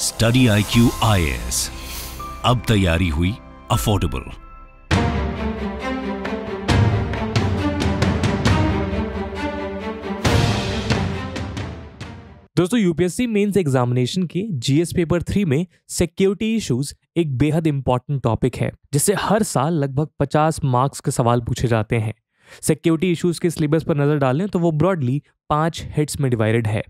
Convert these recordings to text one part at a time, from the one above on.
Study I Q I S अब तैयारी हुई अफोर्डेबल दोस्तों यूपीएससी मेंस एग्जामिनेशन के जीएस पेपर थ्री में सिक्योरिटी इश्यूज एक बेहद इंपॉर्टेंट टॉपिक है जिससे हर साल लगभग 50 मार्क्स के सवाल पूछे जाते हैं सिक्योरिटी इश्यूज के सिलेबस पर नजर डालें तो वो ब्रॉडली पांच हेड्स में डिवाइडेड है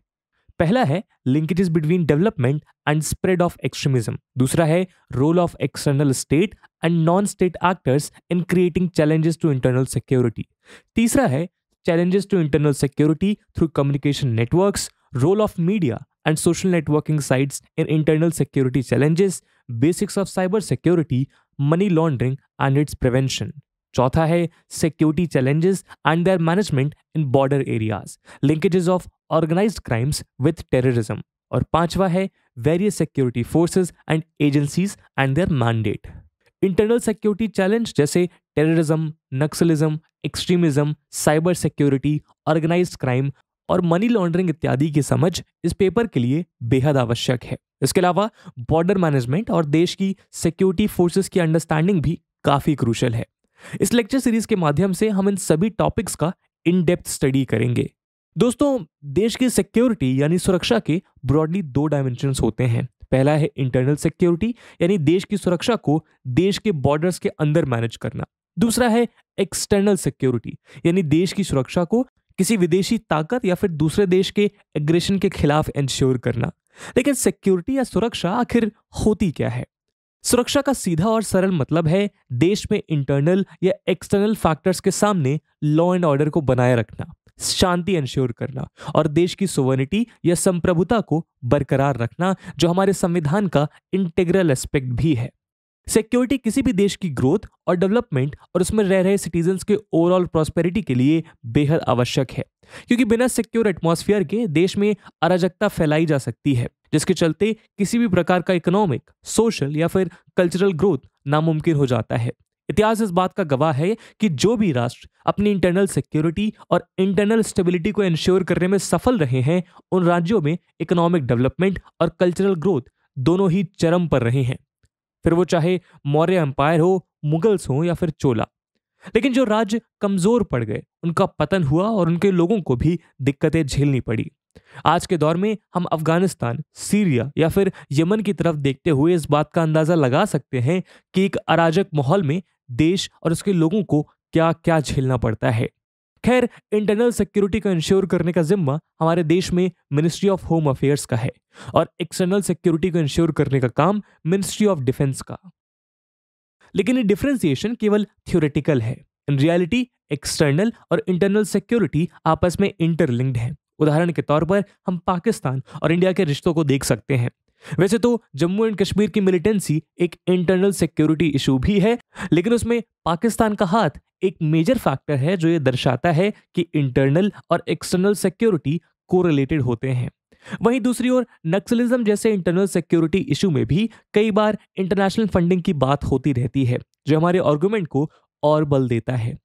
पहला है linkages between development and spread of extremism दूसरा है role of external state and non state actors in creating challenges to internal security तीसरा है challenges to internal security through communication networks role of media and social networking site in internal security challenges basics of cyber security money laundering and its prevention चौथा है security challenges and their management in border areas linkages of organised crimes with terrorism और पांचवा है various security forces and agencies and their mandate internal security challenge जैसे terrorism naxalism extremism cyber security organise crime और money laundering इत्यादि की समझ इस paper के लिए बेहद आवश्यक है इसके अलावा बॉर्डर मैनेजमेंट और देश की सिक्योरिटी फोर्सेस की अंडरस्टैंडिंग भी काफ़ी क्रूशल है इस लेक्चर सीरीज के माध्यम से हम इन सभी टॉपिक्स का इन डेप्थ स्टडी करेंगे दोस्तों देश की सिक्योरिटी यानी सुरक्षा के ब्रॉडली दो डायमेंशन होते हैं पहला है इंटरनल सिक्योरिटी यानी देश की सुरक्षा को देश के बॉर्डर्स के अंदर मैनेज करना दूसरा है एक्सटर्नल सिक्योरिटी यानी देश की सुरक्षा को किसी विदेशी ताकत या फिर दूसरे देश के एग्रेशन के खिलाफ इंश्योर करना लेकिन सिक्योरिटी या सुरक्षा आखिर होती क्या है सुरक्षा का सीधा और सरल मतलब है देश में इंटरनल या एक्सटर्नल फैक्टर्स के सामने लॉ एंड ऑर्डर को बनाए रखना शांति इंश्योर करना और देश की सोवर्निटी या संप्रभुता को बरकरार रखना जो हमारे संविधान का इंटेग्रल एस्पेक्ट भी है सिक्योरिटी किसी भी देश की ग्रोथ और डेवलपमेंट और उसमें रह रहे सिटीजन्स के ओवरऑल प्रॉस्पेरिटी के लिए बेहद आवश्यक है क्योंकि बिना सिक्योर एटमोसफियर के देश में अराजकता फैलाई जा सकती है जिसके चलते किसी भी प्रकार का इकोनॉमिक सोशल या फिर कल्चरल ग्रोथ नामुमकिन हो जाता है इतिहास इस बात का गवाह है कि जो भी राष्ट्र अपनी इंटरनल सिक्योरिटी और इंटरनल स्टेबिलिटी को इंश्योर करने में सफल रहे हैं उन राज्यों में इकोनॉमिक डेवलपमेंट और कल्चरल ग्रोथ दोनों ही चरम पर रहे हैं फिर वो चाहे मौर्य एम्पायर हो मुगल्स हो या फिर चोला लेकिन जो राज्य कमजोर पड़ गए उनका पतन हुआ और उनके लोगों को भी दिक्कतें झेलनी पड़ी आज के दौर में हम अफगानिस्तान सीरिया या फिर यमन की तरफ देखते हुए इस बात का अंदाजा लगा सकते हैं कि एक अराजक माहौल में देश और उसके लोगों को क्या क्या झेलना पड़ता है खैर इंटरनल सिक्योरिटी को इंश्योर करने का जिम्मा हमारे देश में मिनिस्ट्री ऑफ होम अफेयर्स का है और एक्सटर्नल सिक्योरिटी को इंश्योर करने का काम मिनिस्ट्री ऑफ डिफेंस का लेकिन ये डिफ्रेंसिएशन केवल थ्योरेटिकल है इन रियलिटी एक्सटर्नल और इंटरनल सिक्योरिटी आपस में इंटरलिंक्ड है उदाहरण के तौर पर हम पाकिस्तान और इंडिया के रिश्तों को देख सकते हैं वैसे तो जम्मू एंड कश्मीर की मिलिटेंसी एक इंटरनल सिक्योरिटी इशू भी है लेकिन उसमें पाकिस्तान का हाथ एक मेजर फैक्टर है जो ये दर्शाता है कि इंटरनल और एक्सटर्नल सिक्योरिटी कोरिलेटेड होते हैं वहीं दूसरी ओर नक्सलिज्म जैसे इंटरनल सिक्योरिटी इशू में भी कई बार इंटरनेशनल फंडिंग की बात होती रहती है जो हमारे आर्गूमेंट को और बल देता है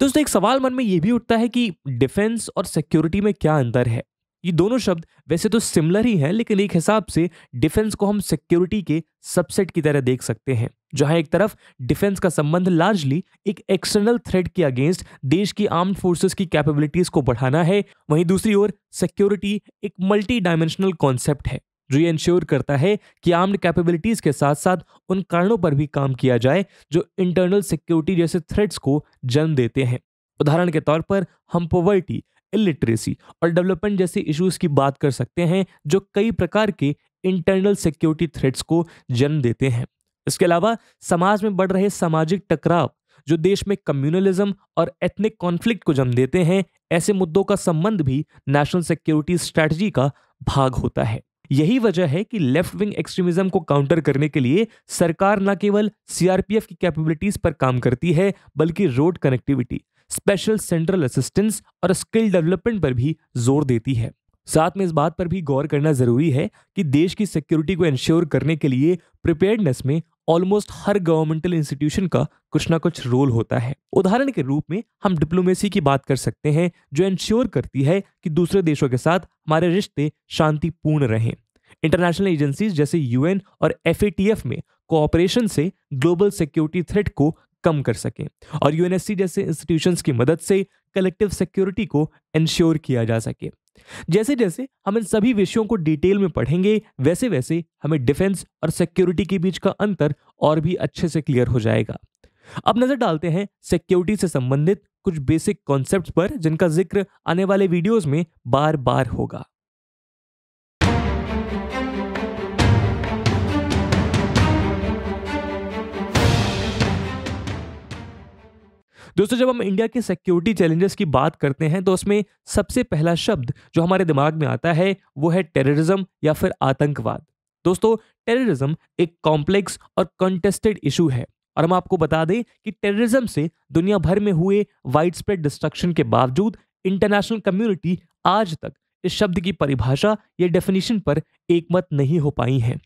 दोस्तों एक सवाल मन में ये भी उठता है कि डिफेंस और सिक्योरिटी में क्या अंतर है ये दोनों शब्द वैसे तो सिमिलर ही हैं लेकिन एक हिसाब से डिफेंस को हम सिक्योरिटी के सबसेट की तरह देख सकते हैं जहां एक तरफ डिफेंस का संबंध लार्जली एक एक्सटर्नल थ्रेट के अगेंस्ट देश की आर्म फोर्सेस की कैपेबिलिटीज को बढ़ाना है वहीं दूसरी ओर सिक्योरिटी एक मल्टी डायमेंशनल कॉन्सेप्ट है जो ये इंश्योर करता है कि आर्म्ड कैपेबिलिटीज के साथ साथ उन कारणों पर भी काम किया जाए जो इंटरनल सिक्योरिटी जैसे थ्रेट्स को जन्म देते हैं उदाहरण के तौर पर हम पोवर्टी इलिटरेसी और डेवलपमेंट जैसे इश्यूज की बात कर सकते हैं जो कई प्रकार के इंटरनल सिक्योरिटी थ्रेट्स को जन्म देते हैं इसके अलावा समाज में बढ़ रहे सामाजिक टकराव जो देश में कम्युनलिज्म और एथनिक कॉन्फ्लिक्ट को जन्म देते हैं ऐसे मुद्दों का संबंध भी नेशनल सिक्योरिटी स्ट्रैटेजी का भाग होता है यही वजह है कि लेफ्ट विंग एक्सट्रीमिज्म को काउंटर करने के लिए सरकार न केवल सीआरपीएफ की कैपेबिलिटीज पर काम करती है बल्कि road connectivity special central assistance और स्किल डेवलपमेंट पर भी जोर देती है साथ में इस बात पर भी गौर करना जरूरी है कि देश की सिक्योरिटी को इंश्योर करने के लिए प्रिपेयर्डनेस में ऑलमोस्ट हर गवर्नमेंटल इंस्टीट्यूशन का कुछ ना कुछ रोल होता है उदाहरण के रूप में हम डिप्लोमेसी की बात कर सकते हैं जो इंश्योर करती है कि दूसरे देशों के साथ हमारे रिश्ते शांतिपूर्ण रहें इंटरनेशनल एजेंसीज जैसे यूएन और एफ में कोऑपरेशन से ग्लोबल सिक्योरिटी थ्रेट को कम कर सकें और यूएनएससी जैसे इंस्टीट्यूशंस की मदद से कलेक्टिव सिक्योरिटी को इंश्योर किया जा सके जैसे जैसे हम इन सभी विषयों को डिटेल में पढ़ेंगे वैसे वैसे हमें डिफेंस और सिक्योरिटी के बीच का अंतर और भी अच्छे से क्लियर हो जाएगा अब नजर डालते हैं सिक्योरिटी से संबंधित कुछ बेसिक कॉन्सेप्ट पर जिनका जिक्र आने वाले वीडियोस में बार बार होगा दोस्तों जब हम इंडिया के सिक्योरिटी चैलेंजेस की बात करते हैं तो उसमें सबसे पहला शब्द जो हमारे दिमाग में आता है वो है टेररिज्म या फिर आतंकवाद दोस्तों टेररिज्म एक कॉम्प्लेक्स और कंटेस्टेड इशू है और हम आपको बता दें कि टेररिज्म से दुनिया भर में हुए वाइड स्प्रेड डिस्ट्रक्शन के बावजूद इंटरनेशनल कम्युनिटी आज तक इस शब्द की परिभाषा या डेफिनेशन पर एकमत नहीं हो पाई है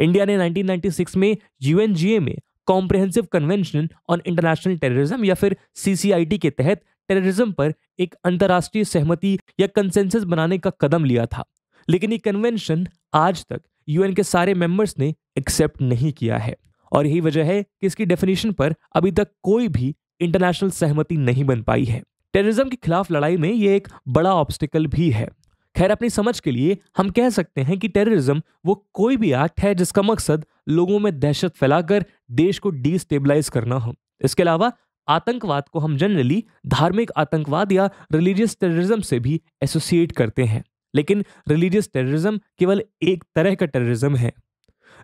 इंडिया ने 1996 में यूएनजीए में comprehensive convention on international terrorism या फिर सीसीआईटी के तहत टेररिज्म पर एक अंतर्राष्ट्रीय सहमति या कंसेंसस बनाने का कदम लिया था लेकिन ये कन्वेंशन आज तक यूएन के सारे मेंबर्स ने एक्सेप्ट नहीं किया है और यही वजह है कि इसकी डेफिनेशन पर अभी तक कोई भी इंटरनेशनल सहमति नहीं बन पाई है टेररिज्म के खिलाफ लड़ाई में ये एक बड़ा ऑब्स्टिकल भी है खैर अपनी समझ के लिए हम कह सकते हैं कि टेररिज्म वो कोई भी एक्ट है जिसका मकसद लोगों में दहशत फैलाकर देश को डिस्टेबलाइज करना हो इसके अलावा आतंकवाद को हम जनरली धार्मिक आतंकवाद या रिलीजियस टेररिज्म से भी एसोसिएट करते हैं लेकिन रिलीजियस टेररिज्म केवल एक तरह का टेररिज्म है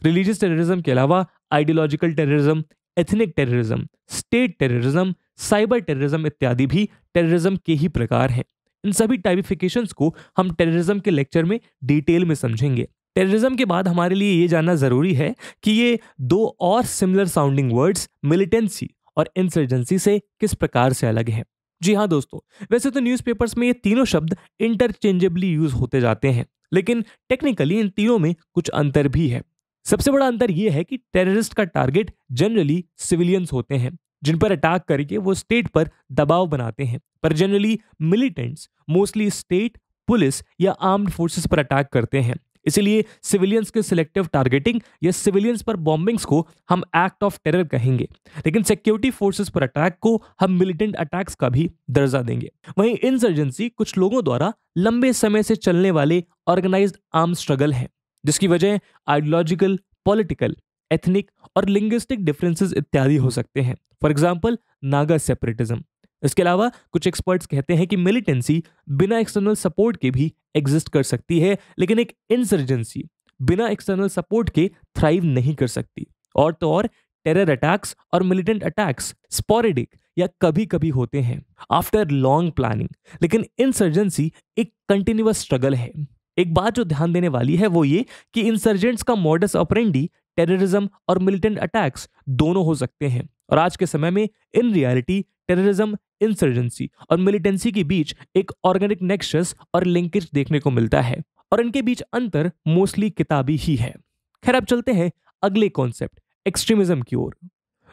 रिलीजियस टेररिज्म के अलावा ideological terrorism ethnic terrorism state terrorism cyber terrorism इत्यादि भी टेररिज्म के ही प्रकार हैं इन सभी टाइपिफिकेशंस को हम टेररिज्म के लेक्चर में डिटेल में समझेंगे टेररिज्म के बाद हमारे लिए ये जानना ज़रूरी है कि ये दो और सिमिलर साउंडिंग वर्ड्स मिलिटेंसी और इंसर्जेंसी से किस प्रकार से अलग हैं जी हाँ दोस्तों वैसे तो न्यूज़पेपर्स में ये तीनों शब्द इंटरचेंजेबली यूज होते जाते हैं लेकिन टेक्निकली इन तीनों में कुछ अंतर भी है सबसे बड़ा अंतर यह है कि टेररिस्ट का टारगेट जनरली सिविलियंस होते हैं जिन पर अटैक करके वो स्टेट पर दबाव बनाते हैं पर generally militants mostly state police या आर्म्ड फोर्सेस पर अटैक करते हैं इसीलिए सिविलियंस के सिलेक्टिव टारगेटिंग या सिविलियंस पर बॉम्बिंग्स को हम एक्ट ऑफ टेरर कहेंगे लेकिन सिक्योरिटी फोर्सेस पर अटैक को हम मिलिटेंट अटैक्स का भी दर्जा देंगे वहीं इंसर्जेंसी कुछ लोगों द्वारा लंबे समय से चलने वाले ऑर्गेनाइज आर्म स्ट्रगल है जिसकी वजह आइडियोलॉजिकल पॉलिटिकल एथनिक और लिंग्विस्टिक डिफरेंसेस इत्यादि हो सकते हैं फॉर एग्जाम्पल नागा सेपरेटिज्म इसके अलावा कुछ एक्सपर्ट्स कहते हैं कि मिलिटेंसी बिना एक्सटर्नल सपोर्ट के भी एग्जिस्ट कर सकती है लेकिन एक इंसर्जेंसी बिना एक्सटर्नल सपोर्ट के थ्राइव नहीं कर सकती और तो और टेरर अटैक्स और मिलिटेंट अटैक्स स्पोरेडिक या कभी कभी होते हैं आफ्टर लॉन्ग प्लानिंग लेकिन इंसर्जेंसी एक कंटिन्यूस स्ट्रगल है एक बात जो ध्यान देने वाली है वो ये कि इंसर्जेंट्स का मॉडर्स ऑपरेंडी टेररिज्म और मिलिटेंट अटैक्स दोनों हो सकते हैं और आज के समय में इन रियलिटी टेररिज्म इंसर्जेंसी और मिलिटेंसी के बीच एक ऑर्गेनिक नेक्सस और लिंकेज देखने को मिलता है और इनके बीच अंतर मोस्टली किताबी ही है खैर अब चलते हैं अगले कॉन्सेप्ट एक्सट्रीमिज्म की ओर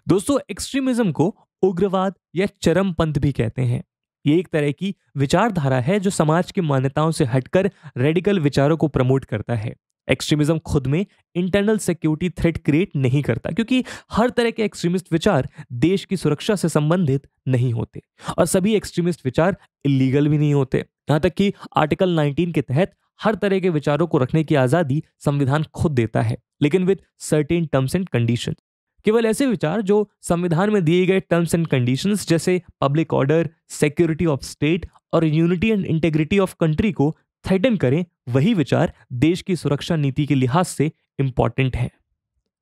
दोस्तों एक्सट्रीमिज्म को उग्रवाद या चरमपंथ भी कहते हैं ये एक तरह की विचारधारा है जो समाज की मान्यताओं से हटकर रेडिकल विचारों को प्रमोट करता है एक्सट्रीमिज्म खुद में इंटरनल सिक्योरिटी थ्रेट क्रिएट नहीं करता क्योंकि हर तरह के एक्सट्रीमिस्ट विचार देश की सुरक्षा से संबंधित नहीं होते और सभी एक्सट्रीमिस्ट विचार इलीगल भी नहीं होते यहाँ तक कि आर्टिकल 19 के तहत हर तरह के विचारों को रखने की आज़ादी संविधान खुद देता है लेकिन with certain terms and condition केवल ऐसे विचार जो संविधान में दिए गए टर्म्स एंड कंडीशंस जैसे public order security of state और unity and integrity of country को थ्रेटन करें वही विचार देश की सुरक्षा नीति के लिहाज से इंपॉर्टेंट है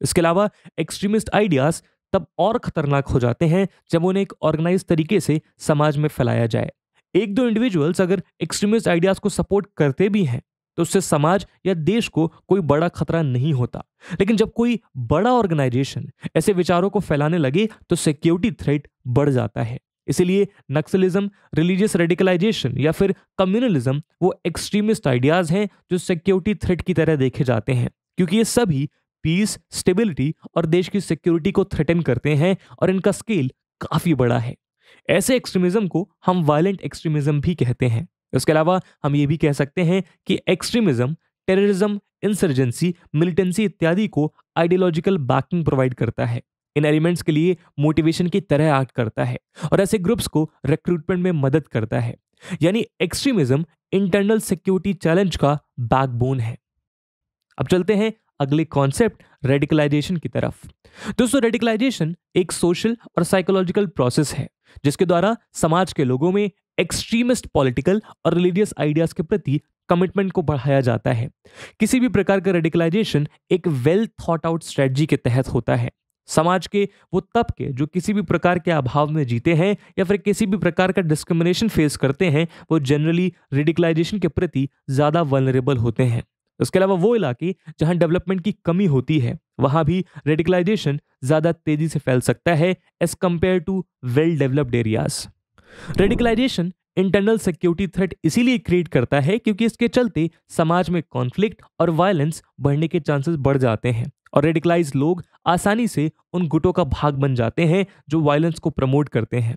इसके अलावा एक्सट्रीमिस्ट आइडियाज तब और खतरनाक हो जाते हैं जब उन्हें एक ऑर्गेनाइज तरीके से समाज में फैलाया जाए एक दो इंडिविजुअल्स अगर एक्सट्रीमिस्ट आइडियाज को सपोर्ट करते भी हैं तो उससे समाज या देश को कोई बड़ा खतरा नहीं होता लेकिन जब कोई बड़ा ऑर्गेनाइजेशन ऐसे विचारों को फैलाने लगे तो सिक्योरिटी थ्रेट बढ़ जाता है इसीलिए नक्सलिज्म रिलीजियस रेडिकलाइजेशन या फिर कम्युनलिज्म वो एक्सट्रीमिस्ट आइडियाज़ हैं जो सिक्योरिटी थ्रेट की तरह देखे जाते हैं क्योंकि ये सभी पीस स्टेबिलिटी और देश की सिक्योरिटी को थ्रेटन करते हैं और इनका स्केल काफ़ी बड़ा है ऐसे एक्सट्रीमिज्म को हम वायलेंट एक्सट्रीमिज्म भी कहते हैं इसके अलावा हम ये भी कह सकते हैं कि एक्सट्रीमिज्म टेररिज्म इंसर्जेंसी मिलिटेंसी इत्यादि को आइडियोलॉजिकल बैकिंग प्रोवाइड करता है इन एलिमेंट्स के लिए मोटिवेशन की तरह एक्ट करता है और ऐसे ग्रुप्स को रिक्रूटमेंट में मदद करता है यानी एक्सट्रीमिज्म इंटरनल सिक्योरिटी चैलेंज का बैकबोन है अब चलते हैं अगले कॉन्सेप्ट रेडिकलाइजेशन की तरफ दोस्तों रेडिकलाइजेशन एक सोशल और साइकोलॉजिकल प्रोसेस है जिसके द्वारा समाज के लोगों में एक्सट्रीमिस्ट पॉलिटिकल और रिलीजियस आइडियाज के प्रति कमिटमेंट को बढ़ाया जाता है किसी भी प्रकार का रेडिकलाइजेशन एक वेल थॉट आउट स्ट्रेटजी के तहत होता है समाज के वो तबके जो किसी भी प्रकार के अभाव में जीते हैं या फिर किसी भी प्रकार का डिस्क्रिमिनेशन फेस करते हैं वो जनरली रेडिकलाइजेशन के प्रति ज़्यादा वनरेबल होते हैं उसके अलावा वो इलाके जहाँ डेवलपमेंट की कमी होती है वहाँ भी रेडिकलाइजेशन ज़्यादा तेज़ी से फैल सकता है as compare to well developed areas radicalisation internal security threat इसीलिए क्रिएट करता है क्योंकि इसके चलते समाज में कॉन्फ्लिक्ट और वायलेंस बढ़ने के चांसेस बढ़ जाते हैं और रेडिकलाइज लोग आसानी से उन गुटों का भाग बन जाते हैं जो वायलेंस को प्रमोट करते हैं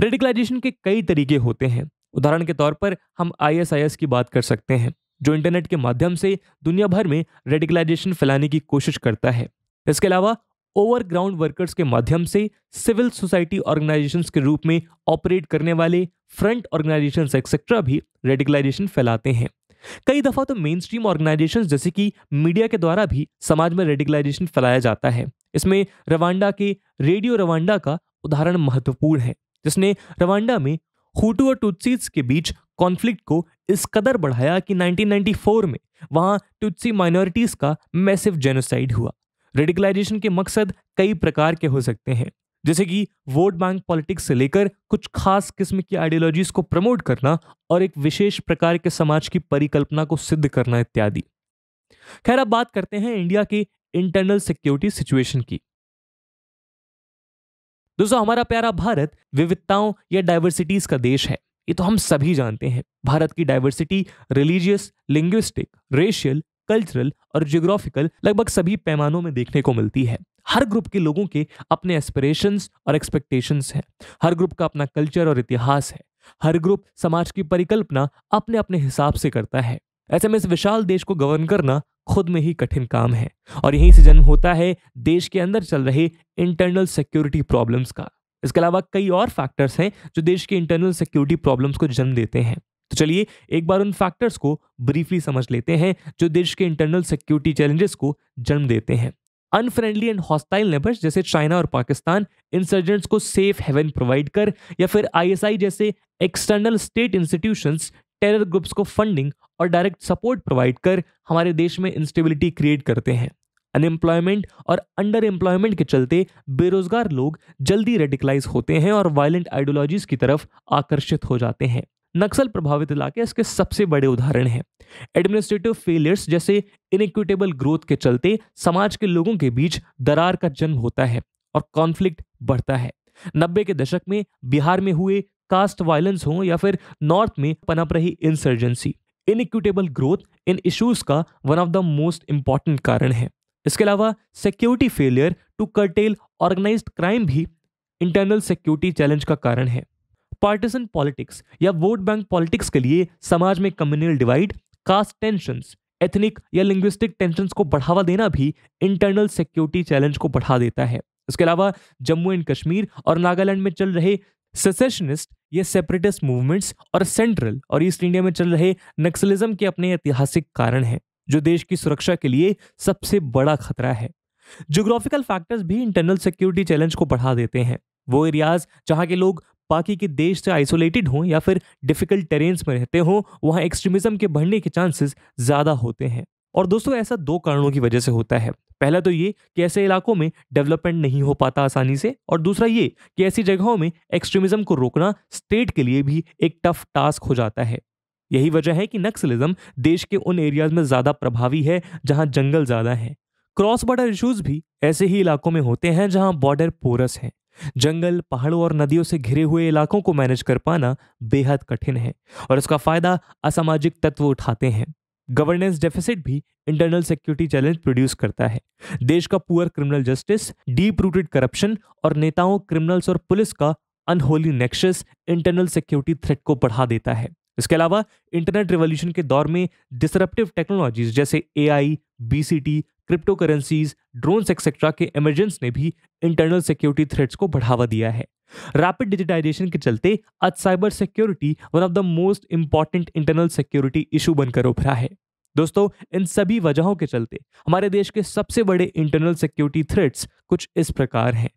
रेडिकलाइजेशन के कई तरीके होते हैं उदाहरण के तौर पर हम आई की बात कर सकते हैं जो इंटरनेट के माध्यम से दुनिया भर में रेडिकलाइजेशन फैलाने की कोशिश करता है इसके अलावा ओवरग्राउंड वर्कर्स के माध्यम से सिविल सोसाइटी ऑर्गेनाइजेशन के रूप में ऑपरेट करने वाले फ्रंट ऑर्गेनाइजेशन एक्सेट्रा भी रेडिकलाइजेशन फैलाते हैं कई दफ़ा तो मेन स्ट्रीम ऑर्गेनाइजेशन जैसे कि मीडिया के द्वारा भी समाज में रेडिकलाइजेशन फैलाया जाता है इसमें रवांडा के रेडियो रवांडा का उदाहरण महत्वपूर्ण है जिसने रवांडा में हुटू और टुत्सीज के बीच कॉन्फ्लिक्ट को इस कदर बढ़ाया कि 1994 में वहां टुत्सी माइनॉरिटीज़ का मैसिव जेनोसाइड हुआ रेडिकलाइजेशन के मकसद कई प्रकार के हो सकते हैं जैसे कि वोट बैंक पॉलिटिक्स से लेकर कुछ खास किस्म की आइडियोलॉजीज को प्रमोट करना और एक विशेष प्रकार के समाज की परिकल्पना को सिद्ध करना इत्यादि खैर अब बात करते हैं इंडिया के इंटरनल सिक्योरिटी सिचुएशन की दोस्तों हमारा प्यारा भारत विविधताओं या डाइवर्सिटीज का देश है ये तो हम सभी जानते हैं भारत की diversity religious linguistic racial cultural और जियोग्राफिकल लगभग सभी पैमानों में देखने को मिलती है हर ग्रुप के लोगों के अपने एस्पिरेशंस और एक्सपेक्टेशंस हैं हर ग्रुप का अपना कल्चर और इतिहास है हर ग्रुप समाज की परिकल्पना अपने अपने हिसाब से करता है ऐसे में इस विशाल देश को गवर्न करना खुद में ही कठिन काम है और यहीं से जन्म होता है देश के अंदर चल रहे इंटरनल सिक्योरिटी प्रॉब्लम्स का इसके अलावा कई और फैक्टर्स हैं जो देश के इंटरनल सिक्योरिटी प्रॉब्लम्स को जन्म देते हैं तो चलिए एक बार उन फैक्टर्स को ब्रीफली समझ लेते हैं जो देश के इंटरनल सिक्योरिटी चैलेंजेस को जन्म देते हैं अनफ्रेंडली एंड हॉस्टाइल नेबर्स जैसे चाइना और पाकिस्तान इंसर्जेंट्स को सेफ हेवन प्रोवाइड कर या फिर आईएसआई जैसे external state institutions terror groups को फंडिंग और डायरेक्ट सपोर्ट प्रोवाइड कर हमारे देश में इंस्टेबिलिटी क्रिएट करते हैं अनएम्प्लॉयमेंट और अंडर एम्प्लॉयमेंट के चलते बेरोजगार लोग जल्दी रेडिकलाइज होते हैं और वायलेंट आइडियोलॉजीज की तरफ आकर्षित हो जाते हैं नक्सल प्रभावित इलाके इसके सबसे बड़े उदाहरण हैं एडमिनिस्ट्रेटिव फेलियर्स जैसे इनिक्विटेबल ग्रोथ के चलते समाज के लोगों के बीच दरार का जन्म होता है और कॉन्फ्लिक्ट बढ़ता है नब्बे के दशक में बिहार में हुए कास्ट वायलेंस हो या फिर नॉर्थ में पनप रही insurgency inequitable growth in issues का one of the most important कारण है इसके अलावा security failure to curtail organised crime भी इंटरनल सिक्योरिटी चैलेंज का कारण है पार्टिसन पॉलिटिक्स या वोट बैंक पॉलिटिक्स के लिए समाज में communal divide caste tension ethnic या लिंग्विस्टिक टेंशन को बढ़ावा देना भी इंटरनल सिक्योरिटी चैलेंज को बढ़ा देता है इसके अलावा जम्मू एंड कश्मीर और नागालैंड में चल रहे सेसेशनिस्ट या सेपरेटिस्ट मूवमेंट्स और सेंट्रल और ईस्ट इंडिया में चल रहे नक्सलिज्म के अपने ऐतिहासिक कारण हैं जो देश की सुरक्षा के लिए सबसे बड़ा खतरा है जोग्राफिकल फैक्टर्स भी इंटरनल सिक्योरिटी चैलेंज को बढ़ा देते हैं वो एरियाज जहाँ के लोग बाकी के देश से आइसोलेटेड हों या फिर डिफिकल्ट टेरेंस में रहते हों वहाँ एक्सट्रीमिज्म के बढ़ने के चांसेस ज़्यादा होते हैं और दोस्तों ऐसा दो कारणों की वजह से होता है पहला तो ये कि ऐसे इलाकों में डेवलपमेंट नहीं हो पाता आसानी से और दूसरा ये कि ऐसी जगहों में एक्सट्रीमिज्म को रोकना स्टेट के लिए भी एक टफ टास्क हो जाता है यही वजह है कि नक्सलिज्म देश के उन एरियाज में ज़्यादा प्रभावी है जहाँ जंगल ज़्यादा हैं क्रॉस बॉर्डर इशूज भी ऐसे ही इलाकों में होते हैं जहाँ बॉर्डर पोरस हैं जंगल पहाड़ों और नदियों से घिरे हुए इलाकों को मैनेज कर पाना बेहद कठिन है और इसका फायदा असामाजिक तत्व उठाते हैं गवर्नेंस डेफिसिट भी इंटरनल सिक्योरिटी चैलेंज प्रोड्यूस करता है देश का poor criminal justice deep rooted corruption और नेताओं क्रिमिनल्स और पुलिस का unholy nexus internal security threat को बढ़ा देता है इसके अलावा इंटरनेट रिवोल्यूशन के दौर में डिसरप्टिव टेक्नोलॉजीज जैसे A I B C T crypto currencies drones etcetera के इमरजेंस ने भी इंटरनल सिक्योरिटी थ्रेट्स को बढ़ावा दिया है रैपिड डिजिटाइजेशन के चलते आज cyber security one of the most important internal security issue बनकर उभरा है दोस्तों इन सभी वजहों के चलते हमारे देश के सबसे बड़े इंटरनल सिक्योरिटी थ्रेट्स कुछ इस प्रकार हैं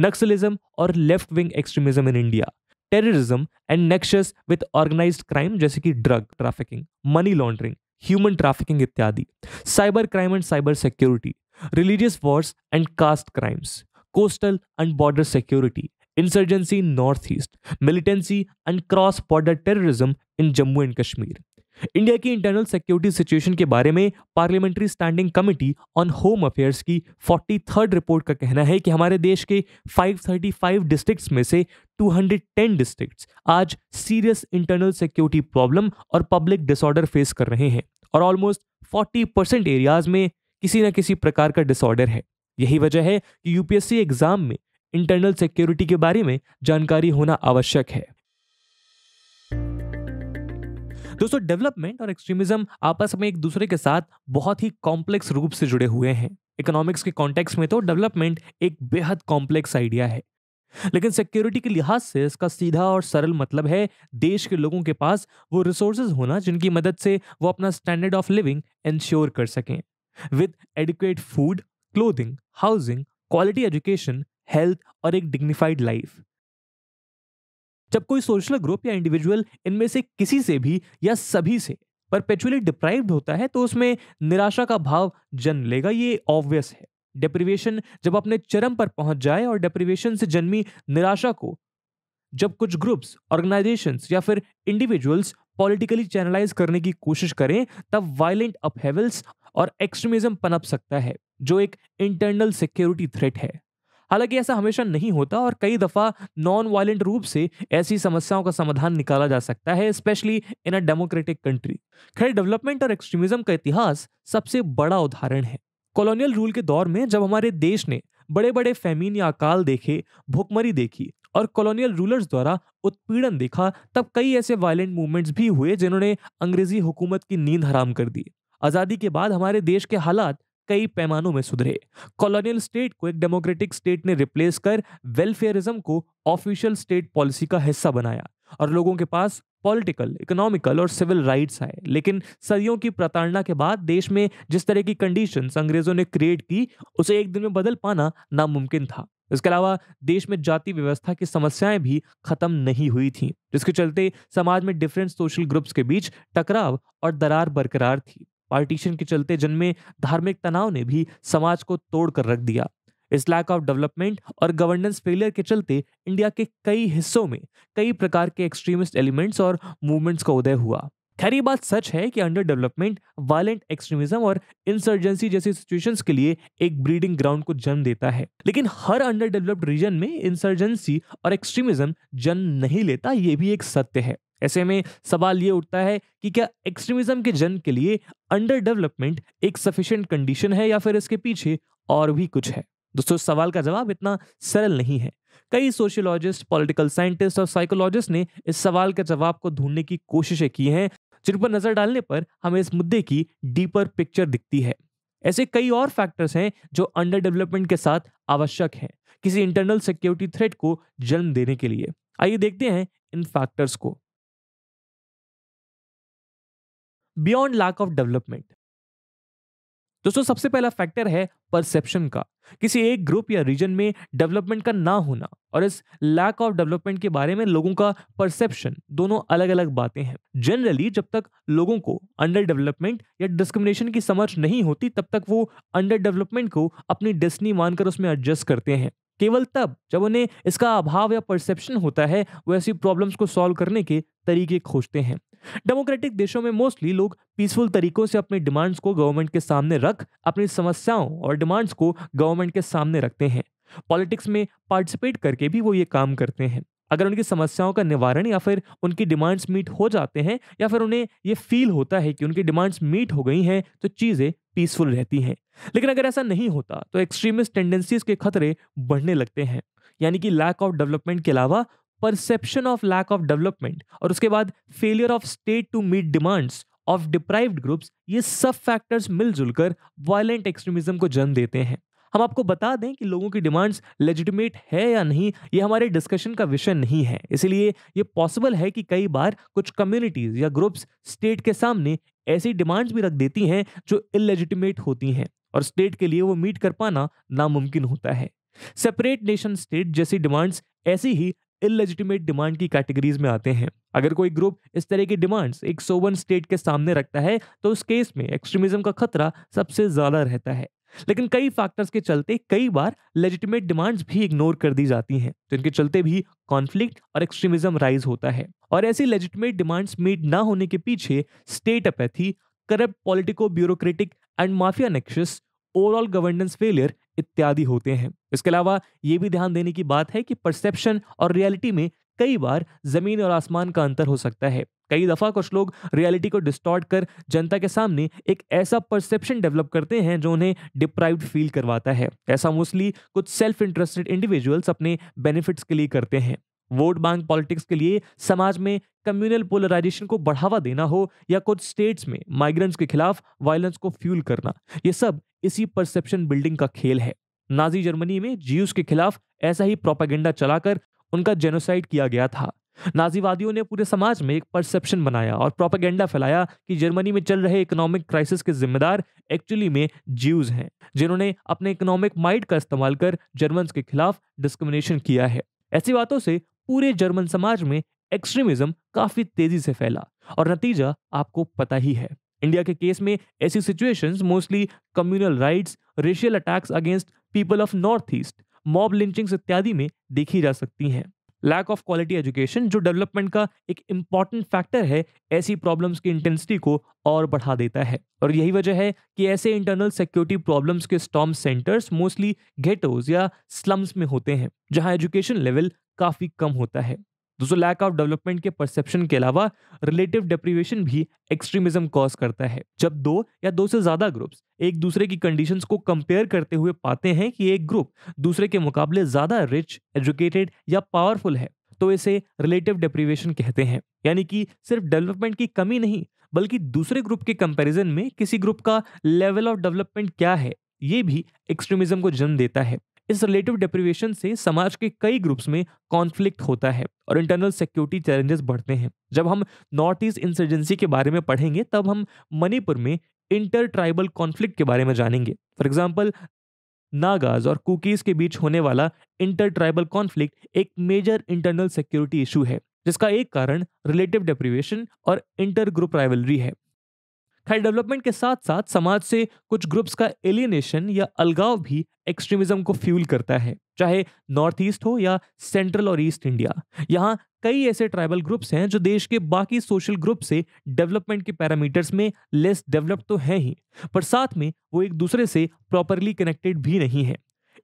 नक्सलिज्म और left wing extremism in India terrorism and nexus with organised crime जैसे कि drug trafficking money laundering human trafficking इत्यादि cyber crime and cyber security religious wars and caste crimes coastal and border security in north east militancy and cross border terrorism in Jammu and Kashmir India की internal security situation के बारे में parliamentary standing committee on home affairs की third report का कहना है कि हमारे देश के 535 डिस्ट्रिक्ट्स में से 210 डिस्ट्रिक्ट्स आज सीरियस इंटरनल सिक्योरिटी प्रॉब्लम और पब्लिक डिसऑर्डर फेस कर रहे हैं और ऑलमोस्ट 40 परसेंट एरियाज में किसी न किसी प्रकार का डिसऑर्डर है यही वजह है कि यूपीएससी एग्जाम में इंटरनल सिक्योरिटी के बारे में जानकारी होना आवश्यक है दोस्तों डेवलपमेंट और एक्सट्रीमिज्म आपस में एक दूसरे के साथ बहुत ही कॉम्प्लेक्स रूप से जुड़े हुए हैं इकोनॉमिक्स के कॉन्टेक्स्ट में तो डेवलपमेंट एक बेहद कॉम्प्लेक्स आइडिया है लेकिन सिक्योरिटी के लिहाज से इसका सीधा और सरल मतलब है देश के लोगों के पास वो रिसोर्सेज होना जिनकी मदद से वो अपना स्टैंडर्ड ऑफ लिविंग इंश्योर कर सकें with adequate food clothing housing quality education health और एक डिग्निफाइड लाइफ जब कोई सोशल ग्रुप या इंडिविजुअल इनमें से किसी से भी या सभी से परपेचुअली डिप्राइव्ड होता है तो उसमें निराशा का भाव जन्म लेगा ये ऑब्वियस है डेप्रिवेशन जब अपने चरम पर पहुंच जाए और डेप्रिवेशन से जन्मी निराशा को जब कुछ ग्रुप्स ऑर्गेनाइजेशंस या फिर इंडिविजुअल्स पॉलिटिकली चैनलाइज करने की कोशिश करें तब वायलेंट अपहेवल्स और एक्सट्रीमिज्म पनप सकता है जो एक इंटरनल सिक्योरिटी थ्रेट है हालांकि ऐसा हमेशा नहीं होता और कई दफ़ा नॉन वायलेंट रूप से ऐसी समस्याओं का समाधान निकाला जा सकता है specially in a democratic country खैर डेवलपमेंट और एक्सट्रीमिज्म का इतिहास सबसे बड़ा उदाहरण है कॉलोनियल रूल के दौर में जब हमारे देश ने बड़े बड़े फैमीन या अकाल देखे भुखमरी देखी और कॉलोनियल रूलर्स द्वारा उत्पीड़न देखा तब कई ऐसे वायलेंट मूवमेंट्स भी हुए जिन्होंने अंग्रेजी हुकूमत की नींद हराम कर दी आज़ादी के बाद हमारे देश के हालात कई पैमानों में सुधरे कॉलोनियल स्टेट को एक डेमोक्रेटिक स्टेट ने रिप्लेस कर वेलफेयरिज्म को ऑफिशियल स्टेट पॉलिसी का हिस्सा बनाया और लोगों के पास पॉलिटिकल इकोनॉमिकल और सिविल राइट्स आए लेकिन सदियों की प्रताड़ना के बाद देश में जिस तरह की कंडीशन अंग्रेजों ने क्रिएट की उसे एक दिन में बदल पाना नामुमकिन था इसके अलावा देश में जाति व्यवस्था की समस्याएं भी खत्म नहीं हुई थी जिसके चलते समाज में डिफरेंट सोशल ग्रुप्स के बीच टकराव और दरार बरकरार थी पार्टीशन के चलते जन्मे धार्मिक तनाव ने भी समाज को तोड़ कर रख दिया इस लैक ऑफ डेवलपमेंट और गवर्नेंस फेलियर के चलते इंडिया के कई हिस्सों में कई प्रकार के एक्सट्रीमिस्ट एलिमेंट्स और मूवमेंट्स का उदय हुआ खैर ये बात सच है कि अंडर डेवलपमेंट वायलेंट एक्सट्रीमिज्म और इंसर्जेंसी जैसी सिचुएशंस के लिए एक ब्रीडिंग ग्राउंड को जन्म देता है लेकिन हर अंडर डेवलप्ड रीजन में इंसर्जेंसी और एक्सट्रीमिज्म जन्म नहीं लेता ये भी एक सत्य है ऐसे में सवाल ये उठता है कि क्या एक्सट्रीमिज्म के जन्म के लिए अंडर डेवलपमेंट एक सफिशियंट कंडीशन है या फिर इसके पीछे और भी कुछ है दोस्तों सवाल का जवाब इतना सरल नहीं है कई सोशियोलॉजिस्ट पॉलिटिकल साइंटिस्ट और साइकोलॉजिस्ट ने इस सवाल के जवाब को ढूंढने की कोशिशें की हैं जिन पर नजर डालने पर हमें इस मुद्दे की डीपर पिक्चर दिखती है ऐसे कई और फैक्टर्स हैं जो अंडर डेवलपमेंट के साथ आवश्यक हैं किसी इंटरनल सिक्योरिटी थ्रेट को जन्म देने के लिए आइए देखते हैं इन फैक्टर्स को बियॉन्ड लैक ऑफ डेवलपमेंट दोस्तों सबसे पहला फैक्टर है परसेप्शन का किसी एक ग्रुप या रीजन में डेवलपमेंट का ना होना और इस लैक ऑफ डेवलपमेंट के बारे में लोगों का परसेप्शन दोनों अलग अलग बातें हैं जनरली जब तक लोगों को अंडर डेवलपमेंट या डिस्क्रिमिनेशन की समझ नहीं होती तब तक वो अंडर डेवलपमेंट को अपनी डेस्टनी मानकर उसमें एडजस्ट करते हैं केवल तब जब उन्हें इसका अभाव या परसेप्शन होता है वो ऐसी प्रॉब्लम्स को सॉल्व करने के तरीके खोजते हैं डेमोक्रेटिक देशों में मोस्टली लोग पीसफुल तरीकों से अपनी डिमांड्स को गवर्नमेंट के सामने रख अपनी समस्याओं और डिमांड्स को गवर्नमेंट के सामने रखते हैं पॉलिटिक्स में पार्टिसिपेट करके भी वो ये काम करते हैं अगर उनकी समस्याओं का निवारण या फिर उनकी डिमांड्स मीट हो जाते हैं या फिर उन्हें ये फील होता है कि उनकी डिमांड्स मीट हो गई हैं तो चीज़ें पीसफुल रहती हैं लेकिन अगर ऐसा नहीं होता तो एक्सट्रीमिस्ट टेंडेंसीज के खतरे बढ़ने लगते हैं यानी कि लैक ऑफ डेवलपमेंट के अलावा perception of lack of development और उसके बाद failure of state to meet demands of deprived groups ये सब फैक्टर्स मिलजुल कर वायलेंट एक्सट्रीमिज्म को जन्म देते हैं हम आपको बता दें कि लोगों की डिमांड्स लेजिटिमेट है या नहीं ये हमारे डिस्कशन का विषय नहीं है इसलिए ये पॉसिबल है कि कई बार कुछ कम्युनिटीज़ या ग्रुप्स स्टेट के सामने ऐसी डिमांड्स भी रख देती हैं जो इलेजिटिमेट होती हैं और स्टेट के लिए वो मीट कर पाना नामुमकिन होता है सेपरेट नेशन स्टेट जैसी डिमांड्स ऐसी ही इलेजिटिमेट डिमांड की कैटेगरीज में आते हैं अगर कोई ग्रुप इस तरह की डिमांड्स एक सोवन स्टेट के सामने रखता है तो उस केस में एक्सट्रीमिज्म का खतरा सबसे ज्यादा रहता है लेकिन कई फैक्टर्स के चलते कई बार लेजिटिमेट डिमांड्स भी इग्नोर कर दी जाती हैं जिनके तो चलते भी कॉन्फ्लिक्ट और एक्सट्रीमिज्म राइज होता है और ऐसी लेजिटिमेट डिमांड्स मीट ना होने के पीछे state apathy corrupt politico bureaucratic and mafia nexus overall governance failure इत्यादि होते हैं इसके अलावा ये भी ध्यान देने की बात है कि परसेप्शन और रियलिटी में कई बार जमीन और आसमान का अंतर हो सकता है कई दफा कुछ लोग रियलिटी को डिस्टॉर्ट कर जनता के सामने एक ऐसा परसेप्शन डेवलप करते हैं जो उन्हें डिप्राइव फील करवाता है ऐसा मोस्टली कुछ सेल्फ इंटरेस्टेड इंडिविजुअल्स अपने बेनिफिट्स के लिए करते हैं वोट बैंक पॉलिटिक्स के लिए समाज में कम्युनल पोलराइजेशन को बढ़ावा देना हो या कुछ स्टेट्स में माइग्रेंट्स के खिलाफ वायलेंस को फ्यूल करना ये सब इसी परसेप्शन बिल्डिंग का खेल है नाजी जर्मनी में जीव के खिलाफ ऐसा ही प्रोपागेंडा चलाकर उनका जेनोसाइड किया गया था नाजीवादियों ने पूरे समाज में एक परसेप्शन बनाया और प्रोपागेंडा फैलाया कि जर्मनी में चल रहे इकोनॉमिक क्राइसिस के जिम्मेदार एक्चुअली में ज्यूज हैं जिन्होंने अपने इकोनॉमिक माइट का इस्तेमाल कर जर्मन के खिलाफ डिस्क्रिमिनेशन किया है ऐसी बातों से पूरे जर्मन समाज में एक्सट्रीमिज्म काफी तेजी से फैला और नतीजा आपको पता ही है इंडिया के केस में ऐसी situations mostly communal riots racial attacks against people of north east mob lynchings इत्यादि में देखी जा सकती हैं लैक ऑफ क्वालिटी एजुकेशन जो डेवलपमेंट का एक इम्पॉर्टेंट फैक्टर है ऐसी प्रॉब्लम्स की इंटेंसिटी को और बढ़ा देता है और यही वजह है कि ऐसे इंटरनल सिक्योरिटी प्रॉब्लम्स के स्टॉम सेंटर्स मोस्टली गेटोज या स्लम्स में होते हैं जहां एजुकेशन लेवल काफ़ी कम होता है दोस्तों लैक ऑफ डेवलपमेंट के परसेप्शन के अलावा रिलेटिव डिप्रीवेशन भी एक्सट्रीमिज्म कॉज करता है जब दो या दो से ज्यादा ग्रुप्स एक दूसरे की कंडीशंस को कंपेयर करते हुए पाते हैं कि एक ग्रुप दूसरे के मुकाबले ज्यादा रिच एजुकेटेड या पावरफुल है तो इसे रिलेटिव डिप्रीवेशन कहते हैं यानी कि सिर्फ डेवलपमेंट की कमी नहीं बल्कि दूसरे ग्रुप के कंपैरिजन में किसी ग्रुप का लेवल ऑफ डेवलपमेंट क्या है ये भी एक्सट्रीमिज्म को जन्म देता है इस रिलेटिव डिप्रिवेशन से समाज के कई ग्रुप्स में कॉन्फ्लिक्ट होता है और इंटरनल सिक्योरिटी चैलेंजेस बढ़ते हैं जब हम नॉर्थ ईस्ट इंसर्जेंसी के बारे में पढ़ेंगे तब हम मणिपुर में इंटर ट्राइबल कॉन्फ्लिक्ट के बारे में जानेंगे फॉर एग्जाम्पल नागाज और कुकीज के बीच होने वाला इंटर ट्राइबल कॉन्फ्लिक्ट एक मेजर इंटरनल सिक्योरिटी इशू है जिसका एक कारण रिलेटिव डेप्रिवेशन और इंटर ग्रुप राइवलरी है खैर डेवलपमेंट के साथ साथ समाज से कुछ ग्रुप्स का एलिनेशन या अलगाव भी एक्सट्रीमिज्म को फ्यूल करता है चाहे नॉर्थ ईस्ट हो या सेंट्रल और ईस्ट इंडिया यहाँ कई ऐसे ट्राइबल ग्रुप्स हैं जो देश के बाकी सोशल ग्रुप से डेवलपमेंट के पैरामीटर्स में लेस डेवलप्ड तो हैं ही पर साथ में वो एक दूसरे से प्रॉपरली कनेक्टेड भी नहीं है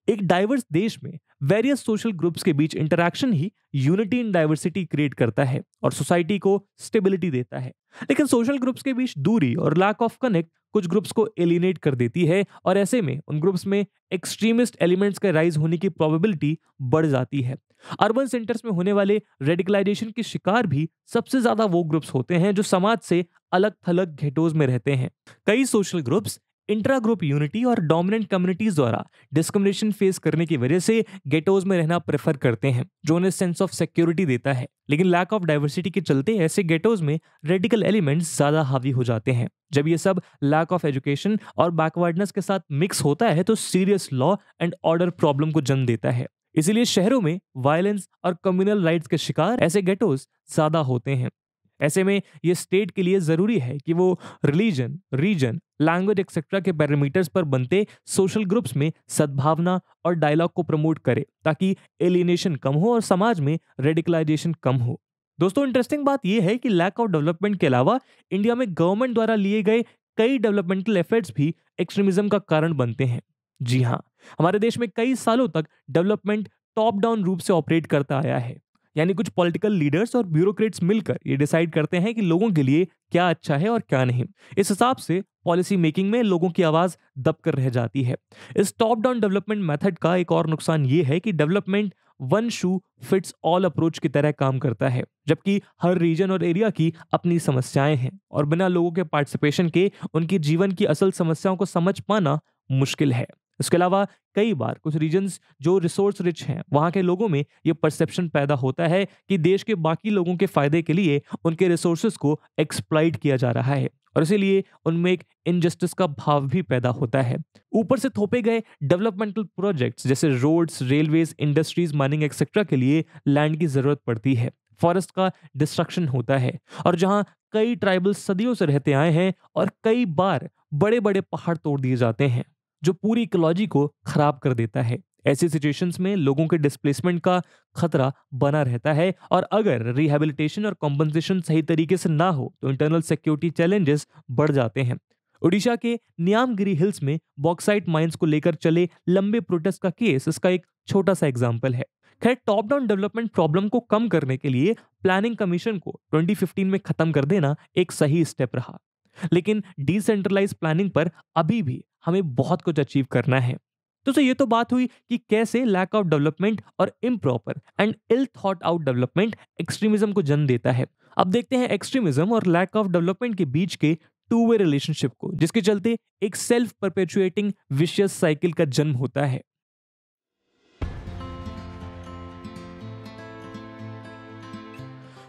एक डाइवर्स देश में वेरियस सोशल ग्रुप्स के बीच इंटरेक्शन ही यूनिटी इन डाइवर्सिटी क्रिएट करता है और सोसाइटी को स्टेबिलिटी देता है लेकिन सोशल ग्रुप्स के बीच दूरी और लैक ऑफ कनेक्ट कुछ ग्रुप्स को एलिनेट कर देती है और ऐसे में उन ग्रुप्स में एक्सट्रीमिस्ट एलिमेंट्स का राइज होने की प्रोबेबिलिटी बढ़ जाती है अर्बन सेंटर्स में होने वाले रेडिकलाइजेशन के शिकार भी सबसे ज्यादा वो ग्रुप्स होते हैं जो समाज से अलग थलग घेटोज में रहते हैं कई social groups intra group unity और डोमिनेंट कम्युनिटीज द्वारा डिस्क्रिमिनेशन फेस करने की वजह से गेटोज में रहना प्रेफर करते हैं जो उन्हें सेंस ऑफ सिक्योरिटी देता है लेकिन लैक ऑफ डाइवर्सिटी के चलते ऐसे गेटोज में रेडिकल एलिमेंट्स ज्यादा हावी हो जाते हैं जब ये सब लैक ऑफ एजुकेशन और बैकवर्डनेस के साथ मिक्स होता है तो serious law and order problem को जन्म देता है इसीलिए शहरों में वायलेंस और कम्युनल राइट्स के शिकार ऐसे गेटोज ज्यादा होते हैं ऐसे में ये स्टेट के लिए ज़रूरी है कि वो रिलीजन रीजन लैंग्वेज एक्सेट्रा के पैरामीटर्स पर बनते सोशल ग्रुप्स में सद्भावना और डायलॉग को प्रमोट करे ताकि एलिनेशन कम हो और समाज में रेडिकलाइजेशन कम हो दोस्तों इंटरेस्टिंग बात यह है कि लैक ऑफ डेवलपमेंट के अलावा इंडिया में गवर्नमेंट द्वारा लिए गए कई डेवलपमेंटल एफर्ट्स भी एक्सट्रीमिज्म का कारण बनते हैं जी हाँ हमारे देश में कई सालों तक डेवलपमेंट टॉप डाउन रूप से ऑपरेट करता आया है यानी कुछ पॉलिटिकल लीडर्स और ब्यूरोक्रेट्स मिलकर ये डिसाइड करते हैं कि लोगों के लिए क्या अच्छा है और क्या नहीं इस हिसाब से पॉलिसी मेकिंग में लोगों की आवाज़ दबकर रह जाती है इस टॉप डाउन डेवलपमेंट मेथड का एक और नुकसान ये है कि development one shoe fits all approach की तरह काम करता है जबकि हर रीजन और एरिया की अपनी समस्याएं हैं और बिना लोगों के पार्टिसिपेशन के उनके जीवन की असल समस्याओं को समझ पाना मुश्किल है इसके अलावा कई बार कुछ रीजन्स जो रिसोर्स रिच हैं वहाँ के लोगों में ये परसेप्शन पैदा होता है कि देश के बाकी लोगों के फायदे के लिए उनके रिसोर्स को एक्सप्लाइट किया जा रहा है और इसीलिए उनमें एक इनजस्टिस का भाव भी पैदा होता है ऊपर से थोपे गए डेवलपमेंटल प्रोजेक्ट्स जैसे roads railways industries mining etcetera के लिए लैंड की जरूरत पड़ती है फॉरेस्ट का डिस्ट्रक्शन होता है और जहाँ कई ट्राइबल सदियों से रहते आए हैं और कई बार बड़े बड़े पहाड़ तोड़ दिए जाते हैं जो पूरी इकोलॉजी को खराब कर देता है ऐसी सिचुएशंस में लोगों के डिस्प्लेसमेंट का खतरा बना रहता है और अगर रिहेबिलिटेशन और कॉम्पनसेशन सही तरीके से ना हो तो इंटरनल सिक्योरिटी चैलेंजेस बढ़ जाते हैं ओडिशा के नियामगिरी हिल्स में बॉक्साइट माइंस को लेकर चले लंबे प्रोटेस्ट का केस इसका एक छोटा सा एग्जाम्पल है खैर टॉप डाउन डेवलपमेंट प्रॉब्लम को कम करने के लिए प्लानिंग कमीशन को 2015 में खत्म कर देना एक सही स्टेप रहा लेकिन डिसेंट्रलाइज प्लानिंग पर अभी भी हमें बहुत कुछ अचीव करना है तो सो ये तो बात हुई कि कैसे लैक ऑफ डेवलपमेंट और improper and ill thought out development extremism को जन्म देता है अब देखते हैं एक्सट्रीमिज्म और लैक ऑफ डेवलपमेंट के बीच के टू वे रिलेशनशिप को जिसके चलते एक सेल्फ परपेचुएटिंग विशियस साइकिल का जन्म होता है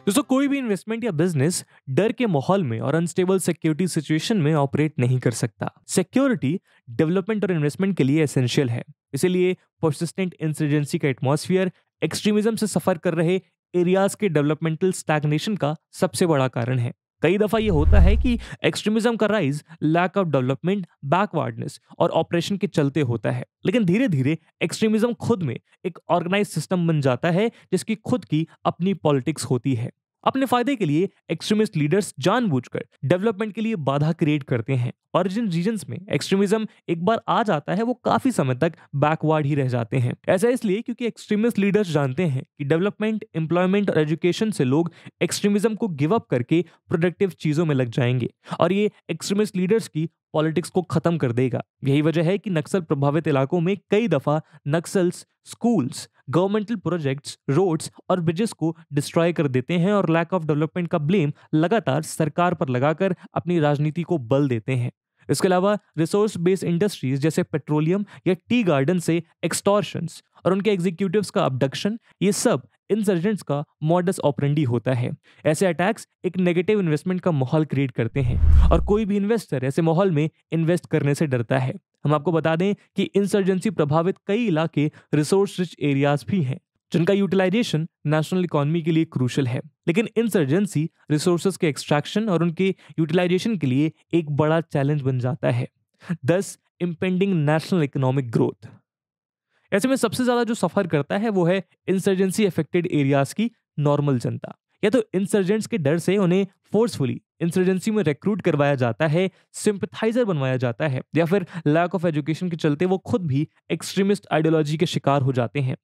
दोस्तों कोई भी इन्वेस्टमेंट या बिजनेस डर के माहौल में और अनस्टेबल सिक्योरिटी सिचुएशन में ऑपरेट नहीं कर सकता सिक्योरिटी डेवलपमेंट और इन्वेस्टमेंट के लिए एसेंशियल है इसीलिए परसिस्टेंट इंसर्जेंसी का एटमोसफियर एक्सट्रीमिज्म से सफर कर रहे एरियाज के डेवलपमेंटल स्टैग्नेशन का सबसे बड़ा कारण है कई दफ़ा ये होता है कि एक्सट्रीमिज्म का rise lack of development backwardness और ऑपरेशन के चलते होता है लेकिन धीरे धीरे एक्सट्रीमिज्म खुद में एक ऑर्गेनाइज सिस्टम बन जाता है जिसकी खुद की अपनी पॉलिटिक्स होती है अपने फायदे के लिए एक्सट्रीमिस्ट लीडर्स जानबूझकर डेवलपमेंट के लिए बाधा क्रिएट करते हैं और जिन रीजन में एक्सट्रीमिज्म एक बार आ जाता है वो काफी समय तक बैकवर्ड ही रह जाते हैं ऐसा इसलिए क्योंकि एक्सट्रीमिस्ट लीडर्स जानते हैं कि डेवलपमेंट एम्प्लॉयमेंट और एजुकेशन से लोग एक्सट्रीमिज्म को गिव अप करके प्रोडक्टिव चीजों में लग जाएंगे और ये एक्सट्रीमिस्ट लीडर्स की पॉलिटिक्स को खत्म कर देगा यही वजह है कि नक्सल प्रभावित इलाकों में कई दफा Naxals schools governmental projects roads और ब्रिजेस को डिस्ट्रॉय कर देते हैं और लैक ऑफ डेवलपमेंट का ब्लेम लगातार सरकार पर लगाकर अपनी राजनीति को बल देते हैं इसके अलावा रिसोर्स बेस्ड इंडस्ट्रीज जैसे पेट्रोलियम या टी गार्डन से एक्सटॉर्शंस और उनके एग्जीक्यूटिव का अबडक्शन ये सब इंसर्जेंट्स का मॉडस ऑपरेंडी होता है ऐसे अटैक्स एक नेगेटिव इन्वेस्टमेंट का माहौल क्रिएट करते हैं और कोई भी इन्वेस्टर ऐसे माहौल में इन्वेस्ट करने से डरता है हम आपको बता दें कि इंसर्जेंसी प्रभावित कई इलाके रिसोर्स रिच एरियाज भी हैं जिनका यूटिलाइजेशन नेशनल इकोनॉमी के लिए क्रूशल है लेकिन इंसर्जेंसी रिसोर्सेज के एक्सट्रैक्शन और उनके यूटिलाइजेशन के लिए एक बड़ा चैलेंज बन जाता है दस इम्पेंडिंग नेशनल इकोनॉमिक ग्रोथ ऐसे में सबसे ज्यादा जो सफर करता है वो है इंसर्जेंसी अफेक्टेड एरियाज की नॉर्मल जनता या तो इंसर्जेंट्स के डर से उन्हें फोर्सफुली इंसर्जेंसी में रिक्रूट करवाया जाता है सिंपथाइजर बनवाया जाता है या फिर लैक ऑफ एजुकेशन के चलते वो खुद भी एक्सट्रीमिस्ट आइडियोलॉजी के शिकार हो जाते हैं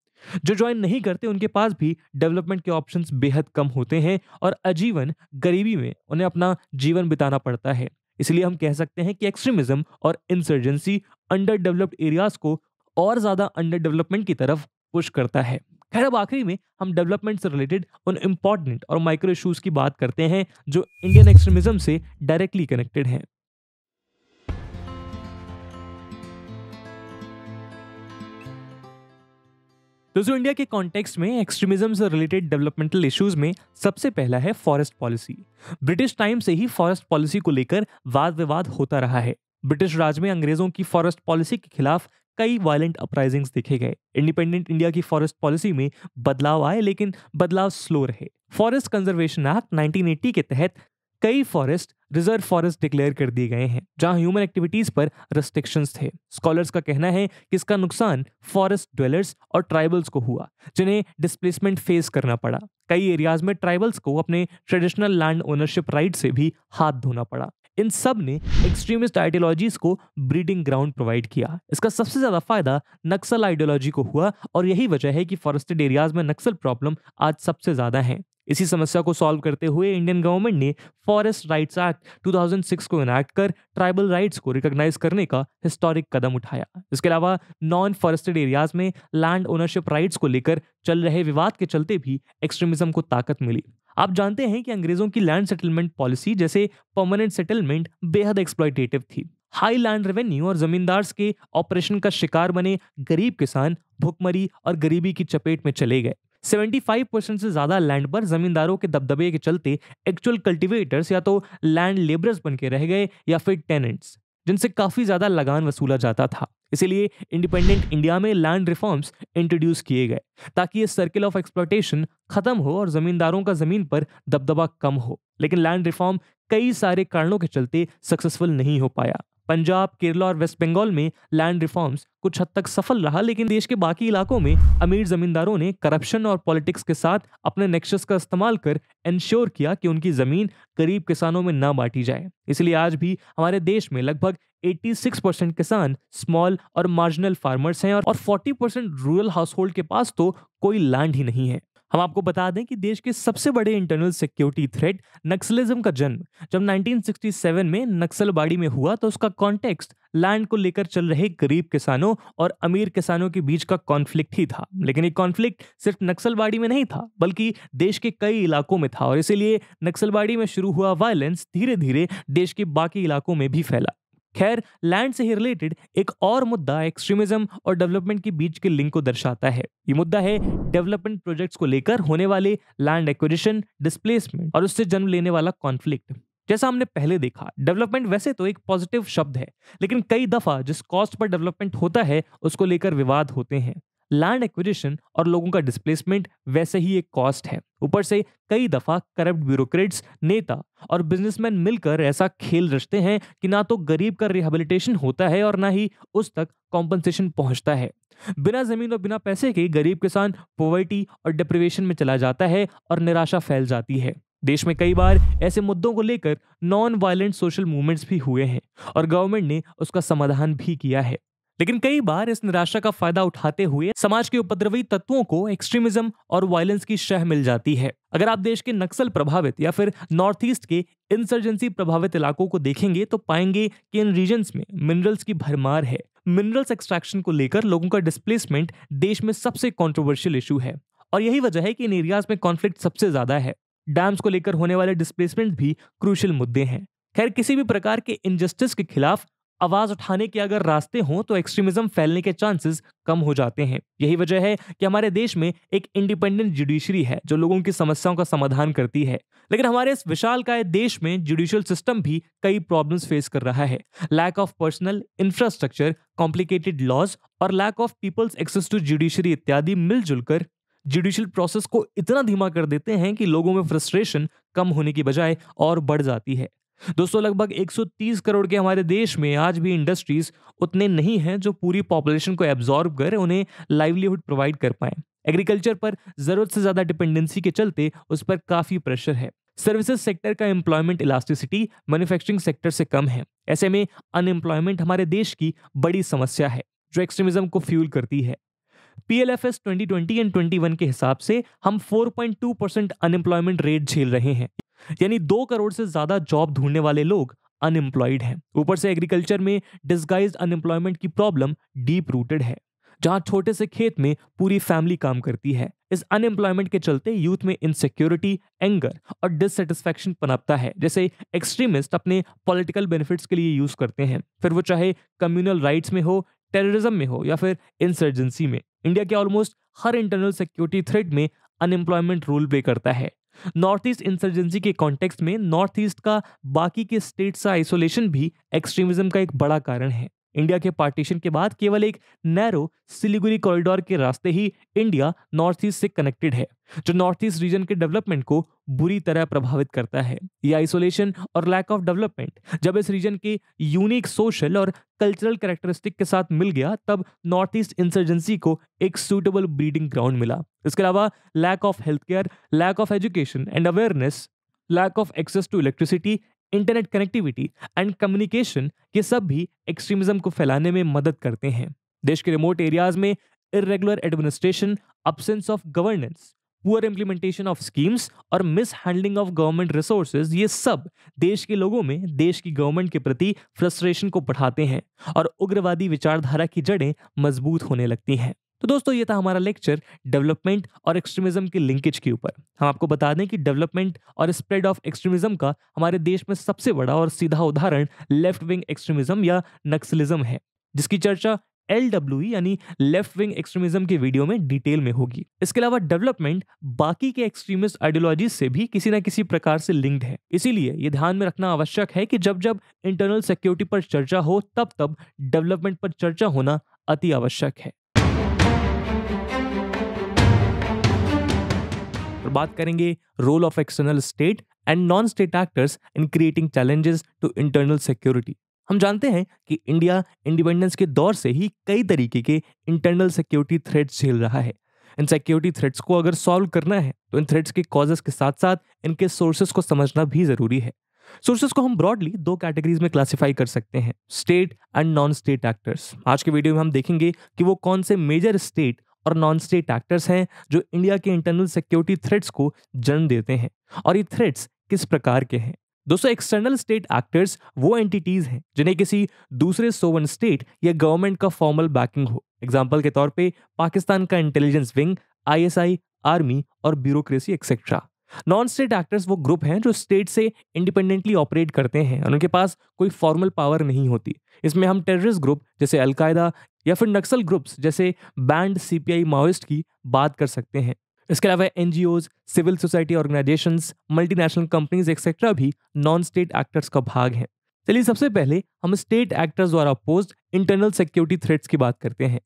जो ज्वाइन नहीं करते उनके पास भी डेवलपमेंट के ऑप्शन बेहद कम होते हैं और आजीवन गरीबी में उन्हें अपना जीवन बिताना पड़ता है इसलिए हम कह सकते हैं कि एक्सट्रीमिज्म और इंसर्जेंसी अंडर डेवलप्ड एरियाज को और ज़्यादा अंडर डेवलपमेंट की तरफ पुश करता है खैर अब आखिरी में हम डेवलपमेंट से रिलेटेड उन इम्पॉर्टेंट और माइक्रो इशूज़ की बात करते हैं जो इंडियन एक्सट्रीमिज्म से डायरेक्टली कनेक्टेड हैं दोस्तों इंडिया के कॉन्टेक्स्ट में एक्सट्रीमिज्म से रिलेटेड डेवलपमेंटल इश्यूज में सबसे पहला है फॉरेस्ट पॉलिसी ब्रिटिश टाइम से ही फॉरेस्ट पॉलिसी को लेकर वाद विवाद होता रहा है ब्रिटिश राज में अंग्रेजों की फॉरेस्ट पॉलिसी के खिलाफ कई वायलेंट अपराइजिंग्स देखे गए इंडिपेंडेंट इंडिया की फॉरेस्ट पॉलिसी में बदलाव आए लेकिन बदलाव स्लो रहे फॉरेस्ट कंजर्वेशन एक्ट 1980 के तहत कई फॉरेस्ट रिजर्व फॉरेस्ट डिक्लेयर कर दिए गए हैं जहां ह्यूमन एक्टिविटीज पर रेस्ट्रिक्शंस थे स्कॉलर्स का कहना है कि इसका नुकसान फॉरेस्ट ड्वेलर्स और ट्राइबल्स को हुआ जिन्हें डिस्प्लेसमेंट फेस करना पड़ा कई एरियाज में ट्राइबल्स को अपने ट्रेडिशनल लैंड ओनरशिप राइट से भी हाथ धोना पड़ा इन सब ने एक्सट्रीमिस्ट आइडियोलॉजीज को ब्रीडिंग ग्राउंड प्रोवाइड किया इसका सबसे ज़्यादा फायदा नक्सल आइडियोलॉजी को हुआ और यही वजह है कि फॉरेस्टेड एरियाज में नक्सल प्रॉब्लम आज सबसे ज़्यादा है इसी समस्या को सॉल्व करते हुए इंडियन गवर्नमेंट ने फॉरेस्ट राइट्स एक्ट 2006 को इनैक्ट कर ट्राइबल राइट्स को रिकॉग्नाइज करने का हिस्टोरिक कदम उठाया इसके अलावा नॉन फॉरेस्टेड एरियाज में लैंड ओनरशिप राइट्स को लेकर चल रहे विवाद के चलते भी एक्सट्रीमिज्म को ताकत मिली आप जानते हैं कि अंग्रेजों की लैंड सेटलमेंट पॉलिसी जैसे परमानेंट सेटलमेंट बेहद एक्सप्लॉयटेटिव थी हाई लैंड रेवेन्यू और जमींदार के ऑपरेशन का शिकार बने गरीब किसान भुखमरी और गरीबी की चपेट में चले गए 75 परसेंट से ज़्यादा लैंड पर जमींदारों के दबदबे के चलते एक्चुअल कल्टीवेटर्स या तो लैंड लेबरर्स बन के रह गए या फिर टेनेंट्स जिनसे काफ़ी ज़्यादा लगान वसूला जाता था इसीलिए इंडिपेंडेंट इंडिया में लैंड रिफॉर्म्स इंट्रोड्यूस किए गए ताकि ये सर्किल ऑफ एक्सप्लोटेशन खत्म हो और ज़मींदारों का ज़मीन पर दबदबा कम हो लेकिन लैंड रिफॉर्म कई सारे कारणों के चलते सक्सेसफुल नहीं हो पाया पंजाब केरला और वेस्ट बंगाल में लैंड रिफॉर्म्स कुछ हद तक सफल रहा लेकिन देश के बाकी इलाकों में अमीर जमींदारों ने करप्शन और पॉलिटिक्स के साथ अपने नेक्शस का इस्तेमाल कर इंश्योर किया कि उनकी जमीन गरीब किसानों में ना बांटी जाए इसलिए आज भी हमारे देश में लगभग 86 परसेंट किसान स्मॉल और मार्जिनल फार्मर्स हैं और 40 परसेंट रूरल हाउस होल्ड के पास तो कोई लैंड ही नहीं है हम आपको बता दें कि देश के सबसे बड़े इंटरनल सिक्योरिटी थ्रेट नक्सलिज्म का जन्म जब 1967 में नक्सलबाड़ी में हुआ तो उसका कॉन्टेक्स्ट लैंड को लेकर चल रहे गरीब किसानों और अमीर किसानों के बीच का कॉन्फ्लिक्ट ही था लेकिन ये कॉन्फ्लिक्ट सिर्फ नक्सलबाड़ी में नहीं था बल्कि देश के कई इलाकों में था और इसीलिए नक्सलबाड़ी में शुरू हुआ वायलेंस धीरे धीरे देश के बाकी इलाकों में भी फैला खैर लैंड से ही रिलेटेड एक और मुद्दा एक्सट्रीमिज्म और डेवलपमेंट के बीच के लिंक को दर्शाता है ये मुद्दा है डेवलपमेंट प्रोजेक्ट्स को लेकर होने वाले लैंड एक्विजिशन डिस्प्लेसमेंट और उससे जन्म लेने वाला कॉन्फ्लिक्ट जैसा हमने पहले देखा डेवलपमेंट वैसे तो एक पॉजिटिव शब्द है लेकिन कई दफा जिस कॉस्ट पर डेवलपमेंट होता है उसको लेकर विवाद होते हैं लैंड एक्विजिशन और लोगों का डिस्प्लेसमेंट वैसे ही एक कॉस्ट है ऊपर से कई दफा करप्ट ब्यूरोक्रेट्स नेता और बिजनेसमैन मिलकर ऐसा खेल रचते हैं कि ना तो गरीब का रिहेबिलिटेशन होता है और ना ही उस तक कॉम्पनसेशन पहुंचता है बिना जमीन और बिना पैसे के गरीब किसान पॉवर्टी और डिप्रिवेशन में चला जाता है और निराशा फैल जाती है देश में कई बार ऐसे मुद्दों को लेकर नॉन वायलेंट सोशल मूवमेंट्स भी हुए हैं और गवर्नमेंट ने उसका समाधान भी किया है लेकिन कई बार इस निराशा का फायदा उठाते हुए समाज के उपद्रवी तत्वों को एक्सट्रीमिज्म और वायलेंस की शह मिल जाती है अगर आप देश के नक्सल प्रभावित या फिर नॉर्थ ईस्ट के इंसर्जेंसी प्रभावित इलाकों को देखेंगे तो पाएंगे कि इन रीजन में मिनरल्स की भरमार है मिनरल्स एक्सट्रैक्शन को लेकर लोगों का डिस्प्लेसमेंट देश में सबसे कॉन्ट्रोवर्शियल इशू है और यही वजह है कि इन एरियाज में कॉन्फ्लिक्ट सबसे ज्यादा है डैम्स को लेकर होने वाले डिस्प्लेसमेंट भी क्रूशल मुद्दे हैं खैर किसी भी प्रकार के इनजस्टिस के खिलाफ आवाज उठाने के अगर रास्ते हों तो एक्सट्रीमिज्म फैलने के चांसेस कम हो जाते हैं यही वजह है कि हमारे देश में एक इंडिपेंडेंट जुडिशरी है जो लोगों की समस्याओं का समाधान करती है लेकिन हमारे इस विशाल काय देश में जुडिशियल सिस्टम भी कई प्रॉब्लम्स फेस कर रहा है lack of personal infrastructure complicated laws और lack of people's access to judiciary इत्यादि मिलजुल कर जुडिशियल प्रोसेस को इतना धीमा कर देते हैं कि लोगों में फ्रस्ट्रेशन कम होने की बजाय और बढ़ जाती है दोस्तों लगभग 130 करोड़ के हमारे देश में आज भी इंडस्ट्रीज उतने नहीं हैं जो पूरी पॉपुलेशन को एब्जॉर्ब कर उन्हें लाइवलीहुड प्रोवाइड कर पाए एग्रीकल्चर पर जरूरत से ज्यादा डिपेंडेंसी के चलते उस पर काफी प्रेशर है सर्विसेज सेक्टर का एम्प्लॉयमेंट इलास्टिसिटी मैन्युफैक्चरिंग सेक्टर से कम है ऐसे में अनएम्प्लॉयमेंट हमारे देश की बड़ी समस्या है जो एक्सट्रीमिज्म को फ्यूल करती है पीएलएफएस ट्वेंटी एंड वन के हिसाब से हम four point two percent unemployment rate झेल रहे हैं यानी दो करोड़ से ज्यादा जॉब ढूंढने वाले लोग अनएम्प्लॉयड हैं ऊपर से एग्रीकल्चर में डिस्गाइज अनएम्प्लॉयमेंट की प्रॉब्लम डीप रूटेड है जहां छोटे से खेत में पूरी फैमिली काम करती है इस अनएम्प्लॉयमेंट के चलते यूथ में इनसिक्योरिटी एंगर और डिससेटिस्फैक्शन पनपता है जैसे एक्सट्रीमिस्ट अपने पॉलिटिकल बेनिफिट्स के लिए यूज करते हैं फिर वो चाहे कम्युनल राइट्स में हो टेररिज्म में हो या फिर इंसर्जेंसी में इंडिया के ऑलमोस्ट हर इंटरनल सिक्योरिटी थ्रेड में अनएम्प्लॉयमेंट रोल प्ले करता है नॉर्थ ईस्ट इंसर्जेंसी के कॉन्टेक्स्ट में नॉर्थ ईस्ट का बाकी के स्टेट का आइसोलेशन भी एक्सट्रीमिज्म का एक बड़ा कारण है इंडिया के पार्टीशन के बाद केवल एक नैरो सिलीगुड़ी कॉरिडोर के रास्ते ही इंडिया नॉर्थ ईस्ट से कनेक्टेड है जो नॉर्थ ईस्ट रीजन के डेवलपमेंट को बुरी तरह प्रभावित करता है ये आइसोलेशन और लैक ऑफ डेवलपमेंट जब इस रीजन के यूनिक सोशल और कल्चरल कैरेक्टरिस्टिक के साथ मिल गया तब नॉर्थ ईस्ट इंसर्जेंसी को एक सूटेबल ब्रीडिंग ग्राउंड मिला इसके अलावा lack of health care lack of education and awareness lack of access to electricity internet connectivity and communication ये सब भी एक्सट्रीमिज्म को फैलाने में मदद करते हैं देश के रिमोट एरियाज में irregular administration absence of governance poor implementation of schemes और mishandling of government resources ये सब देश के लोगों में देश की गवर्नमेंट के प्रति फ्रस्ट्रेशन को बढ़ाते हैं और उग्रवादी विचारधारा की जड़ें मजबूत होने लगती हैं तो दोस्तों ये था हमारा लेक्चर डेवलपमेंट और एक्सट्रीमिज्म की लिंकेज के ऊपर हम आपको बता दें कि डेवलपमेंट और स्प्रेड ऑफ एक्सट्रीमिज्म का हमारे देश में सबसे बड़ा और सीधा उदाहरण लेफ्ट विंग एक्सट्रीमिज्म या नक्सलिज्म है जिसकी चर्चा एल डब्ल्यू e यानी लेफ्ट विंग एक्सट्रीमिज्म के वीडियो में डिटेल में होगी इसके अलावा डेवलपमेंट बाकी के एक्सट्रीमिस्ट आइडियोलॉजी से भी किसी ना किसी प्रकार से लिंक्ड है इसीलिए ये ध्यान में रखना आवश्यक है कि जब जब इंटरनल सिक्योरिटी पर चर्चा हो तब तब डेवलपमेंट पर चर्चा होना अति आवश्यक है और बात करेंगे role of external state and non state actors in creating challenges to internal security हम जानते हैं कि इंडिया इंडिपेंडेंस के दौर से ही कई तरीके के इंटरनल सिक्योरिटी थ्रेट्स झेल रहा है इन सिक्योरिटी थ्रेट्स को अगर सॉल्व करना है तो इन थ्रेट्स के कॉजेस के साथ साथ इनके सोर्सेज को समझना भी जरूरी है सोर्सेज को हम ब्रॉडली दो कैटेगरीज में क्लासिफाई कर सकते हैं state and non state actors आज के वीडियो में हम देखेंगे कि वो कौन से मेजर स्टेट और नॉन स्टेट एक्टर्स हैं जो इंडिया के इंटरनल सिक्योरिटी थ्रेट्स को जन्म देते हैं और ये थ्रेट्स किस प्रकार के हैं दोस्तों एक्सटर्नल स्टेट एक्टर्स वो एंटिटीज हैं जिन्हें किसी दूसरे सोवन स्टेट या गवर्नमेंट का फॉर्मल बैकिंग हो एग्जाम्पल के तौर पर पाकिस्तान का इंटेलिजेंस विंग आई आर्मी और bureaucracy etcetera non state actors वो ग्रुप हैं जो स्टेट से इंडिपेंडेंटली ऑपरेट करते हैं और उनके पास कोई फॉर्मल पावर नहीं होती इसमें हम टेररिस्ट ग्रुप जैसे अलकायदा या फिर नक्सल ग्रुप्स जैसे बैंड सीपीआई माओइस्ट की बात कर सकते हैं इसके अलावा an civil society organisation multinational companies etcetera भी नॉन स्टेट एक्टर्स का भाग हैं चलिए सबसे पहले हम स्टेट एक्टर्स द्वारा अपोज इंटरनल सिक्योरिटी थ्रेट्स की बात करते हैं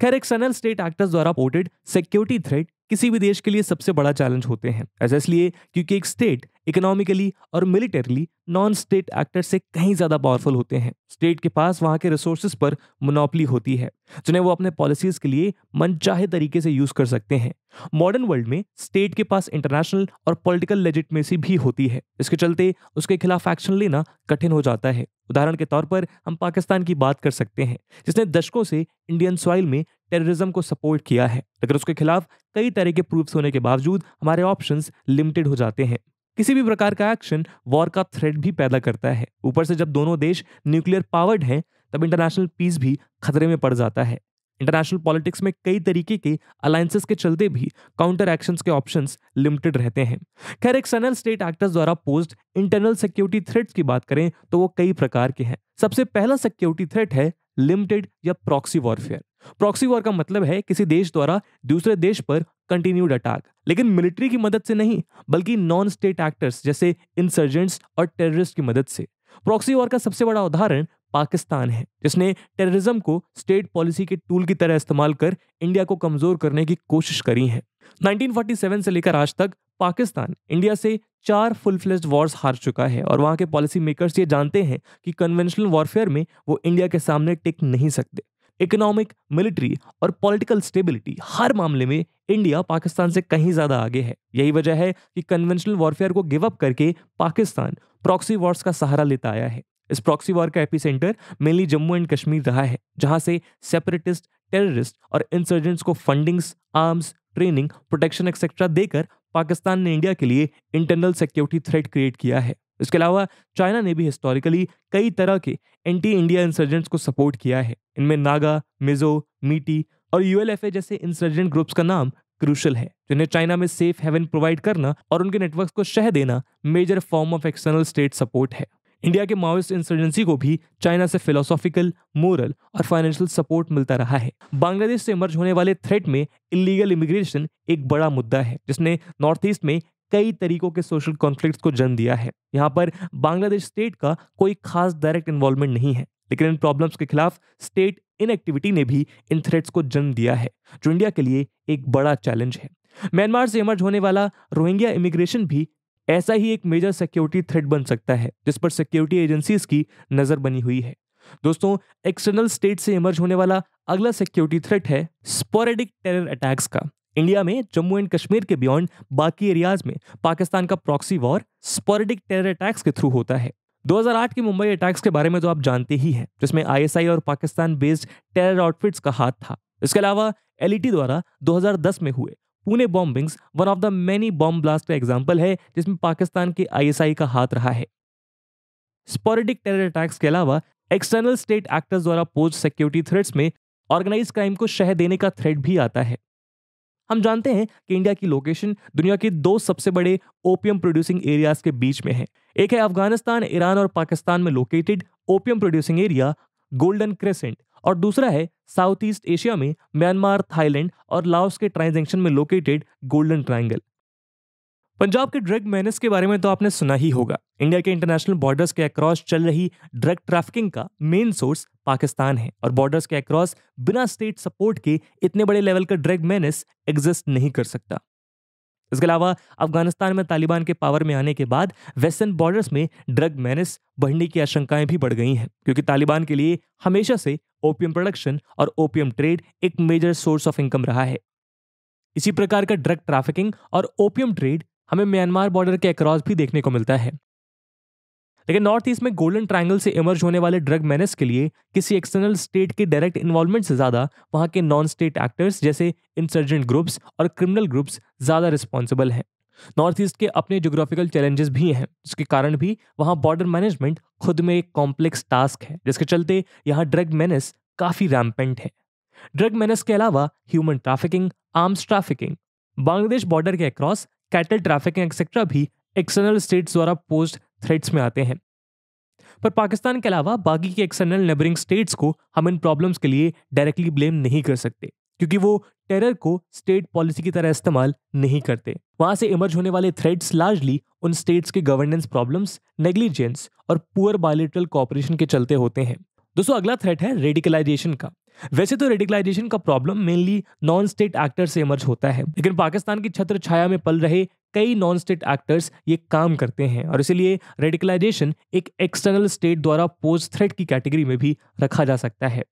खैर एक्सटर्नल स्टेट एक्टर्स द्वारा पोर्टेड सिक्योरिटी थ्रेट किसी भी देश के लिए सबसे बड़ा चैलेंज होते हैं ऐसा इसलिए क्योंकि एक स्टेट इकोनॉमिकली और मिलिटरली नॉन स्टेट एक्टर से कहीं ज़्यादा पावरफुल होते हैं स्टेट के पास वहाँ के रिसोर्सेज पर मोनोपली होती है जिन्हें वो अपने पॉलिसीज़ के लिए मनचाहे तरीके से यूज़ कर सकते हैं मॉडर्न वर्ल्ड में स्टेट के पास इंटरनेशनल और पॉलिटिकल लेजिटमेसी भी होती है इसके चलते उसके खिलाफ एक्शन लेना कठिन हो जाता है उदाहरण के तौर पर हम पाकिस्तान की बात कर सकते हैं जिसने दशकों से इंडियन सॉइल में टेररिज्म को सपोर्ट किया है अगर उसके खिलाफ कई तरह के प्रूफ्स होने के बावजूद हमारे ऑप्शंस लिमिटेड हो जाते हैं किसी भी प्रकार का एक्शन वॉर का थ्रेड भी पैदा करता है ऊपर से जब दोनों देश न्यूक्लियर पावर्ड हैं तब इंटरनेशनल पीस भी खतरे में पड़ जाता है इंटरनेशनल पॉलिटिक्स में कई तरीके के अलायंसेस के चलते भी काउंटर एक्शंस के ऑप्शंस लिमिटेड रहते हैं खैर एक्सटर्नल स्टेट एक्टर्स द्वारा पोस्ट इंटरनल सिक्योरिटी थ्रेट्स की बात करें तो वो कई प्रकार के हैं सबसे पहला सिक्योरिटी थ्रेट है लिमिटेड या प्रॉक्सी वॉरफेयर प्रॉक्सी वॉर का मतलब है किसी देश द्वारा दूसरे देश पर कंटिन्यूड अटैक लेकिन मिलिट्री की मदद से नहीं बल्कि नॉन स्टेट एक्टर्स जैसे इंसर्जेंट्स और टेररिस्ट की मदद से प्रॉक्सी वॉर का सबसे बड़ा उदाहरण पाकिस्तान है जिसने टेररिज्म को स्टेट पॉलिसी के टूल की तरह इस्तेमाल कर इंडिया को कमजोर करने की कोशिश करी है 1947 से लेकर आज तक पाकिस्तान इंडिया से चार फुल फ्लेज वॉर्स हार चुका है और वहाँ के पॉलिसी मेकर्स ये जानते हैं कि कन्वेंशनल वॉरफेयर में वो इंडिया के सामने टिक नहीं सकते इकोनॉमिक मिलिट्री और पॉलिटिकल स्टेबिलिटी हर मामले में इंडिया पाकिस्तान से कहीं ज्यादा आगे है यही वजह है कि कन्वेंशनल वॉरफेयर को गिव अप करके पाकिस्तान प्रॉक्सी वॉर्स का सहारा लेता आया है इस प्रॉक्सी वॉर का epicentre mainly Jammu and Kashmir रहा है जहां से सेपरेटिस्ट टेररिस्ट और इंसर्जेंट्स को fundings arms training protection etcetera देकर पाकिस्तान ने इंडिया के लिए इंटरनल सिक्योरिटी थ्रेट क्रिएट किया है इसके अलावा चाइना ने भी हिस्टोरिकली कई तरह के एंटी इंडिया इंसर्जेंट्स को सपोर्ट किया है इनमें नागा मिजो मीटी और यूएलएफए जैसे इंसर्जेंट ग्रुप्स का नाम क्रूशल है जिन्हें चाइना में सेफ हेवन प्रोवाइड करना और उनके नेटवर्क को शह देना major form of external state support है इंडिया के माओइस्ट इंसर्जेंसी को भी चाइना से फिलोसॉफिकल मोरल और फाइनेंशियल सपोर्ट मिलता रहा है बांग्लादेश से इमर्ज होने वाले थ्रेट में इलीगल इमिग्रेशन एक बड़ा मुद्दा है जिसने नॉर्थ ईस्ट में कई तरीकों के सोशल कॉन्फ्लिक्ट को जन्म दिया है यहाँ पर बांग्लादेश स्टेट का कोई खास डायरेक्ट इन्वॉल्वमेंट नहीं है लेकिन इन प्रॉब्लम्स के खिलाफ स्टेट इन एक्टिविटी ने भी इन थ्रेट्स को जन्म दिया है जो इंडिया के लिए एक बड़ा चैलेंज है म्यांमार से इमर्ज होने वाला रोहिंग्या इमिग्रेशन भी ऐसा ही एक मेजर सिक्योरिटी थ्रेट बन सकता है जिस पर सिक्योरिटी एजेंसीज की नजर बनी हुई है दोस्तों एक्सटर्नल स्टेट से इमर्ज होने वाला अगला सिक्योरिटी थ्रेट है स्पोरेडिक टेरर अटैक्स का इंडिया में जम्मू एंड कश्मीर के बियॉन्ड बाकी एरियाज में पाकिस्तान का proxy war sporadic terror attacks के थ्रू होता है 2008 के मुंबई अटैक्स के बारे में तो आप जानते ही हैं जिसमें आईएसआई और पाकिस्तान बेस्ड टेरर आउटफिट्स का हाथ था इसके अलावा एल e द्वारा 2010 में हुए Pune bombings one of the many bomb blast का एग्जाम्पल है जिसमें पाकिस्तान के आईएसआई का हाथ रहा है स्पोरेडिक टेरर अटैक्स के अलावा एक्सटर्नल स्टेट एक्टर्स द्वारा पोज सिक्योरिटी थ्रेट्स में ऑर्गेनाइज क्राइम को शह देने का थ्रेट भी आता है हम जानते हैं कि इंडिया की लोकेशन दुनिया के दो सबसे बड़े ओपियम प्रोड्यूसिंग एरियाज के बीच में है एक है अफगानिस्तान ईरान और पाकिस्तान में located opium producing area golden crescent और दूसरा है साउथ ईस्ट एशिया में म्यांमार थाईलैंड और लाओस के ट्रांजेक्शन में लोकेटेड गोल्डन ट्राइंगल पंजाब के ड्रग मैनेस के बारे में तो आपने सुना ही होगा इंडिया के इंटरनेशनल बॉर्डर्स के अक्रॉस चल रही ड्रग ट्रैफिकिंग का मेन सोर्स पाकिस्तान है और बॉर्डर्स के अक्रॉस बिना स्टेट सपोर्ट के इतने बड़े लेवल का ड्रग मैनेस एग्जिस्ट नहीं कर सकता इसके अलावा अफगानिस्तान में तालिबान के पावर में आने के बाद वेस्टर्न बॉर्डर्स में ड्रग मैनेस बढ़ने की आशंकाएं भी बढ़ गई हैं क्योंकि तालिबान के लिए हमेशा से ओपियम प्रोडक्शन और ओपियम ट्रेड एक मेजर सोर्स ऑफ इनकम रहा है इसी प्रकार का ड्रग ट्रैफिकिंग और ओपियम ट्रेड हमें म्यांमार बॉर्डर के अक्रॉस भी देखने को मिलता है लेकिन नॉर्थ ईस्ट में गोल्डन ट्रायंगल से इमर्ज होने वाले ड्रग मैनेस के लिए किसी एक्सटर्नल स्टेट के डायरेक्ट इन्वॉल्वमेंट से ज़्यादा वहां के नॉन स्टेट एक्टर्स जैसे इंसर्जेंट ग्रुप्स और क्रिमिनल ग्रुप्स ज़्यादा रिस्पॉन्सिबल हैं नॉर्थ ईस्ट के अपने जोग्राफिकल चैलेंजेस भी हैं जिसके कारण भी वहाँ बॉर्डर मैनेजमेंट खुद में एक कॉम्प्लेक्स टास्क है जिसके चलते यहाँ ड्रग मैनेस काफ़ी रैमपेंट है ड्रग मैनेस के अलावा human trafficking arms trafficking Bangladesh border के अक्रॉस कैटल ट्रैफिकिंग एक्सेट्रा भी एक्सटर्नल स्टेट्स द्वारा पोस्ट थ्रेट्स में आते हैं पर पाकिस्तान के अलावा बाकी के एक्सटर्नल नेबरिंग स्टेट्स को हम इन प्रॉब्लम्स के लिए डायरेक्टली ब्लेम नहीं कर सकते क्योंकि वो टेरर को स्टेट पॉलिसी की तरह इस्तेमाल नहीं करते वहां से इमर्ज होने वाले थ्रेड्स लार्जली उन स्टेट्स के गवर्नेंस प्रॉब्लम्स नेग्लिजेंस और पुअर बायोलिट्रल कॉपरेशन के चलते होते हैं दोस्तों अगला थ्रेट है रेडिकलाइजेशन का वैसे तो रेडिकलाइजेशन का problem mainly non state actor से इमर्ज होता है लेकिन पाकिस्तान की छत्र छाया में पल रहे कई नॉन स्टेट एक्टर्स ये काम करते हैं और इसीलिए रेडिकलाइजेशन एक एक्सटर्नल स्टेट द्वारा पोज थ्रेट की कैटेगरी में भी रखा जा सकता है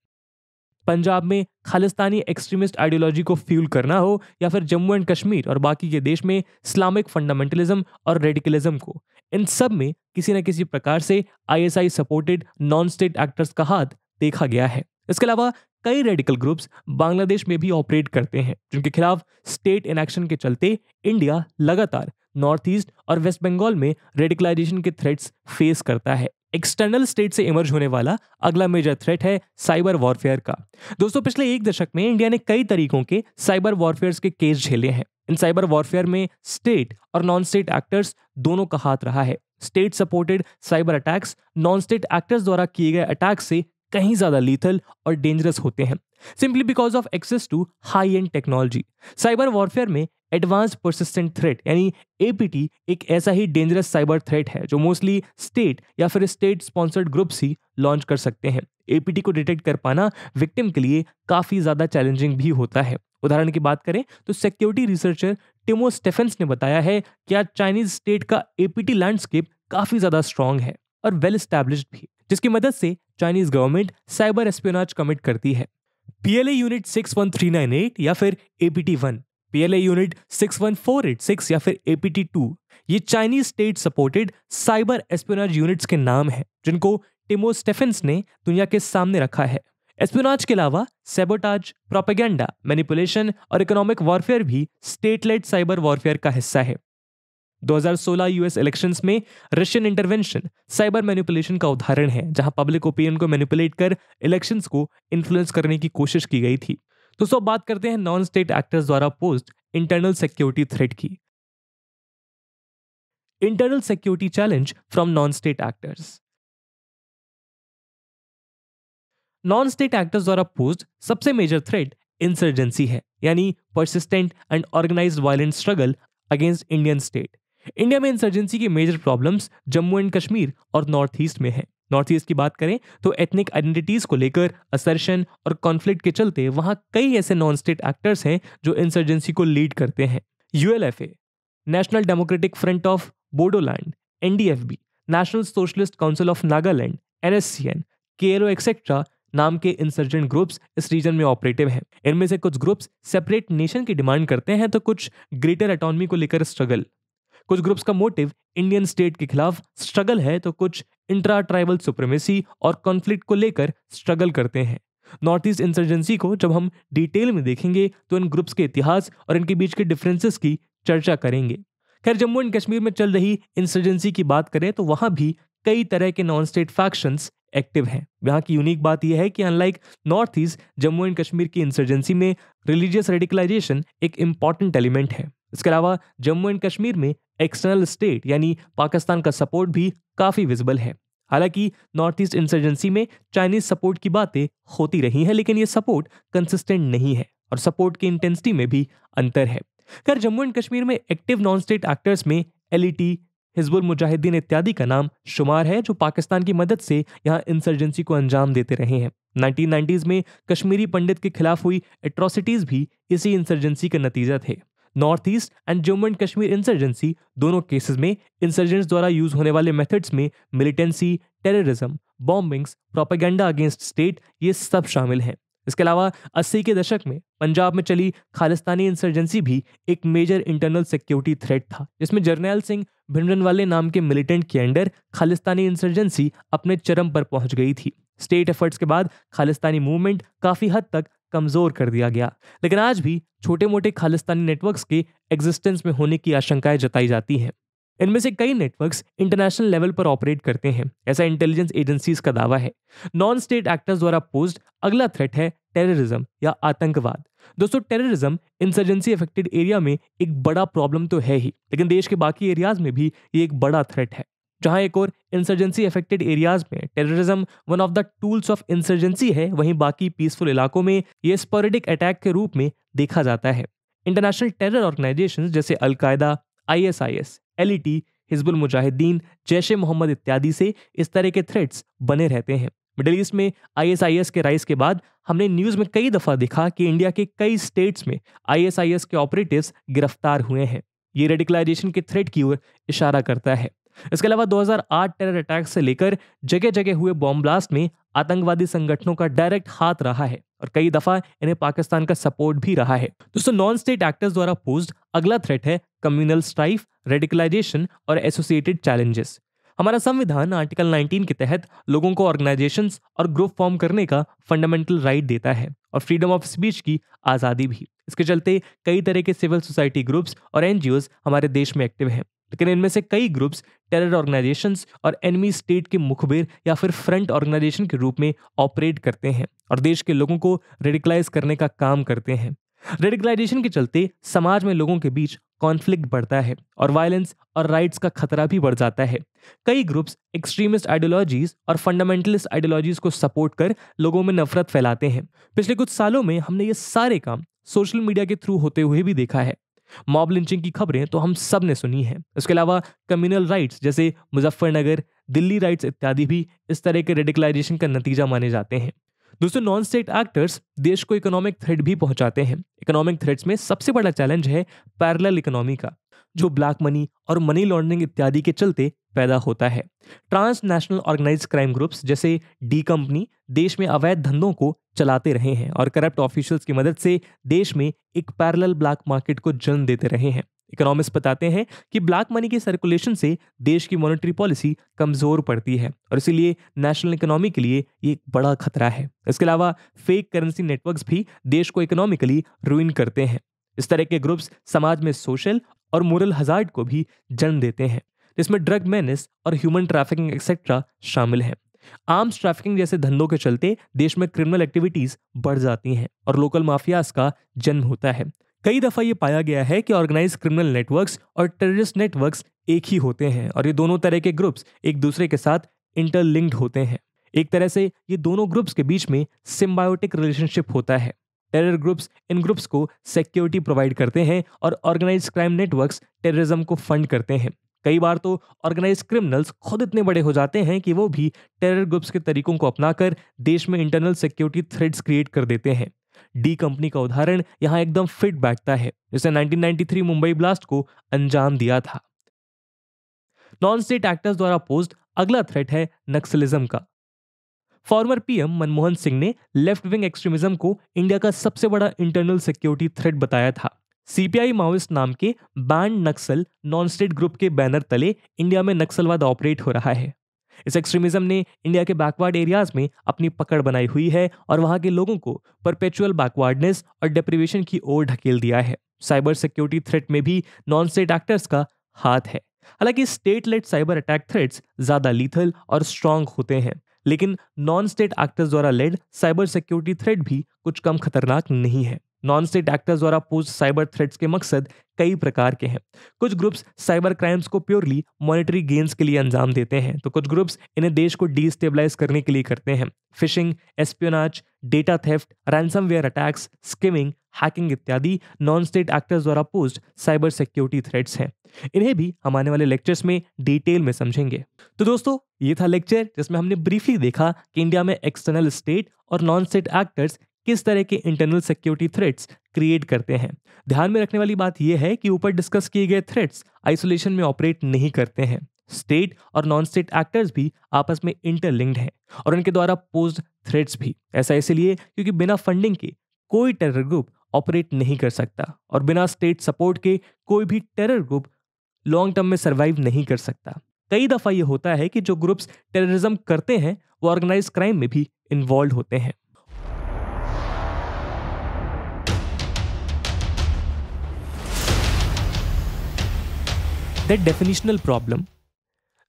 पंजाब में खालिस्तानी एक्सट्रीमिस्ट आइडियोलॉजी को फ्यूल करना हो या फिर जम्मू एंड कश्मीर और बाकी के देश में इस्लामिक फंडामेंटलिज्म और रेडिकलिज्म को इन सब में किसी न किसी प्रकार से ISI supported non state actors का हाथ देखा गया है इसके अलावा कई रेडिकल ग्रुप्स बांग्लादेश में भी ऑपरेट करते हैं जिनके खिलाफ स्टेट इनएक्शन के चलते इंडिया लगातार नॉर्थ ईस्ट और वेस्ट बंगाल में रेडिकलाइजेशन के थ्रेट्स फेस करता है एक्सटर्नल स्टेट से इमर्ज होने वाला अगला मेजर थ्रेट है साइबर वॉरफेयर का दोस्तों पिछले एक दशक में इंडिया ने कई तरीकों के साइबर वॉरफेयर के केस झेले हैं इन साइबर वॉरफेयर में स्टेट और नॉन स्टेट एक्टर्स दोनों का हाथ रहा है state supported cyber attacks non state actors द्वारा किए गए अटैक से कहीं ज्यादा लीथल और डेंजरस होते हैं simply because of access to high end technology cyber warfare में एडवांस परसिस्टेंट थ्रेट यानी एपीटी एक ऐसा ही डेंजरस साइबर थ्रेट है जो मोस्टली स्टेट या फिर स्टेट स्पॉन्सर्ड ग्रुप्स ही लॉन्च कर सकते हैं एपीटी को डिटेक्ट कर पाना विक्टिम के लिए काफ़ी ज़्यादा चैलेंजिंग भी होता है उदाहरण की बात करें तो सिक्योरिटी रिसर्चर टिमो स्टेफेंस ने बताया है कि आज चाइनीज स्टेट का एपीटी लैंडस्केप काफ़ी ज़्यादा स्ट्रांग है और वेल स्टैब्लिश भी जिसकी मदद से Chinese government cyber espionage commit करती है पीएलए यूनिट 61398 या फिर एपीटी 1 पीएलए यूनिट 61486 या फिर एपीटी 2 ये Chinese state supported cyber espionage units के नाम हैं जिनको टिमो स्टेफेंस ने दुनिया के सामने रखा है एस्पियोनाज के अलावा सेबोटाज प्रोपेगेंडा मैनिपुलेशन और इकोनॉमिक वॉरफेयर भी स्टेट लेड साइबर वॉरफेयर का हिस्सा है 2016 यूएस इलेक्शंस में रशियन इंटरवेंशन साइबर मैनिपुलेशन का उदाहरण है जहां पब्लिक ओपिनियन को मैनिपुलेट कर इलेक्शंस को इन्फ्लुएंस करने की कोशिश की गई थी दोस्तों बात करते हैं नॉन स्टेट एक्टर्स द्वारा पोस्ट इंटरनल सिक्योरिटी थ्रेट की internal security challenge from non state actors non state actors द्वारा पोस्ट सबसे मेजर थ्रेट इंसर्जेंसी है यानी persistent and organised violent struggle against Indian state India में इंसर्जेंसी के major problems Jammu and Kashmir और north east में है नॉर्थ ईस्ट की बात करें तो एथनिक आइडेंटिटीज को लेकर असर्शन और कॉन्फ्लिक्ट के चलते वहां कई ऐसे नॉन स्टेट एक्टर्स हैं जो इंसर्जेंसी को लीड करते हैं ULFA national democratic front of Bodoland NDFB national socialist council of Nagaland NSCN KLO etcetera नाम के इंसर्जेंट ग्रुप्स इस रीजन में ऑपरेटिव हैं इनमें से कुछ ग्रुप्स सेपरेट नेशन की डिमांड करते हैं तो कुछ ग्रेटर अटोनमी को लेकर स्ट्रगल कुछ ग्रुप्स का मोटिव इंडियन स्टेट के खिलाफ स्ट्रगल है तो कुछ इंट्रा ट्राइबल सुप्रीमेसी और कॉन्फ्लिक्ट को लेकर स्ट्रगल करते हैं नॉर्थ ईस्ट इंसर्जेंसी को जब हम डिटेल में देखेंगे तो इन ग्रुप्स के इतिहास और इनके बीच के डिफरेंसेस की चर्चा करेंगे खैर जम्मू एंड कश्मीर में चल रही इंसर्जेंसी की बात करें तो वहाँ भी कई तरह के नॉन स्टेट फैक्शंस एक्टिव हैं यहाँ की यूनिक बात यह है कि unlike north east Jammu and Kashmir की इंसर्जेंसी में रिलीजियस रेडिकलाइजेशन एक इम्पॉर्टेंट एलिमेंट है इसके अलावा जम्मू एंड कश्मीर में एक्सटर्नल स्टेट यानी पाकिस्तान का सपोर्ट भी काफ़ी विजिबल है हालांकि नॉर्थ ईस्ट इंसर्जेंसी में चाइनीज सपोर्ट की बातें होती रही हैं लेकिन ये सपोर्ट कंसिस्टेंट नहीं है और सपोर्ट की इंटेंसिटी में भी अंतर है खैर जम्मू एंड कश्मीर में एक्टिव नॉन स्टेट एक्टर्स में एल हिजबुल मुजाहिदीन इत्यादि का नाम शुमार है जो पाकिस्तान की मदद से यहाँ इंसर्जेंसी को अंजाम देते रहे हैं नाइनटीन में कश्मीरी पंडित के खिलाफ हुई एट्रॉसिटीज़ भी इसी इंसर्जेंसी का नतीजा थे north east and Jammu and Kashmir insurgency दोनों केसेस में इंसर्जेंट्स द्वारा यूज होने वाले मेथड्स में militancy terrorism bombings propaganda against state ये सब शामिल हैं इसके अलावा अस्सी के दशक में पंजाब में चली खालिस्तानी इंसर्जेंसी भी एक मेजर इंटरनल सिक्योरिटी थ्रेट था जिसमें जर्नैल सिंह भिंडन वाले नाम के मिलिटेंट के अंडर खालिस्तानी इंसर्जेंसी अपने चरम पर पहुंच गई थी स्टेट एफर्ट्स के बाद खालिस्तानी मूवमेंट काफ़ी हद तक कमज़ोर कर दिया गया लेकिन आज भी छोटे मोटे खालिस्तानी नेटवर्क्स के एग्जिस्टेंस में होने की आशंकाएं जताई जाती हैं इनमें से कई नेटवर्क्स इंटरनेशनल लेवल पर ऑपरेट करते हैं ऐसा इंटेलिजेंस एजेंसीज का दावा है नॉन स्टेट एक्टर्स द्वारा पोस्ट अगला थ्रेट है टेररिज्म या आतंकवाद दोस्तों टेररिज्म इंसर्जेंसी अफेक्टेड एरिया में एक बड़ा प्रॉब्लम तो है ही लेकिन देश के बाकी एरियाज में भी ये एक बड़ा थ्रेट है जहां एक और इंसर्जेंसी अफेक्टेड एरियाज में terrorism one of the tools of insurgency है वहीं बाकी पीसफुल इलाकों में ये स्पोरेटिक अटैक के रूप में देखा जाता है इंटरनेशनल टेरर ऑर्गेनाइजेशन जैसे al Qaeda I S I S L E T Hizbul Mujahideen Jaish e Mohammed इत्यादि से इस तरह के थ्रेट्स बने रहते हैं मिडल ईस्ट में आईएसआईएस के राइस के बाद हमने न्यूज़ में कई दफ़ा देखा कि इंडिया के कई स्टेट्स में आईएसआईएस के ऑपरेटिव्स गिरफ्तार हुए हैं ये रेडिकलाइजेशन के थ्रेट की ओर इशारा करता है इसके अलावा 2008 टेरर अटैक से लेकर जगह जगह हुए बॉम्ब ब्लास्ट में आतंकवादी संगठनों का डायरेक्ट हाथ रहा है और कई दफा इन्हें पाकिस्तान का सपोर्ट भी रहा है दोस्तों नॉन स्टेट एक्टर्स द्वारा पोस्ट अगला थ्रेट है कम्युनल स्ट्राइफ रेडिकलाइजेशन और एसोसिएटेड चैलेंजेस हमारा संविधान आर्टिकल 19 के तहत लोगों को ऑर्गेनाइजेशंस और ग्रुप फॉर्म करने का फंडामेंटल राइट देता है और फ्रीडम ऑफ स्पीच की आज़ादी भी इसके चलते कई तरह के सिविल सोसाइटी ग्रुप्स और एनजीओ हमारे देश में एक्टिव हैं लेकिन इनमें से कई ग्रुप्स टेरर ऑर्गेनाइजेशन और एनिमी स्टेट के मुखबिर या फिर फ्रंट ऑर्गेनाइजेशन के रूप में ऑपरेट करते हैं और देश के लोगों को रेडिकलाइज करने का काम करते हैं रेडिकलाइजेशन के चलते समाज में लोगों के बीच कॉन्फ्लिक्ट बढ़ता है और वायलेंस और राइट्स का खतरा भी बढ़ जाता है कई ग्रुप्स एक्सट्रीमिस्ट आइडियोलॉजीज और फंडामेंटलिस्ट आइडियोलॉजीज को सपोर्ट कर लोगों में नफरत फैलाते हैं पिछले कुछ सालों में हमने ये सारे काम सोशल मीडिया के थ्रू होते हुए भी देखा है मॉब लिंचिंग की खबरें तो हम सब ने सुनी है इसके अलावा कम्युनल राइट्स जैसे मुजफ्फरनगर दिल्ली राइट्स इत्यादि भी इस तरह के रेडिकलाइजेशन का नतीजा माने जाते हैं दोस्तों नॉन स्टेट एक्टर्स देश को इकोनॉमिक थ्रेड भी पहुंचाते हैं इकोनॉमिक थ्रेड्स में सबसे बड़ा चैलेंज है पैरल इकोनॉमी का जो ब्लैक मनी और मनी लॉन्ड्रिंग इत्यादि के चलते पैदा होता है ट्रांसनेशनल ऑर्गेनाइज क्राइम ग्रुप्स जैसे डी कंपनी देश में अवैध धंधों को चलाते रहे हैं और करप्ट ऑफिशियल्स की मदद से देश में एक पैरल ब्लैक मार्केट को जन्म देते रहे हैं इकोनॉमिस्ट बताते हैं कि ब्लैक मनी के सर्कुलेशन से देश की मॉनेटरी पॉलिसी कमज़ोर पड़ती है और इसीलिए नेशनल इकोनॉमी के लिए ये एक बड़ा खतरा है इसके अलावा फेक करेंसी नेटवर्क्स भी देश को इकोनॉमिकली रूइन करते हैं इस तरह के ग्रुप्स समाज में सोशल और मोरल हजार्ड को भी जन्म देते हैं जिसमें ड्रग मैनिस और ह्यूमन ट्रैफिकिंग एक्सेट्रा शामिल हैं आर्म्स ट्रैफिकिंग जैसे धंधों के चलते देश में क्रिमिनल एक्टिविटीज बढ़ जाती हैं और लोकल माफियाज का जन्म होता है कई दफ़ा ये पाया गया है कि ऑर्गेनाइज क्रिमिनल नेटवर्क्स और टेररिस्ट नेटवर्क्स एक ही होते हैं और ये दोनों तरह के ग्रुप्स एक दूसरे के साथ इंटरलिंक्ड होते हैं एक तरह से ये दोनों ग्रुप्स के बीच में सिम्बायोटिक रिलेशनशिप होता है टेरर ग्रुप्स इन ग्रुप्स को सिक्योरिटी प्रोवाइड करते हैं और ऑर्गेनाइज क्राइम नेटवर्क्स टेररिज्म को फंड करते हैं कई बार तो ऑर्गेनाइज क्रिमिनल्स खुद इतने बड़े हो जाते हैं कि वो भी टेरर ग्रुप्स के तरीकों को अपनाकर देश में इंटरनल सिक्योरिटी थ्रेड्स क्रिएट कर देते हैं डी कंपनी का उदाहरण यहाँ एकदम फिट बैठता है जिसने 1993 मुंबई ब्लास्ट को अंजाम दिया था नॉन स्टेट एक्टर्स द्वारा पोस्ट अगला थ्रेट है नक्सलिज्म का फॉर्मर पीएम मनमोहन सिंह ने लेफ्ट विंग एक्सट्रीमिज्म को इंडिया का सबसे बड़ा इंटरनल सिक्योरिटी थ्रेट बताया था सीपीआई माओइस्ट नाम के banned Naxal non state group के बैनर तले इंडिया में नक्सलवाद ऑपरेट हो रहा है इस एक्सट्रीमिज्म ने इंडिया के बैकवर्ड एरियाज में अपनी पकड़ बनाई हुई है और वहां के लोगों को परपेचुअल बैकवर्डनेस और डिप्रिवेशन की ओर ढकेल दिया है साइबर सिक्योरिटी थ्रेट में भी नॉन स्टेट एक्टर्स का हाथ है हालांकि state led cyber attack threats ज्यादा लीथल और स्ट्रांग होते हैं लेकिन नॉन स्टेट एक्टर्स द्वारा लेड साइबर सिक्योरिटी थ्रेट भी कुछ कम खतरनाक नहीं है नॉन स्टेट एक्टर्स द्वारा पोस्ट साइबर थ्रेट्स के मकसद कई प्रकार के हैं कुछ ग्रुप्स साइबर क्राइम्स को प्योरली मॉनिटरी गेम्स के लिए अंजाम देते हैं तो कुछ ग्रुप्स इन्हें देश को डीस्टेबलाइज करने के लिए करते हैं phishing espionage data theft ransomware attacks skimming hacking इत्यादि नॉन स्टेट एक्टर्स द्वारा पोस्ट साइबर सिक्योरिटी थ्रेट्स हैं इन्हें भी हम आने वाले लेक्चर्स में डिटेल में समझेंगे तो दोस्तों ये था लेक्चर जिसमें हमने ब्रीफली देखा कि इंडिया में एक्सटर्नल स्टेट और नॉन स्टेट एक्टर्स किस तरह के इंटरनल सिक्योरिटी थ्रेट्स क्रिएट करते हैं ध्यान में रखने वाली बात यह है कि ऊपर डिस्कस किए गए थ्रेट्स आइसोलेशन में ऑपरेट नहीं करते हैं स्टेट और नॉन स्टेट एक्टर्स भी आपस में इंटरलिंक्ड हैं और उनके द्वारा पोस्ड थ्रेट्स भी ऐसा इसलिए क्योंकि बिना फंडिंग के कोई टेरर ग्रुप ऑपरेट नहीं कर सकता और बिना स्टेट सपोर्ट के कोई भी टेरर ग्रुप लॉन्ग टर्म में सर्वाइव नहीं कर सकता कई दफ़ा ये होता है कि जो ग्रुप्स टेररिज्म करते हैं वो ऑर्गेनाइज क्राइम में भी इन्वॉल्व होते हैं द डेफिनेशनल प्रॉब्लम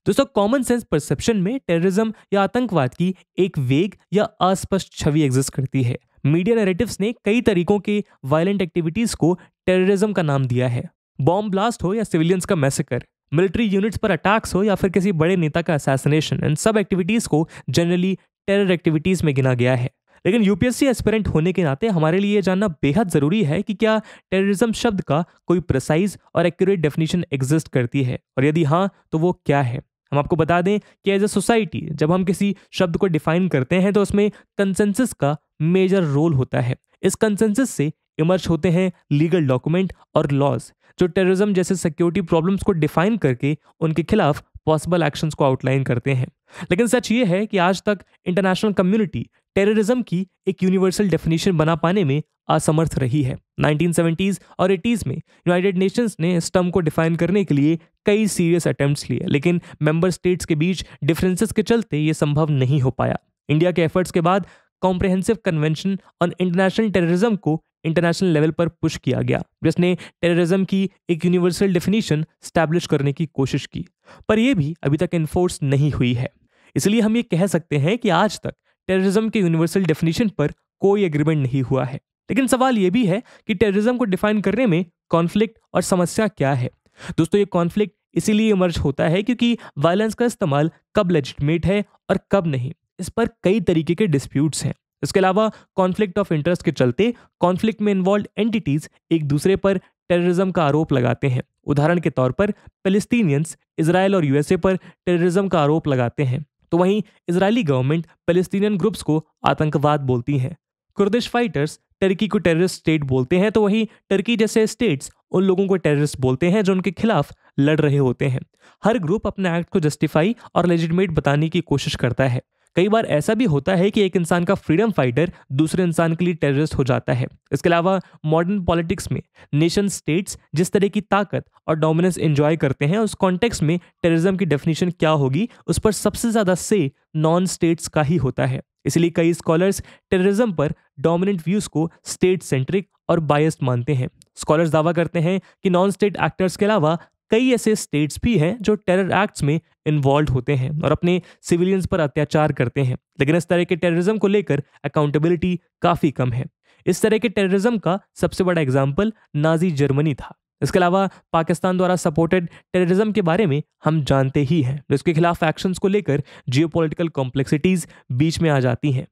दोस्तों कॉमन सेंस परसेप्शन में टेररिज्म या आतंकवाद की एक वेग या अस्पष्ट छवि एग्जिस्ट करती है मीडिया नैरेटिव्स ने कई तरीकों के वायलेंट एक्टिविटीज को टेररिज्म का नाम दिया है बॉम्ब ब्लास्ट हो या सिविलियंस का मैसेकर मिलिट्री यूनिट्स पर अटैक्स हो या फिर किसी बड़े नेता का असैसिनेशन इन सब एक्टिविटीज को जनरली टेरर एक्टिविटीज में गिना गया है लेकिन यूपीएससी एस्पेरेंट होने के नाते हमारे लिए जानना बेहद ज़रूरी है कि क्या टेररिज्म शब्द का कोई प्रसाइज और एक्यूरेट डेफिनेशन एग्जिस्ट करती है और यदि हाँ तो वो क्या है हम आपको बता दें कि एज ए सोसाइटी जब हम किसी शब्द को डिफाइन करते हैं तो उसमें कंसेंसस का मेजर रोल होता है इस कंसेंसस से इमर्ज होते हैं लीगल डॉक्यूमेंट और लॉज जो टेररिज्म जैसे सिक्योरिटी प्रॉब्लम्स को डिफाइन करके उनके खिलाफ पॉसिबल एक्शंस को आउटलाइन करते हैं लेकिन सच ये है कि आज तक इंटरनेशनल कम्युनिटी टेररिज्म की एक यूनिवर्सल डेफिनेशन बना पाने में असमर्थ रही है 1970s और 80s में यूनाइटेड नेशंस ने इस टर्म को डिफाइन करने के लिए कई सीरियस अटेम्प्ट्स लिए लेकिन मेंबर स्टेट्स के बीच डिफरेंसेस के चलते ये संभव नहीं हो पाया इंडिया के एफर्ट्स के बाद comprehensive convention on international terrorism को इंटरनेशनल लेवल पर पुश किया गया जिसने टेररिज्म की एक यूनिवर्सल डेफिनेशन स्टैब्लिश करने की कोशिश की पर यह भी अभी तक इन्फोर्स नहीं हुई है इसलिए हम ये कह सकते हैं कि आज तक टेररिज्म के यूनिवर्सल डेफिनेशन पर कोई एग्रीमेंट नहीं हुआ है लेकिन सवाल यह भी है कि टेररिज्म को डिफाइन करने में कॉन्फ्लिक्ट और समस्या क्या है दोस्तों ये कॉन्फ्लिक्ट इसीलिए इमर्ज होता है क्योंकि वायलेंस का इस्तेमाल कब लेजिटमेट है और कब नहीं इस पर कई तरीके के डिस्प्यूट्स हैं इसके अलावा कॉन्फ्लिक्ट ऑफ इंटरेस्ट के चलते कॉन्फ्लिक्ट में इन्वॉल्व एंटिटीज एक दूसरे पर टेररिज्म का आरोप लगाते हैं उदाहरण के तौर पर पेलेस्टीनियंस इसराइल और यूएसए पर टेररिज्म का आरोप लगाते हैं तो वहीं इसराइली गवर्नमेंट फलस्तीनियन ग्रुप्स को आतंकवाद बोलती है कुर्दिश फाइटर्स टर्की को टेररिस्ट स्टेट बोलते हैं तो वहीं टर्की जैसे स्टेट्स उन लोगों को टेररिस्ट बोलते हैं जो उनके खिलाफ लड़ रहे होते हैं हर ग्रुप अपने एक्ट को जस्टिफाई और लेजिटमेट बताने की कोशिश करता है कई बार ऐसा भी होता है कि एक इंसान का फ्रीडम फाइटर दूसरे इंसान के लिए टेररिस्ट हो जाता है इसके अलावा मॉडर्न पॉलिटिक्स में नेशन स्टेट्स जिस तरह की ताकत और डोमिनेंस एंजॉय करते हैं उस कॉन्टेक्स्ट में टेररिज्म की डेफिनेशन क्या होगी उस पर सबसे ज़्यादा से नॉन स्टेट्स का ही होता है इसलिए कई स्कॉलर्स टेररिज्म पर डोमिनेंट व्यूज़ को स्टेट सेंट्रिक और बायस्ड मानते हैं स्कॉलर्स दावा करते हैं कि नॉन स्टेट एक्टर्स के अलावा कई ऐसे स्टेट्स भी हैं जो टेरर एक्ट्स में इन्वॉल्व होते हैं और अपने सिविलियंस पर अत्याचार करते हैं लेकिन इस तरह के टेररिज्म को लेकर अकाउंटेबिलिटी काफ़ी कम है इस तरह के टेररिज्म का सबसे बड़ा एग्जाम्पल नाजी जर्मनी था इसके अलावा पाकिस्तान द्वारा सपोर्टेड टेररिज्म के बारे में हम जानते ही हैं जिसके खिलाफ एक्शंस को लेकर जियोपॉलिटिकल कॉम्प्लेक्सिटीज़ बीच में आ जाती हैं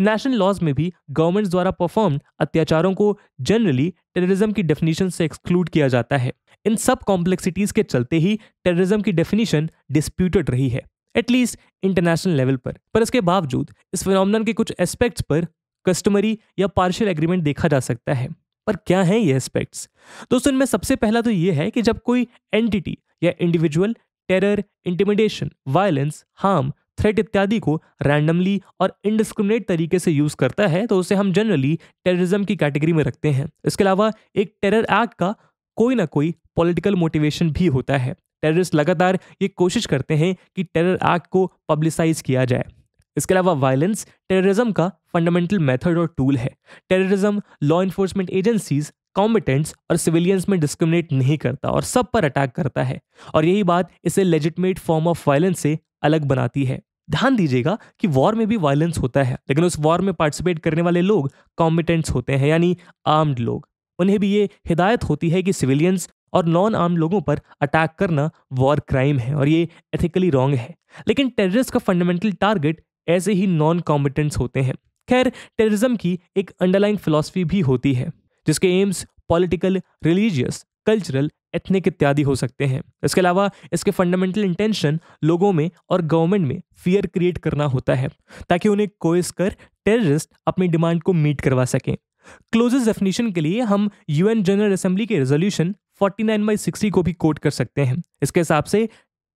नेशनल लॉज में भी गवर्नमेंट्स द्वारा परफॉर्म अत्याचारों को जनरली टेररिज्म की डेफिनेशन से एक्सक्लूड किया जाता है इन सब कॉम्प्लेक्सिटीज के चलते ही टेररिज्म की डेफिनेशन डिस्प्यूटेड रही है एटलीस्ट इंटरनेशनल लेवल पर पर इसके बावजूद इस फिनोमिनन के कुछ एस्पेक्ट्स पर कस्टमरी या पार्शियल एग्रीमेंट देखा जा सकता है पर क्या है ये एस्पेक्ट्स दोस्तों इनमें सबसे पहला तो ये है कि जब कोई एंटिटी या individual terror intimidation violence harm threat इत्यादि को रैंडमली और इनडिस्क्रिमिनेट तरीके से यूज़ करता है तो उसे हम जनरली टेररिज्म की कैटेगरी में रखते हैं इसके अलावा एक टेरर एक्ट का कोई ना कोई पॉलिटिकल मोटिवेशन भी होता है टेररिस्ट लगातार ये कोशिश करते हैं कि टेरर एक्ट को पब्लिसाइज किया जाए इसके अलावा वायलेंस टेररिज्म का फंडामेंटल मेथड और टूल है terrorism law enforcement agencies combatants और सिविलियंस में डिस्क्रिमिनेट नहीं करता और सब पर अटैक करता है और यही बात इसे लेजिटमेट फॉर्म ऑफ वायलेंस से अलग बनाती है ध्यान दीजिएगा कि वॉर में भी वायलेंस होता है लेकिन उस वॉर में पार्टिसिपेट करने वाले लोग कॉम्पिटेंट्स होते हैं यानी आर्म्ड लोग उन्हें भी ये हिदायत होती है कि सिविलियंस और नॉन आर्म लोगों पर अटैक करना वॉर क्राइम है और ये एथिकली रॉन्ग है लेकिन टेररिस्ट का फंडामेंटल टारगेट ऐसे ही नॉन कॉम्पिटेंट्स होते हैं खैर टेररिज्म की एक अंडरलाइन फिलासफी भी होती है जिसके aims political religious cultural ethnic इत्यादि हो सकते हैं इसके अलावा इसके फंडामेंटल इंटेंशन लोगों में और गवर्नमेंट में फियर क्रिएट करना होता है ताकि उन्हें कोइस कर टेररिस्ट अपनी डिमांड को मीट करवा सकें क्लोजेस्ट डेफिनेशन के लिए हम यूएन जनरल असेंबली के रेजोल्यूशन 49 बाई सिक्सटी को भी कोट कर सकते हैं इसके हिसाब से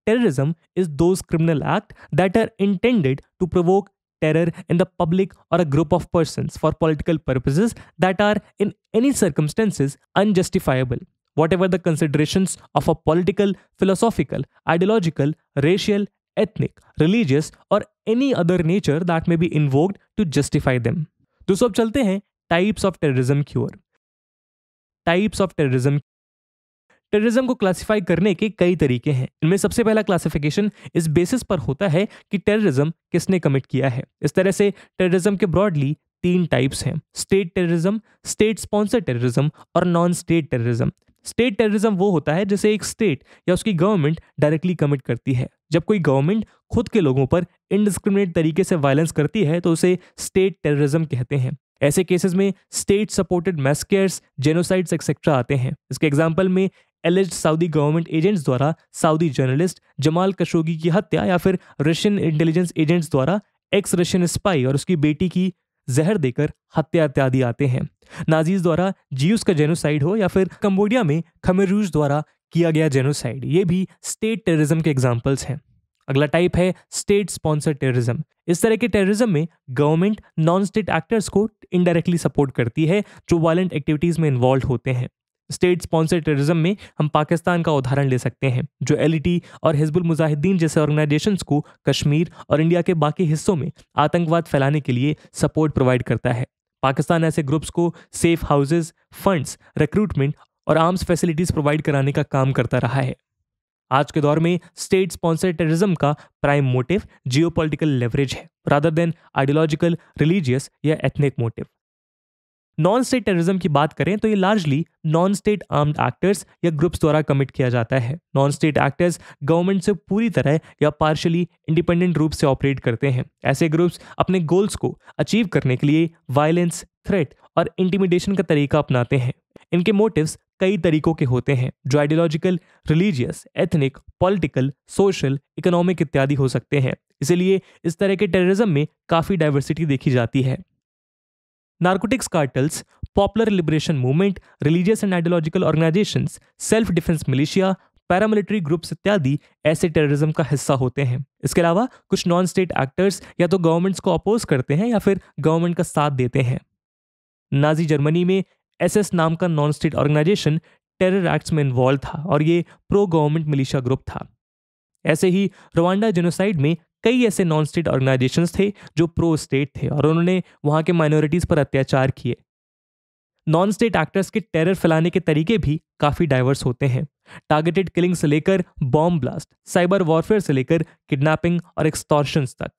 terrorism is those criminal act that are intended to provoke terror in the public और a group of person for political purposes that are in any circumstances unjustifiable whatever the considerations of a political, philosophical, ideological, racial, ethnic, religious, or any other nature that may be invoked to justify them. दोस्तों अब चलते हैं types of terrorism की ओर types of terrorism terrorism को classify करने के कई तरीके हैं इनमें सबसे पहला क्लासिफिकेशन इस बेसिस पर होता है कि टेररिज्म किसने कमिट किया है इस तरह से टेररिज्म के ब्रॉडली तीन टाइप्स हैं state terrorism state sponsor terrorism और non state terrorism state terrorism वो होता है जिसे एक स्टेट या उसकी गवर्नमेंट डायरेक्टली कमिट करती है जब कोई गवर्नमेंट खुद के लोगों पर इनडिस्क्रिमिनेट तरीके से वायलेंस करती है तो उसे स्टेट टेररिज्म कहते हैं ऐसे केसेस में state supported massacres genocides etcetera आते हैं इसके एग्जाम्पल में एलिज सऊदी गवर्नमेंट एजेंट्स द्वारा सऊदी जर्नलिस्ट जमाल कशोगी की हत्या या फिर रशियन इंटेलिजेंस एजेंट्स द्वारा एक्स रशियन स्पाई और उसकी बेटी की जहर देकर हत्या इत्यादि आते हैं नाजीज द्वारा जीव्स का जेनोसाइड हो या फिर कम्बोडिया में खमेरूज द्वारा किया गया जेनोसाइड ये भी स्टेट टेररिज्म के एग्जाम्पल्स हैं अगला टाइप है स्टेट स्पॉन्सर टेररिज्म इस तरह के टेररिज्म में गवर्नमेंट नॉन स्टेट एक्टर्स को इनडायरेक्टली सपोर्ट करती है जो वायलेंट एक्टिविटीज़ में इन्वॉल्व होते हैं स्टेट स्पॉन्सर्ड टेररिज्म में हम पाकिस्तान का उदाहरण ले सकते हैं जो एल और हिजबुल मुजाहिदीन जैसे ऑर्गेनाइजेशन को कश्मीर और इंडिया के बाकी हिस्सों में आतंकवाद फैलाने के लिए सपोर्ट प्रोवाइड करता है पाकिस्तान ऐसे ग्रुप्स को सेफ हाउसेज फंड्स रिक्रूटमेंट और आर्म्स फैसिलिटीज प्रोवाइड कराने का काम करता रहा है आज के दौर में स्टेट स्पॉन्सर्ड टेररिज्म का प्राइम मोटिव जियोपॉलिटिकल लेवरेज है रादर देन आइडियोलॉजिकल रिलीजियस या ethnic motive non state terrorism की बात करें तो ये largely non state armed actors या ग्रुप्स द्वारा कमिट किया जाता है नॉन स्टेट एक्टर्स गवर्नमेंट से पूरी तरह या पार्शली इंडिपेंडेंट रूप से ऑपरेट करते हैं ऐसे ग्रुप्स अपने गोल्स को अचीव करने के लिए वायलेंस थ्रेट और इंटिमिडेशन का तरीका अपनाते हैं इनके मोटिव्स कई तरीकों के होते हैं जो ideological religious ethnic political social economic इत्यादि हो सकते हैं इसीलिए इस तरह के टेररिज्म में काफ़ी डाइवर्सिटी देखी जाती है narcotics cartels, popular liberation movement, religious and ideological organizations, self defence militia paramilitary groups इत्यादि ऐसे टेररिज्म का हिस्सा होते हैं इसके अलावा कुछ नॉन स्टेट एक्टर्स या तो गवर्नमेंट्स को अपोज करते हैं या फिर गवर्नमेंट का साथ देते हैं नाजी जर्मनी में एसएस नाम का non state organization terror acts में इन्वॉल्व था और ये प्रो गवर्नमेंट मिलिशिया ग्रुप था ऐसे ही रवांडा जेनोसाइड में कई ऐसे नॉन स्टेट ऑर्गेनाइजेशन थे जो प्रो स्टेट थे और उन्होंने वहाँ के माइनॉरिटीज़ पर अत्याचार किए नॉन स्टेट एक्टर्स के टेरर फैलाने के तरीके भी काफ़ी डाइवर्स होते हैं टारगेटेड किलिंग से लेकर बॉम्ब ब्लास्ट साइबर वॉरफेयर से लेकर किडनैपिंग और एक्सटॉर्शन तक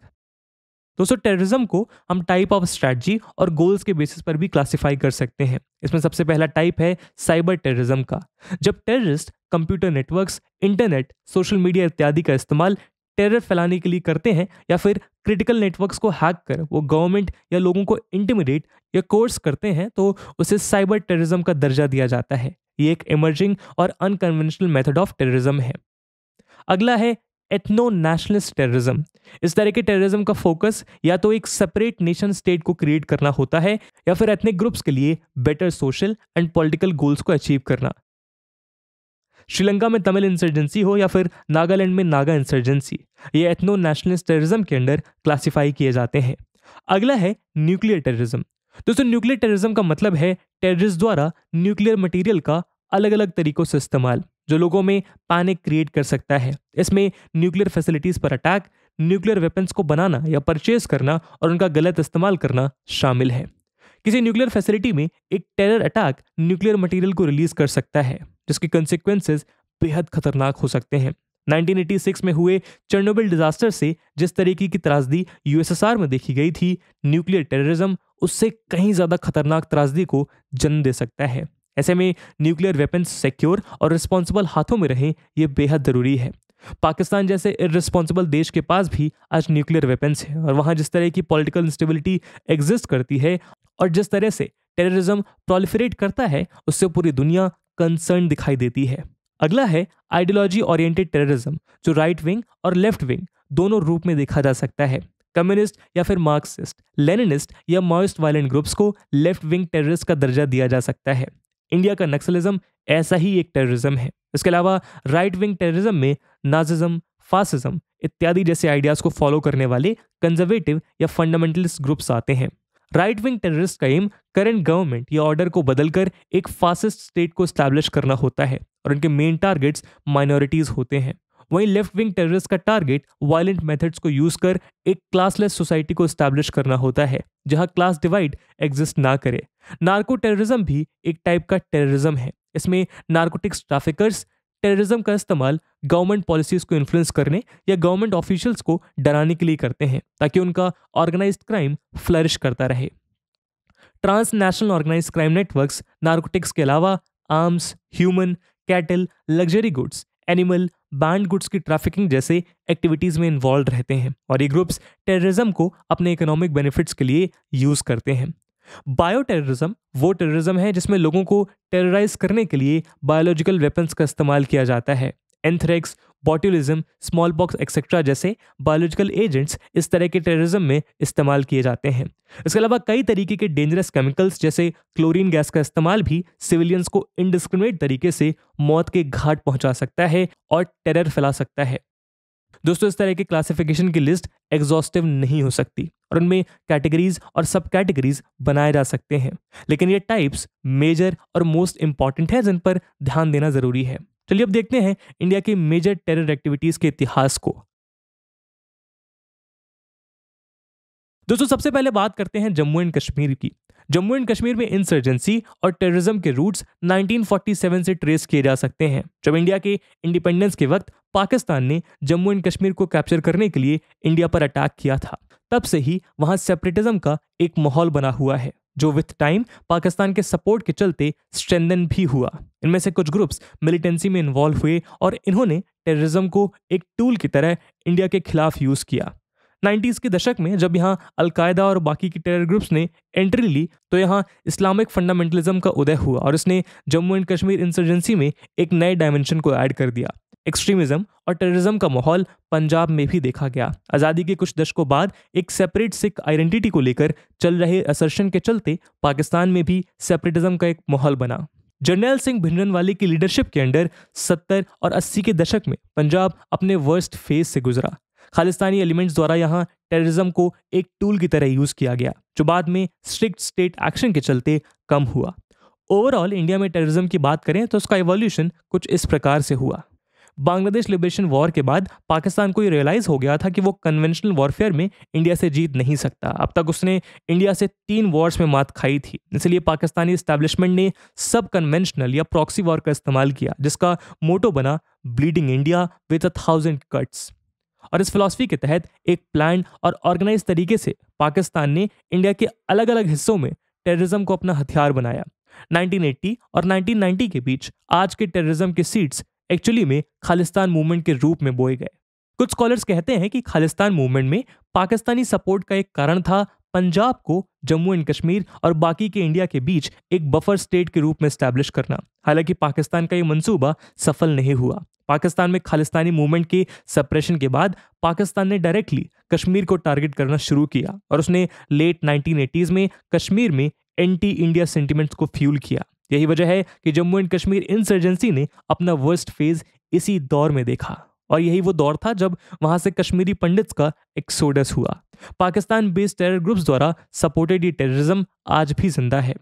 दोस्तों टेररिज्म को हम टाइप ऑफ स्ट्रेटजी और गोल्स के बेसिस पर भी क्लासिफाई कर सकते हैं इसमें सबसे पहला टाइप है साइबर टेररिज्म का जब terrorist computer networks internet social media इत्यादि का इस्तेमाल टेरर फैलाने के लिए करते हैं या फिर क्रिटिकल नेटवर्क्स को हैक कर वो गवर्नमेंट या लोगों को इंटिमिडेट या कोर्स करते हैं तो उसे साइबर टेररिज्म का दर्जा दिया जाता है ये एक इमर्जिंग और अनकन्वेंशनल मेथड ऑफ टेररिज्म है अगला है एथनो नेशनलिस्ट टेररिज्म इस तरह के टेररिज्म का फोकस या तो एक सेपरेट नेशन स्टेट को क्रिएट करना होता है या फिर एथनिक ग्रुप्स के लिए better social and political goals को अचीव करना श्रीलंका में तमिल इंसर्जेंसी हो या फिर नागालैंड में नागा इंसर्जेंसी ये एथनो नेशनलिस्ट टेररिज्म के अंडर क्लासिफाई किए जाते हैं अगला है न्यूक्लियर टेररिज्म दोस्तों न्यूक्लियर टेररिज्म का मतलब है टेररिस्ट द्वारा न्यूक्लियर मटेरियल का अलग अलग तरीकों से इस्तेमाल जो लोगों में पैनिक क्रिएट कर सकता है इसमें न्यूक्लियर फैसिलिटीज़ पर अटैक न्यूक्लियर वेपन्स को बनाना या परचेज करना और उनका गलत इस्तेमाल करना शामिल है किसी न्यूक्लियर फैसिलिटी में एक टेरर अटैक न्यूक्लियर मटेरियल को रिलीज कर सकता है जिसके कंसिक्वेंसेज बेहद खतरनाक हो सकते हैं 1986 में हुए चर्नोबिल डिजास्टर से जिस तरीके की त्रासदी यूएसएसआर में देखी गई थी न्यूक्लियर टेररिज्म उससे कहीं ज़्यादा खतरनाक त्रासदी को जन्म दे सकता है ऐसे में न्यूक्लियर वेपन्स सिक्योर और रिस्पॉन्सिबल हाथों में रहें ये बेहद ज़रूरी है पाकिस्तान जैसे इरिस्पॉन्सिबल देश के पास भी आज न्यूक्लियर वेपन्स हैं और वहाँ जिस तरह की पॉलिटिकल इंस्टेबिलिटी एग्जिस्ट करती है और जिस तरह से टेररिज्म प्रोलिफरेट करता है उससे पूरी दुनिया कंसर्न दिखाई देती है अगला है आइडियोलॉजी ओरिएंटेड टेररिज्म जो राइट विंग और लेफ्ट विंग दोनों रूप में देखा जा सकता है कम्युनिस्ट या फिर मार्क्सिस्ट लेनिनिस्ट या मॉइस्ट वायलेंट ग्रुप्स को लेफ्ट विंग टेररिस्ट का दर्जा दिया जा सकता है इंडिया का नक्सलिज्म ऐसा ही एक टेररिज्म है इसके अलावा राइट विंग टेररिज्म में नाजिज्म फासिज्म इत्यादि जैसे आइडियाज़ को फॉलो करने वाले कंजर्वेटिव या फंडामेंटलिस्ट ग्रुप्स आते हैं राइट विंग टेररिस्ट का एम करेंट गवर्नमेंट या ऑर्डर को बदलकर एक फासिस्ट स्टेट को स्टैब्लिश करना होता है और उनके मेन टारगेट्स माइनॉरिटीज होते हैं वहीं लेफ्ट विंग टेररिस्ट का टारगेट वायलेंट मेथड्स को यूज कर एक क्लासलेस सोसाइटी को स्टैब्लिश करना होता है जहां क्लास डिवाइड एग्जिस्ट ना करे नार्को टेररिज्म भी एक टाइप का टेररिज्म है इसमें नार्कोटिक्स ट्राफिकर्स टेररिज्म का इस्तेमाल गवर्नमेंट पॉलिसीज को इन्फ्लुएंस करने या गवर्नमेंट ऑफिशियल्स को डराने के लिए करते हैं ताकि उनका ऑर्गेनाइज क्राइम फ्लरिश करता रहे trans national organize crime networks narcotics के अलावा arms human cattle luxury goods animal banned goods की ट्रैफिकिंग जैसे एक्टिविटीज़ में इन्वॉल्व रहते हैं और ये ग्रुप्स टेररिज्म को अपने इकोनॉमिक बेनिफिट्स के लिए यूज़ करते हैं बायो टेररिज्म वो टेररिज्म है जिसमें लोगों को टेरराइज करने के लिए बायोलॉजिकल वेपन्स का इस्तेमाल किया जाता है anthrax botulism smallpox etcetera जैसे बायोलॉजिकल एजेंट्स इस तरह के टेररिज्म में इस्तेमाल किए जाते हैं इसके अलावा कई तरीके के डेंजरस केमिकल्स जैसे क्लोरीन गैस का इस्तेमाल भी सिविलियंस को इनडिस्क्रिमिनेट तरीके से मौत के घाट पहुंचा सकता है और टेरर फैला सकता है दोस्तों इस तरह के क्लासिफिकेशन की लिस्ट एग्जॉस्टिव नहीं हो सकती और उनमें कैटेगरीज और सब कैटेगरीज बनाए जा सकते हैं लेकिन ये टाइप्स मेजर और मोस्ट इंपॉर्टेंट हैं जिन पर ध्यान देना जरूरी है चलिए अब देखते हैं इंडिया के मेजर टेरर एक्टिविटीज के इतिहास को दोस्तों सबसे पहले बात करते हैं जम्मू एंड कश्मीर की जम्मू एंड कश्मीर में इंसर्जेंसी और टेररिज्म के रूट्स 1947 से ट्रेस किए जा सकते हैं जब इंडिया के इंडिपेंडेंस के वक्त पाकिस्तान ने जम्मू एंड कश्मीर को कैप्चर करने के लिए इंडिया पर अटैक किया था तब से ही वहां सेपरेटिज्म का एक माहौल बना हुआ है जो विथ टाइम पाकिस्तान के सपोर्ट के चलते स्ट्रेंदन भी हुआ इनमें से कुछ ग्रुप्स मिलिटेंसी में इन्वॉल्व हुए और इन्होंने टेररिज्म को एक टूल की तरह इंडिया के खिलाफ यूज किया नाइन्टीज़ के दशक में जब यहाँ अलकायदा और बाकी की टेरर ग्रुप्स ने एंट्री ली तो यहाँ इस्लामिक फंडामेंटलिज्म का उदय हुआ और इसने जम्मू एंड कश्मीर इंसर्जेंसी में एक नए डायमेंशन को ऐड कर दिया एक्सट्रीमिज्म और टेररिज्म का माहौल पंजाब में भी देखा गया आज़ादी के कुछ दशकों बाद एक सेपरेट सिख आइडेंटिटी को लेकर चल रहे असर्शन के चलते पाकिस्तान में भी सेपरेटिज्म का एक माहौल बना जर्नैल सिंह वाले की लीडरशिप के अंडर 70 और 80 के दशक में पंजाब अपने वर्स्ट फेज से गुजरा खालिस्तानी एलिमेंट्स द्वारा यहाँ टेररिज्म को एक टूल की तरह यूज़ किया गया जो बाद में स्ट्रिक्ट स्टेट एक्शन के चलते कम हुआ ओवरऑल इंडिया में टेररिज्म की बात करें तो उसका एवोल्यूशन कुछ इस प्रकार से हुआ बांग्लादेश लिबरेशन वॉर के बाद पाकिस्तान को ये रियलाइज़ हो गया था कि वो कन्वेंशनल वॉरफेयर में इंडिया से जीत नहीं सकता अब तक उसने इंडिया से तीन वॉर्स में मात खाई थी इसलिए पाकिस्तानी इस्टेब्लिशमेंट ने सब कन्वेंशनल या प्रॉक्सी वॉर का इस्तेमाल किया जिसका मोटो बना bleeding India with a thousand cuts और इस फिलॉसफी के तहत एक प्लान और ऑर्गेनाइज तरीके से पाकिस्तान ने इंडिया के अलग अलग हिस्सों में टेररिज्म को अपना हथियार बनाया 1980 और 1990 के बीच आज के टेररिज्म के सीट्स एक्चुअली में खालिस्तान मूवमेंट के रूप में बोए गए कुछ स्कॉलर्स कहते हैं कि खालिस्तान मूवमेंट में पाकिस्तानी सपोर्ट का एक कारण था पंजाब को जम्मू एंड कश्मीर और बाकी के इंडिया के बीच एक बफर स्टेट के रूप में स्टैब्लिश करना हालांकि पाकिस्तान का ये मंसूबा सफल नहीं हुआ पाकिस्तान में खालिस्तानी मूवमेंट के सप्रेशन के बाद पाकिस्तान ने डायरेक्टली कश्मीर को टारगेट करना शुरू किया और उसने लेट नाइनटीन में कश्मीर में एंटी इंडिया सेंटिमेंट्स को फ्यूल किया यही वजह है कि जम्मू एंड कश्मीर इंसर्जेंसी ने अपना वर्स्ट फेज इसी दौर में देखा और यही वो दौर था जब वहां से कश्मीरी पंडित्स का एक्सोडस हुआ पाकिस्तान बेस्ड टेरर ग्रुप्स द्वारा सपोर्टेड ये टेररिज्म आज भी जिंदा है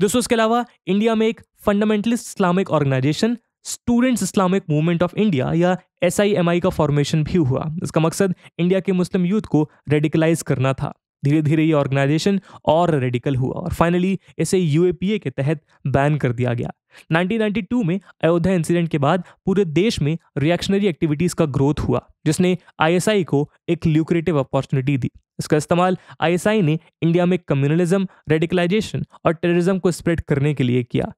दोस्तों इसके अलावा इंडिया में एक fundamentalist Islamic organization students Islamic movement of India या एस का फॉर्मेशन भी हुआ इसका मकसद इंडिया के मुस्लिम यूथ को रेडिकलाइज करना था धीरे धीरे ये ऑर्गेनाइजेशन और रेडिकल हुआ और फाइनली इसे यू के तहत बैन कर दिया गया 1992 में अयोध्या इंसिडेंट के बाद पूरे देश में रिएक्शनरी एक्टिविटीज़ का ग्रोथ हुआ जिसने आईएसआई को एक ल्यूक्रेटिव अपॉर्चुनिटी दी इसका इस्तेमाल आईएसआई ने इंडिया में कम्युनलिज्म रेडिकलाइजेशन और टेररिज्म को स्प्रेड करने के लिए किया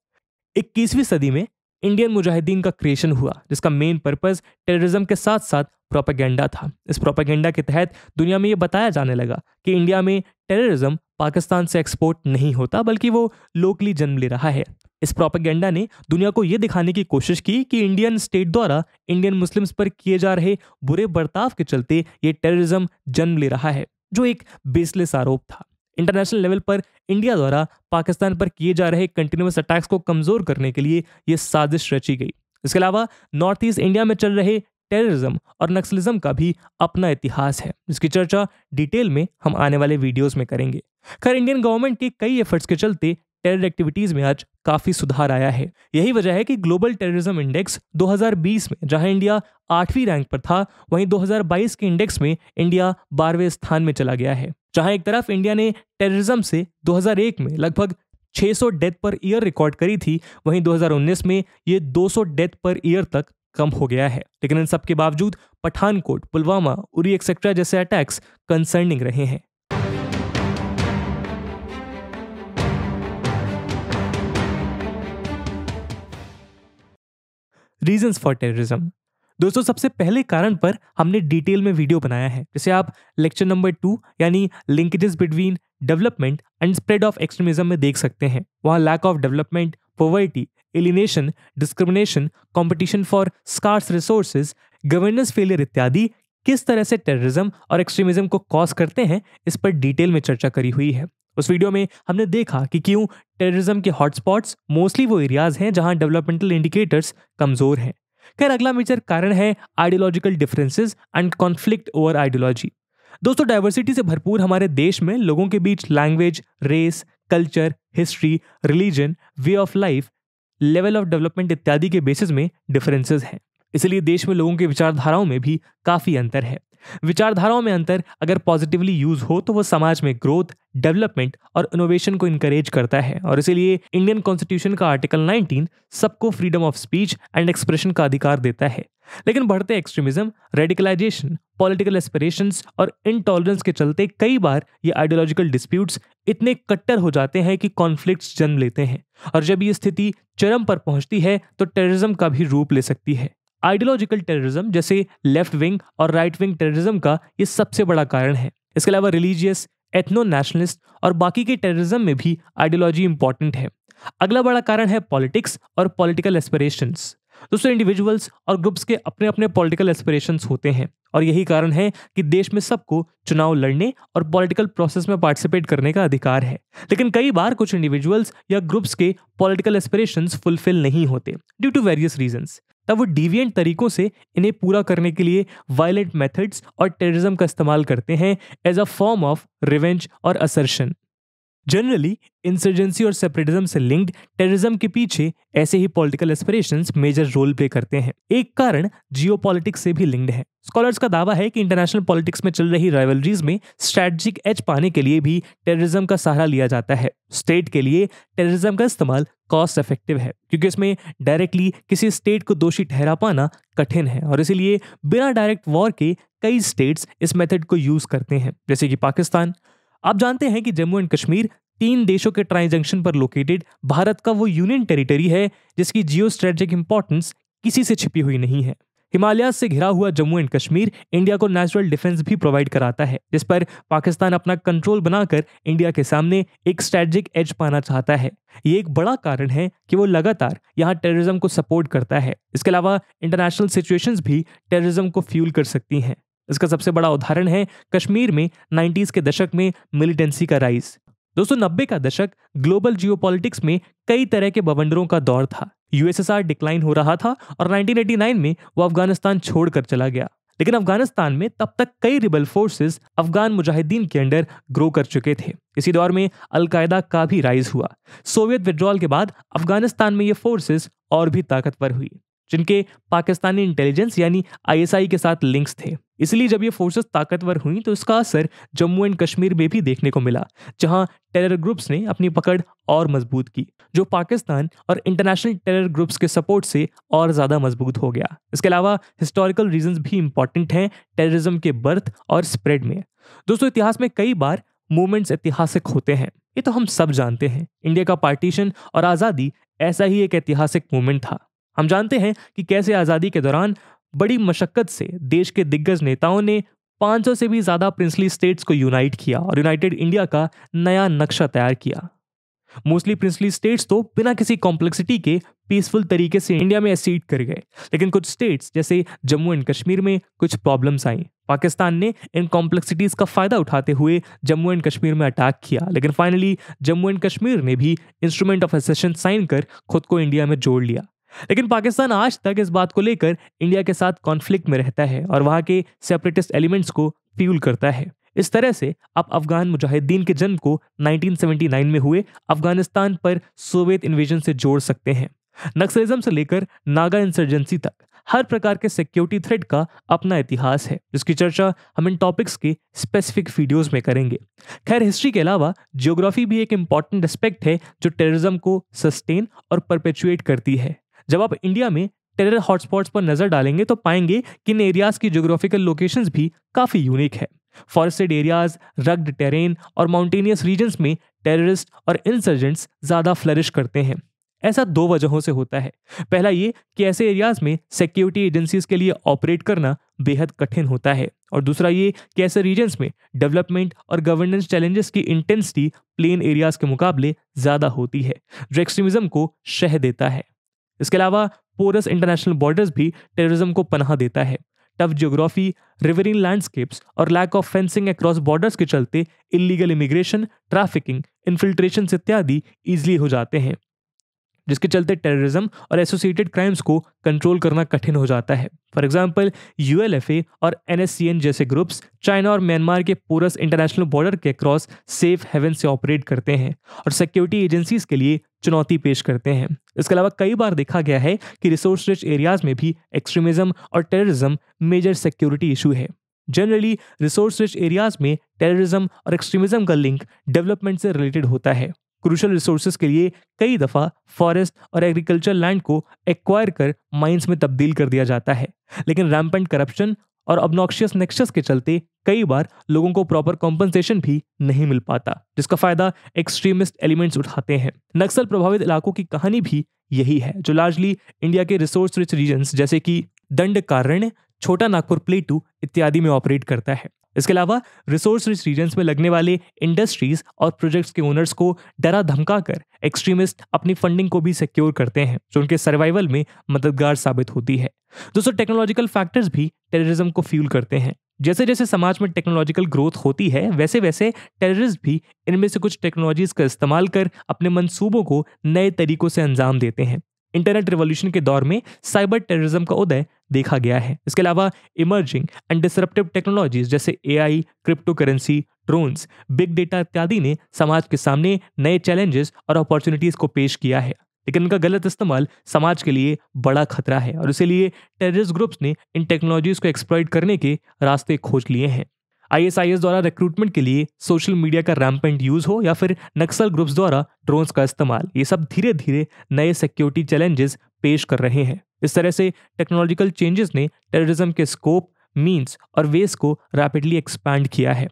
इक्कीसवीं सदी में इंडियन मुजाहिदीन का क्रिएशन हुआ जिसका मेन पर्पस टेररिज्म के साथ साथ प्रोपागेंडा था इस प्रोपागेंडा के तहत दुनिया में ये बताया जाने लगा कि इंडिया में टेररिज्म पाकिस्तान से एक्सपोर्ट नहीं होता बल्कि वो लोकली जन्म ले रहा है इस प्रोपागेंडा ने दुनिया को ये दिखाने की कोशिश की कि इंडियन स्टेट द्वारा इंडियन मुस्लिम्स पर किए जा रहे बुरे बर्ताव के चलते ये टेररिज्म जन्म ले रहा है जो एक बेसलेस आरोप था इंटरनेशनल लेवल पर इंडिया द्वारा पाकिस्तान पर किए जा रहे कंटिन्यूस अटैक्स को कमजोर करने के लिए ये साजिश रची गई इसके अलावा नॉर्थ ईस्ट इंडिया में चल रहे टेररिज्म और नक्सलिज्म का भी अपना इतिहास है जिसकी चर्चा डिटेल में हम आने वाले वीडियोस में करेंगे खैर इंडियन गवर्नमेंट के कई एफर्ट्स के चलते टेरर एक्टिविटीज में आज काफी सुधार आया है यही वजह है कि ग्लोबल टेररिज्म इंडेक्स 2020 में जहां इंडिया आठवीं रैंक पर था वहीं 2022 के इंडेक्स में इंडिया बारहवें स्थान में चला गया है जहां एक तरफ इंडिया ने टेररिज्म से 2001 में लगभग 600 डेथ पर ईयर रिकॉर्ड करी थी वहीं 2019 में ये 200 डेथ पर ईयर तक कम हो गया है लेकिन इन सब के बावजूद पठानकोट पुलवामा उरी एक्सेट्रा जैसे अटैक्स कंसर्निंग रहे हैं रीजंस फॉर टेररिज्म दोस्तों सबसे पहले कारण पर हमने डिटेल में वीडियो बनाया है जिसे आप लेक्चर नंबर टू यानी linkages between development and spread of extremism में देख सकते हैं वहाँ lack of development poverty alienation discrimination competition for scarce resources governance failure इत्यादि किस तरह से टेररिज्म और एक्सट्रीमिज्म को कॉज करते हैं इस पर डिटेल में चर्चा करी हुई है उस वीडियो में हमने देखा कि क्यों टेररिज्म के हॉटस्पॉट्स मोस्टली वो एरियाज हैं जहां डेवलपमेंटल इंडिकेटर्स कमजोर हैं खैर अगला मेजर कारण है ideological differences and conflict over ideology दोस्तों डाइवर्सिटी से भरपूर हमारे देश में लोगों के बीच language race culture history religion way of life level of development इत्यादि के बेसिस में डिफरेंसेस हैं इसलिए देश में लोगों के विचारधाराओं में भी काफ़ी अंतर है विचारधाराओं में अंतर अगर पॉजिटिवली यूज हो तो वो समाज में ग्रोथ डेवलपमेंट और इनोवेशन को इनकरेज करता है और इसीलिए इंडियन कॉन्स्टिट्यूशन का आर्टिकल 19 सबको freedom of speech and expression का अधिकार देता है लेकिन बढ़ते एक्सट्रीमिज्म रेडिकलाइजेशन पॉलिटिकल एस्पिरेशन और इनटॉलरेंस के चलते कई बार ये आइडियोलॉजिकल डिस्प्यूट्स इतने कट्टर हो जाते हैं कि कॉन्फ्लिक्ट्स जन्म लेते हैं और जब ये स्थिति चरम पर पहुंचती है तो टेररिज्म का भी रूप ले सकती है आइडियोलॉजिकल टेररिज्म जैसे लेफ्ट विंग और राइट विंग टेररिज्म का ये सबसे बड़ा कारण है इसके अलावा रिलीजियस एथनो नेशनलिस्ट और बाकी के टेररिज्म में भी आइडियोलॉजी इंपॉर्टेंट है अगला बड़ा कारण है पॉलिटिक्स और पॉलिटिकल एस्पिरेशंस दोस्तों इंडिविजुअल्स और ग्रुप्स के अपने अपने पॉलिटिकल एस्पिरेशंस होते हैं और यही कारण है कि देश में सबको चुनाव लड़ने और पॉलिटिकल प्रोसेस में पार्टिसिपेट करने का अधिकार है लेकिन कई बार कुछ इंडिविजुअल्स या ग्रुप्स के पॉलिटिकल एस्पिरेशंस फुलफिल नहीं होते ड्यू टू वेरियस रीजंस तब वो डिवियंट तरीकों से इन्हें पूरा करने के लिए वायलेंट मेथड्स और टेररिज्म का इस्तेमाल करते हैं as a form of revenge और असर्शन जनरली इंसर्जेंसी और सेपरेटिज्म से लिंक्ड टेररिज्म के पीछे ऐसे ही political aspirations major role play करते हैं एक कारण जियोपॉलिटिक्स से भी लिंक्ड है स्कॉलर्स का दावा है कि इंटरनेशनल पॉलिटिक्स में चल रही राइवलरीज में स्ट्रेटजिक एच पाने के लिए भी टेररिज्म का सहारा लिया जाता है स्टेट के लिए टेररिज्म का इस्तेमाल कॉस्ट इफेक्टिव है क्योंकि इसमें डायरेक्टली किसी स्टेट को दोषी ठहरा पाना कठिन है और इसीलिए बिना डायरेक्ट वॉर के कई स्टेट्स इस मेथड को यूज करते हैं जैसे कि पाकिस्तान आप जानते हैं कि जम्मू एंड कश्मीर तीन देशों के ट्रांजंक्शन पर लोकेटेड भारत का वो यूनियन टेरिटरी है जिसकी जियो स्ट्रेटेजिक इंपॉर्टेंस किसी से छिपी हुई नहीं है हिमालय से घिरा हुआ जम्मू एंड कश्मीर इंडिया को नेचुरल डिफेंस भी प्रोवाइड कराता है जिस पर पाकिस्तान अपना कंट्रोल बनाकर इंडिया के सामने एक स्ट्रेटजिक एज पाना चाहता है ये एक बड़ा कारण है कि वो लगातार यहाँ टेररिज्म को सपोर्ट करता है इसके अलावा इंटरनेशनल सिचुएशंस भी टेररिज्म को फ्यूल कर सकती हैं इसका सबसे बड़ा उदाहरण है कश्मीर में नाइन्टीज के दशक में मिलिटेंसी का राइज दोस्तों नब्बे का दशक ग्लोबल जियोपॉलिटिक्स में कई तरह के बवंडरों का दौर था यूएसएसआर डिक्लाइन हो रहा था और 1989 में वो अफगानिस्तान छोड़कर चला गया लेकिन अफगानिस्तान में तब तक कई रिबल फोर्सेस अफगान मुजाहिदीन के अंडर ग्रो कर चुके थे इसी दौर में अलकायदा का भी राइज हुआ सोवियत विड्रॉल के बाद अफगानिस्तान में ये फोर्सेस और भी ताकतवर हुई जिनके पाकिस्तानी इंटेलिजेंस यानी आईएसआई के साथ लिंक्स थे इसलिए जब ये फोर्सेस ताकतवर हुई तो इसका असर जम्मू एंड कश्मीर में भी देखने को मिला जहां टेरर ग्रुप्स ने अपनी पकड़ और मजबूत की जो पाकिस्तान और इंटरनेशनल टेरर ग्रुप्स के सपोर्ट से और ज़्यादा मजबूत हो गया इसके अलावा हिस्टोरिकल रीजन भी इंपॉर्टेंट हैं टेररिज्म के बर्थ और स्प्रेड में दोस्तों इतिहास में कई बार मूवमेंट्स ऐतिहासिक होते हैं ये तो हम सब जानते हैं इंडिया का पार्टीशन और आज़ादी ऐसा ही एक ऐतिहासिक मूवमेंट था हम जानते हैं कि कैसे आज़ादी के दौरान बड़ी मशक्कत से देश के दिग्गज नेताओं ने 500 से भी ज़्यादा प्रिंसली स्टेट्स को यूनाइट किया और यूनाइटेड इंडिया का नया नक्शा तैयार किया मोस्टली प्रिंसली स्टेट्स तो बिना किसी कॉम्प्लेक्सिटी के पीसफुल तरीके से इंडिया में एसीड कर गए लेकिन कुछ स्टेट्स जैसे जम्मू एंड कश्मीर में कुछ प्रॉब्लम्स आई पाकिस्तान ने इन कॉम्प्लेक्सिटीज़ का फ़ायदा उठाते हुए जम्मू एंड कश्मीर में अटैक किया लेकिन फाइनली जम्मू एंड कश्मीर ने भी इंस्ट्रूमेंट ऑफ एसेशन साइन कर खुद को इंडिया में जोड़ लिया लेकिन पाकिस्तान आज तक इस बात को लेकर इंडिया के साथ कॉन्फ्लिक्ट में रहता है और वहाँ के सेपरेटिस्ट एलिमेंट्स को फ्यूल करता है इस तरह से अब अफगान मुजाहिदीन के जन्म को 1979 में हुए अफगानिस्तान पर सोवियत इन्वेजन से जोड़ सकते हैं नक्सलिज्म से लेकर नागा इंसर्जेंसी तक हर प्रकार के सिक्योरिटी थ्रेड का अपना इतिहास है जिसकी चर्चा हम इन टॉपिक्स के स्पेसिफिक वीडियोस में करेंगे खैर हिस्ट्री के अलावा ज्योग्राफी भी एक इम्पॉर्टेंट एस्पेक्ट है जो टेररिज्म को सस्टेन और परपेचुएट करती है जब आप इंडिया में टेरर हॉटस्पॉट्स पर नजर डालेंगे तो पाएंगे कि इन एरियाज की जोग्राफिकल लोकेशंस भी काफी यूनिक है फॉरेस्टेड एरियाज रग्ड टेरेन और माउंटेनियस रीजन्स में टेररिस्ट और इंसर्जेंट्स ज्यादा फ्लरिश करते हैं ऐसा दो वजहों से होता है पहला ये कि ऐसे एरियाज में सिक्योरिटी एजेंसीज के लिए ऑपरेट करना बेहद कठिन होता है और दूसरा ये कि ऐसे रीजन्स में डेवलपमेंट और गवर्नेंस चैलेंजेस की इंटेंसिटी प्लेन एरियाज के मुकाबले ज़्यादा होती है जो एक्सट्रीमिज्म को शह देता है इसके अलावा पोरस इंटरनेशनल बॉर्डर्स भी टेररिज्म को पनाह देता है टफ ज्योग्राफी रिवरिन लैंडस्केप्स और lack of fencing across borders के चलते इलीगल इमिग्रेशन ट्रैफिकिंग इन्फिल्ट्रेशन इत्यादि ईजिली हो जाते हैं जिसके चलते टेररिज्म और एसोसिएटेड क्राइम्स को कंट्रोल करना कठिन हो जाता है फॉर एग्जाम्पल यू और एन जैसे ग्रुप्स चाइना और म्यांमार के पूरस इंटरनेशनल बॉर्डर के क्रॉस सेफ हेवन से ऑपरेट करते हैं और सिक्योरिटी एजेंसीज के लिए चुनौती पेश करते हैं इसके अलावा कई बार देखा गया है कि रिसोर्स रिच एरियाज में भी एक्सट्रीमिज्म और टेररिज्म मेजर सिक्योरिटी इशू है जनरली रिसोर्स रिच एरियाज में टेररिज्म और एक्सट्रीमिज्म का लिंक डेवलपमेंट से रिलेटेड होता है क्रूशल रिसोर्सेज के लिए कई दफ़ा फॉरेस्ट और एग्रीकल्चर लैंड को एक्वायर कर माइंस में तब्दील कर दिया जाता है लेकिन रैम्पेंट करप्शन और अबनॉक्शियस नेक्शस के चलते कई बार लोगों को प्रॉपर कॉम्पनसेशन भी नहीं मिल पाता जिसका फायदा एक्सट्रीमिस्ट एलिमेंट्स उठाते हैं नक्सल प्रभावित इलाकों की कहानी भी यही है जो लार्जली इंडिया के रिसोर्स रिच रीजन जैसे कि दंड कारण्य छोटा नागपुर प्लेटू इत्यादि में ऑपरेट करता है इसके अलावा रिसोर्स रिच रीजन्स में लगने वाले इंडस्ट्रीज और प्रोजेक्ट्स के ओनर्स को डरा धमका कर एक्सट्रीमिस्ट अपनी फंडिंग को भी सिक्योर करते हैं जो उनके सर्वाइवल में मददगार साबित होती है दोस्तों टेक्नोलॉजिकल फैक्टर्स भी टेररिज्म को फ्यूल करते हैं जैसे जैसे समाज में टेक्नोलॉजिकल ग्रोथ होती है वैसे वैसे टेररिस्ट भी इनमें से कुछ टेक्नोलॉजीज का इस्तेमाल कर अपने मंसूबों को नए तरीकों से अंजाम देते हैं इंटरनेट रिवॉल्यूशन के दौर में साइबर टेररिज्म का उदय देखा गया है इसके अलावा इमर्जिंग एंड डिसरप्टिव टेक्नोलॉजीज जैसे AI crypto currency drones big data इत्यादि ने समाज के सामने नए चैलेंजेस और अपॉर्चुनिटीज को पेश किया है लेकिन इनका गलत इस्तेमाल समाज के लिए बड़ा खतरा है और इसीलिए टेररिस्ट ग्रुप्स ने इन टेक्नोलॉजीज को एक्सप्लॉइट करने के रास्ते खोज लिए हैं आईएसआईएस द्वारा रिक्रूटमेंट के लिए सोशल मीडिया का रैम्पेंट यूज हो या फिर नक्सल ग्रुप्स द्वारा ड्रोन्स का इस्तेमाल ये सब धीरे धीरे नए सिक्योरिटी चैलेंजेस पेश कर रहे हैं इस तरह से टेक्नोलॉजिकल चेंजेस ने टेररिज्म के स्कोप मीन्स और वेस को रैपिडली एक्सपैंड किया है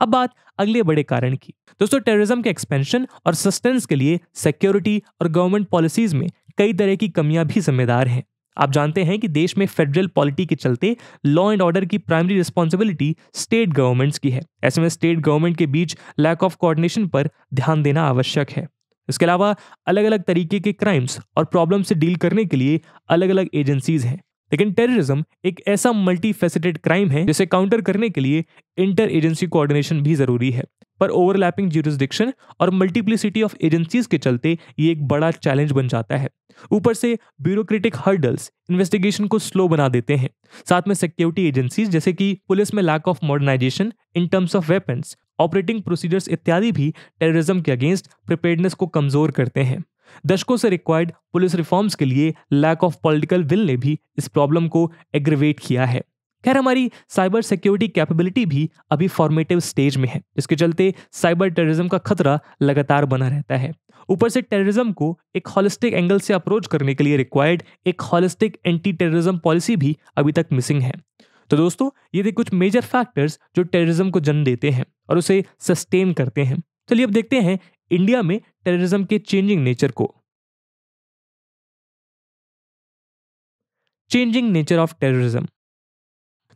अब बात अगले बड़े कारण की दोस्तों टेररिज्म के एक्सपेंशन और सस्टेंस के लिए सिक्योरिटी और गवर्नमेंट पॉलिसीज में कई तरह की कमियां भी जिम्मेदार हैं आप जानते हैं कि देश में फेडरल पॉलिटी के चलते लॉ एंड ऑर्डर की प्राइमरी रिस्पॉन्सिबिलिटी स्टेट गवर्नमेंट्स की है ऐसे में स्टेट गवर्नमेंट के बीच लैक ऑफ कोऑर्डिनेशन पर ध्यान देना आवश्यक है इसके अलावा अलग अलग तरीके के क्राइम्स और प्रॉब्लम से डील करने के लिए अलग अलग एजेंसीज हैं लेकिन टेररिज्म एक ऐसा मल्टी फेसिटेड क्राइम है जिसे काउंटर करने के लिए इंटर एजेंसी कोऑर्डिनेशन भी जरूरी है पर ओवरलैपिंग ज्यूरिस्डिक्शन और मल्टीप्लिसिटी ऑफ एजेंसीज के चलते ये एक बड़ा चैलेंज बन जाता है ऊपर से ब्यूरोक्रेटिक हर्डल्स इन्वेस्टिगेशन को स्लो बना देते हैं साथ में सिक्योरिटी एजेंसीज जैसे कि पुलिस में lack of modernisation in terms of weapons operating procedures इत्यादि भी टेररिज्म के अगेंस्ट प्रिपेयर्डनेस को कमजोर करते हैं दशकों से रिक्वायर्ड पुलिस रिफॉर्म्स के लिए लैक ऑफ पॉलिटिकल विल ने भी इस प्रॉब्लम को एग्रीवेट किया है खैर हमारी साइबर सिक्योरिटी कैपेबिलिटी भी अभी फॉर्मेटिव स्टेज में है जिसके चलते साइबर टेररिज्म का खतरा लगातार बना रहता है ऊपर से टेररिज्म को एक हॉलिस्टिक एंगल से अप्रोच करने के लिए रिक्वायर्ड एक हॉलिस्टिक एंटी टेररिज्म पॉलिसी भी अभी तक मिसिंग है तो दोस्तों ये थे कुछ मेजर फैक्टर्स जो टेररिज्म को जन्म देते हैं और उसे सस्टेन करते हैं चलिए अब देखते हैं इंडिया में टेररिज्म के चेंजिंग नेचर को चेंजिंग नेचर ऑफ टेररिज्म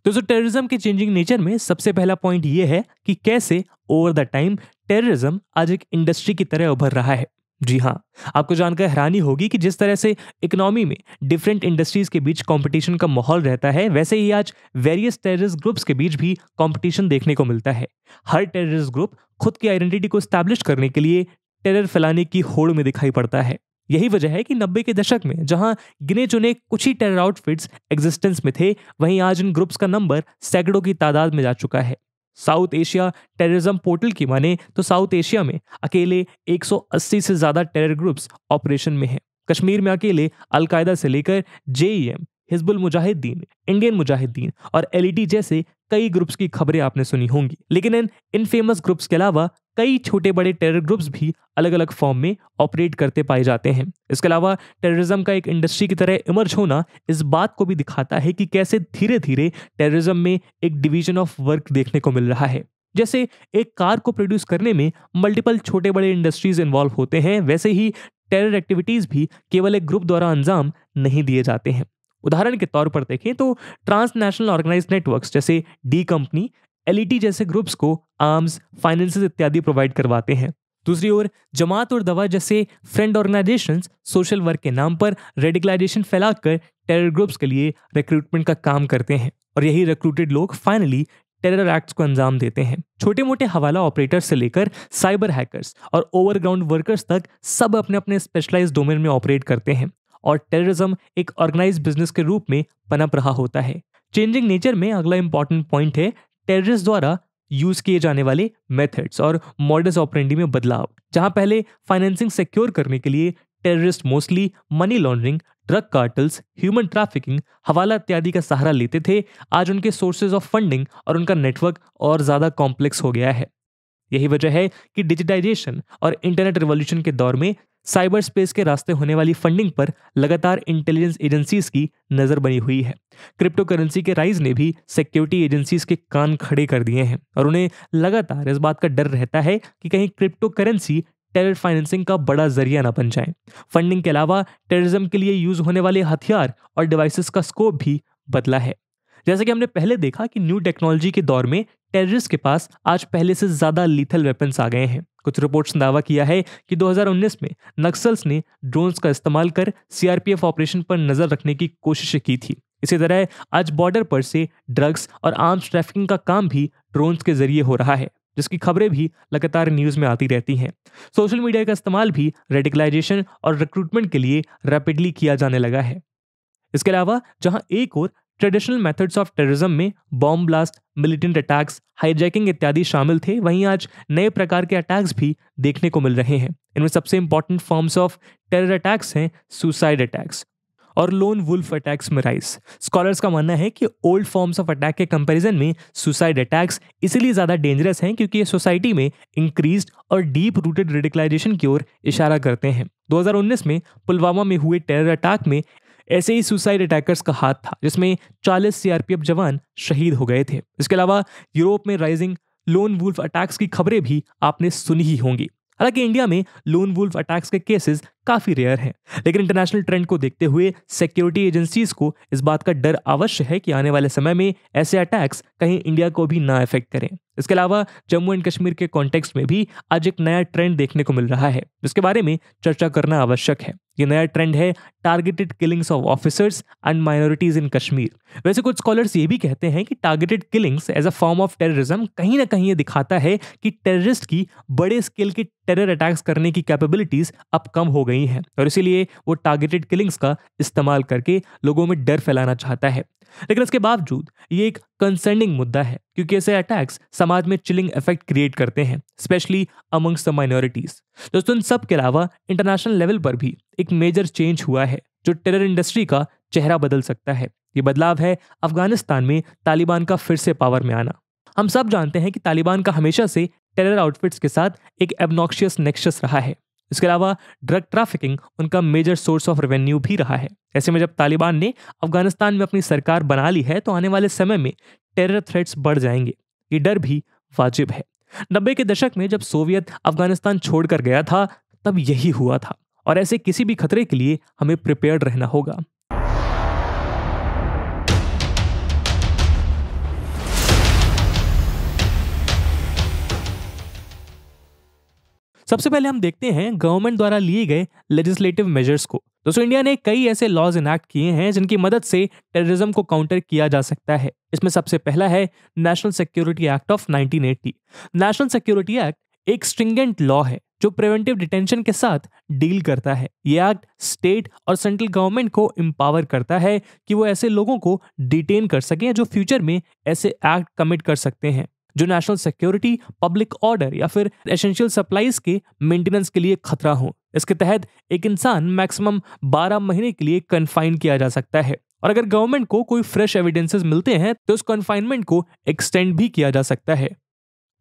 दोस्तों टेररिज्म के चेंजिंग नेचर में सबसे पहला पॉइंट ये है कि कैसे ओवर द टाइम टेररिज्म आज एक इंडस्ट्री की तरह उभर रहा है जी हाँ आपको जानकर हैरानी होगी कि जिस तरह से इकोनॉमी में डिफरेंट इंडस्ट्रीज के बीच कंपटीशन का माहौल रहता है वैसे ही आज वेरियस टेररिस्ट ग्रुप्स के बीच भी कंपटीशन देखने को मिलता है हर टेररिस्ट ग्रुप खुद की आइडेंटिटी को स्टैब्लिश करने के लिए टेरर फैलाने की होड़ में दिखाई पड़ता है यही वजह है कि नब्बे के दशक में जहां गिने चुने कुछ ही टेरर आउटफिट्स एग्जिस्टेंस में थे वहीं आज इन ग्रुप्स का नंबर सैकड़ों की तादाद में जा चुका है साउथ एशिया टेररिज्म पोर्टल की माने तो साउथ एशिया में अकेले 180 से ज़्यादा टेरर ग्रुप्स ऑपरेशन में हैं कश्मीर में अकेले अलकायदा से लेकर जेईएम हिजबुल मुजाहिदीन इंडियन मुजाहिदीन और एलईडी जैसे कई ग्रुप्स की खबरें आपने सुनी होंगी लेकिन इन इन फेमस ग्रुप्स के अलावा कई छोटे बड़े टेरर ग्रुप्स भी अलग अलग फॉर्म में ऑपरेट करते पाए जाते हैं इसके अलावा टेररिज्म का एक इंडस्ट्री की तरह इमर्ज होना इस बात को भी दिखाता है कि कैसे धीरे धीरे टेररिज्म में एक डिवीजन ऑफ वर्क देखने को मिल रहा है जैसे एक कार को प्रोड्यूस करने में मल्टीपल छोटे बड़े इंडस्ट्रीज इन्वॉल्व होते हैं वैसे ही टेरर एक्टिविटीज़ भी केवल एक ग्रुप द्वारा अंजाम नहीं दिए जाते हैं उदाहरण के तौर पर देखें तो ट्रांसनेशनल ऑर्गेनाइज नेटवर्क्स जैसे डी कंपनी एलईटी जैसे ग्रुप्स को आर्म्स फाइनेंस इत्यादि प्रोवाइड करवाते हैं दूसरी ओर जमात और दवा जैसे फ्रेंड ऑर्गेनाइजेशन सोशल वर्क के नाम पर रेडिकलाइजेशन फैलाकर टेरर ग्रुप्स के लिए रिक्रूटमेंट का काम करते हैं और यही रिक्रूटेड लोग फाइनली टेरर एक्ट्स को अंजाम देते हैं छोटे मोटे हवाला ऑपरेटर्स से लेकर साइबर हैकर्स और ओवरग्राउंड वर्कर्स तक सब अपने अपने स्पेशलाइज डोमेन में ऑपरेट करते हैं और टेररिज्म एक ऑर्गेनाइज बिजनेस के रूप में पनप रहा होता है चेंजिंग नेचर में अगला इंपॉर्टेंट पॉइंट है टेररिस्ट द्वारा यूज किए जाने वाले मेथड्स और मॉडर्स ऑपरेंडी में बदलाव जहां पहले फाइनेंसिंग सिक्योर करने के लिए terrorist mostly money laundering drug cartels human trafficking हवाला इत्यादि का सहारा लेते थे आज उनके सोर्सेज ऑफ फंडिंग और उनका नेटवर्क और ज़्यादा कॉम्प्लेक्स हो गया है यही वजह है कि डिजिटाइजेशन और इंटरनेट रिवॉल्यूशन के दौर में साइबर स्पेस के रास्ते होने वाली फंडिंग पर लगातार इंटेलिजेंस एजेंसीज की नज़र बनी हुई है क्रिप्टो करेंसी के राइज ने भी सिक्योरिटी एजेंसीज के कान खड़े कर दिए हैं और उन्हें लगातार इस बात का डर रहता है कि कहीं क्रिप्टो करेंसी टेरर फाइनेंसिंग का बड़ा जरिया ना बन जाए फंडिंग के अलावा टेररिज्म के लिए यूज होने वाले हथियार और डिवाइसेस का स्कोप भी बदला है जैसे कि हमने पहले देखा कि न्यू टेक्नोलॉजी के दौर में टेररिस्ट के पास आज पहले से ज्यादा लीथल वेपन्स आ गए हैं कुछ रिपोर्ट्स ने दावा किया है कि 2019 में नक्सल्स ने ड्रोन्स का इस्तेमाल कर सीआरपीएफ ऑपरेशन पर नजर रखने की कोशिश की थी इसी तरह आज बॉर्डर पर से ड्रग्स और आर्म्स ट्रैफिकिंग का काम भी ड्रोन्स के जरिए हो रहा है जिसकी खबरें भी लगातार न्यूज में आती रहती हैं सोशल मीडिया का इस्तेमाल भी रेडिकलाइजेशन और रिक्रूटमेंट के लिए रैपिडली किया जाने लगा है इसके अलावा जहां एक और ट्रेडिशनल मेथड्स ऑफ टेररिज्म में bomb blast militant attacks hijacking इत्यादि शामिल थे वहीं आज नए प्रकार के अटैक्स भी देखने को मिल रहे हैं इनमें सबसे important forms of terror attacks हैं सुसाइड अटैक्स और लोन वुल्फ अटैक्स में राइस स्कॉलर्स का मानना है कि ओल्ड फॉर्म्स ऑफ अटैक के कंपैरिजन में सुसाइड अटैक्स इसलिए ज़्यादा डेंजरस हैं क्योंकि ये सोसाइटी में इंक्रीज और डीप रूटेड रेडिकलाइजेशन की ओर इशारा करते हैं 2019 में पुलवामा में हुए टेरर अटैक में ऐसे ही सुसाइड अटैकर्स का हाथ था जिसमें 40 सीआरपीएफ जवान शहीद हो गए थे इसके अलावा यूरोप में राइजिंग लोन वुल्फ अटैक्स की खबरें भी आपने सुनी ही होंगी हालांकि इंडिया में लोन वुल्फ अटैक्स के केसेस काफी रेयर हैं लेकिन इंटरनेशनल ट्रेंड को देखते हुए सिक्योरिटी एजेंसीज को इस बात का डर अवश्य है कि आने वाले समय में ऐसे अटैक्स कहीं इंडिया को भी ना इफेक्ट करें इसके अलावा जम्मू एंड कश्मीर के कॉन्टेक्स्ट में भी आज एक नया ट्रेंड देखने को मिल रहा है जिसके बारे में चर्चा करना आवश्यक है ये नया ट्रेंड है targeted killings of officers and minorities in Kashmir वैसे कुछ स्कॉलर्स ये भी कहते हैं कि targeted killings as a form of terrorism कहीं ना कहीं ये दिखाता है कि टेररिस्ट की बड़े स्केल के टेरर अटैक्स करने की कैपेबिलिटीज अब कम हो गई हैं और इसीलिए वो टारगेटेड किलिंग्स का इस्तेमाल करके लोगों में डर फैलाना चाहता है लेकिन इसके बावजूद ये एक कंसर्निंग मुद्दा है क्योंकि ऐसे अटैक्स समाज में चिलिंग इफेक्ट क्रिएट करते हैं स्पेशली अमंग्स द माइनॉरिटीज दोस्तों इन सब के अलावा इंटरनेशनल लेवल पर भी एक मेजर चेंज हुआ है जो टेरर इंडस्ट्री का चेहरा बदल सकता है ये बदलाव है अफगानिस्तान में तालिबान का फिर से पावर में आना हम सब जानते हैं कि तालिबान का हमेशा से टेरर आउटफिट्स के साथ एक एबनॉक्शियस नेक्शस रहा है इसके अलावा ड्रग ट्रैफिकिंग उनका मेजर सोर्स ऑफ रेवेन्यू भी रहा है ऐसे में जब तालिबान ने अफगानिस्तान में अपनी सरकार बना ली है तो आने वाले समय में टेरर थ्रेट्स बढ़ जाएंगे ये डर भी वाजिब है नब्बे के दशक में जब सोवियत अफगानिस्तान छोड़कर गया था तब यही हुआ था और ऐसे किसी भी खतरे के लिए हमें प्रिपेयर्ड रहना होगा सबसे पहले हम देखते हैं गवर्नमेंट द्वारा लिए गए लेजिस्लेटिव मेजर्स को दोस्तों इंडिया ने कई ऐसे लॉज इनैक्ट किए हैं जिनकी मदद से टेररिज्म को काउंटर किया जा सकता है इसमें सबसे पहला है national Security Act of 1980 National Security Act एक स्ट्रिंगेंट लॉ है जो प्रिवेंटिव डिटेंशन के साथ डील करता है ये एक्ट स्टेट और सेंट्रल गवर्नमेंट को एम्पावर करता है कि वो ऐसे लोगों को डिटेन कर सकें जो फ्यूचर में ऐसे एक्ट कमिट कर सकते हैं जो नेशनल सिक्योरिटी पब्लिक ऑर्डर या फिर एसेंशियल सप्लाईज के मेंटेनेंस के लिए खतरा हो इसके तहत एक इंसान मैक्सिमम 12 महीने के लिए कन्फाइन किया जा सकता है और अगर गवर्नमेंट को कोई फ्रेश एविडेंसेस मिलते हैं तो उस कन्फाइनमेंट को एक्सटेंड भी किया जा सकता है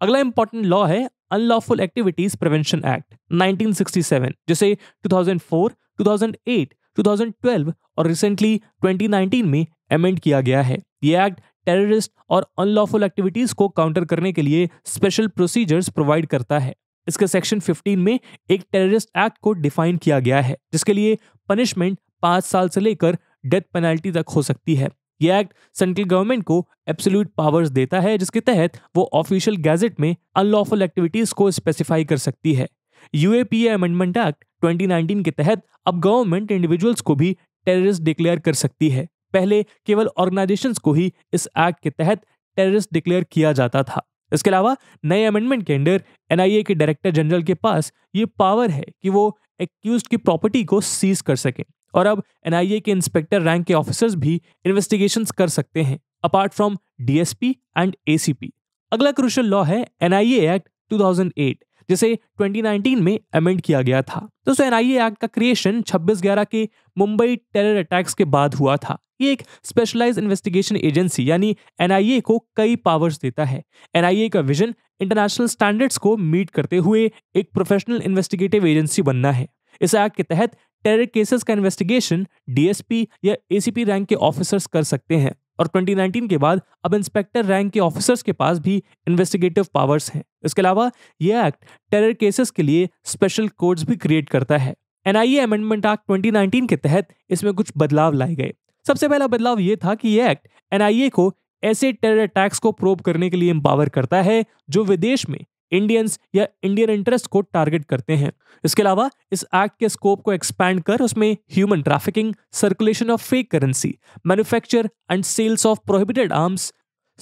अगला इंपॉर्टेंट लॉ है अनलॉफुल एक्टिविटीज प्रिवेंशन एक्ट 1967 जिसे 2004, 2008, 2012 और रिसेंटली 2019 में अमेंड किया गया है ये एक्ट टेररिस्ट और अनलॉफुल एक्टिविटीज को काउंटर करने के लिए स्पेशल प्रोसीजर्स प्रोवाइड करता है इसके सेक्शन 15 में एक टेररिस्ट एक्ट को डिफाइन किया गया है जिसके लिए पनिशमेंट पांच साल से लेकर डेथ पेनल्टी तक हो सकती है यह एक्ट सेंट्रल गवर्नमेंट को एब्सोल्यूट पावर्स देता है जिसके तहत वो ऑफिशियल गैजेट में अनलॉफुल एक्टिविटीज को स्पेसिफाई कर सकती है यूएपीए अमेंडमेंट एक्ट 2019 के तहत अब गवर्नमेंट इंडिविजुअल्स को भी टेररिस्ट डिक्लेयर कर सकती है पहले केवल ऑर्गेनाइजेशन को ही इस एक्ट के तहत टेररिस्ट डिक्लेयर किया जाता था इसके अलावा नए अमेंडमेंट के अंडर एनआईए के डायरेक्टर जनरल के पास ये पावर है कि वो एक्यूज की प्रॉपर्टी को सीज कर सके और अब एनआईए के इंस्पेक्टर रैंक के ऑफिसर्स भी इन्वेस्टिगेशंस कर सकते हैं apart from DSP and ACP अगला क्रूशल लॉ है एनआईए एक्ट 2008 जिसे 2019 में अमेंड किया गया था दोस्तों एनआईए एक्ट का क्रिएशन 26 ग्यारह के मुंबई टेरर अटैक्स के बाद हुआ था ये एक स्पेशलाइज इन्वेस्टिगेशन एजेंसी यानी एनआईए को कई पावर्स देता है एनआईए का विजन इंटरनेशनल स्टैंडर्ड्स को मीट करते हुए एक प्रोफेशनल इन्वेस्टिगेटिव एजेंसी बनना है इस एक्ट के तहत टेरर केसेस का इन्वेस्टिगेशन डीएसपी या एसीपी रैंक के ऑफिसर्स कर सकते हैं और 2019 के बाद अब इंस्पेक्टर रैंक के ऑफिसर्स के पास भी इन्वेस्टिगेटिव पावर्स हैं इसके अलावा यह एक्ट टेरर केसेस के लिए स्पेशल कोड्स भी क्रिएट करता है एनआईए अमेंडमेंट एक्ट 2019 के तहत इसमें कुछ बदलाव लाए गए सबसे पहला बदलाव यह था कि यह एक्ट एनआईए को ऐसे टेरर अटैक्स को प्रोब करने के लिए एम्पावर करता है जो विदेश में इंडियंस या इंडियन इंटरेस्ट को टारगेट करते हैं इसके अलावा इस एक्ट के स्कोप को एक्सपैंड कर उसमें human trafficking circulation of fake currency manufacture and sales of prohibited arms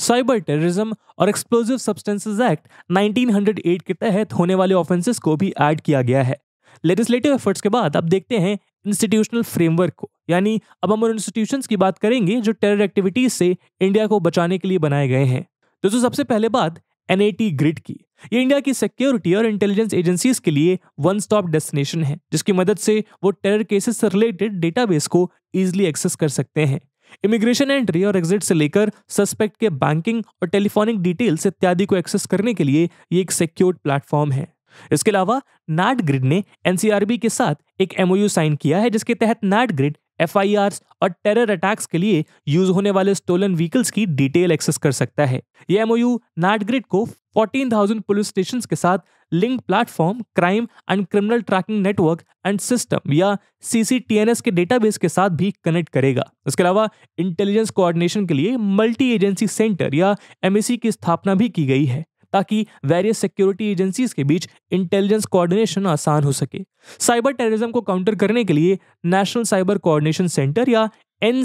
cyber terrorism और एक्सप्लोजिव सब्सटेंसेस एक्ट 1908 के तहत होने वाले ऑफेंसेस को भी ऐड किया गया है लेजिस्लेटिव एफर्ट्स के बाद अब देखते हैं इंस्टीट्यूशनल फ्रेमवर्क को यानी अब हम उन इंस्टीट्यूशन की बात करेंगे जो टेरर एक्टिविटीज से इंडिया को बचाने के लिए बनाए गए हैं दोस्तों सबसे पहले बात एन ग्रिड की ये इंडिया की सिक्योरिटी और इंटेलिजेंस एजेंसीज के लिए वन स्टॉप डेस्टिनेशन है जिसकी मदद से वो टेरर केसेस से रिलेटेड डेटाबेस को इजीली एक्सेस कर सकते हैं इमिग्रेशन एंट्री और एग्जिट से लेकर सस्पेक्ट के बैंकिंग और टेलीफोनिक डिटेल्स इत्यादि को एक्सेस करने के लिए ये एक सिक्योर्ड प्लेटफॉर्म है इसके अलावा नाट ग्रिड ने एनसीआरबी के साथ एक एमओयू साइन किया है जिसके तहत नाट ग्रिड एफ और टेरर अटैक्स के लिए यूज होने वाले स्टोलन व्हीकल्स की डिटेल एक्सेस कर सकता है ये एमओयू ग्रिड को 14,000 पुलिस स्टेशन के साथ link platform crime and criminal tracking network and system या सीसीटीएनएस के डेटाबेस के साथ भी कनेक्ट करेगा इसके अलावा इंटेलिजेंस कोऑर्डिनेशन के लिए मल्टी एजेंसी सेंटर या एमएसी e की स्थापना भी की गई है ताकि वेरियस सिक्योरिटी एजेंसीज के बीच इंटेलिजेंस कोऑर्डिनेशन आसान हो सके साइबर टेररिज्म को काउंटर करने के लिए नेशनल साइबर कोऑर्डिनेशन सेंटर या एन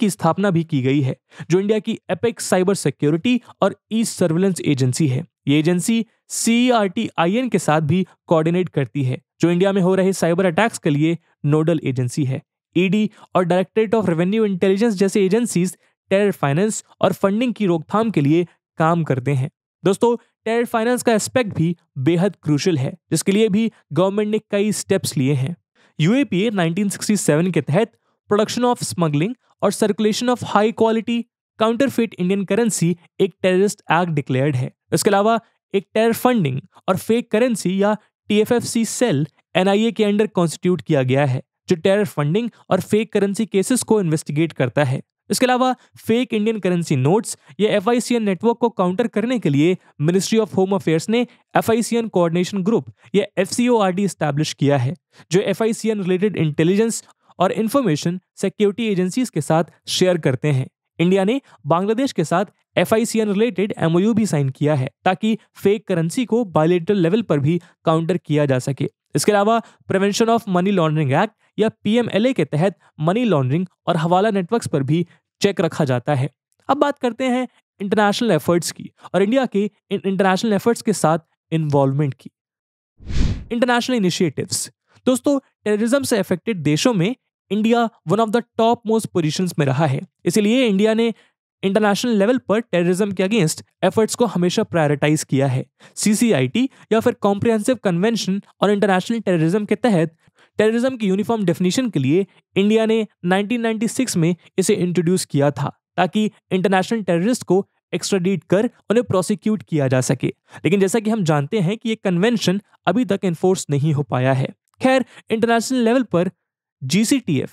की स्थापना भी की गई है जो इंडिया की एपेक्स साइबर सिक्योरिटी और ई सर्विलेंस एजेंसी है ये एजेंसी सी e के साथ भी कोऑर्डिनेट करती है जो इंडिया में हो रहे साइबर अटैक्स के लिए नोडल एजेंसी है ईडी e और डायरेक्टरेट ऑफ रेवेन्यू इंटेलिजेंस जैसे एजेंसीज टेरर फाइनेंस और फंडिंग की रोकथाम के लिए काम करते हैं दोस्तों टेरिट फाइनेंस का एस्पेक्ट भी बेहद क्रूशल है जिसके लिए भी गवर्नमेंट ने कई स्टेप्स लिए हैं यूएपीए 1967 के तहत प्रोडक्शन ऑफ स्मगलिंग और circulation of high quality counterfeit Indian currency एक टेररिस्ट एक्ट डिक्लेयर्ड है इसके अलावा एक टेरर फंडिंग और फेक करेंसी या टीएफएफसी सेल एनआईए के अंडर कॉन्स्टिट्यूट किया गया है जो टेरर फंडिंग और फेक करेंसी केसेस को इन्वेस्टिगेट करता है इसके अलावा फेक इंडियन करेंसी नोट्स या एफ नेटवर्क को काउंटर करने के लिए मिनिस्ट्री ऑफ होम अफेयर्स ने एफ कोऑर्डिनेशन ग्रुप या एफ सी किया है जो एफ रिलेटेड इंटेलिजेंस और इन्फॉर्मेशन सिक्योरिटी एजेंसीज के साथ शेयर करते हैं इंडिया ने बांग्लादेश के साथ एफ रिलेटेड एमओयू भी साइन किया है ताकि फेक करेंसी को बायोलिटल लेवल पर भी काउंटर किया जा सके इसके अलावा Prevention of money laundering Act या पीएमएलए के तहत मनी लॉन्ड्रिंग और हवाला नेटवर्क्स पर भी चेक रखा जाता है अब बात करते हैं इंटरनेशनल एफर्ट्स की और इंडिया के इन इंटरनेशनल एफर्ट्स के साथ इन्वॉल्वमेंट की इंटरनेशनल इनिशिएटिव्स दोस्तों टेररिज्म से अफेक्टेड देशों में India one of the top most position में रहा है इसीलिए इंडिया ने इंटरनेशनल लेवल पर टेररिज्म के अगेंस्ट एफर्ट्स को हमेशा प्रायोरिटाइज किया है सीसीआईटी या फिर कॉम्प्रिहेंसिव कन्वेंशन और इंटरनेशनल टेररिज्म के तहत टेररिज्म की यूनिफॉर्म डेफिनेशन के लिए इंडिया ने 1996 में इसे इंट्रोड्यूस किया था ताकि इंटरनेशनल टेररिस्ट को एक्स्ट्राडीट कर उन्हें प्रोसिक्यूट किया जा सके लेकिन जैसा कि हम जानते हैं कि ये कन्वेंशन अभी तक इन्फोर्स नहीं हो पाया है खैर इंटरनेशनल लेवल पर जी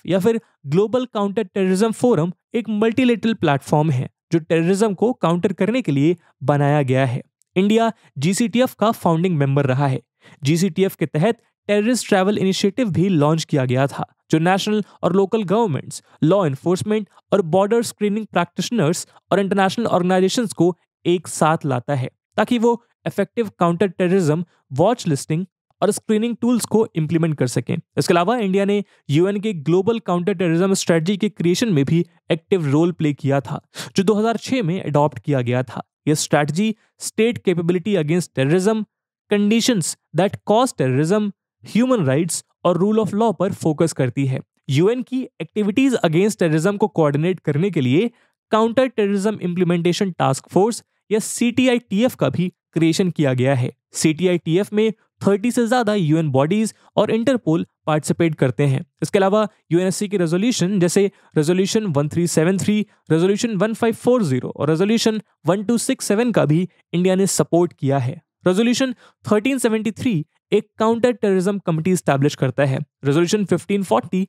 या फिर ग्लोबल काउंटर टेररिज्म फोरम एक मल्टीलेटरल प्लेटफॉर्म है जो टेररिज्म को काउंटर करने के लिए बनाया गया है इंडिया जी का फाउंडिंग मेंबर रहा है जी के तहत टेररिस्ट ट्रैवल इनिशिएटिव भी लॉन्च किया गया था जो नेशनल और लोकल गवर्नमेंट्स लॉ एनफोर्समेंट और बॉर्डर स्क्रीनिंग प्रैक्टिशनर्स और इंटरनेशनल ऑर्गेनाइजेशंस को एक साथ लाता है ताकि वो effective counter terrorism watch listing और स्क्रीनिंग टूल्स को इंप्लीमेंट कर सकें इसके अलावा इंडिया ने यूएन के ग्लोबल काउंटर टेररिज्म स्ट्रेटजी के क्रिएशन में भी एक्टिव रोल प्ले किया था जो 2006 में अडॉप्ट किया गया था यह strategy state capability against terrorism conditions that cause terrorism human rights और रूल ऑफ लॉ पर फोकस करती है यूएन की एक्टिविटीज अगेंस्ट टेररिज्म को कोऑर्डिनेट करने के लिए Counter Terrorism Implementation Task Force या सीटीआईटीएफ का भी क्रिएशन किया गया है सीटीआईटीएफ में 30 से ज्यादा यूएन बॉडीज और इंटरपोल पार्टिसिपेट करते हैं इसके अलावा यूएनएससी की रेजोल्यूशन जैसे रेजोल्यूशन 1373, रेजोल्यूशन 1540 और रेजोल्यूशन 1267 का भी इंडिया ने सपोर्ट किया है रेजोल्यूशन 1373 एक काउंटर टेररिज्म कमिटी स्टैब्लिश करता है resolution 1540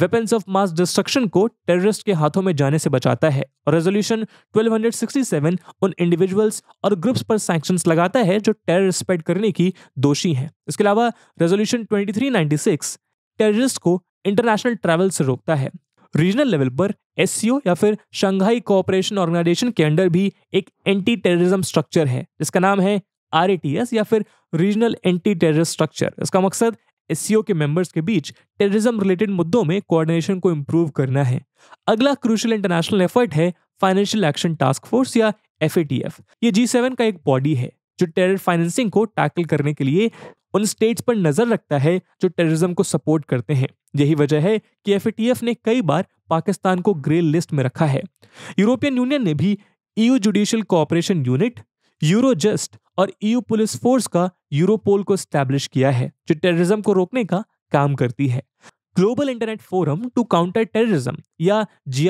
weapons of mass destruction को टेररिस्ट के हाथों में जाने से बचाता है और रेजोल्यूशन 1267 उन इंडिविजुअल्स और ग्रुप्स पर सैक्शंस लगाता है जो टेरर स्प्रेड करने की दोषी हैं इसके अलावा रेजोल्यूशन 2396 टेररिस्ट को इंटरनेशनल ट्रैवल से रोकता है रीजनल लेवल पर एस या फिर शंघाई कोऑपरेशन ऑर्गेनाइजेशन के अंडर भी एक एंटी टेररिज्म स्ट्रक्चर है जिसका नाम है आर या फिर रीजनल एंटी टेररिस्ट स्ट्रक्चर इसका मकसद एस e के मेंबर्स के बीच टेररिज्म रिलेटेड मुद्दों में कोऑर्डिनेशन को इम्प्रूव करना है अगला क्रूशल इंटरनेशनल एफर्ट है फाइनेंशियल एक्शन टास्क फोर्स या एफ ये जी का एक बॉडी है जो टेरर फाइनेंसिंग को टैकल करने के लिए उन स्टेट्स पर नजर रखता है जो टेररिज्म को सपोर्ट करते हैं यही वजह है कि एफ ने कई बार पाकिस्तान को ग्रे लिस्ट में रखा है यूरोपियन यूनियन ने भी EU judicial cooperation unit Eurojust और ईयू e पुलिस फोर्स का यूरोपोल को स्टैब्लिश किया है जो टेररिज्म को रोकने का काम करती है Global Internet Forum to Counter Terrorism या जी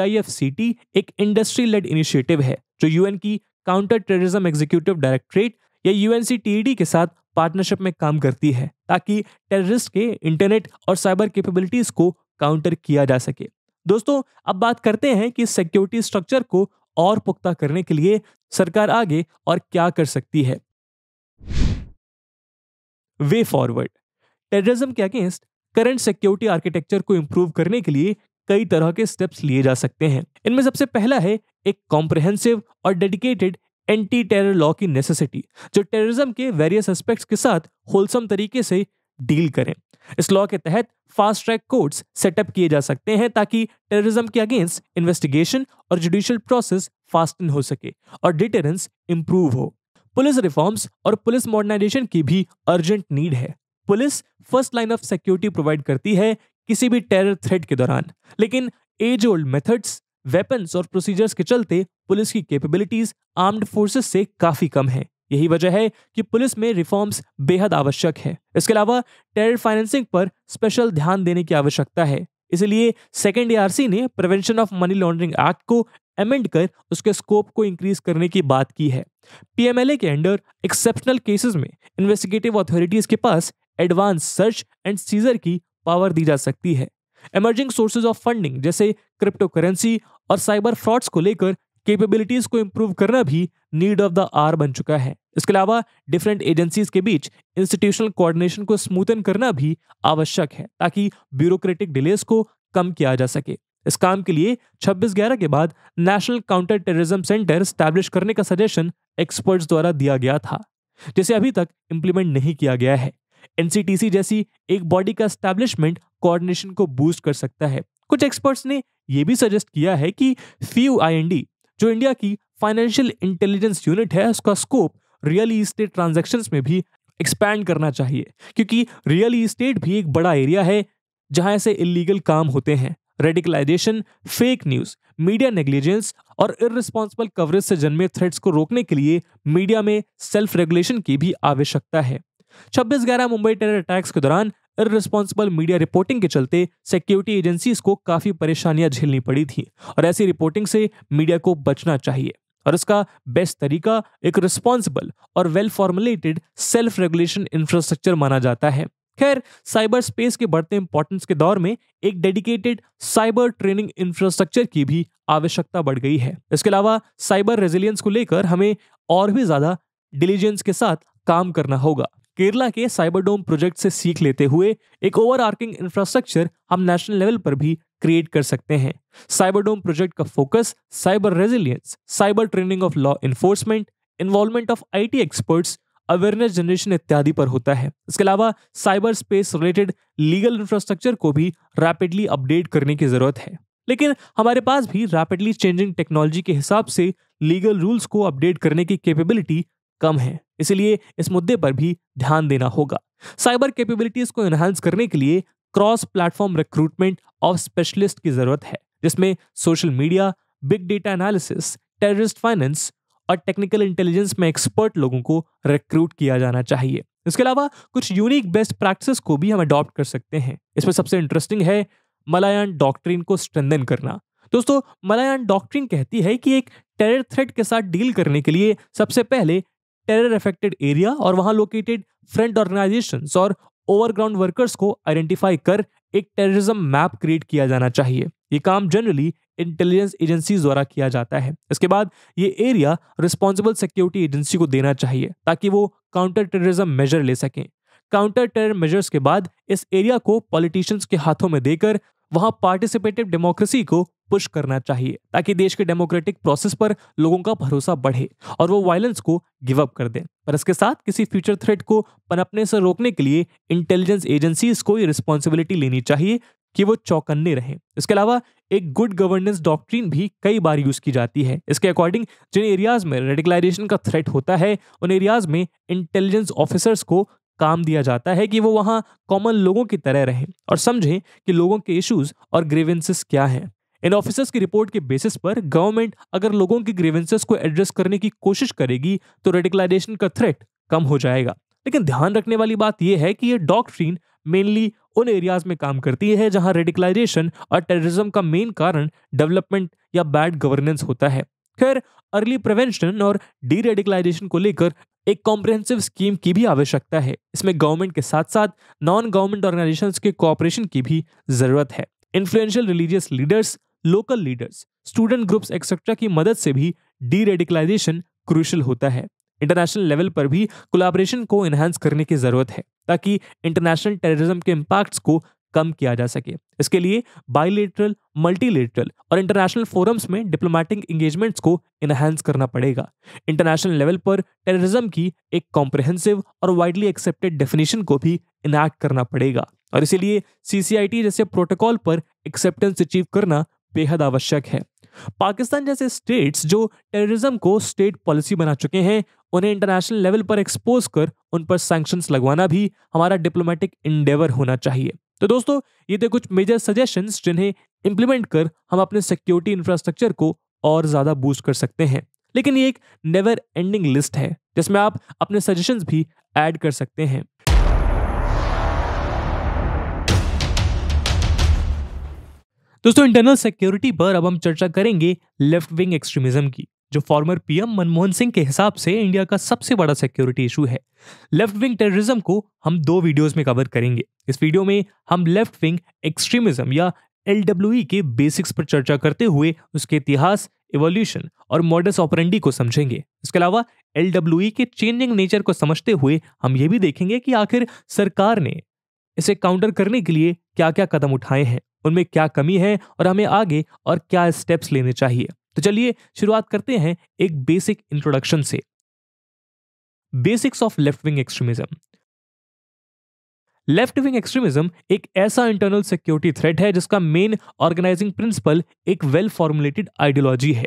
एक इंडस्ट्री लेड इनिशिएटिव है जो यूएन की काउंटर टेररिज्म एग्जीक्यूटिव डायरेक्टरेट या यूएनसीटीईडी e के साथ पार्टनरशिप में काम करती है ताकि टेररिस्ट के इंटरनेट और साइबर कैपेबिलिटीज को काउंटर किया जा सके दोस्तों अब बात करते हैं कि सिक्योरिटी स्ट्रक्चर को और पुख्ता करने के लिए सरकार आगे और क्या कर सकती है वे फॉरवर्ड टेररिज्म के अगेंस्ट करंट सिक्योरिटी आर्किटेक्चर को इम्प्रूव करने के लिए कई तरह के स्टेप्स लिए जा सकते हैं इनमें सबसे पहला है एक कॉम्प्रहेंसिव और डेडिकेटेड एंटी टेरर लॉ की नेसेसिटी जो टेररिज्म के वेरियस एस्पेक्ट्स के साथ होलसम तरीके से डील करें इस लॉ के तहत फास्ट ट्रैक कोर्ट्स सेटअप किए जा सकते हैं ताकि टेररिज्म के अगेंस्ट इन्वेस्टिगेशन और जुडिशियल प्रोसेस फास्टन हो सके और डिटेरेंस इंप्रूव हो पुलिस रिफॉर्म्स और पुलिस मॉडर्नाइजेशन की भी अर्जेंट नीड है police first line of security provide करती है किसी भी टेरर थ्रेट के दौरान लेकिन एज ओल्ड मेथड्स वेपन्स और प्रोसीजर्स के चलते पुलिस की कैपेबिलिटीज आर्म्ड फोर्सेस से काफी कम है यही वजह है कि पुलिस में रिफॉर्म्स बेहद आवश्यक है इसके अलावा टेरर फाइनेंसिंग पर स्पेशल ध्यान देने की आवश्यकता है इसलिए सेकेंड एआरसी ने Prevention of money laundering Act को एमेंड कर उसके स्कोप को इंक्रीज करने की बात की है पीएमएलए के अंडर एक्सेप्शनल केसेस में इन्वेस्टिगेटिव अथॉरिटीज के पास एडवांस सर्च एंड सीजर की पावर दी जा सकती है एमर्जिंग सोर्सेज ऑफ फंडिंग जैसे क्रिप्टो करेंसी और साइबर फ्रॉड्स को लेकर कैपेबिलिटीज को इम्प्रूव करना भी नीड ऑफ द आर बन चुका है इसके अलावा डिफरेंट एजेंसीज के बीच इंस्टीट्यूशनल कोऑर्डिनेशन को स्मूथन करना भी आवश्यक है ताकि ब्यूरोक्रेटिक डिलेज को कम किया जा सके इस काम के लिए 26 ग्यारह के बाद National Counter Terrorism Centre establish करने का सजेशन एक्सपर्ट्स द्वारा दिया गया था जिसे अभी तक इम्प्लीमेंट नहीं किया गया है एनसीटीसी जैसी एक बॉडी का स्टैब्लिशमेंट कोऑर्डिनेशन को बूस्ट कर सकता है कुछ एक्सपर्ट्स ने यह भी सजेस्ट किया है कि फ्यू आई जो इंडिया की फाइनेंशियल इंटेलिजेंस यूनिट है उसका स्कोप रियल इस्टेट ट्रांजेक्शन में भी एक्सपैंड करना चाहिए क्योंकि रियल इस्टेट भी एक बड़ा एरिया है जहां ऐसे इलीगल काम होते हैं radicalisation fake news media negligence और इरेस्पॉन्सिबल कवरेज से जन्मे थ्रेट्स को रोकने के लिए मीडिया में सेल्फ रेगुलेशन की भी आवश्यकता है छब्बीस ग्यारह मुंबई टेरर अटैक्स के दौरान इरेस्पॉन्सिबल मीडिया रिपोर्टिंग के चलते सिक्योरिटी एजेंसीज को काफी परेशानियां झेलनी पड़ी थी और ऐसी रिपोर्टिंग से मीडिया को बचना चाहिए और इसका बेस्ट तरीका एक रिस्पॉन्सिबल और well formulated self regulation infrastructure माना जाता है खैर साइबर स्पेस के बढ़ते इंपॉर्टेंस के दौर में एक डेडिकेटेड साइबर ट्रेनिंग इंफ्रास्ट्रक्चर की भी आवश्यकता बढ़ गई है इसके अलावा साइबर रेजिलियंस को लेकर हमें और भी ज्यादा डिलीजेंस के साथ काम करना होगा केरला के साइबर डोम प्रोजेक्ट से सीख लेते हुए एक ओवर आर्किंग इंफ्रास्ट्रक्चर हम नेशनल लेवल पर भी क्रिएट कर सकते हैं साइबर डोम प्रोजेक्ट का focus cyber resilience cyber training of law enforcement involvement of IT experts awareness generation इत्यादि पर होता है इसके अलावा cyber space related legal infrastructure को भी रैपिडली अपडेट करने की जरूरत है लेकिन हमारे पास भी रैपिडली चेंजिंग टेक्नोलॉजी के हिसाब से लीगल रूल्स को अपडेट करने की कैपेबिलिटी कम है इसलिए इस मुद्दे पर भी ध्यान देना होगा साइबर कैपेबिलिटीज को एनहांस करने के लिए cross platform recruitment of specialist की जरूरत है जिसमें social media big data analysis terrorist finance और टेक्निकल इंटेलिजेंस में एक्सपर्ट लोगों को रिक्रूट किया जाना चाहिए इसके अलावा कुछ यूनिक बेस्ट प्रैक्टिस को भी हम अडॉप्ट कर सकते हैं इसमें सबसे इंटरेस्टिंग है मलायान डॉक्ट्रिन को स्ट्रेंदन करना दोस्तों मलायान डॉक्ट्रिन कहती है कि एक टेरर थ्रेट के साथ डील करने के लिए सबसे पहले टेरर अफेक्टेड एरिया और वहां लोकेटेड फ्रंट ऑर्गेनाइजेशन और ओवरग्राउंड वर्कर्स को आइडेंटिफाई कर एक टेररिज्म मैप क्रिएट किया जाना चाहिए ये काम जनरली इंटेलिजेंस एजेंसीज द्वारा किया जाता है इसके बाद ये एरिया रिस्पॉन्सिबल सिक्योरिटी एजेंसी को देना चाहिए ताकि वो काउंटर टेररिज्म मेजर ले सकें काउंटर टेरर मेजर्स के बाद इस एरिया को पॉलिटिशियंस के हाथों में देकर वहां पार्टिसिपेटिव डेमोक्रेसी को पुश करना चाहिए ताकि देश के डेमोक्रेटिक प्रोसेस पर लोगों का भरोसा बढ़े और वो वायलेंस को गिव अप कर दें पर इसके साथ किसी फ्यूचर थ्रेट को पनपने से रोकने के लिए इंटेलिजेंस एजेंसीज को ही रिस्पॉन्सिबिलिटी लेनी चाहिए कि वो चौकन्ने रहें इसके अलावा एक गुड गवर्नेंस डॉक्ट्रीन भी कई बार यूज की जाती है इसके अकॉर्डिंग जिन एरियाज में रेडिकलाइजेशन का थ्रेट होता है उन एरियाज में इंटेलिजेंस ऑफिसर्स को काम दिया जाता है कि वो वहाँ कॉमन लोगों की तरह रहें और समझें कि लोगों के इश्यूज और ग्रेवेंसेस क्या हैं इन ऑफिसर्स की रिपोर्ट के बेसिस पर गवर्नमेंट अगर लोगों के ग्रेवेंसेस को एड्रेस करने की कोशिश करेगी तो रेडिकलाइजेशन का थ्रेट कम हो जाएगा लेकिन ध्यान रखने वाली बात यह है कि ये डॉक्ट्रीन मेनली उन एरियाज में काम करती है जहां रेडिकलाइजेशन और टेररिज्म का मेन कारण डेवलपमेंट या बैड गवर्नेंस होता है खैर अर्ली प्रिवेंशन और डी रेडिकलाइजेशन को लेकर एक कॉम्प्रहेंसिव स्कीम की भी आवश्यकता है इसमें गवर्नमेंट के साथ साथ नॉन गवर्नमेंट ऑर्गेनाइजेशन के कॉपरेशन की भी जरूरत है influential religious leaders local leaders student groups etcetera की मदद से भी डी रेडिकलाइजेशन क्रूशल होता है इंटरनेशनल लेवल पर भी कोलाब्रेशन को एनहेंस करने की ज़रूरत है ताकि इंटरनेशनल टेररिज्म के इम्पैक्ट्स को कम किया जा सके इसके लिए बायोलेटरल मल्टीलेटरल और इंटरनेशनल फोरम्स में डिप्लोमेटिक इंगेजमेंट्स को इनहेंस करना पड़ेगा इंटरनेशनल लेवल पर टेररिज्म की एक कॉम्प्रिहेंसिव और वाइडली एक्सेप्टेड डेफिनेशन को भी इनैक्ट करना पड़ेगा और इसीलिए सीसीआईटी जैसे प्रोटोकॉल पर एक्सेप्टेंस अचीव करना बेहद आवश्यक है पाकिस्तान जैसे स्टेट्स जो टेररिज्म को स्टेट पॉलिसी बना चुके हैं उन्हें इंटरनेशनल लेवल पर एक्सपोज कर उन पर सैंक्शन लगवाना भी हमारा डिप्लोमेटिक इंडेवर होना चाहिए तो दोस्तों ये थे कुछ मेजर सजेशन जिन्हें इंप्लीमेंट कर हम अपने सिक्योरिटी इंफ्रास्ट्रक्चर को और ज़्यादा बूस्ट कर सकते हैं लेकिन ये एक नेवर एंडिंग लिस्ट है जिसमें आप अपने सजेशन भी ऐड कर सकते हैं दोस्तों इंटरनल सिक्योरिटी पर अब हम चर्चा करेंगे लेफ्ट विंग एक्सट्रीमिज्म की जो फॉर्मर पीएम मनमोहन सिंह के हिसाब से इंडिया का सबसे बड़ा सिक्योरिटी इशू है लेफ्ट विंग टेररिज्म को हम दो वीडियोस में कवर करेंगे इस वीडियो में हम लेफ्ट विंग एक्सट्रीमिज्म या एल e के बेसिक्स पर चर्चा करते हुए उसके इतिहास इवोल्यूशन और मॉडर्स ऑपरेंडी को समझेंगे इसके अलावा एल e के चेंजिंग नेचर को समझते हुए हम ये भी देखेंगे कि आखिर सरकार ने इसे काउंटर करने के लिए क्या क्या कदम उठाए हैं उनमें क्या कमी है और हमें आगे और क्या स्टेप्स लेने चाहिए तो चलिए शुरुआत करते हैं एक बेसिक इंट्रोडक्शन से basics of left wing extremism left wing extremism एक ऐसा इंटरनल सिक्योरिटी थ्रेट है जिसका मेन ऑर्गेनाइजिंग प्रिंसिपल एक वेल फॉर्मुलेटेड आइडियोलॉजी है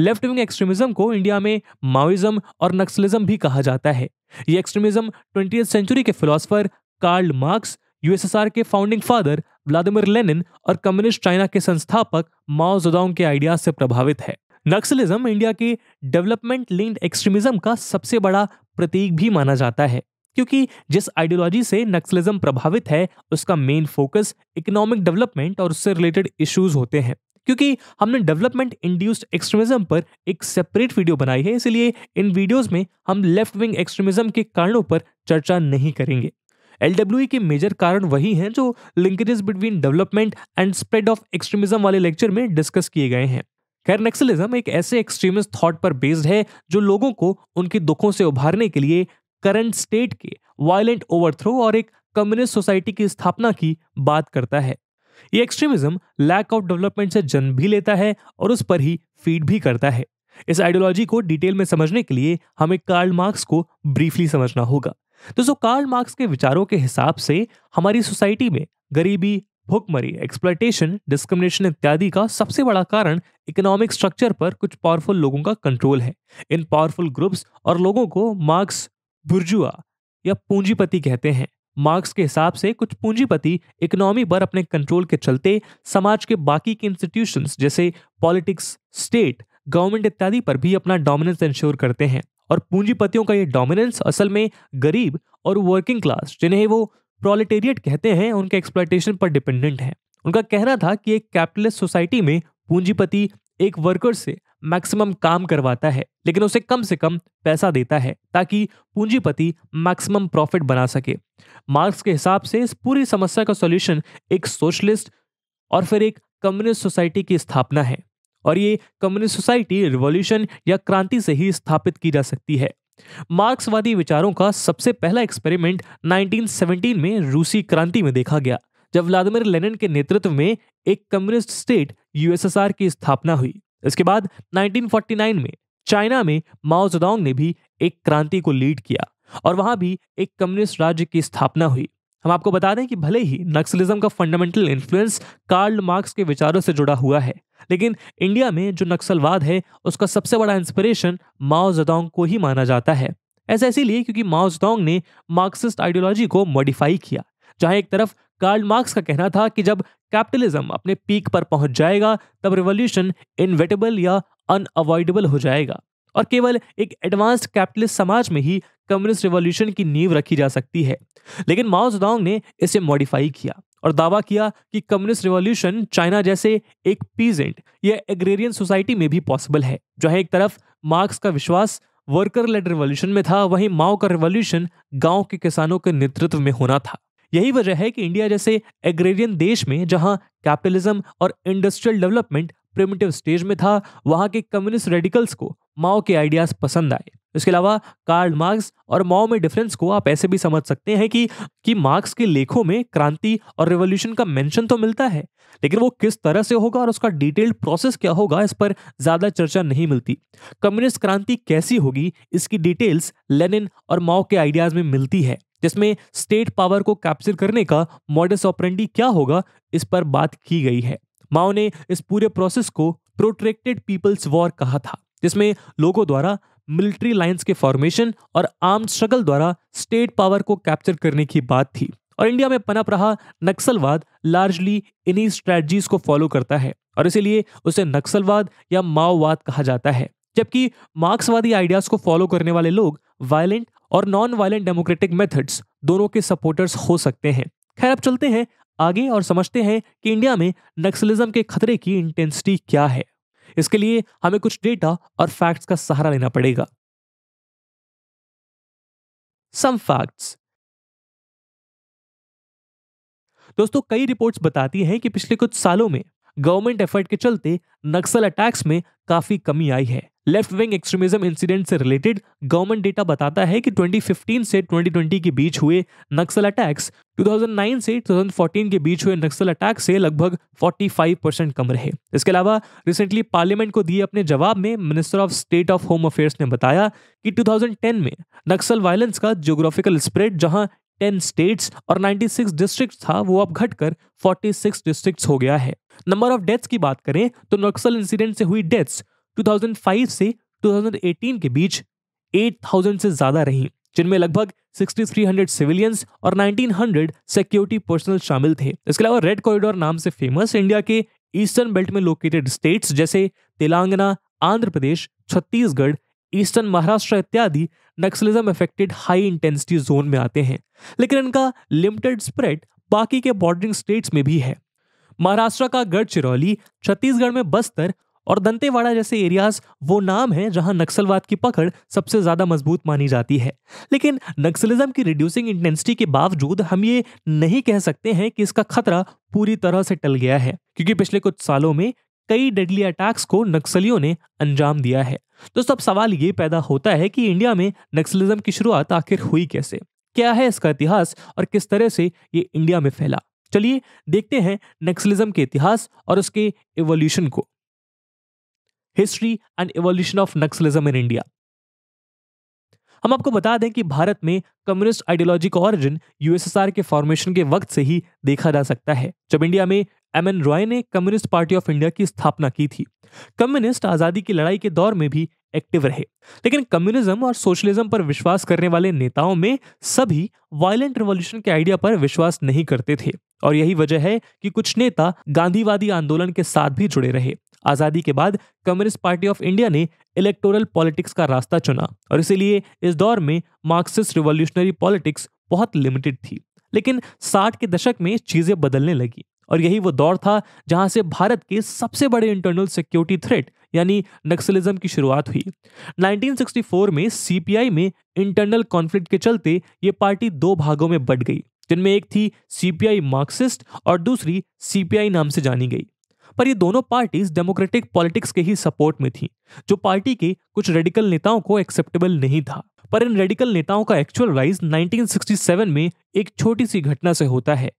लेफ्ट विंग एक्सट्रीमिज्म को इंडिया में माओइज्म और नक्सलिज्म भी कहा जाता है ये एक्सट्रीमिज्म ट्वेंटी सेंचुरी के फिलोसफर कार्ल मार्क्स यूएसएसआर के फाउंडिंग फादर व्लादिमिर लेनिन और कम्युनिस्ट चाइना के संस्थापक माओ जदांग के आइडियाज से प्रभावित है नक्सलिज्म इंडिया के डेवलपमेंट लिंक्ड एक्सट्रीमिज्म का सबसे बड़ा प्रतीक भी माना जाता है क्योंकि जिस आइडियोलॉजी से नक्सलिज्म प्रभावित है उसका मेन फोकस इकोनॉमिक डेवलपमेंट और उससे रिलेटेड इश्यूज होते हैं क्योंकि हमने डेवलपमेंट इंड्यूस्ड एक्सट्रीमिज्म पर एक सेपरेट वीडियो बनाई है इसलिए इन वीडियोस में हम लेफ्ट विंग एक्सट्रीमिज्म के कारणों पर चर्चा नहीं करेंगे एल e के मेजर कारण वही हैं जो linkages between development and spread of extremism वाले लेक्चर में डिस्कस किए गए हैं खैर नक्सलिज्म एक ऐसे एक्सट्रीमिस्ट थॉट पर बेस्ड है जो लोगों को उनके दुखों से उभारने के लिए करंट स्टेट के वायलेंट ओवरथ्रो और एक कम्युनिस्ट सोसाइटी की स्थापना की बात करता है ये एक्सट्रीमिज्म लैक ऑफ डेवलपमेंट से जन्म भी लेता है और उस पर ही फीड भी करता है इस आइडियोलॉजी को डिटेल में समझने के लिए हमें कार्ल मार्क्स को ब्रीफली समझना होगा दोस्तों कार्ल मार्क्स के विचारों के हिसाब से हमारी सोसाइटी में गरीबी भुखमरी एक्सप्लाइटेशन डिस्क्रिमिनेशन इत्यादि का सबसे बड़ा कारण इकोनॉमिक स्ट्रक्चर पर कुछ पावरफुल लोगों का कंट्रोल है इन पावरफुल ग्रुप्स और लोगों को मार्क्स बुर्जुआ या पूंजीपति कहते हैं मार्क्स के हिसाब से कुछ पूंजीपति इकोनॉमी पर अपने कंट्रोल के चलते समाज के बाकी के इंस्टीट्यूशंस जैसे पॉलिटिक्स स्टेट गवर्नमेंट इत्यादि पर भी अपना डोमिनेंस इंश्योर करते हैं और पूंजीपतियों का ये डोमिनेंस असल में गरीब और वर्किंग क्लास जिन्हें वो प्रोलेटेरिएट कहते हैं उनके एक्सप्लाइटेशन पर डिपेंडेंट है उनका कहना था कि एक कैपिटलिस्ट सोसाइटी में पूंजीपति एक वर्कर से मैक्सिमम काम करवाता है लेकिन उसे कम से कम पैसा देता है ताकि पूंजीपति मैक्सिमम प्रॉफिट बना सके मार्क्स के हिसाब से इस पूरी समस्या का सॉल्यूशन एक सोशलिस्ट और फिर एक कम्युनिस्ट सोसाइटी की स्थापना है और ये कम्युनिस्ट सोसाइटी रिवॉल्यूशन या क्रांति से ही स्थापित की जा सकती है मार्क्सवादी विचारों का सबसे पहला एक्सपेरिमेंट 1917 में रूसी क्रांति में देखा गया जब व्लादिमिर लेनिन के नेतृत्व में एक कम्युनिस्ट स्टेट यूएसएसआर की स्थापना हुई इसके बाद 1949 में चाइना में माओ ने भी एक क्रांति को लीड किया और वहां भी एक कम्युनिस्ट राज्य की स्थापना हुई हम आपको बता दें कि भले ही नक्सलिज्म का फंडामेंटल इन्फ्लुएंस कार्ल मार्क्स के विचारों से जुड़ा हुआ है लेकिन इंडिया में जो नक्सलवाद है उसका सबसे बड़ा इंस्पिरेशन माओ जदोंग को ही माना जाता है ऐसा इसीलिए क्योंकि माओ जदोंग ने मार्क्सिस्ट आइडियोलॉजी को मॉडिफाई किया जहां एक तरफ कार्ल मार्क्स का कहना था कि जब कैपिटलिज्म अपने पीक पर पहुंच जाएगा तब रिवोल्यूशन इनवेटेबल या अनअवॉइडेबल हो जाएगा और केवल एक एडवांस्ड कैपिटलिस्ट समाज में ही कम्युनिस्ट रिवॉल्यूशन की नींव रखी जा सकती है लेकिन माओ जदोंग ने इसे मॉडिफाई किया और दावा किया कि कम्युनिस्ट रिवॉल्यूशन चाइना जैसे एक पीजेंट या एग्रेरियन सोसाइटी में भी पॉसिबल है जहां एक तरफ मार्क्स का विश्वास वर्कर लेड रिवॉल्यूशन में था वहीं माओ का रिवॉल्यूशन गांव के किसानों के नेतृत्व में होना था यही वजह है कि इंडिया जैसे एग्रेरियन देश में जहां कैपिटलिज्म और इंडस्ट्रियल डेवलपमेंट प्रिमिटिव स्टेज में था वहाँ के कम्युनिस्ट रेडिकल्स को माओ के आइडियाज़ पसंद आए इसके अलावा कार्ल मार्क्स और माओ में डिफरेंस को आप ऐसे भी समझ सकते हैं कि कि मार्क्स के लेखों में क्रांति और रिवोल्यूशन का मेंशन तो मिलता है लेकिन वो किस तरह से होगा और उसका डिटेल्ड प्रोसेस क्या होगा इस पर ज़्यादा चर्चा नहीं मिलती कम्युनिस्ट क्रांति कैसी होगी इसकी डिटेल्स लेनिन और माओ के आइडियाज़ में मिलती है जिसमें स्टेट पावर को कैप्चर करने का मॉडर्स ऑपरेंडी क्या होगा इस पर बात की गई है माओ ने इस पूरे प्रोसेस को प्रोट्रेक्टेड पीपल्स वॉर कहा था जिसमें लोगों द्वारा मिलिट्री लाइंस के फॉर्मेशन और आर्म स्ट्रगल द्वारा स्टेट पावर को कैप्चर करने की बात थी और इंडिया में पनप रहा नक्सलवाद लार्जली इन्हीं स्ट्रेटजीज को फॉलो करता है और इसीलिए उसे नक्सलवाद या माओवाद कहा जाता है जबकि मार्क्सवादी आइडियाज को फॉलो करने वाले लोग वायलेंट और नॉन वायलेंट डेमोक्रेटिक मेथड्स दोनों के सपोर्टर्स हो सकते हैं खैर अब चलते हैं आगे और समझते हैं कि इंडिया में नक्सलिज्म के खतरे की इंटेंसिटी क्या है इसके लिए हमें कुछ डेटा और फैक्ट्स का सहारा लेना पड़ेगा सम फैक्ट्स दोस्तों कई रिपोर्ट्स बताती हैं कि पिछले कुछ सालों में गवर्नमेंट एफर्ट के चलते नक्सल अटैक्स में काफी कमी आई है लेफ्ट विंग एक्सट्रीमिज्म इंसिडेंट से रिलेटेड गवर्नमेंट डेटा बताता है कि 2015 से 2020 के बीच हुए नक्सल अटैक्स 2009 से 2014 के बीच हुए नक्सल अटैक से लगभग 45 परसेंट कम रहे इसके अलावा रिसेंटली पार्लियामेंट को दिए अपने जवाब में minister of state of home affairs ने बताया कि 2010 में नक्सल वायलेंस का जियोग्राफिकल स्प्रेड जहां 10 स्टेट्स और 96 डिस्ट्रिक्ट था वो अब घटकर 46 डिस्ट्रिक्ट्स हो गया है नंबर ऑफ डेथ्स की बात करें तो नक्सल इंसिडेंट से हुई डेथ्स 2005 से 2018 के बीच 8000 से ज्यादा रही जिनमें लगभग 6300 सिविलियंस और 1900 सिक्योरिटी पर्सनल शामिल थे इसके अलावा रेड कॉरिडोर नाम से फेमस इंडिया के ईस्टर्न बेल्ट में लोकेटेड स्टेट्स जैसे तेलंगाना आंध्र प्रदेश छत्तीसगढ़ ईस्टर्न महाराष्ट्र इत्यादि Naxalism affected high intensity zone में आते हैं लेकिन इनका लिमिटेड स्प्रेड बाकी के बॉर्डरिंग स्टेट्स में भी है महाराष्ट्र का गढ़चिरौली छत्तीसगढ़ में बस्तर और दंतेवाड़ा जैसे एरियाज वो नाम है जहां नक्सलवाद की पकड़ सबसे ज्यादा मजबूत मानी जाती है लेकिन नक्सलिज्म की रिड्यूसिंग इंटेंसिटी के बावजूद हम ये नहीं कह सकते हैं कि इसका खतरा पूरी तरह से टल गया है क्योंकि पिछले कुछ सालों में कई डेडली अटैक्स को नक्सलियों ने अंजाम दिया है दोस्तों अब सवाल ये पैदा होता है कि इंडिया में नक्सलिज्म की शुरुआत आखिर हुई कैसे क्या है इसका इतिहास और किस तरह से ये इंडिया में फैला चलिए देखते हैं नक्सलिज्म के इतिहास और उसके एवोल्यूशन को history and evolution of Naxalism in India हम आपको बता दें कि भारत में कम्युनिस्ट आइडियोलॉजी का ऑरिजिन यूएसएसआर के फॉर्मेशन के वक्त से ही देखा जा सकता है जब इंडिया में एम एन रॉय ने कम्युनिस्ट पार्टी ऑफ इंडिया की स्थापना की थी कम्युनिस्ट आजादी की लड़ाई के दौर में भी एक्टिव रहे लेकिन कम्युनिज्म और सोशलिज्म पर विश्वास करने वाले नेताओं में सभी वायलेंट रिवॉल्यूशन के आइडिया पर विश्वास नहीं करते थे और यही वजह है कि कुछ नेता गांधीवादी आंदोलन के साथ भी जुड़े रहे आजादी के बाद कम्युनिस्ट पार्टी ऑफ इंडिया ने इलेक्टोरल पॉलिटिक्स का रास्ता चुना और इसीलिए इस दौर में मार्क्सिस्ट रिवोल्यूशनरी पॉलिटिक्स बहुत लिमिटेड थी लेकिन साठ के दशक में चीजें बदलने लगी और यही वो दौर था जहां से भारत के सबसे बड़े इंटरनल सिक्योरिटी थ्रेट यानी नक्सलिज्म की शुरुआत हुई 1964 में सीपीआई में इंटरनल कॉन्फ्लिक्ट के चलते ये पार्टी दो भागों में बट गई जिनमें एक थी सीपीआई मार्क्सिस्ट और दूसरी सीपीआई नाम से जानी गई पर ये दोनों पार्टीज डेमोक्रेटिक पॉलिटिक्स के ही सपोर्ट में थी जो पार्टी के कुछ रेडिकल नेताओं को एक्सेप्टेबल नहीं था पर इन रेडिकल नेताओं का एक्चुअल राइज 1967 में एक छोटी सी घटना से होता है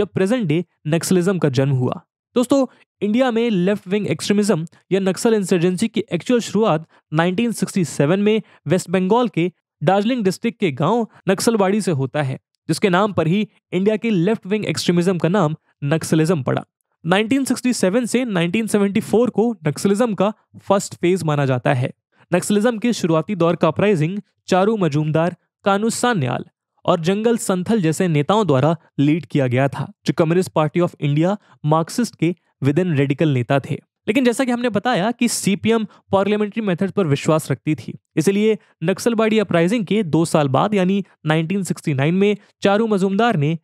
जब प्रेजेंट डे नक्सलिज्म का जन्म हुआ दोस्तों इंडिया में लेफ्ट विंग एक्सट्रीमिज्म या नक्सल इंसर्जेंसी की एक्चुअल शुरुआत 1967 में वेस्ट बंगाल के दार्जिलिंग डिस्ट्रिक्ट के गांव नक्सलवाड़ी से होता है जिसके नाम पर ही इंडिया के लेफ्ट विंग एक्सट्रीमिज्म का नाम नक्सलिज्म पड़ा 1967 से 1974 को नक्सलिज्म का फर्स्ट फेज माना जाता है नक्सलिज्म के शुरुआती दौर का अपराइजिंग चारू मजूमदार कानू सान्याल और जंगल संथल जैसे नेताओं द्वारा लीड किया गया था जो communist party of India Marxist के विद इन रेडिकल नेता थे लेकिन जैसा कि हमने बताया कि सीपीएम पार्लियामेंट्री मेथड पर विश्वास रखती थी इसलिए नक्सलवाड़ी अपराइजिंग के दो साल बाद यानी 1969 में चारू मजूमदार ने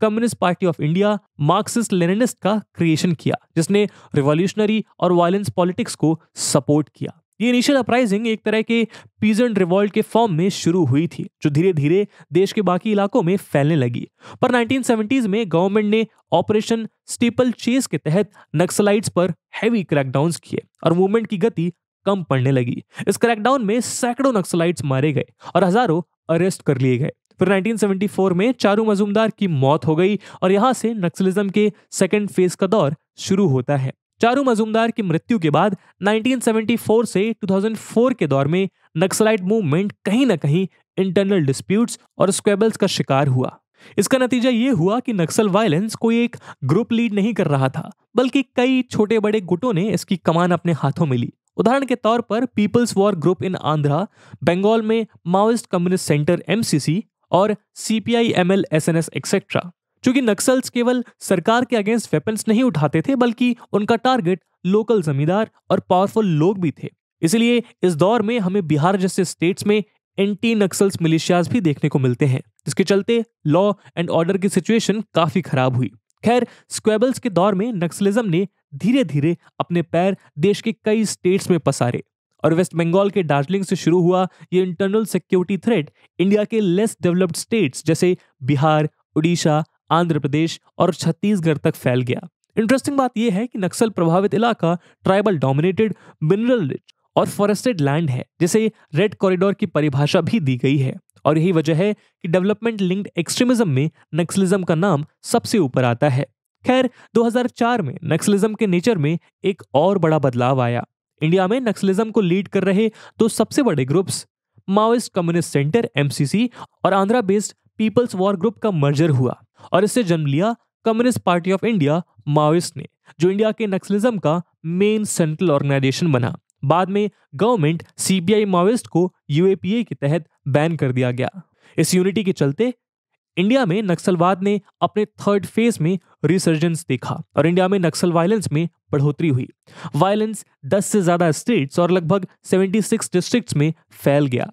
communist party of India Marxist Leninist का क्रिएशन किया जिसने रिवॉल्यूशनरी और वायलेंस पॉलिटिक्स को सपोर्ट किया ये इनिशियल अपराइजिंग एक तरह के पीजेंट रिवॉल्ट के फॉर्म में शुरू हुई थी जो धीरे धीरे देश के बाकी इलाकों में फैलने लगी पर 1970s में गवर्नमेंट ने ऑपरेशन स्टीपल चेस के तहत नक्सलाइट्स पर हैवी क्रैकडाउन किए और मूवमेंट की गति कम पड़ने लगी इस क्रैकडाउन में सैकड़ों नक्सलाइट्स मारे गए और हजारों अरेस्ट कर लिए गए फिर 1974 में चारू मजूमदार की मौत हो गई और यहां से नक्सलिज्म के सेकेंड फेज का दौर शुरू होता है चारू मजूमदार की मृत्यु के बाद 1974 से 2004 के दौर में नक्सलाइट मूवमेंट कहीं ना कहीं इंटरनल डिस्प्यूट्स और स्क्वेबल्स का शिकार हुआ इसका नतीजा ये हुआ कि नक्सल वायलेंस कोई एक ग्रुप लीड नहीं कर रहा था बल्कि कई छोटे बड़े गुटों ने इसकी कमान अपने हाथों में ली उदाहरण के तौर पर people's war group in Andhra Bengal में माओइस्ट कम्युनिस्ट सेंटर एमसीसी और CPI M L S N S etcetera क्योंकि नक्सल्स केवल सरकार के अगेंस्ट वेपन्स नहीं उठाते थे बल्कि उनका टारगेट लोकल जमींदार और पावरफुल लोग भी थे इसलिए इस दौर में हमें बिहार जैसे स्टेट्स में एंटी नक्सल्स मिलिशियाज भी देखने को मिलते हैं जिसके चलते लॉ एंड ऑर्डर की सिचुएशन काफी खराब हुई खैर स्क्वेबल्स के दौर में नक्सलिज्म ने धीरे धीरे अपने पैर देश के कई स्टेट्स में पसारे और वेस्ट बंगाल के दार्जिलिंग से शुरू हुआ ये इंटरनल सिक्योरिटी थ्रेट इंडिया के लेस डेवलप्ड स्टेट्स जैसे बिहार उड़ीसा आंध्र प्रदेश और छत्तीसगढ़ तक फैल गया इंटरेस्टिंग बात यह है कि नक्सल प्रभावित इलाका ट्राइबल डोमिनेटेड मिनरल रिच और फॉरेस्टेड लैंड है जिसे रेड कॉरिडोर की परिभाषा भी दी गई है और यही वजह है कि डेवलपमेंट लिंक्ड एक्सट्रीमिज्म में नक्सलिज्म का नाम सबसे ऊपर आता है खैर 2004 में नक्सलिज्म के नेचर में एक और बड़ा बदलाव आया इंडिया में नक्सलिज्म को लीड कर रहे दो सबसे बड़े groups Maoist communist centre MCC और Andhra based people's war group का मर्जर हुआ और इससे जन्म लिया communist party of India Maoist ने जो इंडिया के नक्सलिज्म का मेन सेंट्रल ऑर्गेनाइजेशन बना बाद में गवर्नमेंट सीबीआई माओइस्ट को यूएपीए के तहत बैन कर दिया गया इस यूनिटी के चलते इंडिया में नक्सलवाद ने अपने थर्ड फेज में रिसर्जेंस देखा और इंडिया में नक्सल वायलेंस में बढ़ोतरी हुई वायलेंस 10 से ज्यादा स्टेट्स और लगभग 76 डिस्ट्रिक्ट्स में फैल गया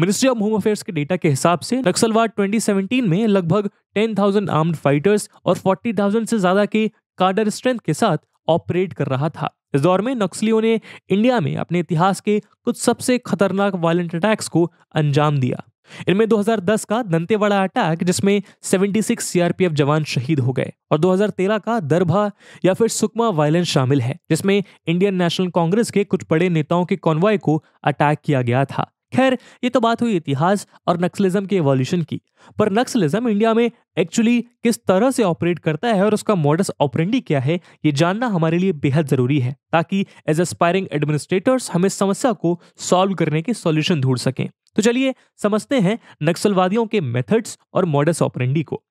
मिनिस्ट्री ऑफ होम अफेयर्स के डेटा के हिसाब से नक्सलवाद 2017 में लगभग 10,000 आर्म्ड फाइटर्स और 40,000 से ज्यादा के कार्डर स्ट्रेंथ के साथ ऑपरेट कर रहा था इस दौर में नक्सलियों ने इंडिया में अपने इतिहास के कुछ सबसे खतरनाक वायलेंट अटैक्स को अंजाम दिया इनमें 2010 का दंतेवाड़ा अटैक जिसमें 76 सीआरपीएफ जवान शहीद हो गए और 2013 का दरभा या फिर सुकमा वायलेंस शामिल है जिसमें इंडियन नेशनल कांग्रेस के कुछ बड़े नेताओं के कॉन्वॉय को अटैक किया गया था खैर ये तो बात हुई इतिहास और नक्सलिज्म के एवोल्यूशन की पर नक्सलिज्म इंडिया में एक्चुअली किस तरह से ऑपरेट करता है और उसका मॉडर्स ऑपरेंडी क्या है ये जानना हमारे लिए बेहद ज़रूरी है ताकि एज एस्पायरिंग एडमिनिस्ट्रेटर्स हम इस समस्या को सॉल्व करने के सॉल्यूशन ढूंढ सकें तो चलिए समझते हैं नक्सलवादियों के मेथड्स और मॉडर्स ऑपरेंडी को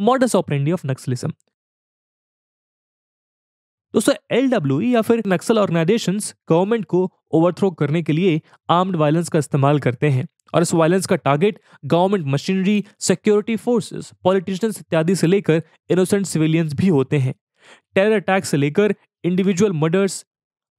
मॉडस ऑपरेंडी ऑफ नक्सलिज्म दोस्तों एल e या फिर नक्सल ऑर्गेनाइजेशन गवर्नमेंट को ओवरथ्रो करने के लिए आर्म्ड वायलेंस का इस्तेमाल करते हैं और इस वायलेंस का target government machinery security forces politicians इत्यादि से लेकर इनोसेंट सिविलियंस भी होते हैं टेरर अटैक से लेकर individual murders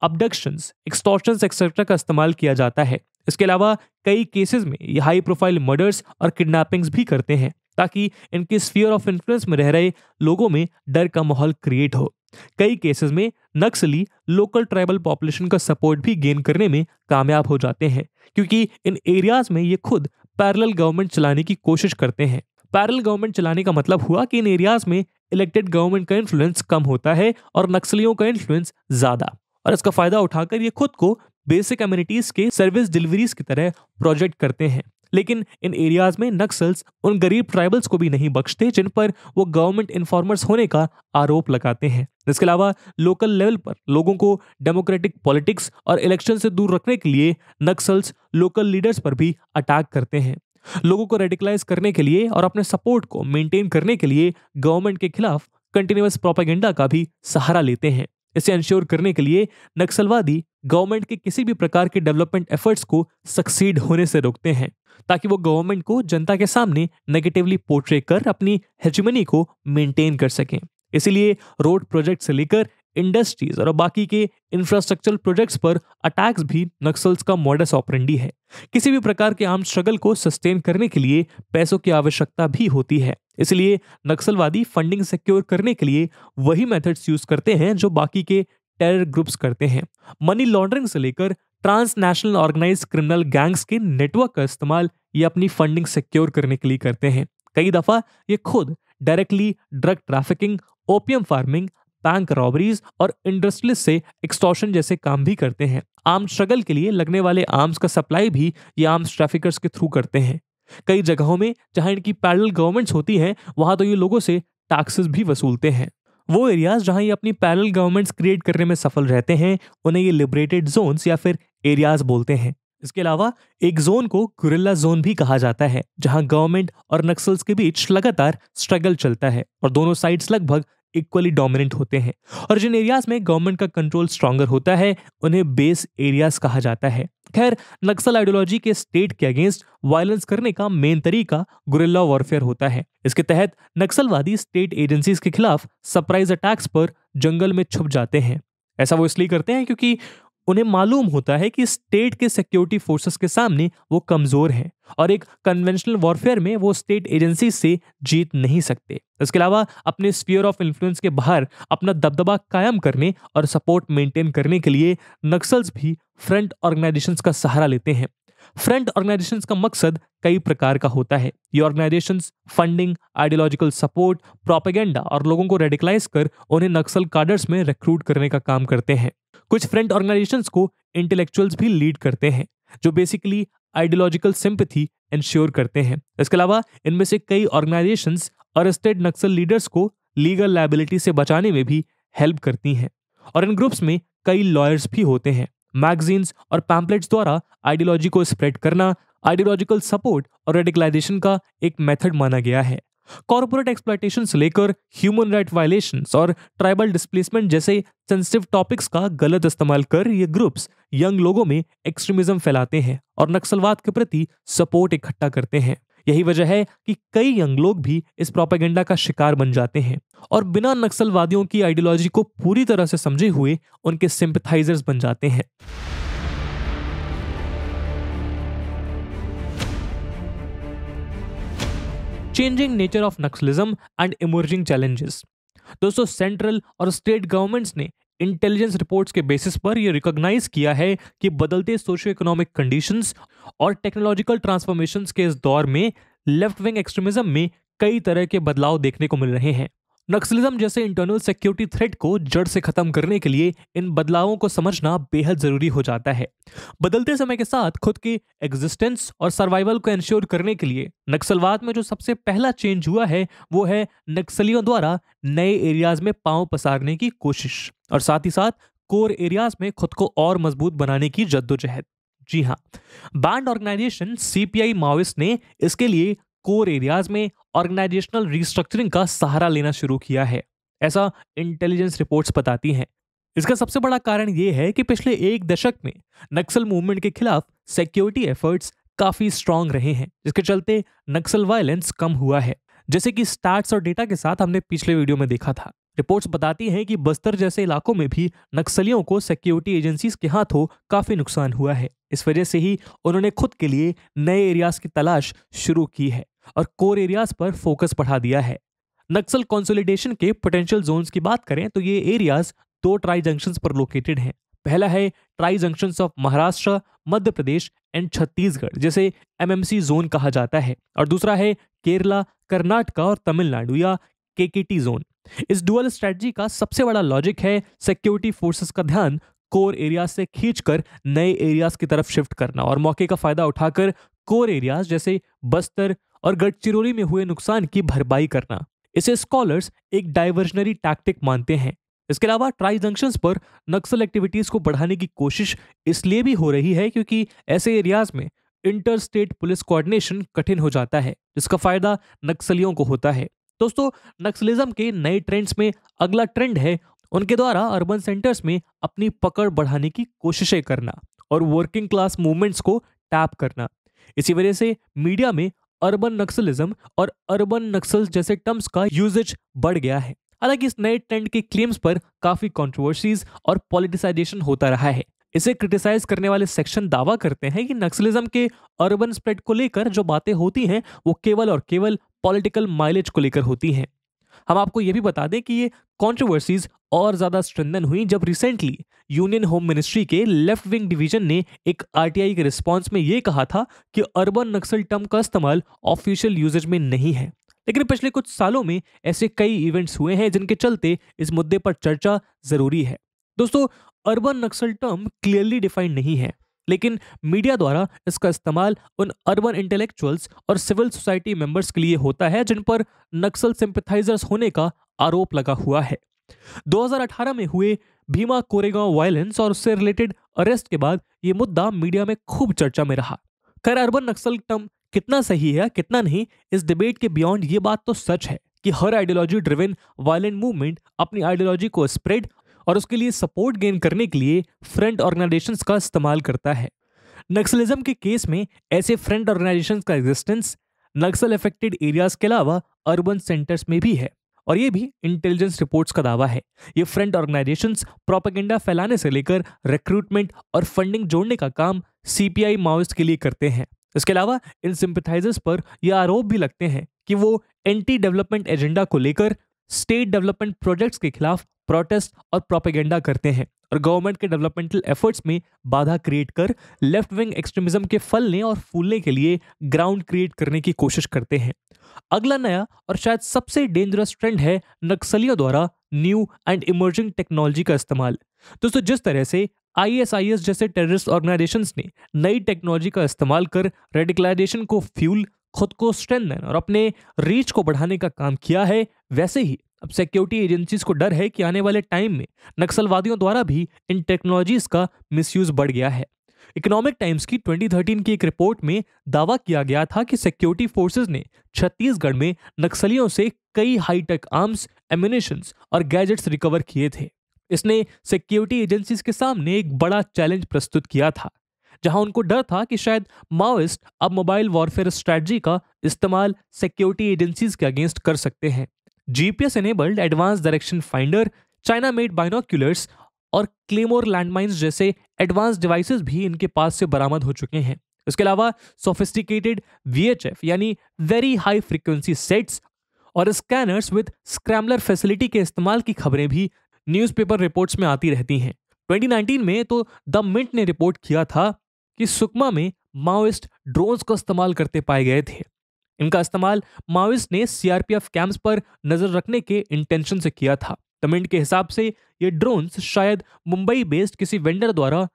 abductions extortions etcetera का इस्तेमाल किया जाता है इसके अलावा कई केसेस में ये हाई प्रोफाइल मर्डर्स और किडनैपिंग्स भी करते हैं ताकि इनके स्फीयर ऑफ इन्फ्लुएंस में रह रहे लोगों में डर का माहौल क्रिएट हो कई केसेस में नक्सली लोकल ट्राइबल पॉपुलेशन का सपोर्ट भी गेन करने में कामयाब हो जाते हैं क्योंकि इन एरियाज में ये खुद पैरल गवर्नमेंट चलाने की कोशिश करते हैं पैरल गवर्नमेंट चलाने का मतलब हुआ कि इन एरियाज में इलेक्टेड गवर्नमेंट का इन्फ्लुएंस कम होता है और नक्सलियों का इन्फ्लुएंस ज्यादा और इसका फायदा उठाकर ये खुद को बेसिक कम्युनिटीज के सर्विस डिलीवरीज की तरह प्रोजेक्ट करते हैं लेकिन इन एरियाज में नक्सल्स उन गरीब ट्राइबल्स को भी नहीं बख्शते जिन पर वो गवर्नमेंट इन्फॉर्मर्स होने का आरोप लगाते हैं इसके अलावा लोकल लेवल पर लोगों को डेमोक्रेटिक पॉलिटिक्स और इलेक्शन से दूर रखने के लिए नक्सल्स लोकल लीडर्स पर भी अटैक करते हैं लोगों को रेडिकलाइज करने के लिए और अपने सपोर्ट को मेंटेन करने के लिए गवर्नमेंट के खिलाफ कंटिन्यूस प्रोपागेंडा का भी सहारा लेते हैं इसे इंश्योर करने के लिए नक्सलवादी गवर्नमेंट के किसी भी प्रकार के डेवलपमेंट एफर्ट्स को सक्सीड होने से रोकते हैं ताकि वो गवर्नमेंट को जनता के सामने नेगेटिवली पोर्ट्रे कर अपनी हेजमनी को मेंटेन कर सकें इसीलिए रोड प्रोजेक्ट से लेकर इंडस्ट्रीज और बाकी के इंफ्रास्ट्रक्चर प्रोजेक्ट्स पर अटैक्स भी नक्सल्स का मॉडस ऑपरेंडी है किसी भी प्रकार के आम स्ट्रगल को सस्टेन करने के लिए पैसों की आवश्यकता भी होती है इसलिए नक्सलवादी फंडिंग सिक्योर करने के लिए वही मेथड्स यूज करते हैं जो बाकी के टेरर ग्रुप्स करते हैं मनी लॉन्ड्रिंग से लेकर ट्रांसनेशनल ऑर्गेनाइज क्रिमिनल गैंग्स के नेटवर्क का इस्तेमाल ये अपनी फंडिंग सिक्योर करने के लिए करते हैं कई दफा ये खुद directly drug trafficking opium farming bank robberies और इंडस्ट्रीज से एक्सटॉशन जैसे काम भी करते हैं आर्म स्ट्रगल के लिए लगने वाले आर्म्स का सप्लाई भी ये आर्म्स ट्रैफिकर्स के थ्रू करते हैं कई जगहों में जहां इनकी पैरल गवर्नमेंट्स होती हैं वहां तो ये लोगों से टैक्सेस भी वसूलते हैं वो एरियाज जहां ये अपनी पैरल गवर्नमेंट्स क्रिएट करने में सफल रहते हैं उन्हें ये लिबरेटेड जोन्स या फिर एरियाज बोलते हैं इसके अलावा एक जोन को गुरिल्ला जोन भी कहा जाता है जहां गवर्नमेंट और नक्सल्स के बीच लगातार स्ट्रगल चलता है और दोनों साइड्स लगभग इक्वली डोमिनेंट होते हैं और जिन एरियाज में गवर्नमेंट का कंट्रोल स्ट्रांगर होता है उन्हें बेस एरियाज कहा जाता है खैर नक्सल आइडियोलॉजी के स्टेट के अगेंस्ट वायलेंस करने का मेन तरीका गुरिल्ला वॉरफेयर होता है इसके तहत नक्सलवादी स्टेट एजेंसीज के खिलाफ सरप्राइज अटैक्स पर जंगल में छुप जाते हैं ऐसा वो इसलिए करते हैं क्योंकि उन्हें मालूम होता है कि स्टेट के सिक्योरिटी फोर्सेस के सामने वो कमजोर हैं और एक कन्वेंशनल वॉरफेयर में वो स्टेट एजेंसी से जीत नहीं सकते इसके अलावा अपने स्पीयर ऑफ इन्फ्लुएंस के बाहर अपना दबदबा कायम करने और सपोर्ट मेंटेन करने के लिए नक्सल्स भी फ्रंट ऑर्गेनाइजेशंस का सहारा लेते हैं फ्रंट ऑर्गेनाइजेशन का मकसद कई प्रकार का होता है ये organisation funding ideological support propaganda और लोगों को रेडिकलाइज कर उन्हें नक्सल कार्डर्स में रिक्रूट करने का काम करते हैं कुछ फ्रंट ऑर्गेनाइजेशंस को इंटेलेक्चुअल्स भी लीड करते हैं जो बेसिकली आइडियोलॉजिकल सिंपथी इंश्योर करते हैं इसके अलावा इनमें से कई ऑर्गेनाइजेशन अरेस्टेड नक्सल लीडर्स को लीगल लाइबिलिटी से बचाने में भी हेल्प करती हैं और इन ग्रुप्स में कई लॉयर्स भी होते हैं मैगजीन्स और पैम्पलेट्स द्वारा आइडियोलॉजी को स्प्रेड करना आइडियोलॉजिकल सपोर्ट और रेडिकलाइजेशन का एक मेथड माना गया है कॉरपोरेट एक्सप्लाइटेशन से लेकर ह्यूमन राइट वायलेशन और ट्राइबल डिस्प्लेसमेंट जैसे सेंसिटिव टॉपिक्स का गलत इस्तेमाल कर ये ग्रुप्स यंग लोगों में एक्सट्रीमिज्म फैलाते हैं और नक्सलवाद के प्रति सपोर्ट इकट्ठा करते हैं यही वजह है कि कई यंग लोग भी इस प्रोपेगेंडा का शिकार बन जाते हैं और बिना नक्सलवादियों की आइडियोलॉजी को पूरी तरह से समझे हुए उनके सिंपथाइजर्स बन जाते हैं changing nature of Naxalism and emerging challenges दोस्तों सेंट्रल और स्टेट गवर्नमेंट्स ने इंटेलिजेंस रिपोर्ट्स के बेसिस पर यह रिकॉग्नाइज किया है कि बदलते सोशो इकोनॉमिक कंडीशंस और टेक्नोलॉजिकल ट्रांसफॉर्मेशंस के इस दौर में लेफ्ट विंग एक्सट्रीमिज्म में कई तरह के बदलाव देखने को मिल रहे हैं नक्सलिज्म जैसे इंटरनल सिक्योरिटी थ्रेट को जड़ से खत्म करने के लिए इन बदलावों को समझना बेहद जरूरी हो जाता है बदलते समय के साथ खुद के एग्जिस्टेंस और सर्वाइवल को इंश्योर करने के लिए नक्सलवाद में जो सबसे पहला चेंज हुआ है वो है नक्सलियों द्वारा नए एरियाज में पांव पसारने की कोशिश और साथ ही साथ कोर एरियाज में खुद को और मजबूत बनाने की जद्दोजहद जी हाँ बैंड ऑर्गेनाइजेशन सीपीआई माओइस्ट ने इसके लिए कोर एरियाज में ऑर्गेनाइजेशनल रिस्ट्रक्चरिंग का सहारा लेना शुरू किया है ऐसा इंटेलिजेंस रिपोर्ट्स बताती हैं इसका सबसे बड़ा कारण यह है कि पिछले एक दशक में नक्सल मूवमेंट के खिलाफ सिक्योरिटी एफर्ट्स काफी स्ट्रांग रहे हैं जिसके चलते नक्सल वायलेंस कम हुआ है जैसे कि स्टार्ट और डेटा के साथ हमने पिछले वीडियो में देखा था रिपोर्ट्स बताती हैं कि बस्तर जैसे इलाकों में भी नक्सलियों को सिक्योरिटी एजेंसीज के हाथों काफी नुकसान हुआ है इस वजह से ही उन्होंने खुद के लिए नए एरियाज की तलाश शुरू की है और कोर एरियाज पर फोकस बढ़ा दिया है नक्सल कंसोलिडेशन के पोटेंशियल जोन्स की बात करें तो ये एरियाज दो ट्राई जंक्शंस पर लोकेटेड हैं पहला है tri junction of Maharashtra Madhya Pradesh and Chhattisgarh जिसे एमएमसी जोन कहा जाता है और दूसरा है केरला कर्नाटका और तमिलनाडु या केकेटी जोन इस डुअल स्ट्रेटजी का सबसे बड़ा लॉजिक है सिक्योरिटी फोर्सेस का ध्यान कोर एरियाज से खींचकर नए एरियाज की तरफ शिफ्ट करना और मौके का फायदा उठाकर कोर एरियाज जैसे बस्तर और गडचिरोली में हुए नुकसान की भरपाई करना इसे स्कॉलर्स एक डाइवर्जनरी टैक्टिक मानते हैं इसके अलावा ट्राई जंक्शन पर नक्सल एक्टिविटीज को बढ़ाने की कोशिश इसलिए भी हो रही है क्योंकि ऐसे एरियाज में इंटर स्टेट पुलिस कोऑर्डिनेशन कठिन हो जाता है जिसका फायदा नक्सलियों को होता है दोस्तों नक्सलिज्म के नए ट्रेंड्स में अगला ट्रेंड है उनके द्वारा अर्बन सेंटर्स में अपनी पकड़ बढ़ाने की कोशिशें करना और वर्किंग क्लास मूवमेंट्स को टैप करना इसी वजह से मीडिया में अर्बन नक्सलिज्म और अर्बन नक्सल जैसे टर्म्स का यूजेज बढ़ गया है हालांकि इस नए ट्रेंड के क्लेम्स पर काफी कॉन्ट्रोवर्सीज और पॉलिटिसाइजेशन होता रहा है इसे क्रिटिसाइज करने वाले सेक्शन दावा करते हैं कि नक्सलिज्म के अर्बन स्प्रेड को लेकर जो बातें होती हैं वो केवल और केवल पॉलिटिकल माइलेज को लेकर होती हैं हम आपको ये भी बता दें कि ये कॉन्ट्रोवर्सीज और ज़्यादा स्ट्रेंदन हुई जब रिसेंटली यूनियन होम मिनिस्ट्री के लेफ्ट विंग डिवीजन ने एक आरटीआई के रिस्पांस में ये कहा था कि अर्बन नक्सल टर्म का इस्तेमाल ऑफिशियल यूजेज में नहीं है लेकिन पिछले कुछ सालों में ऐसे कई इवेंट्स हुए हैं जिनके चलते इस मुद्दे पर चर्चा ज़रूरी है दोस्तों urban Naxal term clearly defined नहीं है लेकिन मीडिया द्वारा इसका इस्तेमाल उन अर्बन इंटेलेक्चुअल्स और सिविल सोसाइटी मेंबर्स के लिए होता है जिन पर नक्सल सिंपथाइजर्स होने का आरोप लगा हुआ है 2018 में हुए भीमा कोरेगांव वायलेंस और उससे रिलेटेड अरेस्ट के बाद ये मुद्दा मीडिया में खूब चर्चा में रहा खैर अर्बन नक्सल टर्म कितना सही है कितना नहीं इस डिबेट के बियॉन्ड ये बात तो सच है कि हर आइडियोलॉजी ड्रिवन वायलेंट मूवमेंट अपनी आइडियोलॉजी को स्प्रेड और उसके लिए सपोर्ट गेन करने के लिए फ्रंट ऑर्गेनाइजेशंस का इस्तेमाल करता है नक्सलिज्म के केस में ऐसे फ्रंट ऑर्गेनाइजेशन का एग्जिस्टेंस नक्सल अफेक्टेड एरियाज के अलावा अर्बन सेंटर्स में भी है और ये भी इंटेलिजेंस रिपोर्ट्स का दावा है ये फ्रंट ऑर्गेनाइजेशंस प्रोपेगेंडा फैलाने से लेकर रिक्रूटमेंट और फंडिंग जोड़ने का काम सीपीआई माओइस्ट के लिए करते हैं इसके अलावा इन सिंपथाइजर्स पर यह आरोप भी लगते हैं कि वो एंटी डेवलपमेंट एजेंडा को लेकर स्टेट डेवलपमेंट प्रोजेक्ट्स के खिलाफ प्रोटेस्ट और प्रोपेगेंडा करते हैं और गवर्नमेंट के डेवलपमेंटल एफर्ट्स में बाधा क्रिएट कर लेफ्ट विंग एक्सट्रीमिज्म के फलने और फूलने के लिए ग्राउंड क्रिएट करने की कोशिश करते हैं अगला नया और शायद सबसे डेंजरस ट्रेंड है नक्सलियों द्वारा न्यू एंड इमर्जिंग टेक्नोलॉजी का इस्तेमाल दोस्तों जिस तरह से आईएसआईएस जैसे टेररिस्ट ऑर्गेनाइजेशंस ने नई टेक्नोलॉजी का इस्तेमाल कर रेडिकलाइजेशन को फ्यूल खुद को स्ट्रेंथन और अपने रीच को बढ़ाने का काम किया है वैसे ही अब सिक्योरिटी एजेंसीज को डर है कि आने वाले टाइम में नक्सलवादियों द्वारा भी इन टेक्नोलॉजीज का मिसयूज बढ़ गया है इकोनॉमिक टाइम्स की 2013 की एक रिपोर्ट में दावा किया गया था कि सिक्योरिटी फोर्सेस ने छत्तीसगढ़ में नक्सलियों से कई हाईटेक आर्म्स एम्यूनिशंस और गैजेट्स रिकवर किए थे इसने सिक्योरिटी एजेंसीज के सामने एक बड़ा चैलेंज प्रस्तुत किया था जहां उनको डर था कि शायद माओइस्ट अब मोबाइल वॉरफेयर स्ट्रैटी का इस्तेमाल सिक्योरिटी एजेंसीज के अगेंस्ट कर सकते हैं GPS enabled advance direction finder China made binoculars और क्लेमोर लैंडमाइंस जैसे एडवांस डिवाइसेस भी इनके पास से बरामद हो चुके हैं इसके अलावा सोफिस्टिकेटेड वीएचएफ यानी वेरी हाई फ्रिक्वेंसी सेट्स और स्कैनर्स विद स्क्रैमलर फैसिलिटी के इस्तेमाल की खबरें भी न्यूज़पेपर रिपोर्ट्स में आती रहती हैं 2019 में तो द मिंट ने रिपोर्ट किया था कि सुकमा में माओइस्ट ड्रोन्स का इस्तेमाल करते पाए गए थे इनका इस्तेमाल माओइस ने सीआरपीएफ कैंप्स पर नजर रखने के इंटेंशन से किया था कमेंट के हिसाब से ये ड्रोन्स शायद मुंबई बेस्ड किसी वेंडर द्वारा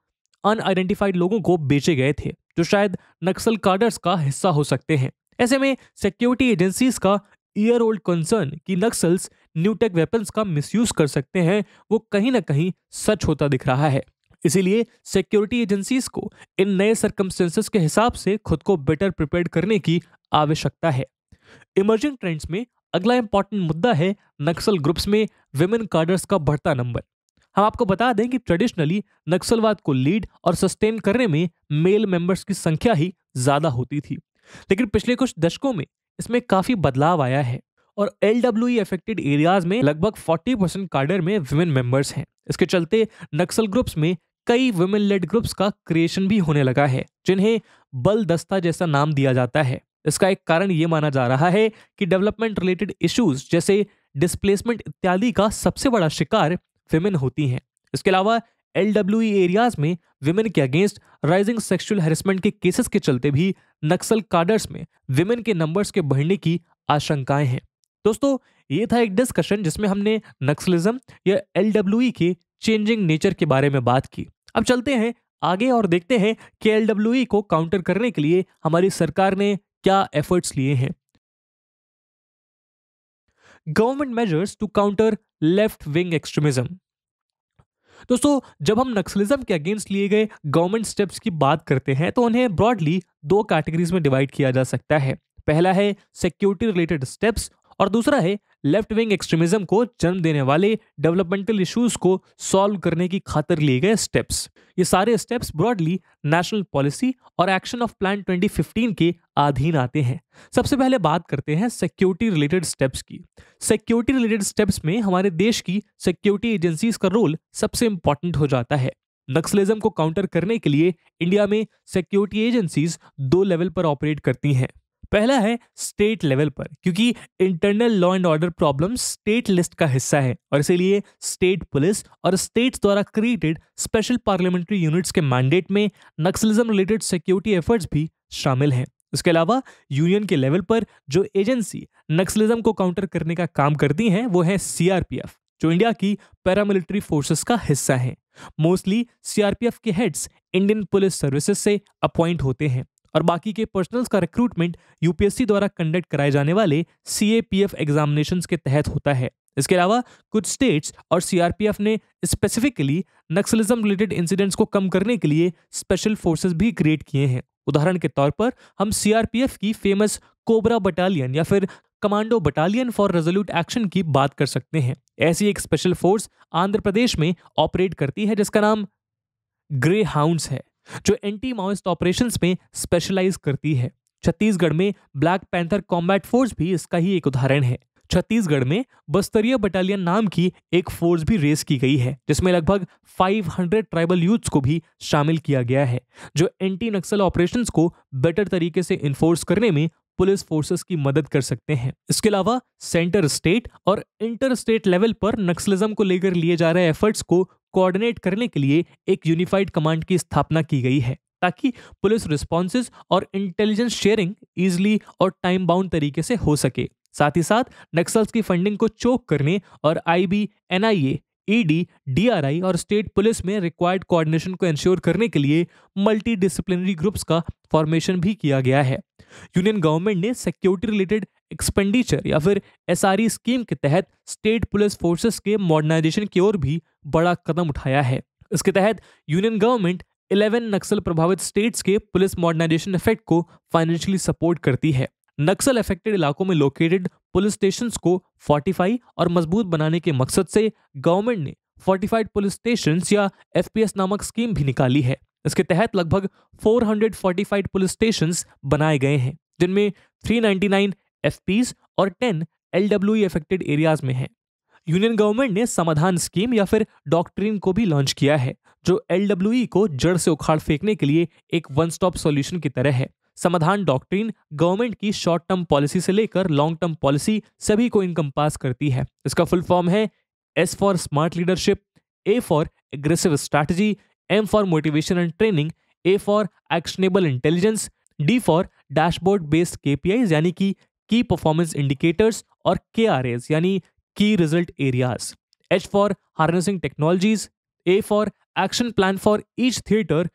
अनआइडेंटिफाइड लोगों को बेचे गए थे जो शायद नक्सल कार्डर्स का हिस्सा हो सकते हैं ऐसे में सिक्योरिटी एजेंसीज का ईयर ओल्ड कंसर्न कि नक्सल्स न्यूटेक वेपन्स का मिसयूज कर सकते हैं वो कहीं ना कहीं सच होता दिख रहा है इसीलिए सिक्योरिटी एजेंसीज को इन नए सर्कमस्टेंसेस के हिसाब से खुद को बेटर प्रिपेयर करने की आवश्यकता है इमर्जिंग ट्रेंड्स में अगला इंपॉर्टेंट मुद्दा है नक्सल ग्रुप्स में विमेन कार्डर्स का बढ़ता नंबर हम आपको बता दें कि ट्रेडिशनली नक्सलवाद को लीड और सस्टेन करने में मेल मेंबर्स की संख्या ही ज़्यादा होती थी लेकिन पिछले कुछ दशकों में इसमें काफ़ी बदलाव आया है और एल डब्ल्यू अफेक्टेड एरियाज में लगभग 40 परसेंट कार्डर में वुमेन मेंबर्स हैं इसके चलते नक्सल ग्रुप्स में कई वुमेन लेड ग्रुप्स का क्रिएशन भी होने लगा है जिन्हें बल दस्ता जैसा नाम दिया जाता है इसका एक कारण ये माना जा रहा है कि डेवलपमेंट रिलेटेड इश्यूज जैसे डिस्प्लेसमेंट इत्यादि का सबसे बड़ा शिकार विमेन होती हैं इसके अलावा एल डब्ल्यू एरियाज में विमेन के अगेंस्ट राइजिंग सेक्सुअल हेरसमेंट के केसेस के चलते भी नक्सल कार्डर्स में विमेन के नंबर्स के बढ़ने की आशंकाएं हैं दोस्तों ये था एक डिस्कशन जिसमें हमने नक्सलिज्म या एल डब्ल्यू e के चेंजिंग नेचर के बारे में बात की अब चलते हैं आगे और देखते हैं कि एल e को काउंटर करने के लिए हमारी सरकार ने क्या एफर्ट्स लिए हैं government measures to counter left wing extremism दोस्तों जब हम नक्सलिज्म के अगेंस्ट लिए गए गवर्नमेंट स्टेप्स की बात करते हैं तो उन्हें ब्रॉडली दो कैटेगरीज में डिवाइड किया जा सकता है पहला है सिक्योरिटी रिलेटेड स्टेप्स और दूसरा है लेफ्ट विंग एक्सट्रीमिज्म को जन्म देने वाले डेवलपमेंटल इश्यूज को सॉल्व करने की खातर लिए गए स्टेप्स ये सारे स्टेप्स ब्रॉडली नेशनल पॉलिसी और एक्शन ऑफ प्लान 2015 के अधीन आते हैं सबसे पहले बात करते हैं सिक्योरिटी रिलेटेड स्टेप्स की सिक्योरिटी रिलेटेड स्टेप्स में हमारे देश की सिक्योरिटी एजेंसीज का रोल सबसे इंपॉर्टेंट हो जाता है नक्सलिज्म को काउंटर करने के लिए इंडिया में सिक्योरिटी एजेंसीज दो लेवल पर ऑपरेट करती हैं पहला है स्टेट लेवल पर क्योंकि internal law and order problem state list का हिस्सा है और इसीलिए स्टेट पुलिस और स्टेट्स द्वारा क्रिएटेड स्पेशल पार्लियामेंट्री यूनिट्स के मैंडेट में नक्सलिज्म रिलेटेड सिक्योरिटी एफर्ट्स भी शामिल हैं उसके अलावा यूनियन के लेवल पर जो एजेंसी नक्सलिज्म को काउंटर करने का काम करती हैं वो है सीआरपीएफ जो इंडिया की पैरामिलिट्री फोर्सेस का हिस्सा है मोस्टली सीआरपीएफ के हेड्स इंडियन पुलिस सर्विसेज से अपॉइंट होते हैं और बाकी के पर्सनल्स का रिक्रूटमेंट यूपीएससी द्वारा कंडक्ट कराए जाने वाले सी एग्जामिनेशंस के तहत होता है इसके अलावा कुछ स्टेट्स और सीआरपीएफ ने स्पेसिफिकली नक्सलिज्म रिलेटेड इंसिडेंट्स को कम करने के लिए स्पेशल फोर्सेस भी क्रिएट किए हैं उदाहरण के तौर पर हम सीआरपीएफ की फेमस कोबरा बटालियन या फिर commando battalion for resolute action की बात कर सकते हैं ऐसी एक स्पेशल फोर्स आंध्र प्रदेश में ऑपरेट करती है जिसका नाम ग्रे हाउंड्स है जो एंटी माओइस्ट ऑपरेशंस में स्पेशलाइज करती है छत्तीसगढ़ में ब्लैक पैंथर कॉम्बैट फोर्स भी इसका ही एक उदाहरण है छत्तीसगढ़ में बस्तरिया बटालियन नाम की एक फोर्स भी रेस की गई है जिसमें लगभग 500 ट्राइबल यूथ्स को भी शामिल किया गया है जो एंटी नक्सल ऑपरेशंस को बेटर तरीके से इन्फोर्स करने में पुलिस फोर्सेस की मदद कर सकते हैं इसके अलावा सेंटर स्टेट और इंटर स्टेट लेवल पर नक्सलिज्म को लेकर लिए जा रहे एफर्ट्स को कोऑर्डिनेट करने के लिए एक यूनिफाइड कमांड की स्थापना की गई है ताकि पुलिस रिस्पॉन्सेज और इंटेलिजेंस शेयरिंग ईजिली और टाइम बाउंड तरीके से हो सके साथ ही साथ नक्सल्स की फंडिंग को चोक करने और IB NIA ED e DRI और स्टेट पुलिस में रिक्वायर्ड कोऑर्डिनेशन को इंश्योर करने के लिए मल्टी डिसिप्लिनरी ग्रुप्स का फॉर्मेशन भी किया गया है यूनियन गवर्नमेंट ने सिक्योरिटी रिलेटेड एक्सपेंडिचर या फिर एस स्कीम e के तहत स्टेट पुलिस फोर्सेस के मॉडर्नाइजेशन की ओर भी बड़ा कदम उठाया है इसके तहत यूनियन गवर्नमेंट 11 नक्सल प्रभावित स्टेट्स के पुलिस मॉडर्नाइजेशन इफेक्ट को फाइनेंशियली सपोर्ट करती है नक्सल अफेक्टेड इलाकों में लोकेटेड पुलिस स्टेशन को फोर्टिफाई और मजबूत बनाने के मकसद से गवर्नमेंट ने फोर्टिफाइड पुलिस स्टेशन या एफ नामक स्कीम भी निकाली है इसके तहत लगभग हंड्रेड फोर्टिफाइड पुलिस स्टेशन बनाए गए हैं जिनमें 399 एफपीस और 10 एलडब्ल्यू अफेक्टेड एरियाज में हैं यूनियन गवर्नमेंट ने समाधान स्कीम या फिर डॉक्ट्रीन को भी लॉन्च किया है जो एल e को जड़ से उखाड़ फेंकने के लिए एक वन स्टॉप सॉल्यूशन की तरह है समाधान डॉक्ट्रीन गवर्नमेंट की शॉर्ट टर्म पॉलिसी से लेकर लॉन्ग टर्म पॉलिसी सभी को इनकम पास करती है इसका फुल फॉर्म है S for smart leadership A for aggressive strategy M for motivation and training A for actionable intelligence D for dashboard based K यानी कि की परफॉर्मेंस इंडिकेटर्स और के यानी key result areas H for harnessing technologies A for action plan for each theatre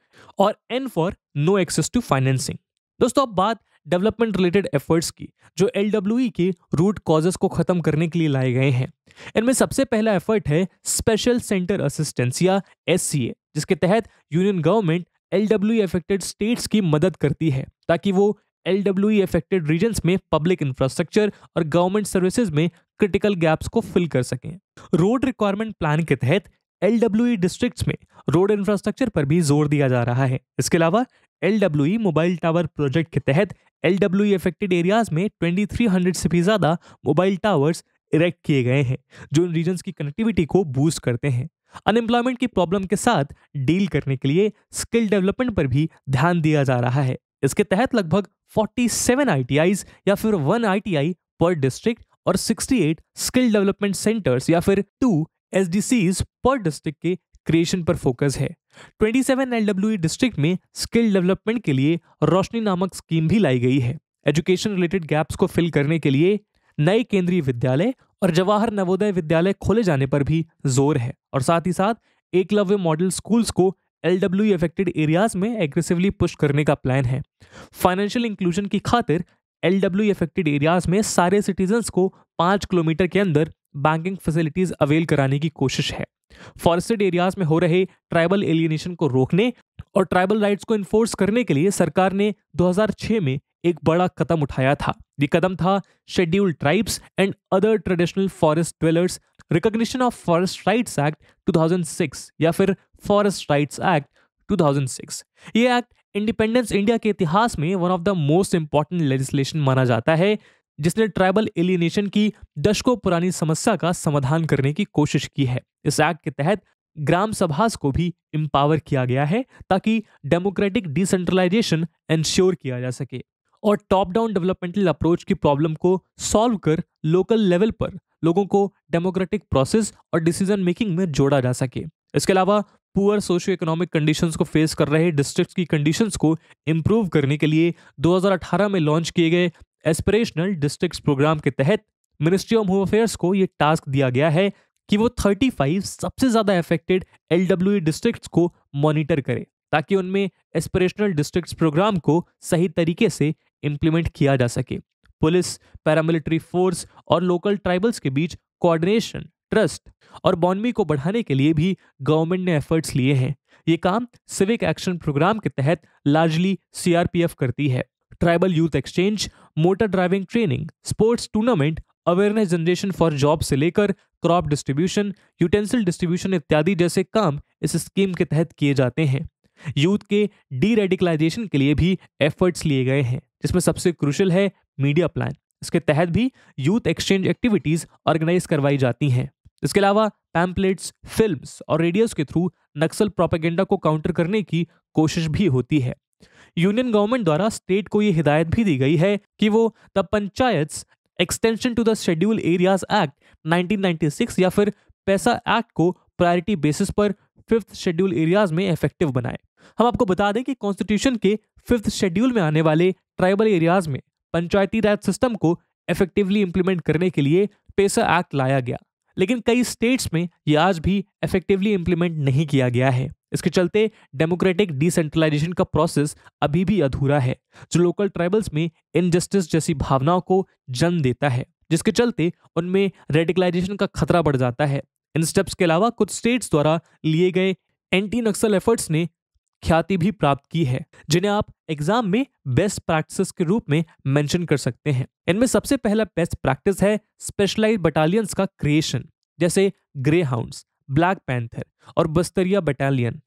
और N for no access to financing दोस्तों अब बात development related efforts की जो एल e के रूट कॉजेस को खत्म करने के लिए लाए गए हैं इनमें सबसे पहला एफर्ट है स्पेशल सेंटर असिस्टेंस या एस जिसके तहत union government L W affected states की मदद करती है ताकि वो एल डब्ल्यू अफेक्टेड रीजन्स में पब्लिक इंफ्रास्ट्रक्चर और गवर्नमेंट सर्विसेज में क्रिटिकल गैप्स को फिल कर सकें रोड रिक्वायरमेंट प्लान के तहत एल डिस्ट्रिक्ट्स में रोड इंफ्रास्ट्रक्चर पर भी जोर दिया जा रहा है इसके अलावा एल मोबाइल टावर प्रोजेक्ट के तहत एल अफेक्टेड एरियाज में 2300 से भी ज़्यादा मोबाइल टावर्स इरेक्ट किए गए हैं जो इन रीजन्स की कनेक्टिविटी को बूस्ट करते हैं अनएम्प्लॉयमेंट की प्रॉब्लम के साथ डील करने के लिए स्किल डेवलपमेंट पर भी ध्यान दिया जा रहा है इसके तहत लगभग 47 सेवन या फिर वन आई पर डिस्ट्रिक्ट और 68 स्किल डेवलपमेंट सेंटर्स या फिर टू एस पर डिस्ट्रिक्ट के क्रिएशन पर फोकस है 27 एलडब्ल्यू डिस्ट्रिक्ट में स्किल डेवलपमेंट के लिए रोशनी नामक स्कीम भी लाई गई है एजुकेशन रिलेटेड गैप्स को फिल करने के लिए नए केंद्रीय विद्यालय और जवाहर नवोदय विद्यालय खोले जाने पर भी जोर है और साथ ही साथ एकलव्य मॉडल स्कूल्स को एल डब्ल्यू अफेक्टेड एरियाज में एग्रेसिवली पुश करने का प्लान है फाइनेंशियल इंक्लूजन की खातिर एल डब्ल्यू अफेक्टेड एरियाज में सारे सिटीजन्स को पाँच किलोमीटर के अंदर बैंकिंग फैसिलिटीज अवेल कराने की कोशिश है फॉरेस्टेड एरियाज में हो रहे ट्राइबल एलियनेशन को रोकने और ट्राइबल राइट्स को इन्फोर्स करने के लिए सरकार ने 2006 में एक बड़ा कदम उठाया था ये कदम था scheduled tribes and other traditional forest dwellers recognition of forest rights act 2006 या फिर फॉरेस्ट राइट्स एक्ट 2006 ये एक्ट इंडिपेंडेंस इंडिया के इतिहास में one of the most important legislation माना जाता है जिसने ट्राइबल एलिनेशन की दशकों पुरानी समस्या का समाधान करने की कोशिश की है इस एक्ट के तहत ग्राम सभास को भी इम्पावर किया गया है ताकि डेमोक्रेटिक डिसेंट्रलाइजेशन एंश्योर किया जा सके और टॉप डाउन डेवलपमेंटल अप्रोच की प्रॉब्लम को सॉल्व कर लोकल लेवल पर लोगों को डेमोक्रेटिक प्रोसेस और डिसीजन मेकिंग में जोड़ा जा सके इसके अलावा पुअर सोशियो इकोनॉमिक कंडीशन को फेस कर रहे डिस्ट्रिक्ट की कंडीशन को इम्प्रूव करने के लिए 2018 में लॉन्च किए गए एस्परेशनल डिस्ट्रिक्ट प्रोग्राम के तहत मिनिस्ट्री ऑफ होम अफेयर्स को ये टास्क दिया गया है कि वो 35 सबसे ज़्यादा अफेक्टेड एल डिस्ट्रिक्ट्स को मॉनिटर करे ताकि उनमें एस्परेशनल डिस्ट्रिक्ट प्रोग्राम को सही तरीके से इम्प्लीमेंट किया जा सके पुलिस पैरामिलिट्री फोर्स और लोकल ट्राइबल्स के बीच कोऑर्डिनेशन ट्रस्ट और बॉन्डमी को बढ़ाने के लिए भी गवर्नमेंट ने एफर्ट्स लिए हैं ये काम सिविक एक्शन प्रोग्राम के तहत लार्जली सीआरपीएफ करती है tribal youth exchange motor driving training sports tournament awareness generation for job से लेकर क्रॉप डिस्ट्रीब्यूशन यूटेंसिल डिस्ट्रीब्यूशन इत्यादि जैसे काम इस स्कीम के तहत किए जाते हैं यूथ के डी रेडिकलाइजेशन के लिए भी एफर्ट्स लिए गए हैं जिसमें सबसे क्रुशल है मीडिया प्लान इसके तहत भी यूथ एक्सचेंज एक्टिविटीज ऑर्गेनाइज करवाई जाती हैं इसके अलावा पैम्पलेट्स फिल्म्स और रेडियोज के थ्रू नक्सल प्रोपेगेंडा को काउंटर करने की कोशिश भी होती है यूनियन गवर्नमेंट द्वारा स्टेट को ये हिदायत भी दी गई है कि वो the panchayat extension to the schedule areas act 1996 या फिर पैसा एक्ट को प्रायोरिटी बेसिस पर फिफ्थ शेड्यूल एरियाज में इफेक्टिव बनाए हम आपको बता दें कि कॉन्स्टिट्यूशन के फिफ्थ शेड्यूल में आने वाले ट्राइबल एरियाज में पंचायती राज सिस्टम को इफेक्टिवली इंप्लीमेंट करने के लिए पेसा एक्ट लाया गया लेकिन कई स्टेट्स में ये आज भी इफेक्टिवली इम्प्लीमेंट नहीं किया गया है इसके चलते डेमोक्रेटिक डिसेंट्रलाइजेशन का प्रोसेस अभी भी अधूरा है जो लोकल ट्राइबल्स में इनजस्टिस जैसी भावनाओं को जन्म देता है जिसके चलते उनमें रेडिकलाइजेशन का खतरा बढ़ जाता है इन स्टेप्स के अलावा कुछ स्टेट्स द्वारा लिए गए एंटी नक्सल एफर्ट्स ने ख्याति भी प्राप्त की है जिन्हें आप एग्जाम में बेस्ट प्रैक्टिस के रूप में मेंशन कर सकते हैं इनमें सबसे पहला बेस्ट प्रैक्टिस है स्पेशलाइज बटालियंस का क्रिएशन जैसे ग्रे हाउंड्स ब्लैक पैंथर और बस्तरिया बटालियन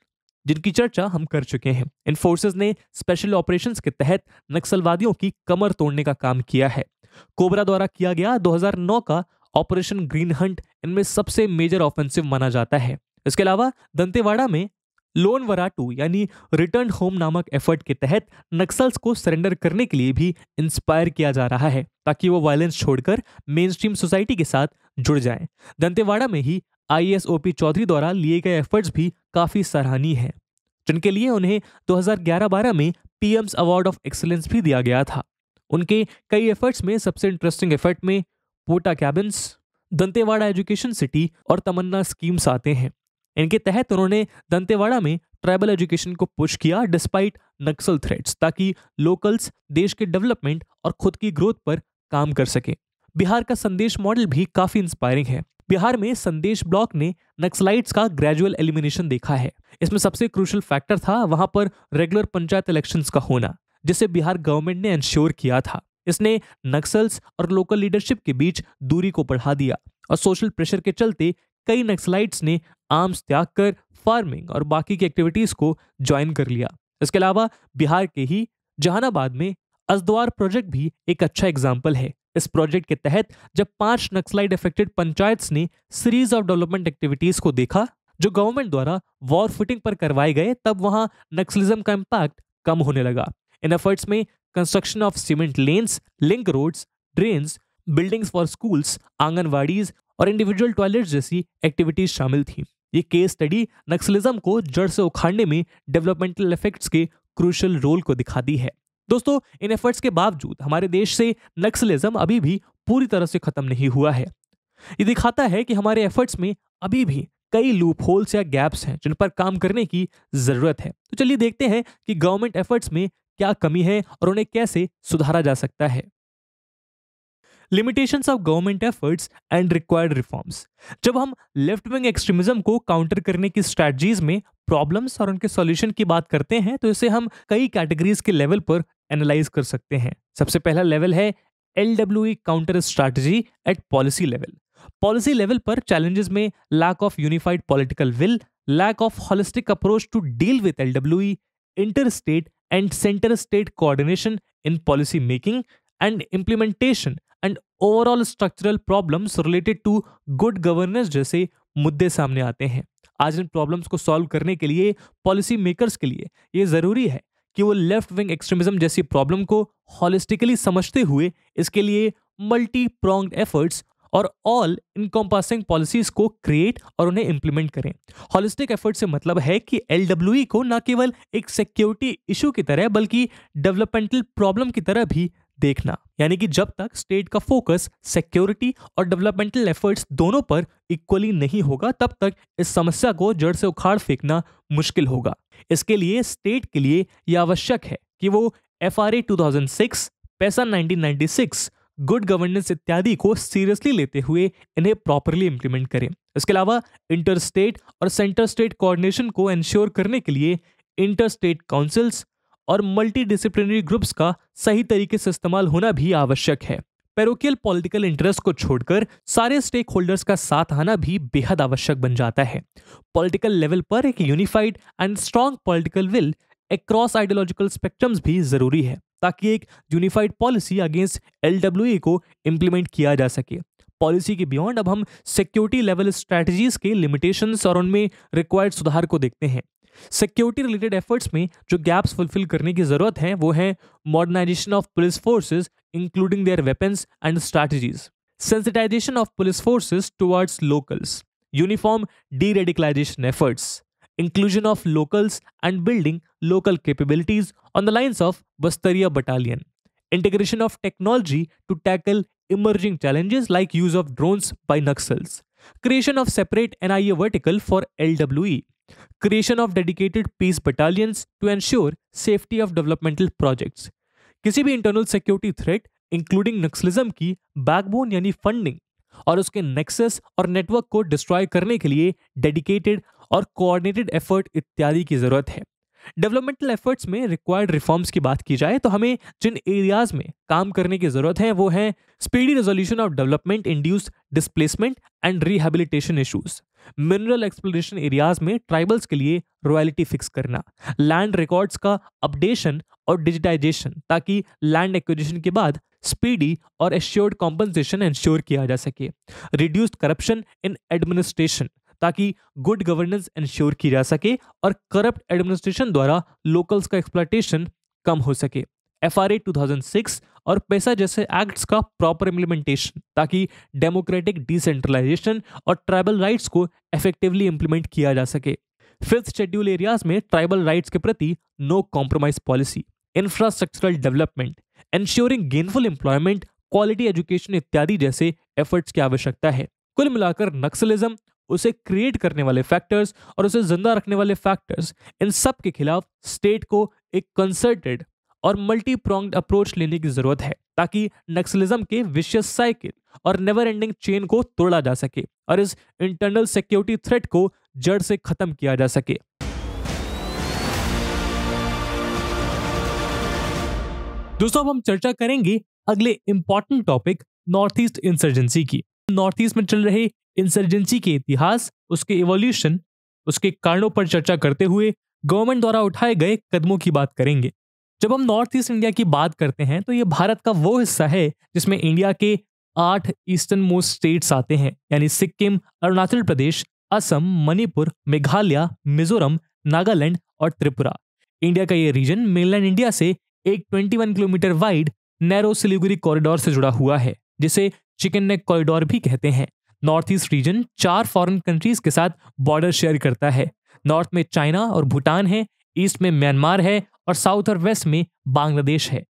जिनकी चर्चा हम कर चुके हैं इन फोर्सेस ने स्पेशल ऑपरेशन के तहत नक्सलवादियों की कमर तोड़ने का काम किया है कोबरा द्वारा किया गया 2009 का ऑपरेशन ग्रीन हंट इनमें सबसे मेजर ऑफेंसिव माना जाता है इसके अलावा दंतेवाड़ा में लोन टू यानी रिटर्न होम नामक एफर्ट के तहत नक्सल्स को सरेंडर करने के लिए भी इंस्पायर किया जा रहा है ताकि वो वायलेंस छोड़कर मेन स्ट्रीम सोसाइटी के साथ जुड़ जाए दंतेवाड़ा में ही आई चौधरी द्वारा लिए गए एफर्ट्स भी काफ़ी सराहनीय है जिनके लिए उन्हें 2011-12 में पीएम्स अवार्ड ऑफ एक्सलेंस भी दिया गया था उनके कई एफर्ट्स में सबसे इंटरेस्टिंग एफर्ट में Pota cabins Dantewada education city और तमन्ना स्कीम्स आते हैं इनके तहत उन्होंने दंतेवाड़ा में ट्राइबल एजुकेशन को पुश किया डिस्पाइट नक्सल थ्रेट्स ताकि लोकल्स देश के डेवलपमेंट और खुद की ग्रोथ पर काम कर सके बिहार का संदेश मॉडल भी काफ़ी इंस्पायरिंग है बिहार में संदेश ब्लॉक ने नक्सलाइट्स का ग्रेजुअल एलिमिनेशन देखा है इसमें सबसे क्रूशल फैक्टर था वहां पर रेगुलर पंचायत इलेक्शन का होना जिसे बिहार गवर्नमेंट ने इंश्योर किया था इसने नक्सल्स और लोकल लीडरशिप के बीच दूरी को बढ़ा दिया और सोशल प्रेशर के चलते कई नक्सलाइट्स ने आर्म्स त्याग कर फार्मिंग और बाकी की एक्टिविटीज को ज्वाइन कर लिया इसके अलावा बिहार के ही जहानाबाद में अजद्वार प्रोजेक्ट भी एक अच्छा एग्जाम्पल है इस प्रोजेक्ट के तहत जब पांच नक्सलाइट अफेक्टेड पंचायत ने सीरीज ऑफ डेवलपमेंट एक्टिविटीज को देखा जो गवर्नमेंट द्वारा वॉर फुटिंग पर करवाए गए तब वहां नक्सलिज्म का इम्पैक्ट कम होने लगा इन एफर्ट्स में construction of cement lanes link roads drains buildings for schools anganwadis और इंडिविजुअल टॉयलेट जैसी एक्टिविटीज शामिल थी ये केस स्टडी नक्सलिज्म को जड़ से उखाड़ने में डेवलपमेंटल इफेक्ट्स के क्रूशल रोल को दिखाती है दोस्तों इन एफर्ट्स के बावजूद हमारे देश से नक्सलिज्म अभी भी पूरी तरह से खत्म नहीं हुआ है ये दिखाता है कि हमारे एफर्ट्स में अभी भी कई लूप होल्स या गैप्स हैं जिन पर काम करने की ज़रूरत है तो चलिए देखते हैं कि गवर्नमेंट एफर्ट्स में क्या कमी है और उन्हें कैसे सुधारा जा सकता है limitation of government efforts and required reforms जब हम लेफ्ट विंग एक्सट्रीमिज्म को काउंटर करने की स्ट्रैटीज में प्रॉब्लम्स और उनके सॉल्यूशन की बात करते हैं तो इसे हम कई कैटेगरीज के लेवल पर एनालाइज कर सकते हैं सबसे पहला लेवल है L counter strategy at policy level policy level पर चैलेंजेस में lack of unified political will lack of holistic approach to deal with L W inter state and centre state coordination in policy making and implementation overall structural problems related to good governance जैसे मुद्दे सामने आते हैं आज इन problems को solve करने के लिए पॉलिसी मेकर्स के लिए ये ज़रूरी है कि वो लेफ्ट विंग एक्सट्रीमिज्म जैसी प्रॉब्लम को हॉलिस्टिकली समझते हुए इसके लिए मल्टी प्रॉन्ग एफर्ट्स और ऑल इनकॉम्पासिंग पॉलिसीज को क्रिएट और उन्हें इंप्लीमेंट करें हॉलिस्टिक एफर्ट से मतलब है कि एल e को ना केवल एक सिक्योरिटी इशू की तरह बल्कि डेवलपमेंटल प्रॉब्लम की तरह भी देखना यानी कि जब तक स्टेट का फोकस सिक्योरिटी और डेवलपमेंटल एफर्ट्स दोनों पर इक्वली नहीं होगा तब तक इस समस्या को जड़ से उखाड़ फेंकना मुश्किल होगा इसके लिए स्टेट के लिए यह आवश्यक है कि वो F R A two thousand six PESA nineteen ninety six good governance इत्यादि को सीरियसली लेते हुए इन्हें प्रॉपरली इंप्लीमेंट करें इसके अलावा इंटर स्टेट और सेंटर स्टेट कोऑर्डिनेशन को एंश्योर करने के लिए इंटर स्टेट काउंसिल्स और मल्टी डिसिप्लिनरी ग्रुप्स का सही तरीके से इस्तेमाल होना भी आवश्यक है पेरोकियल पॉलिटिकल इंटरेस्ट को छोड़कर सारे स्टेक होल्डर्स का साथ आना भी बेहद आवश्यक बन जाता है पॉलिटिकल लेवल पर एक unified and strong political will across ideological spectrums भी जरूरी है ताकि एक यूनिफाइड पॉलिसी अगेंस्ट एल को इम्प्लीमेंट किया जा सके पॉलिसी के बियॉन्ड अब हम सिक्योरिटी लेवल स्ट्रैटेजीज के लिमिटेशंस और उनमें रिक्वायर्ड सुधार को देखते हैं सिक्योरिटी रिलेटेड एफर्ट्स में जो गैप्स फुलफिल करने की जरूरत है वो है modernisation of police forces including their weapons and strategies sensitisation of police forces towards locals uniform deradicalisation efforts inclusion of locals and building local capabilities on the lines of Bastariya battalion integration of technology to tackle emerging challenges like use of drones by Naxals creation of separate N I A vertical for L W E creation of dedicated peace battalions to ensure safety of developmental projects किसी भी internal security threat including Naxalism की backbone यानी funding और उसके Nexus और network को destroy करने के लिए डेडिकेटेड और कोऑर्डिनेटेड एफर्ट इत्यादि की जरूरत है डेवलपमेंटल एफर्ट्स में रिक्वायर्ड रिफॉर्म्स की बात की जाए तो हमें जिन एरियाज में काम करने की जरूरत है वो है speedy resolution of development induced displacement and rehabilitation issues mineral exploration areas में ट्राइबल्स के लिए रॉयल्टी फिक्स करना लैंड रिकॉर्ड्स का अपडेशन और डिजिटाइजेशन ताकि लैंड एक्विजिशन के बाद स्पीडी और एश्योर्ड कॉम्पनसेशन एंश्योर किया जा सके रिड्यूस्ड करप्शन इन एडमिनिस्ट्रेशन ताकि गुड गवर्नेंस इंश्योर की जा सके और करप्ट एडमिनिस्ट्रेशन द्वारा लोकल्स का एक्सप्लाइटेशन कम हो सके F R A two thousand six और पैसा जैसे एक्ट्स का प्रॉपर इम्प्लीमेंटेशन ताकि डेमोक्रेटिक डिसेंट्रलाइजेशन और ट्राइबल राइट्स को इफेक्टिवली इम्प्लीमेंट किया जा सके फिफ्थ शेड्यूल एरियाज में ट्राइबल राइट्स के प्रति no compromise policy infrastructural development ensuring gainful employment quality education इत्यादि जैसे एफर्ट्स की आवश्यकता है कुल मिलाकर नक्सलिज्म उसे क्रिएट करने वाले फैक्टर्स और उसे जिंदा रखने वाले फैक्टर्स इन सब के खिलाफ स्टेट को एक कंसर्टेड और मल्टी प्रोंग अप्रोच लेने की जरूरत है ताकि नक्सलिज्म के विशियस साइकिल और नेवर एंडिंग चेन को तोड़ा जा सके और इस इंटरनल सिक्योरिटी थ्रेट को जड़ से खत्म किया जा सके दोस्तों अब हम चर्चा करेंगे अगले important topic North east insurgency की नॉर्थ ईस्ट में चल रहे इंसर्जेंसी के इतिहास उसके इवोल्यूशन उसके कारणों पर चर्चा करते हुए गवर्नमेंट द्वारा उठाए गए कदमों की बात करेंगे जब हम नॉर्थ ईस्ट इंडिया की बात करते हैं तो ये भारत का वो हिस्सा है जिसमें इंडिया के आठ ईस्टर्न मोस्ट स्टेट्स आते हैं यानी सिक्किम अरुणाचल प्रदेश असम मणिपुर मेघालय मिजोरम नागालैंड और त्रिपुरा इंडिया का ये रीजन मेनलैंड इंडिया से एक one kilometre wide narrow Siliguri corridor से जुड़ा हुआ है जिसे चिकन नेक कॉरिडोर भी कहते हैं नॉर्थ ईस्ट रीजन चार फॉरेन कंट्रीज के साथ बॉर्डर शेयर करता है नॉर्थ में चाइना और भूटान है ईस्ट में म्यांमार है और साउथ और वेस्ट में बांग्लादेश है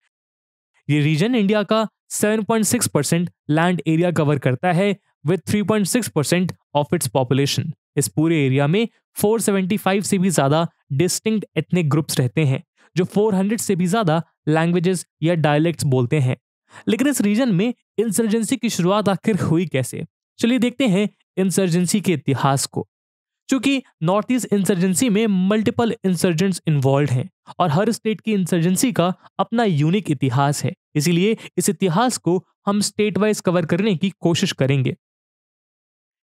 ये रीजन इंडिया का 7.6 परसेंट लैंड एरिया कवर करता है with 3.6 percent of its population इस पूरे एरिया में 475 से भी ज़्यादा डिस्टिंक्ट एथनिक ग्रुप्स रहते हैं जो 400 से भी ज़्यादा लैंग्वेजेस या डायलैक्ट्स बोलते हैं लेकिन इस रीजन में इंसर्जेंसी की शुरुआत आखिर हुई कैसे चलिए देखते हैं इंसर्जेंसी के इतिहास को चूंकि नॉर्थ ईस्ट इंसर्जेंसी में मल्टीपल इंसर्जेंट्स इन्वॉल्व हैं और हर स्टेट की इंसर्जेंसी का अपना यूनिक इतिहास है इसीलिए इस इतिहास को हम स्टेट वाइज कवर करने की कोशिश करेंगे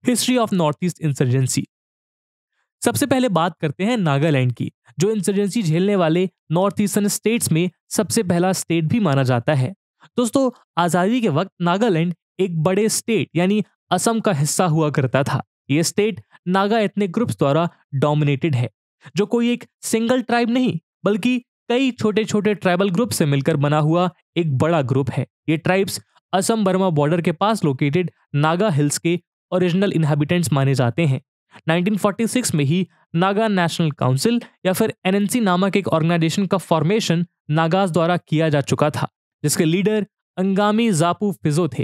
history of north east insurgency सबसे पहले बात करते हैं नागालैंड की जो इंसर्जेंसी झेलने वाले नॉर्थ ईस्टर्न स्टेट्स में सबसे पहला स्टेट भी माना जाता है दोस्तों आज़ादी के वक्त नागालैंड एक बड़े स्टेट यानी असम का हिस्सा हुआ करता था ये स्टेट नागा एथनिक ग्रुप्स द्वारा डोमिनेटेड है जो कोई एक सिंगल ट्राइब नहीं बल्कि कई छोटे छोटे ट्राइबल ग्रुप से मिलकर बना हुआ एक बड़ा ग्रुप है ये ट्राइब्स असम बर्मा बॉर्डर के पास लोकेटेड नागा हिल्स के ओरिजिनल इनहेबिटेंट्स माने जाते हैं 1946 में ही नागा नेशनल काउंसिल या फिर एनएनसी नामक एक ऑर्गेनाइजेशन का फॉर्मेशन नागाज द्वारा किया जा चुका था जिसके लीडर अंगामी जापू फिजो थे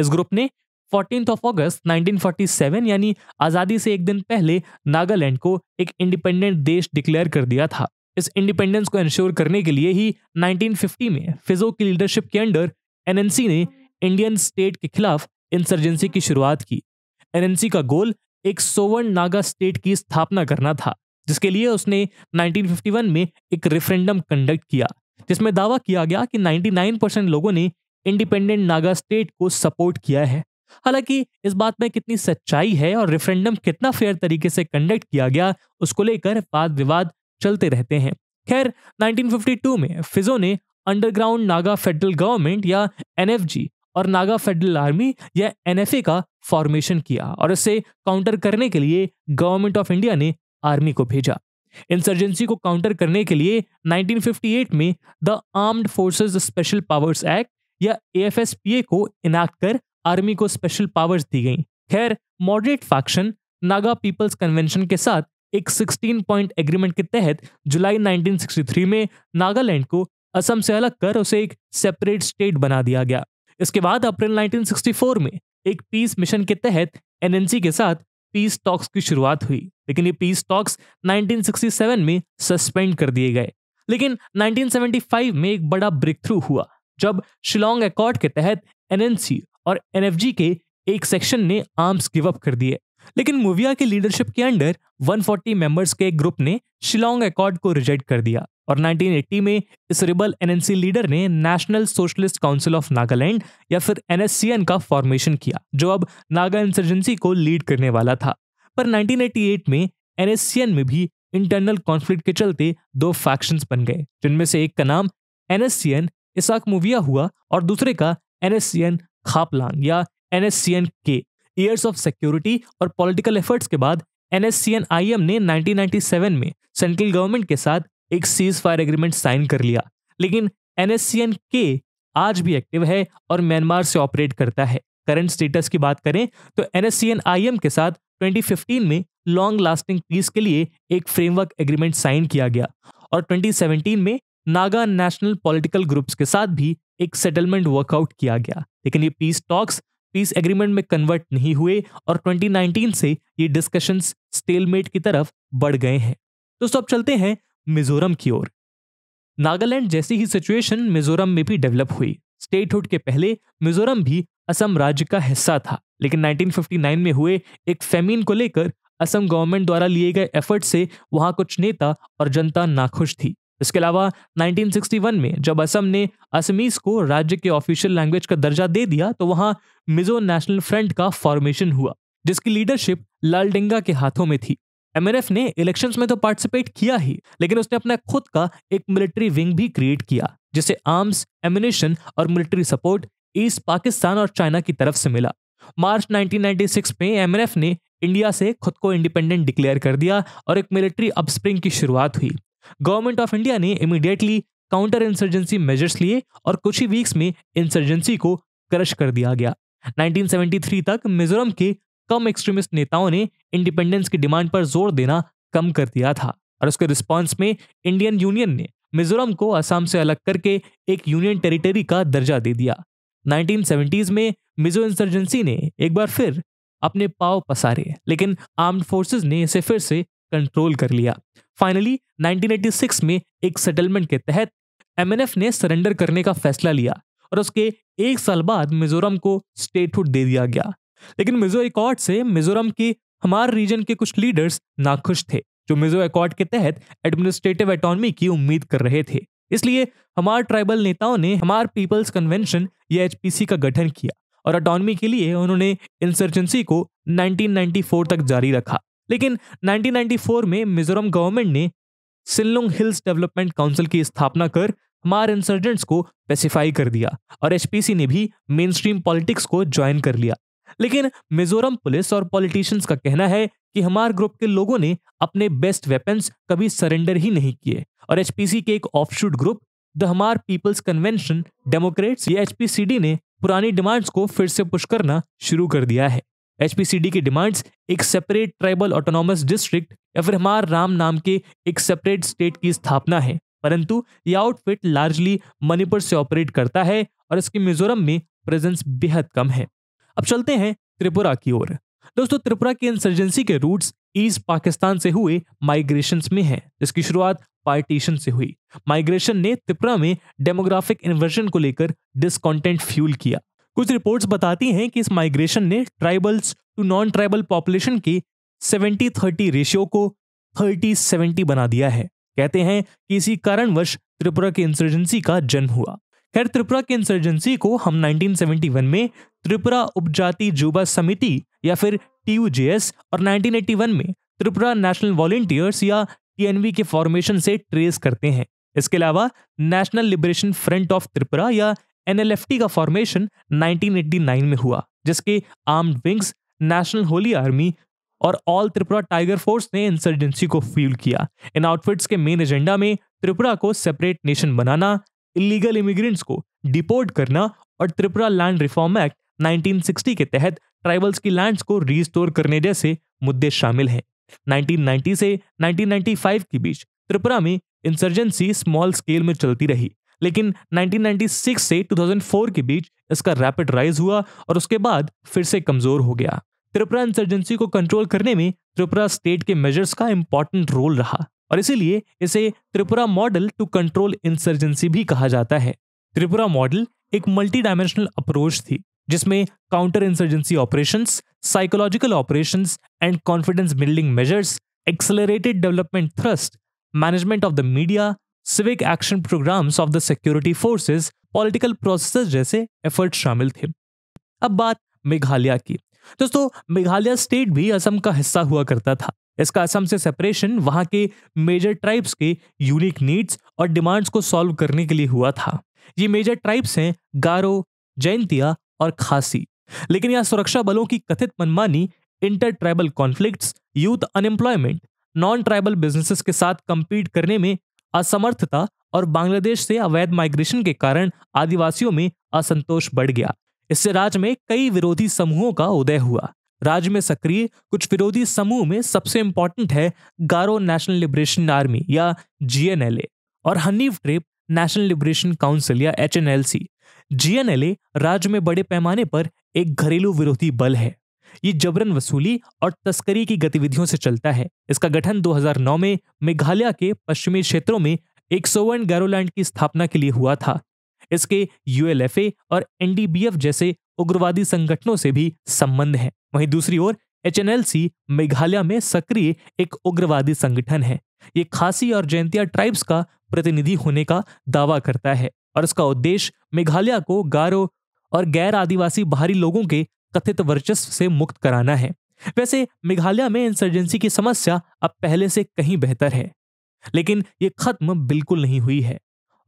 इस ग्रुप ने फोर्टीन ऑफ अगस्त 1947 यानी आज़ादी से एक दिन पहले नागालैंड को एक इंडिपेंडेंट देश डिक्लेयर कर दिया था इस इंडिपेंडेंस को इंश्योर करने के लिए ही 1950 में फिजो की लीडरशिप के अंडर एनएनसी ने इंडियन स्टेट के खिलाफ इंसर्जेंसी की शुरुआत की एनएनसी का गोल एक सोवन नागा स्टेट की स्थापना करना था जिसके लिए उसने 1951 में एक रेफरेंडम कंडक्ट किया जिसमें दावा किया गया कि 99 परसेंट लोगों ने इंडिपेंडेंट नागा स्टेट को सपोर्ट किया है हालांकि इस बात में कितनी सच्चाई है और रेफरेंडम कितना फेयर तरीके से कंडक्ट किया गया उसको लेकर वाद विवाद चलते रहते हैं खैर 1952 में फिजो ने अंडरग्राउंड नागा फेडरल गवर्नमेंट या एन और नागा फेडरल आर्मी या एन का फॉर्मेशन किया और इसे काउंटर करने के लिए गवर्नमेंट ऑफ इंडिया ने आर्मी को भेजा इंसर्जेंसी को काउंटर करने के लिए 1958 में the armed forces special powers act या ए को इनाक्ट कर आर्मी को स्पेशल पावर्स दी गई खैर moderate faction Naga peoples convention के साथ एक 16 पॉइंट एग्रीमेंट के तहत जुलाई 1963 में नागालैंड को असम से अलग कर उसे एक सेपरेट स्टेट बना दिया गया इसके बाद अप्रैल 1964 में एक पीस मिशन के तहत एनएनसी के साथ पीस टॉक्स की शुरुआत हुई लेकिन ये पीस टॉक्स 1967 में सस्पेंड कर दिए गए लेकिन 1975 में एक बड़ा ब्रेक थ्रू हुआ जब शिलोंग एकॉर्ड के तहत एनएनसी और एन के एक सेक्शन ने आर्म्स गिव अप कर दिए लेकिन मुविया के लीडरशिप के अंडर 140 मेंबर्स के एक ग्रुप ने शिलोंग अकॉर्ड को रिजेक्ट कर दिया और 1980 में इस रिबल एनएनसी लीडर ने national socialist council of Nagaland या फिर एनएससीएन का फॉर्मेशन किया जो अब नागा इंसर्जेंसी को लीड करने वाला था पर 1988 में एनएससीएन में भी इंटरनल कॉन्फ्लिक्ट के चलते दो फैक्शन बन गए जिनमें से एक का नाम एनएससीएन इसाक मुविया हुआ और दूसरे का एनएससीएन खापलांग या एन के ईयर्स ऑफ सिक्योरिटी और पॉलिटिकल एफर्ट्स के बाद N S C N I M ने 1997 में सेंट्रल गवर्नमेंट के साथ एक सीज फायर एग्रीमेंट साइन कर लिया लेकिन एन एस सी एन के आज भी एक्टिव है और म्यांमार से ऑपरेट करता है करंट स्टेटस की बात करें तो N S C N I M के साथ 2015 में लॉन्ग लास्टिंग पीस के लिए एक फ्रेमवर्क एग्रीमेंट साइन किया गया और 2017 में नागा नेशनल पॉलिटिकल ग्रुप्स के साथ भी एक सेटलमेंट वर्कआउट किया गया लेकिन ये पीस टॉक्स पीस एग्रीमेंट में कन्वर्ट नहीं हुए और 2019 से ये डिस्कशन स्टेलमेट की तरफ बढ़ गए हैं दोस्तों अब चलते हैं मिजोरम की ओर नागालैंड जैसी ही सिचुएशन मिजोरम में भी डेवलप हुई स्टेटहुड के पहले मिजोरम भी असम राज्य का हिस्सा था लेकिन 1959 में हुए एक फेमिन को लेकर असम गवर्नमेंट द्वारा लिए गए एफर्ट से वहां कुछ नेता और जनता नाखुश थी इसके अलावा 1961 में जब असम ने असमीस को राज्य के ऑफिशियल लैंग्वेज का दर्जा दे दिया तो वहां मिजो नेशनल फ्रंट का फॉर्मेशन हुआ जिसकी लीडरशिप डेंगा के हाथों में थी एमएनएफ ने इलेक्शंस में तो पार्टिसिपेट किया ही लेकिन उसने अपना खुद का एक मिलिट्री विंग भी क्रिएट किया जिसे आर्म्स एम्यूनेशन और मिलिट्री सपोर्ट ईस्ट पाकिस्तान और चाइना की तरफ से मिला मार्च 1996 में एमएनएफ ने इंडिया से खुद को इंडिपेंडेंट डिक्लेयर कर दिया और एक मिलिट्री अपस्प्रिंग की शुरुआत हुई गवर्नमेंट ऑफ इंडिया ने इमीडिएटली काउंटर इंसर्जेंसी मेजर्स लिए और कुछ ही वीक्स में इंसर्जेंसी को क्रश कर दिया गया 1973 तक मिजोरम के कम एक्सट्रीमिस्ट नेताओं ने इंडिपेंडेंस की डिमांड पर जोर देना कम कर दिया था और उसके रिस्पॉन्स में इंडियन यूनियन ने मिजोरम को असम से अलग करके एक यूनियन टेरिटरी का दर्जा दे दिया 1970s में मिजो इंसर्जेंसी ने एक बार फिर अपने पाव पसारे लेकिन आर्म्ड फोर्सेस ने इसे फिर से कंट्रोल कर लिया फाइनली 1986 में एक सेटलमेंट के तहत एमएनएफ ने सरेंडर करने का फैसला लिया और उसके एक साल बाद मिजोरम को स्टेटहुड दे दिया गया लेकिन मिजो एकॉर्ड से मिजोरम के हमार रीजन के कुछ लीडर्स नाखुश थे जो मिजो एकॉर्ड के तहत एडमिनिस्ट्रेटिव एटोनमी की उम्मीद कर रहे थे इसलिए हमार ट्राइबल नेताओं ने हमार पीपल्स कन्वेंशन या एच का गठन किया और अटोनमी के लिए उन्होंने इंसर्जेंसी को 1994 तक जारी रखा लेकिन 1994 में मिजोरम गवर्नमेंट ने सिल्लोंग हिल्स डेवलपमेंट काउंसिल की स्थापना कर हमार इंसर्जेंट्स को स्पेसिफाई कर दिया और एचपीसी ने भी मेन स्ट्रीम पॉलिटिक्स को ज्वाइन कर लिया लेकिन मिजोरम पुलिस और पॉलिटिशियंस का कहना है कि हमार ग्रुप के लोगों ने अपने बेस्ट वेपन्स कभी सरेंडर ही नहीं किए और एचपीसी के एक offshoot group the Hmar peoples convention democrats या एचपीसीडी ने पुरानी डिमांड्स को फिर से पुश करना शुरू कर दिया है एचपीसीडी की डिमांड्स एक सेपरेट ट्राइबल ऑटोनॉमस डिस्ट्रिक्ट या फिर हमार राम नाम के एक सेपरेट स्टेट की स्थापना है परंतु यह आउटफिट लार्जली मणिपुर से ऑपरेट करता है और इसके मिजोरम में प्रेजेंस बेहद कम है अब चलते हैं त्रिपुरा की ओर दोस्तों त्रिपुरा की इंसर्जेंसी के रूट्स ईस्ट पाकिस्तान से हुए माइग्रेशन में हैं जिसकी शुरुआत पार्टीशन से हुई माइग्रेशन ने त्रिपुरा में डेमोग्राफिक इन्वर्जन को लेकर डिसकॉन्टेंट फ्यूल किया कुछ रिपोर्ट्स बताती हैं कि इस माइग्रेशन ने tribals to non tribal population की सेवेंटी थर्टी रेशियो को थर्टी सेवेंटी बना दिया है कहते हैं कि इसी कारणवश त्रिपुरा की इंसर्जेंसी का जन्म हुआ खैर त्रिपुरा की इंसर्जेंसी को हम 1971 में त्रिपुरा उपजाति जुबा समिति या फिर टी और 1981 में त्रिपुरा नेशनल वॉलेंटियर्स या टीएनवी के फॉर्मेशन से ट्रेस करते हैं इसके अलावा national liberation front of Tripura या एनएलएफटी का फॉर्मेशन 1989 में हुआ जिसके armed wings national holy army और ऑल त्रिपुरा टाइगर फोर्स ने इंसर्जेंसी को फील किया इन आउटफिट्स के मेन एजेंडा में त्रिपुरा को सेपरेट नेशन बनाना इलीगल इमिग्रेंट्स को डिपोर्ट करना और त्रिपुरा लैंड रिफॉर्म एक्ट 1960 के तहत ट्राइबल्स की लैंड्स को रिस्टोर करने जैसे मुद्दे शामिल हैं 1990 से 1995 के बीच त्रिपुरा में इंसर्जेंसी स्मॉल स्केल में चलती रही लेकिन 1996 से 2004 के बीच इसका रैपिड राइज हुआ और उसके बाद फिर से कमजोर हो गया त्रिपुरा इंसर्जेंसी को कंट्रोल करने में त्रिपुरा स्टेट के मेजर्स का इंपॉर्टेंट रोल रहा और इसीलिए इसे Tripura model to control insurgency भी कहा जाता है त्रिपुरा मॉडल एक मल्टी डायमेंशनल अप्रोच थी जिसमें counter insurgency operation psychological operation and confidence building measures accelerated development thrust management of the media civic action programmes of the security forces political process जैसे effort शामिल थे अब बात मेघालय की दोस्तों मेघालय स्टेट भी असम का हिस्सा हुआ करता था इसका असम से सेपरेशन वहां के मेजर ट्राइब्स के यूनिक नीड्स और डिमांड्स को सॉल्व करने के लिए हुआ था ये मेजर ट्राइब्स हैं गारो जैंतिया और खासी लेकिन यहाँ सुरक्षा बलों की कथित मनमानी inter tribal conflicts youth unemployment non tribal businesses के साथ कम्पीट करने में असमर्थता और बांग्लादेश से अवैध माइग्रेशन के कारण आदिवासियों में असंतोष बढ़ गया इससे राज्य में कई विरोधी समूहों का उदय हुआ राज्य में सक्रिय कुछ विरोधी समूह में सबसे इंपॉर्टेंट है गारो नेशनल लिबरेशन आर्मी या जीएनएलए और Hynniewtrep national liberation council या H N L C GNLA राज्य में बड़े पैमाने पर एक घरेलू विरोधी बल है ये जबरन वसूली और तस्करी की गतिविधियों से चलता है इसका गठन 2009 में मेघालय के पश्चिमी क्षेत्रों में एक सोवर्ण गैरोलैंड की स्थापना के लिए हुआ था इसके यूएलएफए और एनडीबीएफ जैसे उग्रवादी संगठनों से भी संबंध है वहीं दूसरी ओर एच मेघालय में सक्रिय एक उग्रवादी संगठन है ये खासी और जयंतिया ट्राइब्स का प्रतिनिधि होने का दावा करता है और इसका उद्देश्य मेघालय को गारो और गैर आदिवासी बाहरी लोगों के कथित वर्चस्व से मुक्त कराना है वैसे मेघालय में इंसर्जेंसी की समस्या अब पहले से कहीं बेहतर है लेकिन ये खत्म बिल्कुल नहीं हुई है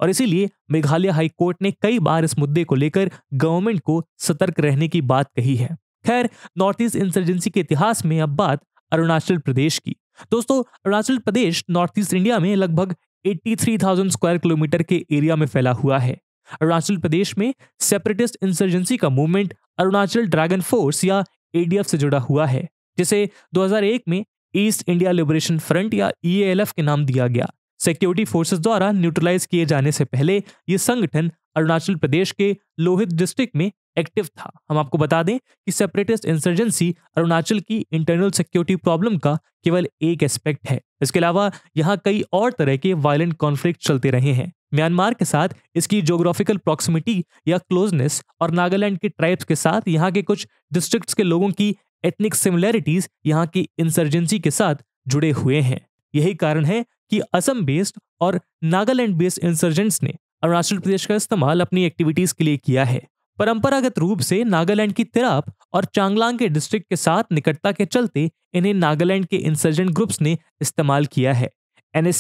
और इसीलिए मेघालय हाईकोर्ट ने कई बार इस मुद्दे को लेकर गवर्नमेंट को सतर्क रहने की बात कही है खैर नॉर्थ ईस्ट इंसर्जेंसी के इतिहास में अब बात अरुणाचल प्रदेश की दोस्तों Arunachal Pradesh North east India में लगभग 83,000 स्क्वायर किलोमीटर के एरिया में फैला हुआ है अरुणाचल प्रदेश में सेपरेटिस्ट इंसर्जेंसी का मूवमेंट अरुणाचल ड्रैगन फोर्स या एडीएफ से जुड़ा हुआ है जिसे 2001 में ईस्ट इंडिया लिबरेशन फ्रंट या ईएलएफ e के नाम दिया गया सिक्योरिटी फोर्सेस द्वारा न्यूट्रलाइज किए जाने से पहले ये संगठन अरुणाचल प्रदेश के लोहित डिस्ट्रिक्ट में एक्टिव था हम आपको बता दें कि सेपरेटिस्ट इंसर्जेंसी अरुणाचल की इंटरनल सिक्योरिटी प्रॉब्लम का केवल एक एस्पेक्ट है इसके अलावा यहाँ कई और तरह के वायलेंट कॉन्फ्लिक्ट चलते रहे हैं म्यांमार के साथ इसकी जोग्राफिकल प्रॉक्सिमिटी या क्लोजनेस और नागालैंड के ट्राइब्स के साथ यहाँ के कुछ डिस्ट्रिक्ट्स के लोगों की एथनिक सिमिलैरिटीज यहाँ की इंसर्जेंसी के साथ जुड़े हुए हैं यही कारण है कि असम बेस्ड और नागालैंड बेस्ड इंसर्जेंट्स ने अरुणाचल प्रदेश का इस्तेमाल अपनी एक्टिविटीज के लिए किया है परंपरागत रूप से नागालैंड की तिराप और चांगलांग के डिस्ट्रिक्ट के साथ निकटता के चलते इन्हें नागालैंड के इंसर्जेंट ग्रुप्स ने इस्तेमाल किया है एन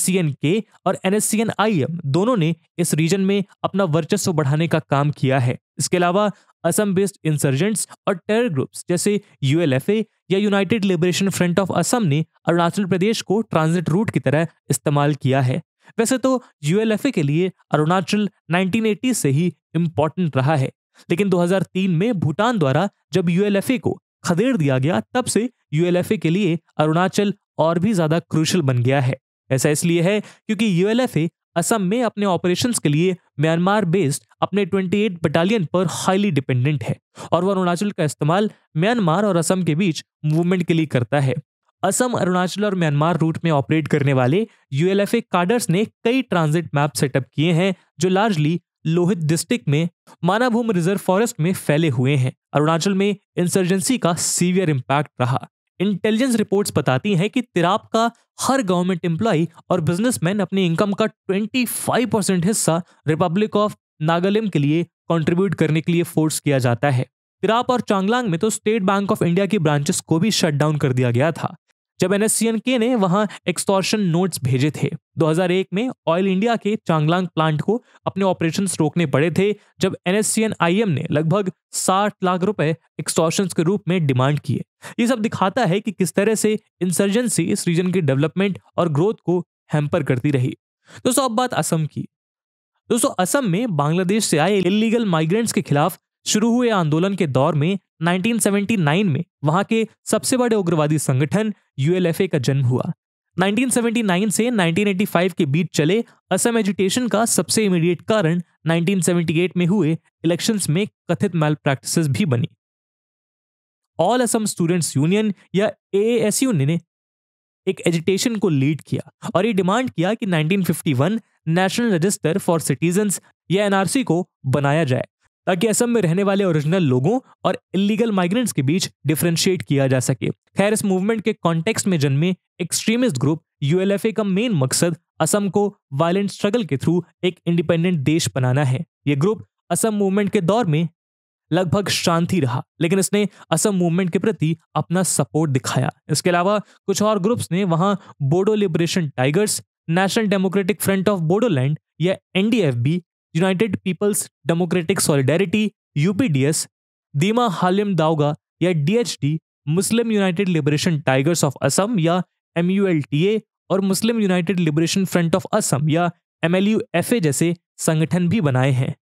के और एन दोनों ने इस रीजन में अपना वर्चस्व बढ़ाने का काम किया है इसके अलावा असम बेस्ड इंसर्जेंट्स और टेरर ग्रुप्स जैसे यूएलएफए या united liberation front of Assam ने अरुणाचल प्रदेश को ट्रांजिट रूट की तरह इस्तेमाल किया है वैसे तो यूएलएफए के लिए अरुणाचल 1980 से ही इम्पोर्टेंट रहा है लेकिन 2003 में भूटान द्वारा जब यूएलएफए को खदेड़ दिया गया तब से यूएलएफए के लिए अरुणाचल और भी ज्यादा क्रूशल बन गया है ऐसा इसलिए है क्योंकि यूएलएफए असम में अपने ऑपरेशन के लिए म्यांमार बेस्ड अपने 28 बटालियन पर हाईली डिपेंडेंट है और वह अरुणाचल का इस्तेमाल म्यांमार और असम के बीच मूवमेंट के लिए करता है असम अरुणाचल और म्यांमार रूट में ऑपरेट करने वाले यूएलएफए कार्डर्स ने कई ट्रांजिट मैप सेटअप किए हैं जो लार्जली लोहित डिस्ट्रिक्ट में मानाभूम रिजर्व फॉरेस्ट में फैले हुए हैं अरुणाचल में इंसर्जेंसी का सीवियर इम्पैक्ट रहा इंटेलिजेंस रिपोर्ट्स बताती हैं कि तिराप का हर गवर्नमेंट एम्प्लॉय और बिजनेसमैन अपनी इनकम का 25 परसेंट हिस्सा रिपब्लिक ऑफ नागालैंड के लिए कंट्रीब्यूट करने के लिए फोर्स किया जाता है तिराप और चांगलांग में तो स्टेट बैंक ऑफ इंडिया की ब्रांचेस को भी शट डाउन कर दिया गया था जब एनएससीएनके ने वहां एक्सटॉर्शन नोट्स भेजे थे 2001 में ऑयल इंडिया के चांगलांग प्लांट को अपने ऑपरेशन रोकने पड़े थे जब एनएससीएनआईएम ने लगभग 60 लाख रुपए एक्सटॉर्शन के रूप में डिमांड किए ये सब दिखाता है कि किस तरह से इंसर्जेंसी इस रीजन के डेवलपमेंट और ग्रोथ को हैम्पर करती रही दोस्तों अब बात असम की दोस्तों असम में बांग्लादेश से आए इलीगल माइग्रेंट्स के खिलाफ शुरू हुए आंदोलन के दौर में 1979 में वहां के सबसे बड़े उग्रवादी संगठन यूएलएफए का जन्म हुआ 1979 से 1985 के बीच चले असम एजुटेशन का सबसे इमीडिएट कारण 1978 में हुए इलेक्शंस में कथित मेल प्रैक्टिस भी बनी ऑल असम स्टूडेंट्स यूनियन या ए ने एक एजुटेशन को लीड किया और ये डिमांड किया कि 1951 नेशनल रजिस्टर फॉर सिटीजन या एनआरसी को बनाया जाए ताकि असम में रहने वाले ओरिजिनल लोगों और इलीगल माइग्रेंट्स के बीच डिफ्रेंशिएट किया जा सके खैर इस मूवमेंट के कॉन्टेक्स्ट में जन्मे एक्सट्रीमिस्ट ग्रुप यूएलएफए का मेन मकसद असम को वायलेंट स्ट्रगल के थ्रू एक इंडिपेंडेंट देश बनाना है ये ग्रुप असम मूवमेंट के दौर में लगभग शांति रहा लेकिन इसने असम मूवमेंट के प्रति अपना सपोर्ट दिखाया इसके अलावा कुछ और ग्रुप्स ने वहां Bodo liberation tigers national democratic front of Bodoland या NDFB united peoples democratic solidarity UPDS Dima Halim Daoga या DHD Muslim united liberation tigers of Assam या एम और Muslim united liberation front of Assam या एम जैसे संगठन भी बनाए हैं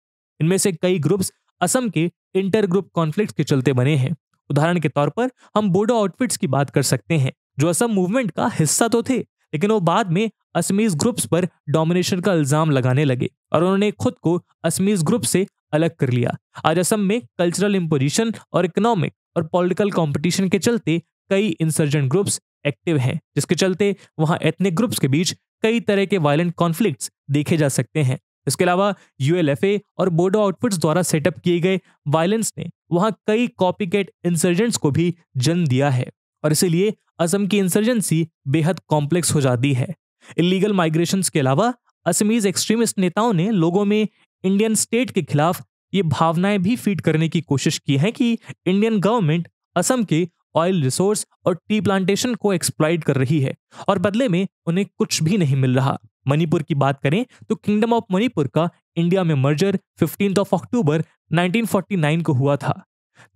इनमें से कई ग्रुप्स असम के इंटर ग्रुप कॉन्फ्लिक्ट के चलते बने हैं उदाहरण के तौर पर हम बोडो आउटफिट्स की बात कर सकते हैं जो असम मूवमेंट का हिस्सा तो थे लेकिन वो बाद में असमीज ग्रुप्स पर डोमिनेशन का इल्जाम लगाने लगे और उन्होंने खुद को असमीज ग्रुप से अलग कर लिया आज असम में कल्चरल इम्पोजिशन और इकोनॉमिक और पॉलिटिकल कंपटीशन के चलते कई इंसर्जेंट ग्रुप्स एक्टिव हैं जिसके चलते वहां एथनिक ग्रुप्स के बीच कई तरह के वायलेंट कॉन्फ्लिक्ट्स देखे जा सकते हैं इसके अलावा यूएलएफए और बोडो आउटफिट्स द्वारा सेटअप किए गए वायलेंस ने वहां कई कॉपीकेट इंसर्जेंट्स को भी जन्म दिया है और इसीलिए असम की इंसर्जेंसी बेहद कॉम्प्लेक्स हो जाती है इलीगल माइग्रेशन के अलावा असमीज एक्सट्रीमिस्ट नेताओं ने लोगों में इंडियन स्टेट के खिलाफ ये भावनाएं भी फीड करने की कोशिश की है कि इंडियन गवर्नमेंट असम के ऑयल रिसोर्स और टी प्लांटेशन को एक्सप्लाइड कर रही है और बदले में उन्हें कुछ भी नहीं मिल रहा मणिपुर की बात करें तो किंगडम ऑफ मणिपुर का इंडिया में मर्जर फिफ्टीन ऑफ अक्टूबर 1949 को हुआ था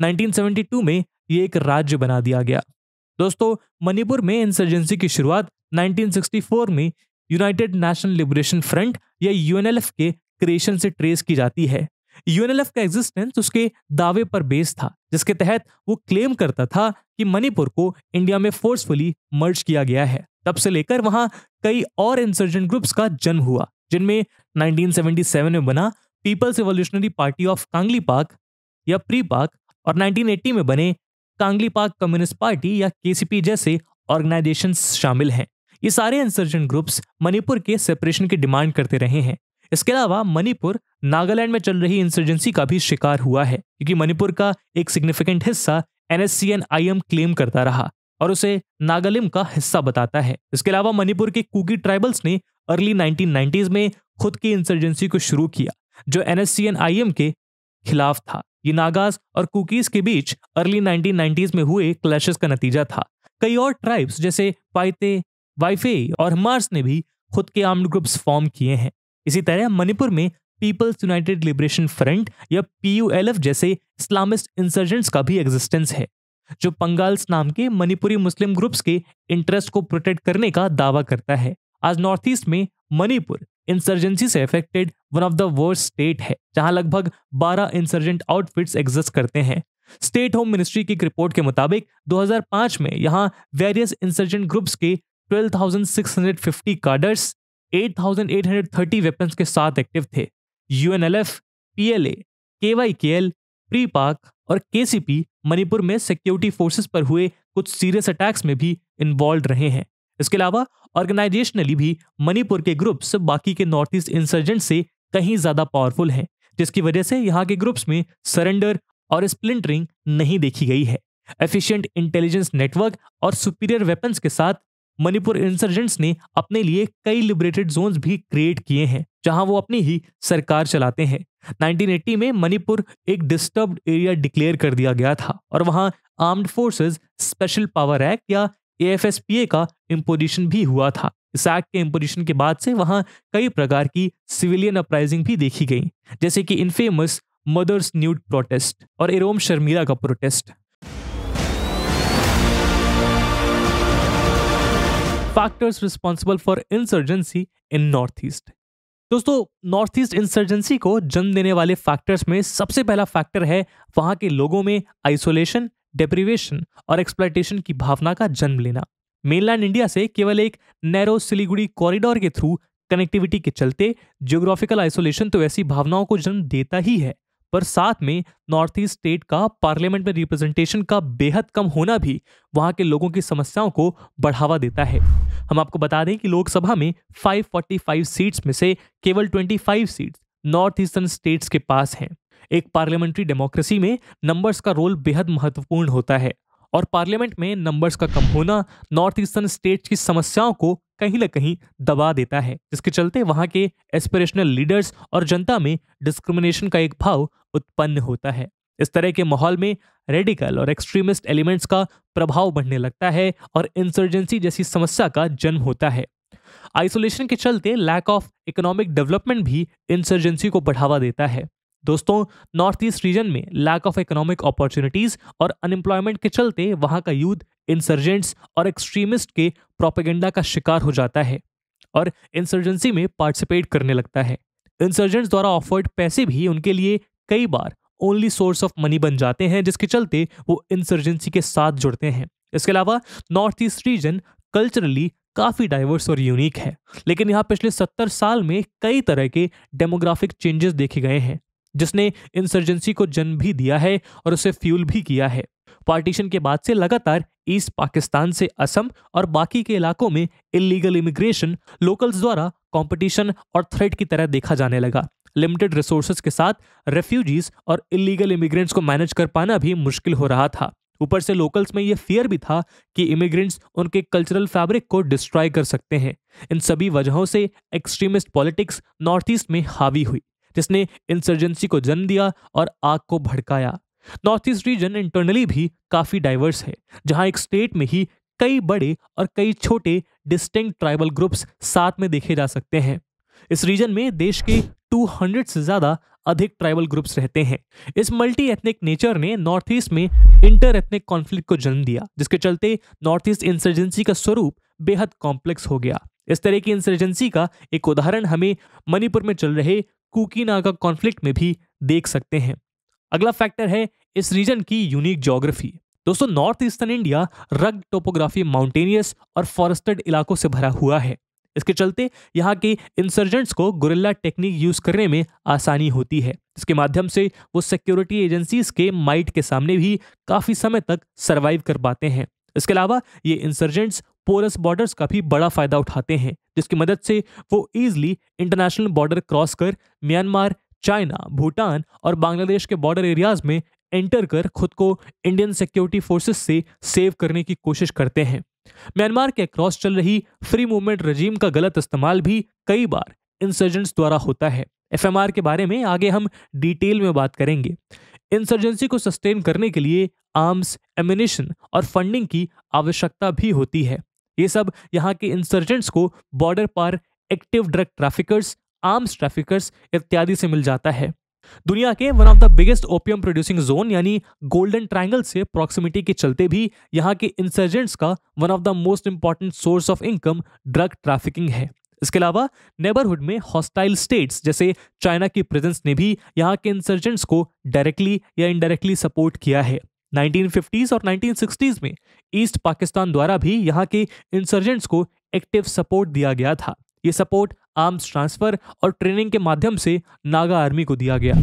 1972 में ये एक राज्य बना दिया गया दोस्तों मणिपुर में इंसर्जेंसी की शुरुआत 1964 में यूनाइटेड नेशनल लिबरेशन फ्रंट या यूएनएलएफ के क्रिएशन से ट्रेस की जाती है यूएनएलएफ का एग्जिस्टेंस उसके दावे पर बेस था जिसके तहत वो क्लेम करता था कि मणिपुर को इंडिया में फोर्सफुली मर्ज किया गया है तब से लेकर वहां कई और इंसर्जेंट ग्रुप्स का जन्म हुआ जिनमें 1977 में बना peoples revolutionary party of Kangleipak या प्री पाक और 1980 में बने कांगली पाक कम्युनिस्ट पार्टी या केसीपी जैसे ऑर्गेनाइजेशन शामिल हैं ये सारे इंसर्जेंट ग्रुप्स मणिपुर के सेपरेशन की डिमांड करते रहे हैं इसके अलावा मणिपुर नागालैंड में चल रही इंसर्जेंसी का भी शिकार हुआ है क्योंकि मणिपुर का एक सिग्निफिकेंट हिस्सा एनएससी एंड आईएम क्लेम करता रहा और उसे नागालिम का हिस्सा बताता है इसके अलावा मणिपुर के कुकी ट्राइबल्स ने अर्ली नाइनटीन में खुद की इंसर्जेंसी को शुरू किया जो एन एंड आईएम के खिलाफ था ये नागास और कुकीज के बीच अर्ली नाइनटीन में हुए क्लैशेस का नतीजा था कई और ट्राइब्स जैसे पाइते वाइफे और मार्स ने भी खुद के आर्म्ड ग्रुप्स फॉर्म किए हैं इसी तरह मणिपुर में पीपल्स यूनाइटेड लिबरेशन फ्रंट या पीयूएलएफ जैसे इस्लामिस्ट इंसर्जेंट्स का भी एग्जिस्टेंस है जो पंगाल्स नाम के मणिपुरी मुस्लिम ग्रुप्स के इंटरेस्ट को प्रोटेक्ट करने का दावा करता है आज नॉर्थ ईस्ट में मणिपुर इंसर्जेंसी से affected one of the worst state है जहां लगभग 12 इंसर्जेंट आउटफिट्स एग्जिस्ट करते हैं स्टेट होम मिनिस्ट्री की एक रिपोर्ट के मुताबिक 2005 में यहां वेरियस इंसर्जेंट ग्रुप्स के 12,650 कार्डर्स 8,830 वेपन्स के साथ एक्टिव थे यूएनएलएफ पीएलए केवाईकेएल प्री पाक और केसीपी मणिपुर में सिक्योरिटी फोर्सेस पर हुए कुछ सीरियस अटैक्स में भी इन्वॉल्व रहे हैं इसके अलावा ऑर्गेनाइजेशनली भी मणिपुर के ग्रुप्स बाकी के नॉर्थ ईस्ट इंसर्जेंट से कहीं ज्यादा पावरफुल हैं जिसकी वजह से यहाँ के ग्रुप्स में सरेंडर और स्प्लिंटरिंग नहीं देखी गई है एफिशिएंट इंटेलिजेंस नेटवर्क और सुपीरियर वेपन्स के साथ मणिपुर इंसर्जेंट्स ने अपने लिए कई लिबरेटेड जोन भी क्रिएट किए हैं जहां वो अपनी ही सरकार चलाते हैं 1980 में मणिपुर एक डिस्टर्ब एरिया डिक्लेयर कर दिया गया था और वहां armed forces special power act या ए का इम्पोजिशन भी हुआ था इस एक्ट के इम्पोजिशन के बाद से वहां कई प्रकार की सिविलियन अपराइजिंग भी देखी गई जैसे कि इनफेमस मदर्स न्यूड प्रोटेस्ट और एरोम शर्मीरा का protest factors responsible for insurgency in north East दोस्तों नॉर्थ ईस्ट इंसर्जेंसी को जन्म देने वाले फैक्टर्स में सबसे पहला फैक्टर है वहां के लोगों में आइसोलेशन डिप्रिवेशन और एक्सप्लाइटेशन की भावना का जन्म लेना मेनलैंड इंडिया से केवल एक नैरो सिलीगुड़ी कॉरिडोर के थ्रू कनेक्टिविटी के चलते जियोग्राफिकल आइसोलेशन तो ऐसी भावनाओं को जन्म देता ही है पर साथ में नॉर्थ ईस्ट स्टेट का पार्लियामेंट में रिप्रेजेंटेशन का बेहद कम होना भी वहां के लोगों की समस्याओं को बढ़ावा देता है हम आपको बता दें कि लोकसभा में 545 सीट्स में से केवल 25 सीट्स नॉर्थ ईस्टर्न स्टेट्स के पास हैं एक पार्लियामेंट्री डेमोक्रेसी में नंबर्स का रोल बेहद महत्वपूर्ण होता है और पार्लियामेंट में नंबर्स का कम होना नॉर्थ ईस्टर्न स्टेट्स की समस्याओं को कहीं ना कहीं दबा देता है जिसके चलते वहां के एस्पिरेशनल लीडर्स और जनता में डिस्क्रिमिनेशन का एक भाव उत्पन्न होता है इस तरह के माहौल में रेडिकल और एक्सट्रीमिस्ट एलिमेंट्स का प्रभाव बढ़ने लगता है और इंसर्जेंसी जैसी समस्या का जन्म होता है आइसोलेशन के चलते लैक ऑफ इकोनॉमिक डेवलपमेंट भी इंसर्जेंसी को बढ़ावा देता है दोस्तों नॉर्थ ईस्ट रीजन में लैक ऑफ इकोनॉमिक अपॉर्चुनिटीज और अनएम्प्लॉयमेंट के चलते वहाँ का यूथ इंसर्जेंट्स और एक्सट्रीमिस्ट के प्रोपेगेंडा का शिकार हो जाता है और इंसर्जेंसी में पार्टिसिपेट करने लगता है इंसर्जेंट्स द्वारा ऑफर्ड पैसे भी उनके लिए कई बार ओनली सोर्स ऑफ मनी बन जाते हैं जिसके चलते वो इंसर्जेंसी के साथ जुड़ते हैं इसके अलावा नॉर्थ ईस्ट रीजन कल्चरली काफ़ी डाइवर्स और यूनिक है लेकिन यहाँ पिछले सत्तर साल में कई तरह के डेमोग्राफिक चेंजेस देखे गए हैं जिसने इंसर्जेंसी को जन्म भी दिया है और उसे फ्यूल भी किया है पार्टीशन के बाद से लगातार ईस्ट पाकिस्तान से असम और बाकी के इलाकों में इलीगल इमिग्रेशन लोकल्स द्वारा कंपटीशन और थ्रेट की तरह देखा जाने लगा लिमिटेड रिसोर्सेज के साथ रेफ्यूजीज और इलीगल इमिग्रेंट्स को मैनेज कर पाना भी मुश्किल हो रहा था ऊपर से लोकल्स में ये फियर भी था कि इमिग्रेंट्स उनके कल्चरल फैब्रिक को डिस्ट्रॉय कर सकते हैं इन सभी वजहों से एक्सट्रीमिस्ट पॉलिटिक्स नॉर्थ ईस्ट में हावी हुई जिसने इंसर्जेंसी को जन्म दिया और आग को भड़काया नॉर्थ ईस्ट रीजन इंटरनली भी काफ़ी डाइवर्स है जहां एक स्टेट में ही कई बड़े और कई छोटे डिस्टिंक्ट ट्राइबल ग्रुप्स साथ में देखे जा सकते हैं इस रीजन में देश के 200 से ज्यादा अधिक ट्राइबल ग्रुप्स रहते हैं इस मल्टी एथनिक नेचर ने नॉर्थ ईस्ट में इंटर एथनिक कॉन्फ्लिक्ट को जन्म दिया जिसके चलते नॉर्थ ईस्ट इंसर्जेंसी का स्वरूप बेहद कॉम्प्लेक्स हो गया इस तरह की इंसर्जेंसी का एक उदाहरण हमें मणिपुर में चल रहे कुकीनागा कॉन्फ्लिक्ट में भी देख सकते हैं अगला फैक्टर है इस रीजन की यूनिक जोग्राफी दोस्तों north eastern India rug topography mountainous और फॉरेस्टेड इलाकों से भरा हुआ है इसके चलते यहाँ के इंसर्जेंट्स को गुरिल्ला टेक्निक यूज करने में आसानी होती है इसके माध्यम से वो सिक्योरिटी एजेंसीज के माइट के सामने भी काफ़ी समय तक सर्वाइव कर पाते हैं इसके अलावा ये इंसर्जेंट्स पोरस बॉर्डर्स का भी बड़ा फायदा उठाते हैं जिसकी मदद से वो ईजिली इंटरनेशनल बॉर्डर क्रॉस कर म्यांमार चाइना भूटान और बांग्लादेश के बॉर्डर एरियाज में एंटर कर खुद को इंडियन सिक्योरिटी फोर्सेस से सेव करने की कोशिश करते हैं म्यांमार के क्रॉस चल रही फ्री मूवमेंट रजीम का गलत इस्तेमाल भी कई बार इंसर्जेंट्स द्वारा होता है एफ के बारे में आगे हम डिटेल में बात करेंगे इंसर्जेंसी को सस्टेन करने के लिए आर्म्स एमिनेशन और फंडिंग की आवश्यकता भी होती है ये सब यहाँ के इंसर्जेंट्स को बॉर्डर पर active drug traffickers arms traffickers इत्यादि से मिल जाता है दुनिया के one of the biggest opium producing zone यानी गोल्डन ट्रायंगल से प्रॉक्सिमिटी के चलते भी यहाँ के इंसर्जेंट्स का one of the most important source of income drug trafficking है इसके अलावा नेबरहुड में हॉस्टाइल स्टेट्स जैसे चाइना की प्रेजेंस ने भी यहाँ के इंसर्जेंट्स को डायरेक्टली या इनडायरेक्टली सपोर्ट किया है 1950s और 1960s में ईस्ट पाकिस्तान द्वारा भी यहाँ के इंसर्जेंट्स को एक्टिव सपोर्ट दिया गया था ये सपोर्ट आर्म्स ट्रांसफर और ट्रेनिंग के माध्यम से नागा आर्मी को दिया गया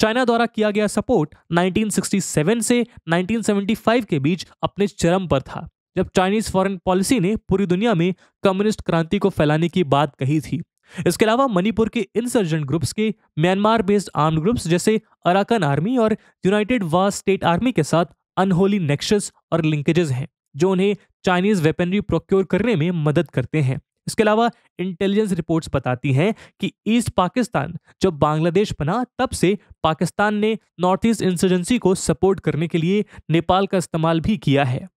चाइना द्वारा किया गया सपोर्ट 1967 से 1975 के बीच अपने चरम पर था जब चाइनीज फॉरेन पॉलिसी ने पूरी दुनिया में कम्युनिस्ट क्रांति को फैलाने की बात कही थी इसके अलावा मणिपुर के इंसर्जेंट ग्रुप्स के म्यांमार बेस्ड आर्म ग्रुप्स जैसे अराकन आर्मी और यूनाइटेड वार स्टेट आर्मी के साथ अनहोली नेक्शस और लिंकेजेस हैं जो उन्हें चाइनीज वेपनरी प्रोक्योर करने में मदद करते हैं इसके अलावा इंटेलिजेंस रिपोर्ट्स बताती हैं कि ईस्ट पाकिस्तान जब बांग्लादेश बना तब से पाकिस्तान ने नॉर्थ ईस्ट इंसर्जेंसी को सपोर्ट करने के लिए नेपाल का इस्तेमाल भी किया है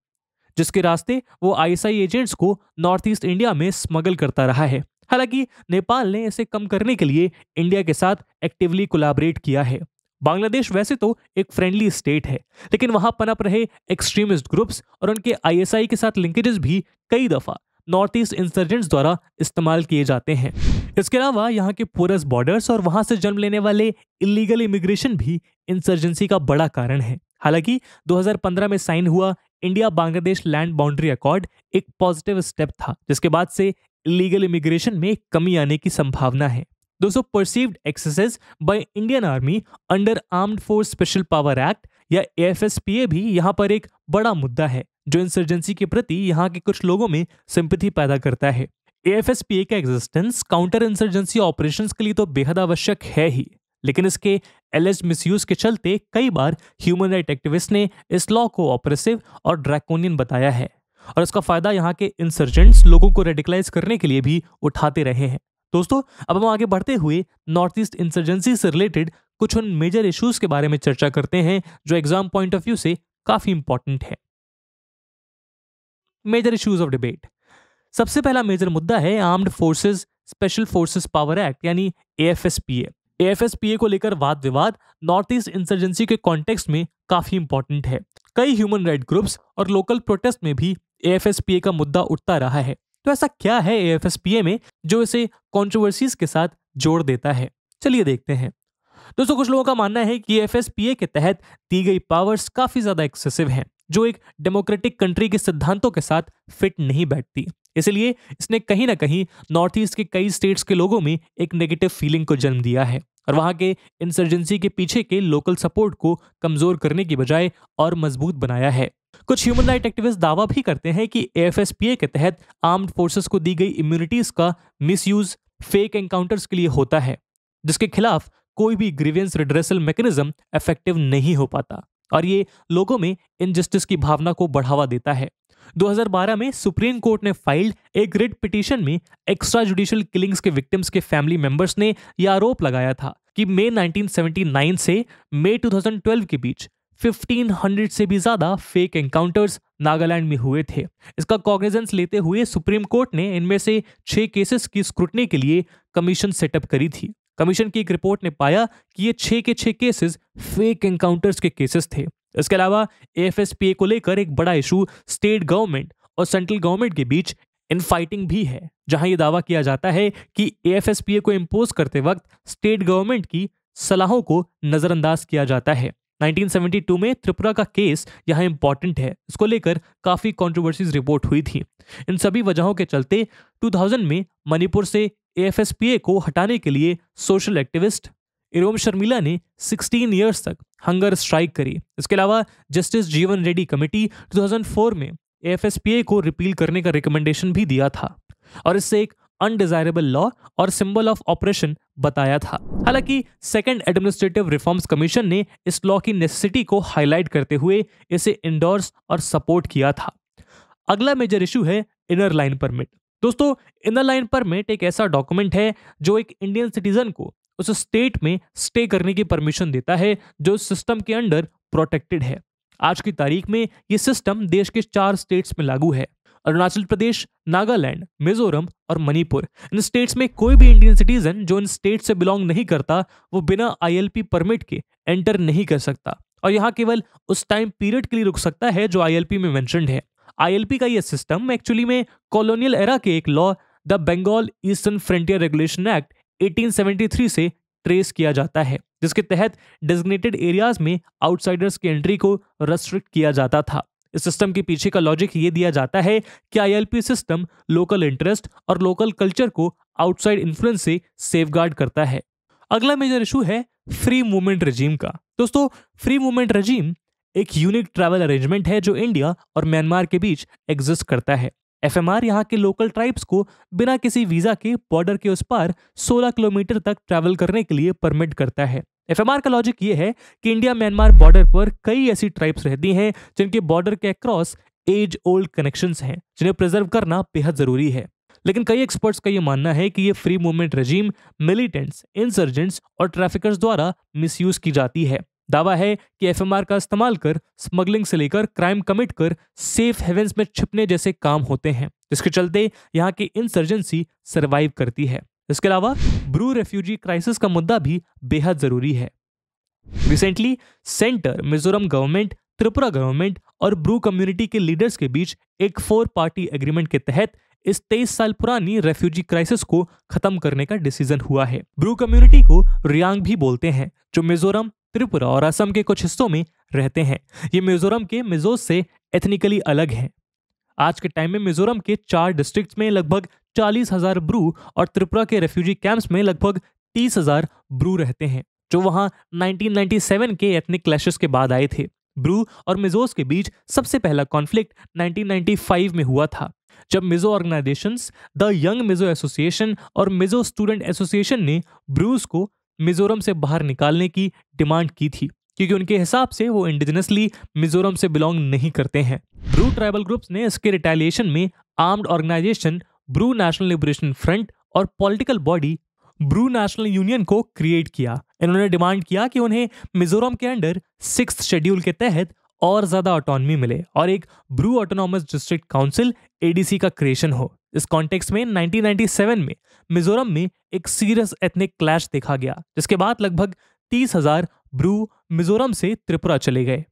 जिसके रास्ते वो आईएसआई एजेंट्स को नॉर्थ ईस्ट इंडिया में स्मगल करता रहा है हालांकि नेपाल ने इसे कम करने के लिए इंडिया के साथ एक्टिवली कोलाबरेट किया है बांग्लादेश वैसे तो एक फ्रेंडली स्टेट है लेकिन वहां पनप रहे एक्सट्रीमिस्ट ग्रुप्स और उनके आईएसआई के साथ लिंकेजेस भी कई दफा नॉर्थ ईस्ट इंसर्जेंट्स द्वारा इस्तेमाल किए जाते हैं इसके अलावा यहाँ के पोरस बॉर्डर्स और वहाँ से जन्म लेने वाले इलीगल इमिग्रेशन भी इंसर्जेंसी का बड़ा कारण है हालांकि 2015 में साइन हुआ India Bangladesh land boundary accord एक पॉजिटिव स्टेप था जिसके बाद से इलीगल इमिग्रेशन में कमी आने की संभावना है दोस्तों perceived excesses by Indian army under armed force special power act या ए भी यहाँ पर एक बड़ा मुद्दा है जो इंसर्जेंसी के प्रति यहाँ के कुछ लोगों में सिंपति पैदा करता है एफ एस पी ए का एग्जिस्टेंस काउंटर इंसर्जेंसी ऑपरेशन के लिए तो बेहद आवश्यक है ही लेकिन इसके एलेज यूज के चलते कई बार ह्यूमन राइट एक्टिविस्ट ने इस लॉ को ऑपरेसिव और ड्रैकोनियन बताया है और इसका फायदा यहाँ के इंसर्जेंट्स लोगों को रेडिकलाइज करने के लिए भी उठाते रहे हैं दोस्तों अब हम आगे बढ़ते हुए नॉर्थ ईस्ट इंसर्जेंसी से रिलेटेड कुछ उन मेजर इश्यूज के बारे में चर्चा करते हैं जो एग्जाम पॉइंट ऑफ व्यू से काफी इंपॉर्टेंट है मेजर इश्यूज ऑफ डिबेट सबसे पहला मेजर मुद्दा है armed forces special forces power act यानी A F S P A A F S P A को लेकर वाद विवाद नॉर्थ ईस्ट इंसर्जेंसी के कॉन्टेक्स्ट में काफी इंपॉर्टेंट है कई ह्यूमन राइट ग्रुप्स और लोकल प्रोटेस्ट में भी A F S P A का मुद्दा उठता रहा है तो ऐसा क्या है A F S P A में जो इसे कॉन्ट्रोवर्सीज के साथ जोड़ देता है चलिए देखते हैं दोस्तों कुछ लोगों का मानना है कि एफ के तहत दी गई पावर्स काफ़ी ज़्यादा एक्सेसिव हैं जो एक डेमोक्रेटिक कंट्री के सिद्धांतों के साथ फिट नहीं बैठती इसलिए इसने कहीं ना कहीं नॉर्थ ईस्ट के कई स्टेट्स के लोगों में एक नेगेटिव फीलिंग को जन्म दिया है और वहाँ के इंसर्जेंसी के पीछे के लोकल सपोर्ट को कमजोर करने की बजाय और मजबूत बनाया है कुछ ह्यूमन राइट एक्टिविस्ट दावा भी करते हैं कि ए के तहत आर्म्ड फोर्सेस को दी गई इम्यूनिटीज का मिसयूज फेक एनकाउंटर्स के लिए होता है जिसके खिलाफ कोई भी ग्रीवियंस रिड्रेसल मैकेनिज्म इफेक्टिव नहीं हो पाता और ये लोगों में इनजस्टिस की भावना को बढ़ावा देता है 2012 में सुप्रीम कोर्ट ने फाइल्ड एक रिट पिटीशन में एक्स्ट्रा जुडिशियल किलिंग्स के विक्टिम्स के फैमिली मेंबर्स ने यह आरोप लगाया था कि मई 1979 से मई 2012 के बीच 1500 से भी ज्यादा फेक एनकाउंटर्स नागालैंड में हुए थे इसका कॉग्निजेंस लेते हुए सुप्रीम कोर्ट ने इनमें से छह केसेस की स्क्रूटनी के लिए कमीशन सेटअप करी थी कमीशन की एक रिपोर्ट ने पाया कि ये छः के छः केसेस फेक एनकाउंटर्स के केसेस थे इसके अलावा ए को लेकर एक बड़ा इशू स्टेट गवर्नमेंट और सेंट्रल गवर्नमेंट के बीच इन फाइटिंग भी है जहां ये दावा किया जाता है कि ए को इम्पोज करते वक्त स्टेट गवर्नमेंट की सलाहों को नज़रअंदाज किया जाता है 1972 में त्रिपुरा का केस यहाँ इम्पॉर्टेंट है इसको लेकर काफ़ी कॉन्ट्रोवर्सीज रिपोर्ट हुई थी इन सभी वजहों के चलते 2000 में मणिपुर से एएफएसपीए को हटाने के लिए सोशल एक्टिविस्ट इरोम शर्मिला ने 16 इयर्स तक हंगर स्ट्राइक करी इसके अलावा जस्टिस जीवन रेड्डी कमेटी 2004 में एएफएसपीए को रिपील करने का रिकमेंडेशन भी दिया था और इससे एक अनडिजायरेबल लॉ और सिंबल ऑफ ऑपरेशन बताया था हालांकि सेकेंड एडमिनिस्ट्रेटिव रिफॉर्म्स कमीशन ने इस लॉ की नेसेसिटी को हाईलाइट करते हुए इसे इंडोर्स और सपोर्ट किया था अगला मेजर इशू है इनर लाइन परमिट दोस्तों इनर लाइन परमिट एक ऐसा डॉक्यूमेंट है जो एक इंडियन सिटीजन को उस स्टेट में स्टे करने की परमिशन देता है जो सिस्टम के अंडर प्रोटेक्टेड है आज की तारीख में ये सिस्टम देश के चार स्टेट्स में लागू है अरुणाचल प्रदेश नागालैंड मिजोरम और मणिपुर इन स्टेट्स में कोई भी इंडियन सिटीजन जो इन स्टेट से बिलोंग नहीं करता वो बिना आईएलपी परमिट के एंटर नहीं कर सकता और यहाँ केवल उस टाइम पीरियड के लिए रुक सकता है जो आईएलपी में मैंशनड है आईएलपी का ये सिस्टम एक्चुअली में कॉलोनियल एरा के एक law the Bengal eastern frontier regulation act 1873 से ट्रेस किया जाता है जिसके तहत डेजिग्नेटेड एरियाज में आउटसाइडर्स की एंट्री को रेस्ट्रिक्ट किया जाता था इस सिस्टम के पीछे का लॉजिक ये दिया जाता है कि आईएलपी सिस्टम लोकल इंटरेस्ट और लोकल कल्चर को आउटसाइड इन्फ्लुएंस से सेफगार्ड करता है अगला मेजर इशू है फ्री मूवमेंट रजीम का दोस्तों फ्री मूवमेंट रजीम एक यूनिक ट्रैवल अरेंजमेंट है जो इंडिया और म्यांमार के बीच एग्जिस्ट करता है एफ एम आर यहाँ के लोकल ट्राइब्स को बिना किसी वीजा के बॉर्डर के उस पार 16 किलोमीटर तक ट्रैवल करने के लिए परमिट करता है एफ एम आर का लॉजिक ये है कि इंडिया म्यांमार बॉर्डर पर कई ऐसी ट्राइब्स रहती हैं जिनके बॉर्डर के अक्रॉस एज ओल्ड कनेक्शन हैं जिन्हें प्रिजर्व करना बेहद जरूरी है लेकिन कई एक्सपर्ट्स का ये मानना है कि ये free movement regime militants insurgents और ट्रैफिकर्स द्वारा मिसयूज की जाती है दावा है कि एफ का इस्तेमाल कर स्मगलिंग से लेकर क्राइम कमिट कर सेफ हेवेंस में छिपने जैसे काम होते हैं जिसके चलते यहाँ की इंसर्जेंसी सर्वाइव करती है इसके अलावा ब्रू रेफ्यूजी क्राइसिस का मुद्दा भी बेहद जरूरी है recently centre Mizoram government Tripura government और ब्रू कम्युनिटी के लीडर्स के बीच एक फोर पार्टी एग्रीमेंट के तहत इस तेईस साल पुरानी रेफ्यूजी क्राइसिस को खत्म करने का डिसीजन हुआ है ब्रू कम्युनिटी को रियांग भी बोलते हैं जो मिजोरम त्रिपुरा और असम के कुछ हिस्सों में रहते हैं ये मिजोरम के मिजो से एथनिकली अलग हैं आज के टाइम में मिजोरम के चार डिस्ट्रिक्ट्स में लगभग चालीस हजार ब्रू और त्रिपुरा के रेफ्यूजी कैंप्स में लगभग तीस हजार ब्रू रहते हैं जो वहाँ 1997 के एथनिक क्लैशेस के बाद आए थे ब्रू और मिजोस के बीच सबसे पहला कॉन्फ्लिक्ट 1995 में हुआ था जब Mizo organisations the young Mizo association और मिजो स्टूडेंट एसोसिएशन ने ब्रूस को मिजोरम से बाहर निकालने की डिमांड की थी क्योंकि उनके हिसाब से वो इंडिजिनसली मिजोरम से बिलोंग नहीं करते हैं ब्रू ट्राइबल ग्रुप्स ने इसके रिटेलिएशन में armed organisation Bru national liberation front और political body Bru national union को क्रिएट किया इन्होंने डिमांड किया कि उन्हें मिजोरम के अंडर सिक्स शेड्यूल के तहत और ज्यादा ऑटोनमी मिले और एक Bru autonomous district council ADC का क्रिएशन हो इस कॉन्टेक्स्ट में 1997 में मिजोरम में एक सीरियस एथनिक क्लैश देखा गया जिसके बाद लगभग तीस हजार ब्रू मिजोरम से त्रिपुरा चले गए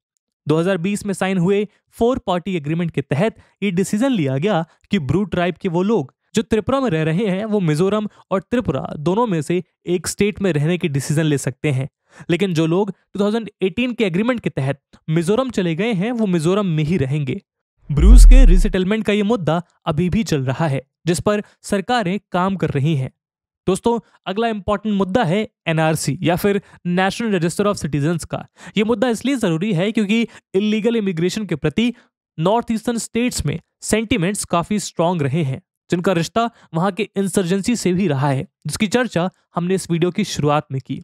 2020 में साइन हुए फोर पार्टी एग्रीमेंट के तहत ये डिसीजन लिया गया कि ब्रू ट्राइब के वो लोग जो त्रिपुरा में रह रहे हैं वो मिजोरम और त्रिपुरा दोनों में से एक स्टेट में रहने की डिसीजन ले सकते हैं लेकिन जो लोग 2018 के एग्रीमेंट के तहत मिजोरम चले गए हैं वो मिजोरम में ही रहेंगे ब्रूस के रिसेटलमेंट का ये मुद्दा अभी भी चल रहा है जिस पर सरकारें काम कर रही हैं दोस्तों अगला इंपॉर्टेंट मुद्दा है एनआरसी या फिर नेशनल रजिस्टर ऑफ सिटीजन का ये मुद्दा इसलिए ज़रूरी है क्योंकि इलीगल इमिग्रेशन के प्रति नॉर्थ ईस्टर्न स्टेट्स में सेंटिमेंट्स काफ़ी स्ट्रांग रहे हैं जिनका रिश्ता वहां के इंसर्जेंसी से भी रहा है जिसकी चर्चा हमने इस वीडियो की शुरुआत में की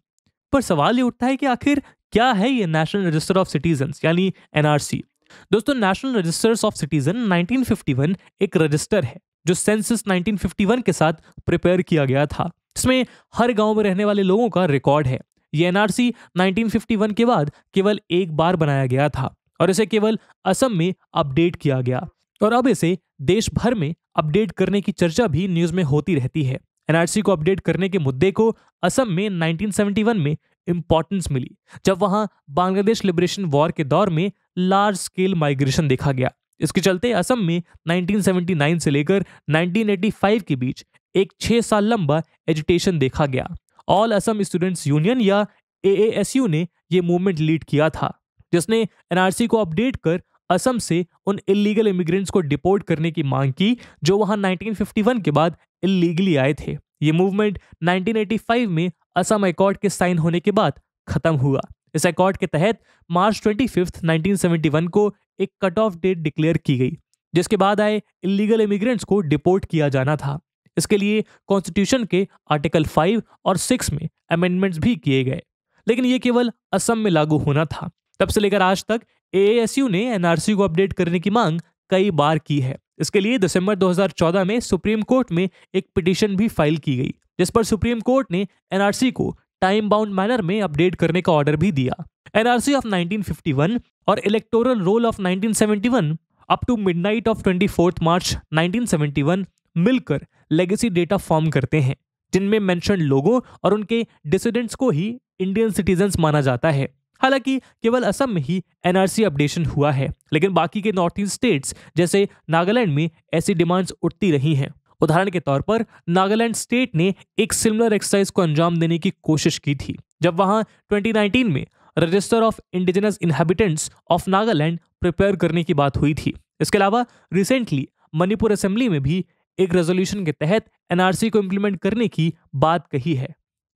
पर सवाल ये उठता है कि आखिर क्या है ये नेशनल रजिस्टर ऑफ सिटीजन यानी एनआरसी दोस्तों नेशनल रजिस्टर्स ऑफ सिटीजन 1951 एक रजिस्टर है जो सेंसस 1951 के साथ प्रिपेयर किया गया था इसमें हर गांव में रहने वाले लोगों का रिकॉर्ड है ये एनआरसी 1951 के बाद केवल एक बार बनाया गया था और इसे केवल असम में अपडेट किया गया और अब इसे देश भर में अपडेट करने की चर्चा भी न्यूज में होती रहती है एनआरसी को अपडेट करने के मुद्दे को असम में 1971 में इंपॉर्टेंस मिली जब वहां बांग्लादेश लिबरेशन वॉर के दौर में लार्ज स्केल माइग्रेशन देखा गया इसके चलते असम में 1979 से लेकर 1985 के बीच एक छह साल लंबा एजुटेशन देखा गया ऑल असम स्टूडेंट्स यूनियन या एएएसयू ने यह मूवमेंट लीड किया था जिसने एनआरसी को अपडेट कर असम से उन इलीगल इमिग्रेंट्स को डिपोर्ट करने की मांग की जो वहां 1951 के बाद इलीगली आए थे ये मूवमेंट 1985 में असम अकॉर्ड के साइन होने के बाद खत्म हुआ इस अकॉर्ड के तहत मार्च ट्वेंटी फिफ्थ नाइनटीन को एक कट ऑफ डेट डिक्लेयर की गई जिसके बाद आए इलीगल इमिग्रेंट्स को डिपोर्ट किया जाना था इसके लिए कॉन्स्टिट्यूशन के आर्टिकल फाइव और सिक्स में अमेंडमेंट्स भी किए गए लेकिन ये केवल असम में लागू होना था तब से लेकर आज तक एएसयू ने एनआरसी को अपडेट करने की मांग कई बार की है इसके लिए दिसंबर 2014 में सुप्रीम कोर्ट में एक पिटिशन भी फाइल की गई जिस पर सुप्रीम कोर्ट ने एनआरसी को टाइम बाउंड मैनर में अपडेट करने का ऑर्डर भी दिया एनआरसी ऑफ 1951 और electoral roll of 1971 up to midnight of 24 March 1971 मिलकर लेगेसी डेटा फॉर्म करते हैं जिनमें मेंशन लोगों और उनके डिसिडेंट्स को ही इंडियन सिटीजन्स माना जाता है हालांकि केवल असम में ही एनआरसी अपडेशन हुआ है लेकिन बाकी के नॉर्थ ईस्ट स्टेट्स जैसे नागालैंड में ऐसी डिमांड्स उठती रही हैं उदाहरण के तौर पर नागालैंड स्टेट ने एक सिमिलर एक्सरसाइज को अंजाम देने की कोशिश की थी जब वहां 2019 में register of indigenous inhabitants of Nagaland prepare करने की बात हुई थी इसके अलावा रिसेंटली मणिपुर असेंबली में भी एक रेजोल्यूशन के तहत एनआरसी को इम्प्लीमेंट करने की बात कही है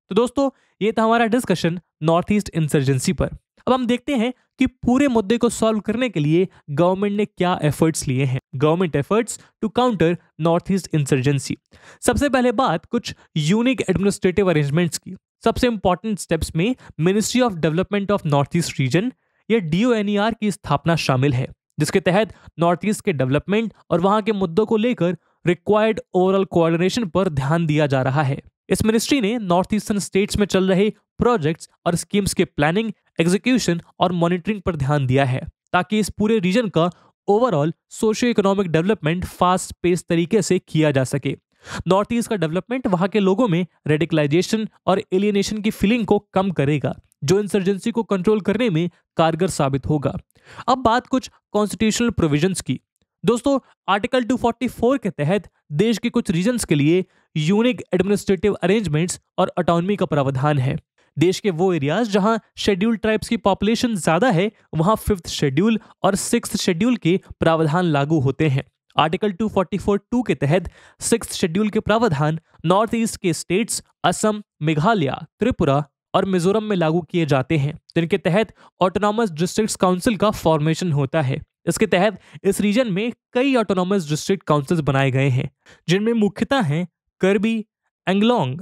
तो दोस्तों ये था हमारा डिस्कशन नॉर्थ ईस्ट इंसर्जेंसी पर अब हम देखते हैं कि पूरे मुद्दे को सॉल्व करने के लिए गवर्नमेंट ने क्या एफर्ट्स लिए हैं government efforts to counter north east insurgency सबसे पहले बात कुछ यूनिक एडमिनिस्ट्रेटिव अरेंजमेंट्स की सबसे इंपॉर्टेंट स्टेप्स में ministry of development of north east region या डी e की स्थापना शामिल है जिसके तहत नॉर्थ ईस्ट के डेवलपमेंट और वहां के मुद्दों को लेकर रिक्वायर्ड ओवरऑल कोऑर्डिनेशन पर ध्यान दिया जा रहा है इस मिनिस्ट्री ने नॉर्थ ईस्टर्न स्टेट्स में चल रहे प्रोजेक्ट्स और स्कीम्स के प्लानिंग एग्जीक्यूशन और मॉनिटरिंग पर ध्यान दिया है ताकि इस पूरे रीजन का overall socio economic development fast pace तरीके से किया जा सके नॉर्थ ईस्ट का डेवलपमेंट वहां के लोगों में रेडिकलाइजेशन और एलियनेशन की फीलिंग को कम करेगा जो इंसर्जेंसी को कंट्रोल करने में कारगर साबित होगा अब बात कुछ कॉन्स्टिट्यूशनल प्रोविजंस की दोस्तों आर्टिकल 244 के तहत देश के कुछ रीजन्स के लिए यूनिक एडमिनिस्ट्रेटिव अरेंजमेंट्स और अटोनमी का प्रावधान है देश के वो एरियाज जहां शेड्यूल ट्राइब्स की पॉपुलेशन ज्यादा है वहां फिफ्थ शेड्यूल और सिक्स शेड्यूल के प्रावधान लागू होते हैं आर्टिकल 244.2 के तहत सिक्स शेड्यूल के प्रावधान नॉर्थ ईस्ट के स्टेट्स असम मेघालय त्रिपुरा और मिजोरम में लागू किए जाते हैं जिनके तो तहत ऑटोनॉमस डिस्ट्रिक्ट काउंसिल का फॉर्मेशन होता है इसके तहत इस रीजन में कई ऑटोनॉमस डिस्ट्रिक्ट काउंसिल्स बनाए गए हैं जिनमें मुख्यतः हैं करबी एंगलोंग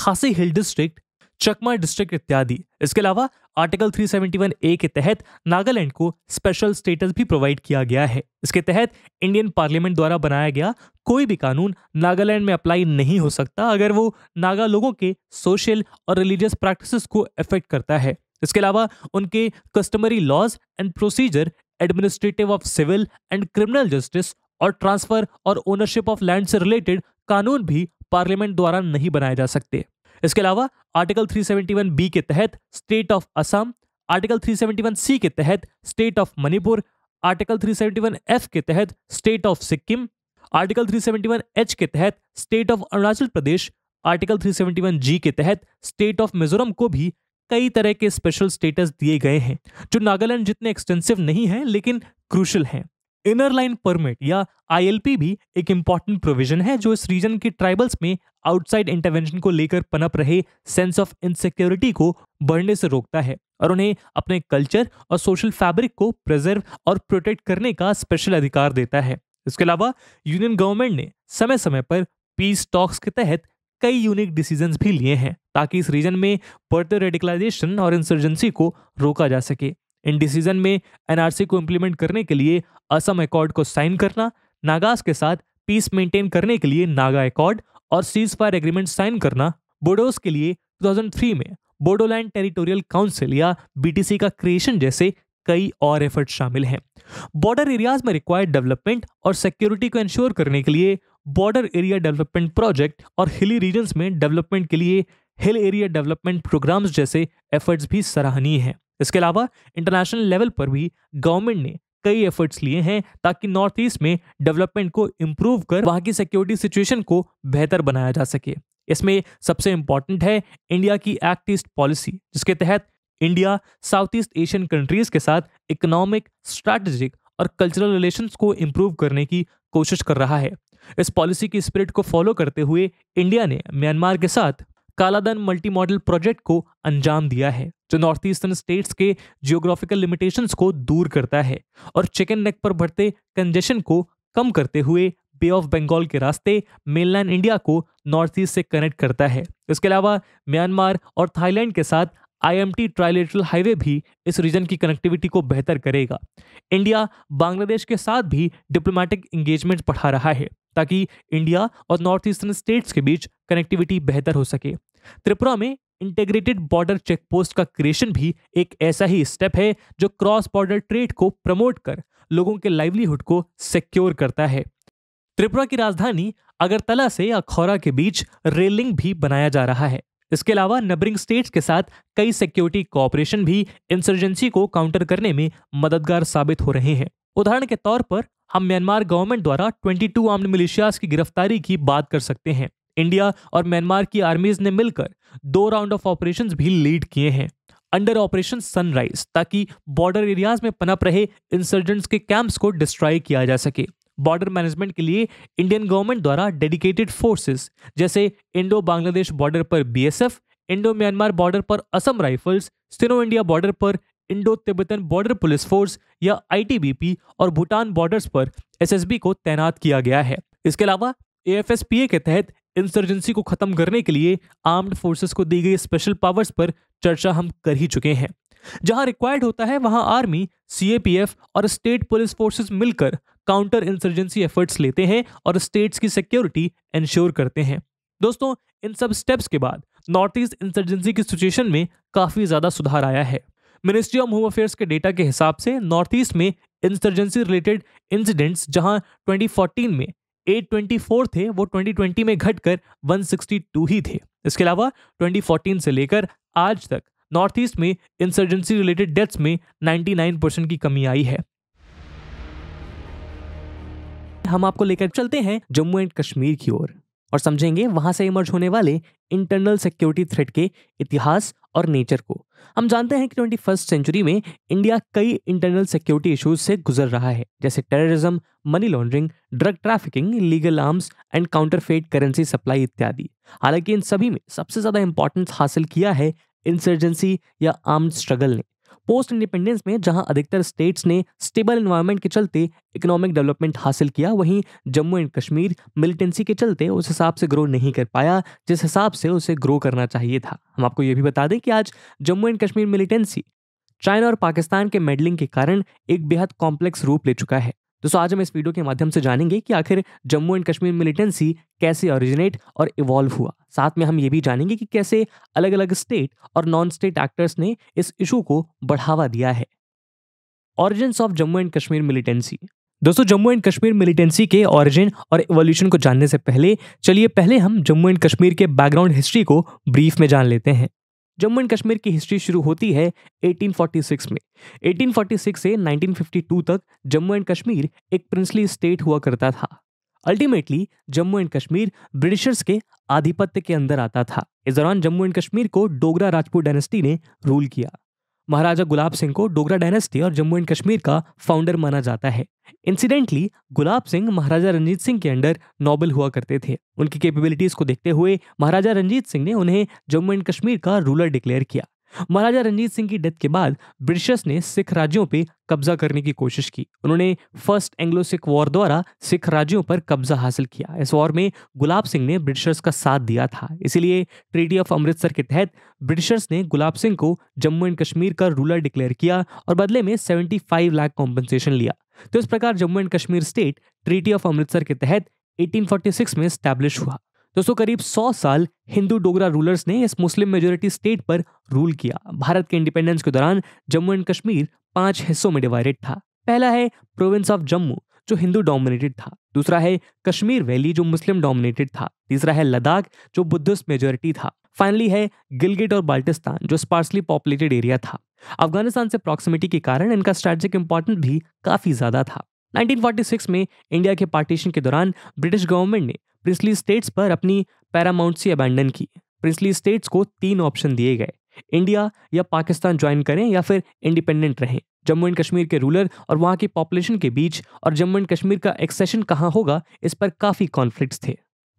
खासी हिल डिस्ट्रिक्ट चकमा डिस्ट्रिक्ट इत्यादि इसके अलावा आर्टिकल 371 ए के तहत नागालैंड को स्पेशल स्टेटस भी प्रोवाइड किया गया है इसके तहत इंडियन पार्लियामेंट द्वारा बनाया गया कोई भी कानून नागालैंड में अप्लाई नहीं हो सकता अगर वो नागा लोगों के सोशल और रिलीजियस प्रैक्टिसेस को अफेक्ट करता है इसके अलावा उनके customary laws and procedure administrative of civil and criminal justice और ट्रांसफर और ओनरशिप ऑफ लैंड से रिलेटेड कानून भी पार्लियामेंट द्वारा नहीं बनाए जा सकते इसके अलावा आर्टिकल 371 बी के तहत state of Assam article 371 C के तहत state of Manipur article 371 F के तहत state of Sikkim article 371 H के तहत state of Arunachal Pradesh article 371 G के तहत स्टेट ऑफ मिजोरम को भी कई तरह के स्पेशल स्टेटस दिए गए हैं जो नागालैंड जितने एक्सटेंसिव नहीं है लेकिन क्रूशल हैं इनर लाइन परमिट या आईएलपी भी एक इंपॉर्टेंट प्रोविजन है जो इस रीजन के ट्राइबल्स में आउटसाइड इंटरवेंशन को लेकर पनप रहे सेंस ऑफ इनसिक्योरिटी को बढ़ने से रोकता है और उन्हें अपने कल्चर और सोशल फैब्रिक को प्रिजर्व और प्रोटेक्ट करने का स्पेशल अधिकार देता है इसके अलावा यूनियन गवर्नमेंट ने समय समय पर पीस टॉक्स के तहत कई यूनिक डिसीजन भी लिए हैं ताकि इस रीजन में बढ़ते रेडिकलाइजेशन और इंसर्जेंसी को रोका जा सके इन डिसीजन में एनआरसी को इम्प्लीमेंट करने के लिए असम एकॉर्ड को साइन करना नागास के साथ पीस मेंटेन करने के लिए नागा एकॉर्ड और सीज फायर एग्रीमेंट साइन करना बोडोस के लिए 2003 में बोडोलैंड टेरिटोरियल काउंसिल या बीटीसी का क्रिएशन जैसे कई और एफर्ट शामिल हैं बॉर्डर एरियाज में रिक्वायर्ड डेवलपमेंट और सिक्योरिटी को इंश्योर करने के लिए बॉर्डर एरिया डेवलपमेंट प्रोजेक्ट और हिली रीजन में डेवलपमेंट के लिए हिल एरिया डेवलपमेंट प्रोग्राम्स जैसे एफर्ट्स भी सराहनीय हैं इसके अलावा इंटरनेशनल लेवल पर भी गवर्नमेंट ने कई एफर्ट्स लिए हैं ताकि नॉर्थ ईस्ट में डेवलपमेंट को इम्प्रूव कर वहाँ की सिक्योरिटी सिचुएशन को बेहतर बनाया जा सके इसमें सबसे इम्पॉर्टेंट है इंडिया की एक्ट ईस्ट पॉलिसी जिसके तहत India south east Asian countries के साथ इकोनॉमिक स्ट्रैटेजिक और कल्चरल रिलेशंस को इम्प्रूव करने की कोशिश कर रहा है इस पॉलिसी की स्पिरिट को फॉलो करते हुए इंडिया ने म्यांमार के साथ कालादन मल्टी मॉडल प्रोजेक्ट को अंजाम दिया है जो नॉर्थ ईस्टर्न स्टेट्स के जियोग्राफिकल लिमिटेशंस को दूर करता है और चिकन नेक पर बढ़ते कंजेशन को कम करते हुए बे ऑफ बंगाल के रास्ते मेनलैंड इंडिया को नॉर्थ ईस्ट से कनेक्ट करता है इसके अलावा म्यांमार और थाईलैंड के साथ आईएमटी ट्राइलेटरल हाईवे भी इस रीजन की कनेक्टिविटी को बेहतर करेगा इंडिया बांग्लादेश के साथ भी डिप्लोमेटिक इंगेजमेंट बढ़ा रहा है ताकि इंडिया और नॉर्थ ईस्टर्न स्टेट्स के बीच कनेक्टिविटी बेहतर हो सके त्रिपुरा में इंटीग्रेटेड बॉर्डर चेक पोस्ट का क्रिएशन भी एक ऐसा ही स्टेप है जो क्रॉस बॉर्डर ट्रेड को प्रमोट कर लोगों के लाइवलीहुड को सिक्योर करता है त्रिपुरा की राजधानी अगरतला से अखौरा के बीच रेलिंग भी बनाया जा रहा है इसके अलावा नबरिंग स्टेट्स के साथ कई सिक्योरिटी कॉपरेशन भी इंसर्जेंसी को काउंटर करने में मददगार साबित हो रहे हैं उदाहरण के तौर पर हम म्यांमार गवर्नमेंट द्वारा 22 आर्म्ड मिलिशियाज की गिरफ्तारी की बात कर सकते हैं इंडिया और म्यांमार की आर्मीज ने मिलकर दो राउंड ऑफ ऑपरेशन भी लीड किए हैं अंडर ऑपरेशन सनराइज ताकि बॉर्डर एरियाज में पनप रहे इंसर्जेंट्स के कैंप्स को डिस्ट्रॉय किया जा सके बॉर्डर मैनेजमेंट के लिए इंडियन गवर्नमेंट द्वारा डेडिकेटेड फोर्सेस जैसे इंडो बांग्लादेश बॉर्डर पर बीएसएफ इंडो म्यांमार बॉर्डर पर Assam rifles Sino India border पर Indo Tibetan border police force या आईटीबीपी और भूटान बॉर्डर्स पर एसएसबी को तैनात किया गया है इसके अलावा एएफएसपीए के तहत इंसर्जेंसी को खत्म करने के लिए आर्म्ड फोर्सेस को दी गई स्पेशल पावर्स पर चर्चा हम कर ही चुके हैं जहां रिक्वायर्ड होता है वहां आर्मी सीएपीएफ और स्टेट पुलिस फोर्सेस मिलकर काउंटर इंसर्जेंसी एफर्ट्स लेते हैं और स्टेट्स की सिक्योरिटी इंश्योर करते हैं दोस्तों इन सब स्टेप्स के बाद नॉर्थ ईस्ट इंसर्जेंसी की सिचुएशन में काफ़ी ज़्यादा सुधार आया है मिनिस्ट्री ऑफ होम अफेयर्स के डेटा के हिसाब से नॉर्थ ईस्ट में इंसर्जेंसी रिलेटेड इंसिडेंट्स जहां 2014 में 824 थे वो 2020 में घटकर 162 ही थे इसके अलावा 2014 से लेकर आज तक नॉर्थ ईस्ट में इंसर्जेंसी रिलेटेड डेथ्स में 99 परसेंट की कमी आई है हम आपको लेकर चलते हैं जम्मू एंड कश्मीर की ओर और, और समझेंगे वहां से इमर्ज होने वाले इंटरनल सिक्योरिटी थ्रेट के इतिहास और नेचर को हम जानते हैं कि ट्वेंटी फर्स्ट सेंचुरी में इंडिया कई इंटरनल सिक्योरिटी इश्यूज से गुजर रहा है जैसे terrorism money laundering drug trafficking legal arms and counterfeit currency supply इत्यादि हालांकि इन सभी में सबसे ज़्यादा इंपॉर्टेंस हासिल किया है इंसर्जेंसी या आर्म्ड स्ट्रगल ने पोस्ट इंडिपेंडेंस में जहां अधिकतर स्टेट्स ने स्टेबल इन्वायरमेंट के चलते इकोनॉमिक डेवलपमेंट हासिल किया वहीं जम्मू एंड कश्मीर मिलिटेंसी के चलते उस हिसाब से ग्रो नहीं कर पाया जिस हिसाब से उसे ग्रो करना चाहिए था हम आपको ये भी बता दें कि आज Jammu and Kashmir militancy China और पाकिस्तान के मेडलिंग के कारण एक बेहद कॉम्प्लेक्स रूप ले चुका है दोस्तों आज हम इस वीडियो के माध्यम से जानेंगे कि आखिर जम्मू एंड कश्मीर मिलिटेंसी कैसे ओरिजिनेट और इवॉल्व हुआ साथ में हम ये भी जानेंगे कि कैसे अलग अलग स्टेट और नॉन स्टेट एक्टर्स ने इस इशू को बढ़ावा दिया है origin of Jammu and Kashmir militancy दोस्तों जम्मू एंड कश्मीर मिलिटेंसी के ऑरिजिन और इवोल्यूशन को जानने से पहले चलिए पहले हम जम्मू एंड कश्मीर के बैकग्राउंड हिस्ट्री को ब्रीफ में जान लेते हैं जम्मू एंड कश्मीर की हिस्ट्री शुरू होती है 1846 में 1846 से 1952 तक जम्मू एंड कश्मीर एक प्रिंसली स्टेट हुआ करता था ultimately Jammu and Kashmir Britishers के आधिपत्य के अंदर आता था इस दौरान जम्मू एंड कश्मीर को डोगरा राजपूत डायनेस्टी ने रूल किया महाराजा गुलाब सिंह को डोगरा डायनेस्टी और जम्मू एंड कश्मीर का फाउंडर माना जाता है इंसिडेंटली गुलाब सिंह महाराजा रंजीत सिंह के अंडर नोबल हुआ करते थे उनकी कैपेबिलिटीज को देखते हुए महाराजा रंजीत सिंह ने उन्हें जम्मू एंड कश्मीर का रूलर डिक्लेयर किया महाराजा रणजीत सिंह की डेथ के बाद ब्रिटिशर्स ने सिख राज्यों पर कब्जा करने की कोशिश की उन्होंने फर्स्ट एंग्लो सिख वॉर द्वारा सिख राज्यों पर कब्जा हासिल किया इस वॉर में गुलाब सिंह ने ब्रिटिशर्स का साथ दिया था इसीलिए ट्रीटी ऑफ अमृतसर के तहत ब्रिटिशर्स ने गुलाब सिंह को जम्मू एंड कश्मीर का रूलर डिक्लेयर किया और बदले में फाइव लाख कॉम्पनसेशन लिया तो इस प्रकार Jammu and Kashmir state treaty of Amritsar के तहत 1846 में स्टैब्लिश हुआ दोस्तों करीब 100 साल हिंदू डोगरा रूलर्स ने इस मुस्लिम मेजोरिटी स्टेट पर रूल किया भारत के इंडिपेंडेंस के दौरान जम्मू एंड कश्मीर पांच हिस्सों में डिवाइडेड था पहला है प्रोविंस ऑफ जम्मू जो हिंदू डोमिनेटेड था दूसरा है कश्मीर वैली जो मुस्लिम डोमिनेटेड था तीसरा है लद्दाख जो बुद्धिस्ट मेजोरिटी था फाइनली है गिलगिट और बाल्टिस्तान जो स्पार्सली पॉपुलेटेड एरिया था अफगानिस्तान से प्रॉक्सिमिटी के कारण इनका स्ट्रेटजिक इंपॉर्टेंट भी काफी ज्यादा था 1946 में इंडिया के पार्टीशन के दौरान ब्रिटिश गवर्नमेंट ने प्रिंसली स्टेट्स पर अपनी पैरामाउंट सी अबैंडन की प्रिंसली स्टेट्स को तीन ऑप्शन दिए गए इंडिया या पाकिस्तान ज्वाइन करें या फिर इंडिपेंडेंट रहें जम्मू एंड कश्मीर के रूलर और वहाँ की पॉपुलेशन के बीच और जम्मू एंड कश्मीर का एक्सेशन कहाँ होगा इस पर काफ़ी कॉन्फ्लिक्ट्स थे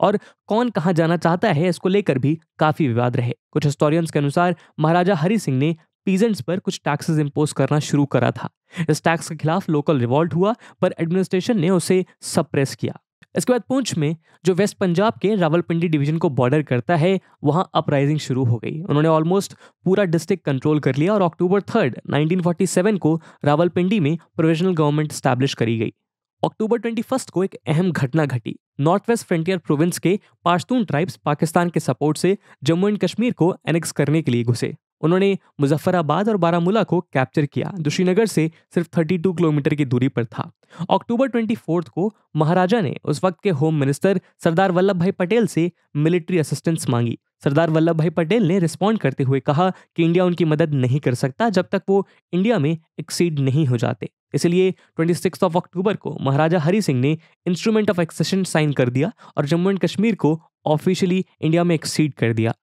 और कौन कहाँ जाना चाहता है इसको लेकर भी काफ़ी विवाद रहे कुछ हिस्टोरियंस के अनुसार महाराजा हरि सिंह ने पीजेंट्स पर कुछ टैक्सेस इम्पोज करना शुरू करा था इस टैक्स के खिलाफ लोकल रिवॉल्ट हुआ पर एडमिनिस्ट्रेशन ने उसे सप्रेस किया इसके बाद पूंछ में जो वेस्ट पंजाब के रावलपिंडी डिवीजन को बॉर्डर करता है वहां अपराइजिंग शुरू हो गई उन्होंने ऑलमोस्ट पूरा डिस्ट्रिक्ट कंट्रोल कर लिया और अक्टूबर थर्ड नाइनटीन को रावलपिंडी में प्रोविजनल गवर्नमेंट स्टैब्लिश करी गई अक्टूबर ट्वेंटी फर्स्ट को एक अहम घटना घटी नॉर्थ वेस्ट फ्रंटियर प्रोविंस के पाश्तून ट्राइब्स पाकिस्तान के सपोर्ट से जम्मू एंड कश्मीर को एनेक्स करने के लिए घुसे उन्होंने मुजफ्फराबाद और बारामूला को कैप्चर किया जो श्रीनगर से सिर्फ 32 किलोमीटर की दूरी पर था अक्टूबर ट्वेंटी को महाराजा ने उस वक्त के होम मिनिस्टर सरदार वल्लभ भाई पटेल से मिलिट्री असिस्टेंस मांगी सरदार वल्लभ भाई पटेल ने रिस्पॉन्ड करते हुए कहा कि इंडिया उनकी मदद नहीं कर सकता जब तक वो इंडिया में एक्सीड नहीं हो जाते इसलिए सिक्स ऑफ अक्टूबर को महाराजा हरि सिंह ने इंस्ट्रूमेंट ऑफ एक्सेशन साइन कर दिया और जम्मू एंड कश्मीर को ऑफिशियली इंडिया में एक्सीड कर दिया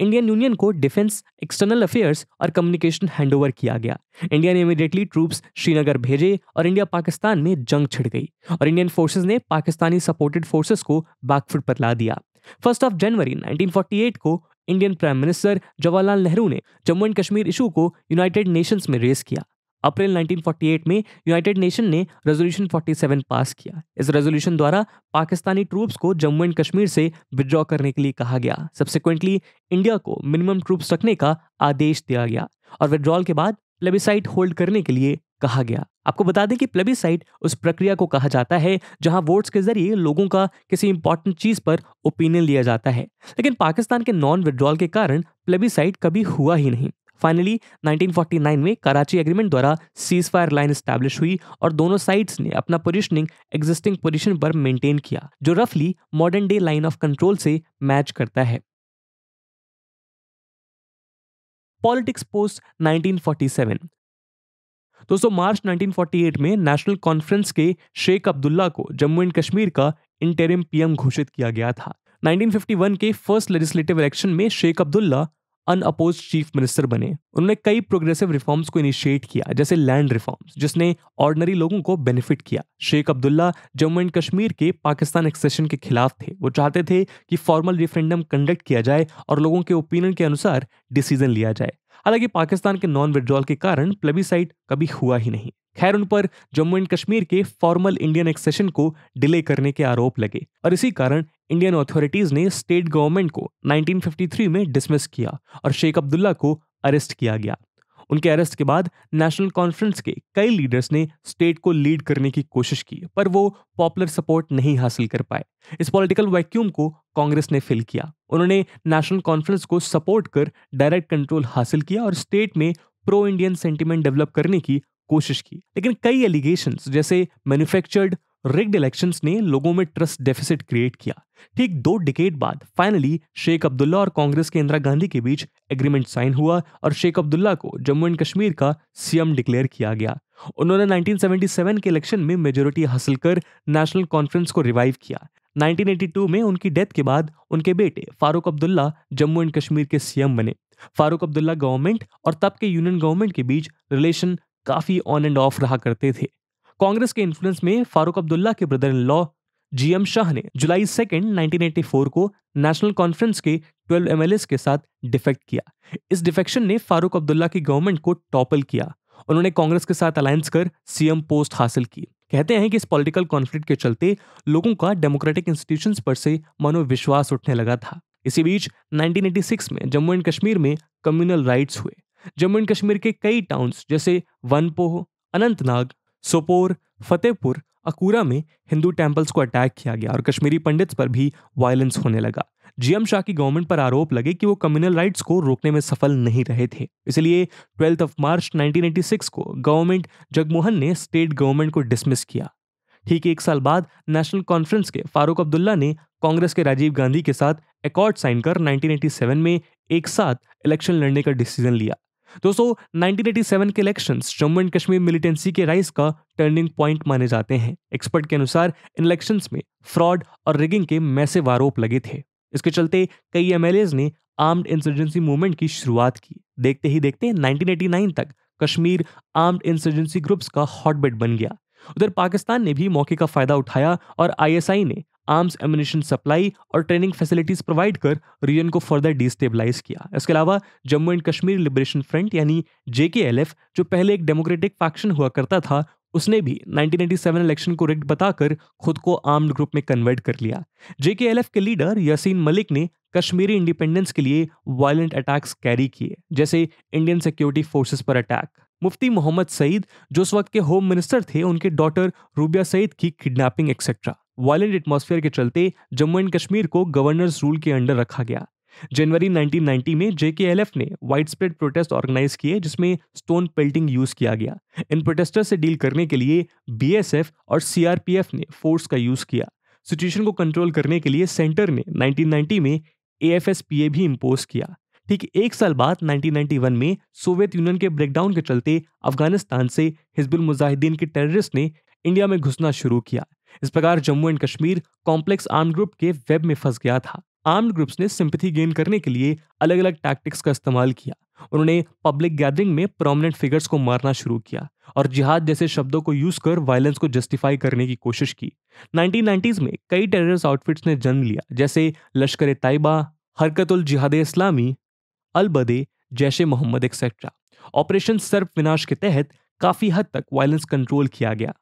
इंडियन यूनियन को डिफेंस एक्सटर्नल अफेयर्स और कम्युनिकेशन हैंडओवर किया गया इंडिया ने इमीडिएटली ट्रूप्स श्रीनगर भेजे और इंडिया पाकिस्तान में जंग छिड़ गई और इंडियन फोर्सेस ने पाकिस्तानी सपोर्टेड फोर्सेस को बैकफुट पर ला दिया फर्स्ट ऑफ जनवरी 1948 को Indian prime minister Jawaharlal Nehru ने जम्मू एंड कश्मीर इशू को यूनाइटेड नेशंस में रेस किया अप्रैल 1948 में यूनाइटेड नेशन ने रेजोल्यूशन 47 पास किया इस रेजोल्यूशन द्वारा पाकिस्तानी ट्रूप्स को जम्मू एंड कश्मीर से विड्रॉ करने के लिए कहा गया सब्सिक्वेंटली इंडिया को मिनिमम ट्रूप्स रखने का आदेश दिया गया और विड्रॉल के बाद प्लेबिसाइट होल्ड करने के लिए कहा गया आपको बता दें कि प्लेबिसाइट उस प्रक्रिया को कहा जाता है जहां वोट्स के जरिए लोगों का किसी इंपॉर्टेंट चीज पर ओपिनियन लिया जाता है लेकिन पाकिस्तान के नॉन विड्रॉल के कारण प्लेबिसाइट कभी हुआ ही नहीं फाइनली 1949 में कराची एग्रीमेंट द्वारा सीज फायर लाइन स्टैब्लिश हुई और दोनों साइड्स ने अपना पोजिशनिंग एग्जिस्टिंग पोजिशन पर मेंटेन किया जो रफली modern day line of control से मैच करता है पॉलिटिक्स पोस्ट 1947 दोस्तों मार्च 1948 में नेशनल कॉन्फ्रेंस के शेख अब्दुल्ला को जम्मू एंड कश्मीर का इंटरिम पीएम घोषित किया गया था 1951 के फर्स्ट लेजिस्लेटिव इलेक्शन में Sheikh Abdullah unopposed chief minister बने उन्होंने कई प्रोग्रेसिव रिफॉर्म्स को इनिशिएट किया जैसे लैंड रिफॉर्म्स जिसने ऑर्डनरी लोगों को बेनिफिट किया शेख अब्दुल्ला जम्मू एंड कश्मीर के पाकिस्तान एक्सेशन के खिलाफ थे वो चाहते थे कि फॉर्मल रेफरेंडम कंडक्ट किया जाए और लोगों के ओपिनियन के अनुसार डिसीजन लिया जाए हालांकि पाकिस्तान के नॉन विड्रॉल के कारण प्लेबिसाइट कभी हुआ ही नहीं खैर उन पर जम्मू एंड कश्मीर के फॉर्मल इंडियन एक्सेशन को डिले करने के आरोप लगे और इसी कारण इंडियन अथॉरिटीज ने स्टेट गवर्नमेंट को 1953 में डिसमिस किया और शेख अब्दुल्ला को अरेस्ट किया गया उनके अरेस्ट के बाद नेशनल कॉन्फ्रेंस के कई लीडर्स ने स्टेट को लीड करने की कोशिश की पर वो पॉपुलर सपोर्ट नहीं हासिल कर पाए इस पॉलिटिकल वैक्यूम को कांग्रेस ने फिल किया उन्होंने नेशनल कॉन्फ्रेंस को सपोर्ट कर डायरेक्ट कंट्रोल हासिल किया और स्टेट में प्रो इंडियन सेंटिमेंट डेवलप करने की कोशिश की लेकिन कई एलिगेशन जैसे मैन्युफैक्चर्ड रिग्ड इलेक्शन ने लोगों में ट्रस्ट डेफिसिट क्रिएट किया ठीक दो डिकेट बाद फाइनली शेख अब्दुल्ला और कांग्रेस के इंदिरा गांधी के बीच एग्रीमेंट साइन हुआ और शेख अब्दुल्ला को जम्मू एंड कश्मीर का सीएम डिक्लेयर किया गया उन्होंने 1977 के इलेक्शन में मेजोरिटी हासिल कर नेशनल कॉन्फ्रेंस को रिवाइव किया 1982 में उनकी डेथ के बाद उनके बेटे फारूक अब्दुल्ला जम्मू एंड कश्मीर के सीएम बने फारूक अब्दुल्ला गवर्नमेंट और तब के यूनियन गवर्नमेंट के बीच रिलेशन काफी ऑन एंड ऑफ रहा करते थे कांग्रेस के इन्फ्लुएंस में फारूक अब्दुल्ला के brother in law GM Shah ने जुलाई सेकेंड 1984 को नेशनल कॉन्फ्रेंस के 12 एम के साथ डिफेक्ट किया इस डिफेक्शन ने फारूक अब्दुल्ला की गवर्नमेंट को टॉपल किया उन्होंने कांग्रेस के साथ अलायंस कर सीएम पोस्ट हासिल की कहते हैं कि इस पॉलिटिकल कॉन्फ्लिक्ट के चलते लोगों का डेमोक्रेटिक इंस्टीट्यूशंस पर से मनोविश्वास उठने लगा था इसी बीच 1986 में जम्मू एंड कश्मीर में कम्युनल राइट्स हुए जम्मू एंड कश्मीर के कई टाउन्स जैसे वनपोह अनंतनाग सोपोर फतेहपुर अकूरा में हिंदू टेम्पल्स को अटैक किया गया और कश्मीरी पंडित पर भी वायलेंस होने लगा जीएम शाह की गवर्नमेंट पर आरोप लगे कि वो कम्युनल राइट्स को रोकने में सफल नहीं रहे थे इसलिए ट्वेल्थ ऑफ मार्च 1986 को गवर्नमेंट जगमोहन ने स्टेट गवर्नमेंट को डिसमिस किया ठीक एक साल बाद नेशनल कॉन्फ्रेंस के फारूक अब्दुल्ला ने कांग्रेस के राजीव गांधी के साथ एकॉर्ड साइन कर 1987 में एक साथ इलेक्शन लड़ने का डिसीजन लिया दोस्तों 1987 के election Jammu and Kashmir militancy के राइस का टर्निंग पॉइंट माने जाते हैं एक्सपर्ट के अनुसार इन इलेक्शन में फ्रॉड और रिगिंग के मैसेव आरोप लगे थे इसके चलते कई एम ने आर्म्ड इंसर्जेंसी मूवमेंट की शुरुआत की देखते ही देखते 1989 तक कश्मीर आर्म्ड इंसर्जेंसी ग्रुप्स का हॉटबेड बन गया उधर पाकिस्तान ने भी मौके का फायदा उठाया और आईएसआई ने आर्म्स एमुनेशन सप्लाई और ट्रेनिंग फैसिलिटीज प्रोवाइड कर रीजन को फर्दर डिस्टेबलाइज किया इसके अलावा Jammu and Kashmir liberation front यानी जे जो पहले एक डेमोक्रेटिक फैक्शन हुआ करता था उसने भी 1997 इलेक्शन को रिक्ट बताकर खुद को आर्म्ड ग्रुप में कन्वर्ट कर लिया जे के लीडर यासीन मलिक ने कश्मीरी इंडिपेंडेंस के लिए वायलेंट अटैक्स कैरी किए जैसे इंडियन सिक्योरिटी फोर्सेस पर अटैक मुफ्ती मोहम्मद सईद जो उस वक्त के होम मिनिस्टर थे उनके डॉटर रूबिया सईद की किडनैपिंग एक्सेट्रा वायलेंट एटमॉस्फेयर के चलते जम्मू एंड कश्मीर को गवर्नर्स रूल के अंडर रखा गया जनवरी 1990 में जेकेएलएफ ने वाइड स्प्रेड प्रोटेस्ट ऑर्गेनाइज किए जिसमें स्टोन पेल्टिंग यूज किया गया इन प्रोटेस्टर्स से डील करने के लिए बीएसएफ और सीआरपीएफ ने फोर्स का यूज किया सिचुएशन को कंट्रोल करने के लिए सेंटर ने 1990 में एएफएसपीए भी इम्पोज किया ठीक एक साल बाद 1991 में सोवियत यूनियन के ब्रेकडाउन के चलते अफगानिस्तान से हिजबुल मुजाहिदीन के टेररिस्ट ने इंडिया में घुसना शुरू किया इस प्रकार Jammu and Kashmir complex arm group के वेब में फंस गया था आर्म्ड ग्रुप्स ने सिंपथी गेन करने के लिए अलग अलग टैक्टिक्स का इस्तेमाल किया उन्होंने पब्लिक गैदरिंग में प्रोमिनेंट फिगर्स को मारना शुरू किया और जिहाद जैसे शब्दों को यूज कर वायलेंस को जस्टिफाई करने की कोशिश की नाइनटीन में कई टेररिस्ट आउटफिट्स ने जन्म लिया जैसे लश्कर हरकत उल जिहाद इस्लामी अलबदे जैश मोहम्मद एक्सेट्रा ऑपरेशन सर्प विनाश के तहत काफी हद तक वायलेंस कंट्रोल किया गया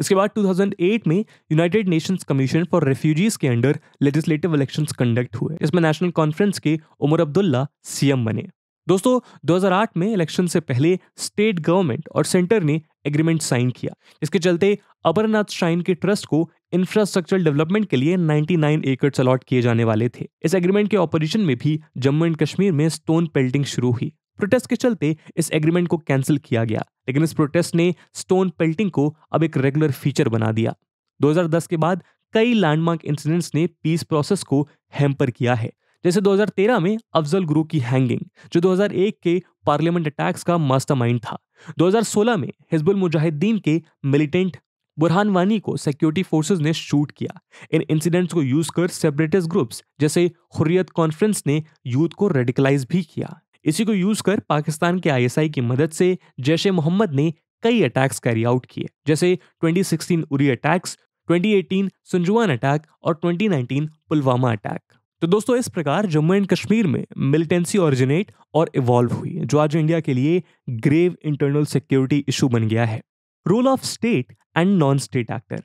इसके बाद 2008 में United Nations commission for refugees के अंडर लेजिस्लेटिव इलेक्शन कंडक्ट हुए इसमें नेशनल कॉन्फ्रेंस के उमर अब्दुल्ला सीएम बने दोस्तों 2008 में इलेक्शन से पहले स्टेट गवर्नमेंट और सेंटर ने एग्रीमेंट साइन किया इसके चलते अमरनाथ श्राइन के ट्रस्ट को इंफ्रास्ट्रक्चर डेवलपमेंट के लिए 99 एकड़ अलॉट किए जाने वाले थे इस एग्रीमेंट के ऑपरेशन में भी जम्मू एंड कश्मीर में स्टोन पेल्टिंग शुरू हुई प्रोटेस्ट के चलते इस एग्रीमेंट को कैंसिल किया गया लेकिन इस प्रोटेस्ट ने स्टोन पेल्टिंग को अब एक रेगुलर फीचर बना दिया 2010 के बाद कई लैंडमार्क इंसिडेंट्स ने पीस प्रोसेस को हैम्पर किया है जैसे 2013 में अफजल गुरु की हैंगिंग जो 2001 के पार्लियामेंट अटैक्स का मास्टरमाइंड था 2016 में हिजबुल मुजाहिदीन के मिलिटेंट बुरहान वानी को सिक्योरिटी फोर्सेज ने शूट किया इन इंसिडेंट्स को यूज कर सेपरेटिस्ट ग्रुप्स जैसे हुर्रियत कॉन्फ्रेंस ने यूथ को रेडिकलाइज भी किया इसी को यूज कर पाकिस्तान के आईएसआई की मदद से जैश ए मोहम्मद ने कई अटैक्स कैरी आउट किए जैसे 2016 उरी अटैक्स 2018 सुंजुआन अटैक और 2019 पुलवामा अटैक तो दोस्तों इस प्रकार जम्मू एंड कश्मीर में मिलिटेंसी ऑरिजिनेट और इवॉल्व हुई जो आज इंडिया के लिए ग्रेव इंटरनल सिक्योरिटी इशू बन गया है role of state and non state actor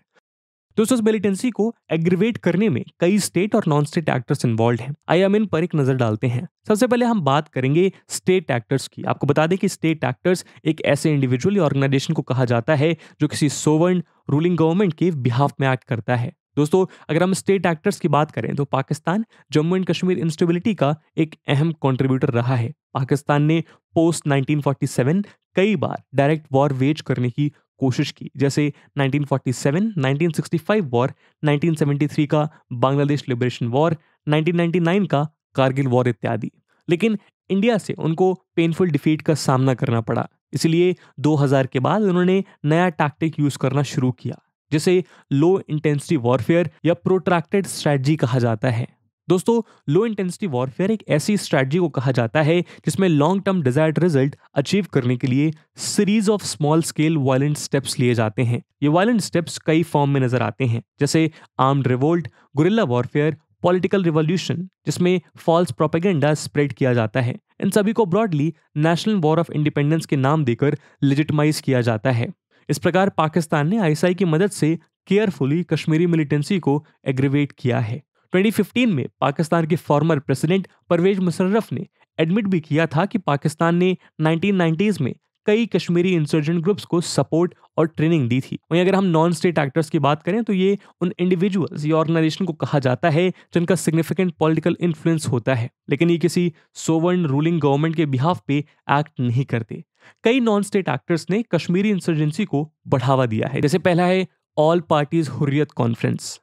दोस्तों इस मिलिटेंसी को एग्रीवेट करने में कई स्टेट और नॉन स्टेट एक्टर्स इन्वॉल्व हैं आई एम इन पर एक नजर डालते हैं सबसे पहले हम बात करेंगे स्टेट एक्टर्स की आपको बता दें कि स्टेट एक्टर्स एक ऐसे इंडिविजुअल या ऑर्गेनाइजेशन को कहा जाता है जो किसी सोवर्न रूलिंग गवर्नमेंट के बिहाफ में एक्ट करता है दोस्तों अगर हम स्टेट एक्टर्स की बात करें तो पाकिस्तान जम्मू एंड कश्मीर इंस्टेबिलिटी का एक अहम कंट्रीब्यूटर रहा है पाकिस्तान ने पोस्ट 1947 कई बार डायरेक्ट वॉर वेज करने की कोशिश की जैसे 1947, 1965 वॉर 1973 का बांग्लादेश लिबरेशन वॉर 1999 का कारगिल वॉर इत्यादि लेकिन इंडिया से उनको पेनफुल डिफीट का सामना करना पड़ा इसलिए 2000 के बाद उन्होंने नया टैक्टिक यूज करना शुरू किया जिसे लो इंटेंसिटी वॉरफेयर या प्रोट्रैक्टेड स्ट्रैटी कहा जाता है दोस्तों लो इंटेंसिटी वॉरफेयर एक ऐसी स्ट्रैटी को कहा जाता है जिसमें long term desired result achieve करने के लिए series of small scale violent steps लिए जाते हैं ये वायलेंट स्टेप्स कई फॉर्म में नजर आते हैं जैसे armed revolt guerrilla warfare political revolution जिसमें फॉल्स प्रोपेगेंडा स्प्रेड किया जाता है इन सभी को broadly national war of independence के नाम देकर लेजिटमाइज किया जाता है इस प्रकार पाकिस्तान ने आईएसआई की मदद से केयरफुली कश्मीरी मिलिटेंसी को एग्रीवेट किया है 2015 में पाकिस्तान के फॉर्मर प्रेसिडेंट परवेज मुशर्रफ ने एडमिट भी किया था कि पाकिस्तान ने नाइनटीन में कई कश्मीरी इंसर्जेंट ग्रुप्स को सपोर्ट और ट्रेनिंग दी थी वहीं अगर हम नॉन स्टेट एक्टर्स की बात करें तो ये उन इंडिविजुअल्स या ऑर्गेनाइजेशन को कहा जाता है जिनका सिग्निफिकेंट पॉलिटिकल इन्फ्लुएंस होता है लेकिन ये किसी सोवर्न रूलिंग गवर्नमेंट के बिहाफ पे एक्ट नहीं करते कई नॉन स्टेट एक्टर्स ने कश्मीरी इंसर्जेंसी को बढ़ावा दिया है जैसे पहला है ऑल पार्टीज हुर्रियत कॉन्फ्रेंस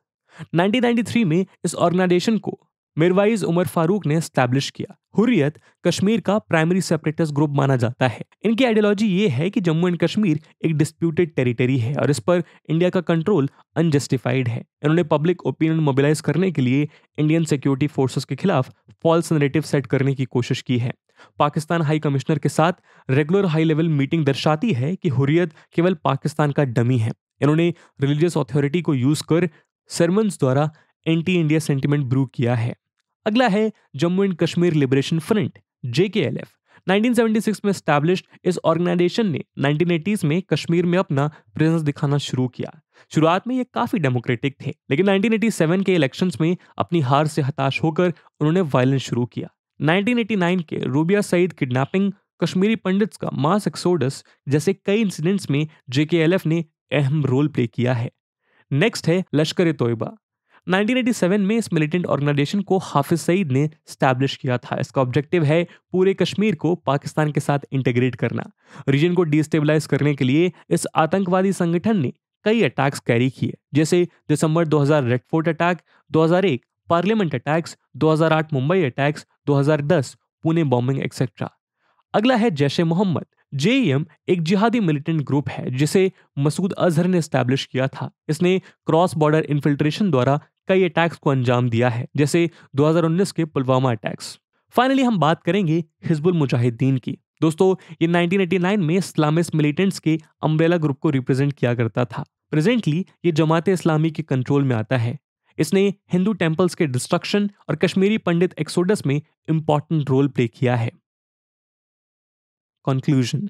1993 में इस ऑर्गेनाइजेशन को मिरवाइज उमर फारूक ने स्टैब्लिश किया हुर्रियत कश्मीर का प्राइमरी सेपरेटिस्ट ग्रुप माना जाता है इनकी आइडियोलॉजी ये है कि जम्मू एंड कश्मीर एक डिस्प्यूटेड टेरिटरी है और इस पर इंडिया का कंट्रोल अनजस्टिफाइड है इन्होंने पब्लिक ओपिनियन मोबिलाइज करने के लिए इंडियन सिक्योरिटी फोर्सेस के खिलाफ फॉल्स नेरेटिव सेट करने की कोशिश की है पाकिस्तान हाई कमिश्नर के साथ रेगुलर हाई लेवल मीटिंग दर्शाती है कि हुर्रियत केवल पाकिस्तान का डमी है इन्होंने रिलीजियस अथॉरिटी को यूज कर सरमंस द्वारा एंटी इंडिया सेंटिमेंट ब्रू किया है अगला है Jammu and Kashmir liberation front J L F 1976 में स्टैब्लिश इस ऑर्गेनाइजेशन ने 1980s में कश्मीर में अपना प्रेजेंस दिखाना शुरू किया शुरुआत में ये काफ़ी डेमोक्रेटिक थे लेकिन 1987 के इलेक्शंस में अपनी हार से हताश होकर उन्होंने वायलेंस शुरू किया 1989 के रूबिया सईद किडनैपिंग कश्मीरी पंडित्स का मास एक्सोडस जैसे कई इंसिडेंट्स में जेकेएलएफ ने अहम रोल प्ले किया है नेक्स्ट है लश्कर तोयबा 1987 में इस मिलिटेंट ऑर्गेनाइजेशन को हाफिज सईद ने स्टैब्लिश किया था इसका ऑब्जेक्टिव है पूरे कश्मीर को पाकिस्तान के साथ इंटीग्रेट करना रीजन को डिस्टेबलाइज करने के लिए इस आतंकवादी संगठन ने कई अटैक्स कैरी किए जैसे दिसंबर 2000 Red Fort attack 2001 parliament attacks 2008 Mumbai attacks 2010 Pune bombing etcetera अगला है जैश मोहम्मद जेएम एक जिहादी मिलिटेंट ग्रुप है जिसे मसूद अजहर ने स्टैब्लिश किया था इसने क्रॉस बॉर्डर इन्फिल्ट्रेशन द्वारा कई अटैक्स को अंजाम दिया है जैसे 2019 के पुलवामा अटैक्स फाइनली हम बात करेंगे हिजबुल मुजाहिदीन की दोस्तों ये 1989 में इस्लामिस्ट मिलिटेंट्स के अम्ब्रेला ग्रुप को रिप्रेजेंट किया करता था प्रेजेंटली ये जमात इस्लामी के कंट्रोल में आता है इसने हिंदू टेम्पल्स के डिस्ट्रक्शन और कश्मीरी पंडित एक्सोडस में इम्पॉर्टेंट रोल प्ले किया है कंक्लूजन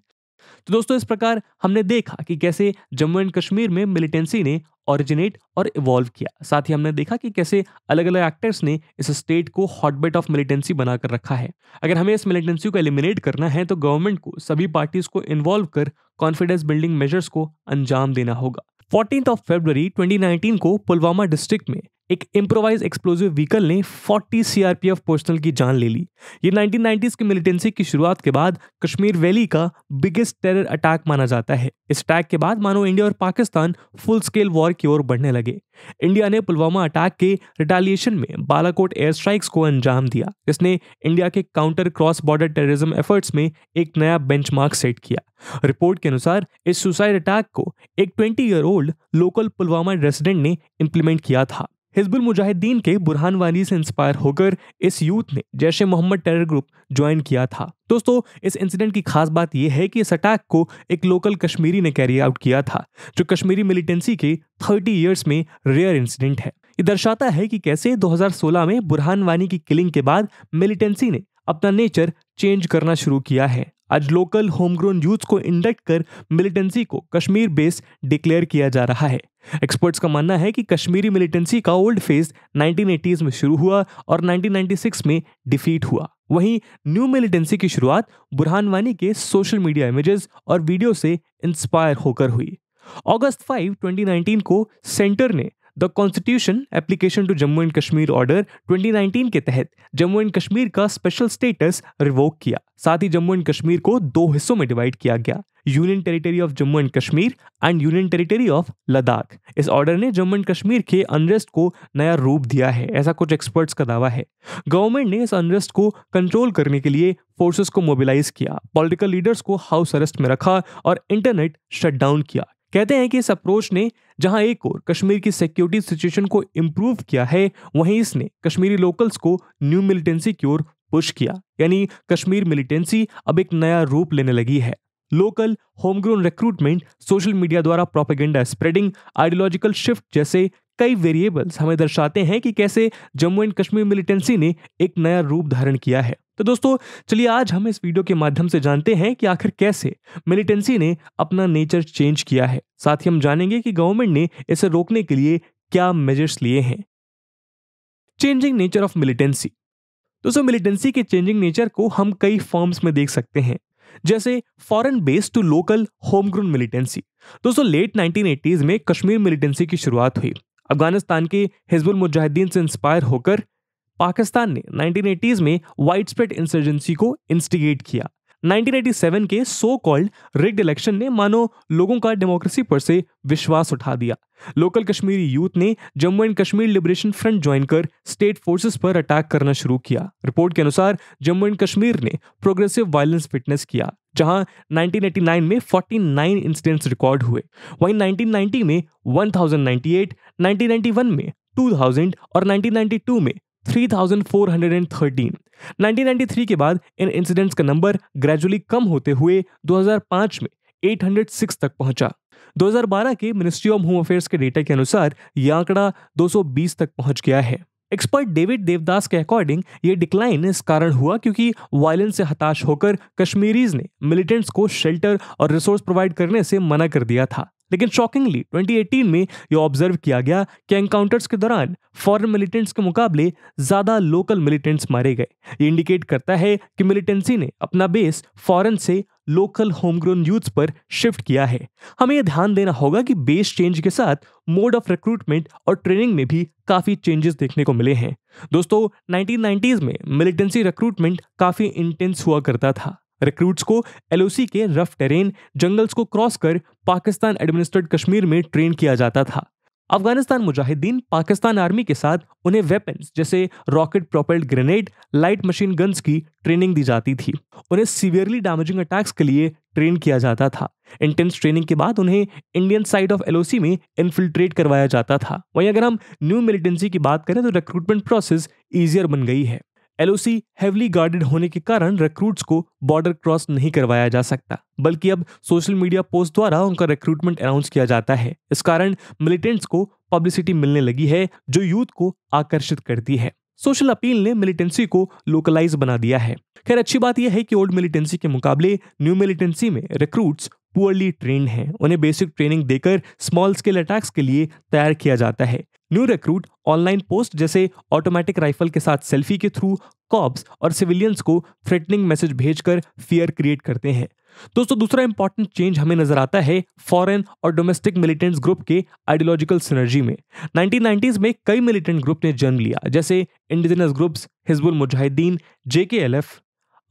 तो दोस्तों इस प्रकार हमने देखा कि कैसे जम्मू एंड कश्मीर में मिलिटेंसी ने ओरिजिनेट और इवॉल्व किया साथ ही हमने देखा कि कैसे अलग अलग एक्टर्स ने इस स्टेट को हॉटबेट ऑफ मिलिटेंसी बनाकर रखा है अगर हमें इस मिलिटेंसी को एलिमिनेट करना है तो गवर्नमेंट को सभी पार्टीज को इन्वॉल्व कर कॉन्फिडेंस बिल्डिंग मेजर्स को अंजाम देना होगा फोर्टीन ऑफ फेब्रवरी ट्वेंटी को पुलवामा डिस्ट्रिक्ट में एक इम्प्रोवाइज एक्सप्लोजिव व्हीकल ने 40 सीआरपीएफ पर्सनल की जान ले ली ये 1990s की मिलिटेंसी की शुरुआत के बाद कश्मीर वैली का बिगेस्ट टेरर अटैक माना जाता है इस अटैक के बाद मानो इंडिया और पाकिस्तान फुल स्केल वॉर की ओर बढ़ने लगे इंडिया ने पुलवामा अटैक के रिटालिएशन में बालाकोट एयर स्ट्राइक्स को अंजाम दिया जिसने इंडिया के counter cross border terrorism efforts में एक नया बेंचमार्क सेट किया रिपोर्ट के अनुसार इस सुसाइड अटैक को एक twenty year old local Pulwama resident ने इम्प्लीमेंट किया था हिजबुल मुजाहिदीन के बुरहान वानी से इंस्पायर होकर इस यूथ ने Jaish e Mohammad terror group join किया था दोस्तों इस इंसिडेंट की खास बात यह है कि इस अटैक को एक लोकल कश्मीरी ने कैरी आउट किया था जो कश्मीरी मिलिटेंसी के थर्टी ईयर्स में रेयर इंसिडेंट है ये दर्शाता है कि कैसे 2016 में बुरहान वानी की किलिंग के बाद मिलिटेंसी ने अपना नेचर चेंज करना शुरू किया है आज लोकल होमग्रोन यूथ को इंडक्ट कर मिलिटेंसी को कश्मीर बेस डिक्लेयर किया जा रहा है एक्सपर्ट्स का मानना है कि कश्मीरी मिलिटेंसी का ओल्ड फेज 1980s में शुरू हुआ और 1996 में डिफीट हुआ वहीं न्यू मिलिटेंसी की शुरुआत बुरहान वानी के सोशल मीडिया इमेजेस और वीडियो से इंस्पायर होकर हुई अगस्त 5, 2019 को सेंटर ने the constitution application to Jammu and Kashmir order 2019 के तहत जम्मू एंड कश्मीर का स्पेशल स्टेटस रिवोक किया साथ ही जम्मू एंड कश्मीर को दो हिस्सों में डिवाइड किया गया union territory of Jammu and Kashmir and union territory of Ladakh इस ऑर्डर ने जम्मू एंड कश्मीर के अनरेस्ट को नया रूप दिया है ऐसा कुछ एक्सपर्ट्स का दावा है गवर्नमेंट ने इस अनरेस्ट को कंट्रोल करने के लिए फोर्सेस को मोबिलाइज किया पॉलिटिकल लीडर्स को हाउस अरेस्ट में रखा और इंटरनेट शटडाउन किया कहते हैं कि इस अप्रोच ने जहां एक ओर कश्मीर की सिक्योरिटी सिचुएशन को इम्प्रूव किया है वहीं इसने कश्मीरी लोकल्स को न्यू मिलिटेंसी की ओर पुश किया यानी कश्मीर मिलिटेंसी अब एक नया रूप लेने लगी है local homegrown recruitment social media द्वारा प्रोपेगेंडा स्प्रेडिंग आइडियोलॉजिकल शिफ्ट जैसे कई वेरिएबल्स हमें दर्शाते हैं कि कैसे जम्मू एंड कश्मीर मिलिटेंसी ने एक नया रूप धारण किया है तो दोस्तों चलिए आज हम इस वीडियो के माध्यम से जानते हैं कि आखिर कैसे मिलिटेंसी ने अपना नेचर चेंज किया है साथ ही हम जानेंगे कि गवर्नमेंट ने इसे रोकने के लिए क्या मेजर्स लिए हैं चेंजिंग नेचर ऑफ मिलिटेंसी दोस्तों मिलिटेंसी के चेंजिंग नेचर को हम कई फॉर्म्स में देख सकते हैं जैसे foreign based to local home grown militancy दोस्तों लेट नाइनटीन में कश्मीर मिलिटेंसी की शुरुआत हुई अफगानिस्तान के हिजबुल मुजाहिदीन से इंस्पायर होकर पाकिस्तान ने 1980s में वाइड स्प्रेड इंसर्जेंसी को इंस्टिगेट किया 1987 के सो कॉल्ड रिग्ड इलेक्शन ने मानो लोगों का डेमोक्रेसी पर से विश्वास उठा दिया लोकल कश्मीरी यूथ ने Jammu and Kashmir liberation front join कर स्टेट फोर्सेस पर अटैक करना शुरू किया रिपोर्ट के अनुसार जम्मू एंड कश्मीर ने प्रोग्रेसिव वायलेंस फिटनेस किया जहां 1989 में 49 इंसिडेंट्स रिकॉर्ड हुए वहीं 1990 में 1098, 1991 में 2000 और 1992 में 3413 1993 के बाद इन इंसिडेंट्स का नंबर ग्रेजुअली कम होते हुए 2005 में 806 तक पहुंचा 2012 के मिनिस्ट्री ऑफ होम अफेयर्स के डेटा के अनुसार ये आंकड़ा 220 तक पहुंच गया है एक्सपर्ट डेविड देवदास के अकॉर्डिंग ये डिक्लाइन इस कारण हुआ क्योंकि वायलेंस से हताश होकर कश्मीरीज ने मिलिटेंट्स को शेल्टर और रिसोर्स प्रोवाइड करने से मना कर दिया था लेकिन शॉकिंगली 2018 में यह ऑब्जर्व किया गया कि एनकाउंटर्स के दौरान फॉरेन मिलिटेंट्स के मुकाबले ज़्यादा लोकल मिलिटेंट्स मारे गए ये इंडिकेट करता है कि मिलिटेंसी ने अपना बेस फॉरेन से लोकल होमग्रोन यूथ्स पर शिफ्ट किया है हमें यह ध्यान देना होगा कि बेस चेंज के साथ मोड ऑफ रिक्रूटमेंट और ट्रेनिंग में भी काफ़ी चेंजेस देखने को मिले हैं दोस्तों 1990s में मिलिटेंसी रिक्रूटमेंट काफ़ी इंटेंस हुआ करता था रिक्रूट्स को एलओसी के रफ टेरेन जंगल्स को क्रॉस कर पाकिस्तान एडमिनिस्ट्रेड कश्मीर में ट्रेन किया जाता था अफगानिस्तान मुजाहिदीन पाकिस्तान आर्मी के साथ उन्हें वेपन्स जैसे rocket propelled grenade light machine guns की ट्रेनिंग दी जाती थी उन्हें सीवियरली डैमेजिंग अटैक्स के लिए ट्रेन किया जाता था इंटेंस ट्रेनिंग के बाद उन्हें इंडियन साइड ऑफ एलओसी में इन्फिल्ट्रेट करवाया जाता था वहीं अगर हम न्यू मिलिटेंसी की बात करें तो रिक्रूटमेंट प्रोसेस ईजियर बन गई है एलओसी हेवली गार्डेड होने के कारण रिक्रूट्स को बॉर्डर क्रॉस नहीं करवाया जा सकता बल्कि अब सोशल मीडिया पोस्ट द्वारा उनका रिक्रूटमेंट अनाउंस किया जाता है इस कारण मिलिटेंट्स को पब्लिसिटी मिलने लगी है जो यूथ को आकर्षित करती है सोशल अपील ने मिलिटेंसी को लोकलाइज बना दिया है खैर अच्छी बात यह है कि ओल्ड मिलिटेंसी के मुकाबले न्यू मिलिटेंसी में रिक्रूट्स पुअरली ट्रेन हैं उन्हें बेसिक ट्रेनिंग देकर स्मॉल स्केल अटैक्स के लिए तैयार किया जाता है न्यू रिक्रूट ऑनलाइन पोस्ट जैसे ऑटोमेटिक राइफल के साथ सेल्फी के थ्रू कॉप्स और सिविलियंस को थ्रेटनिंग मैसेज भेजकर फियर क्रिएट करते हैं दोस्तों दूसरा इंपॉर्टेंट चेंज हमें नजर आता है फॉरेन और डोमेस्टिक मिलिटेंट्स ग्रुप के आइडियोलॉजिकल सिनर्जी में 1990s में कई मिलिटेंट ग्रुप ने जन्म लिया जैसे indigenous groups Hizbul Mujahideen JK F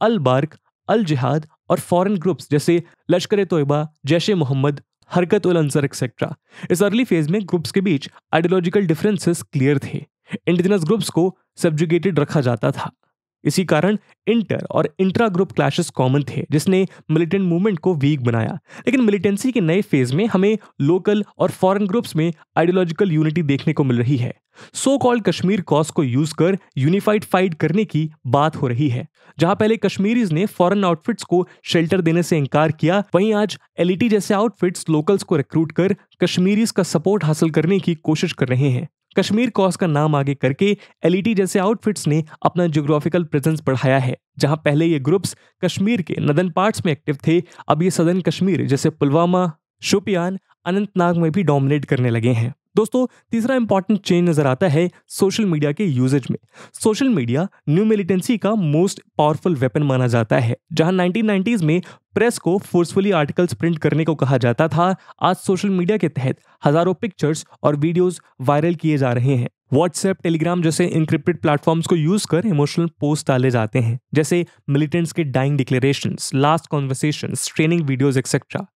Al Barq Al Jihad और फॉरेन ग्रुप्स जैसे लश्कर तोयबा जैश मोहम्मद हरकत उल अंसर एक्सेट्रा इस अर्ली फेज में ग्रुप्स के बीच आइडियोलॉजिकल डिफरेंसेस क्लियर थे इंडिजिनस ग्रुप्स को सब्जुगेटेड रखा जाता था इसी कारण इंटर और इंट्रा ग्रुप क्लैशेस कॉमन थे जिसने मिलिटेंट मूवमेंट को वीक बनाया लेकिन मिलिटेंसी के नए फेज में हमें लोकल और फॉरेन ग्रुप्स में आइडियोलॉजिकल यूनिटी देखने को मिल रही है सो कॉल्ड कश्मीर कॉस को यूज कर यूनिफाइड फाइट करने की बात हो रही है जहां पहले कश्मीरीज ने फॉरेन आउटफिट्स को शेल्टर देने से इंकार किया वहीं आज एलिटी जैसे आउटफिट्स लोकल्स को रिक्रूट कर कश्मीरीज का सपोर्ट हासिल करने की कोशिश कर रहे हैं कश्मीर कॉस का नाम आगे करके एलईटी e जैसे आउटफिट्स ने अपना जोग्राफिकल प्रेजेंस बढ़ाया है जहां पहले ये ग्रुप्स कश्मीर के नदन पार्ट्स में एक्टिव थे अब ये सदन कश्मीर जैसे पुलवामा शोपियान अनंतनाग में भी डोमिनेट करने लगे हैं दोस्तों तीसरा इंपॉर्टेंट चेंज नजर आता है सोशल मीडिया के यूजेज में सोशल मीडिया न्यू मिलिटेंसी का मोस्ट पावरफुल वेपन माना जाता है जहां नाइनटीन में प्रेस को फोर्सफुली आर्टिकल्स प्रिंट करने को कहा जाता था आज सोशल मीडिया के तहत हजारों पिक्चर्स और वीडियोस वायरल किए जा रहे हैं व्हाट्सएप टेलीग्राम जैसे इंक्रिप्टेड प्लेटफॉर्म्स को यूज कर इमोशनल पोस्ट डाले जाते हैं जैसे मिलिटेंट्स के dying declaration last conversation training videos etcetera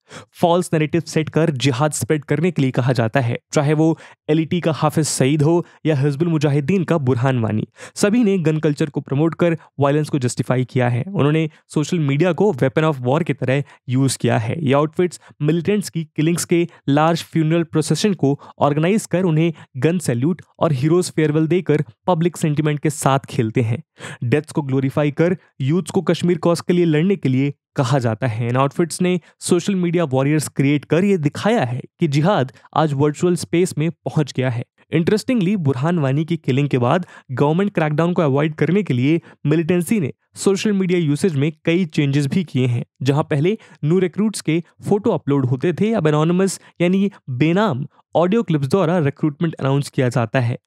false narrative set कर जिहाद स्प्रेड करने के लिए कहा जाता है चाहे वो एल e का हाफिज सईद हो या हिजबुल मुजाहिदीन का बुरहान वानी सभी ने गन कल्चर को प्रमोट कर वायलेंस को जस्टिफाई किया है उन्होंने सोशल मीडिया को वेपन ऑफ वॉर की तरह यूज किया है ये आउटफिट्स मिलिटेंट्स की किलिंग्स के लार्ज फ्यूनरल प्रोसेशन को ऑर्गेनाइज कर उन्हें गन सैल्यूट और हीरोज फेयरवेल देकर पब्लिक सेंटिमेंट के साथ खेलते हैं डेथ्स को ग्लोरीफाई कर यूथ्स को कश्मीर कॉज के लिए लड़ने के लिए कहा जाता है इन आउटफिट्स ने सोशल मीडिया वॉरियर्स क्रिएट कर ये दिखाया है कि जिहाद आज वर्चुअल स्पेस में पहुंच गया है इंटरेस्टिंगली बुरहान वानी की किलिंग के बाद गवर्नमेंट क्रैकडाउन को अवॉइड करने के लिए मिलिटेंसी ने सोशल मीडिया यूसेज में कई चेंजेस भी किए हैं जहां पहले न्यू रिक्रूट्स के फोटो अपलोड होते थे अब एनोनमस यानी बेनाम ऑडियो क्लिप्स द्वारा रिक्रूटमेंट अनाउंस किया जाता है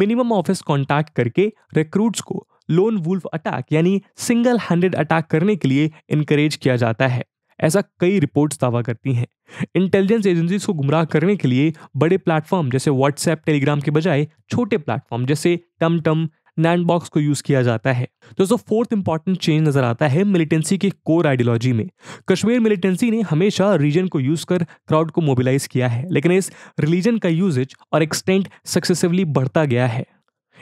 मिनिमम ऑफिस कॉन्टैक्ट करके रिक्रूट्स को लोन वुल्फ अटैक यानी सिंगल हैंडेड अटैक करने के लिए इनकरेज किया जाता है ऐसा कई रिपोर्ट्स दावा करती हैं इंटेलिजेंस एजेंसीज को गुमराह करने के लिए बड़े प्लेटफॉर्म जैसे व्हाट्सएप टेलीग्राम के बजाय छोटे प्लेटफॉर्म जैसे टम टम नैंड बॉक्स को यूज किया जाता है दोस्तों फोर्थ इंपॉर्टेंट चेंज नजर आता है मिलिटेंसी के कोर आइडियोलॉजी में कश्मीर मिलिटेंसी ने हमेशा रीजन को यूज कर क्राउड को मोबिलाइज किया है लेकिन इस रिलीजन का यूजेज और एक्सटेंट सक्सेसिवली बढ़ता गया है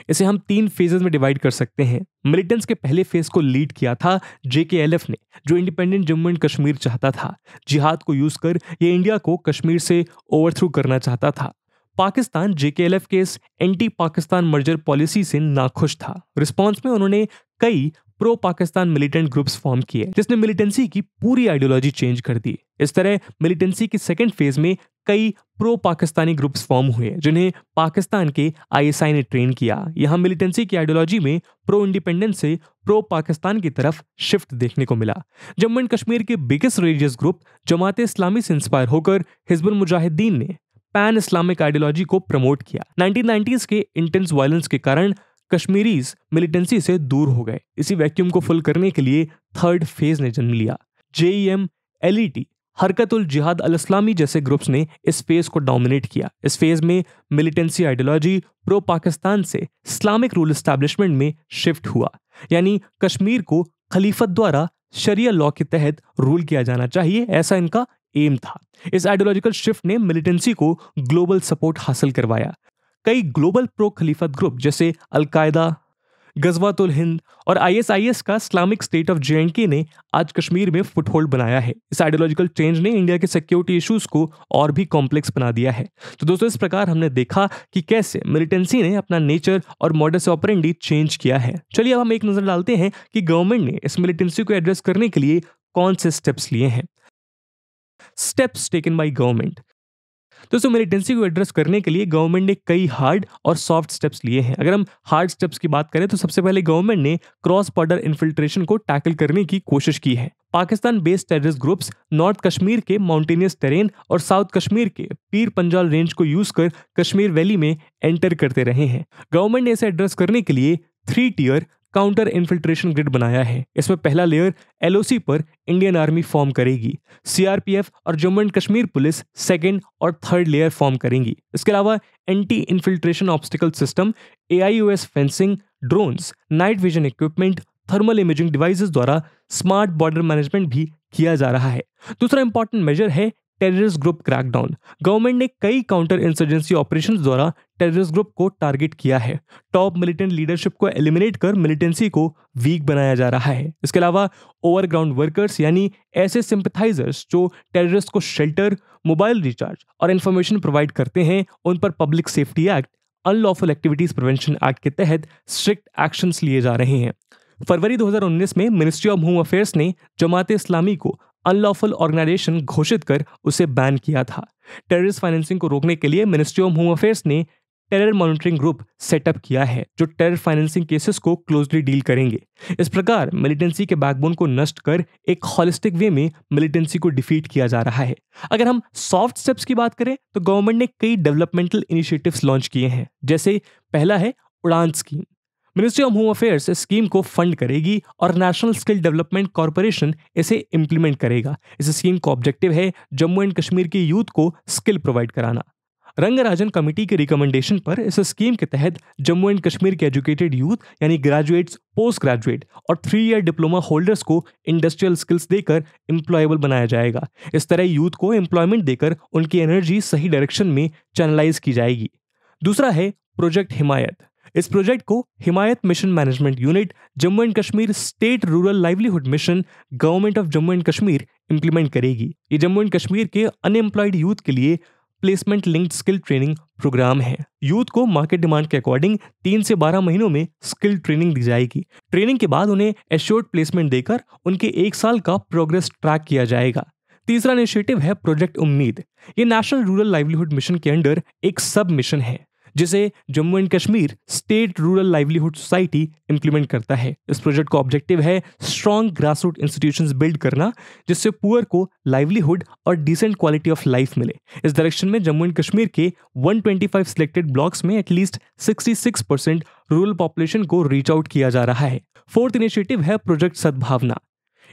इसे हम तीन फेजेस में डिवाइड कर सकते हैं मिलिटेंट्स के पहले फेज को लीड किया था जे ने जो इंडिपेंडेंट जम्मू एंड कश्मीर चाहता था जिहाद को यूज कर ये इंडिया को कश्मीर से ओवरथ्रू करना चाहता था पाकिस्तान जे के इस एंटी पाकिस्तान मर्जर पॉलिसी से नाखुश था रिस्पॉन्स में उन्होंने कई pro Pakistan militant groups form किए जिसने मिलिटेंसी की पूरी आइडियोलॉजी चेंज कर दी इस तरह मिलिटेंसी की सेकेंड फेज में कई प्रो पाकिस्तानी ग्रुप्स फॉर्म हुए जिन्हें पाकिस्तान के आईएसआई ने ट्रेन किया यहाँ मिलिटेंसी की आइडियोलॉजी में प्रो इंडिपेंडेंस से प्रो पाकिस्तान की तरफ शिफ्ट देखने को मिला जम्मू एंड कश्मीर के biggest religious group Jamaat Islami से इंस्पायर होकर हिजबुल मुजाहिदीन ने पैन इस्लामिक आइडियोलॉजी को प्रमोट किया नाइनटीन के इंटेंस वायलेंस के कारण कश्मीरीज मिलिटेंसी से दूर हो गए इसी वैक्यूम को फुल करने के लिए थर्ड फेज ने जन्म लिया जेईएम एलईटी e हरकत उल जिहाद अल इस्लामी जैसे ग्रुप्स ने इस फेज को डोमिनेट किया इस फेज में मिलिटेंसी आइडियोलॉजी प्रो पाकिस्तान से इस्लामिक रूल इस्टेब्लिशमेंट में शिफ्ट हुआ यानी कश्मीर को खलीफत द्वारा शरिया लॉ के तहत रूल किया जाना चाहिए ऐसा इनका एम था इस आइडियोलॉजिकल शिफ्ट ने मिलिटेंसी को ग्लोबल सपोर्ट हासिल करवाया कई ग्लोबल प्रो खलीफत ग्रुप जैसे अलकायदा गजवातुल हिंद और आईएसआईएस का इस्लामिक स्टेट ऑफ जे ने आज कश्मीर में फुटहोल्ड बनाया है इस आइडियोलॉजिकल चेंज ने इंडिया के सिक्योरिटी इश्यूज को और भी कॉम्प्लेक्स बना दिया है तो दोस्तों इस प्रकार हमने देखा कि कैसे मिलिटेंसी ने अपना नेचर और मॉडर्स ऑपरेंडी चेंज किया है चलिए अब हम एक नज़र डालते हैं कि गवर्नमेंट ने इस मिलिटेंसी को एड्रेस करने के लिए कौन से स्टेप्स लिए हैं स्टेप्स टेकन बाई गवर्नमेंट दोस्तों मेरी टेंसी को एड्रेस करने के लिए गवर्नमेंट ने कई हार्ड और सॉफ्ट स्टेप्स लिए हैं अगर हम हार्ड स्टेप्स की बात करें तो सबसे पहले गवर्नमेंट ने क्रॉस बॉर्डर इन्फिल्ट्रेशन को टैकल करने की कोशिश की है Pakistan based terrorist groups north Kashmir के माउंटेनियस टेरेन और साउथ कश्मीर के पीर पंजाल रेंज को यूज कर कश्मीर वैली में एंटर करते रहे हैं गवर्नमेंट ने इसे एड्रेस करने के लिए three tier counter infiltration grid बनाया है इसमें पहला लेयर एलओसी पर इंडियन आर्मी फॉर्म करेगी सीआरपीएफ और Jammu and Kashmir police second और थर्ड लेयर फॉर्म करेंगी इसके अलावा anti infiltration obstacle system a fencing drones night vision equipment thermal imaging devices द्वारा स्मार्ट बॉर्डर मैनेजमेंट भी किया जा रहा है दूसरा इंपॉर्टेंट मेजर है टेररिस्ट ग्रुप क्रैकडाउन गवर्नमेंट ने कई काउंटर इंसर्जेंसी ऑपरेशन द्वारा टेररिस्ट ग्रुप को टारगेट किया है टॉप मिलिटेंट लीडरशिप को एलिमिनेट कर मिलिटेंसी को वीक बनाया जा रहा है इसके अलावा ओवरग्राउंड वर्कर्स यानी ऐसे सिंपथाइजर्स जो टेररिस्ट को शेल्टर मोबाइल रिचार्ज और इन्फॉर्मेशन प्रोवाइड करते हैं उन पर public safety act unlawful activities prevention act के तहत स्ट्रिक्ट एक्शंस लिए जा रहे हैं फरवरी 2019 में मिनिस्ट्री ऑफ होम अफेयर्स ने जमात इस्लामी को अनलॉफुल ऑर्गेनाइजेशन घोषित कर उसे बैन किया था टेररिस्ट फाइनेंसिंग को रोकने के लिए मिनिस्ट्री ऑफ होम अफेयर्स ने टेरर मॉनिटरिंग ग्रुप सेटअप किया है जो टेरर फाइनेंसिंग केसेस को क्लोजली डील करेंगे इस प्रकार मिलिटेंसी के बैकबोन को नष्ट कर एक हॉलिस्टिक वे में मिलिटेंसी को डिफीट किया जा रहा है अगर हम सॉफ्ट स्टेप्स की बात करें तो गवर्नमेंट ने कई डेवलपमेंटल इनिशिएटिव्स लॉन्च किए हैं जैसे पहला है Udaan scheme ministry of home affairs इस स्कीम को फंड करेगी और नेशनल स्किल डेवलपमेंट कॉरपोरेशन इसे इम्प्लीमेंट करेगा इस स्कीम का ऑब्जेक्टिव है जम्मू एंड कश्मीर के यूथ को स्किल प्रोवाइड कराना रंगराजन कमेटी के रिकमेंडेशन पर इस स्कीम के तहत जम्मू एंड कश्मीर के एजुकेटेड यूथ यानी ग्रेजुएट्स पोस्ट ग्रेजुएट और थ्री ईयर डिप्लोमा होल्डर्स को इंडस्ट्रियल स्किल्स देकर एम्प्लॉयबल बनाया जाएगा इस तरह यूथ को एम्प्लॉयमेंट देकर उनकी एनर्जी सही डायरेक्शन में चैनलाइज की जाएगी दूसरा है प्रोजेक्ट हिमायत इस प्रोजेक्ट को Himayat mission management unit Jammu and Kashmir state rural livelihood mission government of Jammu and Kashmir implement करेगी ये जम्मू एंड कश्मीर के अनएम्प्लॉयड यूथ के लिए placement linked skill training programme है यूथ को मार्केट डिमांड के अकॉर्डिंग तीन से बारह महीनों में स्किल ट्रेनिंग दी जाएगी ट्रेनिंग के बाद उन्हें एश्योर्ड प्लेसमेंट देकर उनके एक साल का प्रोग्रेस ट्रैक किया जाएगा तीसरा इनिशिएटिव है प्रोजेक्ट उम्मीद ये नेशनल रूरल लाइवलीहुड मिशन के अंडर एक सब मिशन है जिसे Jammu and Kashmir state rural livelihood society implement करता है इस प्रोजेक्ट का ऑब्जेक्टिव है strong grass root institution build करना जिससे पुअर को लाइवलीहुड और डिसेंट क्वालिटी ऑफ लाइफ मिले इस डायरेक्शन में जम्मू एंड कश्मीर के 125 सिलेक्टेड ब्लॉक्स में एटलीस्ट 66 परसेंट रूरल पॉपुलेशन को रीच आउट किया जा रहा है फोर्थ इनिशिएटिव है प्रोजेक्ट सद्भावना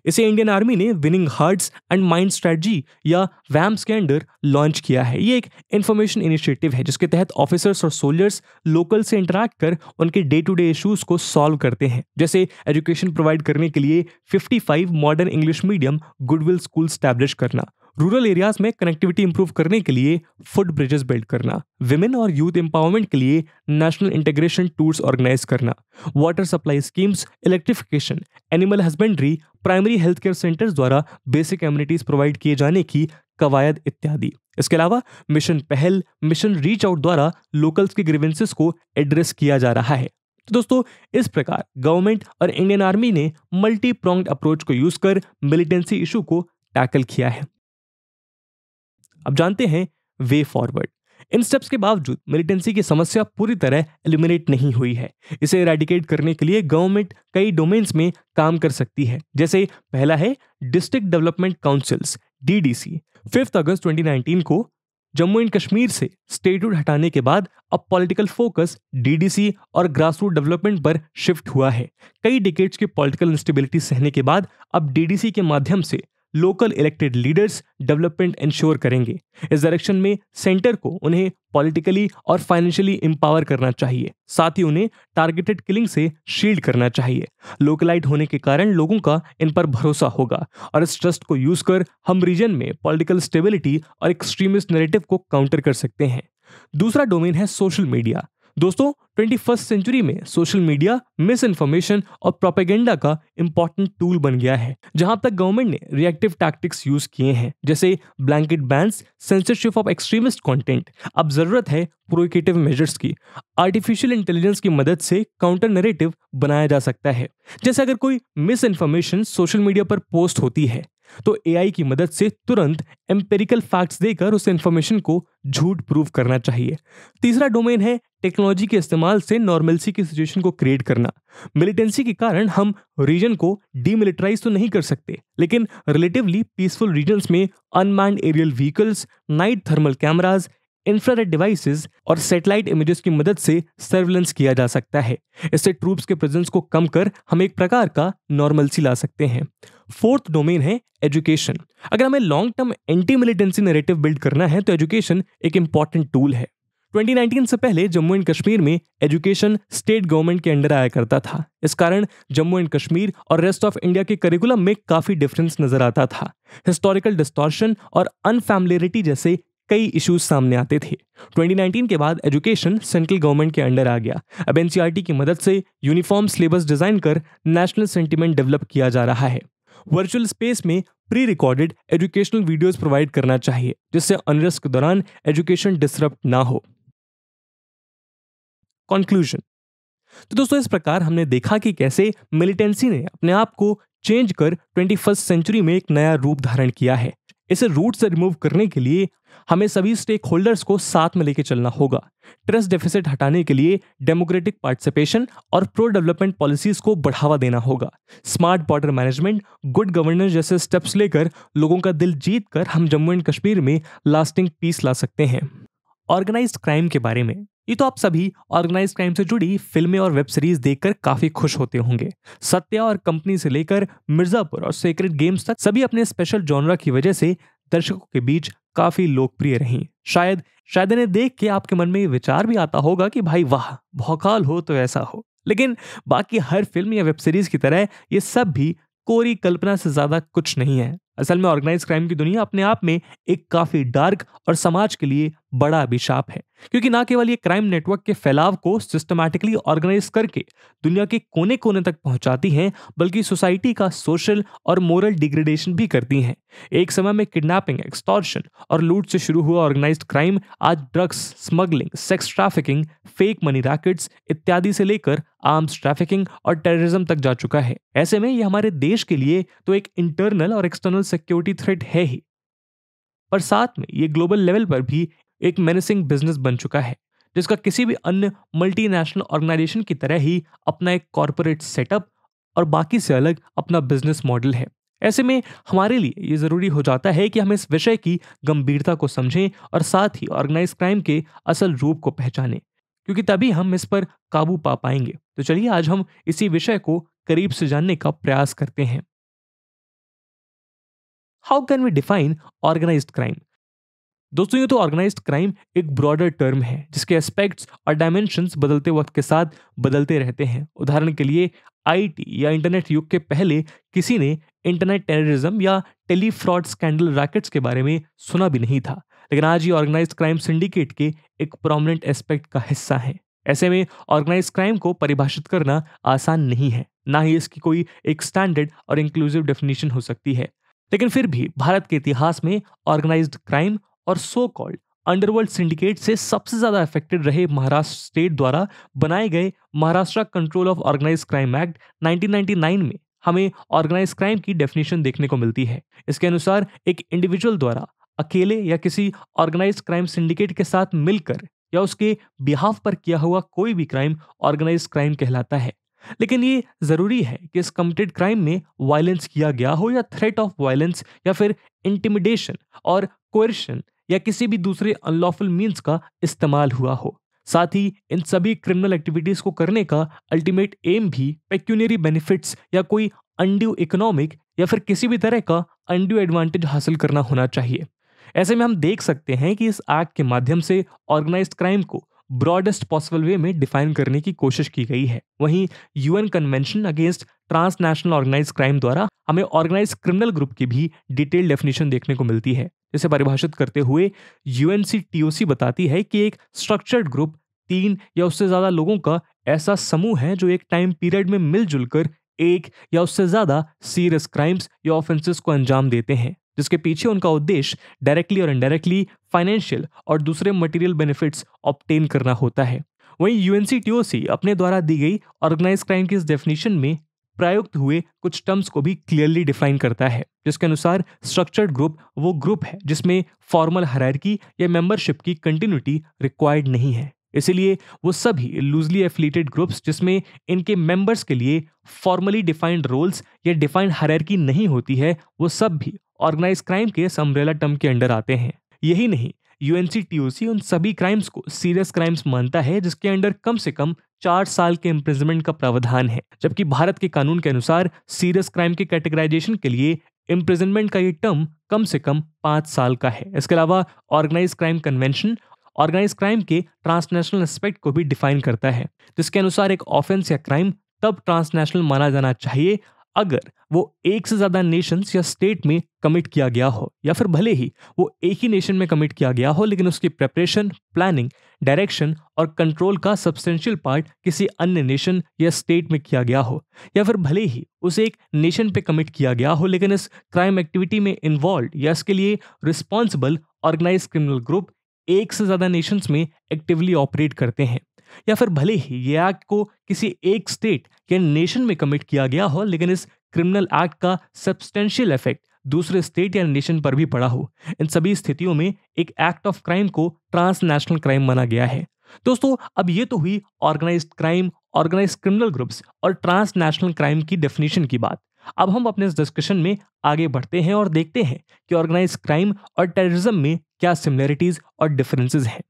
इसे इंडियन आर्मी ने winning hearts and mind strategy या वैम्स के अंडर लॉन्च किया है ये एक इन्फॉर्मेशन इनिशिएटिव है जिसके तहत ऑफिसर्स और सोल्जर्स लोकल से इंटरेक्ट कर उनके डे टू डे इश्यूज को सॉल्व करते हैं जैसे एजुकेशन प्रोवाइड करने के लिए 55 modern English medium goodwill school establish करना रूरल एरियाज में कनेक्टिविटी इंप्रूव करने के लिए फुट ब्रिजेस बिल्ड करना विमेन और यूथ एम्पावरमेंट के लिए नेशनल इंटीग्रेशन टूर्स ऑर्गेनाइज करना water supply schemes electrification animal husbandry primary health care centres द्वारा बेसिक एम्यूनिटीज प्रोवाइड किए जाने की कवायद इत्यादि इसके अलावा mission Pahal mission reach out द्वारा लोकल्स के ग्रीवेंसेस को एड्रेस किया जा रहा है तो दोस्तों इस प्रकार गवर्नमेंट और इंडियन आर्मी ने मल्टी प्रोंग अप्रोच को यूज कर मिलिटेंसी इशू को टैकल किया है अब जानते हैं वे फॉरवर्ड इन स्टेप्स के बावजूद मिलिटेंसी की समस्या पूरी तरह एलिमिनेट नहीं हुई है इसे रेडिकेट करने के लिए गवर्नमेंट कई डोमेन्स में काम कर सकती है जैसे पहला है district development councils DDC fifth August 2019 को जम्मू एंड कश्मीर से स्टेटहुड हटाने के बाद अब पॉलिटिकल फोकस डीडीसी और ग्रासरूट डेवलपमेंट पर शिफ्ट हुआ है कई डिकेट्स की पॉलिटिकल इंस्टेबिलिटी सहने के बाद अब डीडीसी के माध्यम से local elected leaders development ensure करेंगे इस डायरेक्शन में सेंटर को उन्हें पॉलिटिकली और फाइनेंशियली एम्पावर करना चाहिए साथ ही उन्हें टारगेटेड किलिंग से शील्ड करना चाहिए लोकलाइट होने के कारण लोगों का इन पर भरोसा होगा और इस ट्रस्ट को यूज कर हम रीजन में पॉलिटिकल स्टेबिलिटी और एक्सट्रीमिस्ट नेरेटिव को काउंटर कर सकते हैं दूसरा डोमेन है सोशल मीडिया दोस्तों ट्वेंटी फर्स्ट सेंचुरी में सोशल मीडिया मिस इन्फॉर्मेशन और प्रोपेगेंडा का इम्पोर्टेंट टूल बन गया है जहां तक गवर्नमेंट ने रिएक्टिव टैक्टिक्स यूज किए हैं जैसे blanket bans censorship of extremist content अब जरूरत है प्रोकेटिव मेजर्स की आर्टिफिशियल इंटेलिजेंस की मदद से काउंटर नरेटिव बनाया जा सकता है जैसे अगर कोई मिस इन्फॉर्मेशन सोशल मीडिया पर पोस्ट होती है तो ए की मदद से तुरंत एम्पेरिकल फैक्ट्स देकर उस इन्फॉर्मेशन को झूठ प्रूव करना चाहिए तीसरा डोमेन है टेक्नोलॉजी के इस्तेमाल से नॉर्मलसी की सिचुएशन को क्रिएट करना मिलिटेंसी के कारण हम रीजन को डीमिलिटराइज तो नहीं कर सकते लेकिन रिलेटिवली पीसफुल रीजन्स में unmanned aerial vehicles night thermal cameras infrared devices और सैटेलाइट इमेजेस की मदद से सर्विलेंस किया जा सकता है इससे ट्रूप्स के प्रेजेंस को कम कर हम एक प्रकार का नॉर्मलसी ला सकते हैं फोर्थ डोमेन है एजुकेशन अगर हमें long term anti militancy narrative build करना है तो एजुकेशन एक इंपॉर्टेंट टूल है 2019 से पहले जम्मू एंड कश्मीर में एजुकेशन स्टेट गवर्नमेंट के अंडर आया करता था इस कारण जम्मू एंड कश्मीर और रेस्ट ऑफ इंडिया के करिकुलम में काफ़ी डिफरेंस नजर आता था हिस्टोरिकल डिस्टॉर्शन और अनफैमिलिटी जैसे कई इश्यूज सामने आते थे 2019 के बाद एजुकेशन सेंट्रल गवर्नमेंट के अंडर आ गया अब एनसीआरटी e की मदद से यूनिफॉर्म सिलेबस डिजाइन कर नेशनल सेंटिमेंट डेवलप किया जा रहा है वर्चुअल स्पेस में pre recorded educational videos provide करना चाहिए जिससे अनरेस्ट के दौरान एजुकेशन डिस्टर्ब ना हो कंक्लूजन तो दोस्तों इस प्रकार हमने देखा कि कैसे मिलिटेंसी ने अपने आप को चेंज कर ट्वेंटी सेंचुरी में एक नया रूप धारण किया है इसे रूट से रिमूव करने के लिए हमें सभी स्टेक होल्डर्स को साथ में लेकर चलना होगा ट्रस्ट डेफिसिट हटाने के लिए डेमोक्रेटिक पार्टिसिपेशन और प्रो डेवलपमेंट पॉलिसीज को बढ़ावा देना होगा smart border management good governance जैसे स्टेप्स लेकर लोगों का दिल जीत कर हम जम्मू एंड कश्मीर में लास्टिंग पीस ला सकते हैं ऑर्गेनाइज क्राइम के बारे में ये तो आप सभी ऑर्गेनाइज क्राइम से जुड़ी फिल्में और वेब सीरीज देखकर काफी खुश होते होंगे सत्या और कंपनी से लेकर मिर्जापुर और सेक्रेट गेम्स तक सभी अपने स्पेशल जॉनरा की वजह से दर्शकों के बीच काफी लोकप्रिय रही शायद शायद इन्हें देख के आपके मन में ये विचार भी आता होगा कि भाई वाह भौकाल हो तो ऐसा हो लेकिन बाकी हर फिल्म या वेब सीरीज की तरह ये सब भी कोरी कल्पना से ज्यादा कुछ नहीं है असल में ऑर्गेनाइज क्राइम की दुनिया अपने आप में एक काफी डार्क और समाज के लिए बड़ा अभिशाप है क्योंकि ना केवल ये क्राइम नेटवर्क के फैलाव को सिस्टमैटिकली ऑर्गेनाइज करके दुनिया के कोने कोने तक पहुंचाती हैं बल्कि सोसाइटी का सोशल और मोरल डिग्रेडेशन भी करती हैं एक समय में किडनैपिंग एक्सटॉर्शन और लूट से शुरू हुआ ऑर्गेनाइज क्राइम आज drugs smuggling sex trafficking fake money rackets इत्यादि से लेकर आर्म्स ट्रैफिकिंग और टेररिज्म तक जा चुका है ऐसे में ये हमारे देश के लिए तो एक इंटरनल और एक्सटर्नल सिक्योरिटी थ्रेट है ही पर साथ में ये ग्लोबल लेवल पर भी एक मैनेसिंग बिजनेस बन चुका है जिसका किसी भी अन्य मल्टीनेशनल ऑर्गेनाइजेशन की तरह ही अपना एक कॉरपोरेट सेटअप और बाकी से अलग अपना बिजनेस मॉडल है ऐसे में हमारे लिए ये ज़रूरी हो जाता है कि हम इस विषय की गंभीरता को समझें और साथ ही ऑर्गेनाइज क्राइम के असल रूप को पहचानें क्योंकि तभी हम इस पर काबू पा पाएंगे तो चलिए आज हम इसी विषय को करीब से जानने का प्रयास करते हैं how can we define organise crime दोस्तों ये तो ऑर्गेनाइज क्राइम एक ब्रॉडर टर्म है जिसके एस्पेक्ट्स और डायमेंशन बदलते वक्त के साथ बदलते रहते हैं उदाहरण के लिए आईटी या इंटरनेट युग के पहले किसी ने इंटरनेट टेररिज्म या टेली फ्रॉड स्कैंडल रैकेट्स के बारे में सुना भी नहीं था लेकिन आज ये ऑर्गेनाइज क्राइम सिंडिकेट के एक प्रोमिनेंट एस्पेक्ट का हिस्सा है ऐसे में ऑर्गेनाइज क्राइम को परिभाषित करना आसान नहीं है ना ही इसकी कोई एक स्टैंडर्ड और इंक्लूसिव डेफिनेशन हो सकती है लेकिन फिर भी भारत के इतिहास में ऑर्गेनाइज्ड क्राइम और सो कॉल्ड अंडरवर्ल्ड सिंडिकेट से सबसे ज्यादा अफेक्टेड रहे महाराष्ट्र स्टेट द्वारा बनाए गए Maharashtra control of organise crime act 1999 में हमें ऑर्गेनाइज क्राइम की डेफिनेशन देखने को मिलती है इसके अनुसार एक इंडिविजुअल द्वारा अकेले या किसी ऑर्गेनाइज क्राइम सिंडिकेट के साथ मिलकर या उसके बिहाफ पर किया हुआ कोई भी क्राइम ऑर्गेनाइज क्राइम कहलाता है लेकिन ये जरूरी है कि इस कमिटेड क्राइम में वायलेंस किया गया हो या थ्रेट ऑफ वायलेंस या फिर इंटिमिडेशन और कोर्शन या किसी भी दूसरे अनलॉफुल मीन्स का इस्तेमाल हुआ हो साथ ही इन सभी क्रिमिनल एक्टिविटीज को करने का अल्टीमेट एम भी पेक्यूनरी बेनिफिट्स या कोई अनड्यू इकोनॉमिक या फिर किसी भी तरह का अनड्यू एडवांटेज हासिल करना होना चाहिए ऐसे में हम देख सकते हैं कि इस एक्ट के माध्यम से ऑर्गेनाइज्ड क्राइम को ब्रॉडेस्ट पॉसिबल वे में डिफाइन करने की कोशिश की गई है वहीं UN convention against transnational organise crime द्वारा हमें ऑर्गेनाइज क्रिमिनल ग्रुप की भी डिटेल डेफिनेशन देखने को मिलती है जिसे परिभाषित करते हुए यूएनसी बताती है कि एक स्ट्रक्चर्ड ग्रुप तीन या उससे ज़्यादा लोगों का ऐसा समूह है जो एक टाइम पीरियड में मिलजुल कर एक या उससे ज़्यादा सीरियस क्राइम्स या ऑफेंसेस को अंजाम देते हैं जिसके पीछे उनका उद्देश्य डायरेक्टली और इनडायरेक्टली फाइनेंशियल और दूसरे मटेरियल बेनिफिट्स ऑप्टेन करना होता है वहीं यूएनसीटीओसी अपने द्वारा दी गई ऑर्गेनाइज क्राइम की इस डेफिनेशन में प्रायुक्त हुए कुछ टर्म्स को भी क्लियरली डिफाइन करता है जिसके अनुसार स्ट्रक्चर्ड ग्रुप वो ग्रुप है जिसमें फॉर्मल हरारकी या मेंबरशिप की कंटिन्यूटी रिक्वायर्ड नहीं है इसीलिए वो सभी लूजली एफिलेटेड ग्रुप्स जिसमें इनके मेंबर्स के लिए फॉर्मली डिफाइंड रोल्स या डिफाइंड हरारकी नहीं होती है वो सब भी ऑर्गेनाइज क्राइम के समरेला टर्म के अंडर आते हैं यही नहीं यूएनसीटीयूसी उन सभी क्राइम्स को सीरियस क्राइम्स मानता है जिसके अंडर कम से कम चार साल के इम्प्रिजमेंट का प्रावधान है जबकि भारत के कानून के अनुसार सीरियस क्राइम के कैटेगराइजेशन के लिए इम्प्रिजमेंट का ये टर्म कम से कम पाँच साल का है इसके अलावा organise crime convention organise crime के ट्रांसनेशनल एस्पेक्ट को भी डिफाइन करता है जिसके अनुसार एक ऑफेंस या क्राइम तब ट्रांसनेशनल माना जाना चाहिए अगर वो एक से ज़्यादा नेशंस या स्टेट में कमिट किया गया हो या फिर भले ही वो एक ही नेशन में कमिट किया गया हो लेकिन उसकी प्रेपरेशन प्लानिंग डायरेक्शन और कंट्रोल का सब्सटेंशियल पार्ट किसी अन्य नेशन या स्टेट में किया गया हो या फिर भले ही उसे एक नेशन पे कमिट किया गया हो लेकिन इस क्राइम एक्टिविटी में इन्वॉल्व या इसके लिए रिस्पॉन्सिबल ऑर्गेनाइज क्रिमिनल ग्रुप एक से ज़्यादा नेशंस में एक्टिवली ऑपरेट करते हैं या फिर भले ही ये एक्ट को किसी एक स्टेट या नेशन में कमिट किया गया हो लेकिन इस क्रिमिनल एक्ट का सब्सटेंशियल इफेक्ट दूसरे स्टेट या नेशन पर भी पड़ा हो इन सभी स्थितियों में एक एक्ट ऑफ क्राइम को ट्रांसनेशनल क्राइम माना गया है दोस्तों अब ये तो हुई organise crime organise criminal groups और ट्रांसनेशनल क्राइम की डेफिनेशन की बात अब हम अपने इस डिस्कशन में आगे बढ़ते हैं और देखते हैं कि ऑर्गेनाइज क्राइम और टेररिज्म में क्या सिमिलरिटीज और डिफरेंसेस हैं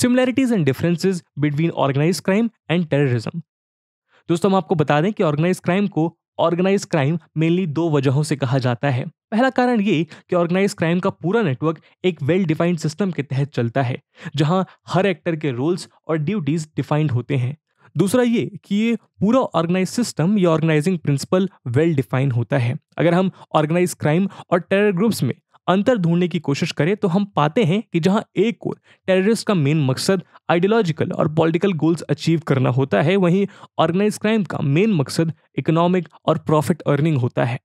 similarities and differences between organise crime and terrorism दोस्तों हम आपको बता दें कि ऑर्गेनाइज क्राइम को ऑर्गेनाइज क्राइम मेनली दो वजहों से कहा जाता है पहला कारण ये कि ऑर्गेनाइज क्राइम का पूरा नेटवर्क एक वेल डिफाइंड सिस्टम के तहत चलता है जहां हर एक्टर के रोल्स और ड्यूटीज डिफाइंड होते हैं दूसरा ये कि ये पूरा ऑर्गेनाइज सिस्टम या ऑर्गेनाइजिंग प्रिंसिपल वेल डिफाइन होता है अगर हम ऑर्गेनाइज क्राइम और टेरर ग्रुप्स में अंतर ढूंढने की कोशिश करें तो हम पाते हैं कि जहां एक और टेररिस्ट का मेन मकसद आइडियोलॉजिकल और पॉलिटिकल गोल्स अचीव करना होता है वहीं ऑर्गेनाइज क्राइम का मेन मकसद इकोनॉमिक और प्रॉफिट अर्निंग होता है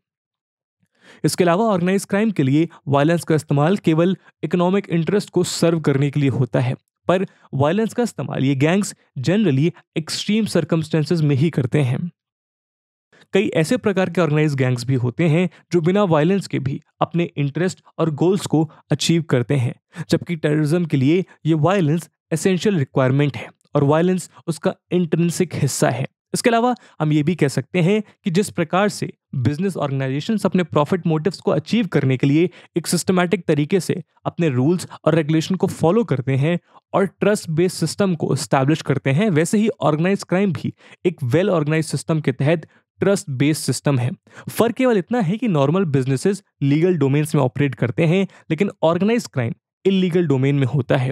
इसके अलावा ऑर्गेनाइज क्राइम के लिए वायलेंस का इस्तेमाल केवल इकोनॉमिक इंटरेस्ट को सर्व करने के लिए होता है पर वायलेंस का इस्तेमाल ये गैंग्स जनरली एक्सट्रीम सर्कमस्टेंसेज में ही करते हैं कई ऐसे प्रकार के ऑर्गेनाइज गैंग्स भी होते हैं जो बिना वायलेंस के भी अपने इंटरेस्ट और गोल्स को अचीव करते हैं जबकि टेररिज्म के लिए ये वायलेंस एसेंशियल रिक्वायरमेंट है और वायलेंस उसका इंटरसिक हिस्सा है इसके अलावा हम ये भी कह सकते हैं कि जिस प्रकार से बिजनेस ऑर्गेनाइजेशंस अपने प्रॉफिट मोटिव्स को अचीव करने के लिए एक सिस्टमैटिक तरीके से अपने रूल्स और रेगुलेशन को फॉलो करते हैं और ट्रस्ट बेस्ड सिस्टम को इस्टेब्लिश करते हैं वैसे ही ऑर्गेनाइज क्राइम भी एक वेल ऑर्गेनाइज सिस्टम के तहत ट्रस्ट बेस्ड सिस्टम है फर्क केवल इतना है कि नॉर्मल बिजनेसेस लीगल डोमेन्स में ऑपरेट करते हैं लेकिन ऑर्गेनाइज क्राइम इलीगल डोमेन में होता है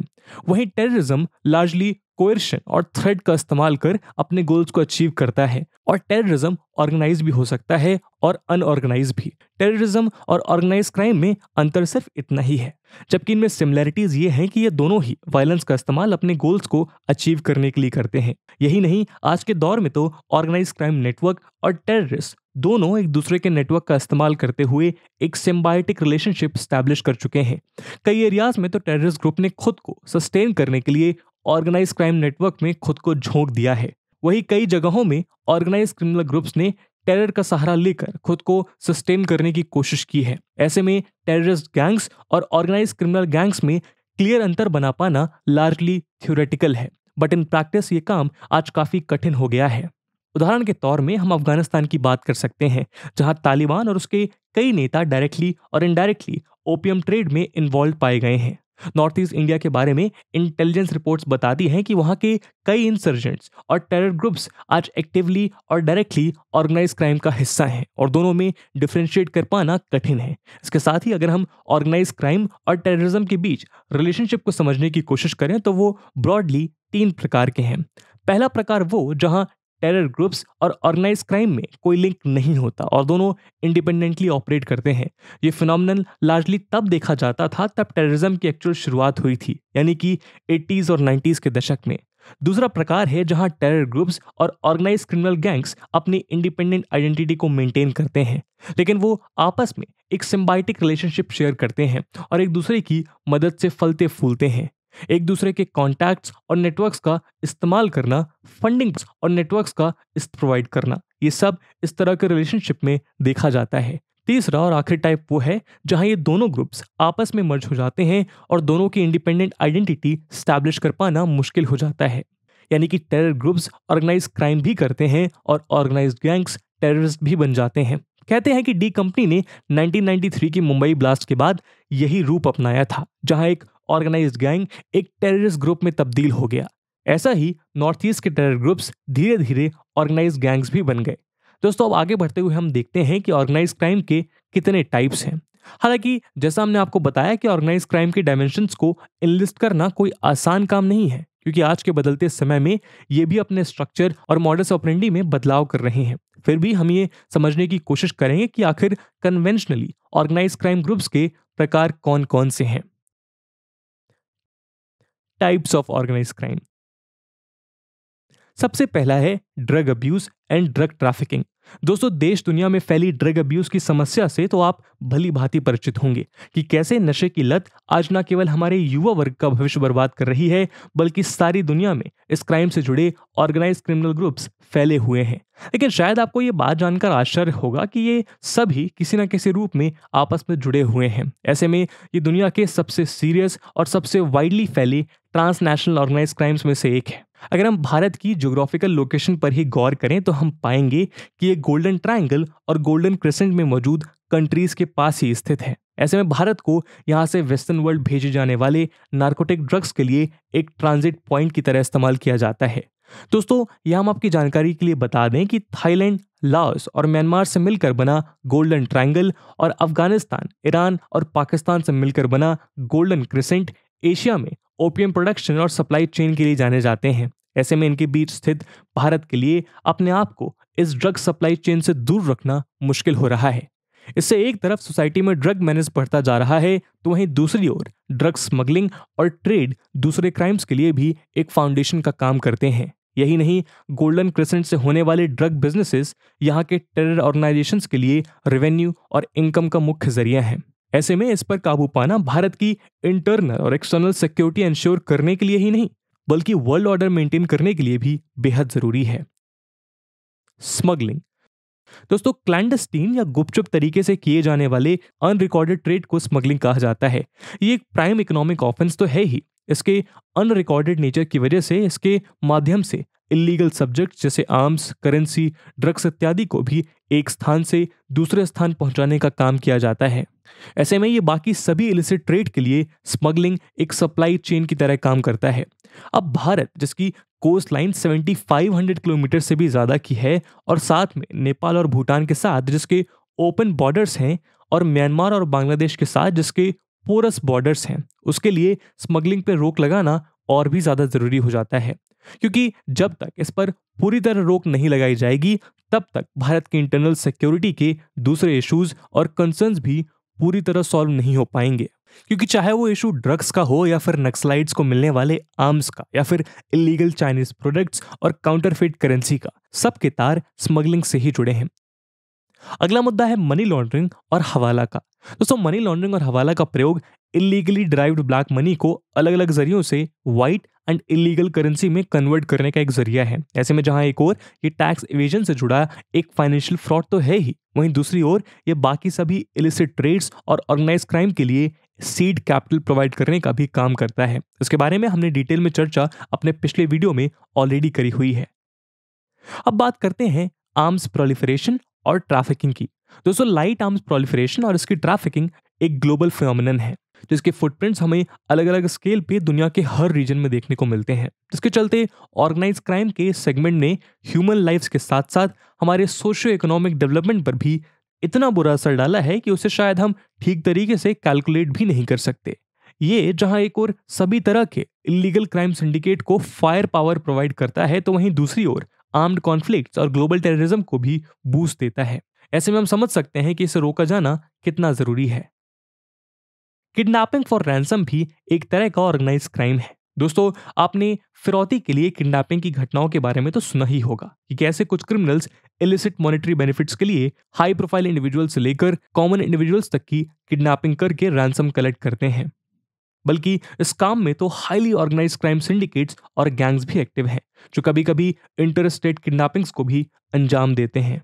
वहीं टेररिज्म लार्जली कोर्शन और थ्रेड का इस्तेमाल कर अपने गोल्स को अचीव करता है और टेररिज्म ऑर्गेनाइज भी हो सकता है और अनऑर्गेनाइज भी टेररिज्म और ऑर्गेनाइज क्राइम में अंतर सिर्फ इतना ही है जबकि इनमें सिमिलैरिटीज ये हैं कि ये दोनों ही वायलेंस का इस्तेमाल अपने गोल्स को अचीव करने के लिए करते हैं यही नहीं आज के दौर में तो ऑर्गेनाइज क्राइम नेटवर्क और टेररिस्ट दोनों एक दूसरे के नेटवर्क का इस्तेमाल करते हुए एक सिम्बायोटिक रिलेशनशिप स्टैब्लिश कर चुके हैं कई एरियाज में तो टेररिस्ट ग्रुप ने खुद को सस्टेन करने के लिए ऑर्गेनाइज क्राइम नेटवर्क में खुद को झोंक दिया है वही कई जगहों में ऑर्गेनाइज क्रिमिनल ग्रुप्स ने टेरर का सहारा लेकर खुद को सस्टेन करने की कोशिश की है ऐसे में टेररिस्ट गैंग्स और ऑर्गेनाइज क्रिमिनल गैंग्स में क्लियर अंतर बना पाना लार्जली थ्योरेटिकल है बट इन प्रैक्टिस ये काम आज काफी कठिन हो गया है उदाहरण के तौर में हम अफगानिस्तान की बात कर सकते हैं जहां तालिबान और उसके कई नेता डायरेक्टली और इनडायरेक्टली ओपीएम ट्रेड में इन्वॉल्व पाए गए हैं नॉर्थ ईस्ट इंडिया के बारे में इंटेलिजेंस रिपोर्ट्स बताती हैं कि वहाँ के कई इंसर्जेंट्स और टेरर ग्रुप्स आज एक्टिवली और डायरेक्टली ऑर्गेनाइज क्राइम का हिस्सा हैं और दोनों में डिफ्रेंशिएट कर पाना कठिन है इसके साथ ही अगर हम ऑर्गेनाइज क्राइम और टेररिज्म के बीच रिलेशनशिप को समझने की कोशिश करें तो वो ब्रॉडली तीन प्रकार के हैं पहला प्रकार वो जहां टेरर ग्रुप्स और ऑर्गेनाइज क्राइम में कोई लिंक नहीं होता और दोनों इंडिपेंडेंटली ऑपरेट करते हैं ये फिनोमिनल लार्जली तब देखा जाता था तब टेररिज्म की एक्चुअल शुरुआत हुई थी यानी कि एट्टीज और नाइन्टीज के दशक में दूसरा प्रकार है जहां टेरर ग्रुप्स और ऑर्गेनाइज क्रिमिनल गैंग्स अपनी इंडिपेंडेंट आइडेंटिटी को मेंटेन करते हैं लेकिन वो आपस में एक सिम्बाइटिक रिलेशनशिप शेयर करते हैं और एक दूसरे की मदद से फलते फूलते हैं एक दूसरे के कॉन्टैक्ट्स और नेटवर्क्स का इस्तेमाल करना फंडिंग्स और नेटवर्क्स का प्रोवाइड करना ये सब इस तरह के रिलेशनशिप में देखा जाता है तीसरा और आखिरी टाइप वो है जहां ये दोनों ग्रुप्स आपस में मर्ज हो जाते हैं और दोनों की इंडिपेंडेंट आइडेंटिटी स्टैब्लिश कर पाना मुश्किल हो जाता है यानी कि टेरर ग्रुप्स ऑर्गेनाइज क्राइम भी करते हैं और ऑर्गेनाइज गैंग्स टेररिस्ट भी बन जाते हैं कहते हैं कि डी कंपनी ने 1993 की मुंबई ब्लास्ट के बाद यही रूप अपनाया था जहां एक ऑर्गेनाइज गैंग एक टेररिस्ट ग्रुप में तब्दील हो गया ऐसा ही नॉर्थ ईस्ट के टेरर ग्रुप्स धीरे धीरे ऑर्गेनाइज गैंग्स भी बन गए दोस्तों अब आगे बढ़ते हुए हम देखते हैं कि ऑर्गेनाइज क्राइम के कितने टाइप्स हैं हालांकि जैसा हमने आपको बताया कि ऑर्गेनाइज क्राइम के डायमेंशन को इनलिस्ट करना कोई आसान काम नहीं है क्योंकि आज के बदलते समय में ये भी अपने स्ट्रक्चर और मॉडल्स ऑपरेंडी में बदलाव कर रहे हैं फिर भी हम ये समझने की कोशिश करेंगे कि आखिर कन्वेंशनली ऑर्गेनाइज क्राइम ग्रुप्स के प्रकार कौन कौन से हैं types of organized crime सबसे पहला है drug abuse and drug trafficking दोस्तों देश दुनिया में फैली ड्रग अब्यूज की समस्या से तो आप भली भांति परिचित होंगे कि कैसे नशे की लत आज न केवल हमारे युवा वर्ग का भविष्य बर्बाद कर रही है बल्कि सारी दुनिया में इस क्राइम से जुड़े ऑर्गेनाइज क्रिमिनल ग्रुप्स फैले हुए हैं लेकिन शायद आपको ये बात जानकर आश्चर्य होगा कि ये सभी किसी न किसी रूप में आपस में जुड़े हुए हैं ऐसे में ये दुनिया के सबसे सीरियस और सबसे वाइडली फैली ट्रांसनेशनल ऑर्गेनाइज क्राइम्स में से एक है अगर हम भारत की जोग्राफिकल लोकेशन पर ही गौर करें तो हम पाएंगे कि ये गोल्डन ट्रायंगल और गोल्डन क्रिसेंट में मौजूद कंट्रीज के पास ही स्थित है ऐसे में भारत को यहाँ से वेस्टर्न वर्ल्ड भेजे जाने वाले नार्कोटिक ड्रग्स के लिए एक ट्रांजिट पॉइंट की तरह इस्तेमाल किया जाता है दोस्तों यह हम आपकी जानकारी के लिए बता दें कि थाईलैंड लाओस और म्यांमार से मिलकर बना गोल्डन ट्रायंगल और अफगानिस्तान ईरान और पाकिस्तान से मिलकर बना गोल्डन क्रिसेंट एशिया में ओपियम प्रोडक्शन और सप्लाई चेन के लिए जाने जाते हैं ऐसे में इनके बीच स्थित भारत के लिए अपने आप को इस ड्रग सप्लाई चेन से दूर रखना मुश्किल हो रहा है इससे एक तरफ सोसाइटी में ड्रग मैनेज बढ़ता जा रहा है तो वहीं दूसरी ओर ड्रग स्मगलिंग और ट्रेड दूसरे क्राइम्स के लिए भी एक फाउंडेशन का काम करते हैं यही नहीं गोल्डन क्रिसेंट से होने वाले ड्रग बिजनेसेस यहाँ के टेरर ऑर्गेनाइजेशंस के लिए रेवेन्यू और इनकम का मुख्य जरिया है ऐसे में इस पर काबू पाना भारत की इंटरनल और एक्सटर्नल सिक्योरिटी इंश्योर करने के लिए ही नहीं बल्कि वर्ल्ड ऑर्डर मेंटेन करने के लिए भी बेहद जरूरी है स्मगलिंग दोस्तों क्लैंडस्टीन या गुपचुप तरीके से किए जाने वाले अनरिकॉर्डेड ट्रेड को स्मगलिंग कहा जाता है ये एक प्राइम इकोनॉमिक ऑफेंस तो है ही इसके अनरिकॉर्डेड नेचर की वजह से इसके माध्यम से इलीगल सब्जेक्ट जैसे आर्म्स करेंसी ड्रग्स इत्यादि को भी एक स्थान से दूसरे स्थान पहुंचाने का काम किया जाता है ऐसे में ये बाकी सभी इलिसिट ट्रेड के लिए स्मगलिंग एक सप्लाई चेन की तरह काम करता है अब भारत जिसकी कोस्ट लाइन 7500 किलोमीटर से भी ज़्यादा की है और साथ में नेपाल और भूटान के साथ जिसके ओपन बॉर्डर्स हैं और म्यांमार और बांग्लादेश के साथ जिसके पोरस बॉर्डर्स हैं उसके लिए स्मगलिंग पर रोक लगाना और भी ज़्यादा ज़रूरी हो जाता है क्योंकि जब तक इस पर पूरी तरह रोक नहीं लगाई जाएगी तब तक भारत की इंटरनल सिक्योरिटी के दूसरे इश्यूज और कंसर्न्स भी पूरी तरह सॉल्व नहीं हो पाएंगे क्योंकि चाहे वो इशू ड्रग्स का हो या फिर नक्सलाइट्स को मिलने वाले आर्म्स का या फिर इलीगल चाइनीज प्रोडक्ट्स और काउंटरफिट करेंसी का सब के तार स्मगलिंग से ही जुड़े हैं अगला मुद्दा है मनी लॉन्ड्रिंग और हवाला का दोस्तों मनी लॉन्ड्रिंग और हवाला का प्रयोग इलीगली ड्राइव्ड ब्लैक मनी को अलग अलग जरियों से व्हाइट एंड इलीगल करेंसी में कन्वर्ट करने का एक जरिया है ऐसे में जहां एक और ये टैक्स इवेजन से जुड़ा एक फाइनेंशियल फ्रॉड तो है ही वहीं दूसरी ओर ये बाकी सभी इलिसिट ट्रेड्स और ऑर्गेनाइज क्राइम के लिए सीड कैपिटल प्रोवाइड करने का भी काम करता है इसके बारे में हमने डिटेल में चर्चा अपने पिछले वीडियो में ऑलरेडी करी हुई है अब बात करते हैं आर्म्स प्रोलिफरेशन और ट्रैफिकिंग की दोस्तों लाइट आर्म्स प्रोलिफरेशन और इसकी ट्रैफिकिंग एक ग्लोबल फिनोमिनन है तो इसके फुटप्रिंट्स हमें अलग अलग स्केल पे दुनिया के हर रीजन में देखने को मिलते हैं जिसके तो चलते ऑर्गेनाइज क्राइम के सेगमेंट ने ह्यूमन लाइफ्स के साथ साथ हमारे सोशियो इकोनॉमिक डेवलपमेंट पर भी इतना बुरा असर डाला है कि उसे शायद हम ठीक तरीके से कैलकुलेट भी नहीं कर सकते ये जहां एक और सभी तरह के इलीगल क्राइम सिंडिकेट को फायर पावर प्रोवाइड करता है तो वहीं दूसरी ओर आर्म्ड कॉन्फ्लिक्ट्स और ग्लोबल टेररिज्म को भी बूस्ट देता है ऐसे में हम समझ सकते हैं कि इसे रोका जाना कितना जरूरी है किडनैपिंग फॉर रैंसम भी एक तरह का ऑर्गेनाइज क्राइम है दोस्तों आपने फिरौती के लिए किडनैपिंग की घटनाओं के बारे में तो सुना ही होगा कि कैसे कुछ क्रिमिनल्स इलिसिट मॉनेटरी बेनिफिट्स के लिए हाई प्रोफाइल इंडिविजुअल से लेकर कॉमन इंडिविजुअल्स तक की किडनैपिंग करके रैंसम कलेक्ट करते हैं बल्कि इस काम में तो हाईली ऑर्गेनाइज क्राइम सिंडिकेट्स और गैंग्स भी एक्टिव हैं जो कभी कभी इंटर स्टेट किडनैपिंग्स को भी अंजाम देते हैं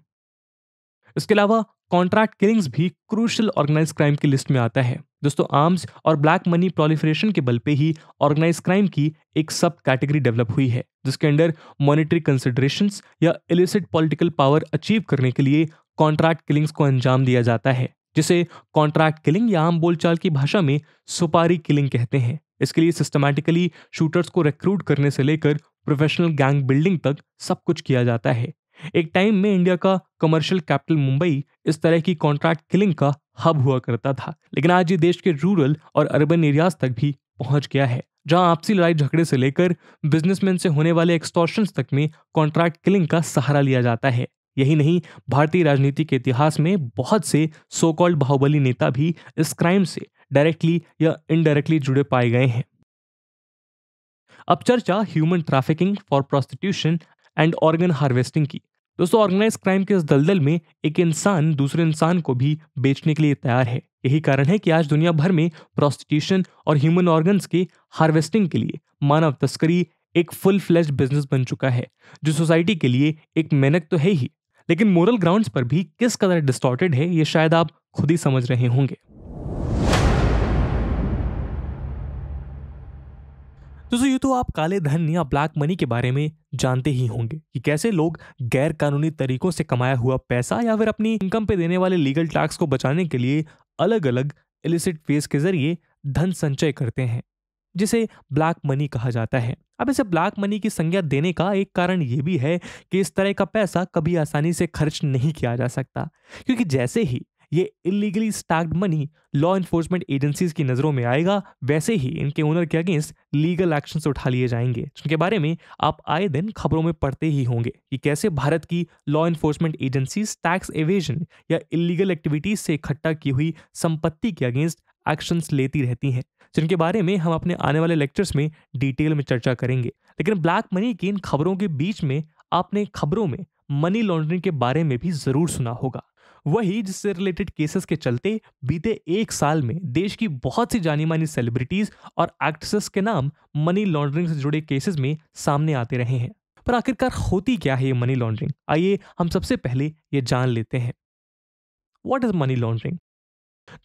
इसके अलावा कॉन्ट्रैक्ट किलिंग्स भी क्रूशल ऑर्गेनाइज क्राइम की लिस्ट में आता है दोस्तों आर्म्स और ब्लैक मनी प्रोलिफरेशन के बल पे ही ऑर्गेनाइज क्राइम की एक सब कैटेगरी डेवलप हुई है जिसके अंडर मॉनेटरी कंसिडरेशन या इलिसिट पॉलिटिकल पावर अचीव करने के लिए कॉन्ट्रैक्ट किलिंग्स को अंजाम दिया जाता है जिसे कॉन्ट्रैक्ट किलिंग या आम बोलचाल की भाषा में सुपारी किलिंग कहते हैं इसके लिए सिस्टमैटिकली शूटर्स को रिक्रूट करने से लेकर प्रोफेशनल गैंग बिल्डिंग तक सब कुछ किया जाता है एक टाइम में इंडिया का कमर्शियल कैपिटल मुंबई इस तरह की कॉन्ट्रैक्ट किलिंग का हब हुआ करता था लेकिन आज ये देश के रूरल और अर्बन एरियाज तक भी पहुंच गया है जहां आपसी लड़ाई झगड़े से लेकर बिजनेसमैन से होने वाले एक्सटॉर्शन तक में कॉन्ट्रैक्ट किलिंग का सहारा लिया जाता है यही नहीं भारतीय राजनीति के इतिहास में बहुत से सो कॉल्ड बाहुबली नेता भी इस क्राइम से डायरेक्टली या इनडायरेक्टली जुड़े पाए गए हैं अब चर्चा human trafficking for prostitution and organ harvesting की दोस्तों ऑर्गेनाइज क्राइम के इस दलदल में एक इंसान दूसरे इंसान को भी बेचने के लिए तैयार है यही कारण है कि आज दुनिया भर में प्रोस्टिट्यूशन और ह्यूमन ऑर्गन्स के हार्वेस्टिंग के लिए मानव तस्करी एक फुल फ्लैश बिजनेस बन चुका है जो सोसाइटी के लिए एक मेहनत तो है ही लेकिन मोरल ग्राउंड्स पर भी किस कदर डिस्टॉर्टेड है ये शायद आप खुद ही समझ रहे होंगे दोस्तों यूँ तो आप काले धन या ब्लैक मनी के बारे में जानते ही होंगे कि कैसे लोग गैर कानूनी तरीकों से कमाया हुआ पैसा या फिर अपनी इनकम पे देने वाले लीगल टैक्स को बचाने के लिए अलग अलग इलिसिट फेस के जरिए धन संचय करते हैं जिसे ब्लैक मनी कहा जाता है अब इसे ब्लैक मनी की संज्ञा देने का एक कारण ये भी है कि इस तरह का पैसा कभी आसानी से खर्च नहीं किया जा सकता क्योंकि जैसे ही ये illegally stacked money law enforcement agencies की नज़रों में आएगा वैसे ही इनके ओनर के अगेंस्ट लीगल एक्शन उठा लिए जाएंगे जिनके बारे में आप आए दिन खबरों में पढ़ते ही होंगे कि कैसे भारत की law enforcement agencies tax evasion या इलीगल एक्टिविटीज से इकट्ठा की हुई संपत्ति के अगेंस्ट एक्शंस लेती रहती हैं जिनके बारे में हम अपने आने वाले लेक्चर्स में डिटेल में चर्चा करेंगे लेकिन ब्लैक मनी की इन खबरों के बीच में आपने खबरों में मनी लॉन्ड्रिंग के बारे में भी ज़रूर सुना होगा वही जिससे रिलेटेड केसेस के चलते बीते एक साल में देश की बहुत सी जानी मानी सेलिब्रिटीज और एक्ट्रेसेस के नाम मनी लॉन्ड्रिंग से जुड़े केसेस में सामने आते रहे हैं पर आखिरकार होती क्या है ये मनी लॉन्ड्रिंग आइए हम सबसे पहले ये जान लेते हैं वॉट इज मनी लॉन्ड्रिंग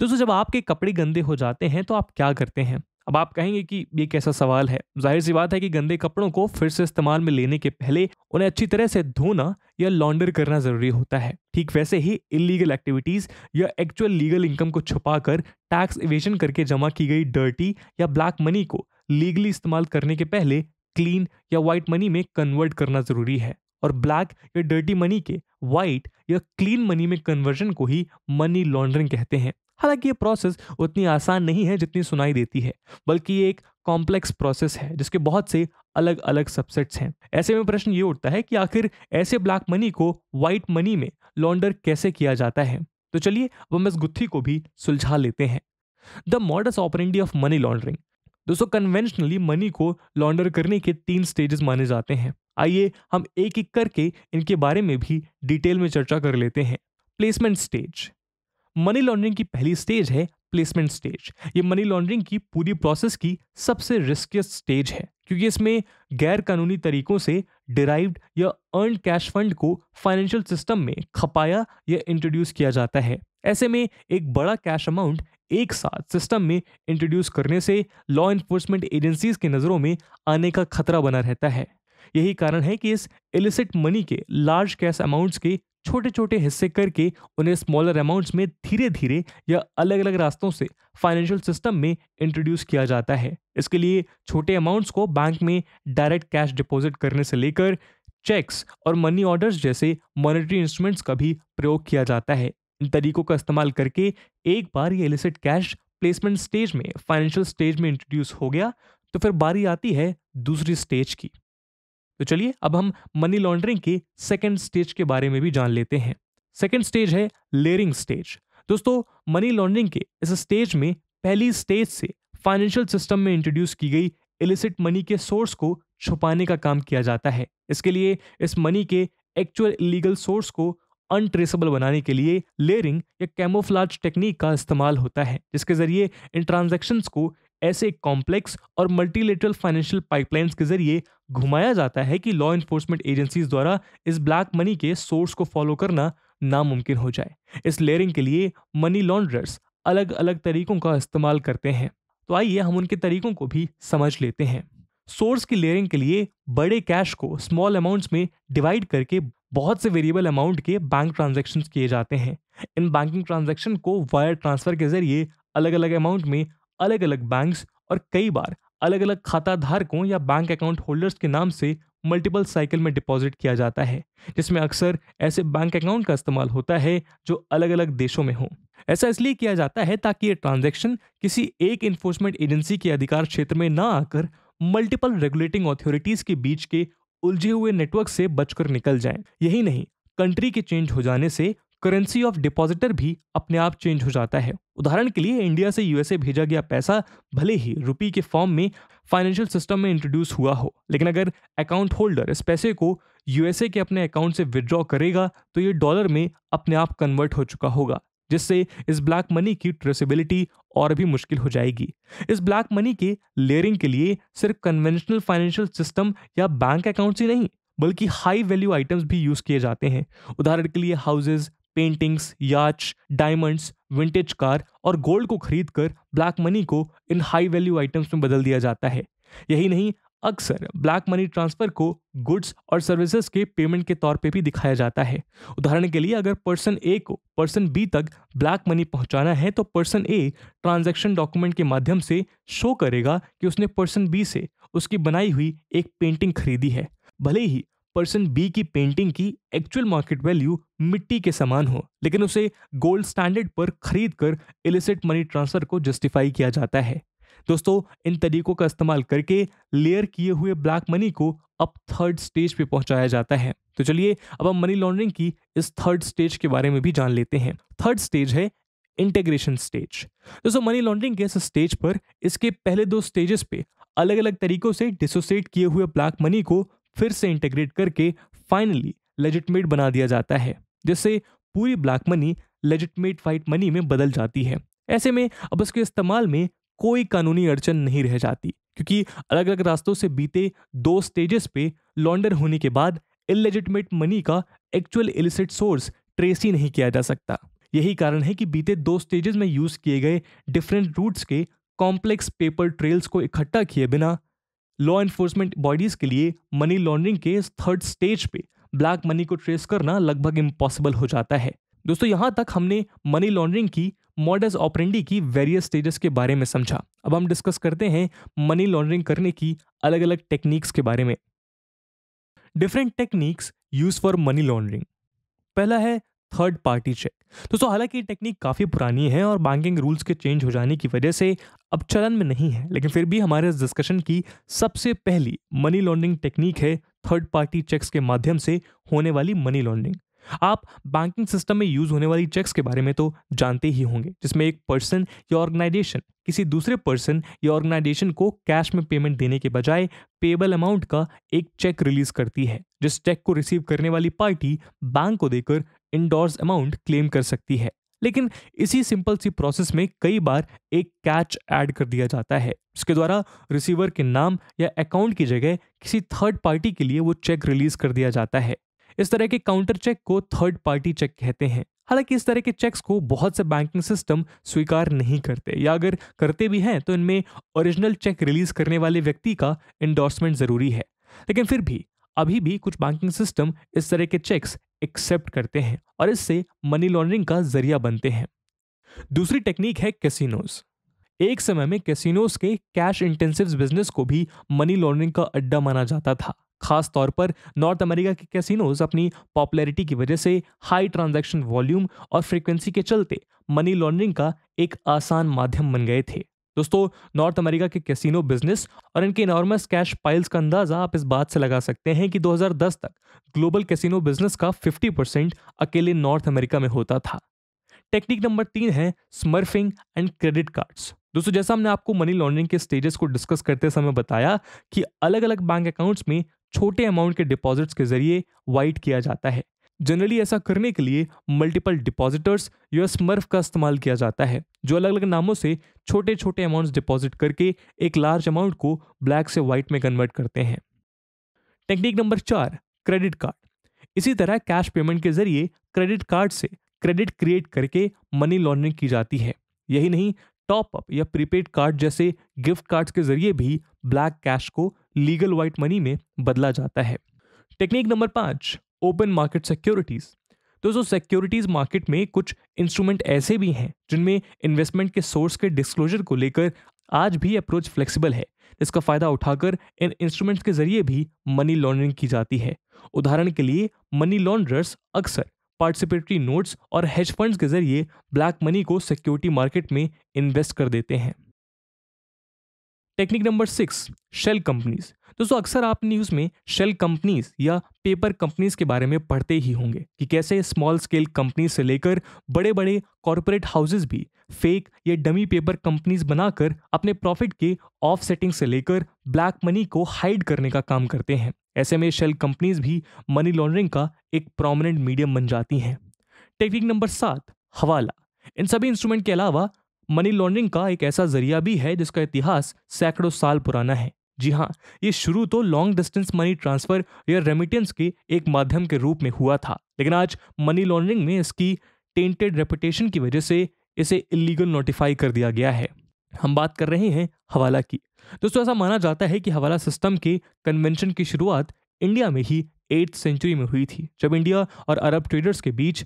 दोस्तों जब आपके कपड़े गंदे हो जाते हैं तो आप क्या करते हैं अब आप कहेंगे कि ये कैसा सवाल है जाहिर सी बात है कि गंदे कपड़ों को फिर से इस्तेमाल में लेने के पहले उन्हें अच्छी तरह से धोना या लॉन्डर करना जरूरी होता है ठीक वैसे ही इलीगल एक्टिविटीज या एक्चुअल लीगल इनकम को छुपाकर टैक्स इवेजन करके जमा की गई डर्टी या ब्लैक मनी को लीगली इस्तेमाल करने के पहले क्लीन या व्हाइट मनी में कन्वर्ट करना जरूरी है और ब्लैक या डर्टी मनी के व्हाइट या क्लीन मनी में कन्वर्जन को ही मनी लॉन्ड्रिंग कहते हैं हालांकि ये प्रोसेस उतनी आसान नहीं है जितनी सुनाई देती है बल्कि ये एक कॉम्प्लेक्स प्रोसेस है जिसके बहुत से अलग अलग सबसेट्स हैं ऐसे में प्रश्न ये उठता है कि आखिर ऐसे ब्लैक मनी को व्हाइट मनी में लॉन्डर कैसे किया जाता है तो चलिए अब हम इस गुत्थी को भी सुलझा लेते हैं the modus operandi of money laundering दोस्तों कन्वेंशनली मनी को लॉन्डर करने के तीन स्टेजेस माने जाते हैं आइए हम एक एक करके इनके बारे में भी डिटेल में चर्चा कर लेते हैं प्लेसमेंट स्टेज मनी लॉन्ड्रिंग की पहली स्टेज है प्लेसमेंट स्टेज ये मनी लॉन्ड्रिंग की पूरी प्रोसेस की सबसे रिस्कियस्ट स्टेज है क्योंकि इसमें गैर कानूनी तरीकों से डिराइव्ड या अर्न कैश फंड को फाइनेंशियल सिस्टम में खपाया या इंट्रोड्यूस किया जाता है ऐसे में एक बड़ा कैश अमाउंट एक साथ सिस्टम में इंट्रोड्यूस करने से लॉ इन्फोर्समेंट एजेंसीज की नज़रों में आने का खतरा बना रहता है यही कारण है कि इस इलिसिट मनी के लार्ज कैश अमाउंट्स के छोटे छोटे हिस्से करके उन्हें स्मॉलर अमाउंट्स में धीरे धीरे या अलग अलग रास्तों से फाइनेंशियल सिस्टम में इंट्रोड्यूस किया जाता है इसके लिए छोटे अमाउंट्स को बैंक में डायरेक्ट कैश डिपॉजिट करने से लेकर चेक्स और मनी ऑर्डर्स जैसे मॉनेटरी इंस्ट्रूमेंट्स का भी प्रयोग किया जाता है इन तरीकों का इस्तेमाल करके एक बार ये इलिसिट कैश प्लेसमेंट स्टेज में फाइनेंशियल स्टेज में इंट्रोड्यूस हो गया तो फिर बारी आती है दूसरी स्टेज की तो चलिए अब हम मनी लॉन्ड्रिंग के सेकेंड स्टेज के बारे में भी जान लेते हैं सेकेंड स्टेज है लेयरिंग स्टेज दोस्तों मनी लॉन्ड्रिंग के इस स्टेज में पहली स्टेज से फाइनेंशियल सिस्टम में इंट्रोड्यूस की गई इलिसिट मनी के सोर्स को छुपाने का काम किया जाता है इसके लिए इस मनी के एक्चुअल इलीगल सोर्स को अनट्रेसेबल बनाने के लिए लेयरिंग या कैमोफ्लाज टेक्निक का इस्तेमाल होता है जिसके जरिए इन ट्रांजैक्शंस को ऐसे कॉम्प्लेक्स और मल्टीलेटरल फाइनेंशियल पाइपलाइंस के जरिए घुमाया जाता है कि लॉ इन्फोर्समेंट एजेंसीज द्वारा इस ब्लैक मनी के सोर्स को फॉलो करना नामुमकिन हो जाए इस लेयरिंग के लिए मनी लॉन्ड्रर्स अलग अलग तरीकों का इस्तेमाल करते हैं तो आइए हम उनके तरीकों को भी समझ लेते हैं सोर्स की लेयरिंग के लिए बड़े कैश को स्मॉल अमाउंट्स में डिवाइड करके बहुत से वेरिएबल अमाउंट के बैंक ट्रांजैक्शन किए जाते हैं इन बैंकिंग ट्रांजेक्शन को वायर ट्रांसफर के जरिए अलग अलग अमाउंट में अलग अलग बैंक्स और कई बार अलग अलग खाता धारकों या बैंक अकाउंट होल्डर्स के नाम से मल्टीपल साइकिल में डिपॉजिट किया जाता है जिसमें अक्सर ऐसे बैंक अकाउंट का इस्तेमाल होता है जो अलग अलग देशों में हो ऐसा इसलिए किया जाता है ताकि ये ट्रांजैक्शन किसी एक इन्फोर्समेंट एजेंसी के अधिकार क्षेत्र में ना आकर मल्टीपल रेगुलेटिंग अथॉरिटीज के बीच के उलझे हुए नेटवर्क से बचकर निकल जाए यही नहीं कंट्री के चेंज हो जाने से करेंसी ऑफ डिपॉजिटर भी अपने आप चेंज हो जाता है उदाहरण के लिए इंडिया से यूएसए भेजा गया पैसा भले ही रुपी के फॉर्म में फाइनेंशियल सिस्टम में इंट्रोड्यूस हुआ हो लेकिन अगर अकाउंट होल्डर इस पैसे को यूएसए के अपने अकाउंट से विदड्रॉ करेगा तो ये डॉलर में अपने आप कन्वर्ट हो चुका होगा जिससे इस ब्लैक मनी की ट्रेसिबिलिटी और भी मुश्किल हो जाएगी इस ब्लैक मनी के लेयरिंग के लिए सिर्फ कन्वेंशनल फाइनेंशियल सिस्टम या बैंक अकाउंट ही नहीं बल्कि हाई वैल्यू आइटम्स भी यूज किए जाते हैं उदाहरण के लिए houses paintings yacht diamonds vintage car और गोल्ड को खरीद कर ब्लैक मनी को इन हाई वैल्यू आइटम्स में बदल दिया जाता है यही नहीं अक्सर ब्लैक मनी ट्रांसफर को गुड्स और सर्विसेज के पेमेंट के तौर पे भी दिखाया जाता है उदाहरण के लिए अगर पर्सन ए को पर्सन बी तक ब्लैक मनी पहुंचाना है तो पर्सन ए ट्रांजैक्शन डॉक्यूमेंट के माध्यम से शो करेगा कि उसने पर्सन बी से उसकी बनाई हुई एक पेंटिंग खरीदी है भले ही पर्सन बी की पेंटिंग की एक्चुअल मार्केट वैल्यू मिट्टी के समान हो लेकिन उसे गोल्ड स्टैंडर्ड पर खरीद कर इलिसिट मनी ट्रांसफर को जस्टिफाई किया जाता है दोस्तों इन तरीकों का इस्तेमाल करके लेयर किए हुए ब्लैक मनी को अब थर्ड स्टेज पे पहुंचाया जाता है तो चलिए अब हम मनी लॉन्ड्रिंग की इस थर्ड स्टेज के बारे में भी जान लेते हैं थर्ड स्टेज है इंटेग्रेशन स्टेज दोस्तों मनी लॉन्ड्रिंग के इस स्टेज पर इसके पहले दो स्टेजेस पे अलग अलग तरीकों से डिसोसिएट किए हुए ब्लैक मनी को फिर से इंटीग्रेट करके फाइनली लेजिटमेट बना दिया जाता है जिससे पूरी black money legitimate white money में बदल जाती है ऐसे में अब उसके इस्तेमाल में कोई कानूनी अड़चन नहीं रह जाती क्योंकि अलग अलग रास्तों से बीते दो स्टेजेस पे लॉन्डर होने के बाद इलेजिटमेट मनी का एक्चुअल इलिसिट सोर्स ट्रेस ही नहीं किया जा सकता यही कारण है कि बीते दो स्टेजेस में यूज किए गए डिफरेंट रूट्स के कॉम्प्लेक्स पेपर ट्रेल्स को इकट्ठा किए बिना लॉ एनफोर्समेंट बॉडीज के लिए मनी लॉन्ड्रिंग के थर्ड स्टेज पे ब्लैक मनी को ट्रेस करना लगभग इम्पॉसिबल हो जाता है दोस्तों यहाँ तक हमने मनी लॉन्ड्रिंग की मॉडर्स ऑपरेंडी की वेरियस स्टेजेस के बारे में समझा अब हम डिस्कस करते हैं मनी लॉन्ड्रिंग करने की अलग अलग टेक्निक्स के बारे में different techniques use for money laundering पहला है थर्ड पार्टी चेक दोस्तों हालांकि ये टेक्निक काफ़ी पुरानी है और बैंकिंग रूल्स के चेंज हो जाने की वजह से अब चलन में नहीं है लेकिन फिर भी हमारे इस डिस्कशन की सबसे पहली मनी लॉन्ड्रिंग टेक्निक है थर्ड पार्टी चेक्स के माध्यम से होने वाली मनी लॉन्ड्रिंग आप बैंकिंग सिस्टम में यूज होने वाली चेक्स के बारे में तो जानते ही होंगे जिसमें एक पर्सन या ऑर्गेनाइजेशन किसी दूसरे पर्सन या ऑर्गेनाइजेशन को कैश में पेमेंट देने के बजाय पेबल अमाउंट का एक चेक रिलीज करती है जिस चेक को रिसीव करने वाली पार्टी बैंक को देकर इंडोर्स अमाउंट क्लेम कर सकती है लेकिन इसी सिंपल सी प्रोसेस में कई बार एक कैच ऐड कर दिया जाता है इसके द्वारा रिसीवर के नाम या अकाउंट की जगह किसी थर्ड पार्टी के लिए वो चेक रिलीज कर दिया जाता है इस तरह के काउंटर चेक को थर्ड पार्टी चेक कहते हैं हालांकि इस तरह के चेक्स को बहुत से बैंकिंग सिस्टम स्वीकार नहीं करते या अगर करते भी हैं तो इनमें ओरिजिनल चेक रिलीज करने वाले व्यक्ति का इंडोर्समेंट जरूरी है लेकिन फिर भी अभी भी कुछ बैंकिंग सिस्टम इस तरह के चेक्स एक्सेप्ट करते हैं और इससे मनी लॉन्ड्रिंग का जरिया बनते हैं दूसरी टेक्निक है कैसीनोज एक समय में कैसीनोज के कैश इंटेंसिव बिजनेस को भी मनी लॉन्ड्रिंग का अड्डा माना जाता था खास तौर पर नॉर्थ अमेरिका के कैसीनोज अपनी पॉपुलैरिटी की वजह से हाई ट्रांजैक्शन वॉल्यूम और फ्रीक्वेंसी के चलते मनी लॉन्ड्रिंग का एक आसान माध्यम बन गए थे दोस्तों नॉर्थ अमेरिका के कैसीनो बिजनेस और इनके इनॉर्मस कैश पाइल्स का अंदाजा आप इस बात से लगा सकते हैं कि 2010 तक ग्लोबल कैसीनो बिजनेस का 50 परसेंट अकेले नॉर्थ अमेरिका में होता था टेक्निक नंबर तीन है स्मर्फिंग एंड क्रेडिट कार्ड्स दोस्तों जैसा हमने आपको मनी लॉन्ड्रिंग के स्टेजेस को डिस्कस करते समय बताया कि अलग अलग बैंक अकाउंट्स में छोटे अमाउंट के डिपॉजिट्स के जरिए वाइट किया जाता है जनरली ऐसा करने के लिए मल्टीपल डिपॉजिटर्स या स्मर्फ का इस्तेमाल किया जाता है जो अलग अलग नामों से छोटे छोटे अमाउंट्स डिपॉजिट करके एक लार्ज अमाउंट को ब्लैक से वाइट में कन्वर्ट करते हैं टेक्निक नंबर चार क्रेडिट कार्ड इसी तरह कैश पेमेंट के जरिए क्रेडिट कार्ड से क्रेडिट क्रिएट करके मनी लॉन्ड्रिंग की जाती है यही नहीं टॉप अप या प्रीपेड कार्ड जैसे गिफ्ट कार्ड्स के जरिए भी ब्लैक कैश को लीगल वाइट मनी में बदला जाता है टेक्निक नंबर पाँच ओपन मार्केट सिक्योरिटीज़ दोस्तों सिक्योरिटीज़ मार्केट में कुछ इंस्ट्रूमेंट ऐसे भी हैं जिनमें इन्वेस्टमेंट के सोर्स के डिस्क्लोजर को लेकर आज भी अप्रोच फ्लेक्सिबल है इसका फ़ायदा उठाकर इन इंस्ट्रूमेंट्स के जरिए भी मनी लॉन्ड्रिंग की जाती है उदाहरण के लिए मनी लॉन्ड्रर्स अक्सर पार्टिसिपेटरी नोट्स और हेज फंड्स के जरिए ब्लैक मनी को सिक्योरिटी मार्केट में इन्वेस्ट कर देते हैं technique number six shell companies दोस्तों अक्सर आप न्यूज़ में शेल कंपनीज या पेपर कंपनीज के बारे में पढ़ते ही होंगे कि कैसे स्मॉल स्केल कंपनीज से लेकर बड़े बड़े कॉरपोरेट हाउसेज भी फेक या डमी पेपर कंपनीज बनाकर अपने प्रॉफिट के ऑफ से लेकर ब्लैक मनी को हाइड करने का काम करते हैं ऐसे में शेल कंपनीज भी मनी लॉन्ड्रिंग का एक प्रोमिनेंट मीडियम बन जाती हैं टेक्निक नंबर सात हवाला इन सभी इंस्ट्रूमेंट के अलावा मनी लॉन्ड्रिंग का एक ऐसा जरिया भी है जिसका इतिहास सैकड़ों साल पुराना है जी हाँ ये शुरू तो लॉन्ग डिस्टेंस मनी ट्रांसफर या रेमिटेंस के एक माध्यम के रूप में हुआ था लेकिन आज मनी लॉन्ड्रिंग में इसकी टेंटेड रेपुटेशन की वजह से इसे इलीगल नोटिफाई कर दिया गया है हम बात कर रहे हैं हवाला की दोस्तों ऐसा माना जाता है कि हवाला सिस्टम के कन्वेंशन की शुरुआत इंडिया में ही एट्थ सेंचुरी में हुई थी जब इंडिया और अरब ट्रेडर्स के बीच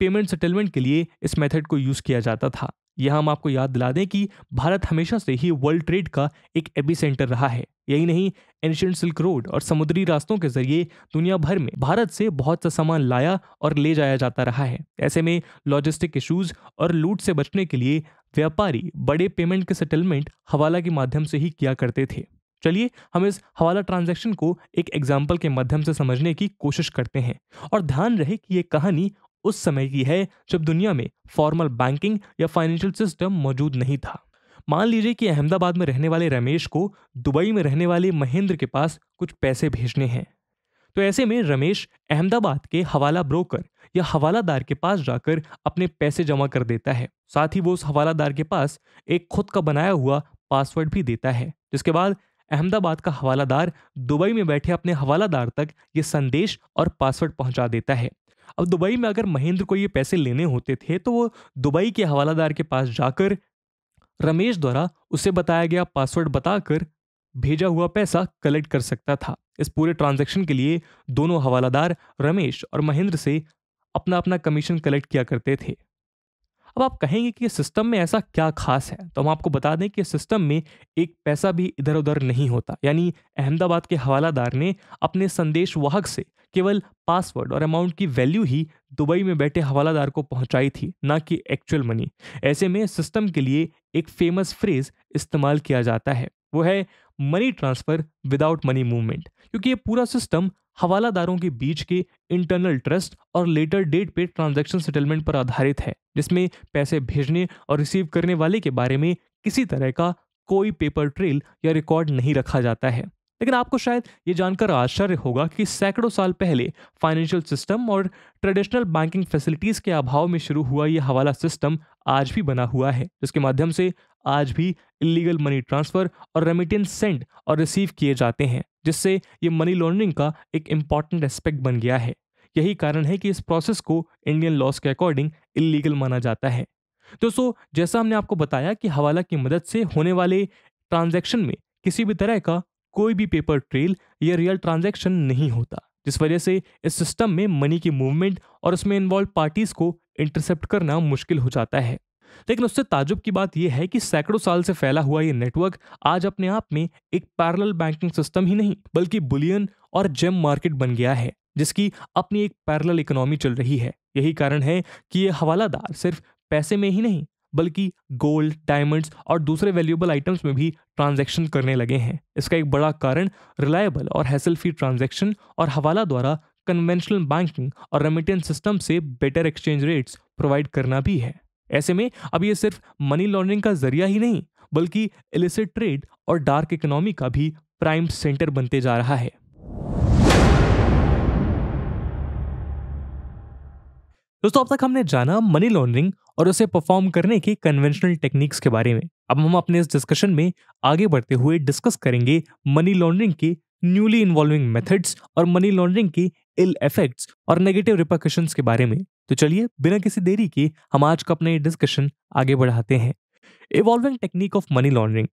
पेमेंट सेटलमेंट के लिए इस मेथड को यूज़ किया जाता था यह हम आपको याद दिला दें कि भारत हमेशा से ही वर्ल्ड ट्रेड का एक एपी सेंटर रहा है यही नहीं एंशियंट सिल्क रोड और समुद्री रास्तों के जरिए दुनिया भर में भारत से बहुत सा सामान लाया और ले जाया जाता रहा है ऐसे में लॉजिस्टिक इश्यूज और लूट से बचने के लिए व्यापारी बड़े पेमेंट के सेटलमेंट हवाला के माध्यम से ही किया करते थे चलिए हम इस हवाला ट्रांजैक्शन को एक एग्जाम्पल के माध्यम से समझने की कोशिश करते हैं और ध्यान रहे कि ये कहानी उस समय की है जब दुनिया में फॉर्मल बैंकिंग या फाइनेंशियल सिस्टम मौजूद नहीं था मान लीजिए कि अहमदाबाद में रहने वाले रमेश को दुबई में रहने वाले महेंद्र के पास कुछ पैसे भेजने हैं तो ऐसे में रमेश अहमदाबाद के हवाला ब्रोकर या हवालादार के पास जाकर अपने पैसे जमा कर देता है साथ ही वो उस हवालादार के पास एक खुद का बनाया हुआ पासवर्ड भी देता है जिसके बाद अहमदाबाद का हवालादार दुबई में बैठे अपने हवालादार तक ये संदेश और पासवर्ड पहुंचा देता है अब दुबई में अगर महेंद्र को ये पैसे लेने होते थे तो वो दुबई के हवालादार के पास जाकर रमेश द्वारा उसे बताया गया पासवर्ड बताकर भेजा हुआ पैसा कलेक्ट कर सकता था इस पूरे ट्रांजैक्शन के लिए दोनों हवालादार रमेश और महेंद्र से अपना अपना कमीशन कलेक्ट किया करते थे अब आप कहेंगे कि सिस्टम में ऐसा क्या खास है तो हम आपको बता दें कि सिस्टम में एक पैसा भी इधर उधर नहीं होता यानी अहमदाबाद के हवालादार ने अपने संदेश वाहक से केवल पासवर्ड और अमाउंट की वैल्यू ही दुबई में बैठे हवालादार को पहुंचाई थी ना कि एक्चुअल मनी ऐसे में सिस्टम के लिए एक फेमस फ्रेज इस्तेमाल किया जाता है वो है money transfer without money movement क्योंकि ये पूरा सिस्टम हवालादारों के बीच के इंटरनल ट्रस्ट और लेटर डेट पे ट्रांजैक्शन सेटलमेंट पर आधारित है जिसमें पैसे भेजने और रिसीव करने वाले के बारे में किसी तरह का कोई पेपर ट्रेल या रिकॉर्ड नहीं रखा जाता है लेकिन आपको शायद ये जानकर आश्चर्य होगा कि सैकड़ों साल पहले फाइनेंशियल सिस्टम और ट्रेडिशनल बैंकिंग फैसिलिटीज़ के अभाव में शुरू हुआ ये हवाला सिस्टम आज भी बना हुआ है जिसके माध्यम से आज भी इलीगल मनी ट्रांसफ़र और रेमिटेंस सेंड और रिसीव किए जाते हैं जिससे ये मनी लॉन्ड्रिंग का एक इम्पॉर्टेंट एस्पेक्ट बन गया है यही कारण है कि इस प्रोसेस को इंडियन लॉस के अकॉर्डिंग इलीगल माना जाता है दोस्तों जैसा हमने आपको बताया कि हवाला की मदद से होने वाले ट्रांजैक्शन में किसी भी तरह का कोई भी पेपर ट्रेल या रियल ट्रांजेक्शन नहीं होता जिस वजह से इस सिस्टम में मनी की मूवमेंट और उसमें इन्वॉल्व पार्टीज को इंटरसेप्ट करना मुश्किल हो जाता है लेकिन उससे ताजुब की बात यह है कि सैकड़ों साल से फैला हुआ यह नेटवर्क आज अपने आप में एक पैरल बैंकिंग सिस्टम ही नहीं बल्कि बुलियन और जेम मार्केट बन गया है जिसकी अपनी एक पैरल इकोनॉमी चल रही है यही कारण है कि यह हवालादार सिर्फ पैसे में ही नहीं बल्कि गोल्ड डायमंड्स और दूसरे वैल्यूएबल आइटम्स में भी ट्रांजैक्शन करने लगे हैं इसका एक बड़ा कारण रिलायबल और हैसल फ्री ट्रांजैक्शन और हवाला द्वारा कन्वेंशनल बैंकिंग और रेमिटेंस सिस्टम से बेटर एक्सचेंज रेट्स प्रोवाइड करना भी है ऐसे में अब ये सिर्फ मनी लॉन्ड्रिंग का जरिया ही नहीं बल्कि इलिसिट ट्रेड और डार्क इकोनॉमी का भी प्राइम सेंटर बनते जा रहा है दोस्तों अब तक हमने जाना मनी लॉन्ड्रिंग और उसे परफॉर्म करने के कन्वेंशनल टेक्निक्स के बारे में अब हम अपने इस डिस्कशन में आगे बढ़ते हुए डिस्कस करेंगे मनी लॉन्ड्रिंग के न्यूली इन्वॉल्विंग मेथड्स और मनी लॉन्ड्रिंग के इल इफेक्ट्स और नेगेटिव रिपोकशन के बारे में तो चलिए बिना किसी देरी के हम आज का अपना ये डिस्कशन आगे बढ़ाते हैं evolving technique of money laundering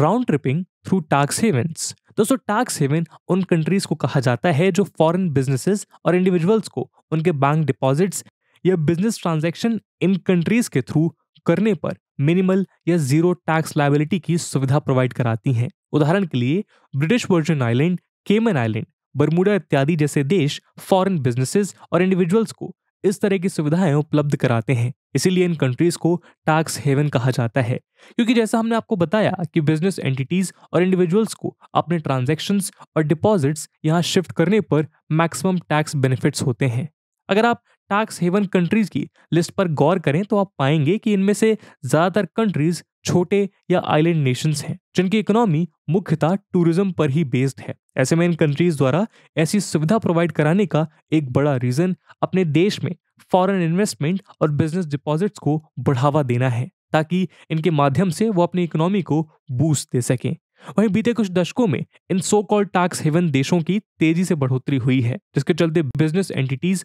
round tripping through tax havens दोस्तों टैक्स हेवन उन कंट्रीज को कहा जाता है जो फॉरेन बिजनेसेस और इंडिविजुअल्स को उनके बैंक डिपॉजिट्स या बिजनेस ट्रांजैक्शन इन कंट्रीज के थ्रू करने पर मिनिमल या जीरो टैक्स लाइबिलिटी की सुविधा प्रोवाइड कराती हैं उदाहरण के लिए British Virgin Island Cayman Island Bermuda इत्यादि जैसे देश फॉरेन बिजनेसेस और इंडिविजुअल्स को इस तरह की सुविधाएं उपलब्ध कराते हैं इसीलिए इन कंट्रीज को टैक्स हेवन कहा जाता है क्योंकि जैसा हमने आपको बताया कि बिजनेस एंटिटीज और इंडिविजुअल्स को अपने ट्रांजैक्शंस और डिपॉजिट्स यहाँ शिफ्ट करने पर मैक्सिमम टैक्स बेनिफिट्स होते हैं अगर आप टैक्स हेवन कंट्रीज की लिस्ट पर गौर करें तो आप पाएंगे कि इनमें से ज्यादातर कंट्रीज छोटे या आइलैंड नेशंस हैं जिनकी इकोनॉमी मुख्यतः टूरिज्म पर ही बेस्ड है ऐसे में इन कंट्रीज द्वारा ऐसी सुविधा प्रोवाइड कराने का एक बड़ा रीजन अपने देश में फॉरेन इन्वेस्टमेंट और बिजनेस डिपॉजिट्स को बढ़ावा देना है ताकि इनके माध्यम से वो अपनी इकोनॉमी को बूस्ट दे सकें वहीं बीते कुछ दशकों में इन सो कॉल्ड टैक्स हेवन देशों की तेजी से बढ़ोतरी हुई है जिसके चलते बिजनेस एंटिटीज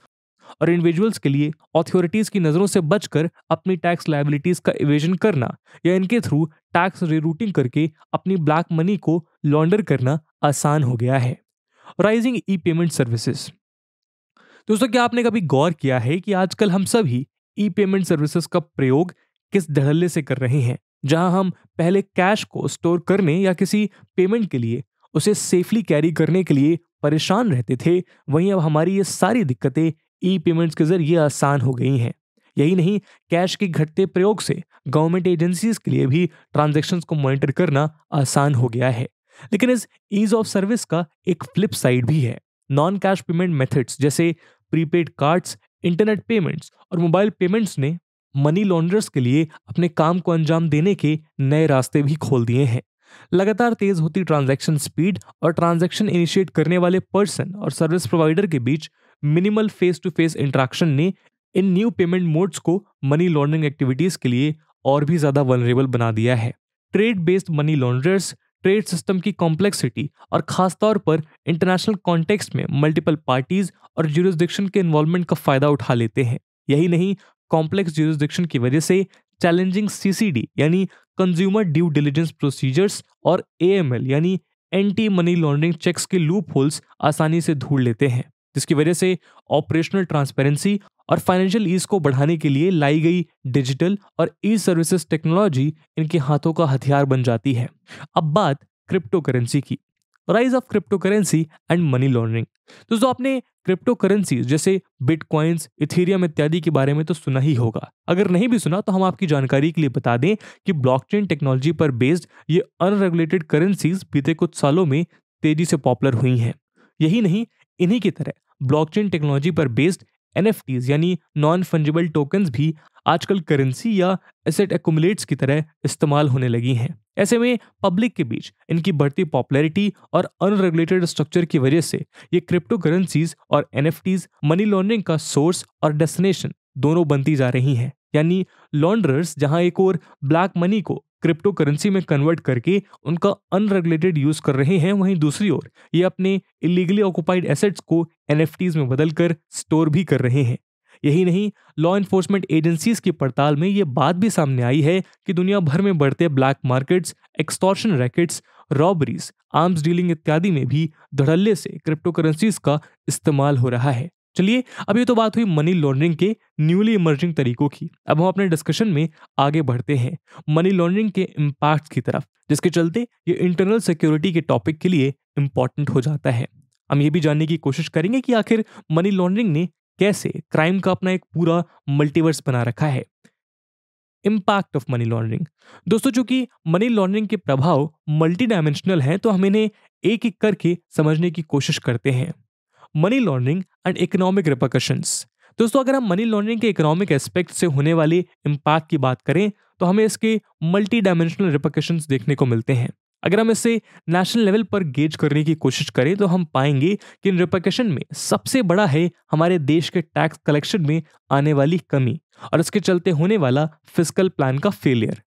और इंडिविजुअल्स के लिए अथॉरिटीज की नज़रों से बचकर अपनी टैक्स लाइबिलिटीज का इवेजन करना या इनके थ्रू टैक्स रिरूटिंग करके अपनी ब्लैक मनी को लॉन्डर करना आसान हो गया है राइजिंग ई पेमेंट सर्विसेज दोस्तों क्या आपने कभी गौर किया है कि आजकल हम सभी ई पेमेंट सर्विसेज का प्रयोग किस धड़ल्ले से कर रहे हैं जहां हम पहले कैश को स्टोर करने या किसी पेमेंट के लिए उसे सेफली कैरी करने के लिए परेशान रहते थे वहीं अब हमारी ये सारी दिक्कतें ई पेमेंट्स के जरिए आसान हो गई हैं यही नहीं कैश के घटते प्रयोग से गवर्नमेंट एजेंसीज के लिए भी ट्रांजेक्शन को मॉनिटर करना आसान हो गया है लेकिन इस ईज ऑफ सर्विस का एक फ्लिप साइड भी है नॉन कैश पेमेंट मेथड्स जैसे प्रीपेड कार्ड्स इंटरनेट पेमेंट्स और मोबाइल पेमेंट्स ने मनी लॉन्ड्रर्स के लिए अपने काम को अंजाम देने के नए रास्ते भी खोल दिए हैं लगातार तेज होती ट्रांजैक्शन स्पीड और ट्रांजैक्शन इनिशिएट करने वाले पर्सन और सर्विस प्रोवाइडर के बीच minimal face to face interaction ने इन न्यू पेमेंट मोड्स को मनी लॉन्ड्रिंग एक्टिविटीज के लिए और भी ज्यादा वनरेबल बना दिया है trade based money launderers trade system की कॉम्प्लेक्सिटी और खासतौर पर इंटरनेशनल कॉन्टेक्स्ट में मल्टीपल पार्टीज और ज्यूरिस्डिक्शन के इन्वॉल्वमेंट का फायदा उठा लेते हैं यही नहीं कॉम्प्लेक्स ज्यूरिस्डिक्शन की वजह से चैलेंजिंग सीसीडी यानी कंज्यूमर ड्यू डिलीजेंस प्रोसीजर्स और एएमएल यानी एंटी मनी लॉन्ड्रिंग चेक्स के लूप होल्स आसानी से ढूंढ लेते हैं जिसकी वजह से ऑपरेशनल ट्रांसपेरेंसी और फाइनेंशियल ईज को बढ़ाने के लिए लाई गई डिजिटल और ई सर्विसेज टेक्नोलॉजी इनके हाथों का हथियार बन जाती है अब बात क्रिप्टो करेंसी की rise of cryptocurrency and money laundering दोस्तों आपने क्रिप्टो करेंसी जैसे बिटकॉइंस इथेरियम इत्यादि के बारे में तो सुना ही होगा अगर नहीं भी सुना तो हम आपकी जानकारी के लिए बता दें कि ब्लॉकचेन टेक्नोलॉजी पर बेस्ड ये अनरेगुलेटेड करेंसीज बीते कुछ सालों में तेजी से पॉपुलर हुई हैं यही नहीं इन्हीं की तरह ब्लॉकचेन टेक्नोलॉजी पर बेस्ड एन यानी नॉन फंजिबल टोकन्स भी आजकल करेंसी या एसेट एकुमुलेट्स की तरह इस्तेमाल होने लगी हैं ऐसे में पब्लिक के बीच इनकी बढ़ती पॉपुलैरिटी और अनरेगुलेटेड स्ट्रक्चर की वजह से ये क्रिप्टो करेंसीज और एन मनी लॉन्ड्रिंग का सोर्स और डेस्टिनेशन दोनों बनती जा रही हैं यानी लॉन्ड्रर्स जहां एक और ब्लैक मनी को क्रिप्टो करेंसी में कन्वर्ट करके उनका अनरेगुलेटेड यूज कर रहे हैं वहीं दूसरी ओर ये अपने इलीगली ऑक्युपाइड एसेट्स को एन में बदल कर स्टोर भी कर रहे हैं यही नहीं लॉ इन्फोर्समेंट एजेंसीज की पड़ताल में ये बात भी सामने आई है कि दुनिया भर में बढ़ते black markets extortion rackets robberies arms dealing इत्यादि में भी धड़ल्ले से क्रिप्टो करेंसीज का इस्तेमाल हो रहा है चलिए अब ये तो बात हुई मनी लॉन्ड्रिंग के न्यूली इमर्जिंग तरीकों की अब हम अपने डिस्कशन में आगे बढ़ते हैं मनी लॉन्ड्रिंग के इम्पैक्ट की तरफ जिसके चलते ये इंटरनल सिक्योरिटी के टॉपिक के लिए इम्पॉर्टेंट हो जाता है हम ये भी जानने की कोशिश करेंगे कि आखिर मनी लॉन्ड्रिंग ने कैसे क्राइम का अपना एक पूरा मल्टीवर्स बना रखा है इम्पैक्ट ऑफ मनी लॉन्ड्रिंग दोस्तों चूंकि मनी लॉन्ड्रिंग के प्रभाव मल्टी डायमेंशनल हैं तो हम इन्हें एक एक करके समझने की कोशिश करते हैं money laundering and economic repercussions दोस्तों अगर हम मनी लॉन्ड्रिंग के इकोनॉमिक एस्पेक्ट से होने वाली इम्पैक्ट की बात करें तो हमें इसके मल्टी डायमेंशनल रिपोकेशन देखने को मिलते हैं अगर हम इसे नेशनल लेवल पर गेज करने की कोशिश करें तो हम पाएंगे कि इन रिपोकशन में सबसे बड़ा है हमारे देश के टैक्स कलेक्शन में आने वाली कमी और इसके चलते होने वाला फिजिकल प्लान का फेलियर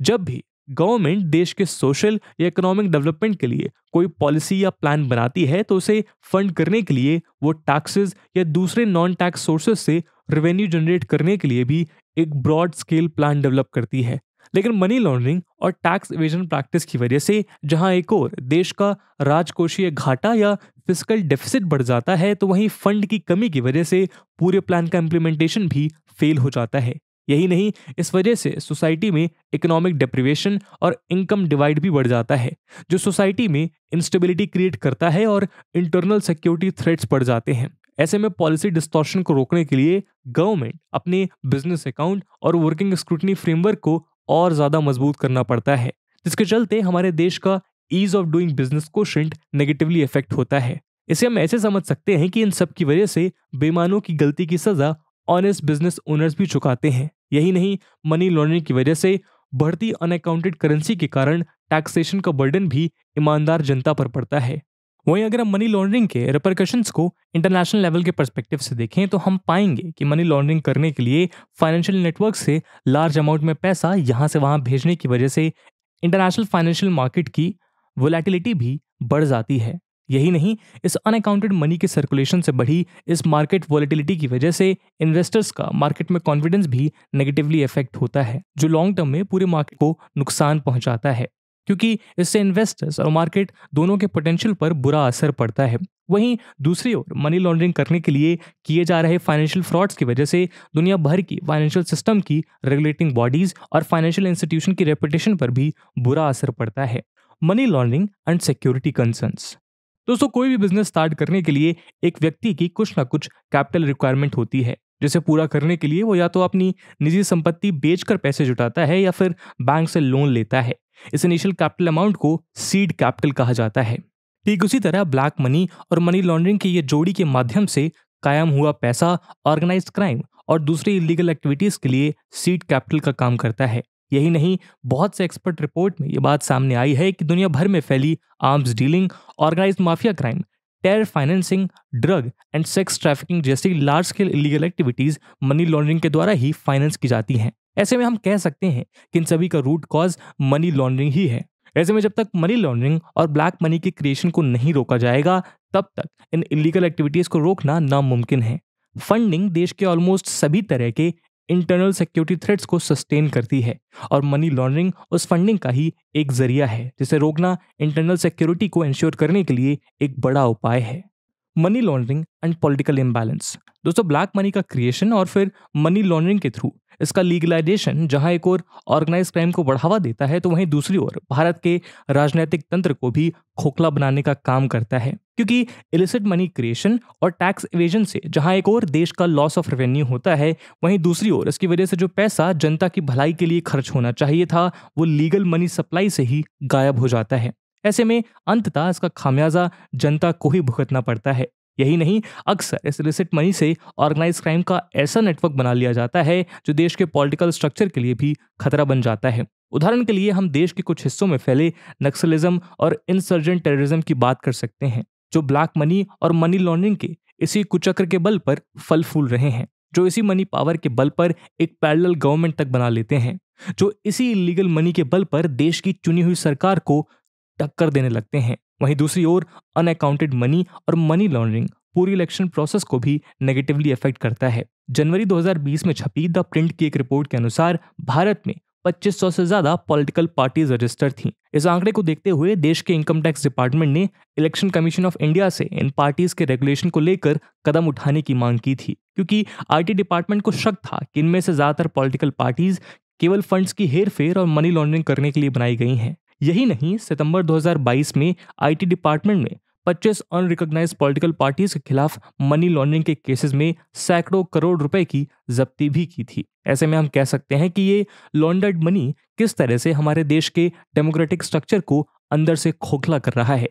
जब भी गवर्नमेंट देश के सोशल या इकोनॉमिक डेवलपमेंट के लिए कोई पॉलिसी या प्लान बनाती है तो उसे फंड करने के लिए वो टैक्सेस या दूसरे नॉन टैक्स सोर्सेज से रेवेन्यू जनरेट करने के लिए भी एक ब्रॉड स्केल प्लान डेवलप करती है लेकिन मनी लॉन्ड्रिंग और टैक्स इवेजन प्रैक्टिस की वजह से जहां एक और देश का राजकोषीय घाटा या फिजिकल डेफिसिट बढ़ जाता है तो वहीं फंड की कमी की वजह से पूरे प्लान का इम्प्लीमेंटेशन भी फेल हो जाता है यही नहीं इस वजह से सोसाइटी में इकोनॉमिक डिप्रिवेशन और इनकम डिवाइड भी बढ़ जाता है जो सोसाइटी में इंस्टेबिलिटी क्रिएट करता है और इंटरनल सिक्योरिटी थ्रेट्स बढ़ जाते हैं ऐसे में पॉलिसी डिस्टॉर्शन को रोकने के लिए गवर्नमेंट अपने बिजनेस अकाउंट और वर्किंग स्क्रूटनी फ्रेमवर्क को और ज़्यादा मजबूत करना पड़ता है जिसके चलते हमारे देश का ईज ऑफ डूइंग बिजनेस को शिंट नेगेटिवली इफेक्ट होता है इसे हम ऐसे समझ सकते हैं कि इन सब की वजह से बेमानों की गलती की सज़ा ऑनेस्ट बिजनेस ओनर्स भी चुकाते हैं यही नहीं मनी लॉन्ड्रिंग की वजह से बढ़ती अनअकाउंटेड करेंसी के कारण टैक्सेशन का बर्डन भी ईमानदार जनता पर पड़ता है वहीं अगर हम मनी लॉन्ड्रिंग के रिपरकशंस को इंटरनेशनल लेवल के परस्पेक्टिव से देखें तो हम पाएंगे कि मनी लॉन्ड्रिंग करने के लिए फाइनेंशियल नेटवर्क से लार्ज अमाउंट में पैसा यहाँ से वहाँ भेजने की वजह से इंटरनेशनल फाइनेंशियल मार्केट की वोलेटिलिटी भी बढ़ जाती है यही नहीं इस अनअकाउंटेड मनी के सर्कुलेशन से बढ़ी इस मार्केट वॉलिटिलिटी की वजह से इन्वेस्टर्स का मार्केट में कॉन्फिडेंस भी नेगेटिवली इफेक्ट होता है जो लॉन्ग टर्म में पूरे मार्केट को नुकसान पहुंचाता है क्योंकि इससे इन्वेस्टर्स और मार्केट दोनों के पोटेंशियल पर बुरा असर पड़ता है वहीं दूसरी ओर मनी लॉन्ड्रिंग करने के लिए किए जा रहे फाइनेंशियल फ्रॉड्स की वजह से दुनिया भर की फाइनेंशियल सिस्टम की रेगुलेटिंग बॉडीज और फाइनेंशियल इंस्टीट्यूशन की रेपुटेशन पर भी बुरा असर पड़ता है money laundering and security concerns दोस्तों कोई भी बिजनेस स्टार्ट करने के लिए एक व्यक्ति की कुछ ना कुछ कैपिटल रिक्वायरमेंट होती है जिसे पूरा करने के लिए वो या तो अपनी निजी संपत्ति बेचकर पैसे जुटाता है या फिर बैंक से लोन लेता है इस इनिशियल कैपिटल अमाउंट को सीड कैपिटल कहा जाता है ठीक उसी तरह ब्लैक मनी और मनी लॉन्ड्रिंग की ये जोड़ी के माध्यम से कायम हुआ पैसा ऑर्गेनाइज क्राइम और दूसरी इलीगल एक्टिविटीज के लिए सीड कैपिटल का काम करता है यही नहीं बहुत से एक्सपर्ट रिपोर्ट में ये बात सामने आई है कि दुनिया भर में फैली arms dealing organise mafia crime terror financing drug and sex trafficking जैसी large scale illegal activities money laundering के द्वारा ही फाइनेंस की जाती हैं ऐसे में हम कह सकते हैं कि इन सभी का रूट कॉज मनी लॉन्ड्रिंग ही है ऐसे में जब तक मनी लॉन्ड्रिंग और ब्लैक मनी के क्रिएशन को नहीं रोका जाएगा तब तक इन इलीगल एक्टिविटीज को रोकना नामुमकिन है फंडिंग देश के ऑलमोस्ट सभी तरह के इंटरनल सिक्योरिटी थ्रेट्स को सस्टेन करती है और मनी लॉन्ड्रिंग उस फंडिंग का ही एक जरिया है जिसे रोकना इंटरनल सिक्योरिटी को इंश्योर करने के लिए एक बड़ा उपाय है money laundering and political imbalance दोस्तों ब्लैक मनी का क्रिएशन और फिर मनी लॉन्ड्रिंग के थ्रू इसका लीगलाइजेशन जहां एक और ऑर्गेनाइज क्राइम को बढ़ावा देता है तो वहीं दूसरी ओर भारत के राजनीतिक तंत्र को भी खोखला बनाने का काम करता है क्योंकि इलिसिट मनी क्रिएशन और टैक्स इवेजन से जहां एक और देश का लॉस ऑफ रेवेन्यू होता है वहीं दूसरी ओर इसकी वजह से जो पैसा जनता की भलाई के लिए खर्च होना चाहिए था वो लीगल मनी सप्लाई से ही गायब हो जाता है ऐसे में अंततः इसका खामियाजा जनता को ही भुगतना पड़ता है यही नहीं अक्सर इस रिसिट मनी से ऑर्गेनाइज क्राइम का ऐसा नेटवर्क बना लिया जाता है जो देश के पॉलिटिकल स्ट्रक्चर के लिए भी खतरा बन जाता है उदाहरण के लिए हम देश के कुछ हिस्सों में फैले नक्सलिज्म और इंसर्जेंट टेररिज्म की बात कर सकते हैं जो ब्लैक मनी और मनी लॉन्ड्रिंग के इसी कुचक्र के बल पर फल फूल रहे हैं जो इसी मनी पावर के बल पर एक पैरल गवर्नमेंट तक बना लेते हैं जो इसी इलीगल मनी के बल पर देश की चुनी हुई सरकार को टक्कर देने लगते हैं वहीं दूसरी ओर अनअकाउंटेड मनी और मनी लॉन्ड्रिंग पूरी इलेक्शन प्रोसेस को भी नेगेटिवली इफेक्ट करता है जनवरी 2020 में छपी द प्रिंट की एक रिपोर्ट के अनुसार भारत में 2500 से ज्यादा पॉलिटिकल पार्टीज रजिस्टर थी इस आंकड़े को देखते हुए देश के इनकम टैक्स डिपार्टमेंट ने इलेक्शन कमीशन ऑफ इंडिया से इन पार्टीज के रेगुलेशन को लेकर कदम उठाने की मांग की थी क्योंकि आईटी डिपार्टमेंट को शक था कि इनमें से ज्यादातर पॉलिटिकल पार्टीज केवल फंड्स की हेर फेर और मनी लॉन्ड्रिंग करने के लिए बनाई गई हैं यही नहीं सितंबर 2022 में आईटी डिपार्टमेंट में 25 अनरिकॉग्नाइज पॉलिटिकल पार्टीज के खिलाफ मनी लॉन्ड्रिंग के केसेस में सैकड़ों करोड़ रुपए की जब्ती भी की थी ऐसे में हम कह सकते हैं कि ये लॉन्डर्ड मनी किस तरह से हमारे देश के डेमोक्रेटिक स्ट्रक्चर को अंदर से खोखला कर रहा है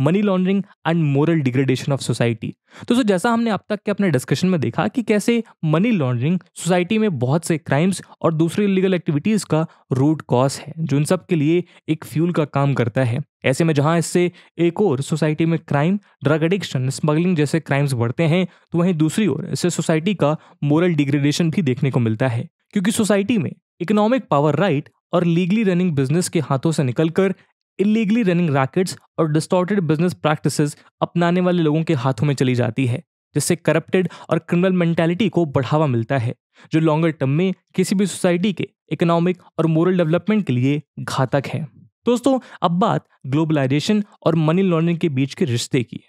money laundering and moral degradation of society तो सो जैसा हमने अब तक के अपने डिस्कशन में देखा कि कैसे मनी लॉन्ड्रिंग सोसाइटी में बहुत से क्राइम्स और दूसरी इलीगल एक्टिविटीज़ का रूट कॉज है जो इन सब के लिए एक फ्यूल का काम करता है ऐसे में जहां इससे एक और सोसाइटी में क्राइम ड्रग एडिक्शन स्मगलिंग जैसे क्राइम्स बढ़ते हैं तो वहीं दूसरी ओर इससे सोसाइटी का मोरल डिग्रेडेशन भी देखने को मिलता है क्योंकि सोसाइटी में इकोनॉमिक पावर राइट और लीगली रनिंग बिजनेस के हाथों से निकलकर इलीगली रनिंग रैकेट्स और डिस्टॉर्टेड बिजनेस प्रैक्टिसेस अपनाने वाले लोगों के हाथों में चली जाती है जिससे करप्टेड और क्रिमिनल मेंटेलिटी को बढ़ावा मिलता है जो लॉन्गर टर्म में किसी भी सोसाइटी के इकोनॉमिक और मोरल डेवलपमेंट के लिए घातक है दोस्तों अब बात ग्लोबलाइजेशन और मनी लॉन्ड्रिंग के बीच के रिश्ते की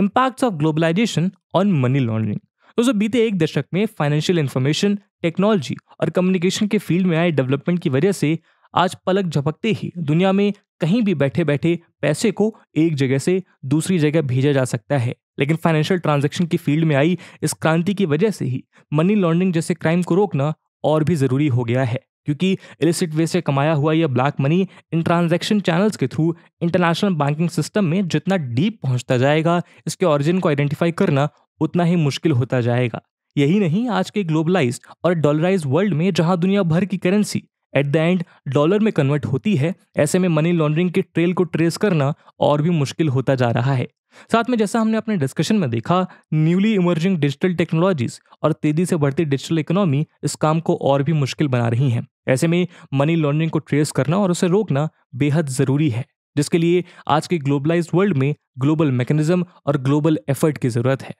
impacts of globalisation on money laundering दोस्तों बीते एक दशक में फाइनेंशियल इन्फॉर्मेशन टेक्नोलॉजी और कम्युनिकेशन के फील्ड में आए डेवलपमेंट की वजह से आज पलक झपकते ही दुनिया में कहीं भी बैठे बैठे पैसे को एक जगह से दूसरी जगह भेजा जा सकता है लेकिन फाइनेंशियल ट्रांजेक्शन की फील्ड में आई इस क्रांति की वजह से ही मनी लॉन्ड्रिंग जैसे क्राइम को रोकना और भी ज़रूरी हो गया है क्योंकि इलिसिट वे से कमाया हुआ यह black money in transaction channels के थ्रू इंटरनेशनल बैंकिंग सिस्टम में जितना डीप पहुंचता जाएगा इसके ऑरिजिन को आइडेंटिफाई करना उतना ही मुश्किल होता जाएगा यही नहीं आज के ग्लोबलाइज और डॉलराइज वर्ल्ड में जहां दुनिया भर की currency at the end dollar में कन्वर्ट होती है ऐसे में मनी लॉन्ड्रिंग के ट्रेल को ट्रेस करना और भी मुश्किल होता जा रहा है साथ में जैसा हमने अपने डिस्कशन में देखा न्यूली इमर्जिंग डिजिटल टेक्नोलॉजीज और तेजी से बढ़ती डिजिटल इकोनॉमी इस काम को और भी मुश्किल बना रही हैं ऐसे में मनी लॉन्ड्रिंग को ट्रेस करना और उसे रोकना बेहद ज़रूरी है जिसके लिए आज के ग्लोबलाइज वर्ल्ड में ग्लोबल मैकेनिज्म और ग्लोबल एफर्ट की ज़रूरत है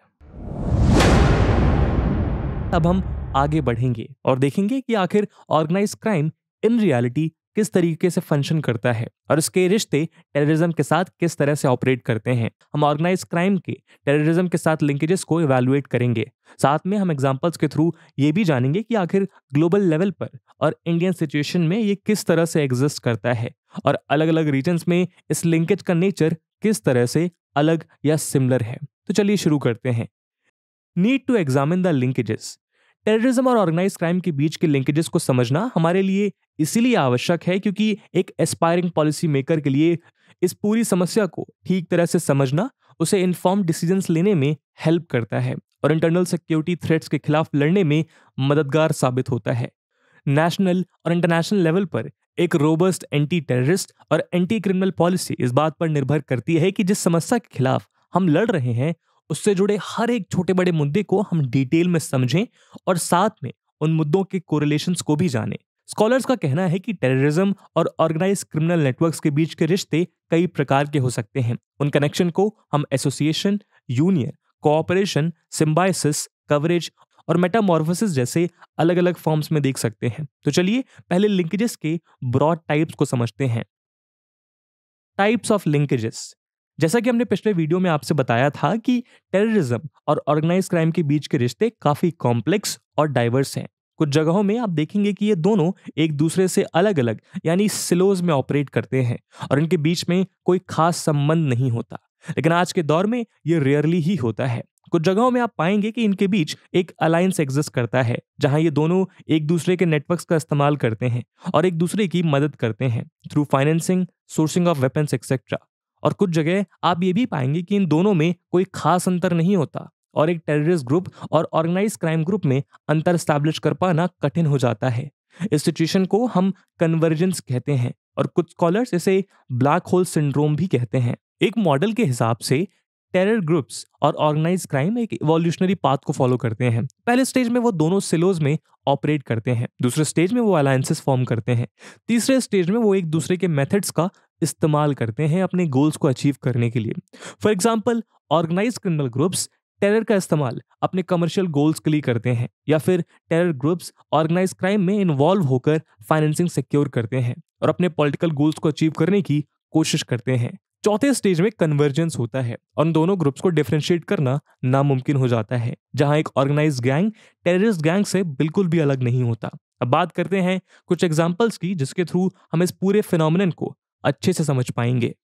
अब हम आगे बढ़ेंगे और देखेंगे कि आखिर ऑर्गेनाइज क्राइम इन रियलिटी किस तरीके से फंक्शन करता है और इसके रिश्ते टेररिज्म के साथ किस तरह से ऑपरेट करते हैं हम ऑर्गेनाइज क्राइम के टेररिज्म के साथ लिंकेजेस को इवेलुएट करेंगे साथ में हम एग्जाम्पल्स के थ्रू ये भी जानेंगे कि आखिर ग्लोबल लेवल पर और इंडियन सिचुएशन में ये किस तरह से एग्जिस्ट करता है और अलग अलग रीजन्स में इस लिंकेज का नेचर किस तरह से अलग या सिमिलर है तो चलिए शुरू करते हैं need to examine the linkages terrorism और ऑर्गेनाइज क्राइम के बीच के लिंकेजेस को समझना हमारे लिए इसीलिए आवश्यक है क्योंकि एक एस्पायरिंग पॉलिसी मेकर के लिए इस पूरी समस्या को ठीक तरह से समझना उसे इन्फॉर्म डिसीजन लेने में हेल्प करता है और इंटरनल सिक्योरिटी थ्रेट्स के खिलाफ लड़ने में मददगार साबित होता है नेशनल और इंटरनेशनल लेवल पर एक रोबस्ट एंटी टेररिस्ट और एंटी क्रिमिनल पॉलिसी इस बात पर निर्भर करती है कि जिस समस्या के खिलाफ हम लड़ रहे हैं उससे जुड़े हर एक छोटे बड़े मुद्दे को हम डिटेल में समझें और साथ में उन मुद्दों के कोरिलेशन को भी जानें स्कॉलर्स का कहना है कि टेररिज्म और ऑर्गेनाइज क्रिमिनल नेटवर्क्स के बीच के रिश्ते कई प्रकार के हो सकते हैं उन कनेक्शन को हम association union cooperation symbiosis coverage और मेटामॉर्फोसिस जैसे अलग अलग फॉर्म्स में देख सकते हैं तो चलिए पहले लिंकेजेस के ब्रॉड टाइप्स को समझते हैं टाइप्स ऑफ लिंकेजेस जैसा कि हमने पिछले वीडियो में आपसे बताया था कि टेररिज्म और ऑर्गेनाइज क्राइम के बीच के रिश्ते काफी कॉम्प्लेक्स और डाइवर्स हैं कुछ जगहों में आप देखेंगे कि ये दोनों एक दूसरे से अलग अलग यानी सिलोज में ऑपरेट करते हैं और इनके बीच में कोई खास संबंध नहीं होता लेकिन आज के दौर में ये रेयरली ही होता है कुछ जगहों में आप पाएंगे कि इनके बीच एक अलायंस एग्जिस्ट करता है जहां ये दोनों एक दूसरे के नेटवर्क्स का इस्तेमाल करते हैं और एक दूसरे की मदद करते हैं through financing sourcing of weapons etcetera और कुछ जगह आप ये भी पाएंगे कि इन दोनों में कोई खास अंतर नहीं होता और एक टेररिस्ट ग्रुप और ऑर्गेनाइज क्राइम ग्रुप में अंतर स्टैब्लिश कर पाना कठिन हो जाता है इस सिचुएशन को हम कन्वर्जेंस कहते हैं और कुछ स्कॉलर्स इसे ब्लैक होल सिंड्रोम भी कहते हैं एक मॉडल के हिसाब से टेरर ग्रुप्स और ऑर्गेनाइज क्राइम एक इवोल्यूशनरी पाथ को फॉलो करते हैं पहले स्टेज में वो दोनों सिलोज में ऑपरेट करते हैं दूसरे स्टेज में वो अलायंसेस फॉर्म करते हैं तीसरे स्टेज में वो एक दूसरे के मेथड्स का इस्तेमाल करते हैं अपने गोल्स को अचीव करने के लिए for example organise criminal groups terror का इस्तेमाल अपने कमर्शियल गोल्स के लिए करते हैं या फिर टेरर ग्रुप्स ऑर्गेनाइज क्राइम में इन्वॉल्व होकर फाइनेंसिंग सिक्योर करते हैं और अपने पॉलिटिकल गोल्स को अचीव करने की कोशिश करते हैं चौथे स्टेज में कन्वर्जेंस होता है और उन दोनों ग्रुप्स को डिफ्रेंशिएट करना नामुमकिन हो जाता है जहां एक ऑर्गेनाइज गैंग टेररिस्ट गैंग से बिल्कुल भी अलग नहीं होता अब बात करते हैं कुछ एग्जाम्पल्स की जिसके थ्रू हम इस पूरे फिनोमिन को अच्छे से समझ पाएंगे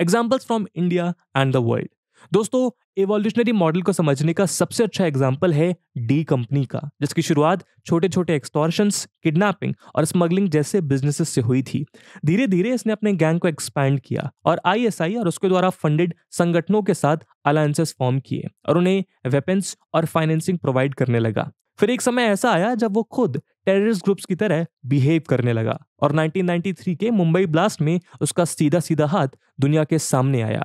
examples from India and the world दोस्तों एवोल्यूशनरी मॉडल को समझने का सबसे अच्छा एग्जाम्पल है डी कंपनी का जिसकी शुरुआत छोटे छोटे एक्सटॉर्शंस किडनैपिंग और स्मगलिंग जैसे बिजनेसेस से हुई थी धीरे धीरे इसने अपने गैंग को एक्सपैंड किया और आईएसआई और उसके द्वारा फंडेड संगठनों के साथ अलायंसेस फॉर्म किए और उन्हें वेपन्स और फाइनेंसिंग प्रोवाइड करने लगा फिर एक समय ऐसा आया जब वो खुद टेररिस्ट ग्रुप्स की तरह बिहेव करने लगा और 1993 के मुंबई ब्लास्ट में उसका सीधा सीधा हाथ दुनिया के सामने आया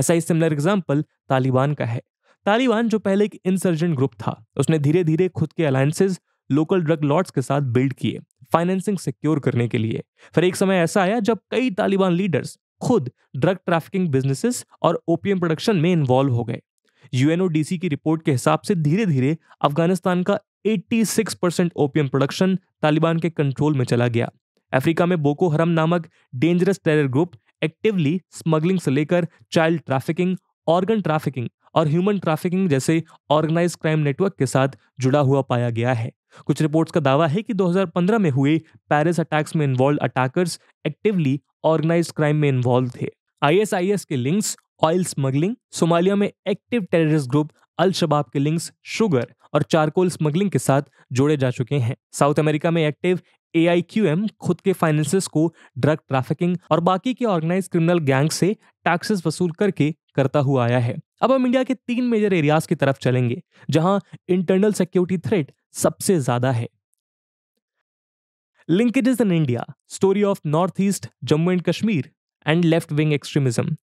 ऐसा ही सिमिलर एग्जाम्पल तालिबान का है तालिबान जो पहले एक इंसर्जेंट ग्रुप था उसने धीरे धीरे खुद के अलायंसेज लोकल ड्रग लॉर्ड्स के साथ बिल्ड किए फाइनेंसिंग सिक्योर करने के लिए फिर एक समय ऐसा आया जब कई तालिबान लीडर्स खुद ड्रग ट्रैफिकिंग बिजनेसेस और ओपीएम प्रोडक्शन में इन्वॉल्व हो गए यूएनओ की रिपोर्ट के हिसाब से धीरे धीरे अफगानिस्तान का 86% परसेंट ओपियम प्रोडक्शन तालिबान के कंट्रोल में चला गया अफ्रीका में बोको हरम नामक dangerous terror group actively smuggling से लेकर चाइल्ड ट्रैफिकिंग ऑर्गन ट्रैफिकिंग और ह्यूमन ट्रैफिकिंग जैसे ऑर्गेनाइज क्राइम नेटवर्क के साथ जुड़ा हुआ पाया गया है कुछ रिपोर्ट्स का दावा है कि 2015 में हुए पेरिस अटैक्स में involve attackers actively organise crime में इन्वॉल्व थे आईएसआईएस के लिंक्स ऑयल स्मगलिंग सोमालिया में active terrorist group al Shabaab के लिंक्स शुगर और चारकोल स्मगलिंग के साथ जोड़े जा चुके हैं साउथ अमेरिका में एक्टिव ए खुद के फाइनेंस को ड्रग ट्रैफिकिंग और बाकी के ऑर्गेनाइज क्रिमिनल गैंग से टैक्सेस वसूल करके करता हुआ आया है अब हम इंडिया के तीन मेजर एरियाज की तरफ चलेंगे जहां इंटरनल सिक्योरिटी थ्रेट सबसे ज्यादा है linkages in India story of north east Jammu and Kashmir and left wing extremism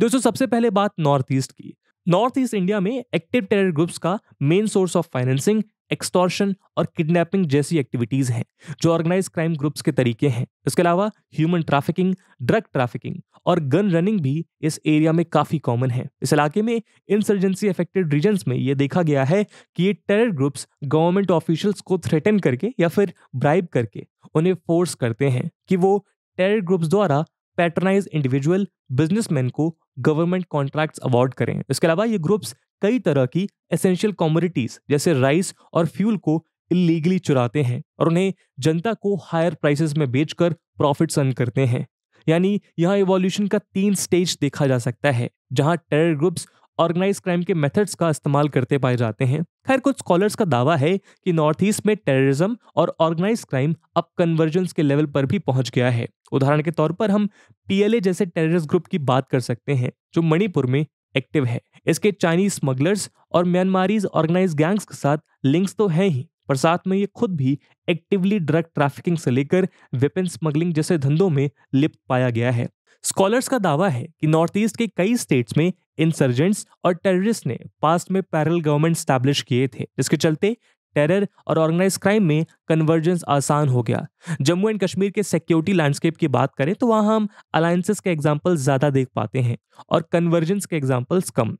दोस्तों सबसे पहले बात नॉर्थ ईस्ट की नॉर्थ ईस्ट इंडिया में एक्टिव टेरर ग्रुप्स का main source of financing extortion और किडनैपिंग जैसी एक्टिविटीज हैं जो ऑर्गेनाइज क्राइम ग्रुप्स के तरीके हैं इसके अलावा ह्यूमन ट्रैफिकिंग ड्रग ट्रैफिकिंग और गन रनिंग भी इस एरिया में काफ़ी कॉमन है इस इलाके में इंसर्जेंसी अफेक्टेड रीजन में ये देखा गया है कि ये टेरर ग्रुप्स गवर्नमेंट ऑफिशियल्स को थ्रेटन करके या फिर ब्राइब करके उन्हें फोर्स करते हैं कि वो टेरर ग्रुप्स द्वारा पैटर्नाइज इंडिविजुअल बिजनेसमैन को गवर्नमेंट कॉन्ट्रैक्ट्स अवार्ड करें इसके अलावा ये ग्रुप्स कई तरह की एसेंशियल कॉमोडिटीज जैसे राइस और फ्यूल को इलीगली चुराते हैं और उन्हें जनता को हायर प्राइसेस में बेचकर प्रॉफिट अर्न करते हैं यानी यहाँ इवोल्यूशन का तीन स्टेज देखा जा सकता है जहाँ टेरर ग्रुप्स ऑर्गेनाइज क्राइम के मेथड्स का इस्तेमाल करते पाए जाते हैं खैर कुछ स्कॉलर्स का दावा है कि नॉर्थ ईस्ट में टेररिज्म और ऑर्गेनाइज क्राइम अब कन्वर्जेंस के लेवल पर भी पहुंच गया है उदाहरण के तौर पर हम पीएलए जैसे टेररिस्ट ग्रुप की बात कर सकते हैं जो मणिपुर में एक्टिव है इसके चाइनीज स्मगलर्स और म्यांमारीज ऑर्गेनाइज गैंग्स के साथ लिंक्स तो हैं ही पर साथ में ये खुद भी एक्टिवली ड्रग ट्रैफिकिंग से लेकर वेपन स्मगलिंग जैसे धंधों में लिप्त पाया गया है स्कॉलर्स का दावा है कि नॉर्थ ईस्ट के कई स्टेट्स में इंसर्जेंट्स और टेररिस्ट ने पास्ट में पैरल गवर्नमेंट स्टैब्लिश किए थे जिसके चलते टेरर और ऑर्गेनाइज क्राइम में कन्वर्जेंस आसान हो गया जम्मू एंड कश्मीर के सिक्योरिटी लैंडस्केप की बात करें तो वहाँ हम अलायंसेस के एग्जाम्पल ज़्यादा देख पाते हैं और कन्वर्जेंस के एग्जाम्पल्स कम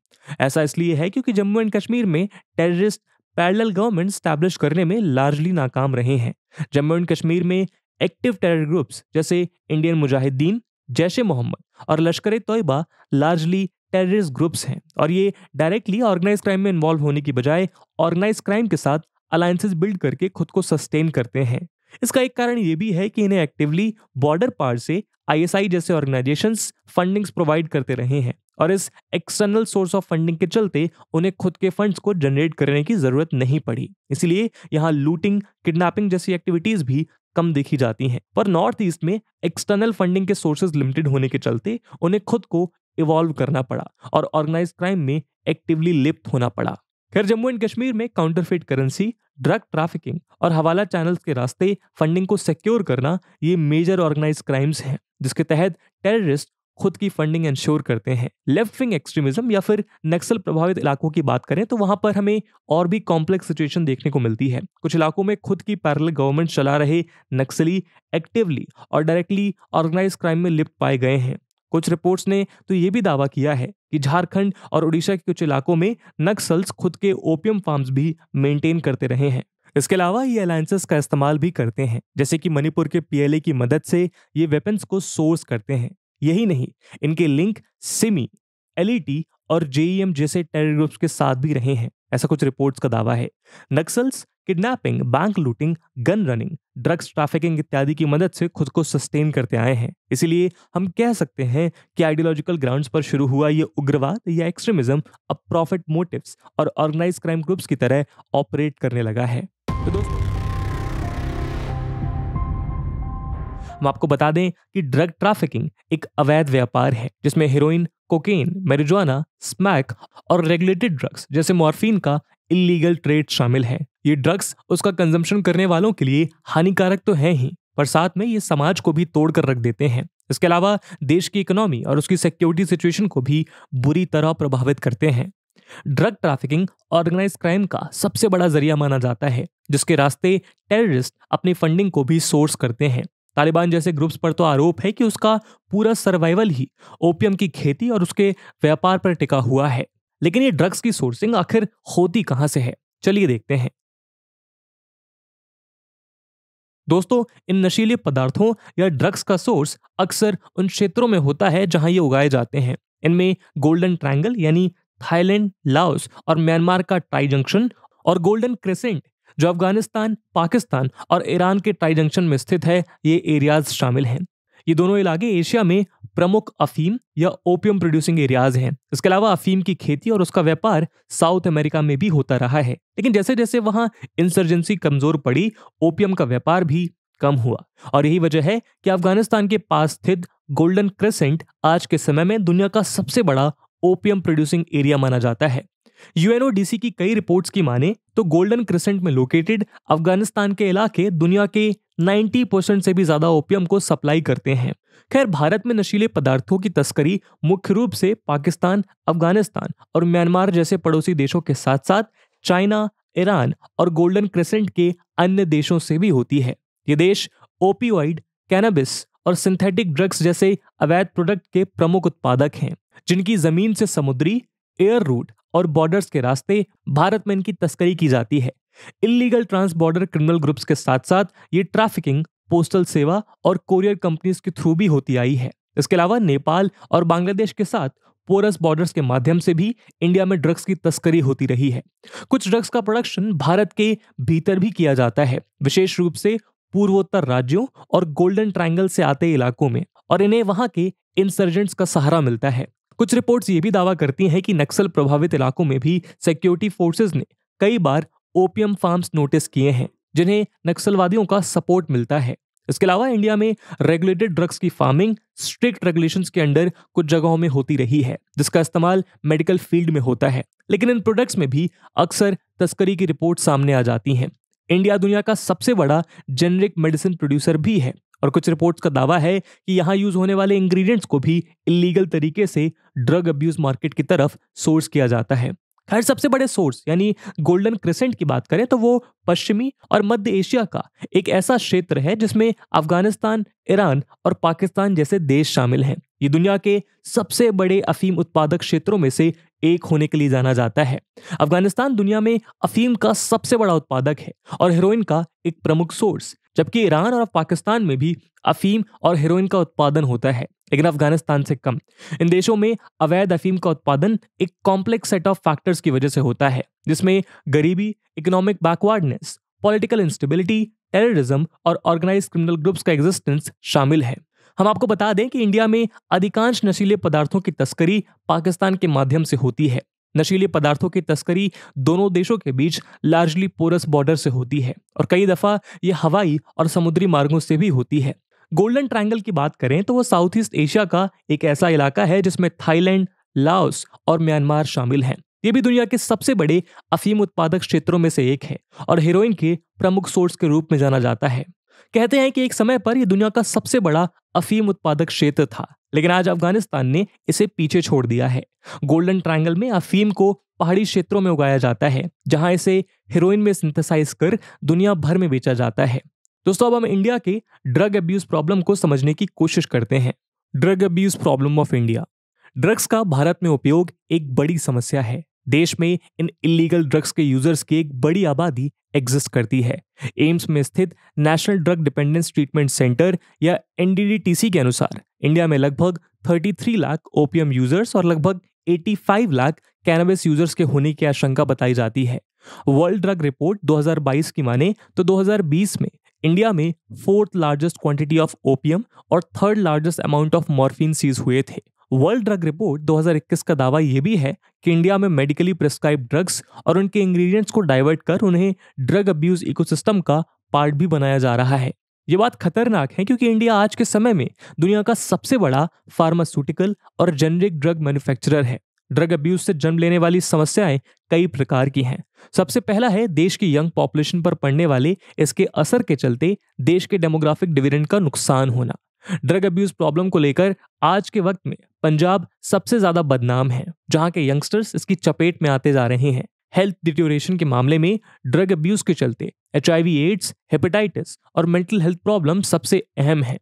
ऐसा इसलिए है क्योंकि जम्मू एंड कश्मीर में टेररिस्ट पैरल गवर्नमेंट स्टैब्लिश करने में लार्जली नाकाम रहे हैं जम्मू एंड कश्मीर में एक्टिव टेरर ग्रुप्स जैसे इंडियन मुजाहिदीन जैश ए मोहम्मद और Lashkar e Taiba largely terrorist groups हैं और ये डायरेक्टली ऑर्गेनाइज क्राइम में इन्वॉल्व होने की बजाय ऑर्गेनाइज क्राइम के साथ अलायंसेस बिल्ड करके खुद को सस्टेन करते हैं इसका एक कारण ये भी है कि इन्हें एक्टिवली बॉर्डर पार से आईएसआई जैसे ऑर्गेनाइजेशंस फंडिंग्स प्रोवाइड करते रहे हैं और इस एक्सटर्नल सोर्स ऑफ फंडिंग के चलते उन्हें खुद के फंड्स को जनरेट करने की ज़रूरत नहीं पड़ी इसलिए यहाँ लूटिंग किडनैपिंग जैसी एक्टिविटीज़ भी कम देखी जाती हैं पर नॉर्थ ईस्ट में एक्सटर्नल फंडिंग के सोर्सेज लिमिटेड होने के चलते उन्हें खुद को इवॉल्व करना पड़ा और ऑर्गेनाइज क्राइम में एक्टिवली लिप्त होना पड़ा खैर जम्मू एंड कश्मीर में काउंटरफेट करेंसी ड्रग ट्रैफिकिंग और हवाला चैनल्स के रास्ते फंडिंग को सिक्योर करना ये मेजर ऑर्गेनाइज क्राइम्स हैं जिसके तहत टेररिस्ट खुद की फंडिंग इंश्योर करते हैं लेफ्ट विंग एक्सट्रीमिज्म या फिर नक्सल प्रभावित इलाकों की बात करें तो वहां पर हमें और भी कॉम्प्लेक्स सिचुएशन देखने को मिलती है कुछ इलाकों में खुद की पैरल गवर्नमेंट चला रहे नक्सली एक्टिवली और डायरेक्टली ऑर्गेनाइज क्राइम में लिप्त पाए गए हैं कुछ रिपोर्ट्स ने तो ये भी दावा किया है कि झारखंड और उड़ीसा के कुछ इलाकों में नक्सल्स खुद के ओपियम फार्म्स भी मेंटेन करते रहे हैं इसके अलावा ये अलायंसेस का इस्तेमाल भी करते हैं जैसे कि मणिपुर के पीएलए की मदद से ये वेपन्स को सोर्स करते हैं यही नहीं इनके लिंक सिमी एलईटी और जेईएम e जैसे टेरर ग्रुप्स के साथ भी रहे हैं ऐसा कुछ रिपोर्ट्स का दावा है Naxals kidnapping bank looting gun running drugs trafficking इत्यादि की मदद से खुद को सस्टेन करते आए हैं इसीलिए हम कह सकते हैं कि आइडियोलॉजिकल ग्राउंड्स पर शुरू हुआ ये उग्रवाद या एक्सट्रीमिज्म अब प्रॉफिट मोटिव्स और ऑर्गेनाइज क्राइम ग्रुप्स की तरह ऑपरेट करने लगा है तो दोस्तों हम आपको बता दें कि ड्रग ट्रैफिकिंग एक अवैध व्यापार है जिसमें हीरोइन कोकेन मेरिजुआना स्मैक और रेगुलेटेड ड्रग्स जैसे मॉर्फिन का इलीगल ट्रेड शामिल है ये ड्रग्स उसका कंजम्पशन करने वालों के लिए हानिकारक तो है ही पर साथ में ये समाज को भी तोड़कर रख देते हैं इसके अलावा देश की इकोनॉमी और उसकी सिक्योरिटी सिचुएशन को भी बुरी तरह प्रभावित करते हैं ड्रग ट्रैफिकिंग ऑर्गेनाइज क्राइम का सबसे बड़ा जरिया माना जाता है जिसके रास्ते टेररिस्ट अपनी फंडिंग को भी सोर्स करते हैं तालिबान जैसे ग्रुप्स पर तो आरोप है कि उसका पूरा सर्वाइवल ही ओपियम की खेती और उसके व्यापार पर टिका हुआ है लेकिन ये ड्रग्स की सोर्सिंग आखिर होती कहां से है चलिए देखते हैं दोस्तों इन नशीले पदार्थों या ड्रग्स का सोर्स अक्सर उन क्षेत्रों में होता है जहां ये उगाए जाते हैं इनमें गोल्डन ट्रायंगल यानी थाईलैंड लाओस और म्यांमार का ट्राई जंक्शन और गोल्डन क्रेसेंट जो अफगानिस्तान पाकिस्तान और ईरान के ट्राई जंक्शन में स्थित है ये एरियाज शामिल हैं ये दोनों इलाके एशिया में प्रमुख अफीम या ओपियम प्रोड्यूसिंग एरियाज हैं इसके अलावा अफीम की खेती और उसका व्यापार साउथ अमेरिका में भी होता रहा है लेकिन जैसे जैसे वहां इंसर्जेंसी कमजोर पड़ी ओपियम का व्यापार भी कम हुआ और यही वजह है कि अफगानिस्तान के पास स्थित गोल्डन क्रेसेंट आज के समय में दुनिया का सबसे बड़ा ओपियम प्रोड्यूसिंग एरिया माना जाता है यूएनओडीसी की कई रिपोर्ट्स की माने तो गोल्डन क्रिसेंट में लोकेटेड अफगानिस्तान के इलाके दुनिया के 90 परसेंट से भी ज्यादा ओपियम को सप्लाई करते हैं खैर भारत में नशीले पदार्थों की तस्करी मुख्य रूप से पाकिस्तान अफगानिस्तान और म्यांमार जैसे पड़ोसी देशों के साथ साथ चाइना ईरान और गोल्डन क्रेसेंट के अन्य देशों से भी होती है ये देश ओपीवाइड कैनबिस और सिंथेटिक ड्रग्स जैसे अवैध प्रोडक्ट के प्रमुख उत्पादक हैं जिनकी जमीन से समुद्री एयर रूट और बॉर्डर्स के रास्ते भारत में इनकी तस्करी की जाती है illegal trans border criminal groups के साथ साथ ये ट्रैफिकिंग पोस्टल सेवा और कोरियर कंपनीज के थ्रू भी होती आई है इसके अलावा नेपाल और बांग्लादेश के साथ पोरस बॉर्डर्स के माध्यम से भी इंडिया में ड्रग्स की तस्करी होती रही है कुछ ड्रग्स का प्रोडक्शन भारत के भीतर भी किया जाता है विशेष रूप से पूर्वोत्तर राज्यों और गोल्डन ट्रायंगल से आते इलाकों में और इन्हें वहां के इंसर्जेंट्स का सहारा मिलता है कुछ रिपोर्ट्स ये भी दावा करती हैं कि नक्सल प्रभावित इलाकों में भी सिक्योरिटी फोर्सेज ने कई बार ओपीएम फार्म्स नोटिस किए हैं जिन्हें नक्सलवादियों का सपोर्ट मिलता है इसके अलावा इंडिया में रेगुलेटेड ड्रग्स की फार्मिंग स्ट्रिक्ट रेगुलेशंस के अंडर कुछ जगहों में होती रही है जिसका इस्तेमाल मेडिकल फील्ड में होता है लेकिन इन प्रोडक्ट्स में भी अक्सर तस्करी की रिपोर्ट सामने आ जाती हैं इंडिया दुनिया का सबसे बड़ा जेनरिक मेडिसिन प्रोड्यूसर भी है और कुछ रिपोर्ट्स का दावा है कि यहाँ यूज होने वाले इंग्रेडिएंट्स को भी इलीगल तरीके से ड्रग अब्यूज मार्केट की तरफ सोर्स किया जाता है खैर सबसे बड़े सोर्स यानी गोल्डन क्रिसेंट की बात करें तो वो पश्चिमी और मध्य एशिया का एक ऐसा क्षेत्र है जिसमें अफगानिस्तान ईरान और पाकिस्तान जैसे देश शामिल हैं ये दुनिया के सबसे बड़े अफीम उत्पादक क्षेत्रों में से एक होने के लिए जाना जाता है अफगानिस्तान दुनिया में अफीम का सबसे बड़ा उत्पादक है और हेरोइन का एक प्रमुख सोर्स जबकि ईरान और पाकिस्तान में भी अफीम और हेरोइन का उत्पादन होता है लेकिन अफगानिस्तान से कम इन देशों में अवैध अफीम का उत्पादन एक कॉम्प्लेक्स सेट ऑफ फैक्टर्स की वजह से होता है जिसमें गरीबी economic backwardness political instability terrorism और ऑर्गेनाइज क्रिमिनल ग्रुप्स का एग्जिस्टेंस शामिल है हम आपको बता दें कि इंडिया में अधिकांश नशीले पदार्थों की तस्करी पाकिस्तान के माध्यम से होती है नशीले पदार्थों की तस्करी दोनों देशों के बीच लार्जली पोरस बॉर्डर से होती है और कई दफ़ा ये हवाई और समुद्री मार्गों से भी होती है गोल्डन ट्रायंगल की बात करें तो वो साउथ ईस्ट एशिया का एक ऐसा इलाका है जिसमें थाईलैंड लाओस और म्यांमार शामिल हैं ये भी दुनिया के सबसे बड़े अफीम उत्पादक क्षेत्रों में से एक है और हीरोइन के प्रमुख सोर्स के रूप में जाना जाता है कहते हैं कि एक समय पर यह दुनिया का सबसे बड़ा अफीम उत्पादक क्षेत्र था लेकिन आज अफगानिस्तान ने इसे पीछे छोड़ दिया है गोल्डन ट्रायंगल में अफीम को पहाड़ी क्षेत्रों में उगाया जाता है जहां इसे हीरोइन में सिंथेसाइज कर दुनिया भर में बेचा जाता है दोस्तों अब हम इंडिया के ड्रग अब्यूज प्रॉब्लम को समझने की कोशिश करते हैं drug abuse problem of India drugs का भारत में उपयोग एक बड़ी समस्या है देश में इन इलीगल ड्रग्स के यूजर्स की एक बड़ी आबादी एग्जिस्ट करती है एम्स में स्थित national drug dependence treatment centre या एन के अनुसार इंडिया में लगभग 33 लाख ओपीएम यूजर्स और लगभग 85 लाख कैनबिस यूजर्स के होने की आशंका बताई जाती है वर्ल्ड ड्रग रिपोर्ट 2022 की माने तो 2020 में इंडिया में fourth largest quantity of opium और third largest amount of morphine seize हुए थे वर्ल्ड ड्रग रिपोर्ट 2021 का दावा यह भी है कि इंडिया में मेडिकली प्रिस्क्राइब ड्रग्स और उनके इंग्रेडिएंट्स को डाइवर्ट कर उन्हें ड्रग अब्यूज इकोसिस्टम का पार्ट भी बनाया जा रहा है ये बात खतरनाक है क्योंकि इंडिया आज के समय में दुनिया का सबसे बड़ा फार्मास्यूटिकल और जेनरिक ड्रग मैन्युफैक्चरर है ड्रग अब्यूज से जन्म लेने वाली समस्याएं कई प्रकार की हैं सबसे पहला है देश की यंग पॉपुलेशन पर पड़ने वाले इसके असर के चलते देश के डेमोग्राफिक डिविडेंड का नुकसान होना ड्रग अब्यूज प्रॉब्लम को लेकर आज के वक्त में पंजाब सबसे ज्यादा बदनाम है जहां के यंगस्टर्स इसकी चपेट में आते जा रहे हैं हेल्थ डिटोरेशन के मामले में ड्रग अब्यूज के चलते एच एड्स हेपेटाइटिस और मेंटल हेल्थ प्रॉब्लम सबसे अहम है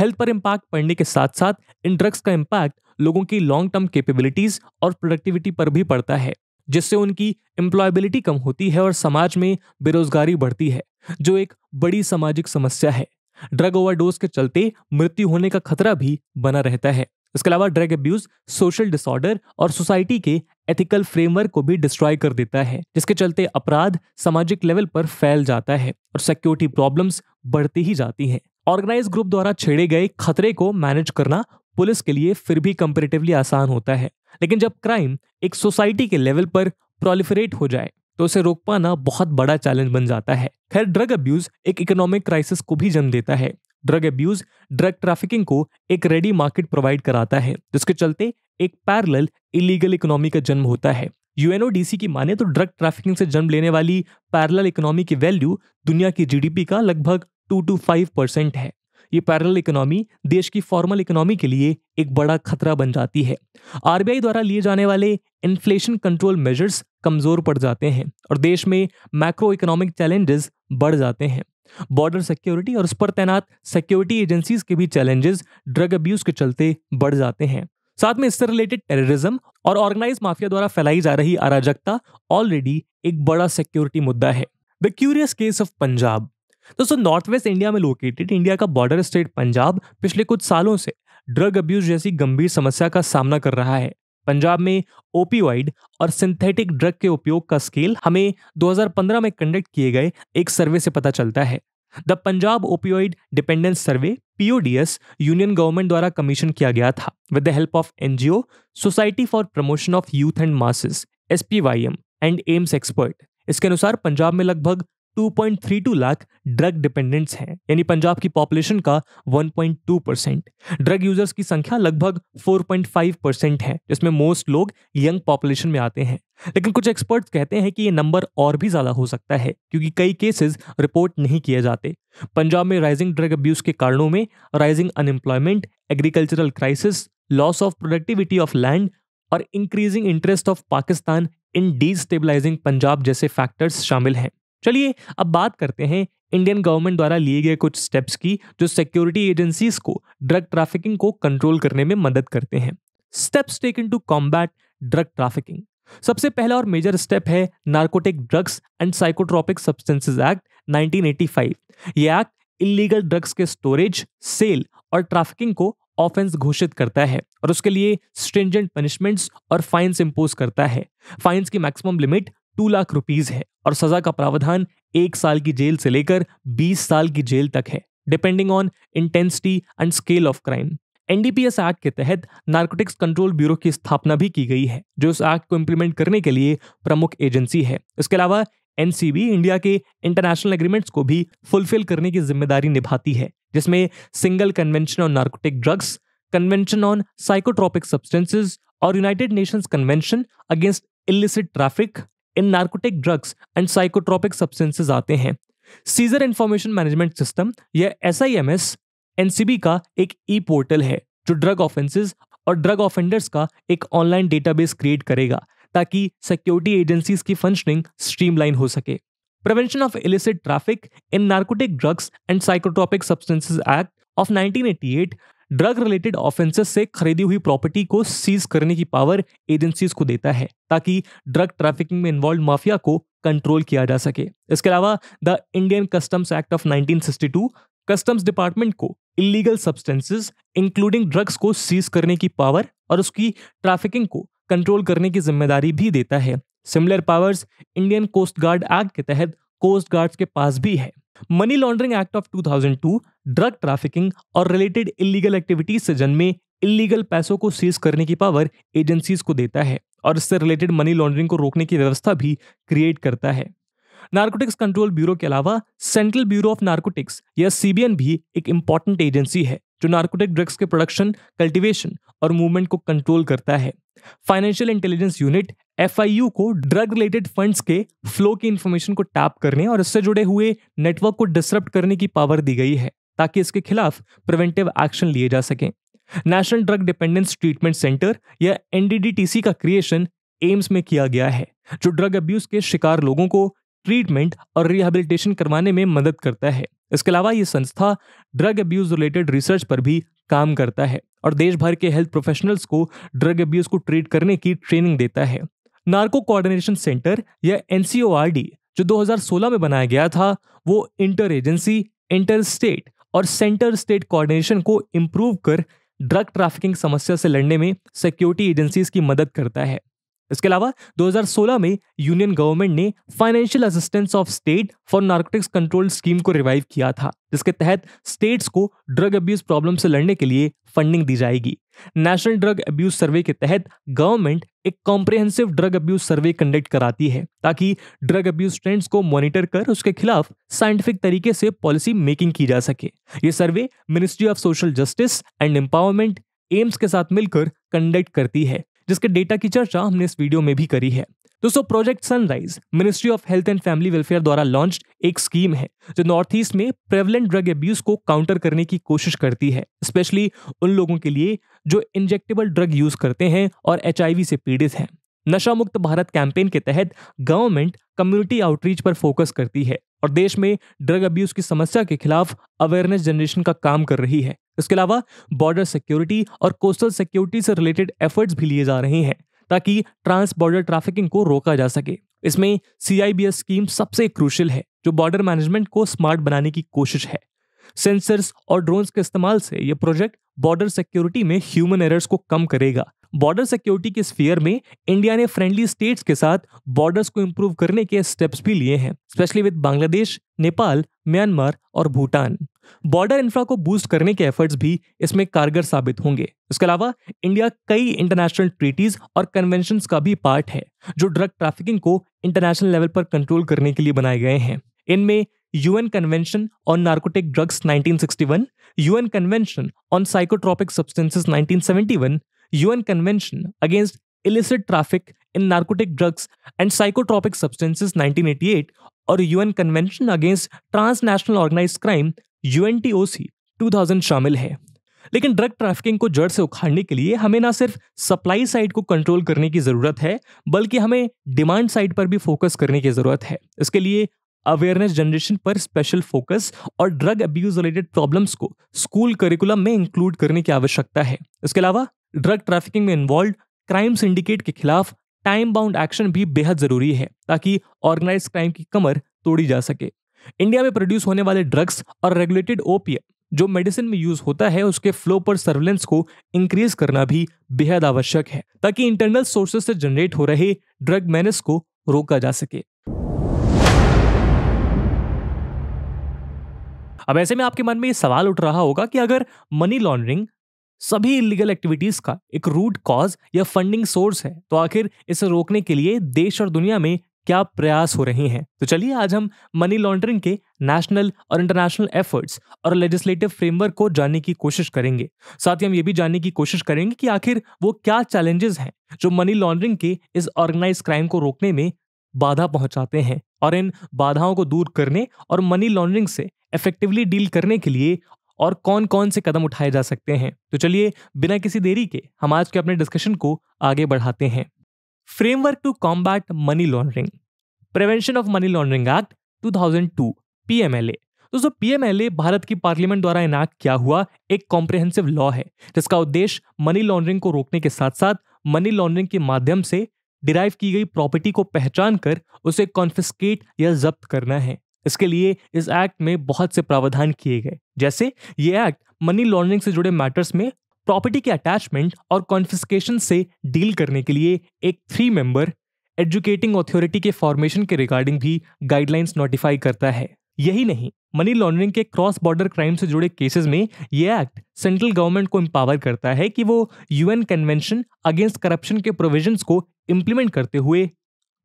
हेल्थ पर इम्पैक्ट पड़ने के साथ साथ इन ड्रग्स का इम्पैक्ट लोगों की लॉन्ग टर्म कैपेबिलिटीज और प्रोडक्टिविटी पर भी पड़ता है जिससे उनकी एम्प्लॉयबिलिटी कम होती है और समाज में बेरोजगारी बढ़ती है जो एक बड़ी सामाजिक समस्या है ड्रग ओवरडोज के चलते मृत्यु होने का खतरा भी बना रहता है इसके अलावा ड्रग अब्यूज सोशल डिसऑर्डर और सोसाइटी के एथिकल फ्रेमवर्क को भी डिस्ट्रॉय कर देता है जिसके चलते अपराध सामाजिक लेवल पर फैल जाता है और सिक्योरिटी प्रॉब्लम्स बढ़ती ही जाती हैं ऑर्गेनाइज ग्रुप द्वारा छेड़े गए खतरे को मैनेज करना पुलिस के लिए फिर भी कंपेरेटिवली आसान होता है लेकिन जब क्राइम एक सोसाइटी के लेवल पर प्रोलिफरेट हो जाए तो उसे रोक पाना बहुत बड़ा चैलेंज बन जाता है खैर ड्रग अब्यूज एक इकोनॉमिक क्राइसिस को भी जन्म देता है ड्रग अब्यूज ड्रग ट्रैफिकिंग को एक रेडी मार्केट प्रोवाइड कराता है जिसके चलते एक पैरल इलीगल इकोनॉमी का जन्म होता है यूएनओडीसी की माने तो ड्रग ट्रैफिकिंग से जन्म लेने वाली पैरल इकोनॉमी की वैल्यू दुनिया की जीडीपी का लगभग टू टू फाइव परसेंट है ये पैरल इकोनॉमी देश की फॉर्मल इकोनॉमी के लिए एक बड़ा खतरा बन जाती है आरबीआई द्वारा लिए जाने वाले इन्फ्लेशन कंट्रोल मेजर्स कमज़ोर पड़ जाते हैं और देश में मैक्रो इकोनॉमिक चैलेंजेस बढ़ जाते हैं बॉर्डर सिक्योरिटी और उस पर तैनात सिक्योरिटी एजेंसीज के भी चैलेंजेस ड्रग अब्यूज के चलते बढ़ जाते हैं साथ में इससे रिलेटेड टेररिज्म और ऑर्गेनाइज माफिया द्वारा फैलाई जा रही अराजकता ऑलरेडी एक बड़ा सिक्योरिटी मुद्दा है the curious case of Punjab दोस्तों नॉर्थ वेस्ट इंडिया में लोकेटेड इंडिया का बॉर्डर स्टेट पंजाब पिछले कुछ सालों से ड्रग अब्यूज जैसी गंभीर समस्या का सामना कर रहा है पंजाब में ओपीवाइड और सिंथेटिक ड्रग के उपयोग का स्केल हमें 2015 में कंडक्ट किए गए एक सर्वे से पता चलता है the Punjab opioid dependence survey PODS union government द्वारा कमीशन किया गया था with the help of NGO society for promotion of youth and masses S and AIIMS expert इसके अनुसार पंजाब में लगभग 2.32 लाख ड्रग डिपेंडेंट्स हैं यानी पंजाब की पॉपुलेशन का 1.2 परसेंट ड्रग यूजर्स की संख्या लगभग 4.5 परसेंट है जिसमें मोस्ट लोग यंग पॉपुलेशन में आते हैं लेकिन कुछ एक्सपर्ट्स कहते हैं कि ये नंबर और भी ज़्यादा हो सकता है क्योंकि कई केसेस रिपोर्ट नहीं किए जाते पंजाब में राइजिंग ड्रग अब्यूज़ के कारणों में rising unemployment agricultural crisis loss of productivity of land और increasing interest of Pakistan in destabilising Punjab जैसे फैक्टर्स शामिल हैं चलिए अब बात करते हैं इंडियन गवर्नमेंट द्वारा लिए गए कुछ स्टेप्स की जो सिक्योरिटी एजेंसीज को ड्रग ट्रैफिकिंग को कंट्रोल करने में मदद करते हैं steps taken to combat drug trafficking सबसे पहला और मेजर स्टेप है narcotic drugs and psychotropic substances act 1985 ये एक्ट इलीगल ड्रग्स के स्टोरेज सेल और ट्रैफिकिंग को ऑफेंस घोषित करता है और उसके लिए स्ट्रिंजेंट पनिशमेंट्स और फाइन्स इम्पोज करता है फाइन्स की maximum limit two lakh rupees है और सजा का प्रावधान एक साल की जेल से लेकर बीस साल की जेल तक है depending on intensity and scale of crime NDPS act के तहत नार्कोटिक्स कंट्रोल ब्यूरो की स्थापना भी की गई है जो इस एक्ट को इम्प्लीमेंट करने के लिए प्रमुख एजेंसी है इसके अलावा एनसीबी इंडिया के इंटरनेशनल एग्रीमेंट्स को भी फुलफिल करने की जिम्मेदारी निभाती है जिसमें single convention on narcotic drugs convention on psychotropic substances और United Nations convention against illicit traffic in narcotic drugs and psychotropic substances आते हैं सीजर इंफॉर्मेशन मैनेजमेंट सिस्टम या S I M S NCB का एक ई पोर्टल है जो drug offences और drug offenders का एक ऑनलाइन डेटाबेस क्रिएट करेगा ताकि सिक्योरिटी एजेंसीज की फंक्शनिंग स्ट्रीमलाइन हो सके prevention of illicit traffic in narcotic drugs and psychotropic substances act of 1988 drug related offences से खरीदी हुई प्रॉपर्टी को सीज करने की पावर एजेंसीज को देता है ताकि ड्रग ट्रैफिकिंग में इन्वॉल्व माफिया को कंट्रोल किया जा सके इसके अलावा the Indian customs act of 1962 customs department को इलीगल सब्सटेंसेस इंक्लूडिंग ड्रग्स को सीज करने की पावर और उसकी ट्रैफिकिंग को कंट्रोल करने की जिम्मेदारी भी देता है similar powers Indian coast guard act के तहत कोस्ट गार्ड्स के पास भी है money laundering act of 2002 drug trafficking और रिलेटेड इलीगल एक्टिविटीज से जन्मे इलीगल पैसों को सीज करने की पावर एजेंसीज को देता है और इससे रिलेटेड मनी लॉन्ड्रिंग को रोकने की व्यवस्था भी क्रिएट करता है नार्कोटिक्स कंट्रोल ब्यूरो के अलावा सेंट्रल ब्यूरो ऑफ नार्कोटिक्स या सीबीएन भी एक इंपॉर्टेंट एजेंसी है जो नार्कोटिक ड्रग्स के प्रोडक्शन कल्टीवेशन और मूवमेंट को कंट्रोल करता है फाइनेंशियल इंटेलिजेंस यूनिट एफ को ड्रग रिलेटेड फंड्स के फ्लो की इन्फॉर्मेशन को टैप करने और इससे जुड़े हुए नेटवर्क को डिसरप्ट करने की पावर दी गई है ताकि इसके खिलाफ प्रिवेंटिव एक्शन लिए जा सकें national drug dependence treatment centre या एनडीडीटीसी का क्रिएशन एम्स में किया गया है जो ड्रग अब्यूज के शिकार लोगों को ट्रीटमेंट और रिहेबिलिटेशन करवाने में मदद करता है इसके अलावा ये संस्था ड्रग अब्यूज रिलेटेड रिसर्च पर भी काम करता है और देश भर के हेल्थ प्रोफेशनल्स को ड्रग अब्यूज को ट्रीट करने की ट्रेनिंग देता है नार्को कोऑर्डिनेशन सेंटर या एन जो 2016 में बनाया गया था वो इंटर एजेंसी इंटर स्टेट और सेंटर स्टेट कोऑर्डिनेशन को इम्प्रूव कर ड्रग ट्रैफिकिंग समस्या से लड़ने में सिक्योरिटी एजेंसीज की मदद करता है इसके अलावा 2016 में यूनियन गवर्नमेंट ने financial assistance of state for narcotics control scheme को रिवाइव किया था जिसके तहत स्टेट्स को ड्रग अब्यूज प्रॉब्लम से लड़ने के लिए फंडिंग दी जाएगी नेशनल ड्रग अब्यूज सर्वे के तहत गवर्नमेंट एक comprehensive drug abuse survey conduct कराती है ताकि ड्रग अब्यूज ट्रेंड्स को मॉनिटर कर उसके खिलाफ साइंटिफिक तरीके से पॉलिसी मेकिंग की जा सके ये survey ministry of social justice and empowerment AIIMS के साथ मिलकर कंडक्ट करती है जिसके डेटा की चर्चा हमने इस वीडियो में भी करी है दोस्तों project sunrise ministry of health and family welfare द्वारा लॉन्च एक स्कीम है जो नॉर्थ ईस्ट में प्रेवलेंट ड्रग एब्यूज को काउंटर करने की कोशिश करती है स्पेशली उन लोगों के लिए जो इंजेक्टेबल ड्रग यूज करते हैं और एच से पीड़ित हैं नशा मुक्त भारत कैंपेन के तहत गवर्नमेंट कम्युनिटी आउटरीच पर फोकस करती है और देश में ड्रग अब्यूज की समस्या के खिलाफ अवेयरनेस जनरेशन का काम कर रही है इसके अलावा बॉर्डर सिक्योरिटी और कोस्टल सिक्योरिटी से रिलेटेड एफर्ट्स भी लिए जा रहे हैं ताकि ट्रांस बॉर्डर ट्रैफिकिंग को रोका जा सके इसमें सी स्कीम सबसे क्रूशल है जो बॉर्डर मैनेजमेंट को स्मार्ट बनाने की कोशिश है सेंसर्स और ड्रोन्स के इस्तेमाल से यह प्रोजेक्ट बॉर्डर सिक्योरिटी में ह्यूमन एरर्स को कम करेगा बॉर्डर सिक्योरिटी के स्फीयर में इंडिया ने फ्रेंडली स्टेट्स के साथ बॉर्डर्स को इम्प्रूव करने के स्टेप्स भी लिए हैं specially with Bangladesh Nepal Myanmar और भूटान बॉर्डर इंफ्रा को बूस्ट करने के एफर्ट्स भी इसमें कारगर साबित होंगे इसके अलावा इंडिया कई इंटरनेशनल ट्रीटीज और कन्वेंशन का भी पार्ट है जो ड्रग ट्रैफिकिंग को इंटरनेशनल लेवल पर कंट्रोल करने के लिए बनाए गए हैं इनमें UN convention on narcotic drugs 1961, UN convention on psychotropic substances 1971, UN Convention Against Illicit Traffic in Narcotic Drugs and Psychotropic Substances 1988 और UN convention against transnational organise crime UNTOC 2000 शामिल है लेकिन ड्रग ट्रैफिकिंग को जड़ से उखाड़ने के लिए हमें ना सिर्फ सप्लाई साइड को कंट्रोल करने की ज़रूरत है बल्कि हमें डिमांड साइड पर भी फोकस करने की ज़रूरत है इसके लिए अवेयरनेस जनरेशन पर स्पेशल फोकस और ड्रग अब्यूज रिलेटेड प्रॉब्लम्स को स्कूल करिकुलम में इंक्लूड करने की आवश्यकता है इसके अलावा ड्रग ट्रैफिकिंग में इन्वॉल्व क्राइम सिंडिकेट के खिलाफ टाइम बाउंड एक्शन भी बेहद जरूरी है ताकि ऑर्गेनाइज क्राइम की कमर तोड़ी जा सके इंडिया में प्रोड्यूस होने वाले ड्रग्स और रेगुलेटेड ओपीएम जो मेडिसिन में यूज होता है उसके फ्लो पर सर्वेलेंस को इंक्रीज करना भी बेहद आवश्यक है ताकि इंटरनल सोर्सेस से जनरेट हो रहे ड्रग मैनेस को रोका जा सके अब ऐसे में आपके मन में ये सवाल उठ रहा होगा कि अगर मनी लॉन्ड्रिंग सभी इलीगल एक्टिविटीज का एक रूट कॉज या फंडिंग सोर्स है तो आखिर इसे रोकने के लिए देश और दुनिया में क्या प्रयास हो रहे हैं तो चलिए आज हम मनी लॉन्ड्रिंग के नेशनल और इंटरनेशनल एफर्ट्स और लेजिस्लेटिव फ्रेमवर्क को जानने की कोशिश करेंगे साथ ही हम ये भी जानने की कोशिश करेंगे कि आखिर वो क्या चैलेंजेस हैं जो मनी लॉन्ड्रिंग के इस ऑर्गेनाइज क्राइम को रोकने में बाधा पहुंचाते हैं और इन बाधाओं को दूर करने और मनी लॉन्ड्रिंग से इफेक्टिवली डील करने के लिए और कौन कौन से कदम उठाए जा सकते हैं तो चलिए बिना किसी देरी के हम आज के अपने डिस्कशन को आगे बढ़ाते हैं framework to combat money laundering prevention of money laundering act 2002 PMLA दोस्तों पीएमएलए भारत की पार्लियामेंट द्वारा इनाक्ट किया हुआ एक कॉम्प्रिहेंसिव लॉ है जिसका उद्देश्य मनी लॉन्ड्रिंग को रोकने के साथ साथ मनी लॉन्ड्रिंग के माध्यम से डिराइव की गई प्रॉपर्टी को पहचान कर उसे कॉन्फिस्केट या जब्त करना है इसके लिए इस एक्ट में बहुत से प्रावधान किए गए जैसे ये एक्ट मनी लॉन्ड्रिंग से जुड़े मैटर्स में प्रॉपर्टी के अटैचमेंट और कॉन्फिस्केशन से डील करने के लिए एक थ्री मेंबर एजुकेटिंग अथॉरिटी के फॉर्मेशन के रिगार्डिंग भी गाइडलाइंस नोटिफाई करता है यही नहीं मनी लॉन्ड्रिंग के क्रॉस बॉर्डर क्राइम से जुड़े केसेस में ये एक्ट सेंट्रल गवर्नमेंट को एम्पावर करता है कि वो यूएन कन्वेंशन अगेंस्ट करप्शन के प्रोविजंस को इम्प्लीमेंट करते हुए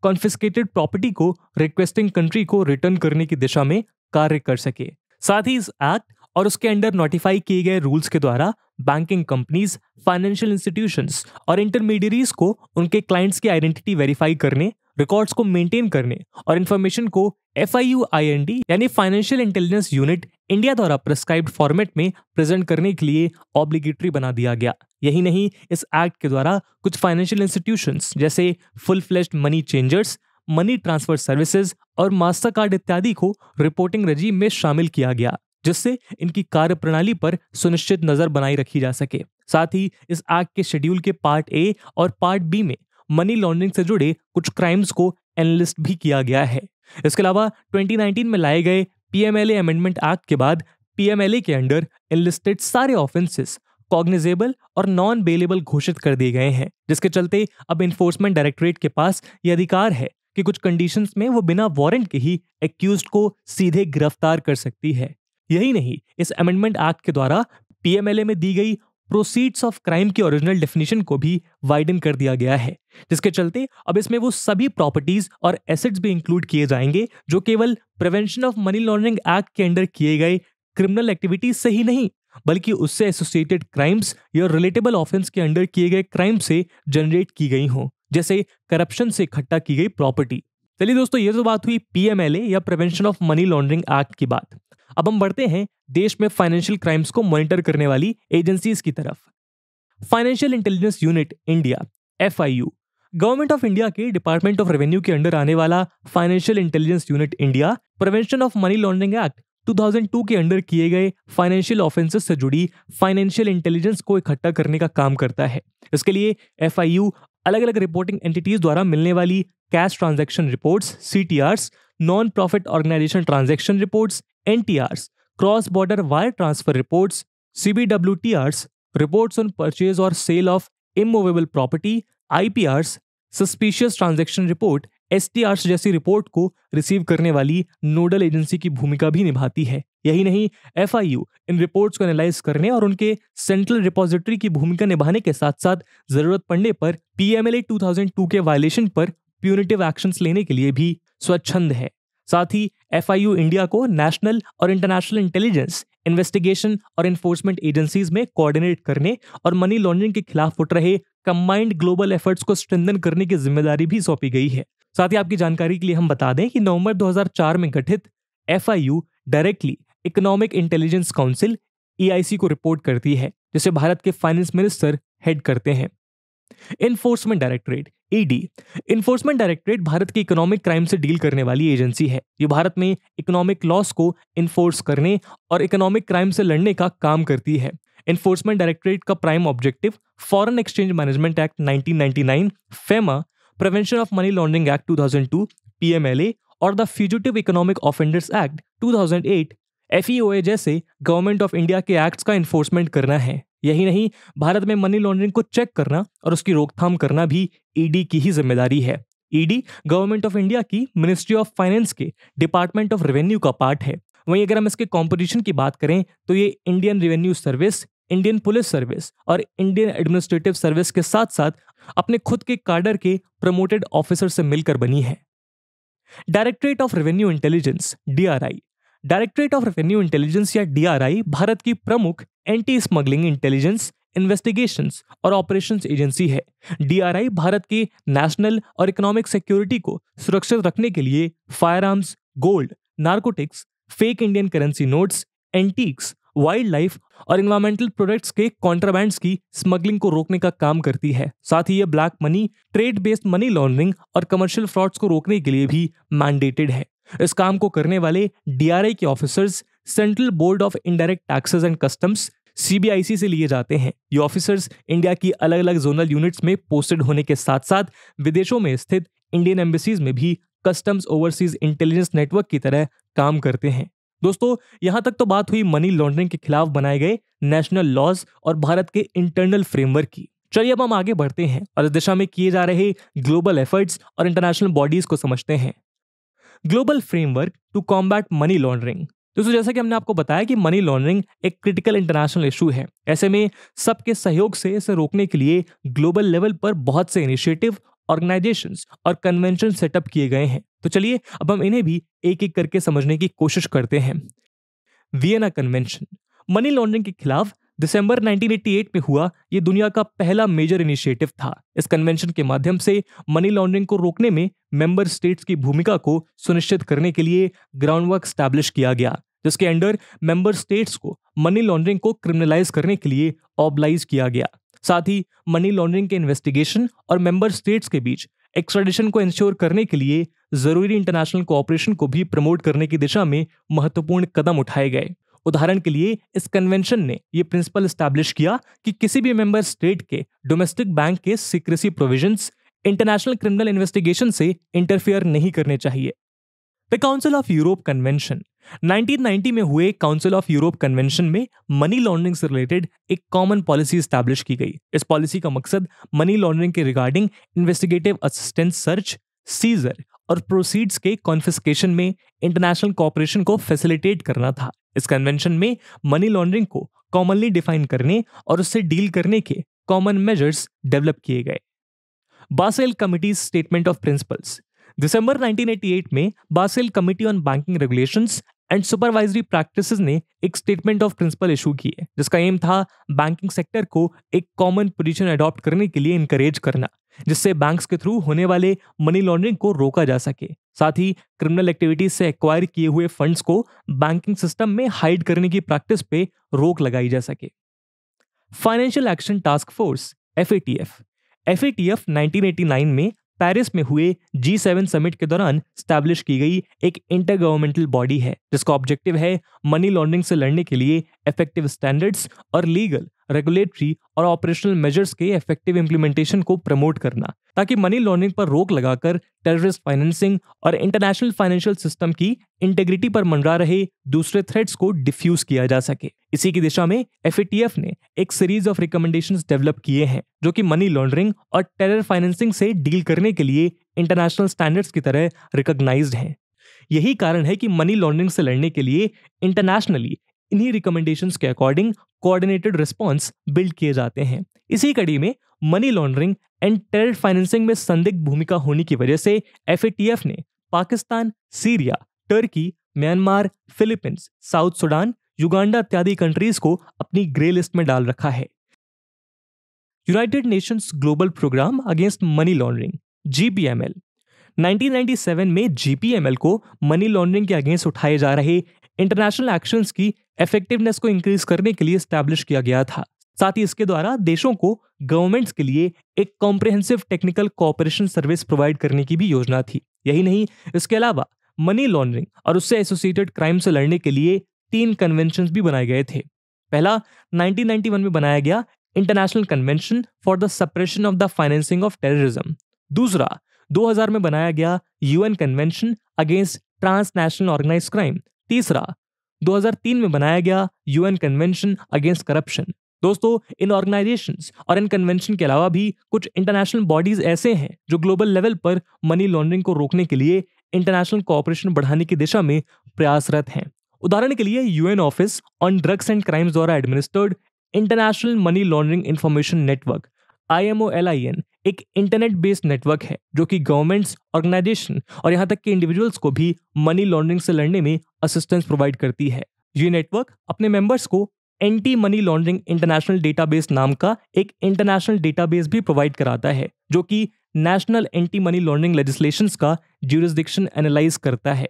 कॉन्फिस्केटेड प्रॉपर्टी को रिक्वेस्टिंग कंट्री को रिटर्न करने की दिशा में कार्य कर सके साथ ही इस एक्ट और उसके अंडर नोटिफाई किए गए रूल्स के द्वारा बैंकिंग कंपनीज फाइनेंशियल इंस्टीट्यूशन और इंटरमीडियरीज को उनके क्लाइंट्स की आइडेंटिटी वेरीफाई करने रिकॉर्ड्स को मेंटेन करने और इन्फॉर्मेशन को F I U I N D यानी फाइनेंशियल इंटेलिजेंस यूनिट इंडिया द्वारा प्रिस्क्राइब फॉर्मेट में प्रेजेंट करने के लिए ऑब्लिगेटरी बना दिया गया यही नहीं इस एक्ट के द्वारा कुछ फाइनेंशियल इंस्टीट्यूशन जैसे full fledged money changers money transfer services और मास्टर कार्ड इत्यादि को रिपोर्टिंग रजीम में शामिल किया गया जिससे इनकी कार्य प्रणाली पर सुनिश्चित नजर बनाई रखी जा सके साथ ही इस एक्ट के शेड्यूल के पार्ट ए और पार्ट बी में मनी लॉन्ड्रिंग से जुड़े कुछ क्राइम्स को एनलिस्ट भी किया गया है इसके अलावा 2019 में लाए गए पीएमएलए अमेंडमेंट एक्ट के बाद पीएमएलए के अंडर एनलिस्टेड सारे ऑफेंसेस कॉग्निजेबल और नॉन बेलेबल घोषित कर दिए गए हैं जिसके चलते अब इन्फोर्समेंट डायरेक्टोरेट के पास ये अधिकार है कि कुछ कंडीशंस में वो बिना वारंट के ही एक्यूज को सीधे गिरफ्तार कर सकती है यही नहीं इस अमेंडमेंट एक्ट के द्वारा पीएमएलए में दी गई प्रोसीड्स ऑफ क्राइम की ओरिजिनल डेफिनेशन को भी वाइडन कर दिया गया है जिसके चलते अब इसमें वो सभी प्रॉपर्टीज और एसेट्स भी इंक्लूड किए जाएंगे जो केवल prevention of money laundering act के अंडर किए गए क्रिमिनल एक्टिविटीज से ही नहीं बल्कि उससे एसोसिएटेड क्राइम्स या रिलेटेबल ऑफेंस के अंडर किए गए क्राइम से जनरेट की गई हों जैसे करप्शन से इकट्ठा की गई प्रॉपर्टी चलिए दोस्तों ये तो बात हुई पीएमएलए या prevention of money laundering act की बात अब हम बढ़ते हैं देश में फाइनेंशियल क्राइम्स को मॉनिटर करने वाली एजेंसीज की तरफ financial intelligence unit India F government of India के डिपार्टमेंट ऑफ रेवेन्यू के अंडर आने वाला financial intelligence unit India prevention of money laundering act 2002 के अंडर किए गए फाइनेंशियल ऑफेंसेस से जुड़ी फाइनेंशियल इंटेलिजेंस को इकट्ठा करने का काम करता है इसके लिए एफ अलग अलग रिपोर्टिंग एंटिटीज द्वारा मिलने वाली cash transaction reports C non profit organisation transaction reports N cross border wire transfer reports CBW T Rs reports on purchase और sale of immovable property IPRs suspicious transaction report S जैसी report को receive करने वाली nodal agency की भूमिका भी निभाती है यही नहीं एफ आई यू इन रिपोर्ट्स को एनालाइज करने और उनके सेंट्रल रिपोजिटरी की भूमिका निभाने के साथ साथ जरूरत पड़ने पर P M L A two thousand two के वायलेशन पर प्यूनिटिव एक्शन लेने के लिए भी स्वच्छंद है साथ ही एफ इंडिया को नेशनल और इंटरनेशनल इंटेलिजेंस इन्वेस्टिगेशन और इन्फोर्समेंट एजेंसीज में कोऑर्डिनेट करने और मनी लॉन्ड्रिंग के खिलाफ उठ रहे कंबाइंड ग्लोबल एफर्ट्स को स्ट्रेंथन करने की जिम्मेदारी भी सौंपी गई है साथ ही आपकी जानकारी के लिए हम बता दें कि नवंबर 2004 में गठित F directly economic intelligence council E को रिपोर्ट करती है जिसे भारत के फाइनेंस मिनिस्टर हेड करते हैं enforcement directorate ED enforcement directorate Bharat की इकोनॉमिक क्राइम से डील करने वाली एजेंसी है ये भारत में इकोनॉमिक लॉस को इन्फोर्स करने और इकोनॉमिक क्राइम से लड़ने का काम करती है इन्फोर्समेंट डायरेक्टरेट का prime objective foreign exchange management act 1999 FEMA prevention of money laundering act 2002 PMLA और the fugitive economic offenders act 2008 FEOA जैसे गवर्नमेंट ऑफ इंडिया के एक्ट्स का इन्फोर्समेंट करना है यही नहीं भारत में मनी लॉन्ड्रिंग को चेक करना और उसकी रोकथाम करना भी ईडी e की ही जिम्मेदारी है ईडी गवर्नमेंट ऑफ इंडिया की मिनिस्ट्री ऑफ फाइनेंस के डिपार्टमेंट ऑफ रेवेन्यू का पार्ट है वहीं अगर हम इसके कॉम्पिटिशन की बात करें तो ये Indian revenue service Indian police service और इंडियन एडमिनिस्ट्रेटिव सर्विस के साथ साथ अपने खुद के कार्डर के प्रमोटेड ऑफिसर से मिलकर बनी है directorate of revenue intelligence DRI directorate of revenue intelligence या डीआरआई भारत की प्रमुख एंटी स्मगलिंग इंटेलिजेंस इन्वेस्टिगेशन और ऑपरेशन एजेंसी है डी भारत के नेशनल और इकोनॉमिक सिक्योरिटी को सुरक्षित रखने के लिए firearms gold narcotics fake Indian currency notes antiques wildlife और इन्वायरमेंटल प्रोडक्ट्स के कॉन्ट्राबैंड की स्मगलिंग को रोकने का काम करती है साथ ही यह black money trade based money laundering और कमर्शियल फ्रॉड्स को रोकने के लिए भी मैंडेटेड है इस काम को करने वाले डीआरआई के officers central board of indirect taxes and customs CBIC से लिए जाते हैं ये ऑफिसर्स इंडिया की अलग अलग जोनल यूनिट्स में पोस्टेड होने के साथ साथ विदेशों में स्थित इंडियन एम्बेसीज में भी कस्टम्स ओवरसीज इंटेलिजेंस नेटवर्क की तरह काम करते हैं दोस्तों यहां तक तो बात हुई मनी लॉन्ड्रिंग के खिलाफ बनाए गए नेशनल लॉज और भारत के इंटरनल फ्रेमवर्क की चलिए अब हम आगे बढ़ते हैं और इस दिशा में किए जा रहे ग्लोबल एफर्ट्स और इंटरनेशनल बॉडीज को समझते हैं global framework to combat money laundering दोस्तों जैसा कि हमने आपको बताया कि मनी लॉन्ड्रिंग एक क्रिटिकल इंटरनेशनल इशू है ऐसे में सबके सहयोग से इसे रोकने के लिए ग्लोबल लेवल पर बहुत से इनिशिएटिव ऑर्गेनाइजेशंस और कन्वेंशन सेटअप किए गए हैं तो चलिए अब हम इन्हें भी एक एक करके समझने की कोशिश करते हैं वियना कन्वेंशन मनी लॉन्ड्रिंग के खिलाफ दिसंबर 1988 में हुआ ये दुनिया का पहला मेजर इनिशिएटिव था इस कन्वेंशन के माध्यम से मनी लॉन्ड्रिंग को रोकने में मेंबर स्टेट्स की भूमिका को सुनिश्चित करने के लिए ग्राउंड वर्क स्टैब्लिश किया गया जिसके अंडर मेंबर स्टेट्स को मनी लॉन्ड्रिंग को क्रिमिनलाइज करने के लिए ऑबलाइज किया गया साथ ही मनी लॉन्ड्रिंग के इन्वेस्टिगेशन और मेंबर स्टेट्स के बीच एक्सट्रेडिशन को इंश्योर करने के लिए जरूरी इंटरनेशनल कोऑपरेशन को भी प्रमोट करने की दिशा में महत्वपूर्ण कदम उठाए गए उदाहरण के लिए इस कन्वेंशन ने यह प्रिंसिपल स्टैब्लिश किया कि किसी भी मेंबर स्टेट के डोमेस्टिक बैंक के secrecy provisions international criminal investigation से इंटरफेयर नहीं करने चाहिए the council of Europe convention 1990 में हुए काउंसिल ऑफ यूरोप कन्वेंशन में मनी लॉन्ड्रिंग से रिलेटेड एक कॉमन पॉलिसी स्टैब्लिश की गई इस पॉलिसी का मकसद मनी लॉन्ड्रिंग के regarding investigative assistance search seizure और प्रोसीड्स के कॉन्फिस्केशन में इंटरनेशनल कॉपरेशन को फैसिलिटेट करना था इस कन्वेंशन में मनी लॉन्ड्रिंग को कॉमनली डिफाइन करने और उससे डील करने के कॉमन मेजर्स डेवलप किए गए Basel committee's statement of principles दिसंबर 1988 में Basel committee on banking regulations and supervisory practices ने एक स्टेटमेंट ऑफ प्रिंसिपल इशू किए जिसका एम था बैंकिंग सेक्टर को एक कॉमन पोजिशन अडॉप्ट करने के लिए इंकरेज करना जिससे बैंक के थ्रू होने वाले मनी लॉन्ड्रिंग को रोका जा सके साथ ही क्रिमिनल एक्टिविटीज से एक्वायर किए हुए फंड्स को बैंकिंग सिस्टम में हाइड करने की प्रैक्टिस पे रोक लगाई जा सके financial action task force F A T F F A T F nineteen eighty nine में पेरिस में हुए जी सेवन समिट के दौरान स्टैब्लिश की गई एक इंटर गवर्नमेंटल बॉडी है जिसका ऑब्जेक्टिव है मनी लॉन्ड्रिंग से लड़ने के लिए इफेक्टिव स्टैंडर्ड्स और लीगल रेगुलेटरी और ऑपरेशनल मेजर्स के इफेक्टिव इम्प्लीमेंटेशन को प्रमोट करना ताकि मनी लॉन्ड्रिंग पर रोक लगाकर टेररिस्ट फाइनेंसिंग और इंटरनेशनल फाइनेंशियल सिस्टम की इंटेग्रिटी पर मंडरा रहे दूसरे थ्रेड्स को डिफ्यूज किया जा सके इसी की दिशा में एफ ने एक सीरीज ऑफ रिकमेंडेशन डेवलप किए हैं जो कि मनी लॉन्ड्रिंग और टेरर फाइनेंसिंग से डील करने के लिए इंटरनेशनल स्टैंडर्ड्स की तरह रिकोगनाइज हैं यही कारण है कि मनी लॉन्ड्रिंग से लड़ने के लिए इंटरनेशनली इन्हीं रिकमेंडेशन के अकॉर्डिंग कोऑर्डिनेटेड रिस्पॉन्स बिल्ड किए जाते हैं इसी कड़ी में money laundering and terror financing में संदिग्ध भूमिका होने की वजह से एफ ने Pakistan Syria Turkey Myanmar Philippines South Sudan Uganda इत्यादि कंट्रीज को अपनी ग्रे लिस्ट में डाल रखा है United Nations global programme against money laundering GPML 1997 में जीपीएमएल को मनी लॉन्ड्रिंग के अगेंस्ट उठाए जा रहे इंटरनेशनल एक्शंस की इफेक्टिवनेस को इंक्रीज करने के लिए स्टैब्लिश किया गया था साथ ही इसके द्वारा देशों को गवर्नमेंट्स के लिए एक comprehensive technical cooperation service provide करने की भी योजना थी यही नहीं इसके अलावा मनी लॉन्ड्रिंग और उससे एसोसिएटेड क्राइम से लड़ने के लिए तीन कन्वेंशन भी बनाए गए थे पहला 1991 में बनाया गया international convention for the suppression of the financing of terrorism दूसरा 2000 में बनाया गया UN convention against transnational organise crime तीसरा 2003 में बनाया गया यूएन कन्वेंशन अगेंस्ट करप्शन दोस्तों इन ऑर्गेनाइजेशन और इन कन्वेंशन के अलावा भी कुछ इंटरनेशनल बॉडीज ऐसे हैं जो ग्लोबल लेवल पर मनी लॉन्ड्रिंग को रोकने के लिए इंटरनेशनल कोऑपरेशन बढ़ाने की दिशा में प्रयासरत हैं उदाहरण के लिए UN office on drugs and crimes द्वारा administered international money laundering information network I M O L I N एक इंटरनेट बेस्ड नेटवर्क है जो कि गवर्नमेंट्स ऑर्गेनाइजेशन और यहाँ तक कि इंडिविजुअल्स को भी मनी लॉन्ड्रिंग से लड़ने में असिस्टेंस प्रोवाइड करती है ये नेटवर्क अपने मेंबर्स को anti money laundering international database नाम का एक इंटरनेशनल डेटाबेस भी प्रोवाइड कराता है जो कि national anti money laundering legislation का ज्यूरिस्डिक्शन एनालाइज करता है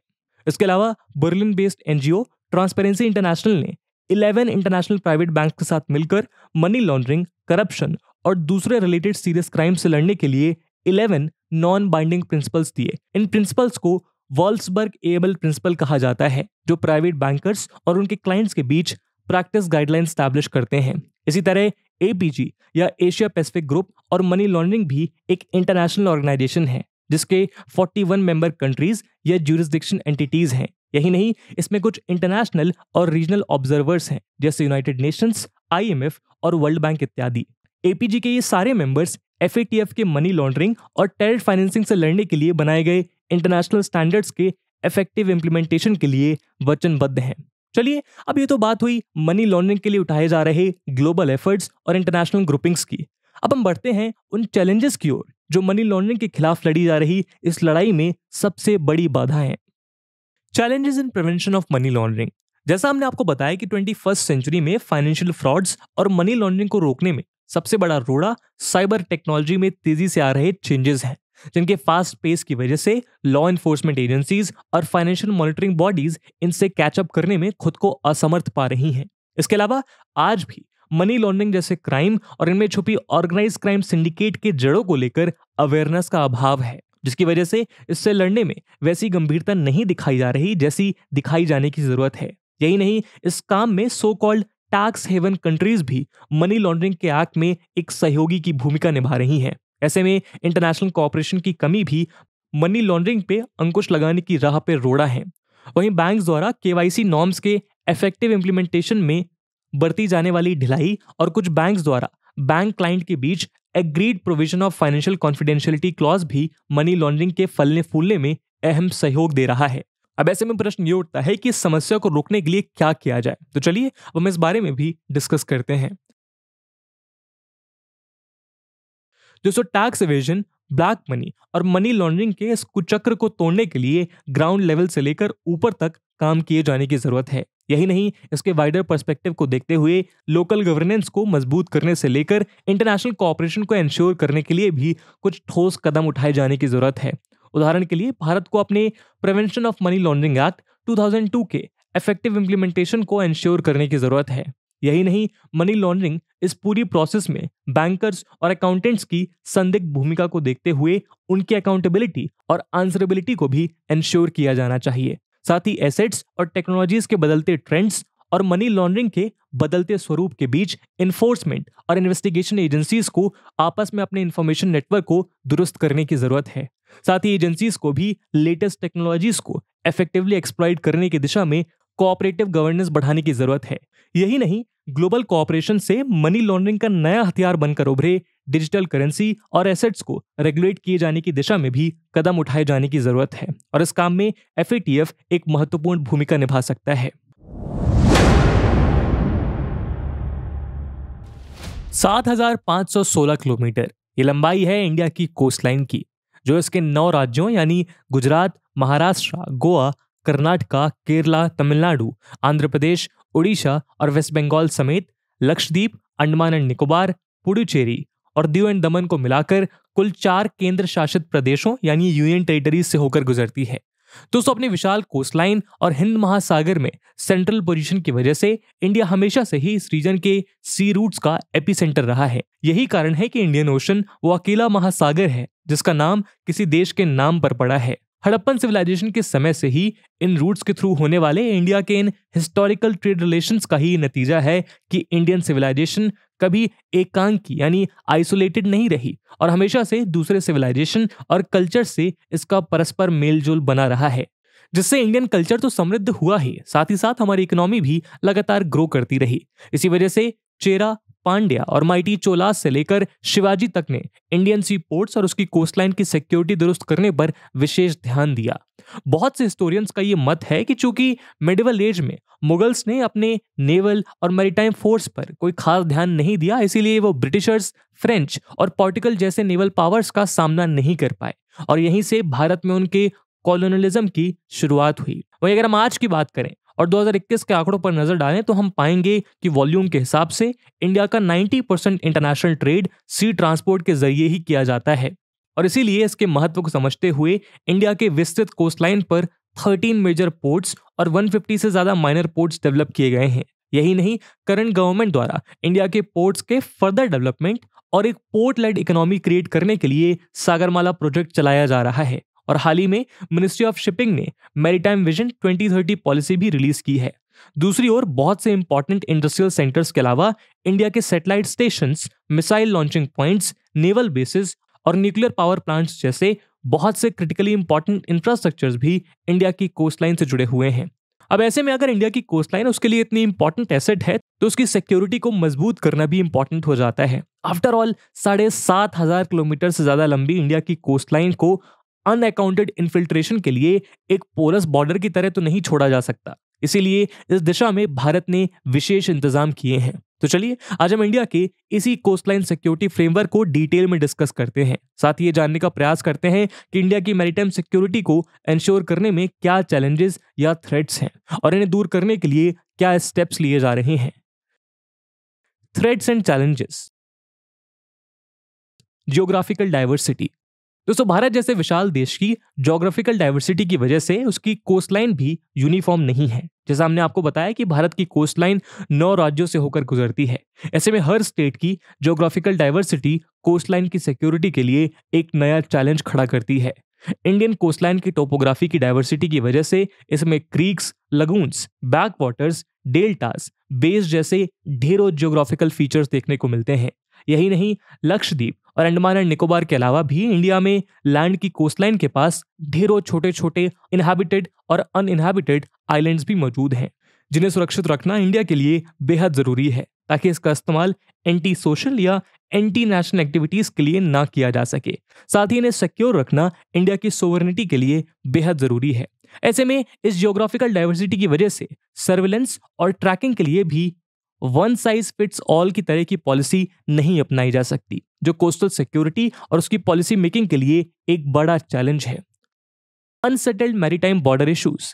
इसके अलावा Berlin based NGO Transparency International ने 11 इंटरनेशनल प्राइवेट बैंक के साथ मिलकर मनी लॉन्ड्रिंग करप्शन और दूसरे रिलेटेड सीरियस क्राइम से लड़ने के लिए इलेवन नॉन बाइंडिंग प्रिंसिपल्स दिए इन प्रिंसिपल्स को वॉल्सबर्ग एबल प्रिंसिपल कहा जाता है जो प्राइवेट बैंकर्स और उनके क्लाइंट्स के बीच प्रैक्टिस गाइडलाइन स्टैब्लिश करते हैं इसी तरह ए या एशिया पैसिफिक ग्रुप और मनी लॉन्ड्रिंग भी एक इंटरनेशनल ऑर्गेनाइजेशन है जिसके 41 मेंबर कंट्रीज या ज्यूरिस्डिक्शन एंटिटीज हैं यही नहीं इसमें कुछ इंटरनेशनल और रीजनल ऑब्जर्वर्स हैं जैसे यूनाइटेड नेशंस आईएमएफ और वर्ल्ड बैंक इत्यादि एपीजी के ये सारे मेंबर्स एफ के मनी लॉन्ड्रिंग और टेरर फाइनेंसिंग से लड़ने के लिए बनाए गए इंटरनेशनल स्टैंडर्ड्स के इफेक्टिव इंप्लीमेंटेशन के लिए वचनबद्ध हैं चलिए अब ये तो बात हुई मनी लॉन्ड्रिंग के लिए उठाए जा रहे ग्लोबल एफर्ट्स और इंटरनेशनल ग्रुपिंग्स की अब हम बढ़ते हैं उन चैलेंजेस की ओर जो मनी लॉन्ड्रिंग के खिलाफ लड़ी जा रही इस लड़ाई में सबसे बड़ी बाधा है challenges in prevention of money laundering जैसा हमने आपको बताया कि ट्वेंटी सेंचुरी में फाइनेंशियल फ्रॉड्स और मनी लॉन्ड्रिंग को रोकने में सबसे बड़ा रोड़ा साइबर टेक्नोलॉजी में तेजी से आ रहे चेंजेस हैं जिनके फास्ट पेस की वजह से लॉ इन्फोर्समेंट एजेंसीज और फाइनेंशियल मॉनिटरिंग बॉडीज इनसे कैचअप करने में खुद को असमर्थ पा रही हैं इसके अलावा आज भी मनी लॉन्ड्रिंग जैसे क्राइम और इनमें छुपी ऑर्गेनाइज क्राइम सिंडिकेट के जड़ों को लेकर अवेयरनेस का अभाव है जिसकी वजह से इससे लड़ने में वैसी गंभीरता नहीं दिखाई जा रही जैसी दिखाई जाने की जरूरत है यही नहीं इस काम में so called tax haven countries भी मनी लॉन्ड्रिंग के एक्ट में एक सहयोगी की भूमिका निभा रही हैं ऐसे में इंटरनेशनल कॉपरेशन की कमी भी मनी लॉन्ड्रिंग पे अंकुश लगाने की राह पे रोड़ा है वहीं बैंक द्वारा केवाईसी नॉर्म्स के इफेक्टिव इम्प्लीमेंटेशन में बरती जाने वाली ढिलाई और कुछ बैंक द्वारा बैंक क्लाइंट के बीच agreed provision of financial confidentiality clause भी मनी लॉन्ड्रिंग के फलने फूलने में अहम सहयोग दे रहा है अब ऐसे में प्रश्न ये उठता है कि इस समस्या को रोकने के लिए क्या किया जाए तो चलिए अब हम इस बारे में भी डिस्कस करते हैं दोस्तों टैक्स एवेजन ब्लैक मनी और मनी लॉन्ड्रिंग के इस कुचक्र को तोड़ने के लिए ग्राउंड लेवल से लेकर ऊपर तक काम किए जाने की जरूरत है यही नहीं इसके वाइडर पर्सपेक्टिव को देखते हुए लोकल गवर्नेंस को मजबूत करने से लेकर इंटरनेशनल कोऑपरेशन को एंश्योर करने के लिए भी कुछ ठोस कदम उठाए जाने की जरूरत है उदाहरण के लिए भारत को अपने prevention of money laundering act 2002 के इफेक्टिव इम्प्लीमेंटेशन को एंश्योर करने की जरूरत है यही नहीं मनी लॉन्ड्रिंग इस पूरी प्रोसेस में बैंकर्स और अकाउंटेंट्स की संदिग्ध भूमिका को देखते हुए उनकी अकाउंटेबिलिटी और आंसरेबिलिटी को भी इंश्योर किया जाना चाहिए साथ ही एसेट्स और टेक्नोलॉजीज के बदलते ट्रेंड्स और मनी लॉन्ड्रिंग के बदलते स्वरूप के बीच इन्फोर्समेंट और इन्वेस्टिगेशन एजेंसीज को आपस में अपने इन्फॉर्मेशन नेटवर्क को दुरुस्त करने की जरूरत है साथ ही एजेंसीज को भी लेटेस्ट टेक्नोलॉजीज को इफेक्टिवली एक्सप्लॉइट करने की दिशा में कोऑपरेटिव गवर्नेंस बढ़ाने की जरूरत है यही नहीं ग्लोबल कोऑपरेशन से मनी लॉन्ड्रिंग का नया हथियार बनकर उभरे डिजिटल करेंसी और एसेट्स को रेगुलेट किए जाने की दिशा में भी कदम उठाए जाने की जरूरत है और इस काम में एफ एक महत्वपूर्ण भूमिका निभा सकता है सात हजार पांच सौ सोलह किलोमीटर ये लंबाई है इंडिया की कोस्ट लाइन की जो इसके नौ राज्यों यानी गुजरात महाराष्ट्र गोवा कर्नाटका केरला तमिलनाडु आंध्र प्रदेश उड़ीसा और वेस्ट बंगाल समेत लक्षद्वीप अंडमान एंड निकोबार पुडुचेरी और दीव एंड दमन को मिलाकर कुल चार केंद्र शासित प्रदेशों यानी यूनियन टेरिटरीज से होकर गुजरती है दोस्तों अपनी विशाल कोस्टलाइन और हिंद महासागर में सेंट्रल पोजीशन की वजह से इंडिया हमेशा से ही इस रीजन के सी रूट्स का एपिसेंटर रहा है यही कारण है कि इंडियन ओशन वो अकेला महासागर है जिसका नाम किसी देश के नाम पर पड़ा है हड़प्पन सिविलाइजेशन के समय से ही इन रूट्स के थ्रू होने वाले इंडिया के इन हिस्टोरिकल ट्रेड रिलेशन का ही नतीजा है कि इंडियन सिविलाइजेशन कभी एकांकी यानी आइसोलेटेड नहीं रही और हमेशा से दूसरे सिविलाइजेशन और कल्चर से इसका परस्पर मेलजोल बना रहा है जिससे इंडियन कल्चर तो समृद्ध हुआ ही साथ ही साथ हमारी इकोनॉमी भी लगातार ग्रो करती रही इसी वजह से चेरा पांड्या और माइटी चोलास से लेकर शिवाजी तक ने इंडियन सी पोर्ट्स और उसकी कोस्टलाइन की सिक्योरिटी दुरुस्त करने पर विशेष ध्यान दिया बहुत से हिस्टोरियंस का ये मत है कि चूंकि मिडिवल एज में मुगल्स ने अपने नेवल और मेरीटाइम फोर्स पर कोई खास ध्यान नहीं दिया इसीलिए वो ब्रिटिशर्स फ्रेंच और पोर्टिकल जैसे नेवल पावर्स का सामना नहीं कर पाए और यहीं से भारत में उनके कॉलोनलिज्म की शुरुआत हुई वही अगर हम आज की बात करें और 2021 के आंकड़ों पर नजर डालें तो हम पाएंगे कि वॉल्यूम के हिसाब से इंडिया का 90 percent international trade sea transport के जरिए ही किया जाता है और इसीलिए इसके महत्व को समझते हुए इंडिया के विस्तृत कोस्टलाइन पर 13 मेजर पोर्ट्स और 150 से ज्यादा माइनर पोर्ट्स डेवलप किए गए हैं यही नहीं करंट गवर्नमेंट द्वारा इंडिया के पोर्ट्स के फर्दर डेवलपमेंट और एक पोर्ट लेड इकोनॉमी क्रिएट करने के लिए सागरमाला प्रोजेक्ट चलाया जा रहा है और हाल ही में मिनिस्ट्री ऑफ शिपिंग ने मेरीटाइम विजन 2030 पॉलिसी भी रिलीज की है दूसरी ओर बहुत से इंपॉर्टेंट इंडस्ट्रियल सेंटर्स के अलावा इंडिया के satellite station missile launching points naval bases और न्यूक्लियर पावर प्लांट्स जैसे बहुत से क्रिटिकली इंपॉर्टेंट इंफ्रास्ट्रक्चर्स भी इंडिया की कोस्ट लाइन से जुड़े हुए हैं अब ऐसे में अगर इंडिया की कोस्ट लाइन उसके लिए इतनी इंपॉर्टेंट एसेट है तो उसकी सिक्योरिटी को मजबूत करना भी इंपॉर्टेंट हो जाता है आफ्टर ऑल साढ़े सात हजार किलोमीटर से ज्यादा लंबी इंडिया की कोस्ट लाइन को अनअकाउंटेड इन्फिल्ट्रेशन के लिए एक पोरस बॉर्डर की तरह तो नहीं छोड़ा जा सकता इसीलिए इस दिशा में भारत ने विशेष इंतजाम किए हैं तो चलिए आज हम इंडिया के इसी कोस्टलाइन सिक्योरिटी फ्रेमवर्क को डिटेल में डिस्कस करते हैं साथ ही ये जानने का प्रयास करते हैं कि इंडिया की मेरीटाइम सिक्योरिटी को एंश्योर करने में क्या चैलेंजेस या थ्रेट्स हैं और इन्हें दूर करने के लिए क्या स्टेप्स लिए जा रहे हैं threats and challenges geographical diversity दोस्तों भारत जैसे विशाल देश की ज्योग्राफिकल डाइवर्सिटी की वजह से उसकी कोस्ट लाइन भी यूनिफॉर्म नहीं है जैसा हमने आपको बताया कि भारत की कोस्ट लाइन नौ राज्यों से होकर गुजरती है ऐसे में हर स्टेट की ज्योग्राफिकल डाइवर्सिटी कोस्ट लाइन की सिक्योरिटी के लिए एक नया चैलेंज खड़ा करती है इंडियन कोस्ट लाइन की टोपोग्राफी की डाइवर्सिटी की वजह से इसमें creeks lagoons back waters deltas base जैसे ढेरों ज्योग्राफिकल फीचर्स देखने को मिलते हैं यही नहीं लक्षद्वीप और अंडमान एंड निकोबार के अलावा भी इंडिया में लैंड की कोस्टलाइन के पास ढेरों छोटे छोटे इनहैबिटेड और अनइनहेबिटेड आइलैंड्स भी मौजूद हैं जिन्हें सुरक्षित रखना इंडिया के लिए बेहद ज़रूरी है ताकि इसका इस्तेमाल एंटी सोशल या एंटी नेशनल एक्टिविटीज़ के लिए ना किया जा सके साथ ही इन्हें सिक्योर रखना इंडिया की सोवर्निटी के लिए बेहद ज़रूरी है ऐसे में इस जियोग्राफिकल डाइवर्सिटी की वजह से सर्विलेंस और ट्रैकिंग के लिए भी वन साइज फिट्स ऑल की तरह की पॉलिसी नहीं अपनाई जा सकती जो कोस्टल सिक्योरिटी और उसकी पॉलिसी मेकिंग के लिए एक बड़ा चैलेंज है अनसेटल्ड मैरीटाइम बॉर्डर इशूज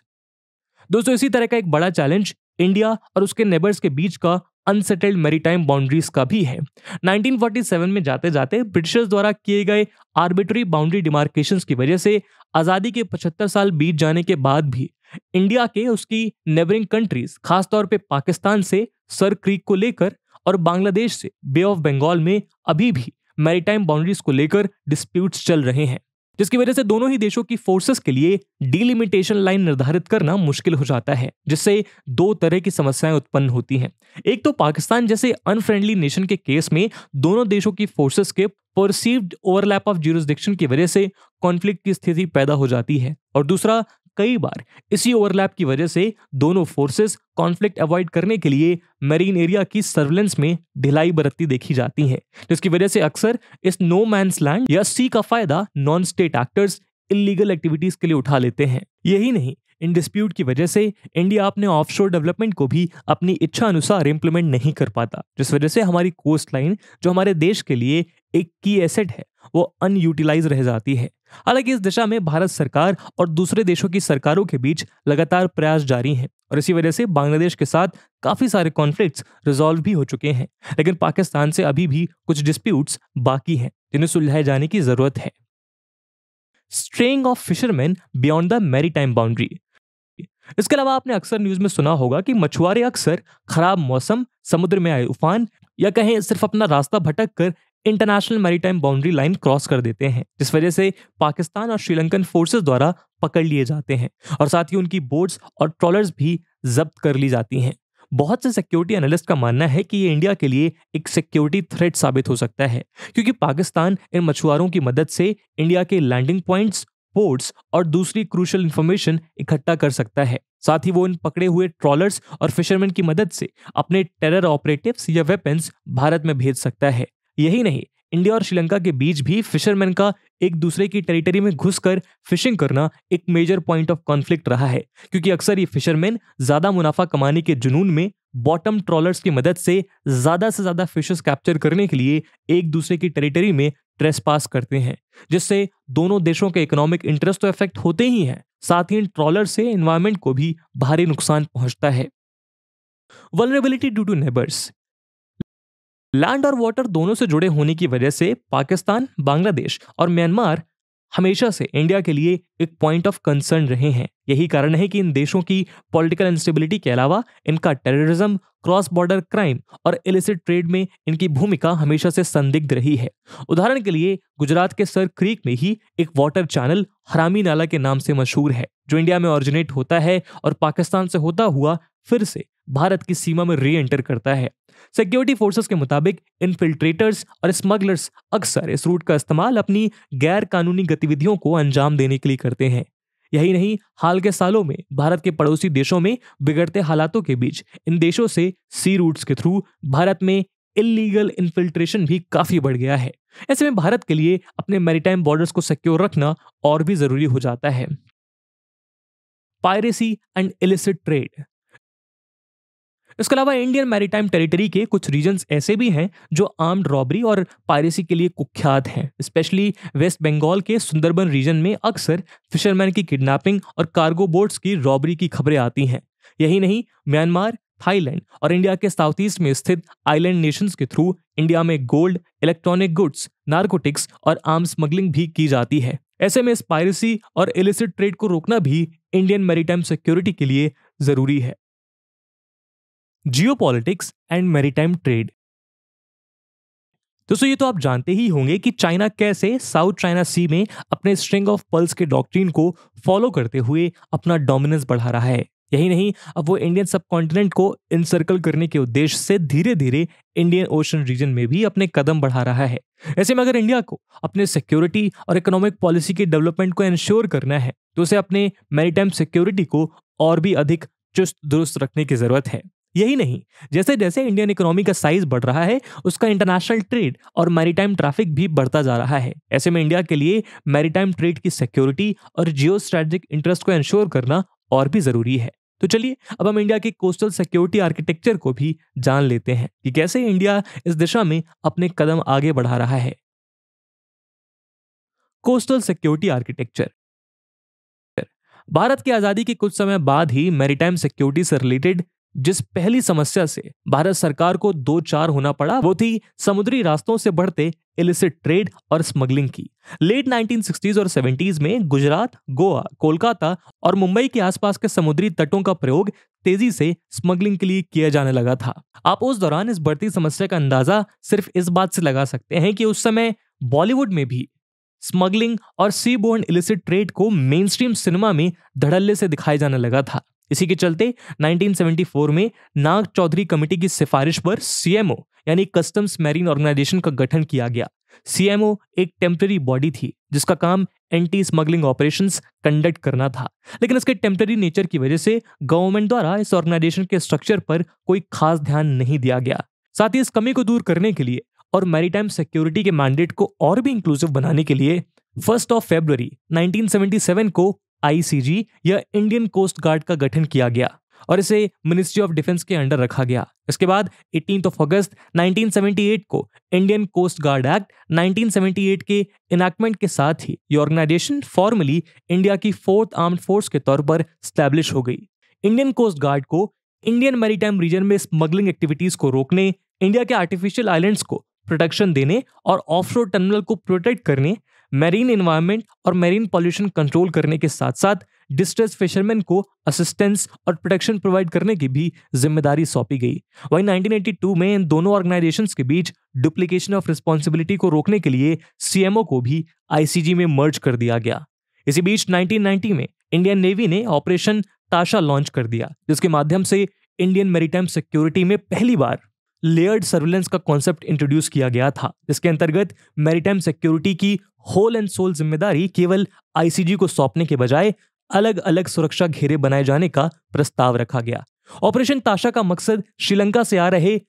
दोस्तों इसी तरह का एक बड़ा चैलेंज इंडिया और उसके नेबर्स के बीच का अनसेटल्ड मैरीटाइम बाउंड्रीज का भी है 1947 में जाते जाते ब्रिटिशर्स द्वारा किए गए आर्बिट्री बाउंड्री डिमार्केशन की वजह से आज़ादी के 75 साल बीत जाने के बाद भी इंडिया के उसकी नेबरिंग कंट्रीज खासतौर पे पाकिस्तान से सर क्रीक को लेकर और बांग्लादेश से बे ऑफ बंगाल में अभी भी मैरीटाइम बाउंड्रीज को लेकर डिस्प्यूट्स चल रहे हैं जिसकी वजह से दोनों ही देशों की फोर्सेस के लिए डिलिमिटेशन लाइन निर्धारित करना मुश्किल हो जाता है जिससे दो तरह की समस्याएं उत्पन्न होती हैं एक तो पाकिस्तान जैसे अनफ्रेंडली नेशन के केस में दोनों देशों की फोर्सेस के परसीव्ड ओवरलैप ऑफ ज्यूरिस्डिक्शन की वजह से कॉन्फ्लिक्ट की स्थिति पैदा हो जाती है और दूसरा कई बार इसी ओवरलैप की वजह से दोनों फोर्सेस कॉन्फ्लिक्ट अवॉइड करने के लिए मरीन एरिया की सर्वेलेंस में ढिलाई बरतती देखी जाती है जिसकी वजह से अक्सर इस नो मैंस लैंड या सी का फायदा non state actors illegal activities के लिए उठा लेते हैं यही नहीं इन डिस्प्यूट की वजह से इंडिया अपने ऑफशोर डेवलपमेंट को भी अपनी इच्छा अनुसार इम्प्लीमेंट नहीं कर पाता जिस वजह से हमारी कोस्ट लाइन जो हमारे देश के लिए एक की एसेट है वो अनयूटिलाइज रह जाती है हालांकि इस दिशा में भारत सरकार और दूसरे देशों की सरकारों के बीच लगातार प्रयास जारी हैं और इसी वजह से बांग्लादेश के साथ काफ़ी सारे कॉन्फ्लिक्ट्स रिजॉल्व भी हो चुके हैं लेकिन पाकिस्तान से अभी भी कुछ डिस्प्यूट्स बाकी हैं जिन्हें सुलझाए जाने की ज़रूरत है straying of fisherman beyond the मेरी बाउंड्री सकती इसके अलावा आपने अक्सर न्यूज में सुना होगा कि मछुआरे अक्सर खराब मौसम समुद्र में आए उफान या कहें सिर्फ अपना रास्ता भटक कर international maritime boundary line cross कर देते हैं जिस वजह से पाकिस्तान और श्रीलंकन फोर्सेस द्वारा पकड़ लिए जाते हैं और साथ ही उनकी बोट्स और ट्रॉलर्स भी जब्त कर ली जाती हैं बहुत से सिक्योरिटी एनालिस्ट का मानना है कि ये इंडिया के लिए एक सिक्योरिटी थ्रेट साबित हो सकता है क्योंकि पाकिस्तान इन मछुआरों की मदद से इंडिया के लैंडिंग पॉइंट्स पोर्ट्स और दूसरी क्रूशल इंफॉर्मेशन इकट्ठा कर सकता है साथ ही वो इन पकड़े हुए ट्रॉलर्स और फिशरमैन की मदद से अपने टेरर ऑपरेटिव या वेपन्स भारत में भेज सकता है यही नहीं इंडिया और श्रीलंका के बीच भी फिशरमैन का एक दूसरे की टेरिटरी में घुसकर फिशिंग करना एक मेजर पॉइंट ऑफ कॉन्फ्लिक्ट रहा है क्योंकि अक्सर ये फिशरमैन ज्यादा मुनाफा कमाने के जुनून में बॉटम ट्रॉलर्स की मदद से ज्यादा से ज्यादा फिशेस कैप्चर करने के लिए एक दूसरे की टेरिटरी में ट्रेस पास करते हैं जिससे दोनों देशों के इकोनॉमिक इंटरेस्ट तो इफेक्ट होते ही हैं साथ ही इन ट्रॉलर से इन्वायरमेंट को भी भारी नुकसान पहुंचता है vulnerability due to neighbours land और वाटर दोनों से जुड़े होने की वजह से पाकिस्तान बांग्लादेश और म्यांमार हमेशा से इंडिया के लिए एक पॉइंट ऑफ कंसर्न रहे हैं यही कारण है कि इन देशों की पॉलिटिकल इंस्टेबिलिटी के अलावा इनका टेररिज्म क्रॉस बॉर्डर क्राइम और इलिसिट ट्रेड में इनकी भूमिका हमेशा से संदिग्ध रही है उदाहरण के लिए गुजरात के सर क्रीक में ही एक वाटर चैनल हरामी नाला के नाम से मशहूर है जो इंडिया में ऑरिजिनेट होता है और पाकिस्तान से होता हुआ फिर से भारत की सीमा में री एंटर करता है सिक्योरिटी फोर्सेस के मुताबिक इन्फिल्ट्रेटर्स और स्मगलर्स अक्सर इस रूट का इस्तेमाल अपनी गैर कानूनी गतिविधियों को अंजाम देने के लिए करते हैं यही नहीं हाल के सालों में भारत के पड़ोसी देशों में बिगड़ते हालातों के बीच इन देशों से सी रूट्स के थ्रू भारत में इलीगल इन्फिल्ट्रेशन भी काफी बढ़ गया है ऐसे में भारत के लिए अपने मेरीटाइम बॉर्डर्स को सिक्योर रखना और भी जरूरी हो जाता है पायरेसी एंड इलिसिट ट्रेड इसके अलावा इंडियन मैरीटाइम टेरिटरी के कुछ रीजन ऐसे भी हैं जो आर्म्ड रॉबरी और पायरेसी के लिए कुख्यात हैं स्पेशली वेस्ट बंगाल के सुंदरबन रीजन में अक्सर फिशरमैन की किडनैपिंग और कार्गो बोट्स की रॉबरी की खबरें आती हैं यही नहीं म्यांमार थाईलैंड और इंडिया के साउथ ईस्ट में स्थित आइलैंड नेशंस के थ्रू इंडिया में गोल्ड इलेक्ट्रॉनिक गुड्स नार्कोटिक्स और आर्म स्मगलिंग भी की जाती है ऐसे में इस पायरेसी और इलिसिट ट्रेड को रोकना भी इंडियन मेरीटाइम सिक्योरिटी के लिए जरूरी है जियोपॉलिटिक्स एंड मैरीटाइम ट्रेड दोस्तों ये तो आप जानते ही होंगे कि चाइना कैसे साउथ चाइना सी में अपने स्ट्रिंग ऑफ पल्स के डॉक्ट्रीन को फॉलो करते हुए अपना डोमिनेंस बढ़ा रहा है यही नहीं अब वो इंडियन सब कॉन्टिनेंट को इनसर्कल करने के उद्देश्य से धीरे धीरे इंडियन ओशन रीजन में भी अपने कदम बढ़ा रहा है ऐसे में अगर इंडिया को अपने सिक्योरिटी और इकोनॉमिक पॉलिसी के डेवलपमेंट को इंश्योर करना है तो उसे अपने मैरीटाइम सिक्योरिटी को और भी अधिक चुस्त दुरुस्त रखने की जरूरत है यही नहीं जैसे जैसे इंडियन इकोनॉमी का साइज बढ़ रहा है उसका इंटरनेशनल ट्रेड और मैरीटाइम ट्रैफिक भी बढ़ता जा रहा है ऐसे में इंडिया के लिए मैरीटाइम ट्रेड की सिक्योरिटी और जियो स्ट्रेटेजिक इंटरेस्ट को इंश्योर करना और भी जरूरी है तो चलिए अब हम इंडिया के कोस्टल सिक्योरिटी आर्किटेक्चर को भी जान लेते हैं कि कैसे इंडिया इस दिशा में अपने कदम आगे बढ़ा रहा है कोस्टल सिक्योरिटी आर्किटेक्चर भारत की आजादी के कुछ समय बाद ही मैरीटाइम सिक्योरिटी से रिलेटेड जिस पहली समस्या से भारत सरकार को दो चार होना पड़ा वो थी समुद्री रास्तों से बढ़ते इलिसिट ट्रेड और स्मगलिंग की लेट 1960s और 70s में गुजरात गोवा कोलकाता और मुंबई के आसपास के समुद्री तटों का प्रयोग तेजी से स्मगलिंग के लिए किया जाने लगा था आप उस दौरान इस बढ़ती समस्या का अंदाजा सिर्फ इस बात से लगा सकते हैं कि उस समय बॉलीवुड में भी स्मगलिंग और सी बोर्न इलिसिट ट्रेड को मेन सिनेमा में धड़ल्ले से दिखाया जाने लगा था इसी के चलते 1974 में नाग चौधरी कमेटी की सिफारिश पर सीएमओ यानी कस्टम्स मैरीन ऑर्गेनाइजेशन का गठन किया गया सीएमओ एक टेम्पररी बॉडी थी जिसका काम एंटी स्मगलिंग ऑपरेशंस कंडक्ट करना था लेकिन इसके टेम्पररी नेचर की वजह से गवर्नमेंट द्वारा इस ऑर्गेनाइजेशन के स्ट्रक्चर पर कोई खास ध्यान नहीं दिया गया साथ ही इस कमी को दूर करने के लिए और मैरीटाइम सिक्योरिटी के मैंडेट को और भी इंक्लूसिव बनाने के लिए फर्स्ट ऑफ फेब्रवरी 1977 को आईसीजी या इंडियन कोस्ट गार्ड का गठन किया गया और इसे मिनिस्ट्री ऑफ डिफेंस के अंडर रखा गया इसके बाद एटीन ऑफ अगस्त 1978 को इंडियन कोस्ट गार्ड एक्ट 1978 के इनैक्टमेंट के साथ ही ये ऑर्गेनाइजेशन फॉर्मली इंडिया की फोर्थ आर्म फोर्स के तौर पर स्टैब्लिश हो गई इंडियन कोस्ट गार्ड को इंडियन मैरीटाइम रीजन में स्मगलिंग एक्टिविटीज को रोकने इंडिया के आर्टिफिशियल आइलैंड्स को प्रोटेक्शन देने और ऑफ टर्मिनल को प्रोटेक्ट करने मैरीन इन्वायरमेंट और मैरीन पॉल्यूशन कंट्रोल करने के साथ साथ डिस्ट्रेस फिशरमैन को असिस्टेंस और प्रोटेक्शन प्रोवाइड करने की भी जिम्मेदारी सौंपी गई वहीं 1982 में इन दोनों ऑर्गेनाइजेशन के बीच डुप्लीकेशन ऑफ रिस्पॉन्सिबिलिटी को रोकने के लिए सीएमओ को भी आईसीजी में मर्ज कर दिया गया इसी बीच 1990 में इंडियन नेवी ने ऑपरेशन ताशा लॉन्च कर दिया जिसके माध्यम से इंडियन मेरीटाइम सिक्योरिटी में पहली बार लेयर्ड सर्विलेंस का कॉन्सेप्ट इंट्रोड्यूस किया गया था जिसके अंतर्गत मैरिटाइम सिक्योरिटी की होल एंड सोल जिम्मेदारी केवल आईसीजी को सौंपने के बजाय अलग अलग सुरक्षा घेरे बनाए जाने का प्रस्ताव रखा गया ऑपरेशन ताशा का मकसद श्रीलंका से आ रहे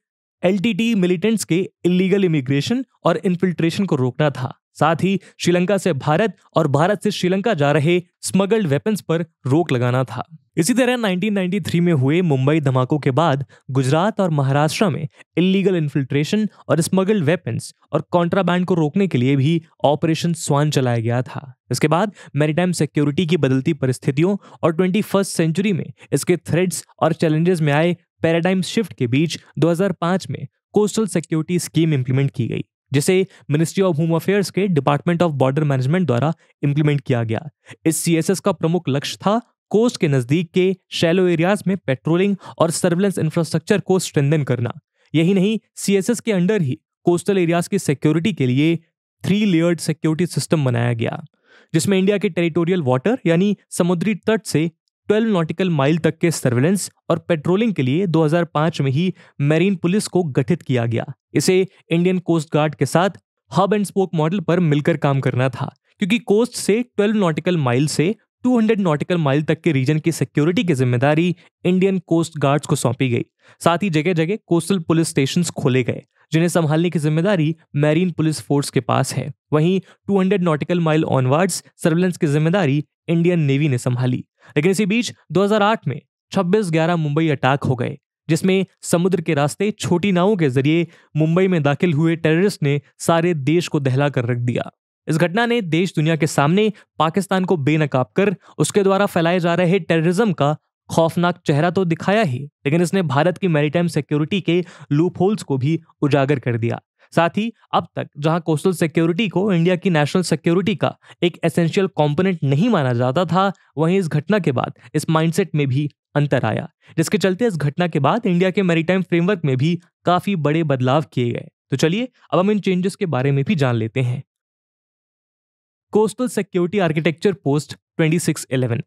एल मिलिटेंट्स के इलीगल इमिग्रेशन और इन्फिल्ट्रेशन को रोकना था साथ ही श्रीलंका से भारत और भारत से श्रीलंका जा रहे स्मगल्ड वेपन्स पर रोक लगाना था इसी तरह 1993 में हुए मुंबई धमाकों के बाद गुजरात और महाराष्ट्र में इलीगल इन्फिल्ट्रेशन और स्मगल्ड वेपन्स और कॉन्ट्राबैंड को रोकने के लिए भी ऑपरेशन स्वान चलाया गया था इसके बाद मेरीटाइम सिक्योरिटी की बदलती परिस्थितियों और ट्वेंटी सेंचुरी में इसके थ्रेड्स और चैलेंजेस में आए पैराडाइम शिफ्ट के बीच 2005 में कोस्टल सिक्योरिटी स्कीम इंप्लीमेंट की गई जिसे मिनिस्ट्री ऑफ होम अफेयर्स के डिपार्टमेंट ऑफ बॉर्डर मैनेजमेंट द्वारा इंप्लीमेंट किया गया इस सीएसएस का प्रमुख लक्ष्य था कोस्ट के नजदीक के शैलो एरियाज में पेट्रोलिंग और सर्वेलेंस इंफ्रास्ट्रक्चर को स्ट्रेंदन करना यही नहीं सीएसएस के अंडर ही कोस्टल एरियाज की सिक्योरिटी के लिए थ्री लेयर्ड सिक्योरिटी सिस्टम बनाया गया जिसमें इंडिया के टेरिटोरियल वाटर यानी समुद्री तट से 12 नॉटिकल माइल तक के सर्वेलेंस और पेट्रोलिंग के लिए 2005 में ही मैरीन पुलिस को गठित किया गया इसे इंडियन कोस्ट गार्ड के साथ हब एंड स्पोक मॉडल पर मिलकर काम करना था क्योंकि कोस्ट से 12 नॉटिकल माइल से 200 नॉटिकल माइल तक के रीजन की सिक्योरिटी की जिम्मेदारी इंडियन कोस्ट गार्ड्स को सौंपी गई साथ ही जगह जगह कोस्टल पुलिस स्टेशन खोले गए जिन्हें संभालने की जिम्मेदारी मैरीन पुलिस फोर्स के पास है वहीं 200 नॉटिकल माइल ऑनवर्ड्स सर्वेलेंस की जिम्मेदारी इंडियन नेवी ने संभाली लेकिन इसी बीच 2008 में 26 ग्यारह मुंबई अटैक हो गए जिसमें समुद्र के रास्ते छोटी नावों के जरिए मुंबई में दाखिल हुए टेररिस्ट ने सारे देश को दहला कर रख दिया इस घटना ने देश दुनिया के सामने पाकिस्तान को बेनकाब कर उसके द्वारा फैलाए जा रहे टेररिज्म का खौफनाक चेहरा तो दिखाया ही लेकिन इसने भारत की मैरिटाइम सिक्योरिटी के लूप होल्स को भी उजागर कर दिया साथ ही अब तक जहां कोस्टल सिक्योरिटी को इंडिया की नेशनल सिक्योरिटी का एक एसेंशियल कंपोनेंट नहीं माना जाता था वहीं इस घटना के बाद इस माइंडसेट में भी अंतर आया जिसके चलते इस घटना के बाद इंडिया के मैरीटाइम फ्रेमवर्क में भी काफी बड़े बदलाव किए गए तो चलिए अब हम इन चेंजेस के बारे में भी जान लेते हैं कोस्टल सिक्योरिटी आर्किटेक्चर पोस्ट 2611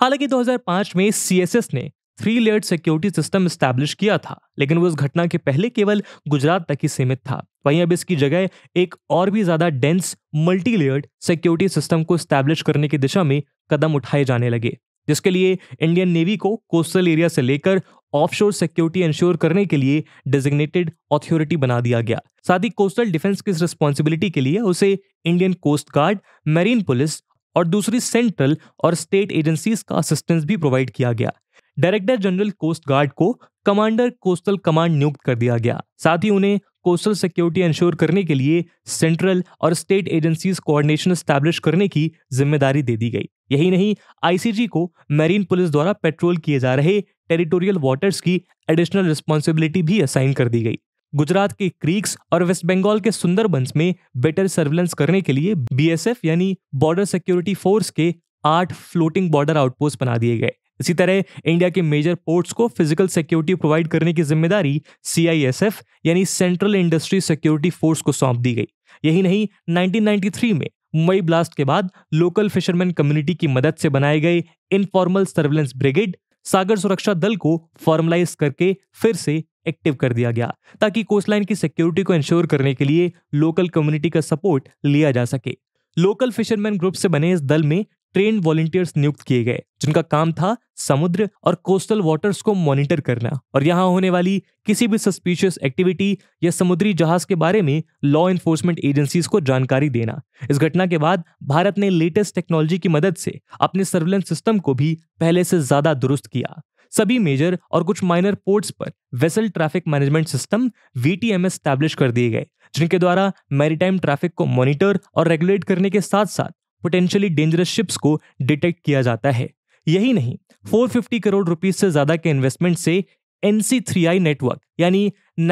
हालांकि 2005 में सीएसएस ने three layered security system establish किया था लेकिन वो इस घटना के पहले केवल गुजरात तक ही सीमित था वहीं अब इसकी जगह एक और भी ज्यादा dense multi layered security system को स्टैब्लिश करने की दिशा में कदम उठाए जाने लगे जिसके लिए इंडियन नेवी को कोस्टल एरिया से लेकर ऑफशोर सिक्योरिटी इंश्योर करने के लिए डेजिग्नेटेड अथॉरिटी बना दिया गया साथ ही कोस्टल डिफेंस की रिस्पॉन्सिबिलिटी के लिए उसे Indian coast guard marine police और दूसरी सेंट्रल और स्टेट एजेंसीज का असिस्टेंस भी प्रोवाइड किया गया डायरेक्टर जनरल कोस्ट गार्ड को कमांडर कोस्टल कमांड नियुक्त कर दिया गया साथ ही उन्हें कोस्टल सिक्योरिटी इंश्योर करने के लिए सेंट्रल और स्टेट एजेंसीज कोऑर्डिनेशन स्टैब्लिश करने की जिम्मेदारी दे दी गई यही नहीं आईसीजी को मैरीन पुलिस द्वारा पेट्रोल किए जा रहे टेरिटोरियल वाटर्स की एडिशनल रिस्पॉन्सिबिलिटी भी असाइन कर दी गई गुजरात के क्रीक्स और वेस्ट बंगाल के सुंदरबंस में बेटर सर्विलेंस करने के लिए बीएसएफ यानी बॉर्डर सिक्योरिटी फोर्स के आठ फ्लोटिंग बॉर्डर आउटपोस्ट बना दिए गए इसी तरह इंडिया के मेजर पोर्ट्स को फिजिकल सिक्योरिटी प्रोवाइड करने की जिम्मेदारी सीआईएसएफ यानी सेंट्रल इंडस्ट्री सिक्योरिटी फोर्स को सौंप दी गई यही नहीं 1993 में मुंबई ब्लास्ट के बाद लोकल फिशरमैन कम्युनिटी की मदद से बनाए गए इनफॉर्मल सर्वेलेंस ब्रिगेड सागर सुरक्षा दल को फॉर्मलाइज करके फिर से एक्टिव कर दिया गया ताकि कोस्टलाइन की सिक्योरिटी को इंश्योर करने के लिए लोकल कम्युनिटी का सपोर्ट लिया जा सके लोकल फिशरमैन ग्रुप से बने इस दल में ट्रेन वॉलेंटियर्स नियुक्त किए गए जिनका काम था समुद्र और कोस्टल वाटर्स को मॉनिटर करना और यहाँ होने वाली किसी भी सस्पिशियस एक्टिविटी या समुद्री जहाज के बारे में लॉ इन्फोर्समेंट एजेंसीज को जानकारी देना इस घटना के बाद भारत ने लेटेस्ट टेक्नोलॉजी की मदद से अपने सर्विलेंस सिस्टम को भी पहले से ज्यादा दुरुस्त किया सभी मेजर और कुछ माइनर पोर्ट्स पर vessel traffic management system VTM establish कर दिए गए जिनके द्वारा मैरीटाइम ट्रैफिक को मॉनिटर और रेगुलेट करने के साथ साथ पोटेंशियली डेंजरस शिप्स को डिटेक्ट किया जाता है यही नहीं 450 करोड़ रुपीज से ज्यादा के इन्वेस्टमेंट से एनसी नेटवर्क यानी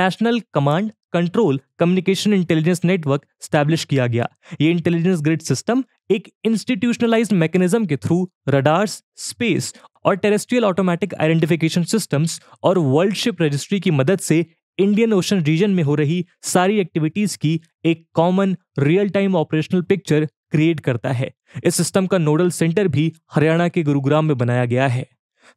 national command control communication intelligence network establish किया गया ये इंटेलिजेंस ग्रिड सिस्टम एक इंस्टीट्यूशनलाइज मैकेनिज्म के थ्रू रडार्स स्पेस और टेरेस्ट्रियल ऑटोमेटिक आइडेंटिफिकेशन सिस्टम्स और वर्ल्ड शिप रजिस्ट्री की मदद से इंडियन ओशन रीजन में हो रही सारी एक्टिविटीज की एक common real time operational picture create करता है इस सिस्टम का नोडल सेंटर भी हरियाणा के गुरुग्राम में बनाया गया है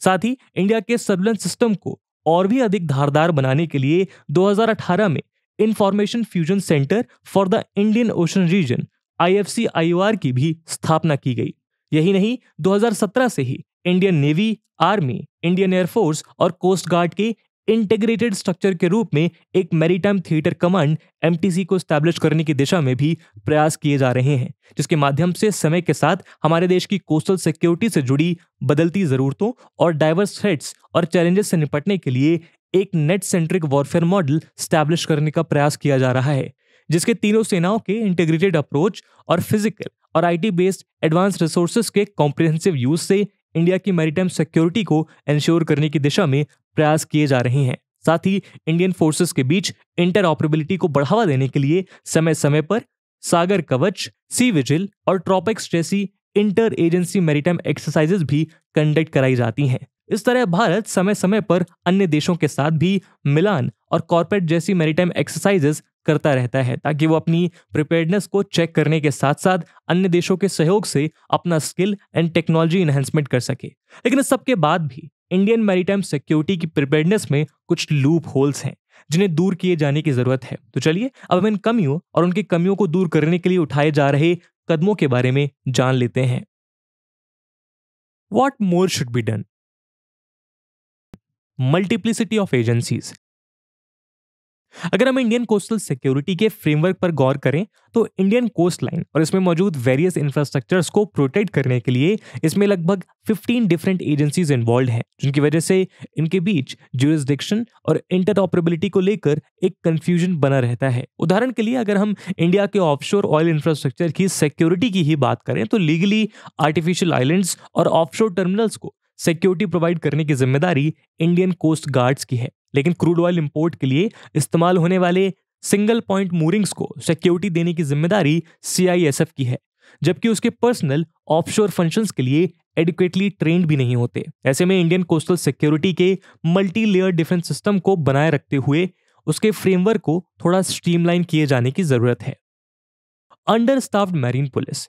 साथ ही इंडिया के सर्विलेंस सिस्टम को और भी अधिक धारदार बनाने के लिए 2018 में information fusion centre for the Indian ocean region I की भी स्थापना की गई यही नहीं 2017 से ही Indian navy army Indian air force और कोस्ट गार्ड के इंटीग्रेटेड स्ट्रक्चर के रूप में एक मेरीटाइम थिएटर कमांड एम को स्टैब्लिश करने की दिशा में भी प्रयास किए जा रहे हैं जिसके माध्यम से समय के साथ हमारे देश की कोस्टल सिक्योरिटी से जुड़ी बदलती जरूरतों और डाइवर्स थ्रेट्स और चैलेंजेस से निपटने के लिए एक net centric warfare model establish करने का प्रयास किया जा रहा है जिसके तीनों सेनाओं के इंटीग्रेटेड अप्रोच और फिजिकल और आईटी बेस्ड एडवांस रिसोर्सेज के कॉम्प्रिहेंसिव यूज से इंडिया की मैरिटाइम सिक्योरिटी को एंश्योर करने की दिशा में प्रयास किए जा रहे हैं साथ ही इंडियन फोर्सेस के बीच इंटर ऑपरेबिलिटी को बढ़ावा देने के लिए समय समय पर सागर कवच सी विजिल और ट्रॉपिक्स जैसी इंटर एजेंसी मैरिटाइम एक्सरसाइजेस भी कंडक्ट कराई जाती हैं इस तरह भारत समय समय पर अन्य देशों के साथ भी मिलान और कॉर्पोरेट जैसी मेरीटाइम एक्सरसाइजेस करता रहता है ताकि वो अपनी प्रिपेयर्डनेस को चेक करने के साथ साथ अन्य देशों के सहयोग से अपना स्किल एंड टेक्नोलॉजी इन्हेंसमेंट कर सके लेकिन इस सबके बाद भी इंडियन मेरीटाइम सिक्योरिटी की प्रिपेयर्डनेस में कुछ लूप होल्स हैं जिन्हें दूर किए जाने की जरूरत है तो चलिए अब हम इन कमियों और उनकी कमियों को दूर करने के लिए उठाए जा रहे कदमों के बारे में जान लेते हैं what more should be done multiplicity of agencies अगर हम इंडियन कोस्टल सिक्योरिटी के फ्रेमवर्क पर गौर करें तो इंडियन कोस्ट लाइन और इसमें मौजूद वेरियस इंफ्रास्ट्रक्चर्स को प्रोटेक्ट करने के लिए इसमें लगभग 15 डिफरेंट एजेंसीज इन्वॉल्व हैं जिनकी वजह से इनके बीच ज्यूरिस्डिक्शन और इंटरऑपरेबिलिटी को लेकर एक कंफ्यूजन बना रहता है उदाहरण के लिए अगर हम इंडिया के ऑफशोर ऑयल इंफ्रास्ट्रक्चर की सिक्योरिटी की ही बात करें तो लीगली आर्टिफिशियल आइलैंड्स और ऑफशोर टर्मिनल्स को सिक्योरिटी प्रोवाइड करने की जिम्मेदारी इंडियन कोस्ट गार्ड्स की है लेकिन क्रूड ऑयल इंपोर्ट के लिए इस्तेमाल होने वाले सिंगल पॉइंट मूरिंग्स को सिक्योरिटी देने की जिम्मेदारी सीआईएसएफ की है जबकि उसके पर्सनल ऑफशोर फंक्शंस के लिए एडिक्वेटली ट्रेंड भी नहीं होते ऐसे में इंडियन कोस्टल सिक्योरिटी के मल्टी लेयर डिफेंस सिस्टम को बनाए रखते हुए उसके फ्रेमवर्क को थोड़ा स्ट्रीमलाइन किए जाने की जरूरत है अंडर स्टाफ्ड मैरीन पुलिस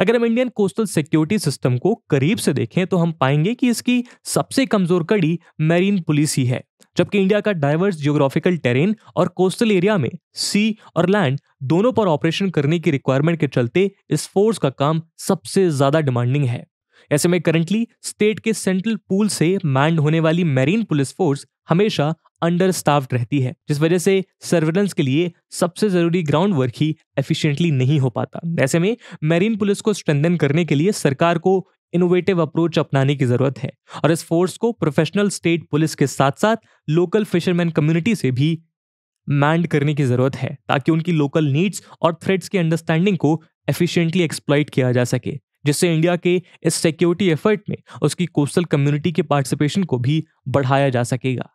अगर हम इंडियन कोस्टल सिक्योरिटी सिस्टम को करीब से देखें तो हम पाएंगे कि इसकी सबसे कमजोर कड़ी मैरीन पुलिस ही है जबकि इंडिया का डाइवर्स जियोग्राफिकल टेरेन और कोस्टल एरिया में सी और लैंड दोनों पर ऑपरेशन करने की रिक्वायरमेंट के चलते इस फोर्स का काम सबसे ज्यादा डिमांडिंग है ऐसे में करंटली स्टेट के सेंट्रल पूल से मैंड होने वाली मैरीन पुलिस फोर्स हमेशा अंडर स्टाफ्ड रहती है जिस वजह से सर्वेलेंस के लिए सबसे जरूरी ग्राउंड वर्क ही एफिशिएंटली नहीं हो पाता ऐसे में मैरीन पुलिस को स्ट्रेंथन करने के लिए सरकार को इनोवेटिव अप्रोच अपनाने की जरूरत है और इस फोर्स को प्रोफेशनल स्टेट पुलिस के साथ साथ लोकल फिशरमैन कम्युनिटी से भी मैंड करने की जरूरत है ताकि उनकी लोकल नीड्स और थ्रेड्स की अंडरस्टैंडिंग को एफिशिएंटली एक्सप्लॉइट किया जा सके जिससे इंडिया के इस सिक्योरिटी एफर्ट में उसकी कोस्टल कम्युनिटी के पार्टिसिपेशन को भी बढ़ाया जा सकेगा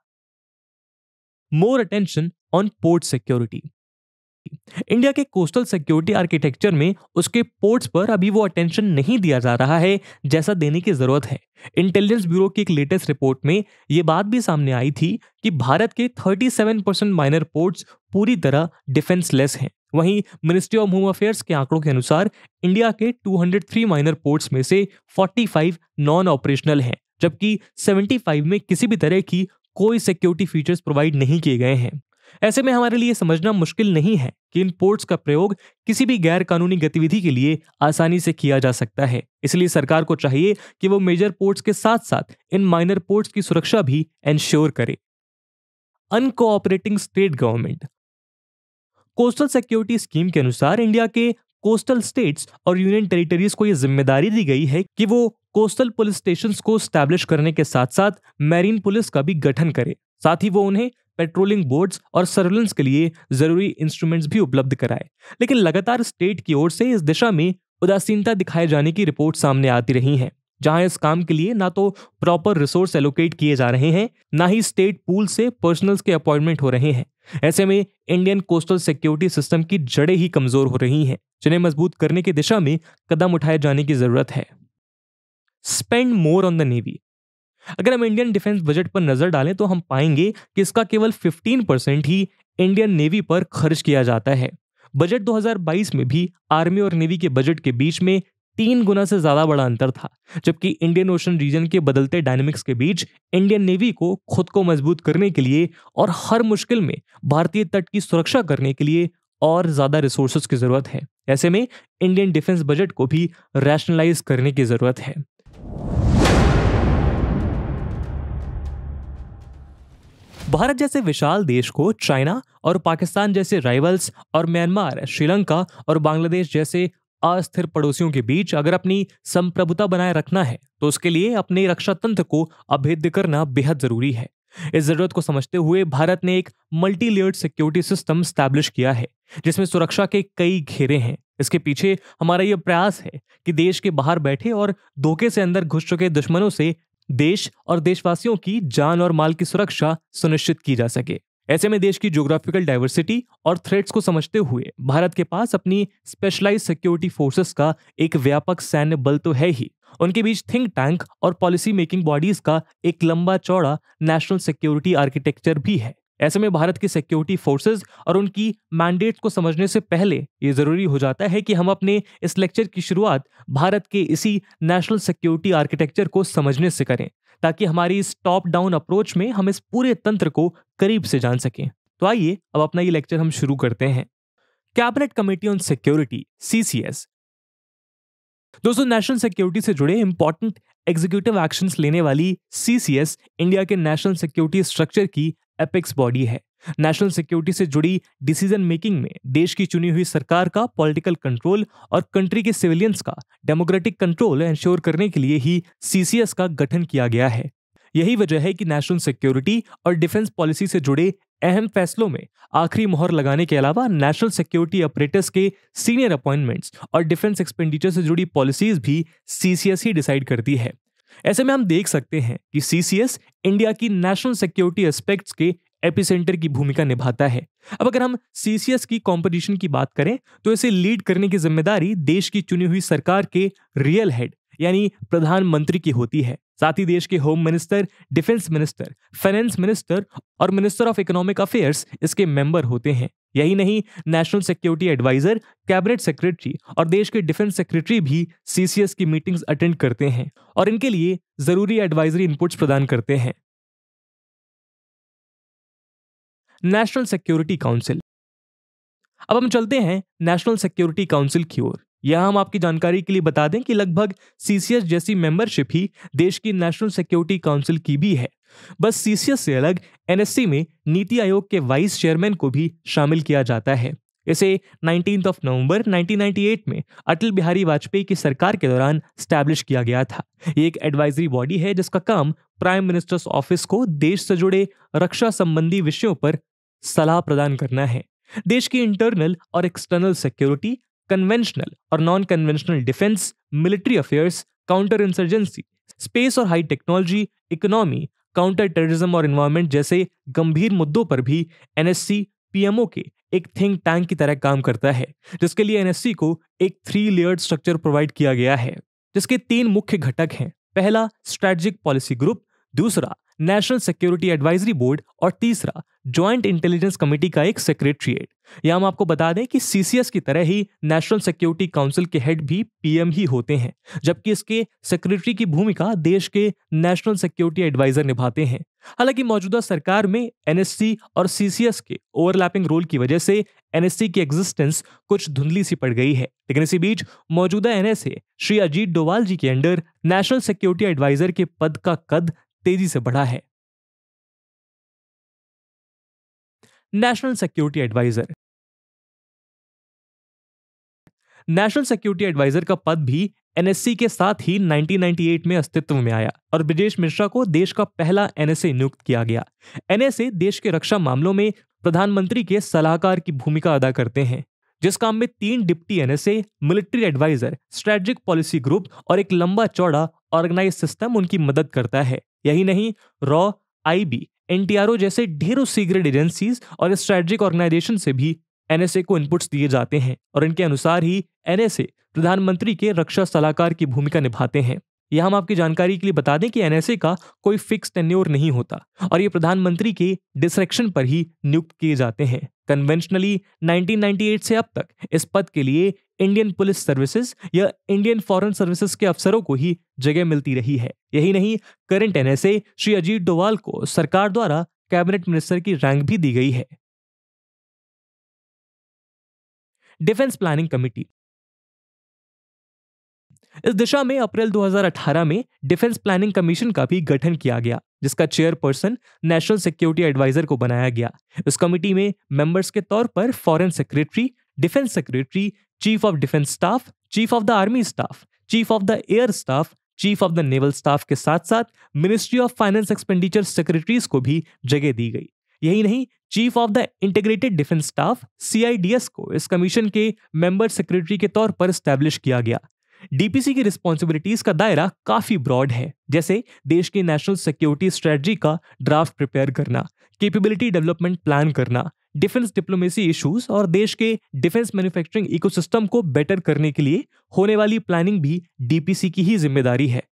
more attention on port security India के कोस्टल सिक्योरिटी आर्किटेक्चर में उसके पोर्ट्स पर अभी वो अटेंशन नहीं दिया जा रहा है जैसा देने की जरूरत है इंटेलिजेंस ब्यूरो की एक लेटेस्ट रिपोर्ट में ये बात भी सामने आई थी कि भारत के 37 परसेंट माइनर पोर्ट्स पूरी तरह डिफेंसलेस हैं वहीं मिनिस्ट्री ऑफ होम अफेयर्स के आंकड़ों के अनुसार इंडिया के 203 माइनर पोर्ट्स में से 45 नॉन ऑपरेशनल हैं जबकि 75 में किसी भी तरह की कोई सिक्योरिटी फीचर्स प्रोवाइड नहीं किए गए हैं ऐसे में हमारे लिए समझना मुश्किल नहीं है कि इन पोर्ट्स का प्रयोग किसी भी गैर कानूनी गतिविधि के लिए आसानी से किया जा सकता है इसलिए सरकार को चाहिए कि वो मेजर पोर्ट्स के साथ साथ इन माइनर पोर्ट्स की सुरक्षा भी इंश्योर करे uncooperating state government coastal security scheme के अनुसार इंडिया के कोस्टल स्टेट्स और यूनियन टेरिटरीज को यह जिम्मेदारी दी गई है कि वो कोस्टल पुलिस स्टेशन को स्टैब्लिश करने के साथ साथ मैरीन पुलिस का भी गठन करे साथ ही वो उन्हें पेट्रोलिंग बोर्ड्स और सर्वेलेंस के लिए जरूरी इंस्ट्रूमेंट्स भी उपलब्ध कराए लेकिन लगातार स्टेट की ओर से इस दिशा में उदासीनता दिखाए जाने की रिपोर्ट सामने आती रही हैं जहां इस काम के लिए ना तो प्रॉपर रिसोर्स एलोकेट किए जा रहे हैं ना ही स्टेट पूल से पर्सनल्स के अपॉइंटमेंट हो रहे हैं ऐसे में इंडियन कोस्टल सिक्योरिटी सिस्टम की जड़ें ही कमजोर हो रही हैं जिन्हें मजबूत करने की दिशा में कदम उठाए जाने की जरूरत है spend more on the navy अगर हम इंडियन डिफेंस बजट पर नजर डालें तो हम पाएंगे कि इसका केवल 15 परसेंट ही इंडियन नेवी पर खर्च किया जाता है बजट 2022 में भी आर्मी और नेवी के बजट के बीच में तीन गुना से ज्यादा बड़ा अंतर था जबकि इंडियन ओशन रीजन के बदलते डायनेमिक्स के बीच इंडियन नेवी को खुद को मजबूत करने के लिए और हर मुश्किल में भारतीय तट की सुरक्षा करने के लिए और ज्यादा रिसोर्सेज की जरूरत है ऐसे में इंडियन डिफेंस बजट को भी रैशनलाइज करने की जरूरत है भारत जैसे विशाल देश को चाइना और पाकिस्तान जैसे राइवल्स और म्यांमार श्रीलंका और बांग्लादेश जैसे अस्थिर पड़ोसियों के बीच अगर अपनी संप्रभुता बनाए रखना है तो उसके लिए अपने रक्षा तंत्र को अभेद्य करना बेहद जरूरी है इस जरूरत को समझते हुए भारत ने एक multi layered security system establish किया है जिसमें सुरक्षा के कई घेरे हैं इसके पीछे हमारा यह प्रयास है कि देश के बाहर बैठे और धोखे से अंदर घुस चुके दुश्मनों से देश और देशवासियों की जान और माल की सुरक्षा सुनिश्चित की जा सके ऐसे में देश की ज्योग्राफिकल डाइवर्सिटी और थ्रेट्स को समझते हुए भारत के पास अपनी स्पेशलाइज सिक्योरिटी फोर्सेस का एक व्यापक सैन्य बल तो है ही उनके बीच थिंक टैंक और पॉलिसी मेकिंग बॉडीज का एक लंबा चौड़ा नेशनल सिक्योरिटी आर्किटेक्चर भी है ऐसे में भारत की सिक्योरिटी फोर्सेज और उनकी मैंडेट्स को समझने से पहले ये जरूरी हो जाता है कि हम अपने इस लेक्चर की शुरुआत भारत के इसी नेशनल सिक्योरिटी आर्किटेक्चर को समझने से करें ताकि हमारी इस टॉप डाउन अप्रोच में हम इस पूरे तंत्र को करीब से जान सकें तो आइए अब अपना ये लेक्चर हम शुरू करते हैं cabinet committee on security CCS दोस्तों नेशनल सिक्योरिटी से जुड़े इंपॉर्टेंट एग्जीक्यूटिव एक्शन लेने वाली सीसीएस इंडिया के नेशनल सिक्योरिटी स्ट्रक्चर की एपिक्स बॉडी है नेशनल सिक्योरिटी से जुड़ी डिसीजन मेकिंग में देश की चुनी हुई सरकार का पॉलिटिकल कंट्रोल और कंट्री के सिविलियंस का डेमोक्रेटिक कंट्रोल एंश्योर करने के लिए ही सीसीएस का गठन किया गया है यही वजह है कि नेशनल सिक्योरिटी और डिफेंस पॉलिसी से जुड़े अहम फैसलों में आखिरी मोहर लगाने के अलावा नेशनल सिक्योरिटी ऑपरेटर्स के सीनियर अपॉइंटमेंट्स और डिफेंस एक्सपेंडिचर से जुड़ी पॉलिसीज भी सीसीएस ही डिसाइड करती है ऐसे में हम देख सकते हैं कि सीसीएस इंडिया की नेशनल सिक्योरिटी एस्पेक्ट्स के एपिसेंटर की भूमिका निभाता है अब अगर हम सीसीएस की कंपटीशन की बात करें तो इसे लीड करने की जिम्मेदारी देश की चुनी हुई सरकार के रियल हेड यानी प्रधानमंत्री की होती है साथ ही देश के home minister defence minister finance minister और मिनिस्टर ऑफ इकोनॉमिक अफेयर्स इसके मेंबर होते हैं यही नहीं national security adviser cabinet secretary और देश के डिफेंस सेक्रेटरी भी सीसीएस की मीटिंग्स अटेंड करते हैं और इनके लिए जरूरी एडवाइजरी इनपुट्स प्रदान करते हैं नेशनल सिक्योरिटी काउंसिल अब हम चलते हैं नेशनल सिक्योरिटी काउंसिल की ओर यह हम आपकी जानकारी के लिए बता दें कि लगभग सीसीएस जैसी मेंबरशिप ही देश की नेशनल सिक्योरिटी काउंसिल की भी है बस सीसीएस से अलग एनएससी में नीति आयोग के वाइस चेयरमैन को भी शामिल किया जाता है इसे नाइनटीन ऑफ नवंबर 1998 में अटल बिहारी वाजपेयी की सरकार के दौरान स्टैब्लिश किया गया था ये एक एडवाइजरी बॉडी है जिसका काम प्राइम मिनिस्टर्स ऑफिस को देश से जुड़े रक्षा संबंधी विषयों पर सलाह प्रदान करना है देश की इंटरनल और एक्सटर्नल सिक्योरिटी कन्वेंशनल और non conventional defence military affairs counter insurgency space और high technology economy counter terrorism और इन्वायरमेंट जैसे गंभीर मुद्दों पर भी एनएससी पीएमओ के एक थिंक टैंक की तरह काम करता है जिसके लिए एनएससी को एक थ्री लेयर्ड स्ट्रक्चर प्रोवाइड किया गया है जिसके तीन मुख्य घटक हैं पहला स्ट्रैटेजिक पॉलिसी ग्रुप दूसरा नेशनल सिक्योरिटी एडवाइजरी बोर्ड और तीसरा ज्वाइंट इंटेलिजेंस कमेटी का एक सेक्रेटरिएट या हम आपको बता दें कि सीसीएस की तरह ही नेशनल सिक्योरिटी काउंसिल के हेड भी पीएम ही होते हैं जबकि इसके सेक्रेटरी की भूमिका देश के नेशनल सिक्योरिटी एडवाइजर निभाते हैं हालांकि मौजूदा सरकार में एनएससी और सीसीएस के ओवरलैपिंग रोल की वजह से एनएससी की एग्जिस्टेंस कुछ धुंधली सी पड़ गई है लेकिन इसी बीच मौजूदा एनएसए श्री अजीत डोवाल जी के अंडर नेशनल सिक्योरिटी एडवाइजर के पद का कद तेजी से बढ़ा है national security adviser national security adviser का पद भी एनएससी के साथ ही 1998 में अस्तित्व में आया और ब्रिजेश मिश्रा को देश का पहला एनएसए नियुक्त किया गया एनएसए देश के रक्षा मामलों में प्रधानमंत्री के सलाहकार की भूमिका अदा करते हैं जिस काम में तीन deputy NSA military adviser strategic policy group और एक लंबा चौड़ा ऑर्गेनाइज सिस्टम उनकी मदद करता है यही नहीं रॉ आईबी एनटीआरओ जैसे ढेरों सीक्रेट एजेंसीज और स्ट्रेटेजिक ऑर्गेनाइजेशन से भी एनएसए को इनपुट्स दिए जाते हैं और इनके अनुसार ही एनएसए प्रधानमंत्री के रक्षा सलाहकार की भूमिका निभाते हैं यह हम आपकी जानकारी के लिए बता दें कि एनएसए का कोई फिक्स टेन्योर नहीं होता और ये प्रधानमंत्री के डिसरेक्शन पर ही नियुक्त किए जाते हैं कन्वेंशनली 1998 से अब तक इस पद के लिए इंडियन पुलिस सर्विसेज या इंडियन फॉरेन सर्विसेज के अफसरों को ही जगह मिलती रही है यही नहीं करंट एनएसए श्री अजीत डोवाल को सरकार द्वारा कैबिनेट मिनिस्टर की रैंक भी दी गई है डिफेंस प्लानिंग कमेटी इस दिशा में अप्रैल 2018 में डिफेंस प्लानिंग कमीशन का भी गठन किया गया जिसका चेयरपर्सन नेशनल सिक्योरिटी एडवाइजर को बनाया गया इस कमेटी में मेंबर्स के तौर पर foreign secretary defence secretary chief of defence staff chief of the army staff chief of the air staff chief of the naval staff के साथ साथ ministry of finance expenditure secretaries को भी जगह दी गई यही नहीं chief of the integrated defence staff CIDS को इस कमीशन के मेंबर सेक्रेटरी के तौर पर स्टैब्लिश किया गया डीपीसी की रिस्पॉन्सिबिलिटीज का दायरा काफी ब्रॉड है जैसे देश की नेशनल सिक्योरिटी स्ट्रेटजी का ड्राफ्ट प्रिपेयर करना कैपेबिलिटी डेवलपमेंट प्लान करना डिफेंस डिप्लोमेसी इश्यूज और देश के डिफेंस मैन्युफैक्चरिंग इकोसिस्टम को बेटर करने के लिए होने वाली प्लानिंग भी डीपीसी की ही जिम्मेदारी है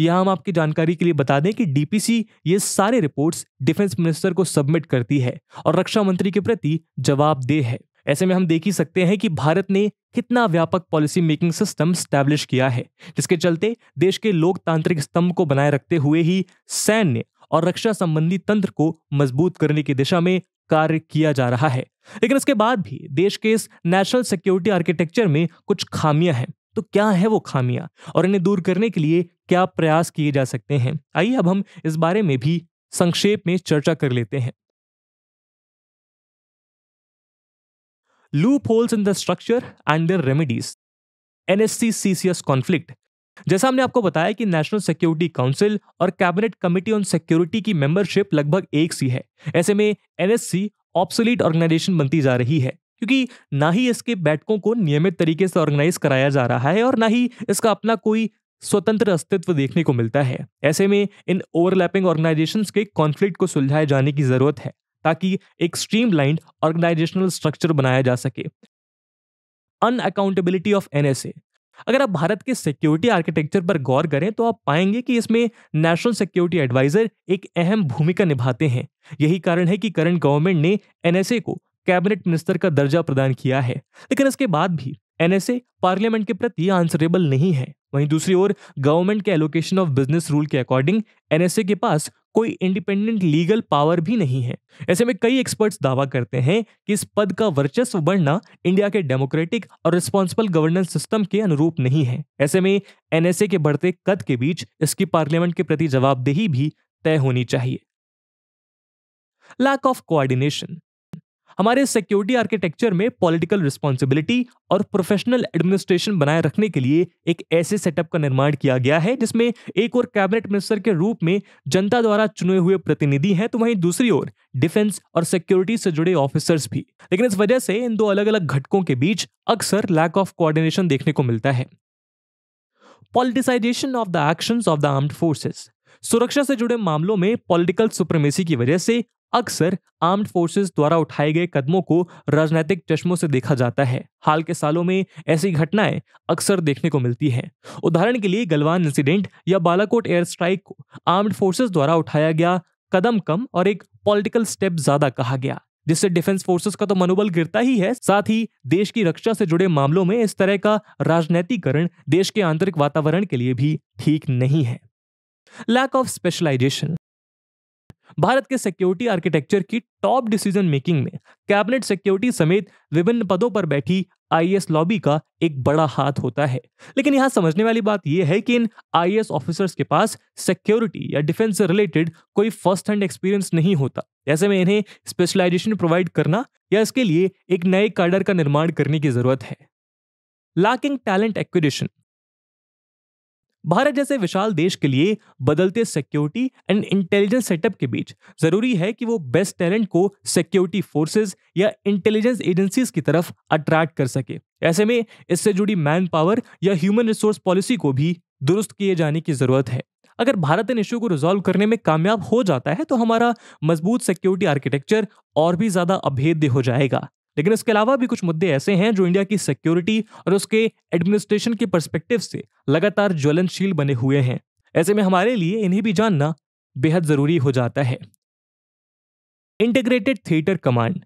यहां हम आपकी जानकारी के लिए बता दें कि डीपीसी ये सारे रिपोर्ट्स डिफेंस मिनिस्टर को सबमिट करती है और रक्षा मंत्री के प्रति जवाबदेह है ऐसे में हम देख ही सकते हैं कि भारत ने कितना व्यापक पॉलिसी मेकिंग सिस्टम स्टैब्लिश किया है जिसके चलते देश के लोकतांत्रिक स्तंभ को बनाए रखते हुए ही सैन्य और रक्षा संबंधी तंत्र को मजबूत करने की दिशा में कार्य किया जा रहा है लेकिन इसके बाद भी देश के इस नेशनल सिक्योरिटी आर्किटेक्चर में कुछ खामियां हैं तो क्या है वो खामियां और इन्हें दूर करने के लिए क्या प्रयास किए जा सकते हैं आइए अब हम इस बारे में भी संक्षेप में चर्चा कर लेते हैं loopholes in the structure and their remedies. NSC CCS conflict. जैसा हमने आपको बताया कि नेशनल सिक्योरिटी काउंसिल और कैबिनेट कमिटी ऑन सिक्योरिटी की मेंबरशिप लगभग एक सी है ऐसे में एनएससी ऑप्सोलीट ऑर्गेनाइजेशन बनती जा रही है क्योंकि ना ही इसके बैठकों को नियमित तरीके से ऑर्गेनाइज कराया जा रहा है और ना ही इसका अपना कोई स्वतंत्र अस्तित्व देखने को मिलता है ऐसे में इन ओवरलैपिंग ऑर्गेनाइजेशन के कॉन्फ्लिक्ट को सुलझाए जाने की जरूरत है ताकि एक स्ट्रीमलाइंड ऑर्गेनाइजेशनल स्ट्रक्चर बनाया जा सके अन अकाउंटेबिलिटी ऑफ एन अगर आप भारत के सिक्योरिटी आर्किटेक्चर पर गौर करें तो आप पाएंगे कि इसमें नेशनल सिक्योरिटी एडवाइजर एक अहम भूमिका निभाते हैं यही कारण है कि करंट गवर्नमेंट ने एनएसए को कैबिनेट मिनिस्टर का दर्जा प्रदान किया है लेकिन इसके बाद भी एनएसए पार्लियामेंट के प्रति आंसरेबल नहीं है वहीं दूसरी ओर गवर्नमेंट के एलोकेशन ऑफ बिजनेस रूल के अकॉर्डिंग एनएसए के पास कोई इंडिपेंडेंट लीगल पावर भी नहीं है ऐसे में कई एक्सपर्ट्स दावा करते हैं कि इस पद का वर्चस्व बढ़ना इंडिया के डेमोक्रेटिक और रिस्पॉन्सिबल गवर्नेंस सिस्टम के अनुरूप नहीं है ऐसे में एनएसए के बढ़ते कद के बीच इसकी पार्लियामेंट के प्रति जवाबदेही भी तय होनी चाहिए लैक ऑफ कोऑर्डिनेशन हमारे सिक्योरिटी आर्किटेक्चर में पॉलिटिकल रिस्पॉन्सिबिलिटी और प्रोफेशनल एडमिनिस्ट्रेशन बनाए रखने के लिए एक ऐसे सेटअप का निर्माण किया गया है जिसमें एक और कैबिनेट मिनिस्टर के रूप में जनता द्वारा चुने हुए प्रतिनिधि हैं तो वहीं दूसरी ओर डिफेंस और सिक्योरिटी से जुड़े ऑफिसर्स भी लेकिन इस वजह से इन दो अलग अलग घटकों के बीच अक्सर लैक ऑफ कोऑर्डिनेशन देखने को मिलता है politicisation of the action of the armed forces सुरक्षा से जुड़े मामलों में पॉलिटिकल सुप्रीमेसी की वजह से अक्सर आर्म्ड फोर्सेस द्वारा उठाए गए कदमों को राजनीतिक चश्मों से देखा जाता है हाल के सालों में ऐसी घटनाएं अक्सर देखने को मिलती हैं उदाहरण के लिए गलवान इंसिडेंट या बालाकोट एयर स्ट्राइक को आर्म्ड फोर्सेस द्वारा उठाया गया कदम कम और एक पॉलिटिकल स्टेप ज्यादा कहा गया जिससे डिफेंस फोर्सेस का तो मनोबल गिरता ही है साथ ही देश की रक्षा से जुड़े मामलों में इस तरह का राजनीतिकरण देश के आंतरिक वातावरण के लिए भी ठीक नहीं है लैक ऑफ स्पेशलाइजेशन भारत के सिक्योरिटी आर्किटेक्चर की टॉप डिसीजन मेकिंग में कैबिनेट सिक्योरिटी समेत विभिन्न पदों पर बैठी आई लॉबी का एक बड़ा हाथ होता है लेकिन यहाँ समझने वाली बात यह है कि इन आई ऑफिसर्स के पास सिक्योरिटी या डिफेंस से रिलेटेड कोई फर्स्ट हैंड एक्सपीरियंस नहीं होता ऐसे में इन्हें स्पेशलाइजेशन प्रोवाइड करना या इसके लिए एक नए कार्डर का निर्माण करने की जरूरत है लैकिंग टैलेंट एक्विजिशन भारत जैसे विशाल देश के लिए बदलते सिक्योरिटी एंड इंटेलिजेंस सेटअप के बीच जरूरी है कि वो बेस्ट टैलेंट को सिक्योरिटी फोर्सेस या इंटेलिजेंस एजेंसीज की तरफ अट्रैक्ट कर सके ऐसे में इससे जुड़ी मैन पावर या ह्यूमन रिसोर्स पॉलिसी को भी दुरुस्त किए जाने की जरूरत है अगर भारत इन इश्यू को रिजॉल्व करने में कामयाब हो जाता है तो हमारा मजबूत सिक्योरिटी आर्किटेक्चर और भी ज्यादा अभेद्य हो जाएगा लेकिन इसके अलावा भी कुछ मुद्दे ऐसे हैं जो इंडिया की सिक्योरिटी और उसके एडमिनिस्ट्रेशन के परस्पेक्टिव से लगातार ज्वलनशील बने हुए हैं ऐसे में हमारे लिए इन्हें भी जानना बेहद जरूरी हो जाता है इंटीग्रेटेड थिएटर कमांड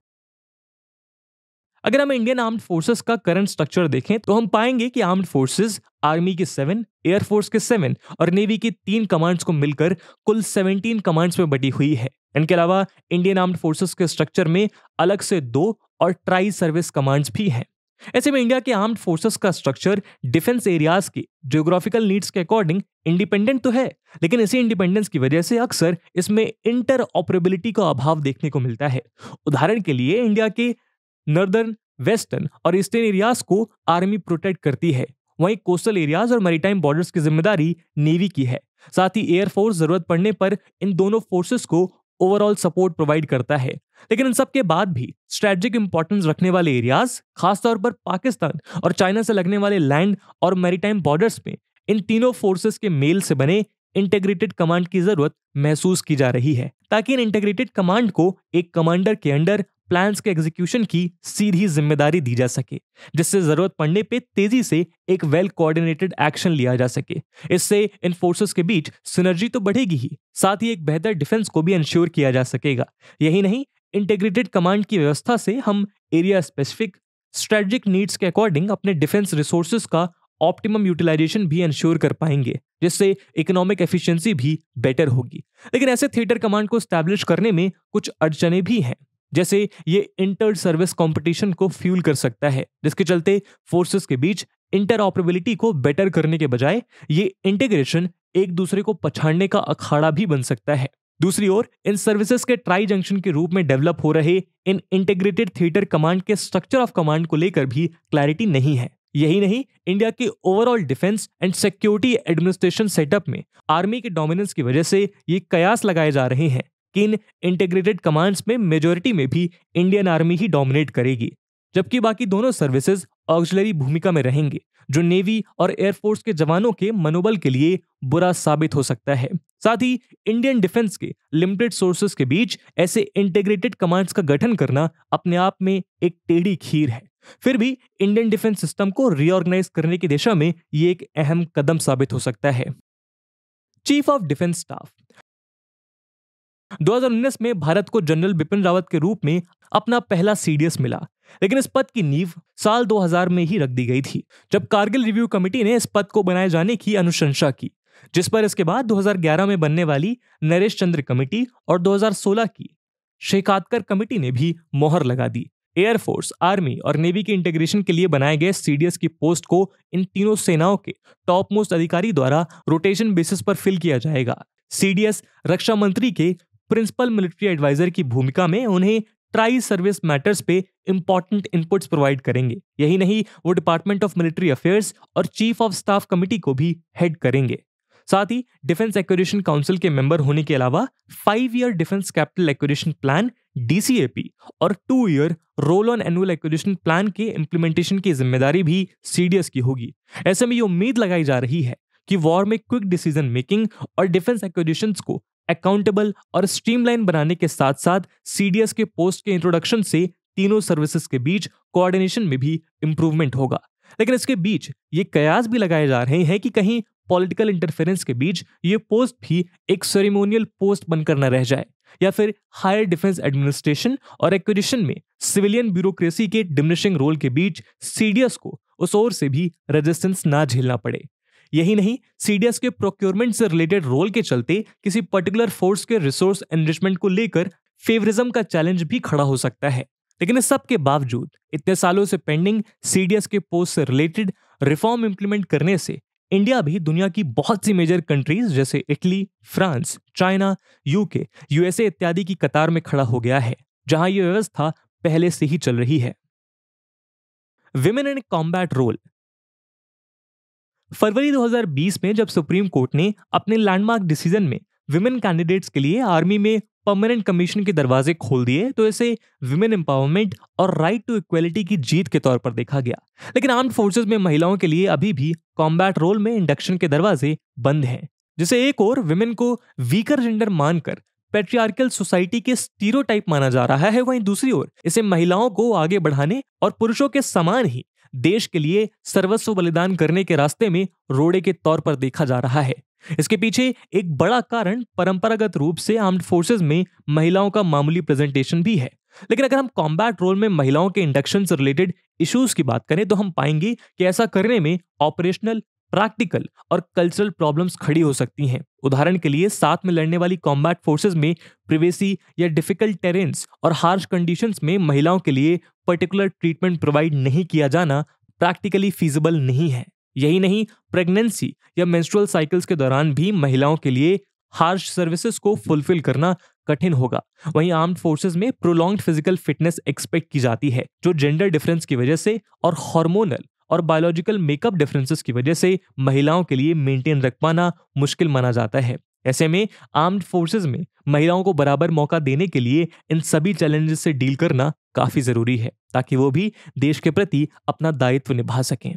अगर हम इंडियन आर्म्ड फोर्सेस का करंट स्ट्रक्चर देखें तो हम पाएंगे कि आर्म्ड फोर्सेस आर्मी के सेवन एयरफोर्स के सेवन और नेवी की तीन कमांड्स को मिलकर कुल सेवनटीन कमांड्स में बटी हुई है इनके अलावा इंडियन आर्म्ड फोर्सेस के स्ट्रक्चर में अलग से दो और ट्राई सर्विस कमांड्स भी हैं ऐसे में इंडिया के आर्म्ड फोर्सेस का स्ट्रक्चर डिफेंस एरियाज के जियोग्राफिकल नीड्स के अकॉर्डिंग इंडिपेंडेंट तो है लेकिन इसी इंडिपेंडेंस की वजह से अक्सर इसमें इंटर ऑपरेबिलिटी का अभाव देखने को मिलता है उदाहरण के लिए इंडिया के नर्दर्न वेस्टर्न और ईस्टर्न एरियाज को आर्मी प्रोटेक्ट करती है वहीं कोस्टल एरियाज और मेरीटाइम बॉर्डर्स की जिम्मेदारी नेवी की है साथ ही एयरफोर्स जरूरत पड़ने पर इन दोनों फोर्सेस को ओवरऑल सपोर्ट प्रोवाइड करता है लेकिन इन सब के बाद भी स्ट्रेटजिक इंपॉर्टेंस रखने वाले एरियाज खासतौर पर पाकिस्तान और चाइना से लगने वाले लैंड और मेरीटाइम बॉर्डर्स में इन तीनों फोर्सेस के मेल से बने इंटेग्रेटेड कमांड की जरूरत महसूस की जा रही है ताकि इन इंटेग्रेटेड कमांड को एक कमांडर के अंडर प्लान्स के एग्जीक्यूशन की सीधी जिम्मेदारी दी जा सके जिससे जरूरत पड़ने पे तेजी से एक वेल कोऑर्डिनेटेड एक्शन लिया जा सके इससे इन फोर्सेस के बीच सिनर्जी तो बढ़ेगी ही साथ ही एक बेहतर डिफेंस को भी इंश्योर किया जा सकेगा यही नहीं इंटीग्रेटेड कमांड की व्यवस्था से हम एरिया स्पेसिफिक स्ट्रेटजिक नीड्स के अकॉर्डिंग अपने डिफेंस रिसोर्सेज का ऑप्टिमम यूटिलाइजेशन भी इंश्योर कर पाएंगे जिससे इकोनॉमिक एफिशिएंसी भी बेटर होगी लेकिन ऐसे थिएटर कमांड को स्टैब्लिश करने में कुछ अड़चने भी हैं जैसे ये इंटर सर्विस कंपटीशन को फ्यूल कर सकता है जिसके चलते फोर्सेस के बीच इंटरऑपरेबिलिटी को बेटर करने के बजाय ये इंटीग्रेशन एक दूसरे को पछाड़ने का अखाड़ा भी बन सकता है दूसरी ओर इन सर्विसेज के ट्राई जंक्शन के रूप में डेवलप हो रहे इन इंटीग्रेटेड थिएटर कमांड के स्ट्रक्चर ऑफ कमांड को लेकर भी क्लैरिटी नहीं है यही नहीं इंडिया के overall defence and security administration setup में आर्मी के डोमिनेंस की वजह से ये कयास लगाए जा रहे हैं कि इन इंटीग्रेटेड कमांड्स में मेजोरिटी में भी इंडियन आर्मी ही डोमिनेट करेगी जबकि बाकी दोनों सर्विसेज ऑक्सिलरी भूमिका में रहेंगे जो नेवी और एयरफोर्स के जवानों के मनोबल के लिए बुरा साबित हो सकता है साथ ही इंडियन डिफेंस के लिमिटेड सोर्सेज के बीच ऐसे इंटीग्रेटेड कमांड्स का गठन करना अपने आप में एक टेढ़ी खीर है फिर भी इंडियन डिफेंस सिस्टम को रीऑर्गेनाइज करने की दिशा में ये एक अहम कदम साबित हो सकता है चीफ ऑफ डिफेंस स्टाफ 2019 में भारत को जनरल बिपिन रावत के रूप में अपना पहला सीडीएस मिला लेकिन इस पद की नींव साल 2000 में ही रख दी गई थी जब कारगिल रिव्यू कमेटी ने इस पद को बनाए जाने की अनुशंसा की जिस पर इसके बाद 2011 में बनने वाली नरेश चंद्र कमेटी और 2016 की शेखातकर कमेटी ने भी मोहर लगा दी एयरफोर्स आर्मी और नेवी के इंटीग्रेशन के लिए बनाए गए सीडीएस की पोस्ट को इन तीनों सेनाओं के टॉप मोस्ट अधिकारी द्वारा रोटेशन बेसिस पर फिल किया जाएगा सीडीएस रक्षा मंत्री के प्रिंसिपल मिलिट्री एडवाइजर की भूमिका में उन्हें ट्राई सर्विस मैटर्स पे इंपॉर्टेंट इनपुट्स प्रोवाइड करेंगे यही नहीं वो डिपार्टमेंट ऑफ मिलिट्री अफेयर्स और चीफ ऑफ स्टाफ कमिटी को भी हेड करेंगे साथ ही डिफेंस एक्यूरेशन काउंसिल के मेंबर होने के अलावा five year defence capital acquisition plan DCAP और two year roll on annual acquisition plan के इम्प्लीमेंटेशन की जिम्मेदारी भी सीडीएस की होगी ऐसे में ये उम्मीद लगाई जा रही है कि वॉर में क्विक डिसीजन मेकिंग और डिफेंस एक्विजिशन को अकाउंटेबल और स्ट्रीमलाइन बनाने के साथ साथ सीडीएस के पोस्ट के इंट्रोडक्शन से तीनों सर्विसेज के बीच कोऑर्डिनेशन में भी इंप्रूवमेंट होगा लेकिन इसके बीच ये कयास भी लगाए जा रहे हैं कि कहीं पॉलिटिकल इंटरफेरेंस के बीच ये पोस्ट भी एक सेरेमोनियल पोस्ट बनकर न रह जाए या फिर हायर डिफेंस एडमिनिस्ट्रेशन और एक्विजिशन में सिविलियन ब्यूरोक्रेसी के डिमिनिशिंग रोल के बीच सीडीएस को उस ओर से भी रेजिस्टेंस ना झेलना पड़े यही नहीं सीडीएस के प्रोक्योरमेंट से रिलेटेड रोल के चलते किसी पर्टिकुलर फोर्स के रिसोर्स एनरिचमेंट को लेकर फेवरिज्म का चैलेंज भी खड़ा हो सकता है लेकिन इस सब के बावजूद इतने सालों से पेंडिंग सीडीएस के पोस्ट से रिलेटेड रिफॉर्म इंप्लीमेंट करने से इंडिया भी दुनिया की बहुत सी मेजर कंट्रीज जैसे Italy France China UK USA इत्यादि की कतार में खड़ा हो गया है जहां यह व्यवस्था पहले से ही चल रही है विमेन इन कॉम्बैट रोल फरवरी 2020 में जब सुप्रीम कोर्ट ने अपने लैंडमार्क डिसीजन में विमेन कैंडिडेट्स के लिए आर्मी में परमानेंट कमीशन के दरवाजे खोल दिए तो इसे विमेन एम्पावरमेंट और राइट टू इक्वलिटी की जीत के तौर पर देखा गया लेकिन आर्म्ड फोर्सेज में महिलाओं के लिए अभी भी कॉम्बैट रोल में इंडक्शन के दरवाजे बंद हैं जिसे एक और विमेन को वीकर जेंडर मानकर पेट्रियार्कल सोसाइटी के स्टीरोटाइप माना जा रहा है वहीं दूसरी ओर इसे महिलाओं को आगे बढ़ाने और पुरुषों के समान ही देश के लिए सर्वस्व बलिदान करने के रास्ते में रोड़े के तौर पर देखा जा रहा है इसके पीछे एक बड़ा कारण परंपरागत रूप से आर्म्ड फोर्सेज में महिलाओं का मामूली प्रेजेंटेशन भी है लेकिन अगर हम कॉम्बैट रोल में महिलाओं के इंडक्शन से रिलेटेड इश्यूज की बात करें तो हम पाएंगे कि ऐसा करने में ऑपरेशनल प्रैक्टिकल और कल्चरल प्रॉब्लम्स खड़ी हो सकती हैं उदाहरण के लिए साथ में लड़ने वाली कॉम्बैट फोर्सेज में प्रिवेसी या डिफिकल्ट टेरेंस और हार्श कंडीशंस में महिलाओं के लिए पर्टिकुलर ट्रीटमेंट प्रोवाइड नहीं किया जाना प्रैक्टिकली फीजिबल नहीं है यही नहीं प्रेगनेंसी या मेंस्ट्रुअल साइकिल्स के दौरान भी महिलाओं के लिए हार्श सर्विसेज को फुलफिल करना कठिन होगा वहीं आर्म्ड फोर्सेज में प्रोलॉन्ग फिजिकल फिटनेस एक्सपेक्ट की जाती है जो जेंडर डिफरेंस की वजह से और हार्मोनल और बायोलॉजिकल मेकअप डिफरेंसेस की वजह से महिलाओं के लिए मेंटेन रख पाना मुश्किल माना जाता है ऐसे में आर्म्ड फोर्सेस में महिलाओं को बराबर मौका देने के लिए इन सभी चैलेंजेस से डील करना काफी जरूरी है ताकि वो भी देश के प्रति अपना दायित्व निभा सकें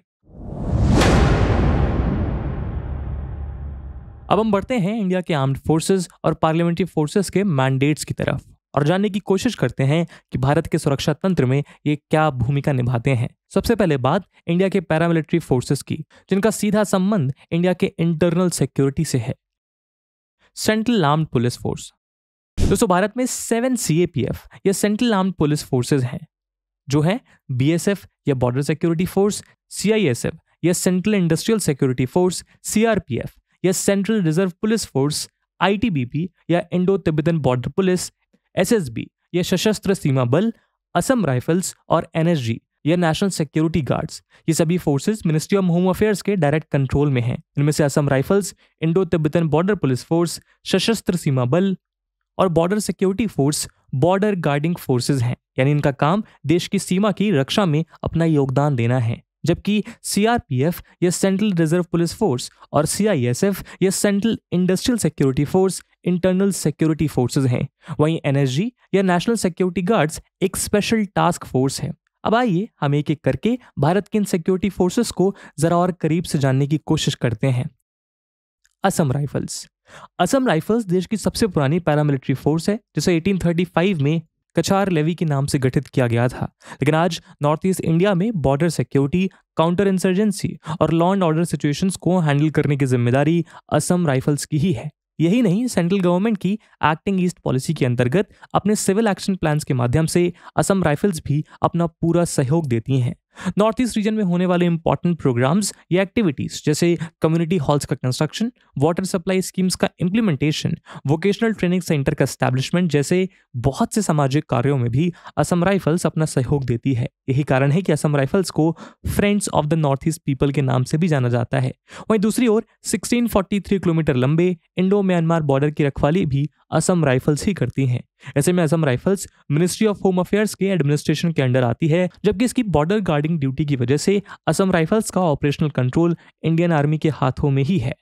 अब हम बढ़ते हैं इंडिया के आर्म्ड फोर्सेस और पार्लियामेंट्री फोर्सेस के मैंडेट्स की तरफ और जानने की कोशिश करते हैं कि भारत के सुरक्षा तंत्र में ये क्या भूमिका निभाते हैं सबसे पहले बात इंडिया के पैरामिलिट्री फोर्सेस की जिनका सीधा संबंध इंडिया के इंटरनल सिक्योरिटी से है सेंट्रल आर्म्ड पुलिस फोर्स दोस्तों भारत में सेवन सी या सेंट्रल आर्म्ड पुलिस फोर्सेज हैं जो है बीएसएफ या बॉर्डर सिक्योरिटी फोर्स सीआईएसएफ या central industrial security force CRPF या central reserve police force ITBP या Indo Tibetan border police SSB या सशस्त्र सीमा बल असम राइफल्स और एनएसजी या नेशनल सिक्योरिटी गार्ड्स ये सभी forces ministry of home affairs के डायरेक्ट कंट्रोल में हैं इनमें से Assam rifles Indo Tibetan border police force Sashastra Seema Bal और border security force border guarding forces हैं यानी इनका काम देश की सीमा की रक्षा में अपना योगदान देना है जबकि सीआरपीएफ या सेंट्रल रिजर्व पुलिस फोर्स और सीआईएसएफ या central industrial security force internal security forces हैं वहीं एनएसजी या नेशनल सिक्योरिटी गार्ड्स एक स्पेशल टास्क फोर्स है अब आइए हम एक एक करके भारत के इन सिक्योरिटी फोर्सेस को ज़रा और करीब से जानने की कोशिश करते हैं असम राइफल्स असम राइफल्स देश की सबसे पुरानी पैरामिलिट्री फोर्स है जिसे 1835 में कछार लेवी के नाम से गठित किया गया था लेकिन आज नॉर्थ ईस्ट इंडिया में बॉर्डर सिक्योरिटी काउंटर इंसर्जेंसी और लॉ एंड ऑर्डर सिचुएशंस को हैंडल करने की जिम्मेदारी असम राइफल्स की ही है यही नहीं सेंट्रल गवर्नमेंट की एक्टिंग ईस्ट पॉलिसी के अंतर्गत अपने सिविल एक्शन प्लान्स के माध्यम से असम राइफल्स भी अपना पूरा सहयोग देती हैं नॉर्थ ईस्ट रीजन में होने वाले इंपॉर्टेंट प्रोग्राम्स या एक्टिविटीज जैसे कम्युनिटी हॉल्स का कंस्ट्रक्शन वाटर सप्लाई स्कीम्स का इंप्लीमेंटेशन वोकेशनल ट्रेनिंग सेंटर का स्टैब्लिशमेंट जैसे बहुत से सामाजिक कार्यों में भी असम राइफल्स अपना सहयोग देती है यही कारण है कि असम राइफल्स को friends of the north east people के नाम से भी जाना जाता है वहीं दूसरी ओर सिक्सटीन किलोमीटर लंबे इंडो म्यांमार बॉर्डर की रखवाली भी असम राइफल्स ही करती हैं ऐसे में Assam rifles ministry of home affairs के एडमिनिस्ट्रेशन के अंडर आती है जबकि इसकी बॉर्डर गार्डिंग ड्यूटी की वजह से असम राइफल्स का ऑपरेशनल कंट्रोल इंडियन आर्मी के हाथों में ही है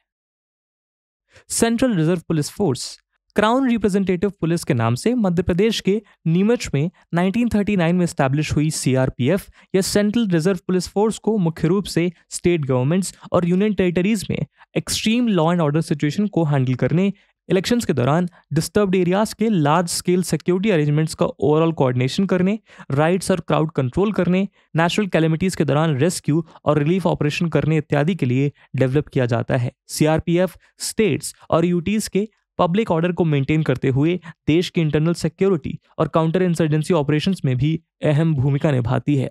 central reserve police force crown representative police के नाम से मध्य प्रदेश के नीमच में 1939 में स्टैब्लिश हुई सीआरपीएफ या सेंट्रल रिजर्व पुलिस फोर्स को मुख्य रूप से स्टेट गवर्नमेंट्स और यूनियन टेरिटरीज में extreme law and order situation को हैंडल करने इलेक्शंस के दौरान डिस्टर्ब्ड एरियाज के लार्ज स्केल सिक्योरिटी अरेंजमेंट्स का ओवरऑल कोऑर्डिनेशन करने राइट्स और क्राउड कंट्रोल करने नेचुरल कैलेमिटीज के दौरान रेस्क्यू और रिलीफ ऑपरेशन करने इत्यादि के लिए डेवलप किया जाता है सीआरपीएफ स्टेट्स और यूटीज के पब्लिक ऑर्डर को मेंटेन करते हुए देश की इंटरनल सिक्योरिटी और काउंटर इंसर्जेंसी ऑपरेशन में भी अहम भूमिका निभाती है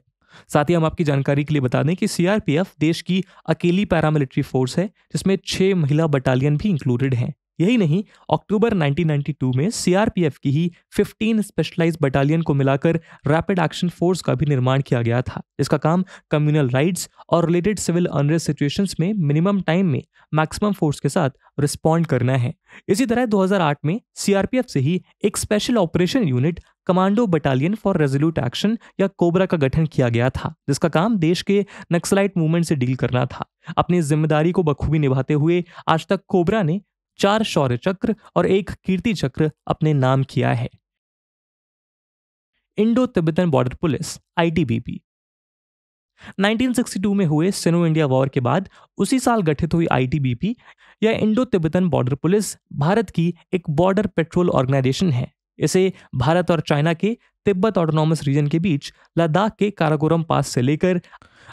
साथ ही हम आपकी जानकारी के लिए बता दें कि सीआरपीएफ देश की अकेली पैरामिलिट्री फोर्स है जिसमें छह महिला बटालियन भी इंक्लूडेड हैं यही नहीं अक्टूबर 1992 में सीआरपीएफ की ही 15 स्पेशलाइज बटालियन को मिलाकर रैपिड एक्शन फोर्स का भी निर्माण किया गया था इसका काम कम्युनल राइट्स और रिलेटेड सिविल अनरेस्ट सिचुएशंस में मिनिमम टाइम में मैक्सिमम फोर्स के साथ रिस्पॉन्ड करना है इसी तरह 2008 में सीआरपीएफ से ही एक special operation unit commando battalion for resolute action या कोबरा का गठन किया गया था जिसका काम देश के नक्सलाइट मूवमेंट से डील करना था अपनी जिम्मेदारी को बखूबी निभाते हुए आज तक कोबरा ने चार शौर्य चक्र और एक कीर्ति चक्र अपने नाम किया है Indo Tibetan border police ITBP 1962 में हुए सिनो इंडिया वॉर के बाद उसी साल गठित हुई आईटीबीपी या Indo Tibetan border police Bharat की एक बॉर्डर पेट्रोल ऑर्गेनाइजेशन है इसे भारत और चाइना के तिब्बत ऑटोनॉमस रीजन के बीच लद्दाख के काराकोरम पास से लेकर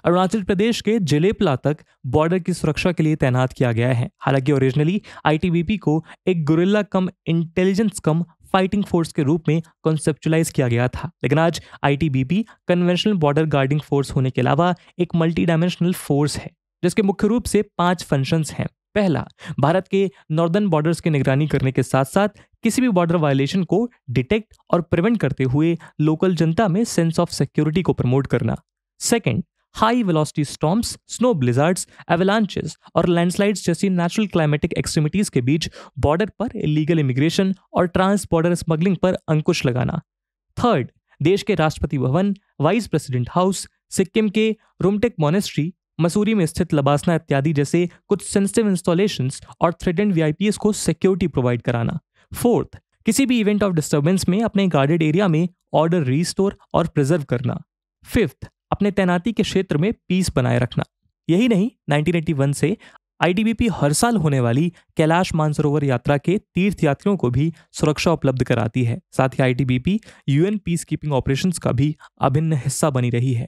अरुणाचल प्रदेश के जिलेपला तक बॉर्डर की सुरक्षा के लिए तैनात किया गया है हालांकि ओरिजिनली आईटीबीपी को एक guerrilla cum intelligence cum fighting force के रूप में कॉन्सेप्चुलाइज किया गया था लेकिन आज ITBP conventional border guarding force होने के अलावा एक मल्टी डायमेंशनल फोर्स है जिसके मुख्य रूप से पांच फंक्शंस हैं पहला भारत के नॉर्दर्न बॉर्डर्स की निगरानी करने के साथ साथ किसी भी बॉर्डर वायलेशन को डिटेक्ट और प्रिवेंट करते हुए लोकल जनता में सेंस ऑफ सिक्योरिटी को प्रमोट करना second high velocity storms snow blizzards avalanches और लैंडस्लाइड्स जैसी नेचुरल क्लाइमेटिक एक्सट्रीमिटीज के बीच बॉर्डर पर इलीगल इमिग्रेशन और ट्रांस बॉर्डर स्मगलिंग पर अंकुश लगाना थर्ड देश के राष्ट्रपति भवन वाइस प्रेसिडेंट हाउस सिक्किम के रोमटेक मोनेस्ट्री मसूरी में स्थित लबासना इत्यादि जैसे कुछ सेंसिटिव इंस्टॉलेशंस और थ्रेडेंड वीआईपीएस को सिक्योरिटी प्रोवाइड कराना फोर्थ किसी भी इवेंट ऑफ डिस्टर्बेंस में अपने गार्डेड एरिया में ऑर्डर रीस्टोर और प्रिजर्व करना फिफ्थ अपने तैनाती के क्षेत्र में पीस बनाए रखना यही नहीं 1981 से आईटीबीपी हर साल होने वाली कैलाश मानसरोवर यात्रा के तीर्थ यात्रियों को भी सुरक्षा उपलब्ध कराती है साथ ही ITBP UN peace keeping operation का भी अभिन्न हिस्सा बनी रही है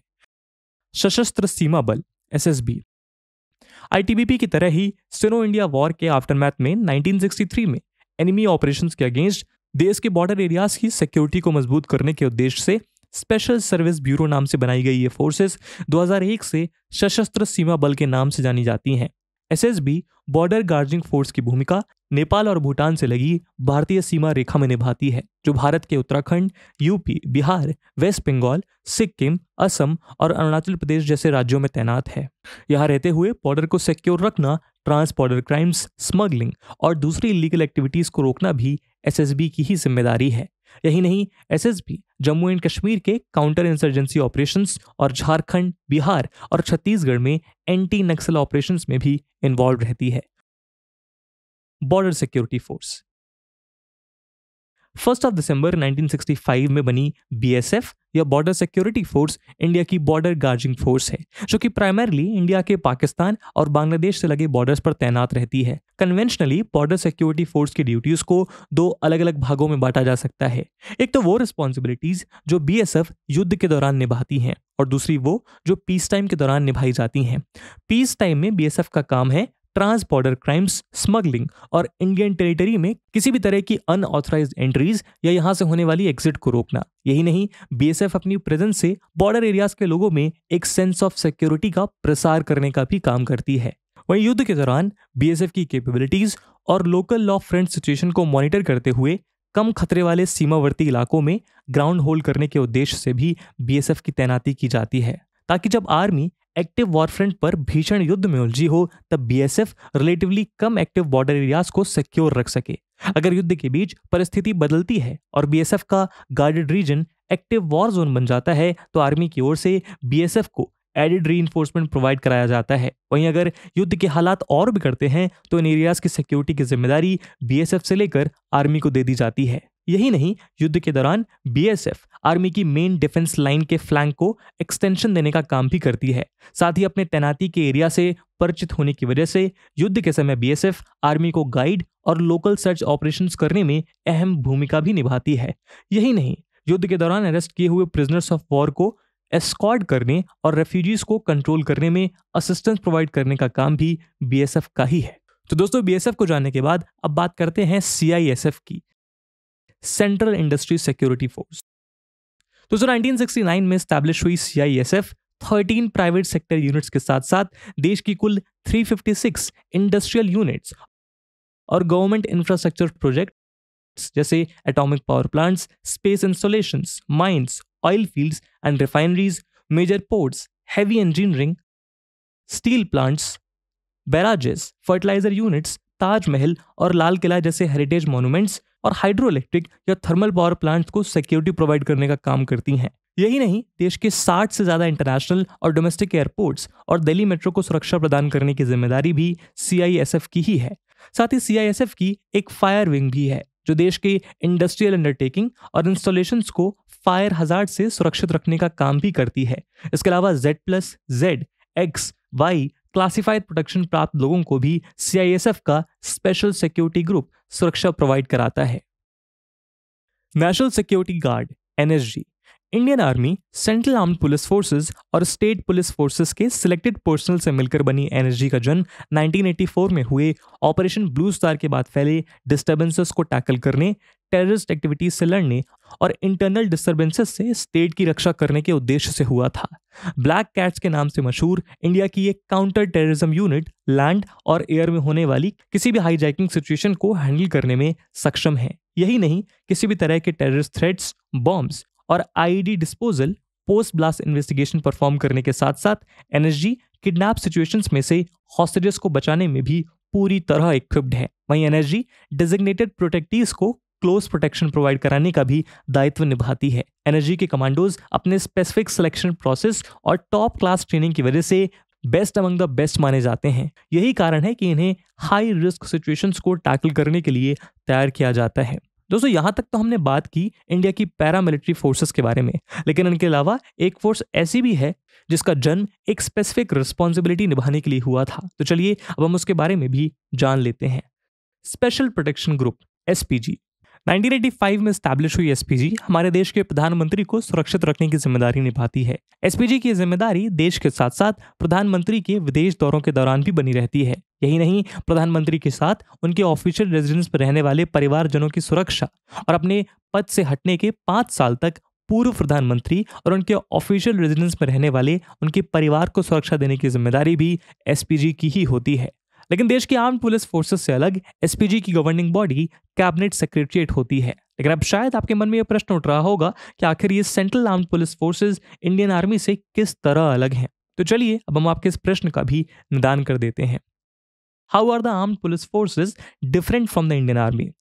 सशस्त्र सीमा बल एस आईटीबीपी की तरह ही सिनो इंडिया वॉर के आफ्टरमैथ में 1963 में एनिमी ऑपरेशन के अगेंस्ट देश के बॉर्डर एरियाज की सिक्योरिटी को मजबूत करने के उद्देश्य से स्पेशल सर्विस ब्यूरो नाम से बनाई गई ये फोर्सेस 2001 से सशस्त्र सीमा बल के नाम से जानी जाती हैं एसएसबी बॉर्डर गार्जिंग फोर्स की भूमिका नेपाल और भूटान से लगी भारतीय सीमा रेखा में निभाती है जो भारत के उत्तराखंड यूपी बिहार वेस्ट बंगाल सिक्किम असम और अरुणाचल प्रदेश जैसे राज्यों में तैनात है यहाँ रहते हुए बॉर्डर को सिक्योर रखना ट्रांस क्राइम्स स्मगलिंग और दूसरी इलीगल एक्टिविटीज़ को रोकना भी एसएसबी की ही जिम्मेदारी है यही नहीं एसएसबी जम्मू एंड कश्मीर के काउंटर इंसर्जेंसी ऑपरेशंस और झारखंड बिहार और छत्तीसगढ़ में एंटी नक्सल ऑपरेशंस में भी इन्वॉल्व रहती है border security force first of दिसंबर 1965 में बनी बीएसएफ या बॉर्डर सिक्योरिटी फोर्स इंडिया की बॉर्डर गार्जिंग फोर्स है जो कि प्राइमरली इंडिया के पाकिस्तान और बांग्लादेश से लगे बॉर्डर्स पर तैनात रहती है कन्वेंशनली बॉर्डर सिक्योरिटी फोर्स की ड्यूटीज को दो अलग अलग भागों में बांटा जा सकता है एक तो वो रिस्पॉन्सिबिलिटीज जो बी युद्ध के दौरान निभाती हैं और दूसरी वो जो पीस टाइम के दौरान निभाई जाती हैं पीस टाइम में बी का काम है ट्रांस बॉर्डर क्राइम्स स्मगलिंग और इंडियन टेरिटरी में किसी भी तरह की अनऑथराइज एंट्रीज या यहां से होने वाली एग्जिट को रोकना यही नहीं बीएसएफ अपनी प्रेजेंस से बॉर्डर एरियाज के लोगों में एक सेंस ऑफ सिक्योरिटी का प्रसार करने का भी काम करती है वहीं युद्ध के दौरान बीएसएफ की कैपेबिलिटीज और लोकल लॉ फ्रेंड सिचुएशन को मॉनिटर करते हुए कम खतरे वाले सीमावर्ती इलाकों में ग्राउंड होल्ड करने के उद्देश्य से भी बीएसएफ की तैनाती की जाती है ताकि जब आर्मी एक्टिव वॉरफ्रंट पर भीषण युद्ध में उलझी हो तब बीएसएफ रिलेटिवली कम एक्टिव बॉर्डर एरियाज को सिक्योर रख सके अगर युद्ध के बीच परिस्थिति बदलती है और बीएसएफ का guarded region active war zone बन जाता है तो आर्मी की ओर से बीएसएफ को एडेड री प्रोवाइड कराया जाता है वहीं अगर युद्ध के हालात और बिगड़ते हैं तो इन एरियाज की सिक्योरिटी की जिम्मेदारी बीएसएफ से लेकर आर्मी को दे दी जाती है यही नहीं युद्ध के दौरान बीएसएफ आर्मी की मेन डिफेंस लाइन के फ्लैंक को एक्सटेंशन देने का काम भी करती है साथ ही अपने तैनाती के एरिया से परिचित होने की वजह से युद्ध के समय बीएसएफ आर्मी को गाइड और लोकल सर्च ऑपरेशंस करने में अहम भूमिका भी निभाती है यही नहीं युद्ध के दौरान अरेस्ट किए हुए प्रिजनर्स ऑफ वॉर को एस्कॉर्ड करने और रेफ्यूजीज को कंट्रोल करने में असिस्टेंस प्रोवाइड करने का काम भी बीएसएफ का ही है तो दोस्तों बीएसएफ को जानने के बाद अब बात करते हैं सीआईएसएफ की सेंट्रल इंडस्ट्री सिक्योरिटी फोर्स तो सर 1969 में स्टैब्लिश हुई सीआईएसएफ 13 प्राइवेट सेक्टर यूनिट्स के साथ साथ देश की कुल 356 इंडस्ट्रियल यूनिट्स और गवर्नमेंट इंफ्रास्ट्रक्चर प्रोजेक्ट्स जैसे atomic power plants space installation mines oil fields and refineries major ports heavy engineering steel plants barrages fertiliser units Taj Mahal और लाल किला जैसे हेरिटेज मॉन्यूमेंट्स और हाइड्रो इलेक्ट्रिक या थर्मल पावर प्लांट्स को security provide करने का काम करती हैं यही नहीं देश के 60 से ज़्यादा इंटरनेशनल और डोमेस्टिक एयरपोर्ट्स और दिल्ली मेट्रो को सुरक्षा प्रदान करने की जिम्मेदारी भी सीआईएसएफ की ही है साथ ही सीआईएसएफ की एक फायर विंग भी है जो देश के इंडस्ट्रियल अंडरटेकिंग और इंस्टॉलेशन को फायर हजार से सुरक्षित रखने का काम भी करती है इसके अलावा Z plus Z X Y classified protection प्राप्त लोगों को भी सीआईएसएफ का स्पेशल सिक्योरिटी ग्रुप सुरक्षा प्रोवाइड कराता है national security guard NSG Indian army central arm police forces और स्टेट पुलिस फोर्सेस के सिलेक्टेड पर्सनल से मिलकर बनी एनर्जी का जन्म 1984 में हुए ऑपरेशन ब्लू स्टार के बाद फैले डिस्टर्बेंसेस को टैकल करने टेररिस्ट एक्टिविटीज से लड़ने और इंटरनल डिस्टर्बेंसेस से स्टेट की रक्षा करने के उद्देश्य से हुआ था ब्लैक कैट्स के नाम से मशहूर इंडिया की एक काउंटर टेररिज्म यूनिट लैंड और एयर में होने वाली किसी भी हाईजैकिंग सिचुएशन को हैंडल करने में सक्षम है यही नहीं किसी भी तरह के टेररिस्ट थ्रेट्स बॉम्ब्स और ID disposal post blast investigation perform करने के साथ साथ एनएसजी किडनैप सिचुएशंस में से हॉस्टेजेस को बचाने में भी पूरी तरह इक्विप्ड है वहीं एनएसजी डिजिग्नेटेड प्रोटेक्टिव को क्लोज प्रोटेक्शन प्रोवाइड कराने का भी दायित्व निभाती है एनर्जी के कमांडोज अपने स्पेसिफिक सिलेक्शन प्रोसेस और टॉप क्लास ट्रेनिंग की वजह से बेस्ट अमंग द बेस्ट माने जाते हैं यही कारण है कि इन्हें हाई रिस्क सिचुएशंस को टैकल करने के लिए तैयार किया जाता है दोस्तों यहाँ तक तो हमने बात की इंडिया की पैरामिलिट्री फोर्सेस के बारे में लेकिन इनके अलावा एक फोर्स ऐसी भी है जिसका जन्म एक स्पेसिफिक रिस्पॉन्सिबिलिटी निभाने के लिए हुआ था तो चलिए अब हम उसके बारे में भी जान लेते हैं स्पेशल प्रोटेक्शन ग्रुप एस 1985 में स्टैब्लिश हुई एसपीजी हमारे देश के प्रधानमंत्री को सुरक्षित रखने की जिम्मेदारी निभाती है एस की जिम्मेदारी देश के साथ साथ प्रधानमंत्री के विदेश दौरों के दौरान भी बनी रहती है यही नहीं प्रधानमंत्री के साथ उनके ऑफिशियल रेजिडेंस पर रहने वाले परिवारजनों की सुरक्षा और अपने पद से हटने के पाँच साल तक पूर्व प्रधानमंत्री और उनके ऑफिशियल रेजिडेंस में रहने वाले उनके परिवार को सुरक्षा देने की जिम्मेदारी भी एस की ही होती है लेकिन देश की आर्म पुलिस फोर्सेस से अलग एसपीजी की गवर्निंग बॉडी कैबिनेट सेक्रेटरिएट होती है लेकिन अब शायद आपके मन में यह प्रश्न उठ रहा होगा कि आखिर ये central arm police forces Indian army से किस तरह अलग हैं तो चलिए अब हम आपके इस प्रश्न का भी निदान कर देते हैं How are the armed police forces different from the Indian army?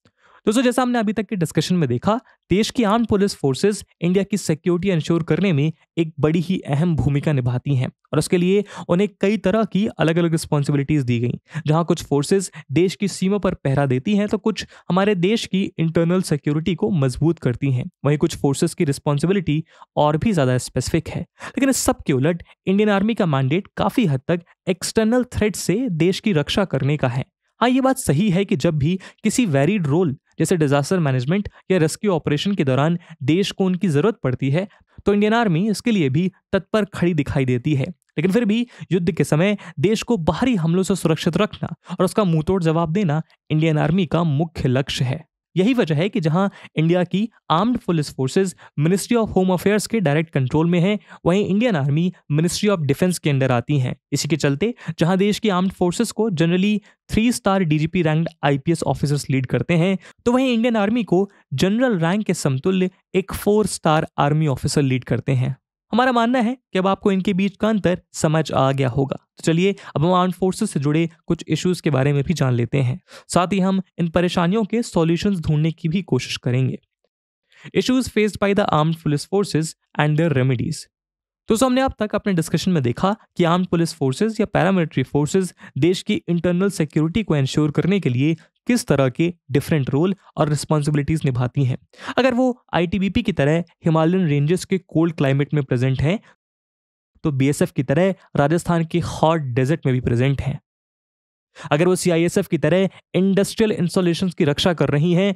दोस्तों जैसा हमने अभी तक के डिस्कशन में देखा देश की आर्म पुलिस फोर्सेस इंडिया की सिक्योरिटी इंश्योर करने में एक बड़ी ही अहम भूमिका निभाती हैं और उसके लिए उन्हें कई तरह की अलग अलग रिस्पॉन्सिबिलिटीज दी गई जहां कुछ फोर्सेस देश की सीमा पर पहरा देती हैं तो कुछ हमारे देश की इंटरनल सिक्योरिटी को मजबूत करती हैं वहीं कुछ फोर्सेस की रिस्पॉन्सिबिलिटी और भी ज़्यादा स्पेसिफिक है लेकिन इस सब के उलट इंडियन आर्मी का मैंडेट काफ़ी हद तक एक्सटर्नल थ्रेट से देश की रक्षा करने का है हाँ ये बात सही है कि जब भी किसी वेरीड रोल जैसे डिजास्टर मैनेजमेंट या रेस्क्यू ऑपरेशन के दौरान देश को उनकी ज़रूरत पड़ती है तो इंडियन आर्मी इसके लिए भी तत्पर खड़ी दिखाई देती है लेकिन फिर भी युद्ध के समय देश को बाहरी हमलों से सुरक्षित रखना और उसका मुंहतोड़ जवाब देना इंडियन आर्मी का मुख्य लक्ष्य है यही वजह है कि जहां इंडिया की armed police forces ministry of home affairs के डायरेक्ट कंट्रोल में है वहीं Indian army ministry of defence के अंडर आती हैं इसी के चलते जहां देश की आर्म्ड फोर्सेज को generally three star DGP ranked IPS officers lead करते हैं तो वहीं इंडियन आर्मी को जनरल रैंक के समतुल्य एक four star army officer lead करते हैं हमारा मानना है कि अब आपको इनके बीच का अंतर समझ आ गया होगा तो चलिए अब हम आर्म फोर्सेस से जुड़े कुछ इश्यूज के बारे में भी जान लेते हैं साथ ही हम इन परेशानियों के सॉल्यूशंस ढूंढने की भी कोशिश करेंगे issues faced by the arm police forces and their remedies तो सो हमने अब तक अपने डिस्कशन में देखा कि आर्म पुलिस फोर्सेज या पैरामिलिट्री फोर्सेज देश की इंटरनल सिक्योरिटी को इंश्योर करने के लिए किस तरह के डिफरेंट रोल और रिस्पॉन्सिबिलिटीज निभाती हैं अगर वो आई की तरह हिमालयन रेंजेस के कोल्ड क्लाइमेट में प्रेजेंट हैं तो बीएसएफ की तरह राजस्थान के हॉट डेजर्ट में भी प्रेजेंट हैं अगर वो सीआईएसएफ की तरह इंडस्ट्रियल इंस्टॉलेशन की रक्षा कर रही हैं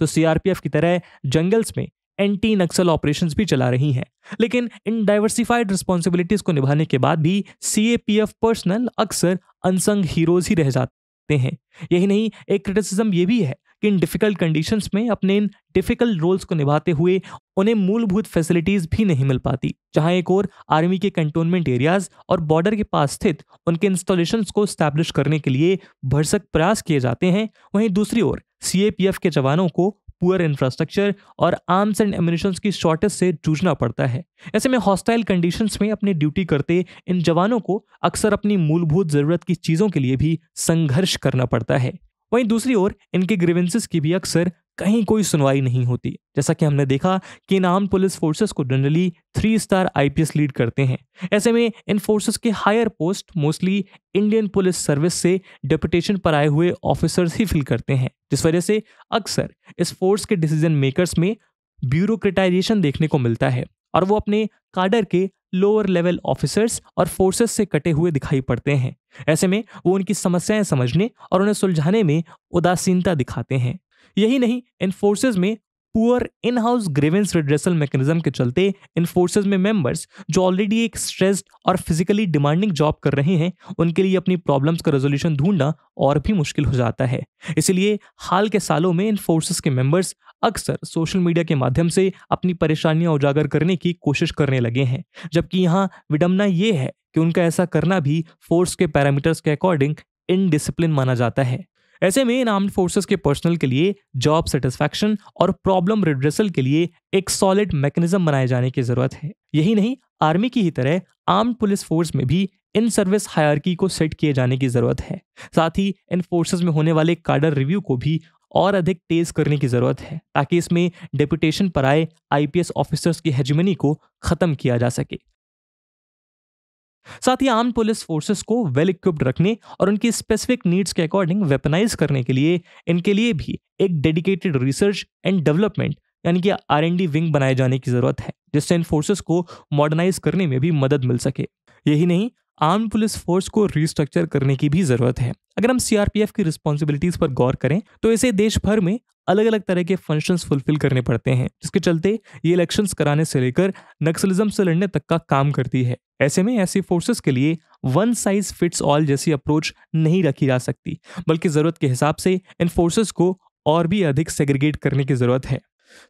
तो सीआरपीएफ की तरह जंगल्स में एंटी नक्सल ऑपरेशन भी चला रही हैं लेकिन इन डाइवर्सिफाइड रिस्पॉन्सिबिलिटीज को निभाने के बाद भी सीएपीएफ पर्सनल अक्सर अनसंग हीरोज ही रह जाते सकते हैं यही नहीं एक क्रिटिसिज्म ये भी है कि इन डिफ़िकल्ट कंडीशंस में अपने इन डिफ़िकल्ट रोल्स को निभाते हुए उन्हें मूलभूत फैसिलिटीज़ भी नहीं मिल पाती जहां एक और आर्मी के कंटोनमेंट एरियाज़ और बॉर्डर के पास स्थित उनके इंस्टॉलेशंस को स्टैब्लिश करने के लिए भरसक प्रयास किए जाते हैं वहीं दूसरी ओर सीएपीएफ के जवानों को पुअर इंफ्रास्ट्रक्चर और आर्म्स एंड एम्यूनिशन की शॉर्टेज से जूझना पड़ता है ऐसे में हॉस्टाइल कंडीशन में अपनी ड्यूटी करते इन जवानों को अक्सर अपनी मूलभूत जरूरत की चीज़ों के लिए भी संघर्ष करना पड़ता है वहीं दूसरी ओर इनके ग्रीवेंसेस की भी अक्सर कहीं कोई सुनवाई नहीं होती जैसा कि हमने देखा कि इन आर्म पुलिस फोर्सेस को generally three star IPS lead करते हैं ऐसे में इन फोर्सेस के higher post mostly Indian police service से डेपुटेशन पर आए हुए ऑफिसर्स ही फिल करते हैं जिस वजह से अक्सर इस फोर्स के डिसीजन मेकर्स में ब्यूरोक्रेटाइजेशन देखने को मिलता है और वो अपने काडर के लोअर लेवल ऑफिसर्स और फोर्सेस से कटे हुए दिखाई पड़ते हैं ऐसे में वो उनकी समस्याएं समझने और उन्हें सुलझाने में उदासीनता दिखाते हैं यही नहीं इन फोर्सेज में poor in house grievance redressal mechanism के चलते इन फोर्सेज में मेंबर्स जो ऑलरेडी एक स्ट्रेस्ड और फिजिकली डिमांडिंग जॉब कर रहे हैं उनके लिए अपनी प्रॉब्लम्स का रेजोल्यूशन ढूंढना और भी मुश्किल हो जाता है इसलिए हाल के सालों में इन फोर्सेज के मेंबर्स अक्सर सोशल मीडिया के माध्यम से अपनी परेशानियां उजागर करने की कोशिश करने लगे हैं जबकि यहाँ विडम्बना ये है कि उनका ऐसा करना भी फोर्स के पैरामीटर्स के अकॉर्डिंग इनडिसिप्लिन माना जाता है ऐसे में इन आर्म्ड फोर्सेस के पर्सनल के लिए जॉब सेटिस्फैक्शन और प्रॉब्लम रिड्रेसल के लिए एक सॉलिड मैकेनिज्म बनाए जाने की जरूरत है यही नहीं आर्मी की ही तरह आर्म्ड पुलिस फोर्स में भी इन सर्विस हायरकी को सेट किए जाने की जरूरत है साथ ही इन फोर्सेस में होने वाले कार्डर रिव्यू को भी और अधिक तेज करने की जरूरत है ताकि इसमें डेपुटेशन पर आए आईपीएस ऑफिसर्स की हेजमनी को खत्म किया जा सके साथ ही आर्म पुलिस फोर्सेस को वेल इक्विप्ड रखने और उनकी स्पेसिफिक नीड्स के अकॉर्डिंग वेपनाइज करने के लिए इनके लिए भी एक डेडिकेटेड रिसर्च एंड डेवलपमेंट यानी कि आर विंग बनाए जाने की जरूरत है जिससे इन फोर्सेस को मॉडर्नाइज करने में भी मदद मिल सके यही नहीं आर्म पुलिस फोर्स को रिस्ट्रक्चर करने की भी जरूरत है अगर हम सीआरपीएफ की रिस्पॉन्सिबिलिटीज पर गौर करें तो इसे देश भर में अलग अलग तरह के फंक्शंस फुलफिल करने पड़ते हैं जिसके चलते ये इलेक्शंस कराने से लेकर नक्सलिज्म से लड़ने तक का काम करती है ऐसे में ऐसी फोर्सेस के लिए वन साइज फिट्स ऑल जैसी अप्रोच नहीं रखी जा सकती बल्कि ज़रूरत के हिसाब से इन फोर्सेस को और भी अधिक सेग्रीगेट करने की ज़रूरत है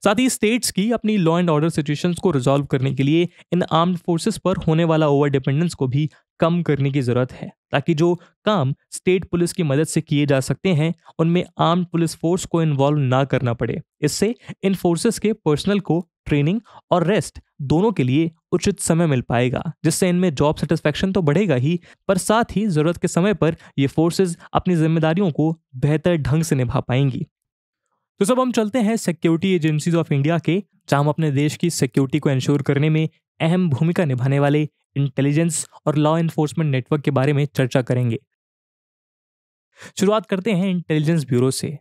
साथ ही स्टेट्स की अपनी लॉ एंड ऑर्डर सिचुएशंस को रिजॉल्व करने के लिए इन आर्म्ड फोर्सेस पर होने वाला ओवर डिपेंडेंस को भी कम करने की ज़रूरत है ताकि जो काम स्टेट पुलिस की मदद से किए जा सकते हैं उनमें आर्म्ड पुलिस फोर्स को इन्वॉल्व ना करना पड़े इससे इन फोर्सेस के पर्सनल को ट्रेनिंग और रेस्ट दोनों के लिए उचित समय मिल पाएगा जिससे इनमें जॉब सेटिस्फैक्शन तो बढ़ेगा ही पर साथ ही ज़रूरत के समय पर ये फोर्सेस अपनी जिम्मेदारियों को बेहतर ढंग से निभा पाएंगी तो सब हम चलते हैं सिक्योरिटी एजेंसीज ऑफ इंडिया के जहां हम अपने देश की सिक्योरिटी को इंश्योर करने में अहम भूमिका निभाने वाले इंटेलिजेंस और लॉ इन्फोर्समेंट नेटवर्क के बारे में चर्चा करेंगे शुरुआत करते हैं इंटेलिजेंस ब्यूरो से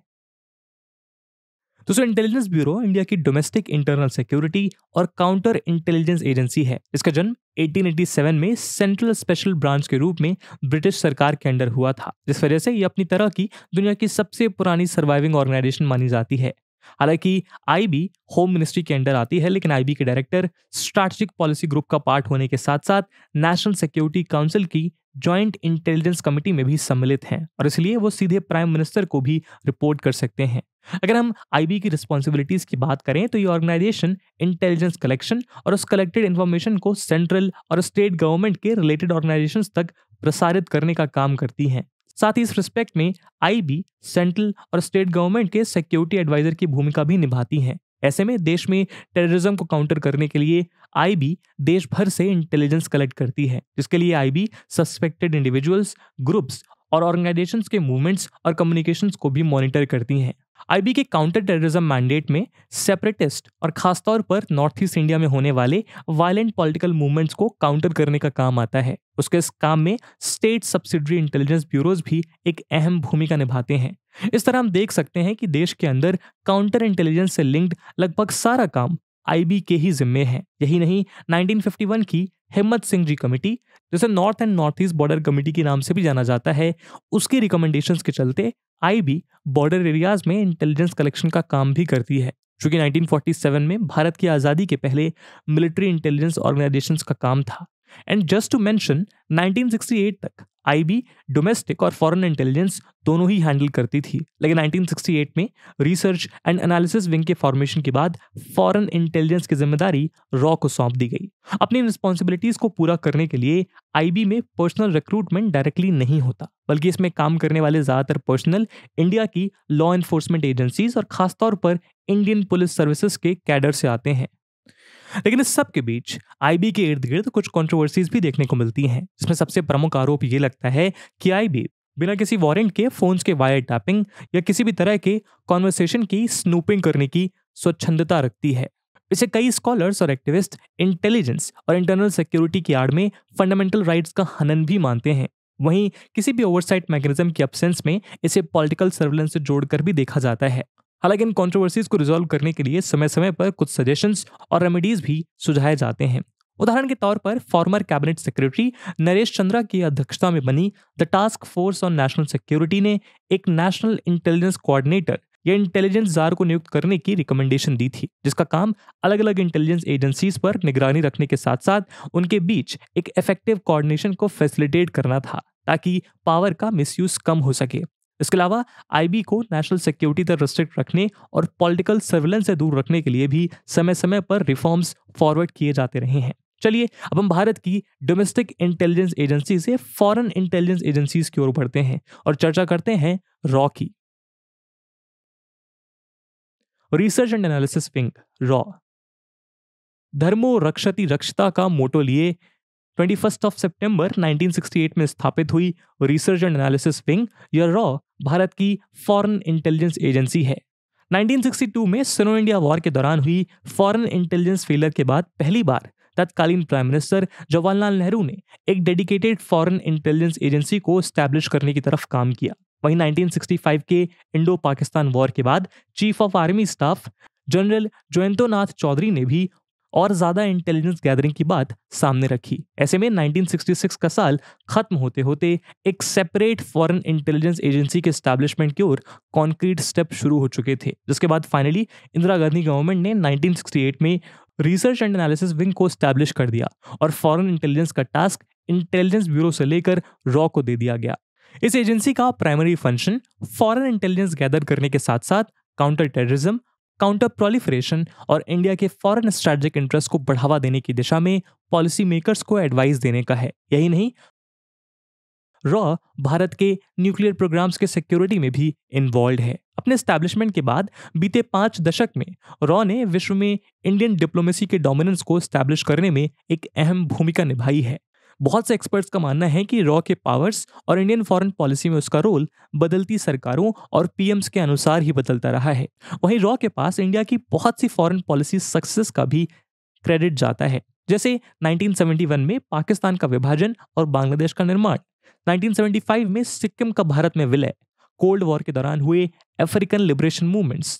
दोस्तों इंटेलिजेंस ब्यूरो इंडिया की डोमेस्टिक इंटरनल सिक्योरिटी और काउंटर इंटेलिजेंस एजेंसी है इसका जन्म 1887 में सेंट्रल स्पेशल ब्रांच के रूप में ब्रिटिश सरकार के अंडर हुआ था जिस वजह से ये अपनी तरह की दुनिया की सबसे पुरानी सर्वाइविंग ऑर्गेनाइजेशन मानी जाती है हालांकि आईबी होम मिनिस्ट्री के अंडर आती है लेकिन आईबी के डायरेक्टर स्ट्रैटेजिक पॉलिसी ग्रुप का पार्ट होने के साथ साथ नेशनल सिक्योरिटी काउंसिल की ज्वाइंट इंटेलिजेंस कमेटी में भी सम्मिलित हैं और इसलिए वो सीधे प्राइम मिनिस्टर को भी रिपोर्ट कर सकते हैं अगर हम आईबी की रिस्पॉन्सिबिलिटीज की बात करें तो ये ऑर्गेनाइजेशन इंटेलिजेंस कलेक्शन और उस कलेक्टेड इन्फॉर्मेशन को सेंट्रल और स्टेट गवर्नमेंट के रिलेटेड ऑर्गेनाइजेशन तक प्रसारित करने का काम करती हैं साथ ही इस रिस्पेक्ट में आईबी सेंट्रल और स्टेट गवर्नमेंट के सिक्योरिटी एडवाइजर की भूमिका भी निभाती हैं ऐसे में देश में टेररिज्म को काउंटर करने के लिए आईबी देश भर से इंटेलिजेंस कलेक्ट करती है जिसके लिए आईबी सस्पेक्टेड इंडिविजुअल्स ग्रुप्स और ऑर्गेनाइजेशंस के मूवमेंट्स और कम्युनिकेशंस को भी मॉनिटर करती हैं आईबी के काउंटर टेररिज्म मैंडेट में सेपरेटिस्ट और खासतौर पर नॉर्थ ईस्ट इंडिया में होने वाले वायलेंट पॉलिटिकल मूवमेंट्स को काउंटर करने का काम आता है उसके इस काम में स्टेट सब्सिडरी इंटेलिजेंस ब्यूरोज भी एक अहम भूमिका निभाते हैं इस तरह हम देख सकते हैं कि देश के अंदर काउंटर इंटेलिजेंस से लिंक्ड लगभग सारा काम आईबी के ही जिम्मे हैं यही नहीं 1951 की हिम्मत सिंह जी कमेटी जिसे north and north east border committee के नाम से भी जाना जाता है उसकी रिकमेंडेशन के चलते आईबी बॉर्डर एरियाज में इंटेलिजेंस कलेक्शन का काम भी करती है चूंकि 1947 में भारत की आज़ादी के पहले मिलिट्री इंटेलिजेंस ऑर्गेनाइजेशन का काम था एंड जस्ट टू मेंशन 1968 तक आईबी डोमेस्टिक और फॉरेन इंटेलिजेंस दोनों ही हैंडल करती थी लेकिन 1968 में रिसर्च एंड एनालिसिस विंग के फॉर्मेशन के बाद फॉरेन इंटेलिजेंस की जिम्मेदारी रॉ को सौंप दी गई अपनी रिस्पॉन्सिबिलिटीज को पूरा करने के लिए आईबी में पर्सनल रिक्रूटमेंट डायरेक्टली नहीं होता बल्कि इसमें काम करने वाले ज़्यादातर पर्सनल इंडिया की लॉ एनफोर्समेंट एजेंसीज और खासतौर पर इंडियन पुलिस सर्विसेज के कैडर से आते हैं लेकिन इस सब के बीच आईबी के इर्द गिर्द कुछ कंट्रोवर्सीज भी देखने को मिलती हैं जिसमें सबसे प्रमुख आरोप ये लगता है कि आईबी बिना किसी वारंट के फोन्स के वायर टैपिंग या किसी भी तरह के कॉन्वर्सेशन की स्नूपिंग करने की स्वच्छंदता रखती है इसे कई स्कॉलर्स और एक्टिविस्ट इंटेलिजेंस और इंटरनल सिक्योरिटी की आड़ में फंडामेंटल राइट्स का हनन भी मानते हैं वहीं किसी भी ओवरसाइट मैकेनिज्म की अब्सेंस में इसे पॉलिटिकल सर्वेलेंस से जोड़कर भी देखा जाता है हालांकि इन कॉन्ट्रोवर्सीज को रिजोल्व करने के लिए समय समय पर कुछ सजेशंस और रेमेडीज भी सुझाए जाते हैं उदाहरण के तौर पर former cabinet secretary Naresh Chandra की अध्यक्षता में बनी the task force on national security ने एक नेशनल इंटेलिजेंस कोऑर्डिनेटर या इंटेलिजेंस जार को नियुक्त करने की रिकमेंडेशन दी थी जिसका काम अलग अलग इंटेलिजेंस एजेंसीज पर निगरानी रखने के साथ साथ उनके बीच एक इफेक्टिव कोऑर्डिनेशन को फैसिलिटेट करना था ताकि पावर का मिसयूज कम हो सके इसके अलावा आईबी को नेशनल सिक्योरिटी तक रिस्ट्रिक्ट रखने और पॉलिटिकल सर्विलेंस से दूर रखने के लिए भी समय समय पर रिफॉर्म्स फॉरवर्ड किए जाते रहे हैं चलिए अब हम भारत की डोमेस्टिक इंटेलिजेंस एजेंसी से फॉरेन इंटेलिजेंस एजेंसीज की ओर बढ़ते हैं और चर्चा करते हैं रॉ की रिसर्च एंड एनालिसिस विंग रॉ धर्मो रक्षति रक्षता का मोटो लिए ट्वेंटी ऑफ सितंबर 1968 में स्थापित हुई रिसर्च एंड एनालिसिस विंग या रॉ भारत की फॉरेन इंटेलिजेंस एजेंसी है 1962 में सिनो इंडिया वॉर के दौरान हुई फॉरेन इंटेलिजेंस फेलियर के बाद पहली बार तत्कालीन प्राइम मिनिस्टर जवाहरलाल नेहरू ने एक डेडिकेटेड फॉरेन इंटेलिजेंस एजेंसी को स्टैब्लिश करने की तरफ काम किया वहीं 1965 के इंडो पाकिस्तान वॉर के बाद chief of army staff general Jayantonath Chaudhuri ने भी और ज्यादा इंटेलिजेंस गैदरिंग की बात सामने रखी ऐसे में 1966 का साल खत्म होते होते एक सेपरेट फॉरेन इंटेलिजेंस एजेंसी के स्टैब्लिशमेंट की ओर कॉन्क्रीट स्टेप शुरू हो चुके थे जिसके बाद फाइनली इंदिरा गांधी गवर्नमेंट ने 1968 में रिसर्च एंड एनालिसिस विंग को स्टैब्लिश कर दिया और फॉरन इंटेलिजेंस का टास्क इंटेलिजेंस ब्यूरो से लेकर रॉ को दे दिया गया इस एजेंसी का primary function foreign intelligence gather करने के साथ साथ काउंटर टेररिज्म काउंटर प्रोलिफरेशन और इंडिया के फॉरेन स्ट्रेटजिक इंटरेस्ट को बढ़ावा देने की दिशा में पॉलिसी मेकर्स को एडवाइस देने का है यही नहीं रॉ भारत के न्यूक्लियर प्रोग्राम्स के सिक्योरिटी में भी इन्वॉल्व है अपने स्टैब्लिशमेंट के बाद बीते पाँच दशक में रॉ ने विश्व में इंडियन डिप्लोमेसी के डोमिनेंस को स्टैब्लिश करने में एक अहम भूमिका निभाई है बहुत से एक्सपर्ट्स का मानना है कि रॉ के पावर्स और इंडियन फॉरेन पॉलिसी में उसका रोल बदलती सरकारों और पीएम्स के अनुसार ही बदलता रहा है वहीं रॉ के पास इंडिया की बहुत सी फॉरेन पॉलिसी सक्सेस का भी क्रेडिट जाता है जैसे 1971 में पाकिस्तान का विभाजन और बांग्लादेश का निर्माण 1975 में सिक्किम का भारत में विलय कोल्ड वॉर के दौरान हुए अफ्रीकन लिबरेशन मूवमेंट्स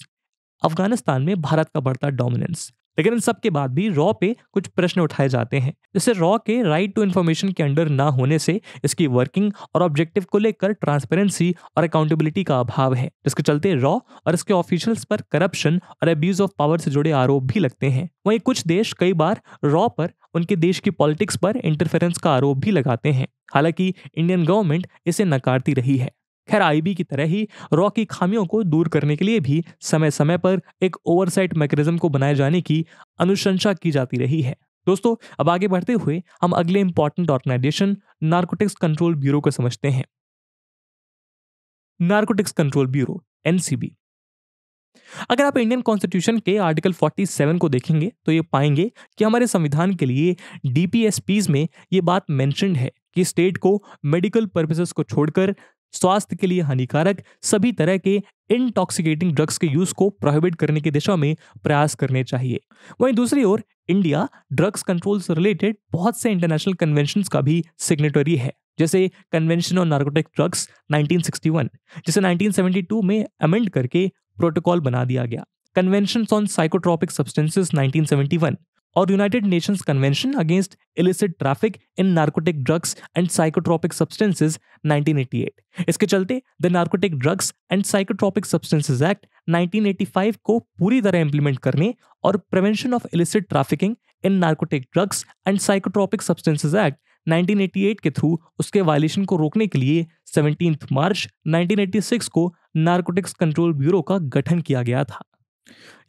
अफगानिस्तान में भारत का बढ़ता डोमिनेंस लेकिन इन सब के बाद भी रॉ पे कुछ प्रश्न उठाए जाते हैं जैसे रॉ के राइट टू इन्फॉर्मेशन के अंडर ना होने से इसकी वर्किंग और ऑब्जेक्टिव को लेकर ट्रांसपेरेंसी और अकाउंटेबिलिटी का अभाव है जिसके चलते रॉ और इसके ऑफिशियल्स पर करप्शन और अब्यूज ऑफ पावर से जुड़े आरोप भी लगते हैं वहीं कुछ देश कई बार रॉ पर उनके देश की पॉलिटिक्स पर इंटरफेरेंस का आरोप भी लगाते हैं हालांकि इंडियन गवर्नमेंट इसे नकारती रही है खैर आईबी की तरह ही रॉ की खामियों को दूर करने के लिए भी समय समय पर एक ओवरसाइट मैकेनिज्म को बनाए जाने की अनुशंसा की जाती रही है दोस्तों अब आगे बढ़ते हुए हम अगले important organisation narcotics control bureau को समझते हैं नार्कोटिक्स कंट्रोल ब्यूरो एनसीबी अगर आप इंडियन कॉन्स्टिट्यूशन के आर्टिकल 47 को देखेंगे तो ये पाएंगे कि हमारे संविधान के लिए डीपीएसपीज में ये बात मैंशनड है कि स्टेट को मेडिकल पर्पसेस को छोड़कर स्वास्थ्य के लिए हानिकारक सभी तरह के इंटॉक्सिकेटिंग ड्रग्स के यूज को प्रोहिबिट करने की दिशा में प्रयास करने चाहिए वहीं दूसरी ओर इंडिया ड्रग्स कंट्रोल से रिलेटेड बहुत से इंटरनेशनल कन्वेंशन का भी सिग्नेटरी है जैसे कन्वेंशन ऑन नार्कोटिक ड्रग्स 1961 जिसे 1972 में अमेंड करके प्रोटोकॉल बना दिया गया कन्वेंशन ऑन साइकोट्रॉपिक सब्सटेंसेस 1971 और United Nations convention against illicit traffic in narcotic drugs and psychotropic substances 1988. इसके चलते the narcotic drugs and psychotropic substances act 1985 को पूरी तरह इंप्लीमेंट करने और prevention of illicit trafficking in narcotic drugs and psychotropic substances act 1988 के through उसके violation को रोकने के लिए 17 मार्च 1986 को नार्कोटिक्स कंट्रोल ब्यूरो का गठन किया गया था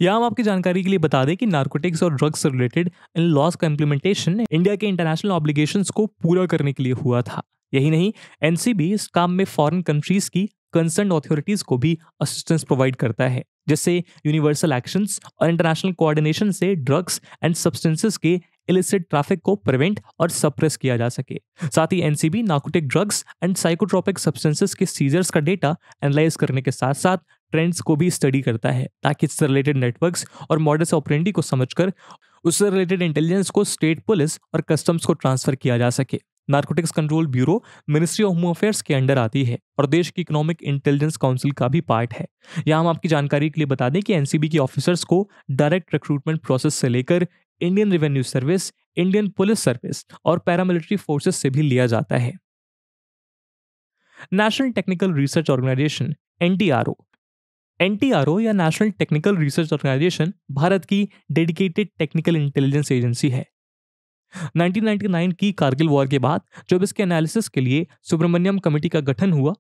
यहाँ हम आपकी जानकारी के लिए बता दें कि नार्कोटिक्स और ड्रग्स से रिलेटेड इन लॉस का इम्प्लीमेंटेशन इंडिया के इंटरनेशनल ऑब्लिगेशंस को पूरा करने के लिए हुआ था यही नहीं एनसीबी इस काम में फॉरेन कंट्रीज की कंसर्न अथॉरिटीज को भी असिस्टेंस प्रोवाइड करता है जिससे यूनिवर्सल एक्शंस और इंटरनेशनल कोऑर्डिनेशन से ड्रग्स एंड सब्सटेंसेस के इलिसिट ट्रैफिक को प्रिवेंट और सप्रेस किया जा सके साथ ही NCB narcotic drugs and psychotropic substances के सीजर्स का डेटा एनालाइज करने के साथ साथ ट्रेंड्स को भी स्टडी करता है ताकि इससे रिलेटेड नेटवर्क्स और मॉडल्स ऑपरेंडी को समझकर उससे रिलेटेड इंटेलिजेंस को स्टेट पुलिस और कस्टम्स को ट्रांसफर किया जा सके narcotics control bureau ministry of home affairs के अंडर आती है और देश की इकोनॉमिक इंटेलिजेंस काउंसिल का भी पार्ट है यहाँ हम आपकी जानकारी के लिए बता दें कि एनसीबी के ऑफिसर्स को डायरेक्ट रिक्रूटमेंट प्रोसेस से लेकर Indian revenue service Indian police service और पैरामिलिट्री फोर्सेस से भी लिया जाता है national technical research organisation NTRO NTRO या national technical research organisation Bharat की डेडिकेटेड टेक्निकल इंटेलिजेंस एजेंसी है 1999 की कारगिल वॉर के बाद जब इसके एनालिसिस के लिए सुब्रमण्यम कमेटी का गठन हुआ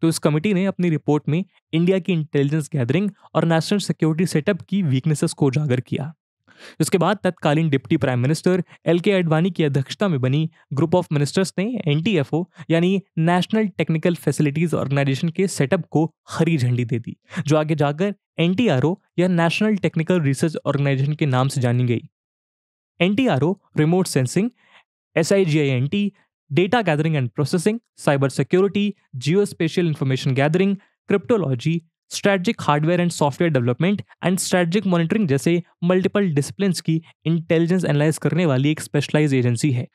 तो इस कमेटी ने अपनी रिपोर्ट में इंडिया की इंटेलिजेंस गैदरिंग और नेशनल सिक्योरिटी सेटअप की वीकनेसेस को उजागर किया जिसके बाद तत्कालीन डिप्टी प्राइम मिनिस्टर एल के अडवाणी की अध्यक्षता में बनी ग्रुप ऑफ मिनिस्टर्स ने एन यानी नेशनल टेक्निकल फैसिलिटीज ऑर्गेनाइजेशन के सेटअप को हरी झंडी दे दी जो आगे जाकर एन या नेशनल टेक्निकल रिसर्च ऑर्गेनाइजेशन के नाम से जानी गई N remote sensing S I G I N T data gathering and processing cyber security geospatial information gathering cryptology strategic hardware and software development and strategic monitoring जैसे multiple discipline की intelligence analyse करने वाली एक specialise agency है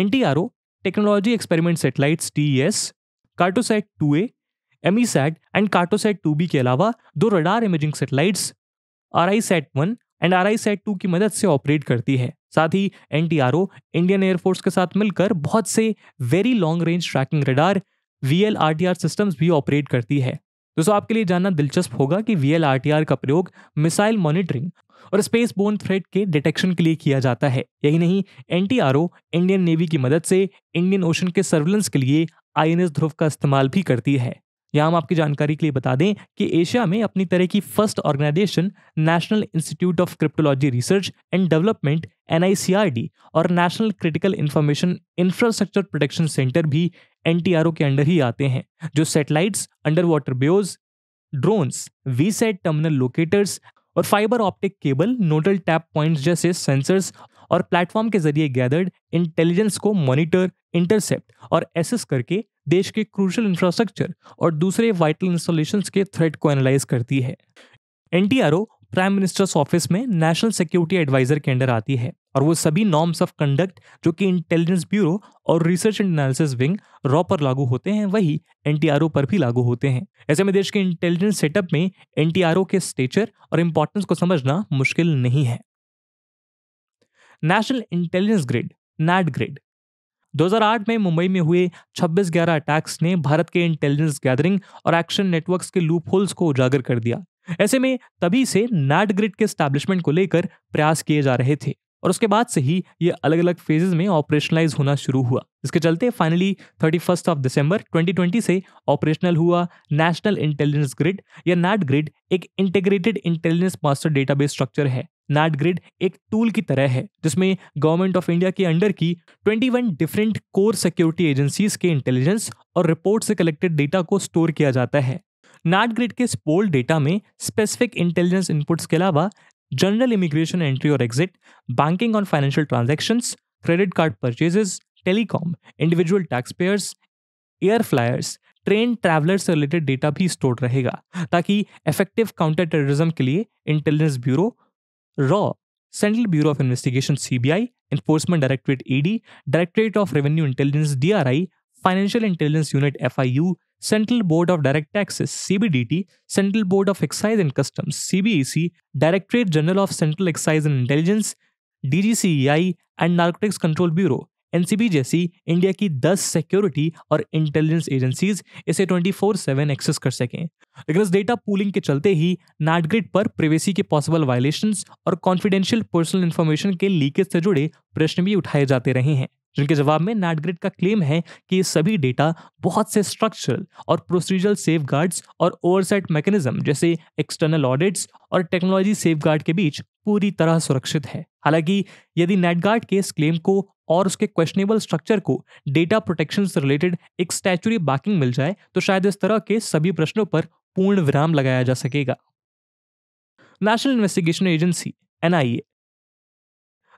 N technology experiment satellite T S Cartosat two A M E sat and Cartosat two B के अलावा दो radar imaging satellites R I sat one and R I sat two की मदद से ऑपरेट करती है साथ ही N T R O Indian air force के साथ मिलकर बहुत से very long range tracking radar V L R T R systems भी ऑपरेट करती है दोस्तों आपके लिए जानना दिलचस्प होगा कि वी का प्रयोग मिसाइल मॉनिटरिंग और स्पेस बोन थ्रेड के डिटेक्शन के लिए किया जाता है यही नहीं N T R O Indian navy की मदद से इंडियन ओशन के सर्वेलेंस के लिए आई एन एस ध्रुव का इस्तेमाल भी करती है यहाँ हम आपकी जानकारी के लिए बता दें कि एशिया में अपनी तरह की first organisation national institute of cryptology research and development N और national critical information infrastructure protection centre भी एन के अंडर ही आते हैं जो satellites underwater buoys drones VSAT terminal locators और fibre optic cable nodal tap points जैसे sensors और प्लेटफॉर्म के जरिए गैदर्ड इंटेलिजेंस को मॉनिटर इंटरसेप्ट और एसेस करके देश के क्रूशल इंफ्रास्ट्रक्चर और दूसरे वाइटल इंस्टॉलेशंस के थ्रेट को एनालाइज करती है एन प्राइम मिनिस्टर्स ऑफिस में नेशनल सिक्योरिटी एडवाइजर के अंडर आती है और वो सभी नॉर्म्स ऑफ कंडक्ट जो कि इंटेलिजेंस ब्यूरो और रिसर्च एंड एनालिसिस विंग रॉ पर लागू होते हैं वही एन पर भी लागू होते हैं ऐसे में देश के इंटेलिजेंस सेटअप में एन के स्टेचर और इंपॉर्टेंस को समझना मुश्किल नहीं है national intelligence grid NATGRID 2008 में मुंबई में हुए 26 ग्यारह अटैक्स ने भारत के इंटेलिजेंस गैदरिंग और एक्शन नेटवर्क्स के लूप होल्स को उजागर कर दिया ऐसे में तभी से नैट ग्रिड के स्टैब्लिशमेंट को लेकर प्रयास किए जा रहे थे और उसके बाद से ही ये अलग अलग फेजेज में ऑपरेशनलाइज होना शुरू हुआ इसके चलते finally thirty first of December 2020 से ऑपरेशनल हुआ नेशनल इंटेलिजेंस ग्रिड या नैट ग्रिड एक integrated intelligence master database structure है नैट ग्रिड एक टूल की तरह है जिसमें गवर्नमेंट ऑफ इंडिया के अंडर की 21 डिफरेंट कोर सिक्योरिटी एजेंसीज के इंटेलिजेंस और रिपोर्ट से कलेक्टेड डेटा को स्टोर किया जाता है नाट ग्रिड के स्पोल डेटा में स्पेसिफिक इंटेलिजेंस इनपुट्स के अलावा general immigration entry or exit, banking on financial transactions, credit card purchases, telecom, individual taxpayers, air flyers train traveller से रिलेटेड डेटा भी स्टोर्ड रहेगा ताकि इफेक्टिव काउंटर टेररिज्म के लिए इंटेलिजेंस ब्यूरो रॉ central bureau of investigation CBI enforcement directorate ED directorate of revenue intelligence DRI financial intelligence unit FIU Central Board of Direct Taxes CBDT, Central Board of Excise and Customs CBEC, e Directorate General of Central Excise and Intelligence DGCEI and narcotics control bureau NCB जैसी India की 10 security और intelligence agencies इसे 24/7 access कर सकें लेकिन इस data pooling के चलते ही नाटग्रिड पर प्रिवेसी के पॉसिबल वायलेशंस और कॉन्फिडेंशियल पर्सनल इन्फॉर्मेशन के लीकेज से जुड़े प्रश्न भी उठाए जाते रहे हैं जिनके जवाब में नैटग्रिड का क्लेम है कि ये सभी डेटा बहुत से स्ट्रक्चरल और प्रोसीजरल सेफ और ओवरसाइट मैकेनिज्म जैसे एक्सटर्नल ऑडिट्स और टेक्नोलॉजी सेफ के बीच पूरी तरह सुरक्षित है हालांकि यदि नेटगार्ड के इस क्लेम को और उसके क्वेश्चनेबल स्ट्रक्चर को डेटा प्रोटेक्शन से रिलेटेड एक स्टैचुरी बाकिंग मिल जाए तो शायद इस तरह के सभी प्रश्नों पर पूर्ण विराम लगाया जा सकेगा नेशनल इन्वेस्टिगेशन एजेंसी एनआईए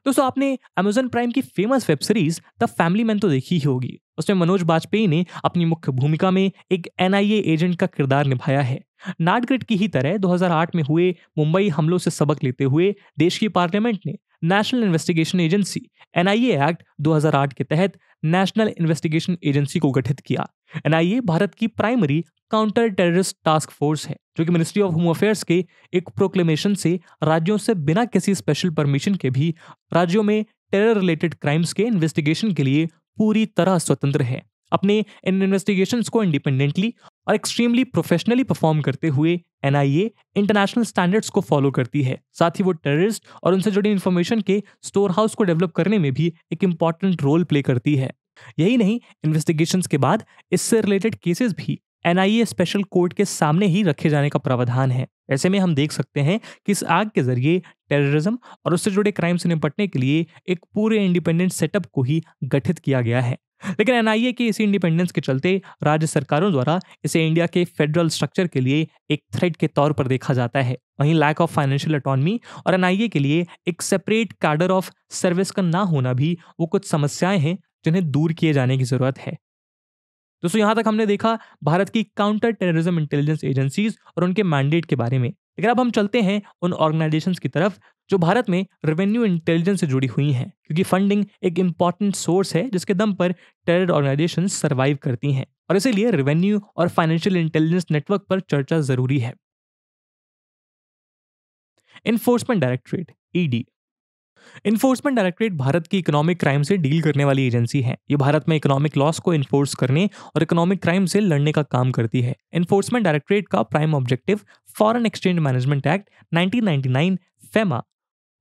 दोस्तों आपने अमेजन प्राइम की famous web series the family man तो देखी ही होगी उसमें मनोज बाजपेयी ने अपनी मुख्य भूमिका में एक एनआईए एजेंट का किरदार निभाया है नाटग्रिड की ही तरह 2008 में हुए मुंबई हमलों से सबक लेते हुए देश की पार्लियामेंट ने national investigation agency NIA act 2008 के तहत नेशनल इन्वेस्टिगेशन एजेंसी को गठित किया एनआईए भारत की primary counter terrorist task force है जो कि मिनिस्ट्री ऑफ होम अफेयर्स के एक प्रोक्लेमेशन से राज्यों से बिना किसी स्पेशल परमिशन के भी राज्यों में टेरर रिलेटेड क्राइम्स के इन्वेस्टिगेशन के लिए पूरी तरह स्वतंत्र है अपने इन इन्वेस्टिगेशन को इंडिपेंडेंटली और एक्सट्रीमली प्रोफेशनली परफॉर्म करते हुए एन इंटरनेशनल स्टैंडर्ड्स को फॉलो करती है साथ ही वो टेररिस्ट और उनसे जुड़ी इन्फॉर्मेशन के स्टोर हाउस को डेवलप करने में भी एक इंपॉर्टेंट रोल प्ले करती है यही नहीं इन्वेस्टिगेशन के बाद इससे रिलेटेड केसेस भी एनआईए स्पेशल कोर्ट के सामने ही रखे जाने का प्रावधान है ऐसे में हम देख सकते हैं कि इस आग के जरिए टेररिज्म और उससे जुड़े क्राइम से निपटने के लिए एक पूरे इंडिपेंडेंट सेटअप को ही गठित किया गया है लेकिन एनआईए की इसी इंडिपेंडेंस के चलते राज्य सरकारों द्वारा इसे इंडिया के फेडरल स्ट्रक्चर के लिए एक थ्रेड के तौर पर देखा जाता है वहीं लैक ऑफ फाइनेंशियल अटोनमी और एनआईए के लिए एक सेपरेट कार्डर ऑफ सर्विस का ना होना भी वो कुछ समस्याएं हैं जिन्हें दूर किए जाने की जरूरत है दोस्तों यहां तक हमने देखा भारत की काउंटर टेररिज्म इंटेलिजेंस एजेंसीज और उनके मैंडेट के बारे में लेकिन अब हम चलते हैं उन ऑर्गेनाइजेशंस की तरफ जो भारत में रेवेन्यू इंटेलिजेंस से जुड़ी हुई हैं क्योंकि फंडिंग एक इंपॉर्टेंट सोर्स है जिसके दम पर टेरर ऑर्गेनाइजेशन सर्वाइव करती हैं और इसीलिए रेवेन्यू और फाइनेंशियल इंटेलिजेंस नेटवर्क पर चर्चा जरूरी है enforcement directorate ED enforcement directorate Bharat की इकोनॉमिक क्राइम से डील करने वाली एजेंसी है ये भारत में इकोनॉमिक लॉस को इन्फोर्स करने और इकोनॉमिक क्राइम से लड़ने का काम करती है इन्फोर्समेंट डायरेक्टरेट का prime objective foreign exchange management act 1999 FEMA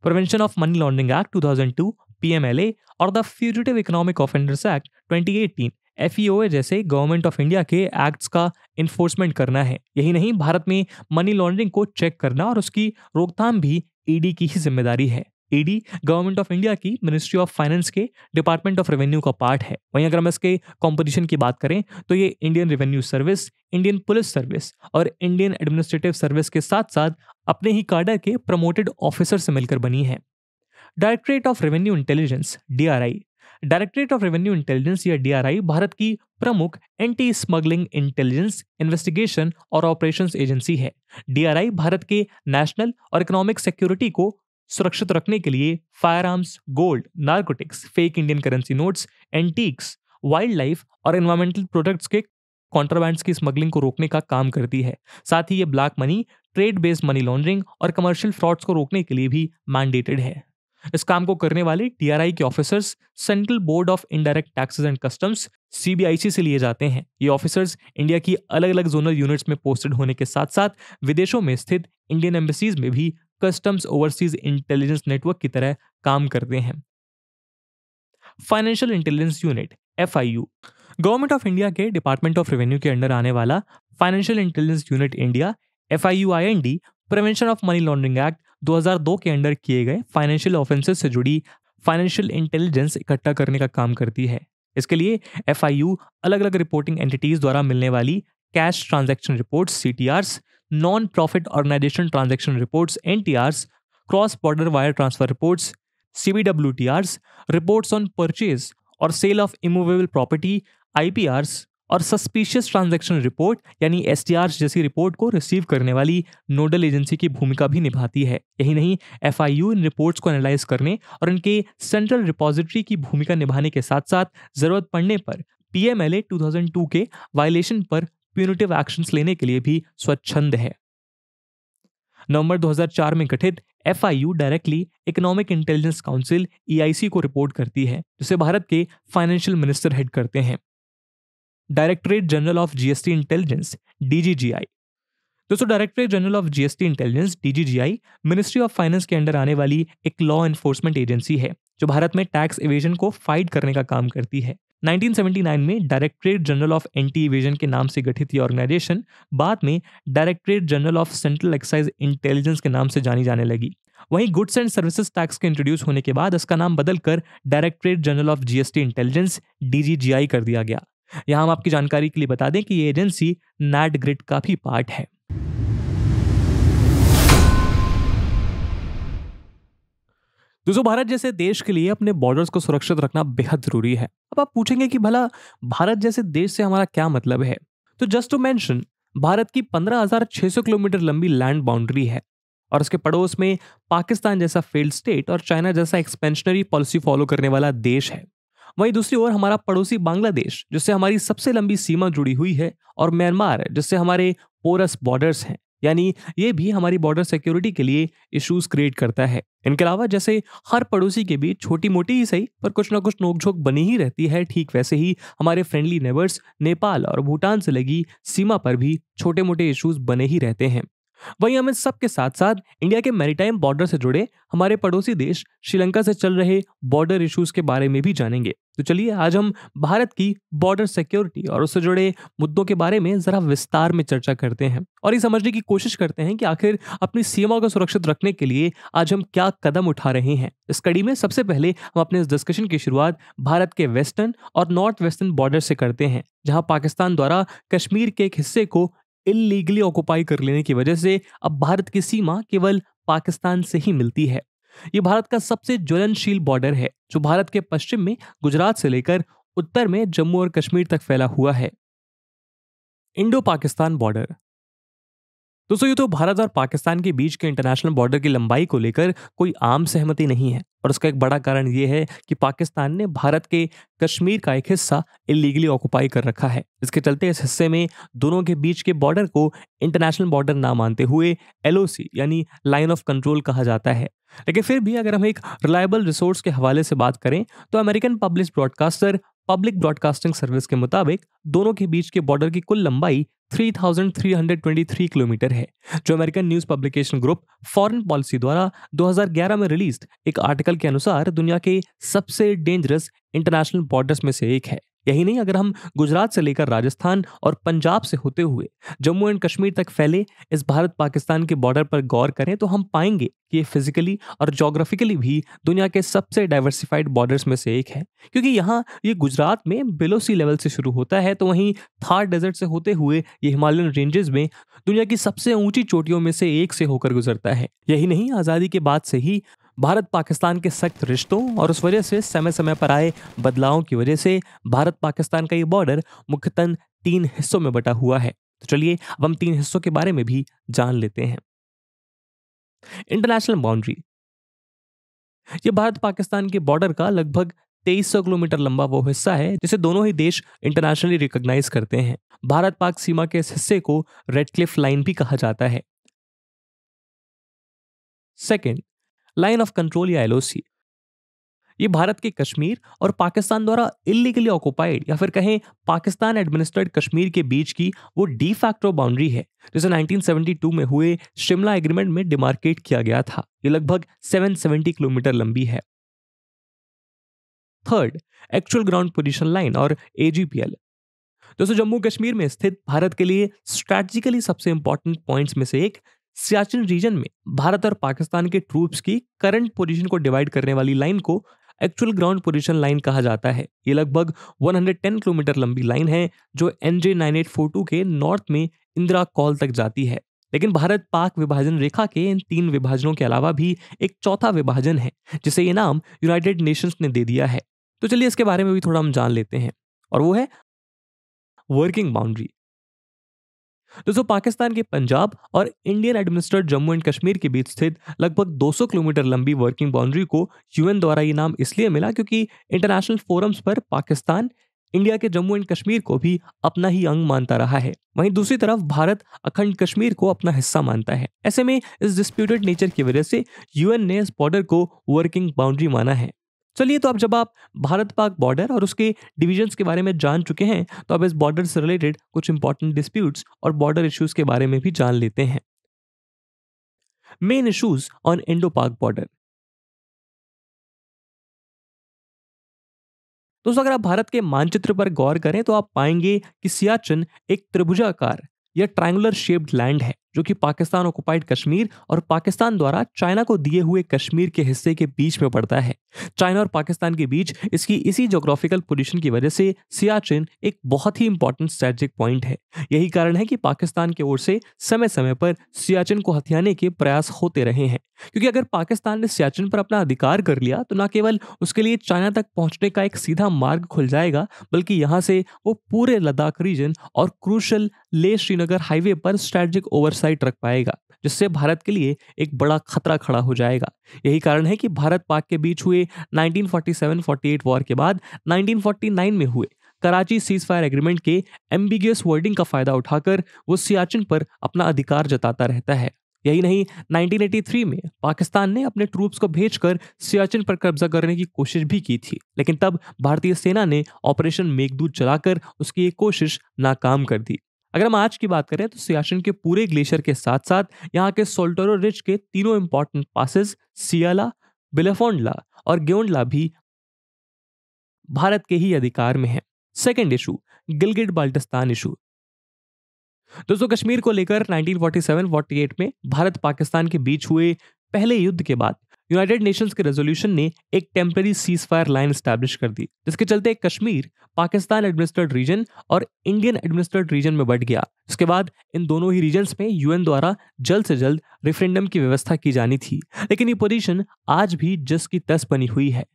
prevention of money laundering act 2002 PMLA और the fugitive economic offenders act 2018 FEOA जैसे गवर्नमेंट ऑफ इंडिया के एक्ट्स का इन्फोर्समेंट करना है यही नहीं भारत में मनी लॉन्ड्रिंग को चेक करना और उसकी रोकथाम भी ईडी e की ही जिम्मेदारी है ईडी गवर्नमेंट ऑफ इंडिया की मिनिस्ट्री ऑफ फाइनेंस के डिपार्टमेंट ऑफ रेवेन्यू का पार्ट है वहीं अगर हम इसके कॉम्पोजिशन की बात करें तो ये Indian revenue service Indian police service और इंडियन एडमिनिस्ट्रेटिव सर्विस के साथ साथ अपने ही काडर के प्रमोटेड ऑफिसर से मिलकर बनी है directorate of revenue intelligence D directorate of revenue intelligence या डीआरआई भारत की प्रमुख एंटी स्मगलिंग इंटेलिजेंस इन्वेस्टिगेशन और ऑपरेशन एजेंसी है डीआरआई भारत के नेशनल और इकोनॉमिक सिक्योरिटी को सुरक्षित रखने के लिए firearms gold narcotics fake Indian currency notes antiques wildlife और एनवायरमेंटल प्रोडक्ट्स के कॉन्ट्राबैंड की स्मगलिंग को रोकने का काम करती है साथ ही ये black money trade based money laundering और कमर्शियल फ्रॉड्स को रोकने के लिए भी मैंडेटेड है इस काम को करने वाले टीआरआई के officers central board of indirect taxes and customs CBIC से लिए जाते हैं ये ऑफिसर्स इंडिया की अलग अलग जोनल यूनिट्स में पोस्टेड होने के साथ साथ विदेशों में स्थित इंडियन एम्बेसीज में भी कस्टम्स ओवरसीज इंटेलिजेंस नेटवर्क की तरह काम करते हैं financial intelligence unit F government of India के डिपार्टमेंट ऑफ रेवेन्यू के अंडर आने वाला financial intelligence unit India F I prevention of money laundering act 2002 के अंडर किए गए फाइनेंशियल ऑफेंसेस से जुड़ी फाइनेंशियल इंटेलिजेंस इकट्ठा करने का काम करती है इसके लिए एफ अलग अलग रिपोर्टिंग एंटिटीज द्वारा मिलने वाली cash transaction C cash transaction reports CTRs, non profit cross border wire transfer cross C B W T CBWTRs, reports on purchase और sale of immovable property I P Rs और suspicious transaction report यानी S T जैसी report को receive करने वाली nodal agency की भूमिका भी निभाती है यही नहीं एफ आई इन रिपोर्ट्स को एनालाइज करने और इनके सेंट्रल रिपोजिटरी की भूमिका निभाने के साथ साथ जरूरत पड़ने पर P M L A two thousand two के वायलेशन पर प्यूनिटिव एक्शन लेने के लिए भी स्वच्छंद है नवंबर 2004 में गठित F directly economic intelligence council E को रिपोर्ट करती है जिसे भारत के फाइनेंशियल मिनिस्टर हेड करते हैं directorate general of GST intelligence DGGI दोस्तों directorate general of GST intelligence DGGI ministry of finance के अंडर आने वाली एक लॉ एनफोर्समेंट एजेंसी है जो भारत में टैक्स इवेजन को फाइट करने का काम करती है 1979 में directorate general of anti evasion के नाम से गठित ये ऑर्गेनाइजेशन बाद में directorate general of central excise intelligence के नाम से जानी जाने लगी वहीं गुड्स एंड सर्विसेज टैक्स के इंट्रोड्यूस होने के बाद इसका नाम बदलकर directorate general of GST intelligence DGGI कर दिया गया यहां हम आपकी जानकारी के लिए बता दें कि ये एजेंसी नैट ग्रिड का भी पार्ट है दोस्तों भारत जैसे देश के लिए अपने बॉर्डर्स को सुरक्षित रखना बेहद जरूरी है अब आप पूछेंगे कि भला भारत जैसे देश से हमारा क्या मतलब है तो जस्ट टू मैंशन भारत की 15,600 किलोमीटर लंबी लैंड बाउंड्री है और उसके पड़ोस में पाकिस्तान जैसा फेल्ड स्टेट और चाइना जैसा एक्सपेंशनरी पॉलिसी फॉलो करने वाला देश है वहीं दूसरी ओर हमारा पड़ोसी बांग्लादेश जिससे हमारी सबसे लंबी सीमा जुड़ी हुई है और म्यांमार जिससे हमारे पोरस बॉर्डर्स हैं यानी ये भी हमारी बॉर्डर सिक्योरिटी के लिए इश्यूज क्रिएट करता है इनके अलावा जैसे हर पड़ोसी के बीच छोटी मोटी ही सही पर कुछ ना कुछ नोकझोंक बनी ही रहती है ठीक वैसे ही हमारे फ्रेंडली नेबर्स नेपाल और भूटान से लगी सीमा पर भी छोटे मोटे इश्यूज बने ही रहते हैं वहीं हम इन सब के साथ साथ इंडिया के मैरिटाइम बॉर्डर से जुड़े हमारे पड़ोसी देश श्रीलंका से चल रहे बॉर्डर इश्यूज के बारे में भी जानेंगे तो चलिए आज हम भारत की बॉर्डर सिक्योरिटी और उससे जुड़े मुद्दों के बारे में जरा विस्तार में चर्चा करते हैं और ये समझने की कोशिश करते हैं कि आखिर अपनी सीमा को सुरक्षित रखने के लिए आज हम क्या कदम उठा रहे हैं इस कड़ी में सबसे पहले हम अपने इस डिस्कशन की शुरुआत भारत के वेस्टर्न और नॉर्थ वेस्टर्न बॉर्डर से करते हैं जहां पाकिस्तान द्वारा कश्मीर के एक हिस्से को इलीगली ऑक्यूपाई कर लेने की वजह से अब भारत की सीमा केवल पाकिस्तान से ही मिलती है ये भारत का सबसे ज्वलनशील बॉर्डर है जो भारत के पश्चिम में गुजरात से लेकर उत्तर में जम्मू और कश्मीर तक फैला हुआ है इंडो पाकिस्तान बॉर्डर दोस्तों ये तो भारत और पाकिस्तान के बीच के इंटरनेशनल बॉर्डर की लंबाई को लेकर कोई आम सहमति नहीं है और उसका एक बड़ा कारण ये है कि पाकिस्तान ने भारत के कश्मीर का एक हिस्सा इलीगली ऑक्यूपाई कर रखा है इसके चलते इस हिस्से में दोनों के बीच के बॉर्डर को इंटरनेशनल बॉर्डर ना मानते हुए एल यानी लाइन ऑफ कंट्रोल कहा जाता है लेकिन फिर भी अगर हम एक रिलायबल रिसोर्स के हवाले से बात करें तो American publish broadcaster public broadcasting service के मुताबिक दोनों के बीच के बॉर्डर की कुल लंबाई 3,323 किलोमीटर है जो American news publication group foreign policy द्वारा 2011 में रिलीज एक आर्टिकल के अनुसार दुनिया के सबसे डेंजरस इंटरनेशनल बॉर्डर्स में से एक है यही नहीं अगर हम गुजरात से लेकर राजस्थान और पंजाब से होते हुए जम्मू एंड कश्मीर तक फैले इस भारत पाकिस्तान के बॉर्डर पर गौर करें तो हम पाएंगे कि ये फिजिकली और जोग्राफिकली भी दुनिया के सबसे डाइवर्सिफाइड बॉर्डर्स में से एक है क्योंकि यहाँ ये गुजरात में बिलो सी लेवल से शुरू होता है तो वहीं थार डेजर्ट से होते हुए ये हिमालयन रेंजेस में दुनिया की सबसे ऊंची चोटियों में से एक से होकर गुजरता है यही नहीं आज़ादी के बाद से ही भारत पाकिस्तान के सख्त रिश्तों और उस वजह से समय समय पर आए बदलावों की वजह से भारत पाकिस्तान का ये बॉर्डर मुख्यतः तीन हिस्सों में बटा हुआ है तो चलिए अब हम तीन हिस्सों के बारे में भी जान लेते हैं इंटरनेशनल बाउंड्री ये भारत पाकिस्तान के बॉर्डर का लगभग 2300 किलोमीटर लंबा वो हिस्सा है जिसे दोनों ही देश इंटरनेशनली रिकॉग्नाइज करते हैं भारत पाक सीमा के इस हिस्से को रेडक्लिफ लाइन भी कहा जाता है सेकेंड लाइन ऑफ कंट्रोल या एल ये भारत के कश्मीर और पाकिस्तान द्वारा इलीगली ऑक्युपाइड या फिर कहें पाकिस्तान एडमिनिस्ट्रेड कश्मीर के बीच की वो डी फैक्टो बाउंड्री है जिसे 1972 में हुए शिमला एग्रीमेंट में डिमार्केट किया गया था ये लगभग 770 किलोमीटर लंबी है third actual ground position line और एजीपीएल दोस्तों जम्मू कश्मीर में स्थित भारत के लिए स्ट्रैटेजिकली सबसे इंपॉर्टेंट पॉइंट्स में से एक सियाचिन रीजन में भारत और पाकिस्तान के ट्रूप्स की करंट पोजीशन को डिवाइड करने वाली लाइन को एक्चुअल ग्राउंड पोजीशन लाइन कहा जाता है ये लगभग 110 किलोमीटर लंबी लाइन है जो एन जे के नॉर्थ में इंदिरा कॉल तक जाती है लेकिन भारत पाक विभाजन रेखा के इन तीन विभाजनों के अलावा भी एक चौथा विभाजन है जिसे ये नाम यूनाइटेड नेशंस ने दे दिया है तो चलिए इसके बारे में भी थोड़ा हम जान लेते हैं और वो है वर्किंग बाउंड्री दोस्तों पाकिस्तान के पंजाब और Indian administered Jammu and Kashmir के बीच स्थित लगभग 200 किलोमीटर लंबी वर्किंग बाउंड्री को यूएन द्वारा ये नाम इसलिए मिला क्योंकि इंटरनेशनल फोरम्स पर पाकिस्तान इंडिया के जम्मू एंड कश्मीर को भी अपना ही अंग मानता रहा है वहीं दूसरी तरफ भारत अखंड कश्मीर को अपना हिस्सा मानता है ऐसे में इस डिस्प्यूटेड नेचर की वजह से यूएन ने इस बॉर्डर को वर्किंग बाउंड्री माना है चलिए तो अब जब आप भारत पाक बॉर्डर और उसके डिविजन्स के बारे में जान चुके हैं तो अब इस बॉर्डर से रिलेटेड कुछ इंपॉर्टेंट डिस्प्यूट्स और बॉर्डर इश्यूज के बारे में भी जान लेते हैं main issues on Indo Pak border दोस्तों अगर आप भारत के मानचित्र पर गौर करें तो आप पाएंगे कि सियाचिन एक त्रिभुजाकार या ट्रायंगुलर शेप्ड लैंड है जो कि पाकिस्तान ऑक्युपाइड कश्मीर और पाकिस्तान द्वारा चाइना को दिए हुए कश्मीर के हिस्से के बीच में पड़ता है चाइना और पाकिस्तान के बीच इसकी इसी जोग्राफिकल पोजिशन की वजह से सियाचिन एक बहुत ही इंपॉर्टेंट स्ट्रेटेजिक पॉइंट है यही कारण है कि पाकिस्तान की ओर से समय समय पर सियाचिन को हथियाने के प्रयास होते रहे हैं क्योंकि अगर पाकिस्तान ने सियाचिन पर अपना अधिकार कर लिया तो न केवल उसके लिए चाइना तक पहुंचने का एक सीधा मार्ग खुल जाएगा बल्कि यहां से वो पूरे लद्दाख रीजन और क्रूशल ले श्रीनगर हाईवे पर स्ट्रेटेजिक ओवर साइट रख पाएगा जिससे भारत के लिए एक बड़ा खतरा खड़ा हो जाएगा यही कारण है कि भारत पाक के बीच हुए 1947-48 वॉर के बाद 1949 में हुए कराची सीज फायर एग्रीमेंट के एम्बिगियस वर्डिंग का फायदा उठाकर वो सियाचिन पर अपना अधिकार जताता रहता है यही नहीं 1983 में पाकिस्तान ने अपने ट्रूप्स को भेजकर सियाचिन पर कब्जा करने की कोशिश भी की थी लेकिन तब भारतीय सेना ने ऑपरेशन मेघदूत चलाकर उसकी ये कोशिश नाकाम कर दी अगर हम आज की बात करें तो सियाचिन के पूरे ग्लेशियर के साथ साथ यहाँ के सोल्टोरो रिज के तीनों इंपॉर्टेंट पासेस सियाला बिलेफोंडला और ग्योंडला भी भारत के ही अधिकार में है second issue Gilgit Baltistan issue दोस्तों कश्मीर को लेकर 1947-48 में भारत पाकिस्तान के बीच हुए पहले युद्ध के बाद यूनाइटेड नेशंस के रेजोल्यूशन ने एक temporary cease fire line establish कर दी जिसके चलते कश्मीर पाकिस्तान एडमिनिस्ट्रेड रीजन और इंडियन एडमिनिस्ट्रेड रीजन में बढ़ गया इसके बाद इन दोनों ही रीजन्स में यूएन द्वारा जल्द से जल्द रेफरेंडम की व्यवस्था की जानी थी लेकिन ये पोजीशन आज भी जस की तस बनी हुई है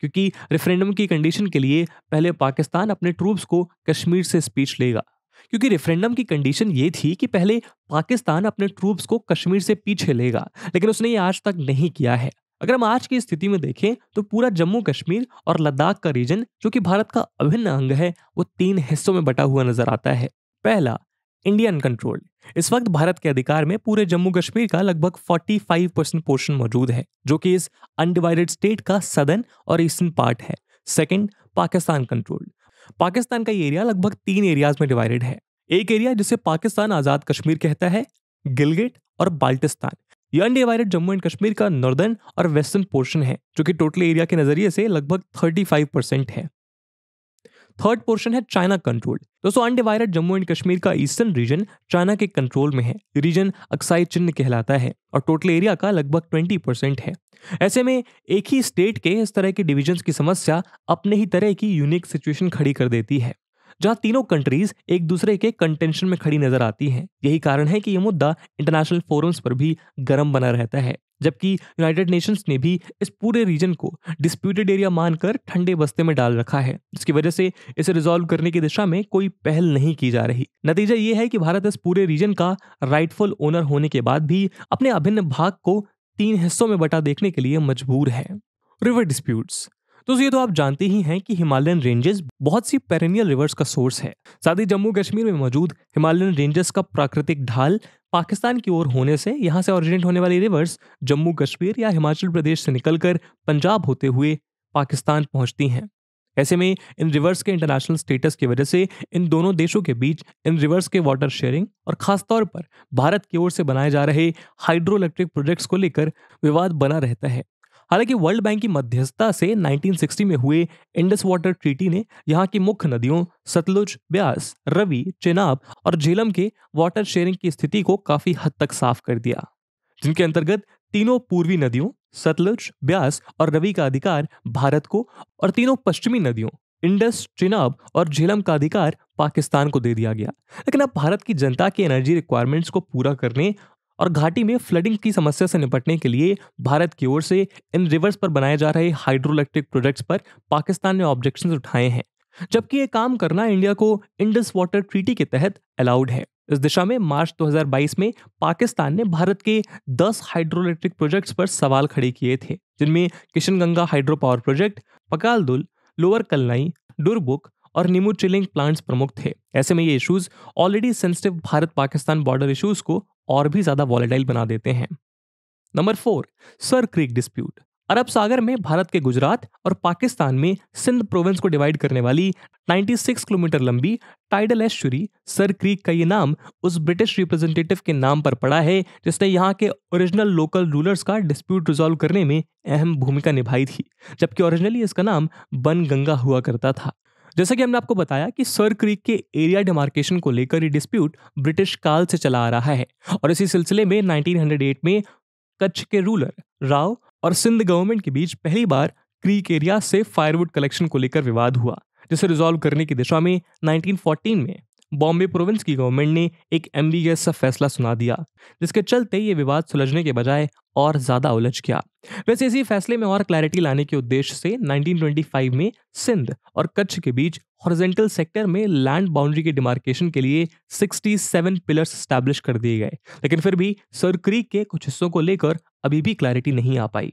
क्योंकि रेफरेंडम की कंडीशन के लिए पहले पाकिस्तान अपने ट्रूप्स को कश्मीर से स्पीच लेगा क्योंकि रेफरेंडम की कंडीशन ये थी कि पहले पाकिस्तान अपने ट्रूप्स को कश्मीर से पीछे लेगा लेकिन उसने ये आज तक नहीं किया है अगर हम आज की स्थिति में देखें तो पूरा जम्मू कश्मीर और लद्दाख का रीजन जो कि भारत का अभिन्न अंग है वो तीन हिस्सों में बटा हुआ नजर आता है पहला इंडियन कंट्रोल इस वक्त भारत के अधिकार में पूरे जम्मू कश्मीर का लगभग 45 परसेंट पोर्शन मौजूद है जो कि इस अनडिवाइडेड स्टेट का सदन और ईस्टर्न पार्ट है सेकंड पाकिस्तान कंट्रोल पाकिस्तान का ये एरिया लगभग तीन एरियाज में डिवाइडेड है एक एरिया जिसे पाकिस्तान आजाद कश्मीर कहता है गिलगिट और बाल्टिस्तान ये अनडिवाइडेड जम्मू एंड कश्मीर का नॉर्दर्न और वेस्टर्न पोर्शन है जो कि टोटल एरिया के नजरिए से लगभग थर्टी परसेंट है थर्ड पोर्शन है चाइना कंट्रोल दोस्तों अनडिवाइडेड जम्मू एंड कश्मीर का ईस्टर्न रीजन चाइना के कंट्रोल में है रीजन अक्साई चिन्ह कहलाता है और टोटल एरिया का लगभग ट्वेंटी परसेंट है ऐसे में एक ही स्टेट के इस तरह के डिविजन की समस्या अपने ही तरह की यूनिक सिचुएशन खड़ी कर देती है जहां तीनों कंट्रीज एक दूसरे के कंटेंशन में खड़ी नजर आती हैं यही कारण है कि यह मुद्दा इंटरनेशनल फोरम्स पर भी गर्म बना रहता है जबकि यूनाइटेड नेशंस ने भी इस पूरे रीजन को डिस्प्यूटेड एरिया मानकर ठंडे बस्ते में डाल रखा है जिसकी वजह से इसे रिजॉल्व करने की दिशा में कोई पहल नहीं की जा रही नतीजा ये है कि भारत इस पूरे रीजन का राइटफुल ओनर होने के बाद भी अपने अभिन्न भाग को तीन हिस्सों में बटा देखने के लिए मजबूर है रिवर डिस्प्यूट्स तो ये तो आप जानते ही हैं कि हिमालयन रेंजेस बहुत सी पेरेनियल रिवर्स का सोर्स है साथ ही जम्मू कश्मीर में मौजूद हिमालयन रेंजेस का प्राकृतिक ढाल पाकिस्तान की ओर होने से यहाँ से ऑरिजिनेट होने वाली रिवर्स जम्मू कश्मीर या हिमाचल प्रदेश से निकलकर पंजाब होते हुए पाकिस्तान पहुँचती हैं ऐसे में इन रिवर्स के इंटरनेशनल स्टेटस की वजह से इन दोनों देशों के बीच इन रिवर्स के वाटर शेयरिंग और खासतौर पर भारत की ओर से बनाए जा रहे हाइड्रो इलेक्ट्रिक प्रोजेक्ट्स को लेकर विवाद बना रहता है हालांकि वर्ल्ड बैंक की मध्यस्थता से 1960 में हुए इंडस वाटर ट्रीटी ने यहाँ की मुख्य नदियों सतलुज ब्यास रवि चेनाब और झेलम के वाटर शेयरिंग की स्थिति को काफी हद तक साफ कर दिया जिनके अंतर्गत तीनों पूर्वी नदियों सतलुज ब्यास और रवि का अधिकार भारत को और तीनों पश्चिमी नदियों इंडस चिनाब और झेलम का अधिकार पाकिस्तान को दे दिया गया लेकिन अब भारत की जनता की एनर्जी रिक्वायरमेंट्स को पूरा करने और घाटी में फ्लडिंग की समस्या से निपटने के लिए भारत की ओर से इन रिवर्स पर बनाए जा रहे हाइड्रो इलेक्ट्रिक प्रोजेक्ट्स पर पाकिस्तान ने ऑब्जेक्शन उठाए हैं जबकि ये काम करना इंडिया को इंडस वाटर ट्रीटी के तहत अलाउड है इस दिशा में मार्च 2022 में पाकिस्तान ने भारत के 10 हाइड्रो इलेक्ट्रिक प्रोजेक्ट्स पर सवाल खड़े किए थे जिनमें Kishanganga hydro power project Pakaldul lower Kalnai Durbuk और निमू चिलिंग प्लांट्स प्रमुख थे ऐसे में ये issues already sensitive Bharat Pakistan border issues को और भी ज्यादा वॉलेटाइल बना देते हैं number four Sir Creek dispute Arab Sagar में भारत के गुजरात और पाकिस्तान में सिंध प्रोविंस को डिवाइड करने वाली 96 किलोमीटर लंबी टाइडल एश्चुरी सर क्रीक का ये नाम उस ब्रिटिश रिप्रेजेंटेटिव के नाम पर पड़ा है जिसने यहाँ के ओरिजिनल लोकल रूलर्स का डिस्प्यूट रिजॉल्व करने में अहम भूमिका निभाई थी जबकि ओरिजिनली इसका नाम बन गंगा हुआ करता था जैसा कि हमने आपको बताया कि सर क्रीक के एरिया डिमार्केशन को लेकर ये डिस्प्यूट ब्रिटिश काल से चला आ रहा है और इसी सिलसिले में 1908 में कच्छ के रूलर राव और सिंध गवर्नमेंट के बीच पहली बार क्रीक एरिया से फायरवुड कलेक्शन को लेकर विवाद हुआ जिसे रिजॉल्व करने की दिशा में 1914 में बॉम्बे प्रोविंस की गवर्नमेंट ने एक एम्बिगस सा फैसला सुना दिया जिसके चलते ये विवाद सुलझने के बजाय और ज़्यादा उलझ गया वैसे इसी फैसले में और क्लैरिटी लाने के उद्देश्य से 1925 में सिंध और कच्छ के बीच हॉरिजेंटल सेक्टर में लैंड बाउंड्री के डिमार्केशन के लिए 67 पिलर्स स्टैब्लिश कर दिए गए लेकिन फिर भी सर क्रीक के कुछ हिस्सों को लेकर अभी भी क्लैरिटी नहीं आ पाई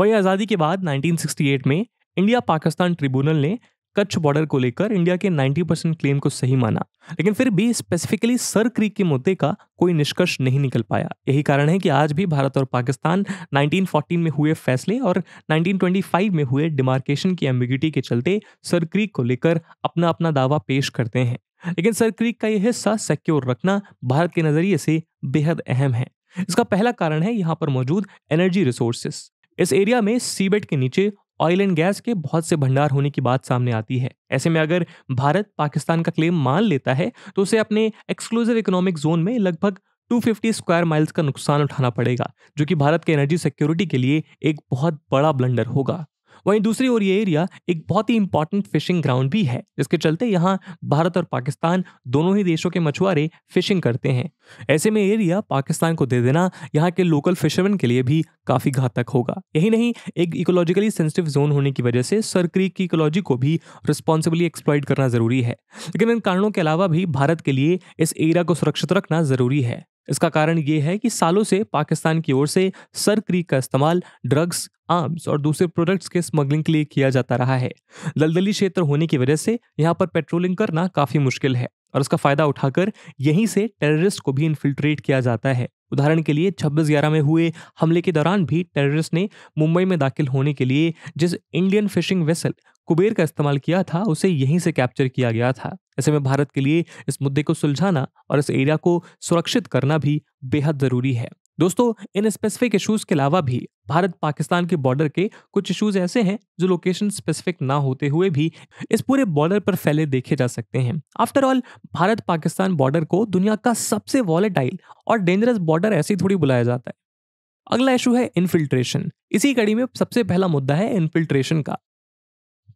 वही आज़ादी के बाद 1968 में इंडिया पाकिस्तान ट्रिब्यूनल ने कच्छ बॉर्डर को लेकर इंडिया के 90 परसेंट क्लेम को सही माना लेकिन फिर भी स्पेसिफिकली सर क्रीक के मुद्दे का कोई निष्कर्ष नहीं निकल पाया यही कारण है कि आज भी भारत और पाकिस्तान 1914 में हुए फैसले और 1925 में हुए डिमार्केशन की एम्बिगिटी के चलते सर क्रीक को लेकर अपना अपना दावा पेश करते हैं लेकिन सर क्रीक का यह हिस्सा सिक्योर रखना भारत के नज़रिए से बेहद अहम है इसका पहला कारण है यहाँ पर मौजूद एनर्जी रिसोर्सेस इस एरिया में सीबेट के नीचे ऑयल एंड गैस के बहुत से भंडार होने की बात सामने आती है ऐसे में अगर भारत पाकिस्तान का क्लेम मान लेता है तो उसे अपने एक्सक्लूसिव इकोनॉमिक जोन में लगभग 250 स्क्वायर माइल्स का नुकसान उठाना पड़ेगा जो कि भारत के एनर्जी सिक्योरिटी के लिए एक बहुत बड़ा ब्लंडर होगा वहीं दूसरी ओर ये एरिया एक बहुत ही इंपॉर्टेंट फिशिंग ग्राउंड भी है जिसके चलते यहाँ भारत और पाकिस्तान दोनों ही देशों के मछुआरे फिशिंग करते हैं ऐसे में एरिया पाकिस्तान को दे देना यहाँ के लोकल फिशरमैन के लिए भी काफी घातक होगा यही नहीं एक इकोलॉजिकली सेंसिटिव जोन होने की वजह से सरक्री की इकोलॉजी को भी रिस्पॉन्सिबली एक्सप्लॉइट करना जरूरी है लेकिन इन कारणों के अलावा भी भारत के लिए इस एरिया को सुरक्षित रखना जरूरी है इसका कारण ये है कि सालों से पाकिस्तान की ओर से सर क्रीक का इस्तेमाल ड्रग्स आर्म्स और दूसरे प्रोडक्ट्स के स्मगलिंग के लिए किया जाता रहा है दलदली क्षेत्र होने की वजह से यहाँ पर पेट्रोलिंग करना काफ़ी मुश्किल है और उसका फ़ायदा उठाकर यहीं से टेररिस्ट को भी इन्फिल्ट्रेट किया जाता है उदाहरण के लिए छब्बीस ग्यारह में हुए हमले के दौरान भी टेररिस्ट ने मुंबई में दाखिल होने के लिए जिस इंडियन फिशिंग वेसल कुबेर का इस्तेमाल किया था उसे यहीं से कैप्चर किया गया था ऐसे में भारत के लिए इस मुद्दे को सुलझाना और इस एरिया को सुरक्षित करना भी बेहद जरूरी है दोस्तों इन स्पेसिफिक इश्यूज के अलावा भी भारत पाकिस्तान के बॉर्डर के कुछ इश्यूज ऐसे हैं जो लोकेशन स्पेसिफिक ना होते हुए भी इस पूरे बॉर्डर पर फैले देखे जा सकते हैं after all Bharat Pakistan border को दुनिया का सबसे वॉलेटाइल और डेंजरस बॉर्डर ऐसे थोड़ी बुलाया जाता है अगला इशू है इन्फिल्ट्रेशन इसी कड़ी में सबसे पहला मुद्दा है इन्फिल्ट्रेशन का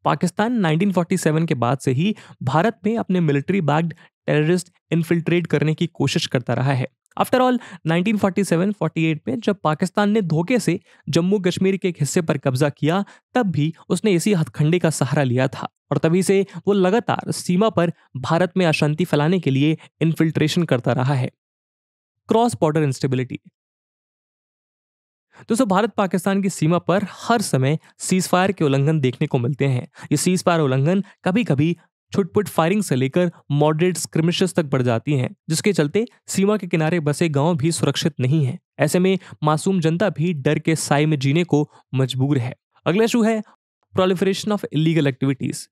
पाकिस्तान 1947 के बाद से ही भारत में अपने मिलिट्री बैग्ड टेररिस्ट इन्फिल्ट्रेट करने की कोशिश करता रहा है आफ्टर ऑल 1947-48 में जब पाकिस्तान ने धोखे से जम्मू कश्मीर के एक हिस्से पर कब्जा किया तब भी उसने इसी हथखंडे का सहारा लिया था और तभी से वो लगातार सीमा पर भारत में अशांति फैलाने के लिए इन्फिल्ट्रेशन करता रहा है क्रॉस बॉर्डर इंस्टेबिलिटी दोस्तों भारत पाकिस्तान की सीमा पर हर समय सीज फायर के उल्लंघन देखने को मिलते हैं ये सीज फायर उल्लंघन कभी कभी छुटपुट फायरिंग से लेकर मॉडरेट स्क्रिमिशेस तक बढ़ जाती हैं जिसके चलते सीमा के किनारे बसे गांव भी सुरक्षित नहीं है ऐसे में मासूम जनता भी डर के साय में जीने को मजबूर है अगला शू है proliferation of illegal activities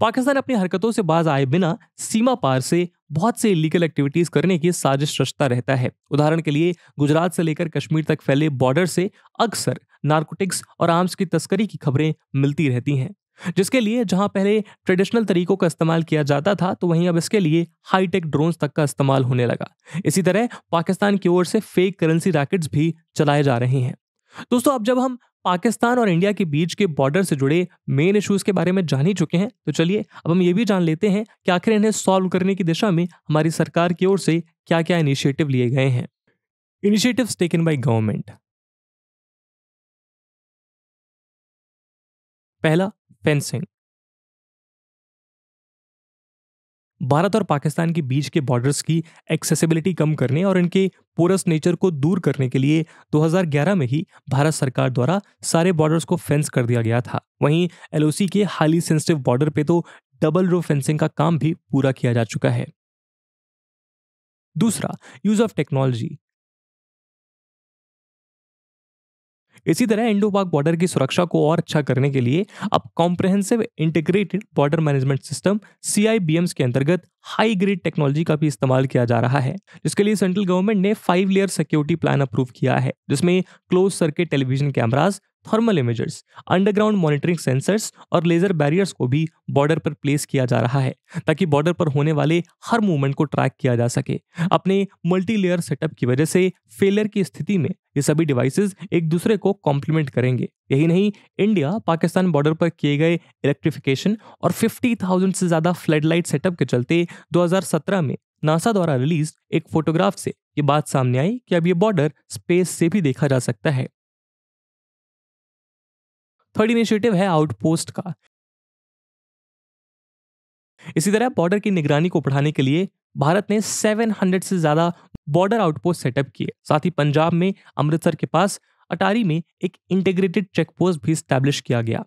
Pakistan अपनी हरकतों से बाज आए बिना सीमा पार से बहुत से इलीगल एक्टिविटीज करने की साजिश रचता रहता है उदाहरण के लिए गुजरात से लेकर कश्मीर तक फैले बॉर्डर से अक्सर नार्कोटिक्स और आर्म्स की तस्करी की खबरें मिलती रहती हैं जिसके लिए जहां पहले ट्रेडिशनल तरीकों का इस्तेमाल किया जाता था तो वहीं अब इसके लिए हाईटेक ड्रोन्स तक का इस्तेमाल होने लगा इसी तरह पाकिस्तान की ओर से फेक करेंसी रैकेट्स भी चलाए जा रहे हैं दोस्तों अब जब हम पाकिस्तान और इंडिया के बीच के बॉर्डर से जुड़े मेन इश्यूज के बारे में जान ही चुके हैं तो चलिए अब हम ये भी जान लेते हैं कि आखिर इन्हें सॉल्व करने की दिशा में हमारी सरकार की ओर से क्या क्या इनिशिएटिव लिए गए हैं इनिशिएटिव्स टेकन बाय गवर्नमेंट पहला फेंसिंग भारत और पाकिस्तान के बीच के बॉर्डर्स की एक्सेसिबिलिटी कम करने और इनके पोरस नेचर को दूर करने के लिए 2011 में ही भारत सरकार द्वारा सारे बॉर्डर्स को फेंस कर दिया गया था वहीं एलओसी के हाईली सेंसिटिव बॉर्डर पे तो डबल रो फेंसिंग का काम भी पूरा किया जा चुका है दूसरा यूज ऑफ टेक्नोलॉजी इसी तरह इंडो पाक बॉर्डर की सुरक्षा को और अच्छा करने के लिए अब comprehensive integrated border management system सी के अंतर्गत हाई ग्रेड टेक्नोलॉजी का भी इस्तेमाल किया जा रहा है जिसके लिए सेंट्रल गवर्नमेंट ने five layer security plan approve किया है जिसमें close circuit television cameras thermal imagers underground monitoring sensors और लेजर बैरियर्स को भी बॉर्डर पर प्लेस किया जा रहा है ताकि बॉर्डर पर होने वाले हर मूवमेंट को ट्रैक किया जा सके अपने मल्टी लेयर सेटअप की वजह से फेलियर की स्थिति में ये सभी डिवाइसेस एक दूसरे को कॉम्प्लीमेंट करेंगे यही नहीं इंडिया पाकिस्तान बॉर्डर पर किए गए इलेक्ट्रिफिकेशन और 50,000 से ज़्यादा फ्लडलाइट सेटअप के चलते 2017 में नासा द्वारा रिलीज एक फोटोग्राफ से ये बात सामने आई कि अब ये बॉर्डर स्पेस से भी देखा जा सकता है थर्ड इनिशिएटिव है आउटपोस्ट का इसी तरह बॉर्डर की निगरानी को बढ़ाने के लिए भारत ने 700 से ज्यादा बॉर्डर आउटपोस्ट सेटअप किए साथ ही पंजाब में अमृतसर के पास अटारी में एक इंटीग्रेटेड चेक पोस्ट भी स्टैब्लिश किया गया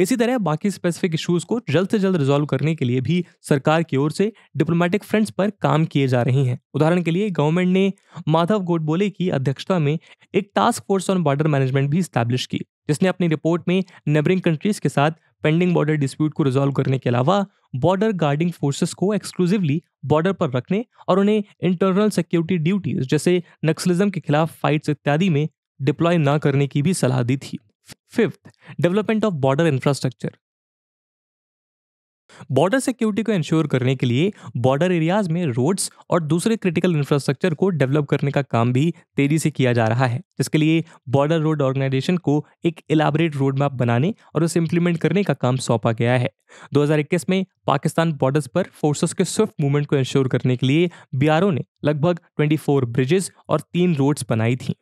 इसी तरह बाकी स्पेसिफिक इश्यूज को जल्द से जल्द रिजॉल्व करने के लिए भी सरकार की ओर से डिप्लोमेटिक फ्रंट्स पर काम किए जा रहे हैं उदाहरण के लिए गवर्नमेंट ने माधव गोडबोले की अध्यक्षता में एक task force on border management भी स्टैब्लिश की जिसने अपनी रिपोर्ट में नेबरिंग कंट्रीज के साथ पेंडिंग बॉर्डर डिस्प्यूट को रिजोल्व करने के अलावा बॉर्डर गार्डिंग फोर्सेस को एक्सक्लूसिवली बॉर्डर पर रखने और उन्हें इंटरनल सिक्योरिटी ड्यूटीज जैसे नक्सलिज्म के खिलाफ फाइट्स इत्यादि में डिप्लॉय न करने की भी सलाह दी थी fifth development of border infrastructure border security को इंश्योर करने के लिए बॉर्डर एरियाज में रोड्स और दूसरे क्रिटिकल इंफ्रास्ट्रक्चर को डेवलप करने का काम भी तेजी से किया जा रहा है जिसके लिए बॉर्डर रोड ऑर्गेनाइजेशन को एक इलाबरेट रोड मैप बनाने और उसे इंप्लीमेंट करने का काम सौंपा गया है 2021 में पाकिस्तान बॉर्डर्स पर फोर्सेस के स्विफ्ट मूवमेंट को इंश्योर करने के लिए बी ने लगभग ट्वेंटी ब्रिजेस और तीन रोड्स बनाई थी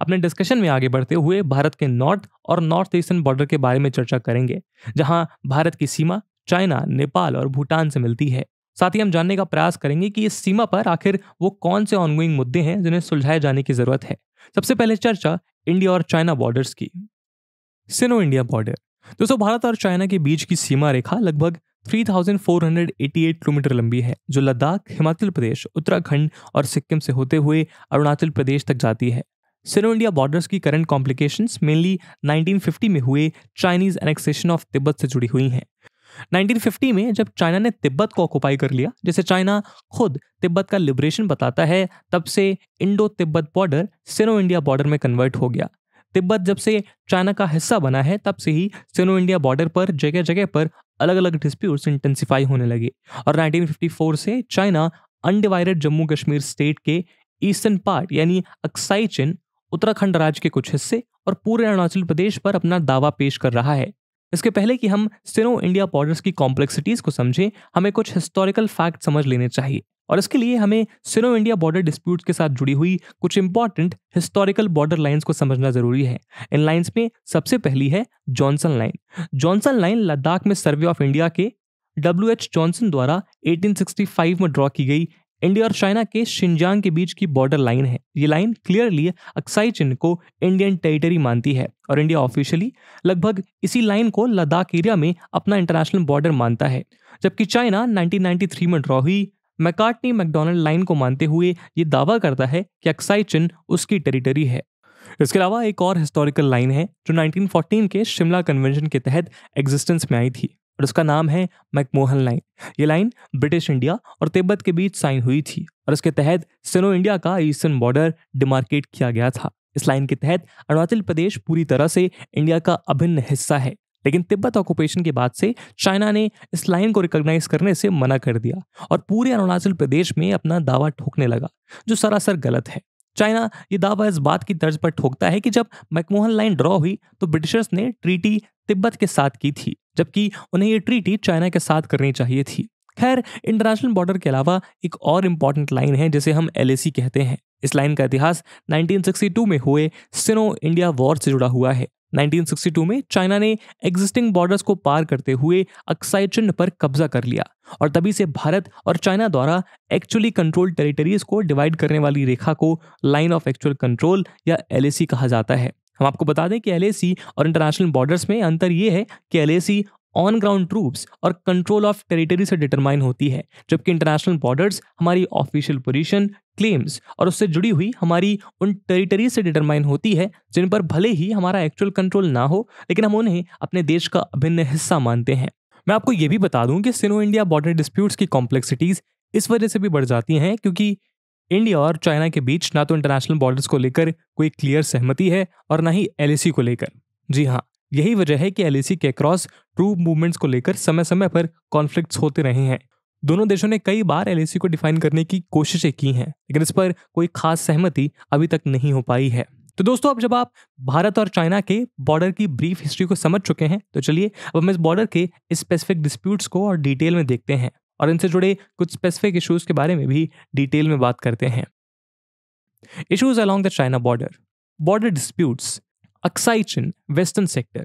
अपने डिस्कशन में आगे बढ़ते हुए भारत के नॉर्थ और नॉर्थ ईस्टर्न बॉर्डर के बारे में चर्चा करेंगे जहां भारत की सीमा चाइना नेपाल और भूटान से मिलती है साथ ही हम जानने का प्रयास करेंगे कि इस सीमा पर आखिर वो कौन से ऑनगोइंग मुद्दे हैं जिन्हें सुलझाए जाने की जरूरत है सबसे पहले चर्चा इंडिया और चाइना बॉर्डर्स की सिनो इंडिया बॉर्डर दोस्तों भारत और चाइना के बीच की सीमा रेखा लगभग 3,488 किलोमीटर लंबी है जो लद्दाख हिमाचल प्रदेश उत्तराखंड और सिक्किम से होते हुए अरुणाचल प्रदेश तक जाती है सिरो इंडिया बॉर्डर्स की करंट कॉम्प्लिकेशंस मेनली 1950 में हुए चाइनीज एनेक्सेशन ऑफ तिब्बत से जुड़ी हुई हैं 1950 में जब चाइना ने तिब्बत को ऑक्यूपाई कर लिया जिसे चाइना खुद तिब्बत का लिबरेशन बताता है तब से Indo Tibet border Sino India border में कन्वर्ट हो गया तिब्बत जब से चाइना का हिस्सा बना है तब से ही सिनो इंडिया बॉर्डर पर जगह जगह पर अलग अलग डिस्प्यूट्स इंटेंसिफाई होने लगे और 1954 से China undivided Jammu Kashmir state के ईस्टर्न पार्ट यानी अक्साई चिन उत्तराखंड राज्य के कुछ हिस्से और पूरे अरुणाचल प्रदेश पर अपना दावा पेश कर रहा है इसके पहले कि हम सिनो इंडिया बॉर्डर्स की कॉम्प्लेक्सिटीज को समझें हमें कुछ हिस्टोरिकल फैक्ट समझ लेने चाहिए और इसके लिए हमें सिनो इंडिया बॉर्डर डिस्प्यूट के साथ जुड़ी हुई कुछ इंपॉर्टेंट हिस्टोरिकल बॉर्डर लाइन्स को समझना जरूरी है इन लाइन्स में सबसे पहली है Johnson line Johnson line Ladakh में सर्वे ऑफ इंडिया के डब्ल्यू एच जॉनसन द्वारा 1865 में ड्रॉ की गई इंडिया और चाइना के शिंजांग के बीच की बॉर्डर लाइन है ये लाइन क्लियरली अक्साई चिन्ह को इंडियन टेरिटरी मानती है और इंडिया ऑफिशियली लगभग इसी लाइन को लद्दाख एरिया में अपना इंटरनेशनल बॉर्डर मानता है जबकि चाइना 1993 में ड्रॉ हुई मैकार्टनी मैकडोनल्ड लाइन को मानते हुए ये दावा करता है कि अक्साई चिन्ह उसकी टेरिटरी है इसके अलावा एक और हिस्टोरिकल लाइन है जो 1914 के शिमला कन्वेंशन के तहत एग्जिस्टेंस में आई थी और उसका नाम है मैकमोहन लाइन ये लाइन ब्रिटिश इंडिया और तिब्बत के बीच साइन हुई थी और इसके तहत सिनो इंडिया का ईस्टर्न बॉर्डर डिमार्केट किया गया था इस लाइन के तहत अरुणाचल प्रदेश पूरी तरह से इंडिया का अभिन्न हिस्सा है लेकिन तिब्बत ऑक्यूपेशन के बाद से चाइना ने इस लाइन को रिकॉग्नाइज करने से मना कर दिया और पूरे अरुणाचल प्रदेश में अपना दावा ठोकने लगा जो सरासर गलत है चाइना ये दावा इस बात की तर्ज पर ठोकता है कि जब मैकमोहन लाइन ड्रॉ हुई तो ब्रिटिशर्स ने ट्रीटी तिब्बत के साथ की थी जबकि उन्हें ये ट्रीटी चाइना के साथ करनी चाहिए थी खैर इंटरनेशनल बॉर्डर के अलावा एक और इम्पॉर्टेंट लाइन है जिसे हम एल कहते हैं इस लाइन का इतिहास 1962 में हुए सिनो इंडिया वॉर से जुड़ा हुआ है 1962 में चाइना ने एग्जिस्टिंग बॉर्डर्स को पार करते हुए अक्साई चिन्ह पर कब्जा कर लिया और तभी से भारत और चाइना द्वारा एक्चुअली कंट्रोल टेरिटरीज को डिवाइड करने वाली रेखा को लाइन ऑफ एक्चुअल कंट्रोल या एल कहा जाता है हम आपको बता दें कि एल और इंटरनेशनल बॉर्डर्स में अंतर ये है कि एल ऑन ग्राउंड ट्रूप्स और कंट्रोल ऑफ टेरिटरी से डिटरमाइन होती है जबकि इंटरनेशनल बॉर्डर्स हमारी ऑफिशियल पोजीशन क्लेम्स और उससे जुड़ी हुई हमारी उन टेरिटरी से डिटरमाइन होती है जिन पर भले ही हमारा एक्चुअल कंट्रोल ना हो लेकिन हम उन्हें अपने देश का अभिन्न हिस्सा मानते हैं मैं आपको ये भी बता दूं कि सिनो इंडिया बॉर्डर डिस्प्यूट्स की कॉम्प्लेक्सिटीज़ इस वजह से भी बढ़ जाती हैं क्योंकि इंडिया और चाइना के बीच ना तो इंटरनेशनल बॉर्डर्स को लेकर कोई क्लियर सहमति है और ना ही एल को लेकर जी हाँ यही वजह है कि एल के क्रॉस ट्रू मूवमेंट्स को लेकर समय समय पर कॉन्फ्लिक्ट होते रहे हैं दोनों देशों ने कई बार एल को डिफाइन करने की कोशिशें की हैं लेकिन इस पर कोई खास सहमति अभी तक नहीं हो पाई है तो दोस्तों अब जब आप भारत और चाइना के बॉर्डर की ब्रीफ हिस्ट्री को समझ चुके हैं तो चलिए अब हम इस बॉर्डर के स्पेसिफिक डिस्प्यूट्स को और डिटेल में देखते हैं और इनसे जुड़े कुछ स्पेसिफिक इश्यूज के बारे में भी डिटेल में बात करते हैं issues along the China border border disputes Aksai Chin western sector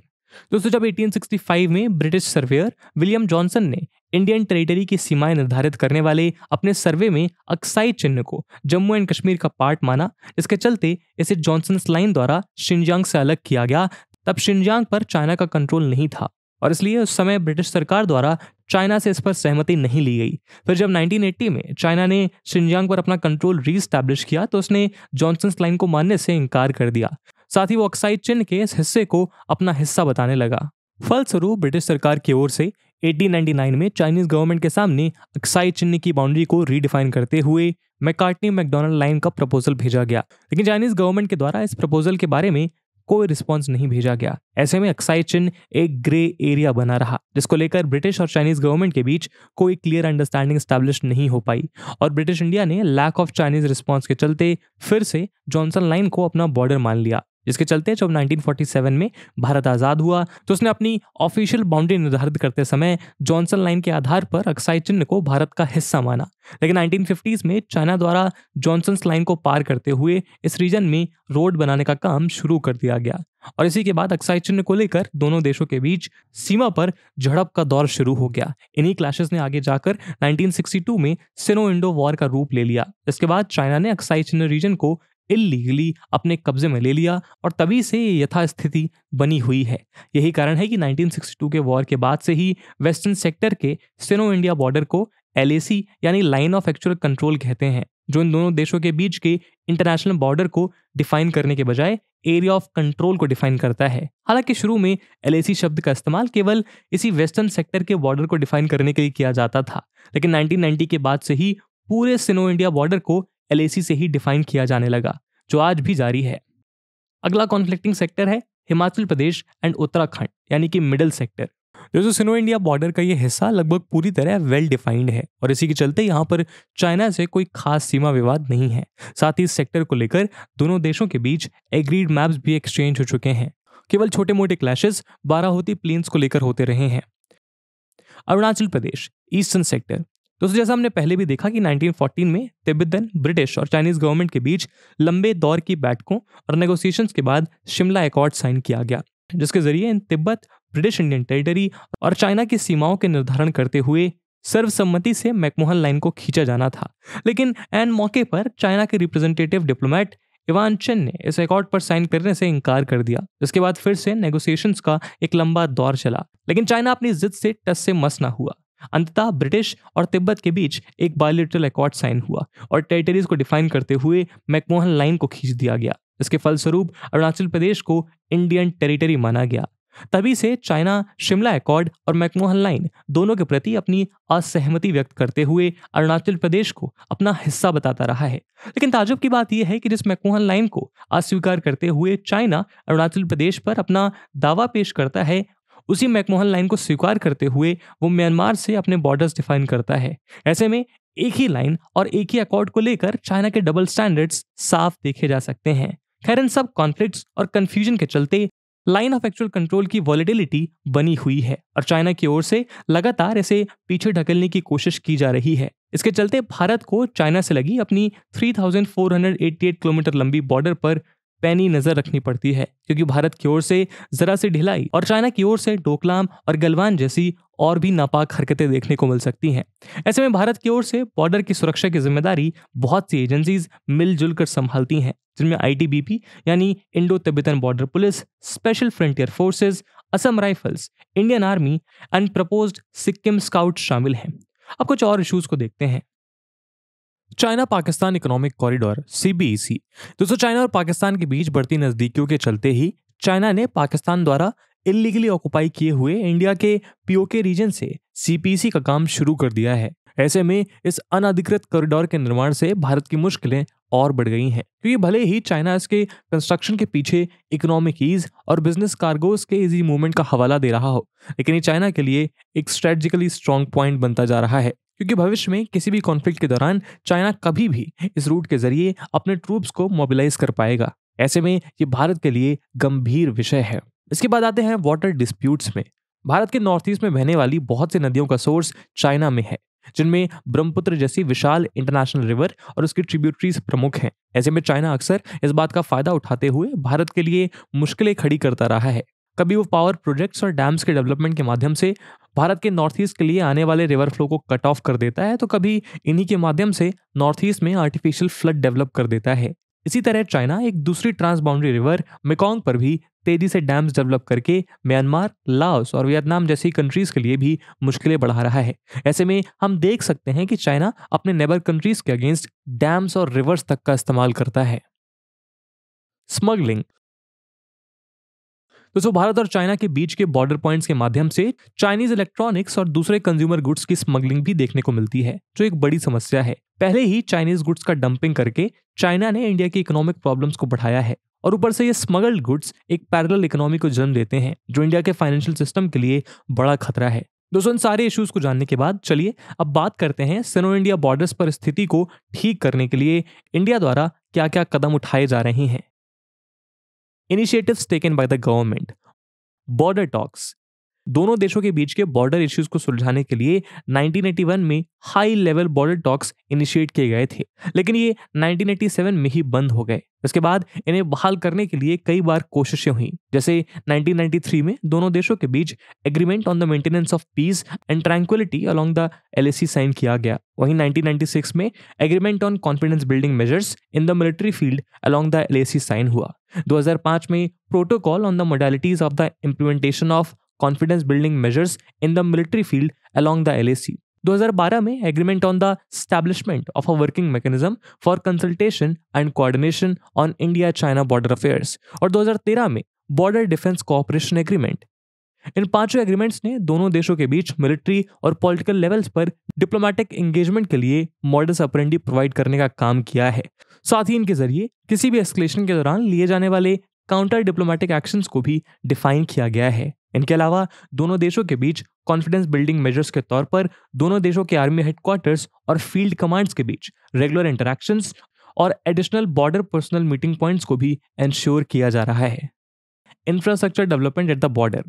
दोस्तों जब 1865 में ब्रिटिश सर्वेयर विलियम जॉनसन ने इंडियन टेरिटरी की सीमाएं निर्धारित करने वाले अपने सर्वे में अक्साई चिन्ह को जम्मू एंड कश्मीर का पार्ट माना इसके चलते इसे जॉनसन लाइन द्वारा शिंजांग से अलग किया गया तब शिंजांग पर चाइना का कंट्रोल नहीं था और इसलिए उस समय ब्रिटिश सरकार द्वारा चाइना से इस पर सहमति नहीं ली गई फिर जब 1980 में चाइना ने शिंजांग पर अपना कंट्रोल री किया तो उसने जॉनसन लाइन को मानने से इनकार कर दिया साथ ही वो अक्साई चिन्ह के इस हिस्से को अपना हिस्सा बताने लगा फलस्वरूप ब्रिटिश सरकार की ओर से 1899 में चाइनीज गवर्नमेंट के सामने अक्साई चिन्ह की बाउंड्री को रीडिफाइन करते हुए मैकार्टनी मैकडोनल्ड लाइन का प्रपोजल भेजा गया लेकिन चाइनीज गवर्नमेंट के द्वारा इस प्रपोजल के बारे में कोई रिस्पॉन्स नहीं भेजा गया ऐसे में अक्साई चिन्ह एक ग्रे एरिया बना रहा जिसको लेकर ब्रिटिश और चाइनीज गवर्नमेंट के बीच कोई क्लियर अंडरस्टैंडिंग स्टैब्लिश नहीं हो पाई और ब्रिटिश इंडिया ने लैक ऑफ चाइनीज रिस्पॉन्स के चलते फिर से जॉनसन लाइन को अपना बॉर्डर मान लिया जिसके चलते जब 1947 में भारत आज़ाद हुआ तो उसने अपनी ऑफिशियल बाउंड्री निर्धारित करते समय जॉनसन लाइन के आधार पर अक्साई चिन्ह को भारत का हिस्सा माना लेकिन 1950s में चाइना द्वारा जॉनसन लाइन को पार करते हुए इस रीजन में रोड बनाने का काम शुरू कर दिया गया और इसी के बाद अक्साई चिन्ह को लेकर दोनों देशों के बीच सीमा पर झड़प का दौर शुरू हो गया इन्हीं क्लैशेस ने आगे जाकर 1962 में सिनो इंडो वॉर का रूप ले लिया इसके बाद चाइना ने अक्साई चिन्ह रीजन को इलीगली अपने कब्जे में ले लिया और तभी से ये यथास्थिति बनी हुई है यही कारण है कि 1962 के वॉर के बाद से ही वेस्टर्न सेक्टर के सिनो इंडिया बॉर्डर को एल यानी लाइन ऑफ एक्चुअल कंट्रोल कहते हैं जो इन दोनों देशों के बीच के इंटरनेशनल बॉर्डर को डिफाइन करने के बजाय एरिया ऑफ कंट्रोल को डिफाइन करता है हालांकि शुरू में एल शब्द का इस्तेमाल केवल इसी वेस्टर्न सेक्टर के बॉर्डर को डिफाइन करने के लिए किया जाता था लेकिन 1990 के बाद से ही पूरे सिनो इंडिया बॉर्डर को एल से ही डिफाइन किया जाने लगा जो आज भी जारी है अगला कॉन्फ्लिक्टिंग सेक्टर है हिमाचल प्रदेश एंड उत्तराखंड यानी कि मिडिल सेक्टर दोस्तों सिनो इंडिया बॉर्डर का ये हिस्सा लगभग पूरी तरह वेल डिफाइंड है और इसी के चलते यहाँ पर चाइना से कोई खास सीमा विवाद नहीं है साथ ही इस सेक्टर को लेकर दोनों देशों के बीच एग्रीड मैप्स भी एक्सचेंज हो चुके हैं केवल छोटे मोटे क्लैशेस बारह होती प्लेन्स को लेकर होते रहे हैं अरुणाचल प्रदेश ईस्टर्न सेक्टर दोस्तों जैसा हमने पहले भी देखा कि 1914 में तिब्बतन ब्रिटिश और चाइनीज गवर्नमेंट के बीच लंबे दौर की बैठकों और नेगोशिएशन के बाद शिमला एकॉर्ड साइन किया गया जिसके जरिए इन तिब्बत ब्रिटिश इंडियन टेरिटरी और चाइना की सीमाओं के निर्धारण करते हुए सर्वसम्मति से मैकमोहन लाइन को खींचा जाना था लेकिन एन मौके पर चाइना के रिप्रेजेंटेटिव डिप्लोमेट इवान चेन ने इस अकॉर्ड पर साइन करने से इनकार कर दिया इसके बाद फिर से नेगोशिएशंस का एक लंबा दौर चला लेकिन चाइना अपनी जिद से टस से मस ना हुआ अंततः ब्रिटिश और तिब्बत के बीच एक बायोलिटरल एकॉर्ड साइन हुआ और टेरिटरीज को डिफाइन करते हुए मैकमोहन लाइन को खींच दिया गया इसके फलस्वरूप अरुणाचल प्रदेश को इंडियन टेरिटरी माना गया तभी से चाइना शिमला एकॉर्ड और मैकमोहन लाइन दोनों के प्रति अपनी असहमति व्यक्त करते हुए अरुणाचल प्रदेश को अपना हिस्सा बताता रहा है लेकिन ताजुब की बात यह है कि जिस मैकमोहन लाइन को अस्वीकार करते हुए चाइना अरुणाचल प्रदेश पर अपना दावा पेश करता है उसी मैकमोहन लाइन को स्वीकार करते हुए वो म्यांमार से अपने बॉर्डर्स डिफाइन करता है ऐसे में एक ही लाइन और एक ही अकॉर्ड को लेकर चाइना के डबल स्टैंडर्ड्स साफ देखे जा सकते हैं खैर इन सब कॉन्फ्लिक्ट्स और कन्फ्यूजन के चलते लाइन ऑफ एक्चुअल कंट्रोल की वॉलिडिलिटी बनी हुई है और चाइना की ओर से लगातार इसे पीछे ढकेलने की कोशिश की जा रही है इसके चलते भारत को चाइना से लगी अपनी 3,488 किलोमीटर लंबी बॉर्डर पर पैनी नजर रखनी पड़ती है क्योंकि भारत की ओर से जरा सी ढिलाई और चाइना की ओर से डोकलाम और गलवान जैसी और भी नापाक हरकतें देखने को मिल सकती हैं ऐसे में भारत की ओर से बॉर्डर की सुरक्षा की जिम्मेदारी बहुत सी एजेंसीज मिलजुल कर संभालती हैं जिनमें आईटीबीपी यानी Indo Tibetan border police special frontier forces Assam rifles Indian army and proposed Sikkim scout शामिल हैं अब कुछ और इशूज को देखते हैं China Pakistan economic corridor CPEC दोस्तों चाइना और पाकिस्तान के बीच बढ़ती नजदीकियों के चलते ही चाइना ने पाकिस्तान द्वारा इलीगली ऑक्युपाई किए हुए इंडिया के पीओके रीजन से सीपीसी e का काम शुरू कर दिया है ऐसे में इस अनाधिकृत कॉरिडोर के निर्माण से भारत की मुश्किलें और बढ़ गई हैं क्योंकि तो भले ही चाइना इसके कंस्ट्रक्शन के पीछे इकोनॉमिक ईज और बिजनेस कार्गोस के इजी मूवमेंट का हवाला दे रहा हो लेकिन ये चाइना के लिए एक स्ट्रेटजिकली स्ट्रॉन्ग पॉइंट बनता जा रहा है क्योंकि भविष्य में किसी भी कॉन्फ्लिक्ट के दौरान चाइना कभी भी इस रूट के जरिए अपने ट्रूप्स को मोबिलाइज कर पाएगा ऐसे में ये भारत के लिए गंभीर विषय है इसके बाद आते हैं वाटर डिस्प्यूट्स में भारत के नॉर्थ ईस्ट में बहने वाली बहुत सी नदियों का सोर्स चाइना में है जिनमें ब्रह्मपुत्र जैसी विशाल इंटरनेशनल रिवर और उसकी ट्रिब्यूटरीज प्रमुख हैं ऐसे में चाइना अक्सर इस बात का फायदा उठाते हुए भारत के लिए मुश्किलें खड़ी करता रहा है कभी वो पावर प्रोजेक्ट्स और डैम्स के डेवलपमेंट के माध्यम से भारत के नॉर्थ ईस्ट के लिए आने वाले रिवर फ्लो को कट ऑफ कर देता है तो कभी इन्हीं के माध्यम से नॉर्थ ईस्ट में आर्टिफिशियल फ्लड डेवलप कर देता है इसी तरह चाइना एक दूसरी ट्रांसबाउंड्री रिवर मेकोंग पर भी तेजी से डैम्स डेवलप करके म्यांमार लाओस और वियतनाम जैसी कंट्रीज के लिए भी मुश्किलें बढ़ा रहा है ऐसे में हम देख सकते हैं कि चाइना अपने नेबर कंट्रीज के अगेंस्ट डैम्स और रिवर्स तक का इस्तेमाल करता है स्मगलिंग दोस्तों भारत और चाइना के बीच के बॉर्डर पॉइंट्स के माध्यम से चाइनीज इलेक्ट्रॉनिक्स और दूसरे कंज्यूमर गुड्स की स्मगलिंग भी देखने को मिलती है जो एक बड़ी समस्या है पहले ही चाइनीज गुड्स का डंपिंग करके चाइना ने इंडिया की इकोनॉमिक प्रॉब्लम्स को बढ़ाया है और ऊपर से ये स्मगल्ड गुड्स एक पैरल इकोनॉमी को जन्म देते हैं जो इंडिया के फाइनेंशियल सिस्टम के लिए बड़ा खतरा है दोस्तों इन सारे इश्यूज को जानने के बाद चलिए अब बात करते हैं सिनो इंडिया बॉर्डर्स पर स्थिति को ठीक करने के लिए इंडिया द्वारा क्या क्या कदम उठाए जा रहे हैं initiatives taken by the government, border talks, दोनों देशों के बीच के बॉर्डर इश्यूज को सुलझाने के लिए 1981 में high level border talks initiate किए गए थे लेकिन ये 1987 में ही बंद हो गए इसके बाद इन्हें बहाल करने के लिए कई बार कोशिशें हुई जैसे 1993 में दोनों देशों के बीच agreement on the maintenance of peace and tranquillity along the L sign किया गया वहीं 1996 में agreement on confidence building measures in the military field along the L sign हुआ 2005 में protocol on the modalities of the implementation of confidence building measures in the military field along दो हजार 2012 में agreement on the establishment of a working mechanism for consultation and coordination on India China border affairs और 2013 में border defence cooperation agreement इन पांचों agreements ने दोनों देशों के बीच मिलिट्री और पॉलिटिकल लेवल्स पर डिप्लोमेटिक एंगेजमेंट के लिए मॉडल्स अप्रेंडी प्रोवाइड करने का काम किया है साथ ही इनके जरिए किसी भी एस्केलेशन के दौरान लिए जाने वाले काउंटर डिप्लोमेटिक एक्शंस को भी डिफाइन किया गया है इनके अलावा दोनों देशों के बीच कॉन्फिडेंस बिल्डिंग मेजर्स के तौर पर दोनों देशों के आर्मी हेडक्वार्टर्स और फील्ड कमांड्स के बीच रेगुलर इंटरेक्शन और additional border personnel meeting points को भी इंश्योर किया जा रहा है infrastructure development at the border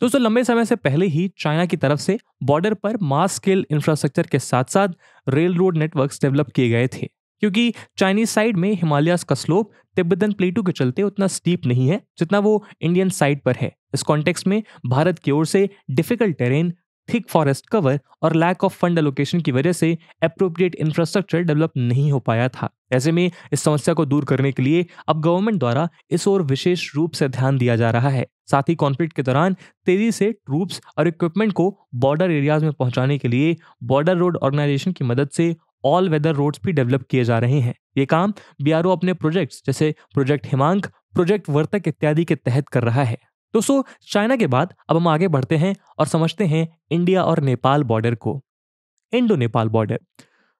दोस्तों लंबे समय से पहले ही चाइना की तरफ से बॉर्डर पर मास स्केल इंफ्रास्ट्रक्चर के साथ साथ रेल रोड नेटवर्क डेवलप किए गए थे क्योंकि चाइनीज साइड में हिमालयाज का स्लोप तिब्बतन प्लेटू के चलते उतना स्टीप नहीं है जितना वो इंडियन साइड पर है इस कॉन्टेक्स्ट में भारत की ओर से difficult terrain thick forest cover और लैक ऑफ फंड एलोकेशन की वजह से अप्रोप्रिएट इंफ्रास्ट्रक्चर डेवलप नहीं हो पाया था ऐसे में इस समस्या को दूर करने के लिए अब गवर्नमेंट द्वारा इस ओर विशेष रूप से ध्यान दिया जा रहा है साथ ही कॉन्फ्लिक्ट के दौरान तेजी से ट्रूप्स और इक्विपमेंट को बॉर्डर एरियाज में पहुंचाने के लिए बॉर्डर रोड ऑर्गेनाइजेशन की मदद से ऑल वेदर रोड्स भी डेवलप किए जा रहे हैं ये काम बी अपने प्रोजेक्ट्स जैसे प्रोजेक्ट हिमांक प्रोजेक्ट वर्तक इत्यादि के तहत कर रहा है दोस्तों चाइना के बाद अब हम आगे बढ़ते हैं और समझते हैं इंडिया और नेपाल बॉर्डर को इंडो नेपाल बॉर्डर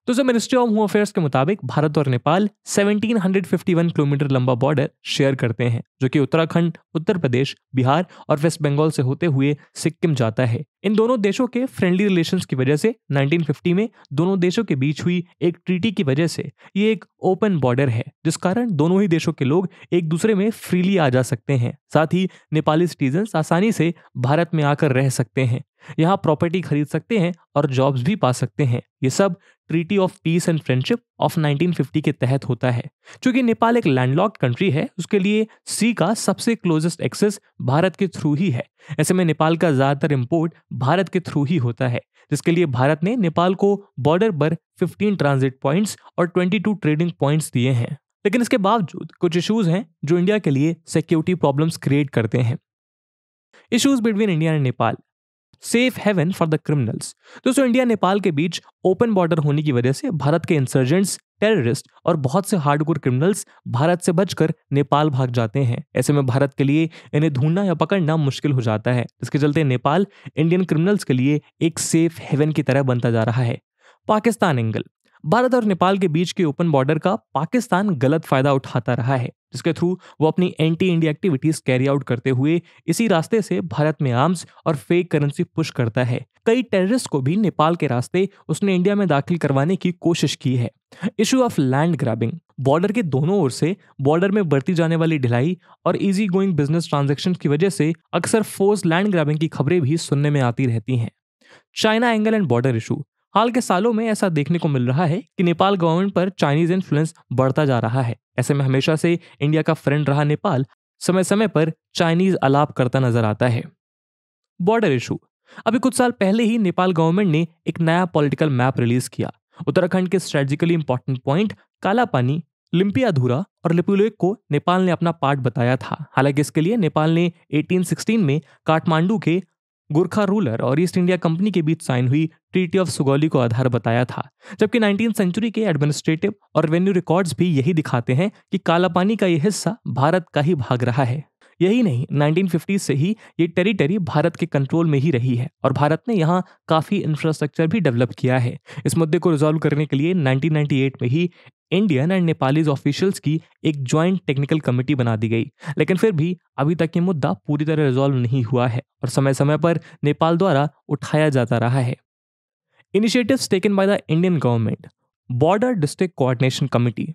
तो जो मिनिस्ट्री ऑफ होम अफेयर्स के मुताबिक भारत और नेपाल 1751 किलोमीटर लंबा बॉर्डर शेयर करते हैं जो कि उत्तराखंड उत्तर प्रदेश बिहार और वेस्ट बंगाल से होते हुए सिक्किम जाता है इन दोनों देशों के फ्रेंडली रिलेशंस की वजह से 1950 में दोनों देशों के बीच हुई एक ट्रीटी की वजह से ये एक ओपन बॉर्डर है जिस कारण दोनों ही देशों के लोग एक दूसरे में फ्रीली आ जा सकते हैं साथ ही नेपाली सिटीजन आसानी से भारत में आकर रह सकते हैं यहाँ प्रॉपर्टी खरीद सकते हैं और जॉब्स भी पा सकते हैं ये सब treaty of peace and friendship of 1950 के तहत होता है क्योंकि नेपाल एक लैंडलॉक कंट्री है उसके लिए सी का सबसे क्लोजेस्ट एक्सेस भारत के थ्रू ही है ऐसे में नेपाल का ज़्यादातर इम्पोर्ट भारत के थ्रू ही होता है जिसके लिए भारत ने नेपाल को बॉर्डर पर 15 ट्रांजिट पॉइंट्स और 22 ट्रेडिंग पॉइंट्स दिए हैं लेकिन इसके बावजूद कुछ इशूज हैं जो इंडिया के लिए सिक्योरिटी प्रॉब्लम्स क्रिएट करते हैं issues between India and Nepal safe haven for the criminals दोस्तों इंडिया नेपाल के बीच ओपन बॉर्डर होने की वजह से भारत के इंसर्जेंट्स टेररिस्ट और बहुत से हार्डकोर क्रिमिनल्स भारत से बचकर नेपाल भाग जाते हैं ऐसे में भारत के लिए इन्हें ढूंढना या पकड़ना मुश्किल हो जाता है इसके चलते नेपाल इंडियन क्रिमिनल्स के लिए एक सेफ हेवन की तरह बनता जा रहा है पाकिस्तान एंगल भारत और नेपाल के बीच के ओपन बॉर्डर का पाकिस्तान गलत फायदा उठाता रहा है जिसके थ्रू वो अपनी anti India activities carry out करते हुए इसी रास्ते से भारत में आर्म्स और फेक करेंसी पुश करता है कई टेररिस्ट को भी नेपाल के रास्ते उसने इंडिया में दाखिल करवाने की कोशिश की है issue of land grabbing border के दोनों ओर से बॉर्डर में बढ़ती जाने वाली ढिलाई और इजी गोइंग बिजनेस ट्रांजेक्शन की वजह से अक्सर फोर्स लैंड ग्रैबिंग की खबरें भी सुनने में आती रहती हैं China angle and border issue हाल के सालों में ऐसा देखने को मिल रहा है कि नेपाल गवर्नमेंट पर चाइनीज इन्फ्लुएंस बढ़ता जा रहा है ऐसे में हमेशा से इंडिया का फ्रेंड रहा नेपाल समय समय पर चाइनीज अलाप करता नजर आता है बॉर्डर इशू अभी कुछ साल पहले ही नेपाल गवर्नमेंट ने एक नया पॉलिटिकल मैप रिलीज किया उत्तराखंड के strategically important point Kalapani Limpiyadhura और लिपुलेक को नेपाल ने अपना पार्ट बताया था हालांकि इसके लिए नेपाल ने 1816 में काठमांडू के गोरखा रूलर और ईस्ट इंडिया कंपनी के बीच साइन हुई ट्रीटी ऑफ सुगौली को आधार बताया था जबकि नाइनटीन सेंचुरी के एडमिनिस्ट्रेटिव और रेवेन्यू रिकॉर्ड्स भी यही दिखाते हैं कि कालापानी का यह हिस्सा भारत का ही भाग रहा है यही नहीं नाइनटीन से ही ये टेरिटरी भारत के कंट्रोल में ही रही है और भारत ने यहाँ काफ़ी इंफ्रास्ट्रक्चर भी डेवलप किया है इस मुद्दे को रिजॉल्व करने के लिए 1998 में ही इंडियन एंड नेपालीज ऑफिशियल्स की एक ज्वाइंट टेक्निकल कमेटी बना दी गई लेकिन फिर भी अभी तक ये मुद्दा पूरी तरह रिजॉल्व नहीं हुआ है और समय समय पर नेपाल द्वारा उठाया जाता रहा है initiatives taken by the Indian government border district coordination committee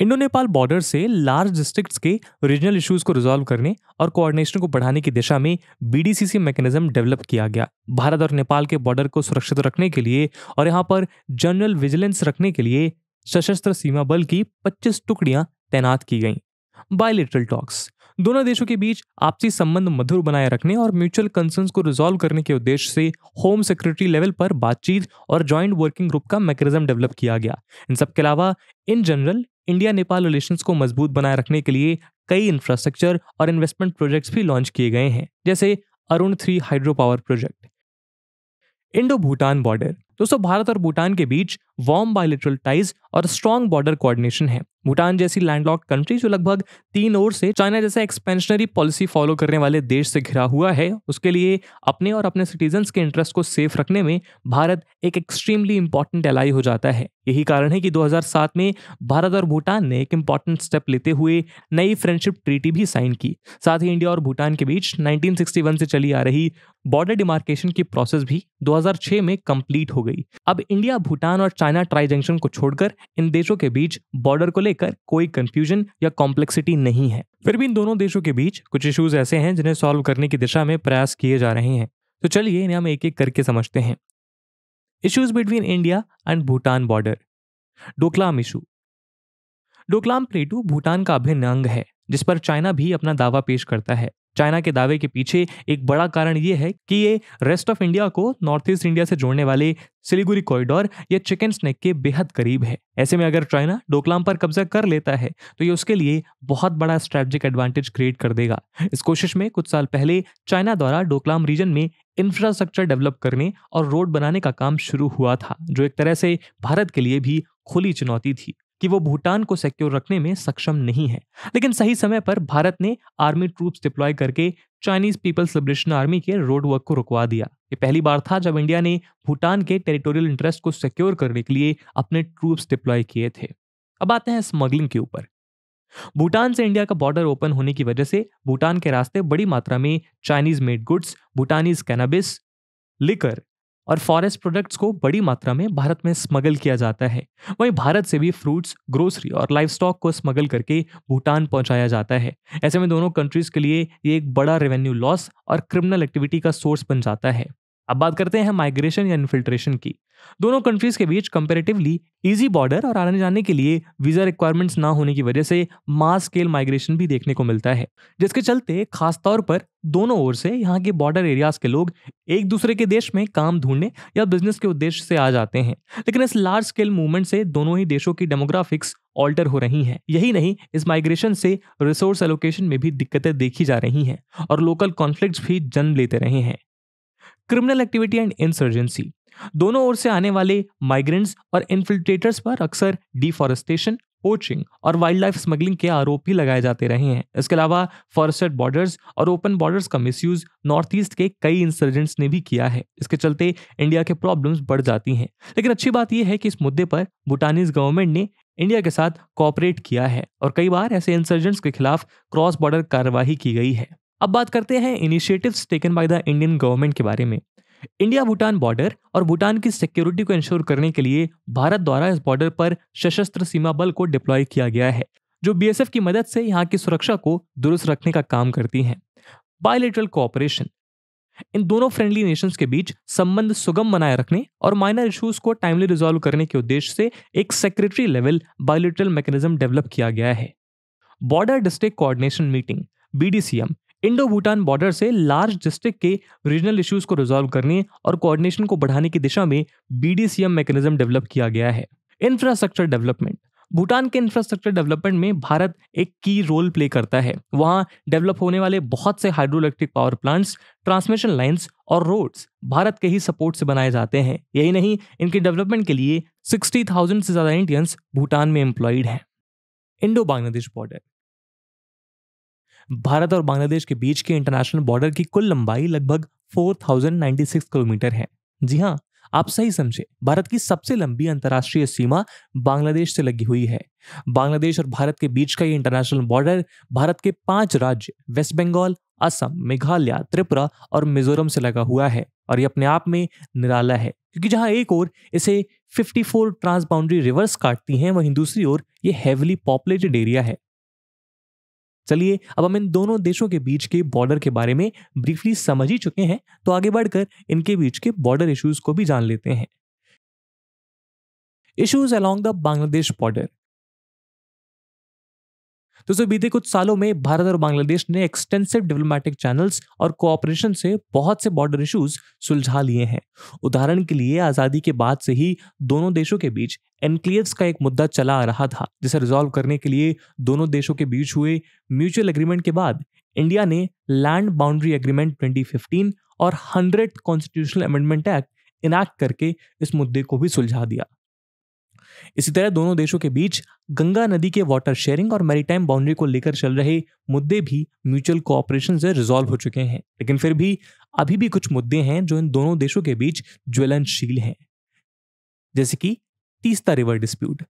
Indo Nepal border से लार्ज डिस्ट्रिक्ट्स के रीजनल इश्यूज को रिजॉल्व करने और कोऑर्डिनेशन को बढ़ाने की दिशा में बीडीसीसी मैकेनिज्म डेवलप किया गया भारत और नेपाल के बॉर्डर को सुरक्षित रखने के लिए और यहाँ पर जनरल विजिलेंस रखने के लिए सशस्त्र सीमा बल की 25 टुकड़ियां तैनात की गईं बायलिटरल टॉक्स दोनों देशों के बीच आपसी संबंध मधुर बनाए रखने और म्यूचुअल कंसर्न को रिजॉल्व करने के उद्देश्य से होम सेक्रेटरी लेवल पर बातचीत और जॉइंट वर्किंग ग्रुप का मैकेनिज्म डेवलप किया गया इन सब के अलावा in general India Nepal relation को मजबूत बनाए रखने के लिए कई इंफ्रास्ट्रक्चर और इन्वेस्टमेंट प्रोजेक्ट्स भी लॉन्च किए गए हैं जैसे Arun three hydro power project Indo Bhutan border दोस्तों भारत और भूटान के बीच वार्म बायोलिट्रल टाइज और स्ट्रॉन्ग बॉर्डर कोऑर्डिनेशन है भूटान जैसी लैंडलॉक कंट्री जो लगभग तीन ओर से चाइना जैसा एक्सपेंशनरी पॉलिसी फॉलो करने वाले देश से घिरा हुआ है उसके लिए अपने और अपने सिटीजन्स के इंटरेस्ट को सेफ रखने में भारत एक एक्सट्रीमली इंपॉर्टेंट एलाई हो जाता है यही कारण है कि 2007 में भारत और भूटान ने एक इम्पॉर्टेंट स्टेप लेते हुए नई फ्रेंडशिप ट्रीटी भी साइन की साथ ही इंडिया और भूटान के बीच 1961 से चली आ रही बॉर्डर डिमार्केशन की प्रोसेस भी 2006 में कंप्लीट हो गई अब इंडिया भूटान और चाइना चाइना ट्राई जंक्शन को छोड़कर इन देशों के बीच बॉर्डर को लेकर कोई कंफ्यूजन या कॉम्प्लेक्सिटी नहीं है फिर भी इन दोनों देशों के बीच कुछ इश्यूज ऐसे हैं जिन्हें सॉल्व करने की दिशा में प्रयास किए जा रहे हैं तो चलिए इन्हें हम एक एक करके समझते हैं issues between India and Bhutan border Doklam issue Doklam plateau Bhutan का अभिन्न अंग है जिस पर चाइना भी अपना दावा पेश करता है चाइना के दावे के पीछे एक बड़ा कारण ये है कि ये रेस्ट ऑफ इंडिया को नॉर्थ ईस्ट इंडिया से जोड़ने वाले सिलीगुड़ी कॉरिडोर या चिकन स्नेक के बेहद करीब है ऐसे में अगर चाइना डोकलाम पर कब्जा कर लेता है तो ये उसके लिए बहुत बड़ा स्ट्रैटेजिक एडवांटेज क्रिएट कर देगा इस कोशिश में कुछ साल पहले चाइना द्वारा डोकलाम रीजन में इंफ्रास्ट्रक्चर डेवलप करने और रोड बनाने का काम शुरू हुआ था जो एक तरह से भारत के लिए भी खुली चुनौती थी कि वो भूटान को सिक्योर रखने में सक्षम नहीं है लेकिन सही समय पर भारत ने आर्मी ट्रूप्स डिप्लॉय करके चाइनीज पीपल्स लिबरेशन आर्मी के रोड वर्क को रुकवा दिया ये पहली बार था जब इंडिया ने भूटान के टेरिटोरियल इंटरेस्ट को सिक्योर करने के लिए अपने ट्रूप्स डिप्लॉय किए थे अब आते हैं स्मगलिंग के ऊपर भूटान से इंडिया का बॉर्डर ओपन होने की वजह से भूटान के रास्ते बड़ी मात्रा में Chinese made goods Bhutanese cannabis liquor और फॉरेस्ट प्रोडक्ट्स को बड़ी मात्रा में भारत में स्मगल किया जाता है वहीं भारत से भी फ्रूट्स ग्रोसरी और लाइफ स्टॉक को स्मगल करके भूटान पहुंचाया जाता है ऐसे में दोनों कंट्रीज के लिए ये एक बड़ा रेवेन्यू लॉस और क्रिमिनल एक्टिविटी का सोर्स बन जाता है अब बात करते हैं माइग्रेशन या इन्फिल्ट्रेशन की दोनों कंट्रीज के बीच कंपेरेटिवली इजी बॉर्डर और आने जाने के लिए वीज़ा रिक्वायरमेंट्स ना होने की वजह से मास स्केल माइग्रेशन भी देखने को मिलता है जिसके चलते खासतौर पर दोनों ओर से यहाँ के बॉर्डर एरियाज के लोग एक दूसरे के देश में काम ढूंढने या बिजनेस के उद्देश्य से आ जाते हैं लेकिन इस लार्ज स्केल मूवमेंट से दोनों ही देशों की डेमोग्राफिक्स ऑल्टर हो रही हैं यही नहीं इस माइग्रेशन से रिसोर्स एलोकेशन में भी दिक्कतें देखी जा रही हैं और लोकल कॉन्फ्लिक्ट भी जन्म लेते रहे हैं क्रिमिनल एक्टिविटी एंड इंसर्जेंसी दोनों ओर से आने वाले माइग्रेंट्स और इन्फिल्ट्रेटर्स पर अक्सर डिफॉरेस्टेशन पोचिंग और वाइल्ड लाइफ स्मगलिंग के आरोप भी लगाए जाते रहे हैं इसके अलावा फॉरेस्टेड बॉर्डर्स और ओपन बॉर्डर्स का मिसयूज नॉर्थ ईस्ट के कई इंसर्जेंट्स ने भी किया है इसके चलते इंडिया के प्रॉब्लम्स बढ़ जाती हैं लेकिन अच्छी बात यह है कि इस मुद्दे पर भूटानीज गवर्नमेंट ने इंडिया के साथ कॉपरेट किया है और कई बार ऐसे इंसर्जेंट्स के खिलाफ क्रॉस बॉर्डर कार्रवाई की गई है अब बात करते हैं initiatives taken by the Indian government के बारे में इंडिया भूटान बॉर्डर और भूटान की सिक्योरिटी को इंश्योर करने के लिए भारत द्वारा इस बॉर्डर पर सशस्त्र सीमा बल को डिप्लॉय किया गया है जो बीएसएफ की मदद से यहाँ की सुरक्षा को दुरुस्त रखने का काम करती हैं बायोलिट्रल कोऑपरेशन इन दोनों फ्रेंडली नेशंस के बीच संबंध सुगम बनाए रखने और माइनर इश्यूज को टाइमली रिजॉल्व करने के उद्देश्य से एक secretary level bilateral mechanism develop किया गया है border district coordination meeting BDCM Indo Bhutan border से लार्ज डिस्ट्रिक्ट के रीजनल इश्यूज को रिजॉल्व करने और कोऑर्डिनेशन को बढ़ाने की दिशा में बीडीसीएम मैकेनिज्म डेवलप किया गया है इंफ्रास्ट्रक्चर डेवलपमेंट भूटान के इंफ्रास्ट्रक्चर डेवलपमेंट में भारत एक की रोल प्ले करता है वहाँ डेवलप होने वाले बहुत से hydro electric power plants transmission lines और रोड्स भारत के ही सपोर्ट से बनाए जाते हैं यही नहीं इनके डेवलपमेंट के लिए 60,000 से ज़्यादा इंडियंस भूटान में एम्प्लॉयड हैं इंडो बांग्लादेश बॉर्डर भारत और बांग्लादेश के बीच के इंटरनेशनल बॉर्डर की कुल लंबाई लगभग 4096 किलोमीटर है जी हाँ आप सही समझे भारत की सबसे लंबी अंतर्राष्ट्रीय सीमा बांग्लादेश से लगी हुई है बांग्लादेश और भारत के बीच का ये इंटरनेशनल बॉर्डर भारत के पांच राज्य वेस्ट बंगाल असम मेघालय त्रिपुरा और मिजोरम से लगा हुआ है और ये अपने आप में निराला है क्योंकि जहां एक ओर इसे 54 ट्रांसबाउंड्री रिवर्स काटती हैं वहीं दूसरी ओर ये हेवली पॉपुलेटेड एरिया है चलिए अब हम इन दोनों देशों के बीच के बॉर्डर के बारे में ब्रीफली समझ ही चुके हैं तो आगे बढ़कर इनके बीच के बॉर्डर इश्यूज को भी जान लेते हैं issues along the Bangladesh border दोस्तों बीते कुछ सालों में भारत और बांग्लादेश ने एक्सटेंसिव डिप्लोमेटिक चैनल्स और कोऑपरेशन से बहुत से बॉर्डर इश्यूज सुलझा लिए हैं उदाहरण के लिए आज़ादी के बाद से ही दोनों देशों के बीच एनक्लेव्स का एक मुद्दा चला आ रहा था जिसे रिजॉल्व करने के लिए दोनों देशों के बीच हुए म्यूचुअल एग्रीमेंट के बाद इंडिया ने लैंड बाउंड्री एग्रीमेंट 2015 और hundred constitutional amendment act enact करके इस मुद्दे को भी सुलझा दिया इसी तरह दोनों देशों के बीच गंगा नदी के वाटर शेयरिंग और मेरीटाइम बाउंड्री को लेकर चल रहे मुद्दे भी म्यूचुअल कोऑपरेशन से रिजॉल्व हो चुके हैं लेकिन फिर भी अभी भी कुछ मुद्दे हैं जो इन दोनों देशों के बीच ज्वलनशील हैं जैसे कि तीस्ता रिवर डिस्प्यूट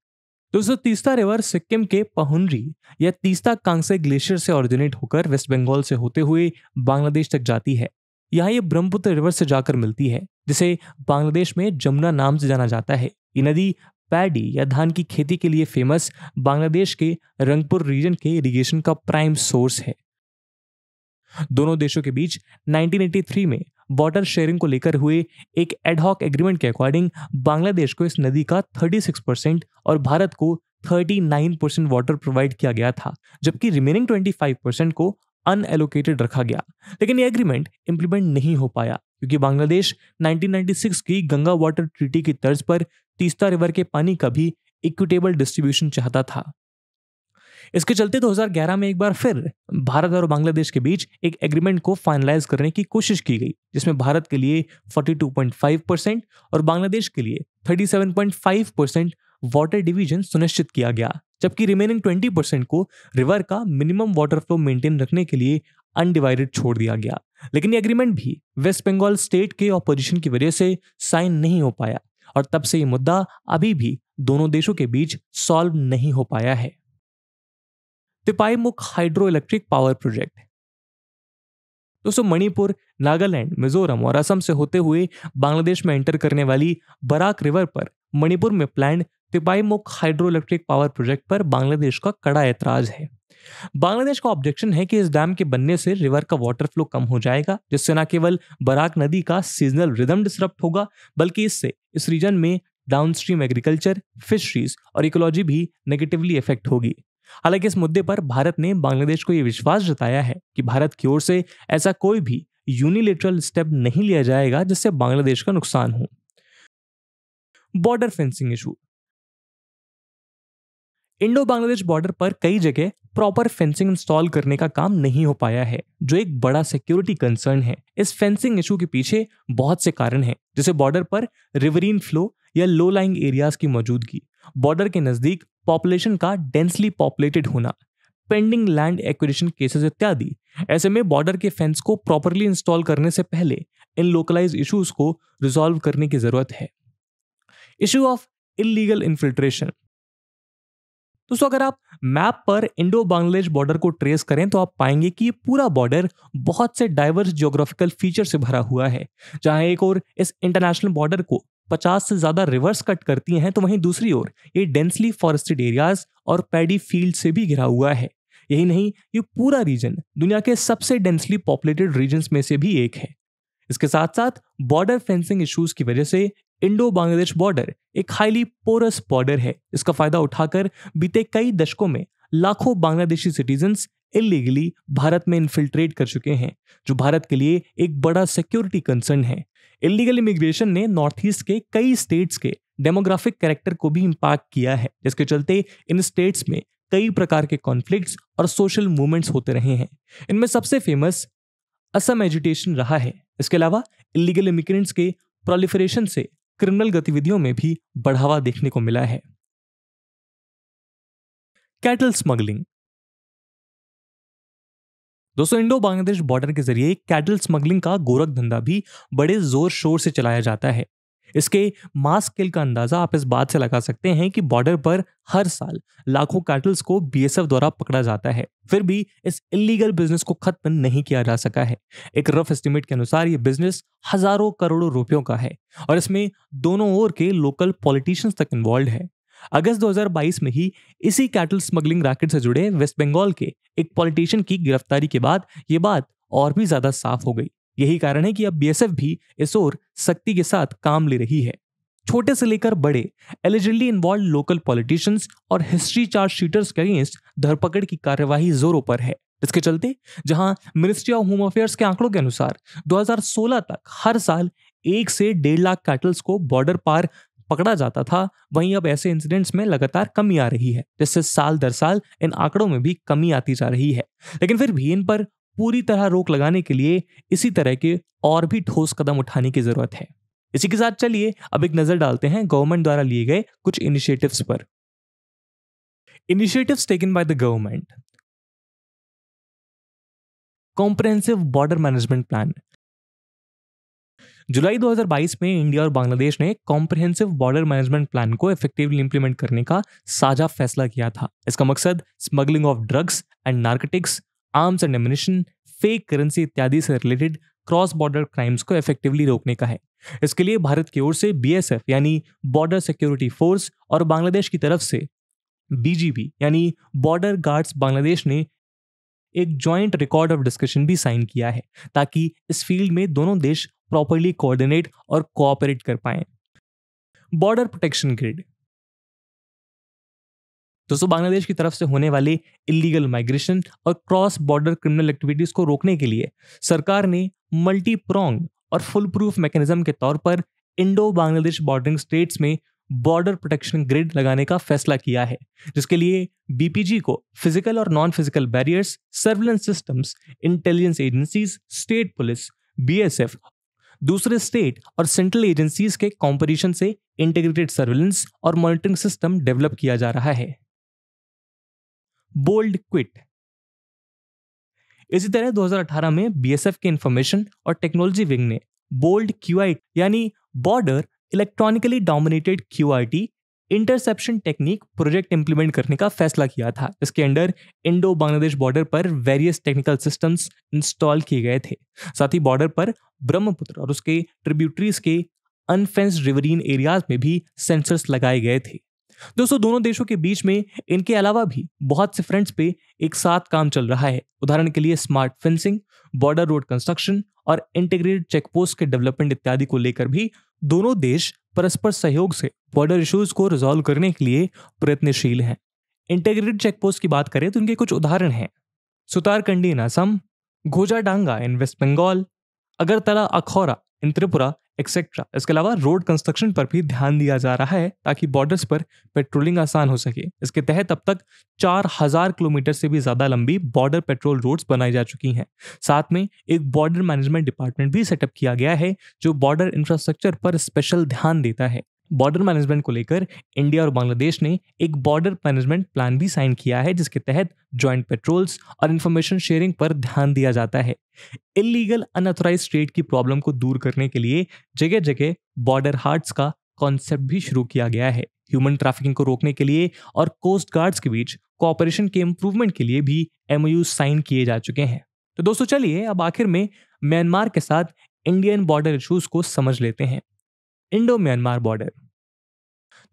दोस्तों तीस्ता रिवर सिक्किम के पहुनरी या तीस्ता कांगसे ग्लेशियर से ऑरिजिनेट होकर वेस्ट बंगाल से होते हुए बांग्लादेश तक जाती है यहाँ ये ब्रह्मपुत्र रिवर से जाकर मिलती है जिसे बांग्लादेश में जमुना नाम से जाना जाता है ये नदी पैडी या धान की खेती के लिए फेमस बांग्लादेश के रंगपुर रीजन के इरिगेशन का प्राइम सोर्स है दोनों देशों के बीच 1983 में वाटर शेयरिंग को लेकर हुए एक एडहॉक एग्रीमेंट के अकॉर्डिंग बांग्लादेश को इस नदी का 36 परसेंट और भारत को 39 परसेंट वाटर प्रोवाइड किया गया था जबकि रिमेनिंग 25 परसेंट को अनएलोकेटेड रखा गया लेकिन ये एग्रीमेंट इंप्लीमेंट नहीं हो पाया क्योंकि बांग्लादेश 1996 की गंगा वाटर ट्रीटी की तर्ज पर तीस्ता रिवर के पानी का भी इक्विटेबल डिस्ट्रीब्यूशन चाहता था इसके चलते 2011 में एक बार फिर भारत और बांग्लादेश के बीच एक एग्रीमेंट को फाइनलाइज करने की कोशिश की गई जिसमें भारत के लिए 42.5 परसेंट और बांग्लादेश के लिए 37.5 परसेंट वाटर डिवीजन सुनिश्चित किया गया जबकि रिमेनिंग ट्वेंटी परसेंट को रिवर का मिनिमम वाटर फ्लो मेंटेन रखने के लिए अनडिवाइडेड छोड़ दिया गया लेकिन ये अग्रीमेंट भी वेस्ट बंगाल स्टेट के ऑपोजिशन की वजह से साइन नहीं हो पाया और तब से ये मुद्दा अभी भी दोनों देशों के बीच सॉल्व नहीं हो पाया है तिपाई मुख हाइड्रो इलेक्ट्रिक पावर प्रोजेक्ट दोस्तों मणिपुर नागालैंड मिजोरम और असम से होते हुए बांग्लादेश में एंटर करने वाली बराक रिवर पर मणिपुर में plan Tipaimukh hydro electric power project पर बांग्लादेश का कड़ा ऐतराज है बांग्लादेश का ऑब्जेक्शन है कि इस डैम के बनने से रिवर का वाटर फ्लो कम हो जाएगा जिससे न केवल बराक नदी का सीजनल रिदम डिस्टर्ब होगा बल्कि इससे इस रीजन में डाउनस्ट्रीम एग्रीकल्चर फिशरीज और इकोलॉजी भी नेगेटिवली इफेक्ट होगी हालांकि इस मुद्दे पर भारत ने बांग्लादेश को यह विश्वास जताया है कि भारत की ओर से ऐसा कोई भी यूनिलेटरल स्टेप नहीं लिया जाएगा जिससे बांग्लादेश का नुकसान हो border fencing issue Indo Bangladesh border पर कई जगह प्रॉपर फेंसिंग इंस्टॉल करने का काम नहीं हो पाया है जो एक बड़ा सिक्योरिटी कंसर्न है इस फेंसिंग इशू के पीछे बहुत से कारण हैं जैसे बॉर्डर पर रिवरीन फ्लो या लो लाइंग एरियाज की मौजूदगी बॉर्डर के नजदीक पॉपुलेशन का डेंसली पॉपुलेटेड होना पेंडिंग लैंड एक्विजिशन केसेस इत्यादि ऐसे में बॉर्डर के फेंस को प्रॉपरली इंस्टॉल करने से पहले इन लोकलाइज इशूज को रिजॉल्व करने की जरूरत है इशू ऑफ इलीगल इन्फिल्ट्रेशन दोस्तों अगर आप मैप पर इंडो बांग्लादेश बॉर्डर को ट्रेस करें तो आप पाएंगे कि ये पूरा बॉर्डर बहुत से डाइवर्स जियोग्राफिकल फीचर से भरा हुआ है जहां एक और इस इंटरनेशनल बॉर्डर को 50 से ज्यादा रिवर्स कट करती हैं तो वहीं दूसरी ओर ये डेंसली फॉरेस्टेड एरियाज और पैडी फील्ड से भी घिरा हुआ है यही नहीं ये पूरा रीजन दुनिया के सबसे डेंसली पॉपुलेटेड रीजन में से भी एक है इसके साथ साथ बॉर्डर फेंसिंग इश्यूज की वजह से इंडो बांग्लादेश बॉर्डर एक हाईली पोरस बॉर्डर है इसका फायदा उठाकर बीते कई दशकों में लाखों बांग्लादेशी सिटीजन इलीगली भारत में इन्फिल्ट्रेट कर चुके हैं जो भारत के लिए एक बड़ा सिक्योरिटी कंसर्न है इलीगल इमिग्रेशन ने नॉर्थ ईस्ट के कई स्टेट्स के डेमोग्राफिक कैरेक्टर को भी इम्पैक्ट किया है जिसके चलते इन स्टेट्स में कई प्रकार के कॉन्फ्लिक्ट्स और सोशल मूवमेंट्स होते रहे हैं इनमें सबसे फेमस असम एजुटेशन रहा है इसके अलावा इलीगल इमिग्रेंट्स के प्रोलिफरेशन से क्रिमिनल गतिविधियों में भी बढ़ावा देखने को मिला है कैटल स्मगलिंग दोस्तों इंडो बांग्लादेश बॉर्डर के जरिए कैटल स्मगलिंग का गोरख धंधा भी बड़े जोर शोर से चलाया जाता है इसके मास स्केल का अंदाजा आप इस बात से लगा सकते हैं कि बॉर्डर पर हर साल लाखों कैटल्स को बीएसएफ द्वारा पकड़ा जाता है फिर भी इस इलीगल बिजनेस को खत्म नहीं किया जा सका है एक रफ एस्टिमेट के अनुसार ये बिजनेस हजारों करोड़ों रुपयों का है और इसमें दोनों ओर के लोकल पॉलिटिशियंस तक इन्वॉल्व है अगस्त 2022 में ही इसी कैटल स्मगलिंग रैकेट से जुड़े वेस्ट बंगाल के एक पॉलिटिशियन की गिरफ्तारी के बाद ये बात और भी ज्यादा साफ हो गई यही कारण है कि अब बीएसएफ भी इस ओर सख्ती के साथ काम ले रही है छोटे से लेकर बड़े एलिजिडली इन्वॉल्व लोकल पॉलिटिशियंस और हिस्ट्री चार्ज शीटर्स के अगेंस्ट धरपकड़ की कार्यवाही जोरों पर है इसके चलते जहां मिनिस्ट्री ऑफ होम अफेयर्स के आंकड़ों के अनुसार 2016 तक हर साल एक से डेढ़ लाख कैटल्स को बॉर्डर पार पकड़ा जाता था वहीं अब ऐसे इंसिडेंट्स में लगातार कमी आ रही है जिससे साल दर साल इन आंकड़ों में भी कमी आती जा रही है लेकिन फिर भी इन पर पूरी तरह रोक लगाने के लिए इसी तरह के और भी ठोस कदम उठाने की जरूरत है इसी के साथ चलिए अब एक नजर डालते हैं गवर्नमेंट द्वारा लिए गए कुछ इनिशिएटिव्स पर initiatives taken by the government comprehensive border management plan जुलाई 2022 में इंडिया और बांग्लादेश ने कॉम्प्रहेंसिव बॉर्डर मैनेजमेंट प्लान को इफेक्टिवली इंप्लीमेंट करने का साझा फैसला किया था इसका मकसद smuggling of drugs and narcotics arms and ammunition fake currency इत्यादि से रिलेटेड क्रॉस बॉर्डर क्राइम्स को इफेक्टिवली रोकने का है इसके लिए भारत की ओर से बीएसएफ यानी बॉर्डर सिक्योरिटी फोर्स और बांग्लादेश की तरफ से बीजीबी यानी बॉर्डर गार्ड्स बांग्लादेश ने एक जॉइंट रिकॉर्ड ऑफ डिस्कशन भी साइन किया है ताकि इस फील्ड में दोनों देश प्रॉपरली कोऑर्डिनेट और कोऑपरेट कर पाएं बॉर्डर प्रोटेक्शन ग्रिड दोस्तों बांग्लादेश की तरफ से होने वाली इलीगल माइग्रेशन और क्रॉस बॉर्डर क्रिमिनल एक्टिविटीज को रोकने के लिए सरकार ने मल्टी प्रोंग और फुल प्रूफ मैकेनिज्म के तौर पर इंडो बांग्लादेश बॉर्डरिंग स्टेट्स में बॉर्डर प्रोटेक्शन ग्रिड लगाने का फैसला किया है जिसके लिए बीपीजी को फिजिकल और non physical barriers surveillance systems intelligence agencies state police BSF दूसरे स्टेट और सेंट्रल एजेंसीज के कॉम्परिशन से इंटीग्रेटेड सर्विलेंस और मॉनिटरिंग सिस्टम डेवलप किया जा रहा है बोल्ड क्विट इसी तरह 2018 में बीएसएफ के इंफॉर्मेशन और टेक्नोलॉजी विंग ने बोल्ड क्यू यानी border electronically dominated Q interception technique project implement करने का फैसला किया था इसके अंडर इंडो बांग्लादेश बॉर्डर पर वेरियस टेक्निकल सिस्टम्स इंस्टॉल किए गए थे साथ ही बॉर्डर पर ब्रह्मपुत्र और उसके ट्रिब्यूटरीज के अनफेंस रिवरीन एरियाज में भी सेंसर्स लगाए गए थे दोस्तों दोनों देशों के बीच में इनके अलावा भी बहुत से फ्रंट्स पे एक साथ काम चल रहा है उदाहरण के लिए smart fencing border road construction और इंटीग्रेटेड चेकपोस्ट के डेवलपमेंट इत्यादि को लेकर भी दोनों देश परस्पर सहयोग से बॉर्डर इश्यूज को रिजॉल्व करने के लिए प्रयत्नशील हैं इंटीग्रेटेड चेकपोस्ट की बात करें तो इनके कुछ उदाहरण हैं Sutarkandi in Assam Ghojadanga in west Bengal Agartala Akhaura in Tripura et cetera इसके अलावा रोड कंस्ट्रक्शन पर भी ध्यान दिया जा रहा है ताकि बॉर्डर्स पर पेट्रोलिंग आसान हो सके इसके तहत अब तक चार हजार किलोमीटर से भी ज्यादा लंबी बॉर्डर पेट्रोल रोड्स बनाई जा चुकी हैं साथ में एक बॉर्डर मैनेजमेंट डिपार्टमेंट भी सेटअप किया गया है जो बॉर्डर इंफ्रास्ट्रक्चर पर स्पेशल ध्यान देता है बॉर्डर मैनेजमेंट को लेकर इंडिया और बांग्लादेश ने एक बॉर्डर मैनेजमेंट प्लान भी साइन किया है जिसके तहत ज्वाइंट पेट्रोल्स और इन्फॉर्मेशन शेयरिंग पर ध्यान दिया जाता है इलीगल अनऑथोराइज ट्रेड की प्रॉब्लम को दूर करने के लिए जगह जगह बॉर्डर हार्ट्स का कॉन्सेप्ट भी शुरू किया गया है ह्यूमन ट्रैफिकिंग को रोकने के लिए और कोस्ट गार्ड्स के बीच कोऑपरेशन के इम्प्रूवमेंट के लिए भी एमओयू साइन किए जा चुके हैं तो दोस्तों चलिए अब आखिर में म्यांमार के साथ इंडियन बॉर्डर इश्यूज को समझ लेते हैं इंडो म्यांमार बॉर्डर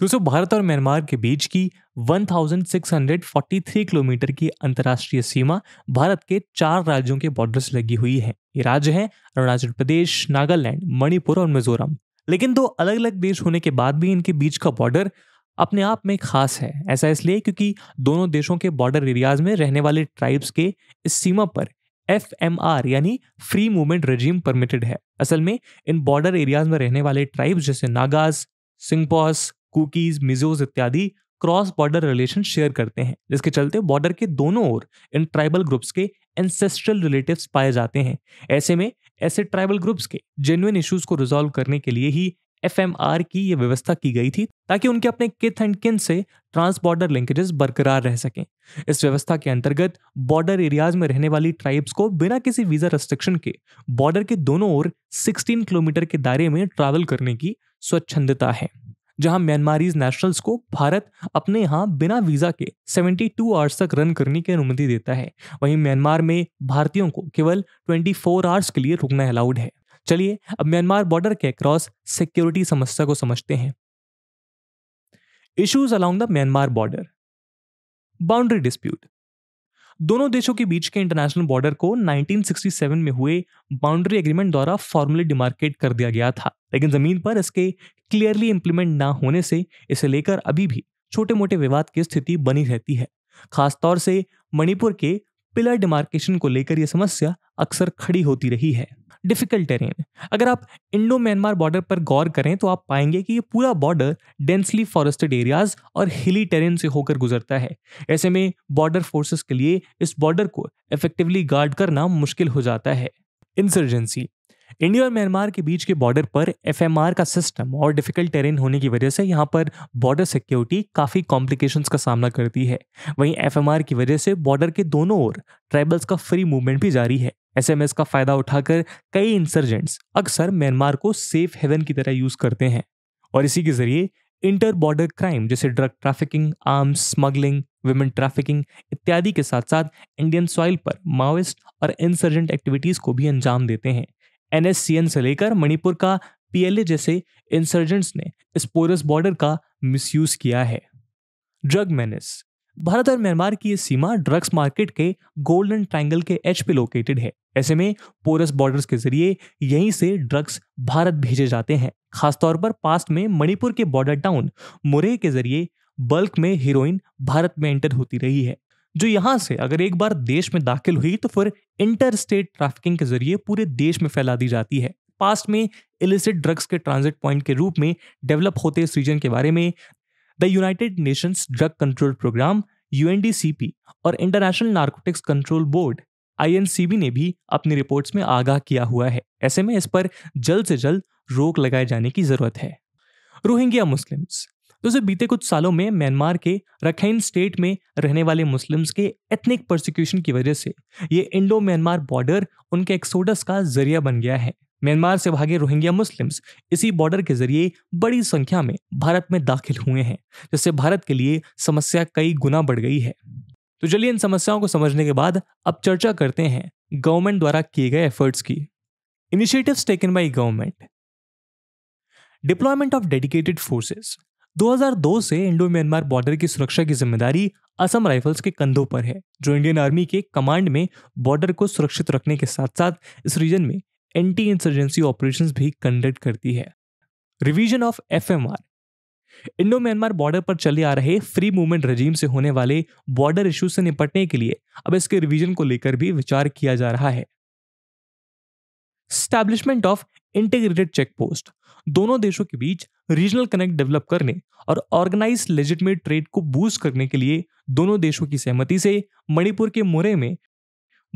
दोस्तों भारत और म्यांमार के बीच की 1643 किलोमीटर की अंतर्राष्ट्रीय सीमा भारत के चार राज्यों के बॉर्डर से लगी हुई है ये राज्य हैं अरुणाचल प्रदेश नागालैंड मणिपुर और मिजोरम लेकिन दो अलग अलग देश होने के बाद भी इनके बीच का बॉर्डर अपने आप में खास है ऐसा इसलिए क्योंकि दोनों देशों के बॉर्डर एरियाज में रहने वाले ट्राइब्स के इस सीमा पर एफ यानी फ्री मूवमेंट रजीम परमिटेड है असल में इन बॉर्डर एरियाज में रहने वाले ट्राइब्स जैसे नागास सिंगपॉस कुकीज मिजोज इत्यादि क्रॉस बॉर्डर रिलेशन शेयर करते हैं जिसके चलते बॉर्डर के दोनों ओर इन ट्राइबल ग्रुप्स के एंसेस्ट्रल रिलेटिव्स पाए जाते हैं ऐसे में ऐसे ट्राइबल ग्रुप्स के जेन्युन इश्यूज को रिजॉल्व करने के लिए ही एफ की ये व्यवस्था की गई थी ताकि उनके अपने किथ एंड किन से ट्रांस बॉर्डर लिंकेजेस बरकरार रह सकें इस व्यवस्था के अंतर्गत बॉर्डर एरियाज में रहने वाली ट्राइब्स को बिना किसी वीजा रेस्ट्रिक्शन के बॉर्डर के दोनों ओर 16 किलोमीटर के दायरे में ट्रैवल करने की स्वच्छंदता है जहां म्यांमारीज नेशनल्स को भारत अपने यहाँ बिना वीजा के 72 आवर्स तक रन करने की अनुमति देता है वहीं म्यांमार में भारतीयों को केवल 24 आवर्स के लिए रुकना अलाउड है चलिए अब म्यांमार बॉर्डर के क्रॉस सिक्योरिटी समस्या को समझते हैं issues along the Myanmar border boundary dispute दोनों देशों के बीच के इंटरनेशनल बॉर्डर को 1967 में हुए बाउंड्री एग्रीमेंट द्वारा फॉर्मली डिमार्केट कर दिया गया था लेकिन जमीन पर इसके क्लियरली इंप्लीमेंट ना होने से इसे लेकर अभी भी छोटे मोटे विवाद की स्थिति बनी रहती है खासतौर से मणिपुर के पिलर डिमार्केशन को लेकर यह समस्या अक्सर खड़ी होती रही है डिफिकल्ट टेरेन अगर आप इंडो म्यांमार बॉर्डर पर गौर करें तो आप पाएंगे कि ये पूरा बॉर्डर डेंसली फॉरेस्टेड एरियाज और हिली टेरेन से होकर गुजरता है ऐसे में बॉर्डर फोर्सेस के लिए इस बॉर्डर को इफेक्टिवली गार्ड करना मुश्किल हो जाता है इंसर्जेंसी इंडिया और म्यांमार के बीच के बॉर्डर पर एफ का सिस्टम और डिफिकल्ट टेरेन होने की वजह से यहाँ पर बॉर्डर सिक्योरिटी काफ़ी कॉम्प्लिकेशन का सामना करती है वहीं एफ की वजह से बॉर्डर के दोनों ओर ट्राइबल्स का फ्री मूवमेंट भी जारी है एस का फायदा उठाकर कई इंसर्जेंट्स अक्सर म्यांमार को सेफ हेवन की तरह यूज करते हैं और इसी के जरिए इंटर बॉर्डर क्राइम जैसे drug trafficking arms smuggling women trafficking इत्यादि के साथ साथ इंडियन सॉइल पर माओइस्ट और इंसर्जेंट एक्टिविटीज को भी अंजाम देते हैं एनएससीएन से लेकर मणिपुर का पीएलए जैसे इंसर्जेंट्स ने इस पोरस बॉर्डर का मिसयूज किया है ड्रग मैनेस भारत और म्यांमार की यह सीमा ड्रग्स मार्केट के गोल्डन ट्रायंगल के एच पे लोकेटेड है ऐसे में पोरस बॉर्डर्स के जरिए यहीं से ड्रग्स भारत भेजे जाते हैं खासतौर पर पास्ट में मणिपुर के बॉर्डर टाउन मुरे के जरिए बल्क में हीरोइन भारत में एंटर होती रही है जो यहाँ से अगर एक बार देश में दाखिल हुई तो फिर इंटर स्टेट ट्रैफिकिंग के जरिए पूरे देश में फैला दी जाती है पास्ट में इलिसिट ड्रग्स के ट्रांजिट पॉइंट के रूप में डेवलप होते इस रीजन के बारे में the United Nations drug control programme U और international narcotics control board I ने भी अपनी रिपोर्ट्स में आगाह किया हुआ है ऐसे में इस पर जल्द से जल्द रोक लगाए जाने की जरूरत है रोहिंग्या मुस्लिम्स दोस्तों बीते कुछ सालों में म्यांमार के रखेन स्टेट में रहने वाले मुस्लिम्स के एथनिक प्रोसिक्यूशन की वजह से ये इंडो म्यांमार बॉर्डर उनके एक्सोडस का जरिया बन गया है म्यांमार से भागे रोहिंग्या मुस्लिम्स इसी बॉर्डर के जरिए बड़ी संख्या में भारत में दाखिल हुए हैं जिससे भारत के लिए समस्या कई गुना बढ़ गई है तो चलिए इन समस्याओं को समझने के बाद अब चर्चा करते हैं गवर्नमेंट द्वारा किए गए एफर्ट्स की initiatives taken by government deployment of dedicated forces 2002 से इंडो म्यांमार बॉर्डर की सुरक्षा की जिम्मेदारी असम राइफल्स के कंधों पर है जो इंडियन आर्मी के कमांड में बॉर्डर को सुरक्षित रखने के साथ साथ इस रीजन में एंटी इंसर्जेंसी ऑपरेशन भी कंडक्ट करती है revision of F Indo Myanmar border पर चले आ रहे फ्री मूवमेंट रजीम से होने वाले बॉर्डर इश्यू से निपटने के लिए अब इसके रिवीजन को लेकर भी विचार किया जा रहा है establishment of integrated check post दोनों देशों के बीच रीजनल कनेक्ट डेवलप करने और ऑर्गेनाइज लेजिटमेट ट्रेड को बूस्ट करने के लिए दोनों देशों की सहमति से मणिपुर के मोरे में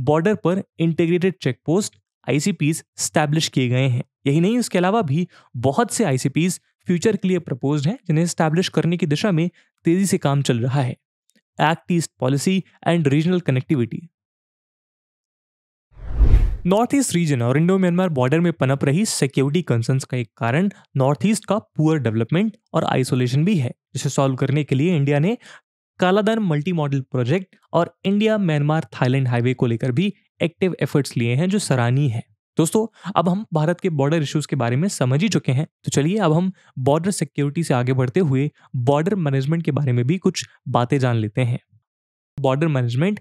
बॉर्डर पर integrated check post ICPs establish किए गए हैं यही नहीं उसके अलावा भी बहुत से आईसीपीज फ्यूचर के लिए प्रपोज हैं जिन्हें स्टैब्लिश करने की दिशा में तेजी से काम चल रहा है act east policy and regional connectivity north east region और इंडो म्यांमार बॉर्डर में पनप रही सिक्योरिटी कंसर्न्स का एक कारण नॉर्थ ईस्ट का पुअर डेवलपमेंट और आइसोलेशन भी है जिसे सॉल्व करने के लिए इंडिया ने कालाधन मल्टी मॉडल प्रोजेक्ट और इंडिया म्यांमार थाईलैंड हाईवे को लेकर भी एक्टिव एफर्ट्स लिए हैं जो सराहनीय है दोस्तों अब हम भारत के बॉर्डर इश्यूज के बारे में समझ ही चुके हैं तो चलिए अब हम बॉर्डर सिक्योरिटी से आगे बढ़ते हुए बॉर्डर मैनेजमेंट के बारे में भी कुछ बातें जान लेते हैं बॉर्डर मैनेजमेंट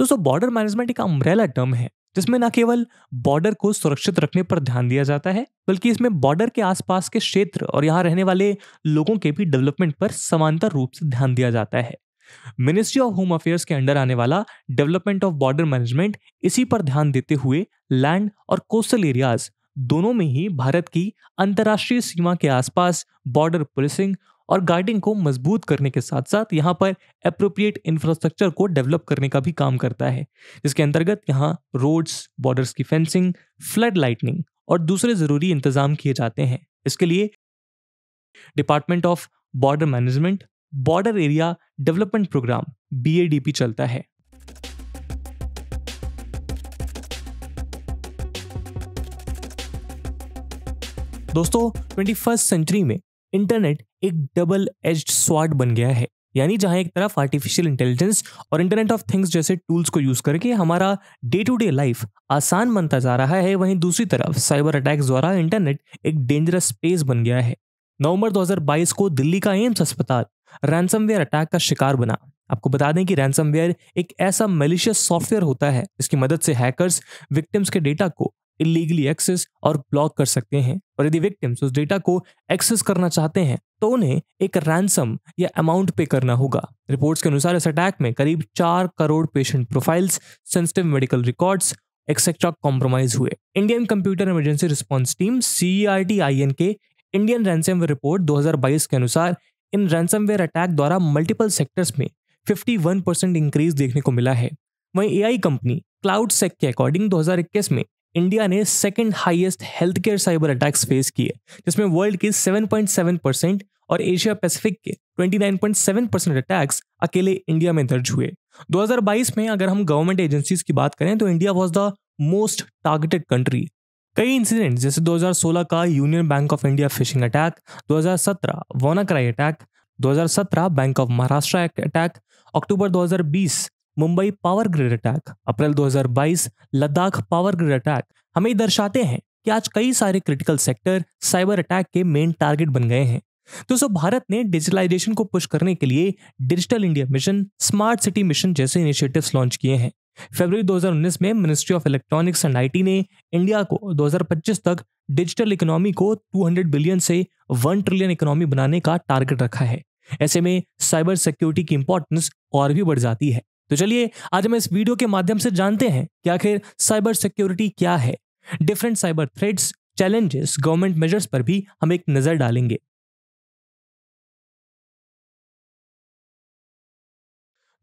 दोस्तों बॉर्डर मैनेजमेंट एक अम्ब्रेला टर्म है जिसमें न केवल बॉर्डर को सुरक्षित रखने पर ध्यान दिया जाता है बल्कि इसमें बॉर्डर के आसपास के क्षेत्र और यहाँ रहने वाले लोगों के भी डेवलपमेंट पर समांतर रूप से ध्यान दिया जाता है मिनिस्ट्री ऑफ होम अफेयर्स के अंडर आने वाला डेवलपमेंट ऑफ बॉर्डर मैनेजमेंट इसी पर ध्यान देते हुए लैंड और कोस्टल एरियाज दोनों में ही भारत की अंतर्राष्ट्रीय सीमा के आसपास बॉर्डर पुलिसिंग और गार्डिंग को मजबूत करने के साथ साथ यहाँ पर अप्रोप्रिएट इंफ्रास्ट्रक्चर को डेवलप करने का भी काम करता है जिसके अंतर्गत यहाँ रोड्स बॉर्डर्स की फेंसिंग फ्लड लाइटनिंग और दूसरे ज़रूरी इंतजाम किए जाते हैं इसके लिए department of border management border area development programme B चलता है दोस्तों ट्वेंटी सेंचुरी में इंटरनेट एक डबल एज स्वाड बन गया है यानी जहां एक तरफ आर्टिफिशियल इंटेलिजेंस और इंटरनेट ऑफ थिंग्स जैसे टूल्स को यूज करके हमारा डे टू डे लाइफ आसान बनता जा रहा है वहीं दूसरी तरफ साइबर अटैक्स द्वारा इंटरनेट एक डेंजरस स्पेस बन गया है नवंबर 2022 को दिल्ली का एम्स अस्पताल रैंसमवेयर अटैक का शिकार बना आपको बता दें कि रैंसमवेयर एक ऐसा मेलिशियस सॉफ्टवेयर होता है जिसकी मदद से हैकर्स विक्टिम्स के डेटा को इलीगली एक्सेस और ब्लॉक कर सकते हैं और यदि विक्टिम्स उस डेटा को एक्सेस करना चाहते हैं तो उन्हें एक रैंसम या अमाउंट पे करना होगा रिपोर्ट्स के अनुसार इस अटैक में करीब चार crore patient profiles sensitive medical records et cetera compromise हुए Indian computer emergency response team C CERTIN के इंडियन रैंसमवेयर रिपोर्ट 2022 के अनुसार इन रैंसमवेयर अटैक द्वारा मल्टीपल सेक्टर्स में 51 परसेंट इंक्रीज देखने को मिला है वहीं एआई कंपनी क्लाउड सेक के अकॉर्डिंग 2021 में इंडिया ने second highest health care cyber attacks face किए जिसमें वर्ल्ड के 7.7 परसेंट और एशिया पैसिफिक के 29.7 परसेंट अटैक्स अकेले इंडिया में दर्ज हुए 2022 में अगर हम गवर्नमेंट एजेंसीज की बात करें तो India was the most targeted country कई इंसिडेंट जैसे 2016 का union bank of India phishing attack 2017 WannaCry attack 2017 bank of Maharashtra attack October 2020 Mumbai power grid attack April 2022 Ladakh power grid attack हमें दर्शाते हैं कि आज कई सारे क्रिटिकल सेक्टर साइबर अटैक के मेन टारगेट बन गए हैं दोस्तों भारत ने डिजिटलाइजेशन को पुश करने के लिए digital India mission smart city mission जैसे इनिशिएटिव्स लॉन्च किए हैं फरवरी 2019 में ministry of electronics and IT ने इंडिया को 2025 तक डिजिटल इकोनॉमी को 200 बिलियन से 1 ट्रिलियन इकोनॉमी बनाने का टारगेट रखा है ऐसे में साइबर सिक्योरिटी की इंपॉर्टेंस और भी बढ़ जाती है तो चलिए आज हम इस वीडियो के माध्यम से जानते हैं कि आखिर साइबर सिक्योरिटी क्या है different cyber threats challenges government measures पर भी हम एक नजर डालेंगे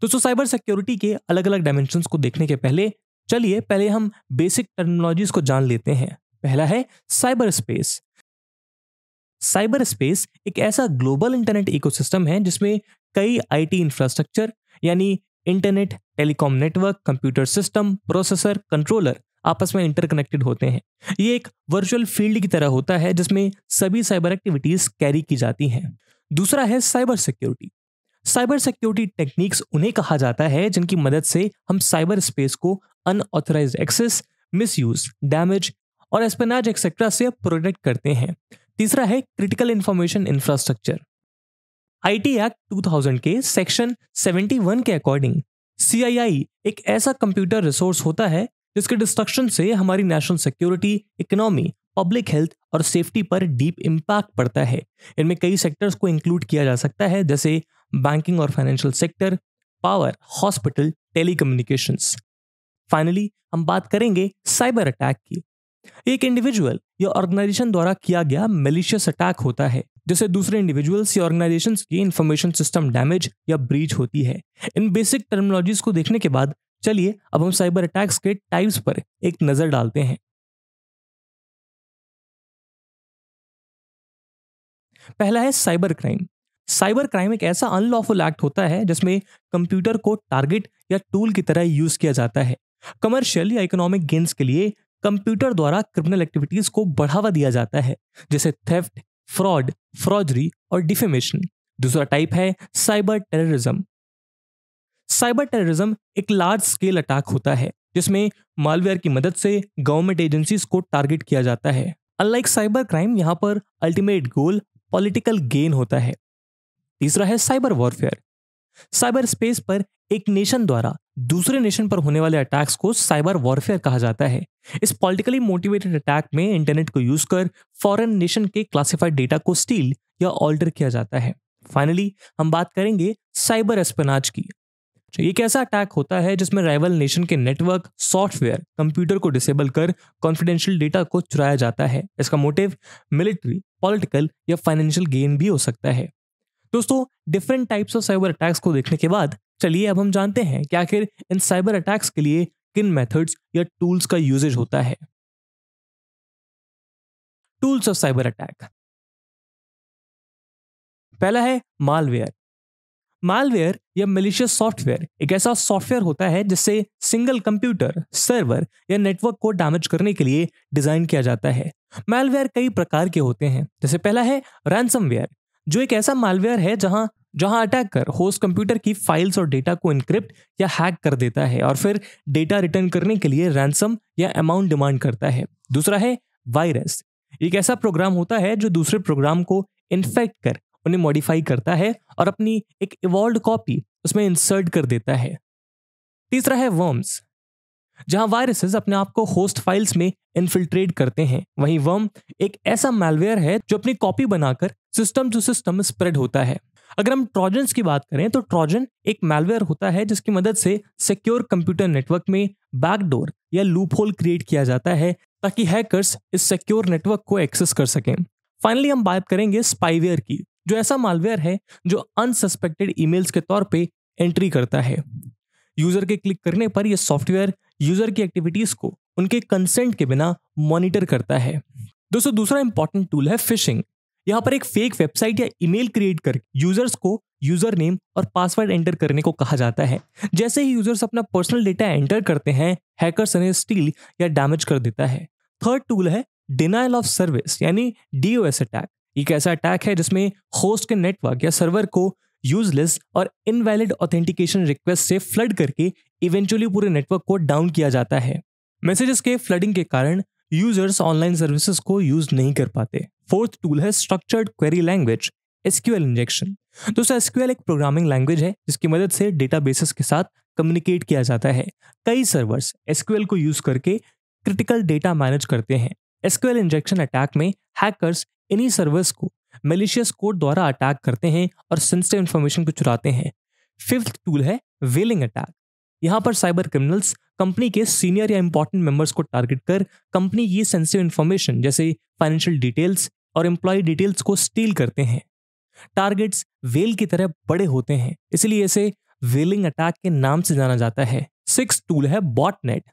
दोस्तों साइबर सिक्योरिटी के अलग अलग डायमेंशन को देखने के पहले चलिए पहले हम बेसिक टर्मिनोलॉजीज को जान लेते हैं पहला है साइबर स्पेस साइबर स्पेस एक ऐसा ग्लोबल इंटरनेट इकोसिस्टम है जिसमें कई आईटी इंफ्रास्ट्रक्चर यानी internet telecom network computer system processor controller आपस में इंटरकनेक्टेड होते हैं ये एक वर्चुअल फील्ड की तरह होता है जिसमें सभी साइबर एक्टिविटीज कैरी की जाती हैं दूसरा है cyber security cyber security techniques उन्हें कहा जाता है जिनकी मदद से हम साइबर स्पेस को अनऑथराइज एक्सेस यूज डैमेज और एस्पेनाज एक्सेट्रा से प्रोटेक्ट करते हैं तीसरा है critical information infrastructure IT act 2000 के सेक्शन 71 के अकॉर्डिंग सीआईआई एक ऐसा कंप्यूटर रिसोर्स होता है जिसके डिस्ट्रक्शन से हमारी national security economy public health और सेफ्टी पर डीप इम्पैक्ट पड़ता है इनमें कई सेक्टर्स को इंक्लूड किया जा सकता है जैसे बैंकिंग और financial sector power hospital tele finally हम बात करेंगे साइबर अटैक की एक इंडिविजुअल या ऑर्गेनाइजेशन द्वारा किया गया मेलिशियस अटैक होता है जैसे दूसरे इंडिविजुअल्स या ऑर्गेनाइजेशंस की इंफॉर्मेशन सिस्टम डैमेज या ब्रीच होती है इन बेसिक टर्मिनोलॉजीज को देखने के बाद चलिए अब हम साइबर अटैक्स के टाइप्स पर एक नजर डालते हैं पहला है साइबर क्राइम साइबर क्राइम एक ऐसा अनलॉफुल एक्ट होता है जिसमें कंप्यूटर को टारगेट या टूल की तरह यूज किया जाता है कमर्शियल या इकोनॉमिक गेंस के लिए कंप्यूटर द्वारा क्रिमिनल एक्टिविटीज को बढ़ावा दिया जाता है जैसे थेफ्ट फ्रॉड फ्रॉजरी और डिफेमेशन दूसरा टाइप है साइबर टेररिज्म साइबर टेररिज्म एक लार्ज स्केल अटैक होता है जिसमें मालवेयर की मदद से गवर्नमेंट एजेंसीज को टारगेट किया जाता है अनलाइक साइबर क्राइम यहाँ पर अल्टीमेट गोल पॉलिटिकल गेन होता है तीसरा है साइबर वॉरफेयर साइबर स्पेस पर एक नेशन द्वारा दूसरे नेशन पर होने वाले अटैक्स को साइबर वॉरफेयर कहा जाता है इस पॉलिटिकली मोटिवेटेड अटैक में इंटरनेट को यूज कर फॉरेन नेशन के क्लासिफाइड डेटा को स्टील या ऑल्टर किया जाता है फाइनली हम बात करेंगे साइबर एस्पेनाज की तो ये कैसा अटैक होता है जिसमें राइवल नेशन के नेटवर्क सॉफ्टवेयर कंप्यूटर को डिसेबल कर कॉन्फिडेंशियल डेटा को चुराया जाता है इसका मोटिव मिलिट्री पॉलिटिकल या फाइनेंशियल गेन भी हो सकता है दोस्तों different types of cyber attacks को देखने के बाद चलिए अब हम जानते हैं कि आखिर इन साइबर अटैक्स के लिए किन मेथड्स या टूल्स का यूजेज होता है टूल्स ऑफ साइबर अटैक पहला है मालवेयर मालवेयर या मिलिशियस सॉफ्टवेयर एक ऐसा सॉफ्टवेयर होता है जिससे सिंगल कंप्यूटर सर्वर या नेटवर्क को डैमेज करने के लिए डिजाइन किया जाता है मालवेयर कई प्रकार के होते हैं जैसे पहला है रैंसमवेयर जो एक ऐसा मालवेयर है जहां जहां अटैक कर होस्ट कंप्यूटर की फाइल्स और डेटा को इनक्रिप्ट या हैक कर देता है और फिर डेटा रिटर्न करने के लिए रैंसम या अमाउंट डिमांड करता है दूसरा है वायरस एक ऐसा प्रोग्राम होता है जो दूसरे प्रोग्राम को इन्फेक्ट कर उन्हें मॉडिफाई करता है और अपनी एक इवॉल्व कॉपी उसमें इंसर्ट कर देता है तीसरा है वर्म्स जहां वायरसेस अपने आप को होस्ट फाइल्स में इन्फिल्ट्रेट करते हैं वहीं वर्म एक ऐसा मेलवेयर है जो अपनी कॉपी बनाकर सिस्टम टू सिस्टम स्प्रेड होता है अगर हम ट्रोजन्स की बात करें तो ट्रोजन एक मेलवेयर होता है जिसकी मदद से सिक्योर कंप्यूटर नेटवर्क में बैकडोर या लूप होल क्रिएट किया जाता है ताकि हैकर्स इस सिक्योर नेटवर्क को एक्सेस कर सकें फाइनली हम बात करेंगे स्पाईवेयर की जो ऐसा मालवेयर है जो अनसस्पेक्टेड ईमेल्स के तौर पे एंट्री करता है यूजर के क्लिक करने पर यह सॉफ्टवेयर यूजर की एक्टिविटीज को उनके कंसेंट के बिना मॉनिटर करता है दोस्तों दूसरा इंपॉर्टेंट टूल है फिशिंग यहाँ पर एक फेक वेबसाइट या ईमेल क्रिएट कर यूजर्स को यूजर नेम और पासवर्ड एंटर करने को कहा जाता है जैसे ही यूजर्स अपना पर्सनल डेटा एंटर करते हैं हैकर उन्हें स्टील या डैमेज कर देता है थर्ड टूल है डिनाइल ऑफ सर्विस यानी डी अटैक एक ऐसा अटैक है जिसमें होस्ट के नेटवर्क या सर्वर को यूजलेस और इनवैलिड ऑथेंटिकेशन रिक्वेस्ट से फ्लड करके इवेंचुअली पूरे नेटवर्क को डाउन किया जाता है मैसेजेस के फ्लडिंग के कारण यूजर्स ऑनलाइन सर्विसेज को यूज नहीं कर पाते फोर्थ टूल है structured query language SQL injection दोस्तों एसक्यूएल एक प्रोग्रामिंग लैंग्वेज है जिसकी मदद से डेटाबेसेस के साथ कम्युनिकेट किया जाता है कई सर्वर्स एसक्यूएल को यूज करके क्रिटिकल डेटा मैनेज करते हैं एसक्यूएल इंजेक्शन अटैक में हैकर्स इन्हीं सर्वर्स को मेलिशियस कोड द्वारा अटैक करते हैं और सेंसिटिव इन्फॉर्मेशन को चुराते हैं फिफ्थ टूल है वेलिंग अटैक यहाँ पर साइबर क्रिमिनल्स कंपनी के सीनियर या इंपॉर्टेंट मेंबर्स को टारगेट कर कंपनी की सेंसिटिव इन्फॉर्मेशन जैसे फाइनेंशियल डिटेल्स और एम्प्लॉय डिटेल्स को स्टील करते हैं टारगेट्स वेल की तरह बड़े होते हैं इसलिए इसे वेलिंग अटैक के नाम से जाना जाता है सिक्स टूल है बॉटनेट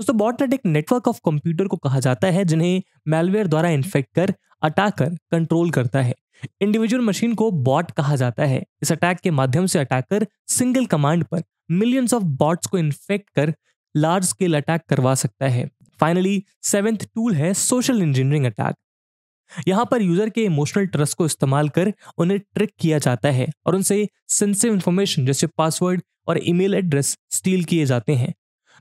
दोस्तों बॉटनेट एक नेटवर्क ऑफ कंप्यूटर को कहा जाता है जिन्हें मेलवेयर द्वारा इन्फेक्ट कर अटैक कर कंट्रोल करता है इंडिविजुअल मशीन को बॉट कहा जाता है इस अटैक के माध्यम से अटैकर सिंगल कमांड पर मिलियंस ऑफ बॉट्स को इन्फेक्ट कर लार्ज स्केल अटैक करवा सकता है फाइनली सेवेंथ टूल है सोशल इंजीनियरिंग अटैक यहाँ पर यूजर के इमोशनल ट्रस्ट को इस्तेमाल कर उन्हें ट्रिक किया जाता है और उनसे सेंसिटिव इंफॉर्मेशन जैसे पासवर्ड और ईमेल एड्रेस स्टील किए जाते हैं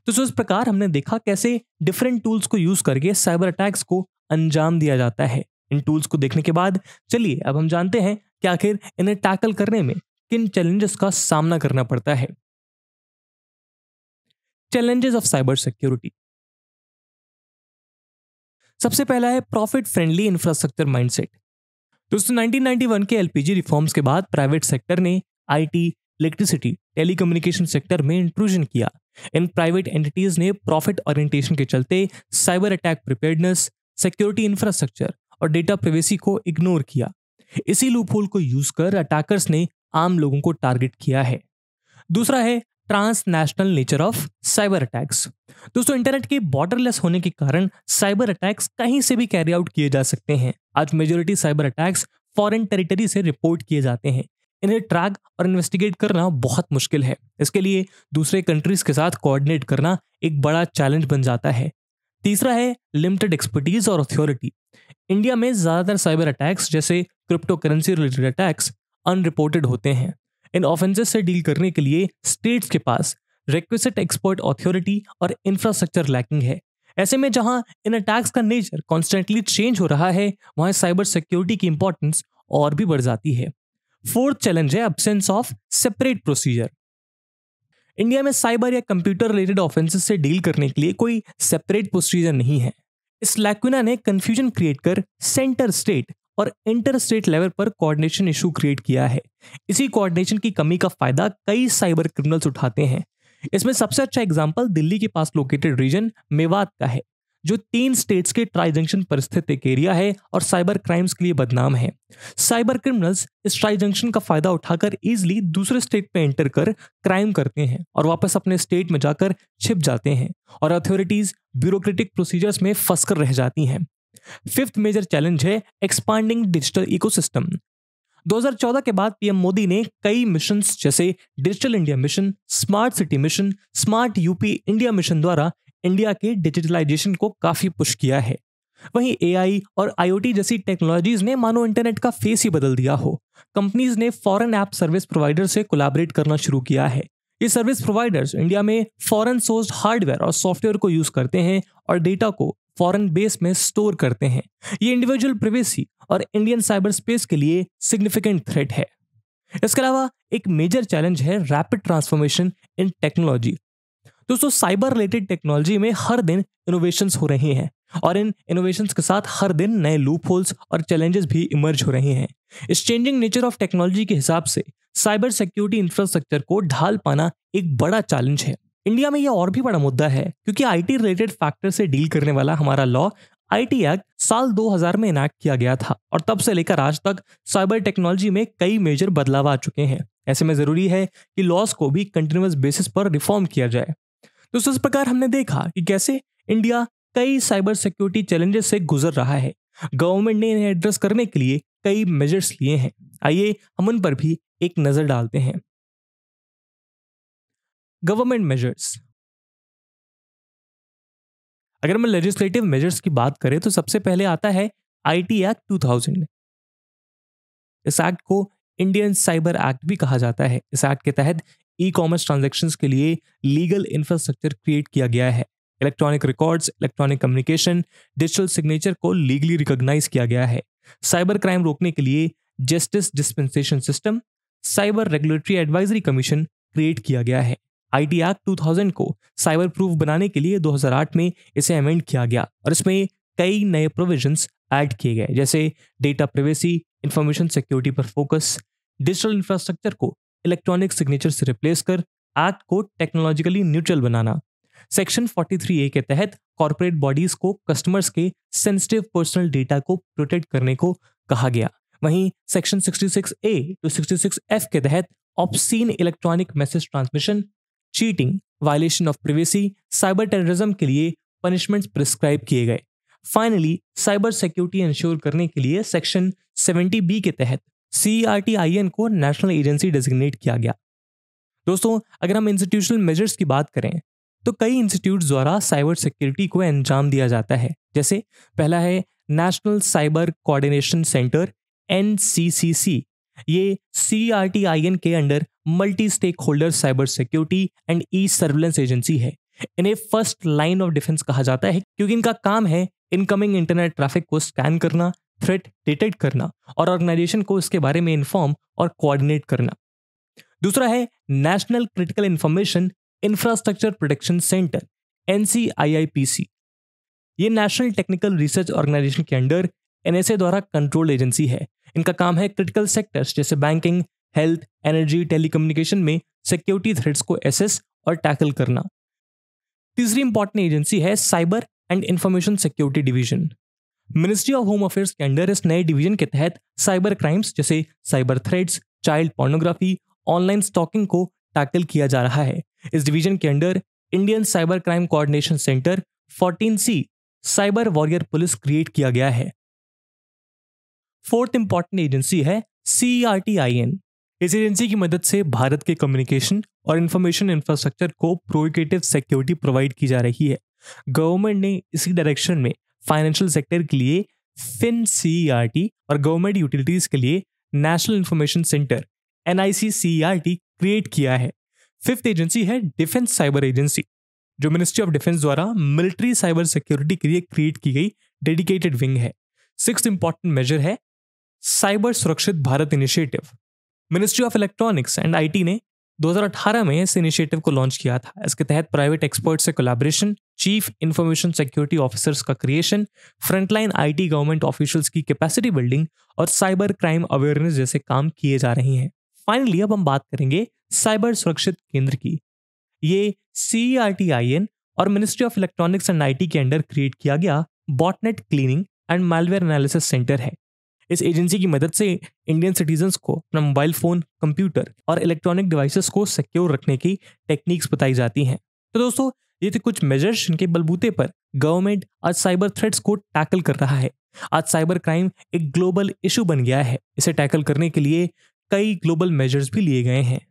तो इस प्रकार हमने देखा कैसे डिफरेंट टूल्स को यूज करके साइबर अटैक्स को अंजाम दिया जाता है इन टूल्स को देखने के बाद चलिए अब हम जानते हैं कि आखिर इन्हें टैकल करने में किन चैलेंजेस का सामना करना पड़ता है चैलेंजेस ऑफ साइबर सिक्योरिटी सबसे पहला है प्रॉफिट फ्रेंडली इंफ्रास्ट्रक्चर माइंडसेट दोस्तों 1991 के एलपीजी रिफॉर्म्स के बाद प्राइवेट सेक्टर ने आईटी इलेक्ट्रिसिटी टेलीकम्युनिकेशन सेक्टर में इंट्रूजन किया इन प्राइवेट एंटिटीज ने प्रॉफिट ओरिएंटेशन के चलते cyber attack preparedness security infrastructure और डेटा प्राइवेसी को इग्नोर किया इसी लूप होल को यूज कर अटैकर्स ने आम लोगों को टारगेट किया है दूसरा है transnational nature of cyber attacks दोस्तों इंटरनेट के बॉर्डरलेस होने के कारण साइबर अटैक्स कहीं से भी कैरी आउट किए जा सकते हैं आज majority cyber attacks foreign territory से रिपोर्ट किए जाते हैं इन्हें ट्रैक और इन्वेस्टिगेट करना बहुत मुश्किल है इसके लिए दूसरे कंट्रीज के साथ कोऑर्डिनेट करना एक बड़ा चैलेंज बन जाता है तीसरा है लिमिटेड एक्सपर्टीज और अथॉरिटी इंडिया में ज़्यादातर साइबर अटैक्स जैसे crypto cryptocurrency related attacks unreported होते हैं इन ऑफेंसेस से डील करने के लिए स्टेट्स के पास रिक्वेस्ट एक्सपर्ट अथॉरिटी और इंफ्रास्ट्रक्चर लैकिंग है ऐसे में जहां इन अटैक्स का नेचर कॉन्स्टेंटली चेंज हो रहा है वहां साइबर सिक्योरिटी की इंपॉर्टेंस और भी बढ़ जाती है फोर्थ चैलेंज है absence of separate procedure India में साइबर या कंप्यूटर रिलेटेड ऑफेंसेस से डील करने के लिए कोई सेपरेट प्रोसीजर नहीं है इस लैक्विना ने कंफ्यूजन क्रिएट कर सेंटर स्टेट और इंटर स्टेट लेवल पर कोऑर्डिनेशन इशू क्रिएट किया है इसी कोऑर्डिनेशन की कमी का फायदा कई साइबर क्रिमिनल्स उठाते हैं इसमें सबसे अच्छा एग्जाम्पल दिल्ली के पास लोकेटेड रीजन मेवात का है जो तीन स्टेट्स के ट्राइजंक्शन परिस्थितिक एरिया है और साइबर क्राइम्स के लिए बदनाम है साइबर क्रिमिनल्स इस ट्राइजंक्शन का फायदा उठाकर इजिली दूसरे स्टेट पे एंटर कर क्राइम करते हैं और वापस अपने स्टेट में जाकर छिप जाते हैं और अथॉरिटीज ब्यूरोक्रेटिक प्रोसीजर्स में फंसकर रह जाती हैं फिफ्थ मेजर चैलेंज है एक्सपांडिंग डिजिटल इकोसिस्टम 2014 के बाद पीएम मोदी ने कई मिशन जैसे digital India mission smart city mission smart UP India mission द्वारा इंडिया के डिजिटलाइजेशन को काफी पुश किया है वहीं ए और आई जैसी टेक्नोलॉजीज ने मानो इंटरनेट का फेस ही बदल दिया हो कंपनीज ने फॉरेन ऐप सर्विस प्रोवाइडर से कोलाबरेट करना शुरू किया है ये सर्विस प्रोवाइडर्स इंडिया में फॉरेन सोर्स हार्डवेयर और सॉफ्टवेयर को यूज करते हैं और डेटा को फॉरेन बेस में स्टोर करते हैं ये इंडिविजुअल प्रिवेसी और इंडियन साइबर स्पेस के लिए सिग्निफिकेंट थ्रेट है इसके अलावा एक मेजर चैलेंज है रैपिड ट्रांसफॉर्मेशन इन टेक्नोलॉजी दोस्तों साइबर रिलेटेड टेक्नोलॉजी में हर दिन इनोवेशन हो रही हैं और इन इनोवेशन के साथ हर दिन नए लूप होल्स और चैलेंजेस भी इमर्ज हो रहे हैं इस चेंजिंग नेचर ऑफ टेक्नोलॉजी के हिसाब से साइबर सिक्योरिटी इंफ्रास्ट्रक्चर को ढाल पाना एक बड़ा चैलेंज है इंडिया में यह और भी बड़ा मुद्दा है क्योंकि आईटी रिलेटेड फैक्टर से डील करने वाला हमारा लॉ आईटी एक्ट साल 2000 में इनैक्ट किया गया था और तब से लेकर आज तक साइबर टेक्नोलॉजी में कई मेजर बदलाव आ चुके हैं ऐसे में जरूरी है कि लॉस को भी कंटिन्यूस बेसिस पर रिफॉर्म किया जाए दोस्तों इस प्रकार हमने देखा कि कैसे इंडिया कई साइबर सिक्योरिटी चैलेंजेस से गुजर रहा है गवर्नमेंट ने इन्हें एड्रेस करने के लिए कई मेजर्स लिए हैं आइए हम उन पर भी एक नजर डालते हैं गवर्नमेंट मेजर्स अगर हम लेजिस्लेटिव मेजर्स की बात करें तो सबसे पहले आता है आईटी एक्ट 2000 इस एक्ट को इंडियन साइबर एक्ट भी कहा जाता है इस एक्ट के तहत ई कॉमर्स ट्रांजेक्शन के लिए लीगल इंफ्रास्ट्रक्चर क्रिएट किया गया है electronic records electronic communication digital signature को लीगली रिकॉग्नाइज किया गया है साइबर क्राइम रोकने के लिए justice dispensation system cyber regulatory advisory commission create किया गया है आईटी एक्ट 2000 को साइबर प्रूफ बनाने के लिए 2008 में इसे अमेंड किया गया और इसमें कई नए प्रोविजंस ऐड किए गए जैसे डेटा प्रिवेसी इंफॉर्मेशन सिक्योरिटी पर फोकस डिजिटल इंफ्रास्ट्रक्चर को इलेक्ट्रॉनिक सिग्नेचर से रिप्लेस कर एक्ट को टेक्नोलॉजिकली न्यूट्रल बनाना सेक्शन 43 ए के तहत कॉरपोरेट बॉडीज को कस्टमर्स के सेंसिटिव पर्सनल डेटा को प्रोटेक्ट करने को कहा गया वहीं सेक्शन 66 ए टू 66 एफ के तहत obscene electronic message transmission cheating violation of privacy cyber terrorism के लिए पनिशमेंट्स प्रिस्क्राइब किए गए फाइनली साइबर सिक्योरिटी इंश्योर करने के लिए सेक्शन 70 बी के तहत सी e को नेशनल एजेंसी डेजिग्नेट किया गया दोस्तों अगर हम इंस्टीट्यूशनल मेजर्स की बात करें तो कई इंस्टीट्यूट द्वारा साइबर सिक्योरिटी को अंजाम दिया जाता है जैसे पहला है national cyber coordination centre N ये सी e के under multi stakeholder cyber security and e surveillance agency है इन्हें फर्स्ट लाइन ऑफ डिफेंस कहा जाता है क्योंकि इनका काम है इनकमिंग इंटरनेट ट्रैफिक को स्कैन करना थ्रेट डिटेक्ट करना और ऑर्गेनाइजेशन को इसके बारे में इन्फॉर्म और कोऑर्डिनेट करना दूसरा है national critical information infrastructure protection centre N ये नेशनल टेक्निकल रिसर्च ऑर्गेनाइजेशन के अंडर एनएसए द्वारा कंट्रोल एजेंसी है इनका काम है क्रिटिकल सेक्टर्स जैसे बैंकिंग हेल्थ एनर्जी टेलीकम्युनिकेशन में सिक्योरिटी थ्रेड्स को एसेस और टैकल करना तीसरी इंपॉर्टेंट एजेंसी है cyber and information security division ministry of home affairs के अंडर इस नए डिवीजन के तहत साइबर क्राइम्स जैसे cyber threats child pornography online stocking को टैकल किया जा रहा है इस डिवीजन के under Indian cyber crime coordination centre fourteen C cyber warrior police create किया गया है फोर्थ इंपॉर्टेंट एजेंसी है सीईआरटीआईएन e इस एजेंसी की मदद से भारत के कम्युनिकेशन और इंफॉर्मेशन इंफ्रास्ट्रक्चर को प्रोविकेटिव सिक्योरिटी प्रोवाइड की जा रही है गवर्नमेंट ने इसी डायरेक्शन में फाइनेंशियल सेक्टर के लिए फिन सी e और गवर्नमेंट यूटिलिटीज के लिए national information centre N I create किया है फिफ्थ एजेंसी है डिफेंस साइबर एजेंसी जो मिनिस्ट्री ऑफ डिफेंस द्वारा मिलिट्री साइबर सिक्योरिटी के लिए क्रिएट की गई डेडिकेटेड विंग है सिक्स इंपॉर्टेंट मेजर है cyber Surakshit Bharat initiative ministry of electronics and IT ने 2018 में इस इनिशिएटिव को लॉन्च किया था इसके तहत प्राइवेट एक्सपर्ट से collaboration chief information security officers का creation frontline IT government officials की कैपेसिटी बिल्डिंग और साइबर क्राइम अवेयरनेस जैसे काम किए जा रहे हैं फाइनली अब हम बात करेंगे साइबर सुरक्षित केंद्र की ये सी e और ministry of electronics and IT के अंडर क्रिएट किया गया botnet cleaning and malware analysis centre है इस एजेंसी की मदद से इंडियन सिटीजन को अपना मोबाइल फोन कंप्यूटर और इलेक्ट्रॉनिक डिवाइसेस को सिक्योर रखने की टेक्निक्स बताई जाती हैं तो दोस्तों ये थे कुछ मेजर्स जिनके बलबूते पर गवर्नमेंट आज साइबर थ्रेट्स को टैकल कर रहा है आज साइबर क्राइम एक ग्लोबल इशू बन गया है इसे टैकल करने के लिए कई ग्लोबल मेजर्स भी लिए गए हैं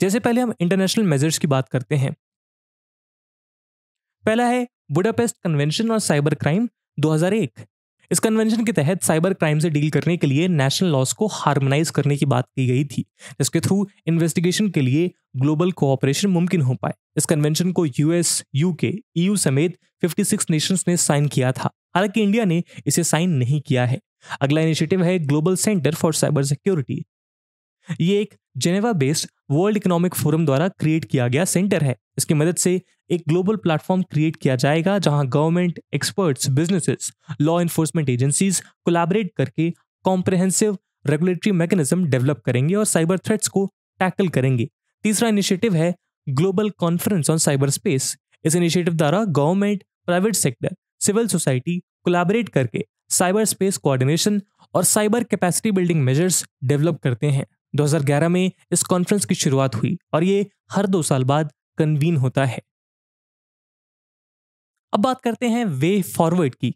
जैसे पहले हम इंटरनेशनल मेजर्स की बात करते हैं पहला है Budapest convention on cyber crime 2001 इस कन्वेंशन के तहत साइबर क्राइम से डील करने के लिए नेशनल लॉस को हार्मोनाइज करने की बात की गई थी जिसके थ्रू इन्वेस्टिगेशन के लिए ग्लोबल कोऑपरेशन मुमकिन हो पाए इस कन्वेंशन को यूएस यूके ईयू समेत 56 नेशंस ने साइन किया था हालांकि इंडिया ने इसे साइन नहीं किया है अगला इनिशिएटिव है global centre for cyber security ये एक Geneva based world economic forum द्वारा क्रिएट किया गया सेंटर है इसकी मदद से एक ग्लोबल प्लेटफॉर्म क्रिएट किया जाएगा जहां government experts businesses law enforcement agencies collaborate करके कॉम्प्रहेंसिव रेगुलेटरी मैकेनिज्म डेवलप करेंगे और साइबर थ्रेट्स को टैकल करेंगे तीसरा इनिशिएटिव है global conference on cyber space इस इनिशिएटिव द्वारा government private sector civil society collaborate करके साइबर स्पेस कोऑर्डिनेशन और cyber capacity building measures develop करते हैं 2011 में इस कॉन्फ्रेंस की शुरुआत हुई और ये हर दो साल बाद कन्वीन होता है अब बात करते हैं वे फॉरवर्ड की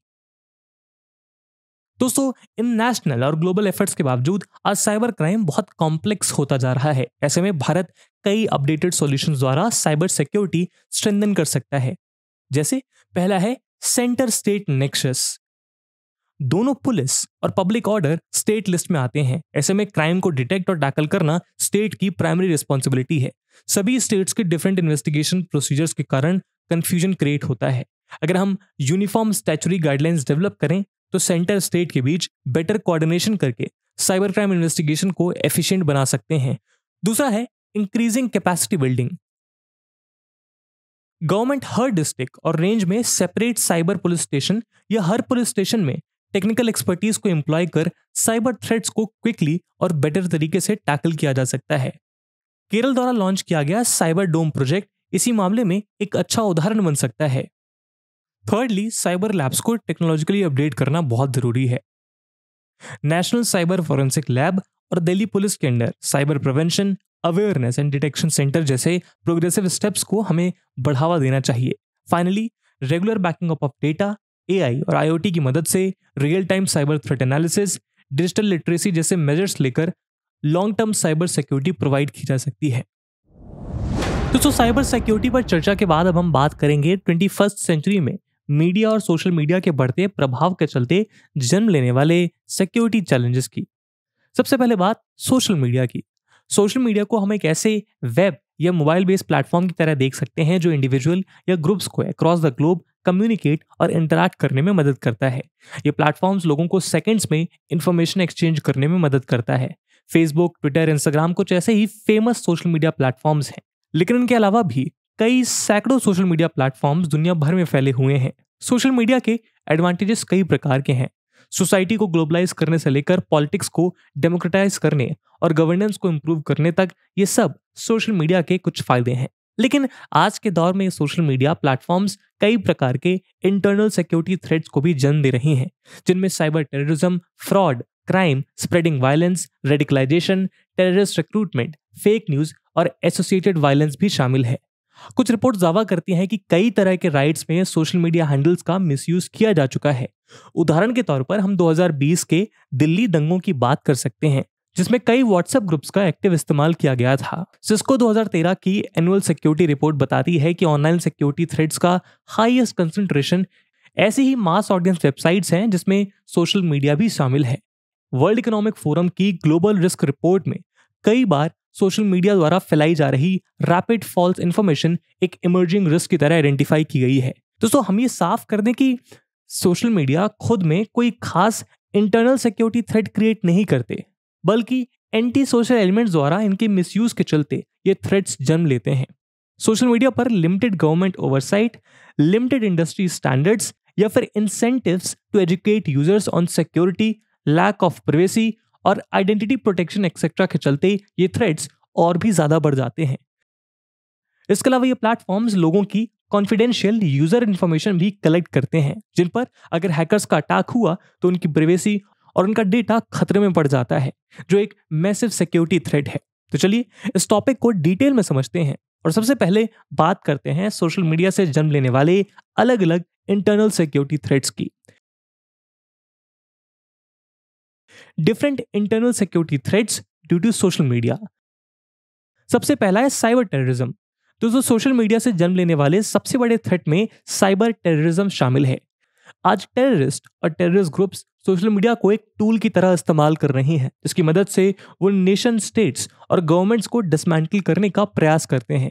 दोस्तों इन नेशनल और ग्लोबल एफर्ट्स के बावजूद आज साइबर क्राइम बहुत कॉम्प्लेक्स होता जा रहा है ऐसे में भारत कई अपडेटेड सोल्यूशन द्वारा साइबर सिक्योरिटी स्ट्रेंथन कर सकता है जैसे पहला है सेंटर स्टेट नेक्शस दोनों पुलिस और पब्लिक ऑर्डर स्टेट लिस्ट में आते हैं ऐसे में क्राइम को डिटेक्ट और टैकल करना स्टेट की प्राइमरी रिस्पॉन्सिबिलिटी है सभी स्टेट्स के डिफरेंट इन्वेस्टिगेशन प्रोसीजर्स के कारण कंफ्यूजन क्रिएट होता है अगर हम यूनिफॉर्म स्टैचुरी गाइडलाइंस डेवलप करें तो सेंटर स्टेट के बीच बेटर कोऑर्डिनेशन करके साइबर क्राइम इन्वेस्टिगेशन को एफिशिएंट बना सकते हैं दूसरा है इंक्रीजिंग कैपेसिटी बिल्डिंग गवर्नमेंट हर डिस्ट्रिक्ट और रेंज में सेपरेट साइबर पुलिस स्टेशन या हर पुलिस स्टेशन में टेक्निकल एक्सपर्टीज को एम्प्लॉय कर साइबर थ्रेट्स को क्विकली और बेटर तरीके से टैकल किया जा सकता है केरल द्वारा लॉन्च किया गया साइबर डोम प्रोजेक्ट इसी मामले में एक अच्छा उदाहरण बन सकता है थर्डली साइबर लैब्स को टेक्नोलॉजिकली अपडेट करना बहुत ज़रूरी है नेशनल साइबर फोरेंसिक लैब और दिल्ली पुलिस के under cyber prevention awareness and detection centre जैसे प्रोग्रेसिव स्टेप्स को हमें बढ़ावा देना चाहिए finally regular backing up of data A और आई की मदद से real time cyber threat analysis digital literacy जैसे मेजर्स लेकर long term cyber security provide की जा सकती है दोस्तों साइबर सिक्योरिटी पर चर्चा के बाद अब हम बात करेंगे ट्वेंटी सेंचुरी में मीडिया और सोशल मीडिया के बढ़ते प्रभाव के चलते जन्म लेने वाले सिक्योरिटी चैलेंजेस की सबसे पहले बात सोशल मीडिया की सोशल मीडिया को हम एक ऐसे वेब या मोबाइल बेस्ड प्लेटफॉर्म की तरह देख सकते हैं जो इंडिविजुअल या ग्रुप्स को अक्रॉस द ग्लोब कम्युनिकेट और इंटरेक्ट करने में मदद करता है ये प्लेटफॉर्म्स लोगों को सेकेंड्स में इंफॉर्मेशन एक्सचेंज करने में मदद करता है फेसबुक ट्विटर इंस्टाग्राम कुछ ऐसे ही फेमस सोशल मीडिया प्लेटफॉर्म्स हैं लेकिन इनके अलावा भी कई सैकड़ों सोशल मीडिया प्लेटफॉर्म्स दुनिया भर में फैले हुए हैं सोशल मीडिया के एडवांटेजेस कई प्रकार के हैं सोसाइटी को ग्लोबलाइज करने से लेकर पॉलिटिक्स को डेमोक्रेटाइज करने और गवर्नेंस को इम्प्रूव करने तक ये सब सोशल मीडिया के कुछ फायदे हैं लेकिन आज के दौर में सोशल मीडिया प्लेटफॉर्म्स कई प्रकार के इंटरनल सिक्योरिटी थ्रेट्स को भी जन्म दे रही हैं जिनमें cyber terrorism fraud crime spreading violence radicalisation terrorist recruitment fake news और एसोसिएटेड वायलेंस भी शामिल है कुछ रिपोर्ट दावा करती हैं कि कई तरह के राइट्स में सोशल मीडिया हैंडल्स का मिसयूज किया जा चुका है उदाहरण के तौर पर हम 2020 के दिल्ली दंगों की बात कर सकते हैं जिसमें कई व्हाट्सएप ग्रुप्स का एक्टिव इस्तेमाल किया गया था सिस्को 2013 की एनुअल सिक्योरिटी रिपोर्ट बताती है कि ऑनलाइन सिक्योरिटी थ्रेड्स का हाइएस्ट कंसेंट्रेशन ऐसी ही मास ऑडियंस वेबसाइट्स हैं जिसमें सोशल मीडिया भी शामिल है वर्ल्ड इकोनॉमिक फोरम की ग्लोबल रिस्क रिपोर्ट में कई बार सोशल मीडिया द्वारा फैलाई जा रही रैपिड फॉल्स इन्फॉर्मेशन एक इमर्जिंग रिस्क की तरह आइडेंटिफाई की गई है दोस्तों हम ये साफ कर दें कि सोशल मीडिया खुद में कोई खास इंटरनल सिक्योरिटी थ्रेट क्रिएट नहीं करते बल्कि एंटी सोशल एलिमेंट्स द्वारा इनके मिस के चलते ये थ्रेट्स जन्म लेते हैं सोशल मीडिया पर limited government oversight limited industry standards या फिर incentives to educate users on security lack of privacy और आइडेंटिटी प्रोटेक्शन एक्सेट्रा के चलते ये थ्रेड्स और भी ज़्यादा बढ़ जाते हैं इसके अलावा ये प्लेटफॉर्म्स लोगों की कॉन्फिडेंशियल यूजर इन्फॉर्मेशन भी कलेक्ट करते हैं जिन पर अगर हैकर्स का अटैक हुआ तो उनकी प्रिवेसी और उनका डेटा खतरे में पड़ जाता है जो एक मैसिव सिक्योरिटी थ्रेड है तो चलिए इस टॉपिक को डिटेल में समझते हैं और सबसे पहले बात करते हैं सोशल मीडिया से जन्म लेने वाले अलग अलग इंटरनल सिक्योरिटी थ्रेड्स की different internal security threats due to social media सबसे पहला है साइबर टेररिज्म दोस्तों सोशल मीडिया से जन्म लेने वाले सबसे बड़े थ्रेट में साइबर टेररिज्म शामिल है आज टेररिस्ट और टेररिस्ट ग्रुप्स सोशल मीडिया को एक टूल की तरह इस्तेमाल कर रहे हैं जिसकी मदद से वो नेशन स्टेट्स और गवर्नमेंट्स को डिसमेंटल करने का प्रयास करते हैं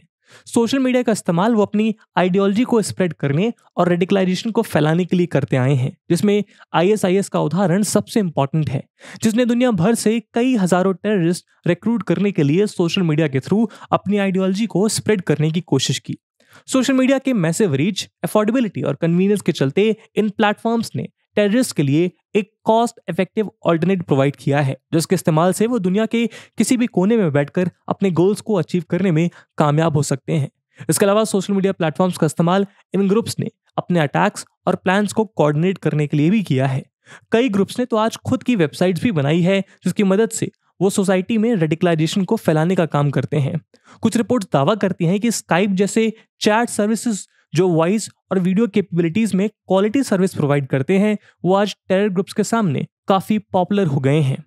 सोशल मीडिया का इस्तेमाल वो अपनी आइडियोलॉजी को स्प्रेड करने और रेडिकलाइजेशन को फैलाने के लिए करते आए हैं जिसमें आईएसआईएस का उदाहरण सबसे इंपॉर्टेंट है जिसने दुनिया भर से कई हजारों टेररिस्ट रिक्रूट करने के लिए सोशल मीडिया के थ्रू अपनी आइडियोलॉजी को स्प्रेड करने की कोशिश की सोशल मीडिया के मैसिव रीच अफोर्डेबिलिटी और कन्वीनियंस के चलते इन प्लेटफॉर्म्स ने टेररिस्ट के लिए एक कॉस्ट इफेक्टिव ऑल्टरनेट प्रोवाइड किया है जिसके इस्तेमाल से वो दुनिया के किसी भी कोने में बैठकर अपने गोल्स को अचीव करने में कामयाब हो सकते हैं इसके अलावा सोशल मीडिया प्लेटफॉर्म्स का इस्तेमाल इन ग्रुप्स ने अपने अटैक्स और प्लान्स को कोऑर्डिनेट करने के लिए भी किया है कई ग्रुप्स ने तो आज खुद की वेबसाइट्स भी बनाई है जिसकी मदद से वो सोसाइटी में रेडिकलाइजेशन को फैलाने का काम करते हैं कुछ रिपोर्ट्स दावा करती हैं कि स्काइप जैसे चैट सर्विसेज जो वॉइस और वीडियो कैपेबिलिटीज में क्वालिटी सर्विस प्रोवाइड करते हैं वो आज टेरर ग्रुप्स के सामने काफी पॉपुलर हो गए हैं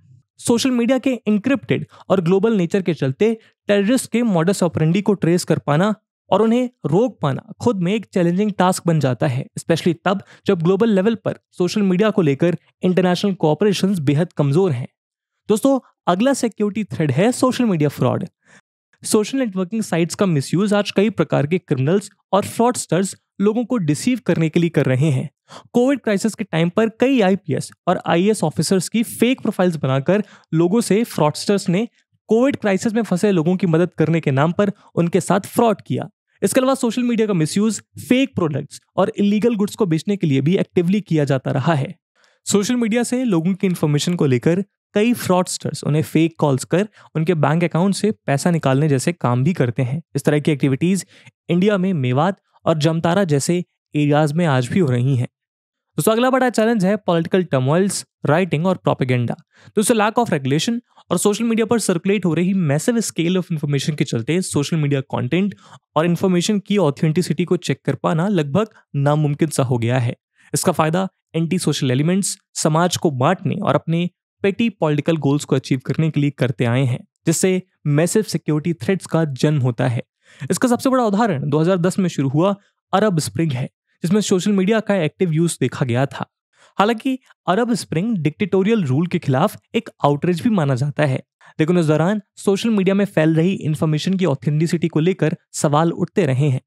सोशल मीडिया के इंक्रिप्टेड और ग्लोबल नेचर के चलते टेररिस्ट के मॉडर्स ऑपरेंडी को ट्रेस कर पाना और उन्हें रोक पाना खुद में एक चैलेंजिंग टास्क बन जाता है स्पेशली तब जब ग्लोबल लेवल पर सोशल मीडिया को लेकर इंटरनेशनल कोऑपरेशन बेहद कमजोर हैं दोस्तों अगला सिक्योरिटी थ्रेड है social media fraud social networking sites का मिसयूज आज कई प्रकार के क्रिमिनल्स और फ्रॉडस्टर्स लोगों को डिसीव करने के लिए कर रहे हैं कोविड क्राइसिस के टाइम पर कई आईपीएस और आईएएस ऑफिसर्स की फेक प्रोफाइल्स बनाकर लोगों से फ्रॉडस्टर्स ने कोविड क्राइसिस में फंसे लोगों की मदद करने के नाम पर उनके साथ फ्रॉड किया इसके अलावा सोशल मीडिया का मिसयूज फेक प्रोडक्ट्स और इलीगल गुड्स को बेचने के लिए भी एक्टिवली किया जाता रहा है सोशल मीडिया से लोगों की इन्फॉर्मेशन को लेकर कई फ्रॉडस्टर्स उन्हें फेक कॉल्स कर उनके बैंक अकाउंट से पैसा निकालने जैसे काम भी करते हैं इस तरह की एक्टिविटीज़ इंडिया में मेवात और जमतारा जैसे एरियाज में आज भी हो रही हैं दोस्तों अगला बड़ा चैलेंज है पॉलिटिकल टर्मोइल्स राइटिंग और प्रोपेगेंडा दोस्तों लैक ऑफ रेगुलेशन और सोशल मीडिया पर सर्कुलेट हो रही मैसिव स्केल ऑफ इन्फॉर्मेशन के चलते सोशल मीडिया कंटेंट और इन्फॉर्मेशन की ऑथेंटिसिटी को चेक कर पाना लगभग नामुमकिन सा हो गया है इसका फायदा एंटी सोशल एलिमेंट्स समाज को बांटने और अपने पेटी पॉलिटिकल गोल्स को अचीव करने के लिए करते आए हैं जिससे मैसिव सिक्योरिटी थ्रेट्स का जन्म होता है इसका सबसे बड़ा उदाहरण 2010 में शुरू हुआ अरब स्प्रिंग है जिसमें सोशल मीडिया का एक्टिव यूज देखा गया था हालांकि अरब स्प्रिंग डिक्टेटोरियल रूल के खिलाफ एक आउटरीच भी माना जाता है लेकिन उस दौरान सोशल मीडिया में फैल रही इन्फॉर्मेशन की ऑथेंटिसिटी को लेकर सवाल उठते रहे हैं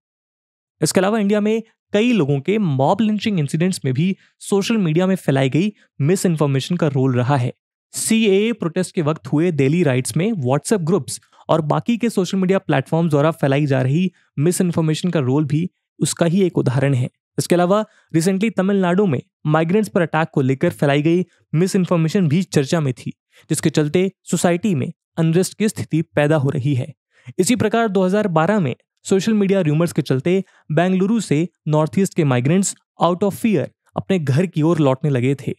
इसके अलावा इंडिया में कई लोगों के मॉब लिंचिंग इंसिडेंट्स में भी सोशल मीडिया में फैलाई गई मिस इन्फॉर्मेशन का रोल रहा है सी ए प्रोटेस्ट के वक्त हुए डेली राइट्स में व्हाट्सएप ग्रुप्स और बाकी के सोशल मीडिया प्लेटफॉर्म द्वारा फैलाई जा रही मिस इन्फॉर्मेशन का रोल भी उसका ही एक उदाहरण है इसके अलावा रिसेंटली तमिलनाडु में माइग्रेंट्स पर अटैक को लेकर फैलाई गई मिस इन्फॉर्मेशन भी चर्चा में थी जिसके चलते सोसाइटी में अनरेस्ट की स्थिति पैदा हो रही है इसी प्रकार 2012 में सोशल मीडिया र्यूमर्स के चलते बेंगलुरु से नॉर्थ ईस्ट के माइग्रेंट्स आउट ऑफ फियर अपने घर की ओर लौटने लगे थे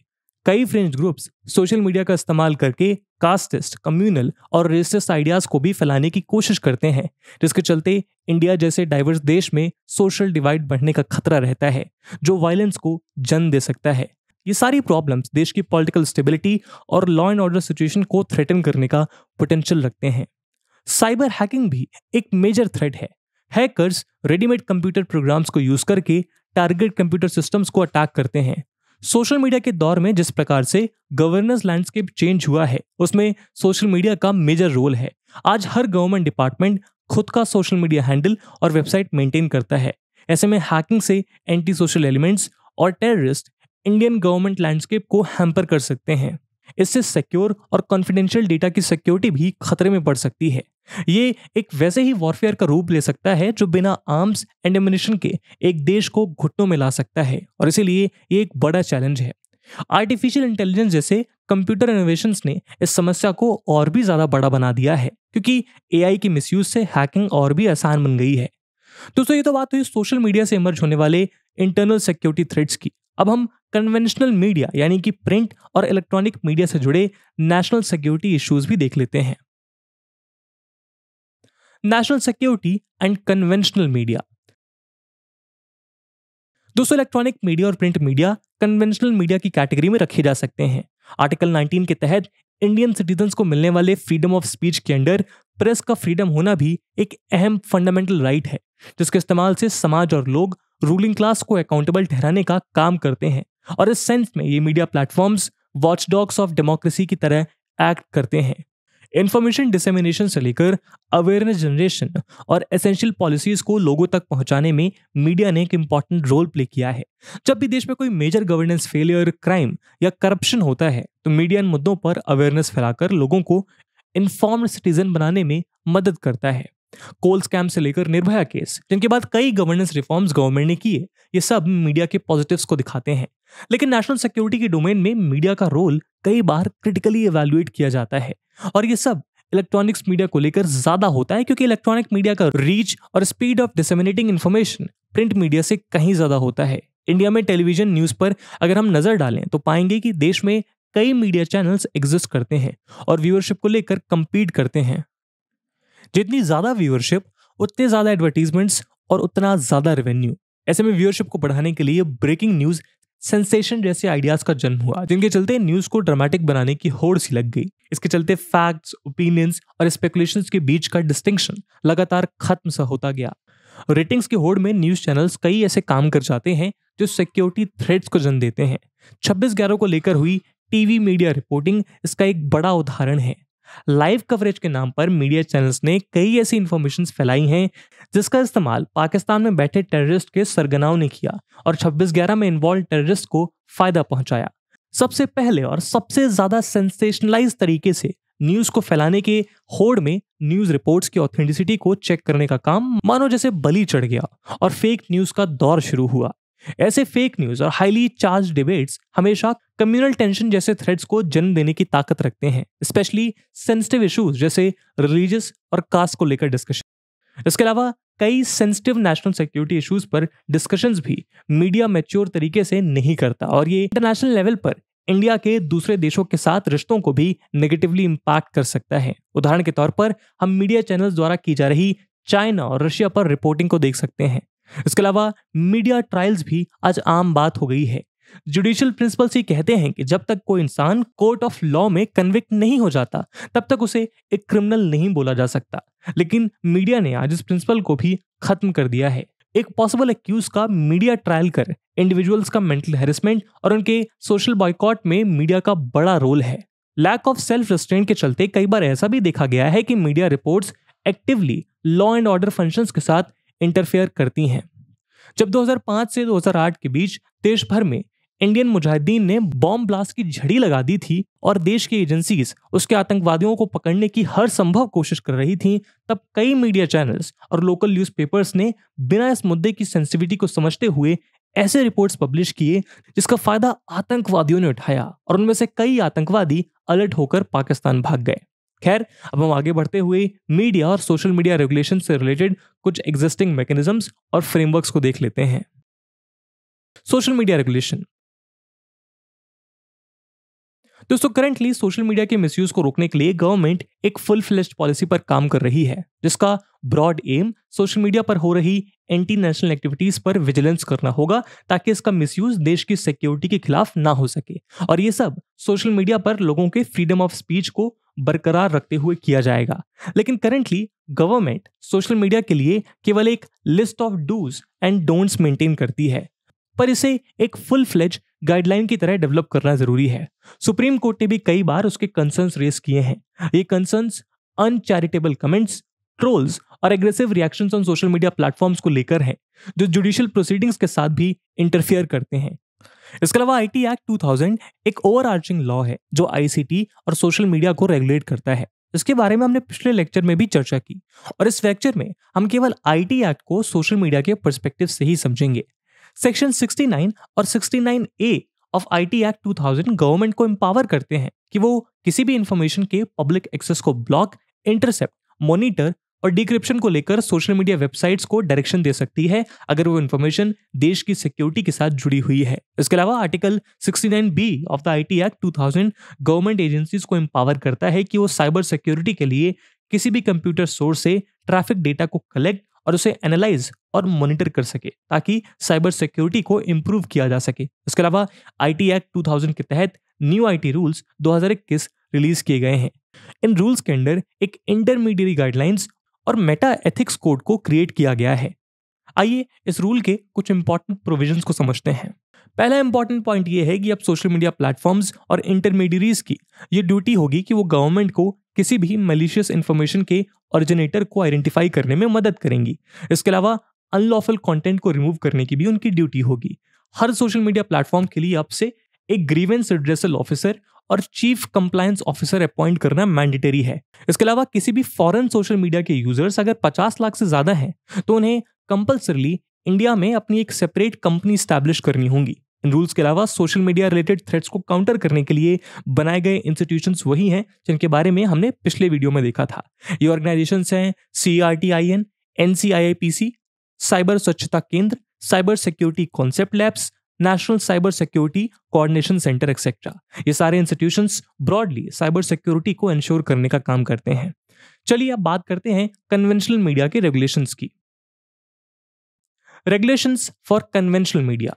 कई फ्रेंच ग्रुप्स सोशल मीडिया का इस्तेमाल करके कास्टिस्ट कम्युनल और रेसिस्ट आइडियाज को भी फैलाने की कोशिश करते हैं जिसके चलते इंडिया जैसे डाइवर्स देश में सोशल डिवाइड बढ़ने का खतरा रहता है जो वायलेंस को जन्म दे सकता है ये सारी प्रॉब्लम्स देश की पॉलिटिकल स्टेबिलिटी और लॉ एंड ऑर्डर सिचुएशन को थ्रेटन करने का पोटेंशियल रखते हैं साइबर हैकिंग भी एक मेजर थ्रेट है हैकर्स रेडीमेड कंप्यूटर प्रोग्राम्स को यूज करके टारगेट कंप्यूटर सिस्टम्स को अटैक करते हैं सोशल मीडिया के दौर में जिस प्रकार से गवर्नेंस लैंडस्केप चेंज हुआ है उसमें सोशल मीडिया का मेजर रोल है आज हर गवर्नमेंट डिपार्टमेंट खुद का सोशल मीडिया हैंडल और वेबसाइट मेंटेन करता है ऐसे में हैकिंग से एंटी सोशल एलिमेंट्स और टेररिस्ट इंडियन गवर्नमेंट लैंडस्केप को हैम्पर कर सकते हैं इससे सिक्योर और कॉन्फिडेंशियल डेटा की सिक्योरिटी भी खतरे में पड़ सकती है ये एक वैसे ही वॉरफेयर का रूप ले सकता है जो बिना आर्म्स एंड एमिनेशन के एक देश को घुटनों में ला सकता है और इसीलिए ये एक बड़ा चैलेंज है आर्टिफिशियल इंटेलिजेंस जैसे कंप्यूटर इनोवेशंस ने इस समस्या को और भी ज़्यादा बड़ा बना दिया है क्योंकि ए के मिसयूज से हैकिंग और भी आसान बन गई है दोस्तों ये तो बात हुई सोशल मीडिया से इमर्ज होने वाले इंटरनल सिक्योरिटी थ्रेड्स की अब हम कन्वेंशनल मीडिया यानी कि प्रिंट और इलेक्ट्रॉनिक मीडिया से जुड़े नेशनल सिक्योरिटी इश्यूज भी देख लेते हैं national security and conventional media दोस्तों इलेक्ट्रॉनिक मीडिया और प्रिंट मीडिया कन्वेंशनल मीडिया की कैटेगरी में रखे जा सकते हैं आर्टिकल 19 के तहत इंडियन सिटीजन को मिलने वाले फ्रीडम ऑफ स्पीच के अंडर प्रेस का फ्रीडम होना भी एक अहम फंडामेंटल राइट है जिसके इस्तेमाल से समाज और लोग रूलिंग क्लास को अकाउंटेबल ठहराने का काम करते हैं और इस सेंस में ये media platforms watchdogs of democracy की तरह एक्ट करते हैं इन्फॉर्मेशन डिसेमिनेशन से लेकर अवेयरनेस जनरेशन और एसेंशियल पॉलिसीज को लोगों तक पहुंचाने में मीडिया ने एक इंपॉर्टेंट रोल प्ले किया है जब भी देश में कोई मेजर गवर्नेंस फेलियर क्राइम या करप्शन होता है तो मीडिया इन मुद्दों पर अवेयरनेस फैलाकर लोगों को इन्फॉर्म सिटीजन बनाने में मदद करता है कोल स्कैम से लेकर निर्भया केस जिनके बाद कई गवर्नेंस रिफॉर्म्स गवर्नमेंट ने किए ये सब मीडिया के पॉजिटिव्स को दिखाते हैं लेकिन नेशनल सिक्योरिटी के डोमेन में मीडिया का रोल कई बार क्रिटिकली एवेल्युएट किया जाता है और ये सब इलेक्ट्रॉनिक्स मीडिया को लेकर ज्यादा होता है क्योंकि इलेक्ट्रॉनिक मीडिया का रीच और speed of disseminating information print media से कहीं ज्यादा होता है इंडिया में टेलीविजन न्यूज पर अगर हम नजर डालें तो पाएंगे कि देश में कई मीडिया चैनल्स एग्जिस्ट करते हैं और व्यूअरशिप को लेकर कंपीट करते हैं जितनी ज्यादा व्यूअरशिप उतने ज्यादा एडवर्टीजमेंट्स और उतना ज्यादा रेवेन्यू ऐसे में व्यूअरशिप को बढ़ाने के लिए ब्रेकिंग न्यूज सेंसेशन जैसे आइडियाज का जन्म हुआ जिनके चलते न्यूज को ड्रामेटिक बनाने की होड़ सी लग गई इसके चलते फैक्ट्स ओपिनियंस और स्पेकुलेशन के बीच का डिस्टिंक्शन लगातार खत्म सा होता गया रेटिंग्स की होड़ में न्यूज चैनल्स कई ऐसे काम कर जाते हैं जो सिक्योरिटी थ्रेड्स को जन्म देते हैं छब्बीस ग्यारह को लेकर हुई टीवी मीडिया रिपोर्टिंग इसका एक बड़ा उदाहरण है लाइव कवरेज के नाम पर मीडिया चैनल्स ने कई ऐसी इन्फॉर्मेशन फैलाई हैं जिसका इस्तेमाल पाकिस्तान में बैठे टेररिस्ट के सरगनाओं ने किया और छब्बीस ग्यारह में इन्वॉल्व टेररिस्ट को फायदा पहुंचाया सबसे पहले और सबसे ज्यादा सेंसेशनलाइज तरीके से न्यूज को फैलाने के होड़ में न्यूज रिपोर्ट्स की ऑथेंटिसिटी को चेक करने का काम मानो जैसे बली चढ़ गया और फेक न्यूज का दौर शुरू हुआ ऐसे फेक न्यूज और हाईली चार्ज डिबेट्स हमेशा कम्युनल टेंशन जैसे थ्रेड्स को जन्म देने की ताकत रखते हैं स्पेशली सेंसिटिव इशूज जैसे रिलीजियस और कास्ट को लेकर डिस्कशन इसके अलावा कई सेंसिटिव नेशनल सिक्योरिटी इश्यूज पर डिस्कशंस भी मीडिया मैच्योर तरीके से नहीं करता और ये इंटरनेशनल लेवल पर इंडिया के दूसरे देशों के साथ रिश्तों को भी नेगेटिवली इम्पैक्ट कर सकता है उदाहरण के तौर पर हम मीडिया चैनल्स द्वारा की जा रही चाइना और रशिया पर रिपोर्टिंग को देख सकते हैं इसके अलावा मीडिया ट्रायल्स भी आज आम बात हो गई है जुडिशियल प्रिंसिपल्स ये कहते हैं कि जब तक कोई इंसान कोर्ट ऑफ लॉ में कन्विक्ट नहीं हो जाता तब तक उसे एक क्रिमिनल नहीं बोला जा सकता लेकिन मीडिया ने आज इस प्रिंसिपल को भी खत्म कर दिया है एक पॉसिबल एक्यूज का मीडिया ट्रायल कर इंडिविजुअल्स का मेंटल हेरसमेंट और उनके सोशल बॉयकॉट में मीडिया का बड़ा रोल है लैक ऑफ सेल्फ रिस्ट्रेंट के चलते कई बार ऐसा भी देखा गया है कि media reports actively law and order functions के साथ इंटरफेयर करती हैं जब 2005 से 2008 के बीच देश भर में इंडियन मुजाहिदीन ने बॉम्ब ब्लास्ट की झड़ी लगा दी थी और देश की एजेंसीज उसके आतंकवादियों को पकड़ने की हर संभव कोशिश कर रही थीं तब कई मीडिया चैनल्स और लोकल न्यूज़पेपर्स ने बिना इस मुद्दे की सेंसिटिविटी को समझते हुए ऐसे रिपोर्ट्स पब्लिश किए जिसका फायदा आतंकवादियों ने उठाया और उनमें से कई आतंकवादी अलर्ट होकर पाकिस्तान भाग गए खैर अब हम आगे बढ़ते हुए मीडिया और सोशल मीडिया रेगुलेशन से रिलेटेड कुछ एग्जिस्टिंग मैकेनिज्म्स और फ्रेमवर्क्स को देख लेते हैं सोशल मीडिया रेगुलेशन दोस्तों करंटली सोशल मीडिया के मिसयूज को रोकने के लिए गवर्नमेंट एक फुल फ्लेस्ड पॉलिसी पर काम कर रही है जिसका ब्रॉड एम सोशल मीडिया पर हो रही एंटी नेशनल एक्टिविटीज पर विजिलेंस करना होगा ताकि इसका मिसयूज देश की सिक्योरिटी के खिलाफ ना हो सके और ये सब सोशल मीडिया पर लोगों के फ्रीडम ऑफ स्पीच को बरकरार रखते हुए किया जाएगा लेकिन करेंटली गवर्नमेंट सोशल मीडिया के लिए केवल एक list of dos and don'ts maintain करती है पर इसे एक फुल फ्लेज गाइडलाइन की तरह डेवलप करना जरूरी है सुप्रीम कोर्ट ने भी कई बार उसके कंसर्न्स रेस किए हैं ये कंसर्न्स अनचैरिटेबल कमेंट्स ट्रोल्स और aggressive reactions on social media platforms को लेकर हैं जो जुडिशियल प्रोसीडिंग्स के साथ भी इंटरफेयर करते हैं इसके अलावा आई टी एक्ट 2000 एक ओवर आर्चिंग लॉ है जो आईसीटी और सोशल मीडिया को रेगुलेट करता है इसके बारे में हमने पिछले लेक्चर में भी चर्चा की और इस लेक्चर में हम केवल आईटी एक्ट को सोशल मीडिया के परस्पेक्टिव से ही समझेंगे सेक्शन 69 और 69 A of IT act 2000 government को एम्पावर करते हैं कि वो किसी भी इंफॉर्मेशन के पब्लिक एक्सेस को ब्लॉक इंटरसेप्ट मॉनिटर और डिक्रिप्शन को लेकर सोशल मीडिया वेबसाइट्स को डायरेक्शन दे सकती है अगर वो इन्फॉर्मेशन देश की सिक्योरिटी के साथ जुड़ी हुई है इसके अलावा article 69 B of the IT act 2000 government agencies को एम्पावर करता है कि वो साइबर सिक्योरिटी के लिए किसी भी कंप्यूटर सोर्स से ट्रैफिक डेटा को कलेक्ट और उसे एनालाइज और मॉनिटर कर सके ताकि साइबर सिक्योरिटी को इम्प्रूव किया जा सके इसके अलावा आईटी एक्ट 2000 के तहत न्यू आईटी रूल्स 2021 रिलीज किए गए हैं इन रूल्स के अंदर एक इंटरमीडिएट गाइडलाइंस और मेटा एथिक्स कोड को क्रिएट किया गया है आइए इस रूल के कुछ इंपॉर्टेंट प्रोविजन को समझते हैं पहला इंपॉर्टेंट पॉइंट ये है कि अब सोशल मीडिया प्लेटफॉर्म्स और इंटरमीडियरीज की ये ड्यूटी होगी कि वो गवर्नमेंट को किसी भी मलिशियस इन्फॉर्मेशन के ऑरिजिनेटर को आइडेंटिफाई करने में मदद करेंगी इसके अलावा अनलॉफुल कंटेंट को रिमूव करने की भी उनकी ड्यूटी होगी हर सोशल मीडिया प्लेटफॉर्म के लिए अब से एक ग्रीवेंस एड्रेसल ऑफिसर और चीफ कंप्लायंस ऑफिसर अपॉइंट करना मैंडेटरी है इसके अलावा किसी भी फॉरेन सोशल मीडिया के यूजर्स अगर 50 लाख से ज्यादा हैं तो उन्हें कंपल्सरली इंडिया में अपनी एक सेपरेट कंपनी स्टैब्लिश करनी होगी इन रूल्स के अलावा सोशल मीडिया रिलेटेड थ्रेट्स को काउंटर करने के लिए बनाए गए इंस्टीट्यूशंस वही हैं जिनके बारे में हमने पिछले वीडियो में देखा था ये ऑर्गेनाइजेशंस हैं C R T I N N C I I P C cyber Swachhta Kendra cyber security concept labs national cyber security coordination centre etcetera ये सारे इंस्टीट्यूशन ब्रॉडली साइबर सिक्योरिटी को इंश्योर करने का काम करते हैं चलिए अब बात करते हैं कन्वेंशनल मीडिया के रेगुलेशन की regulation for conventional media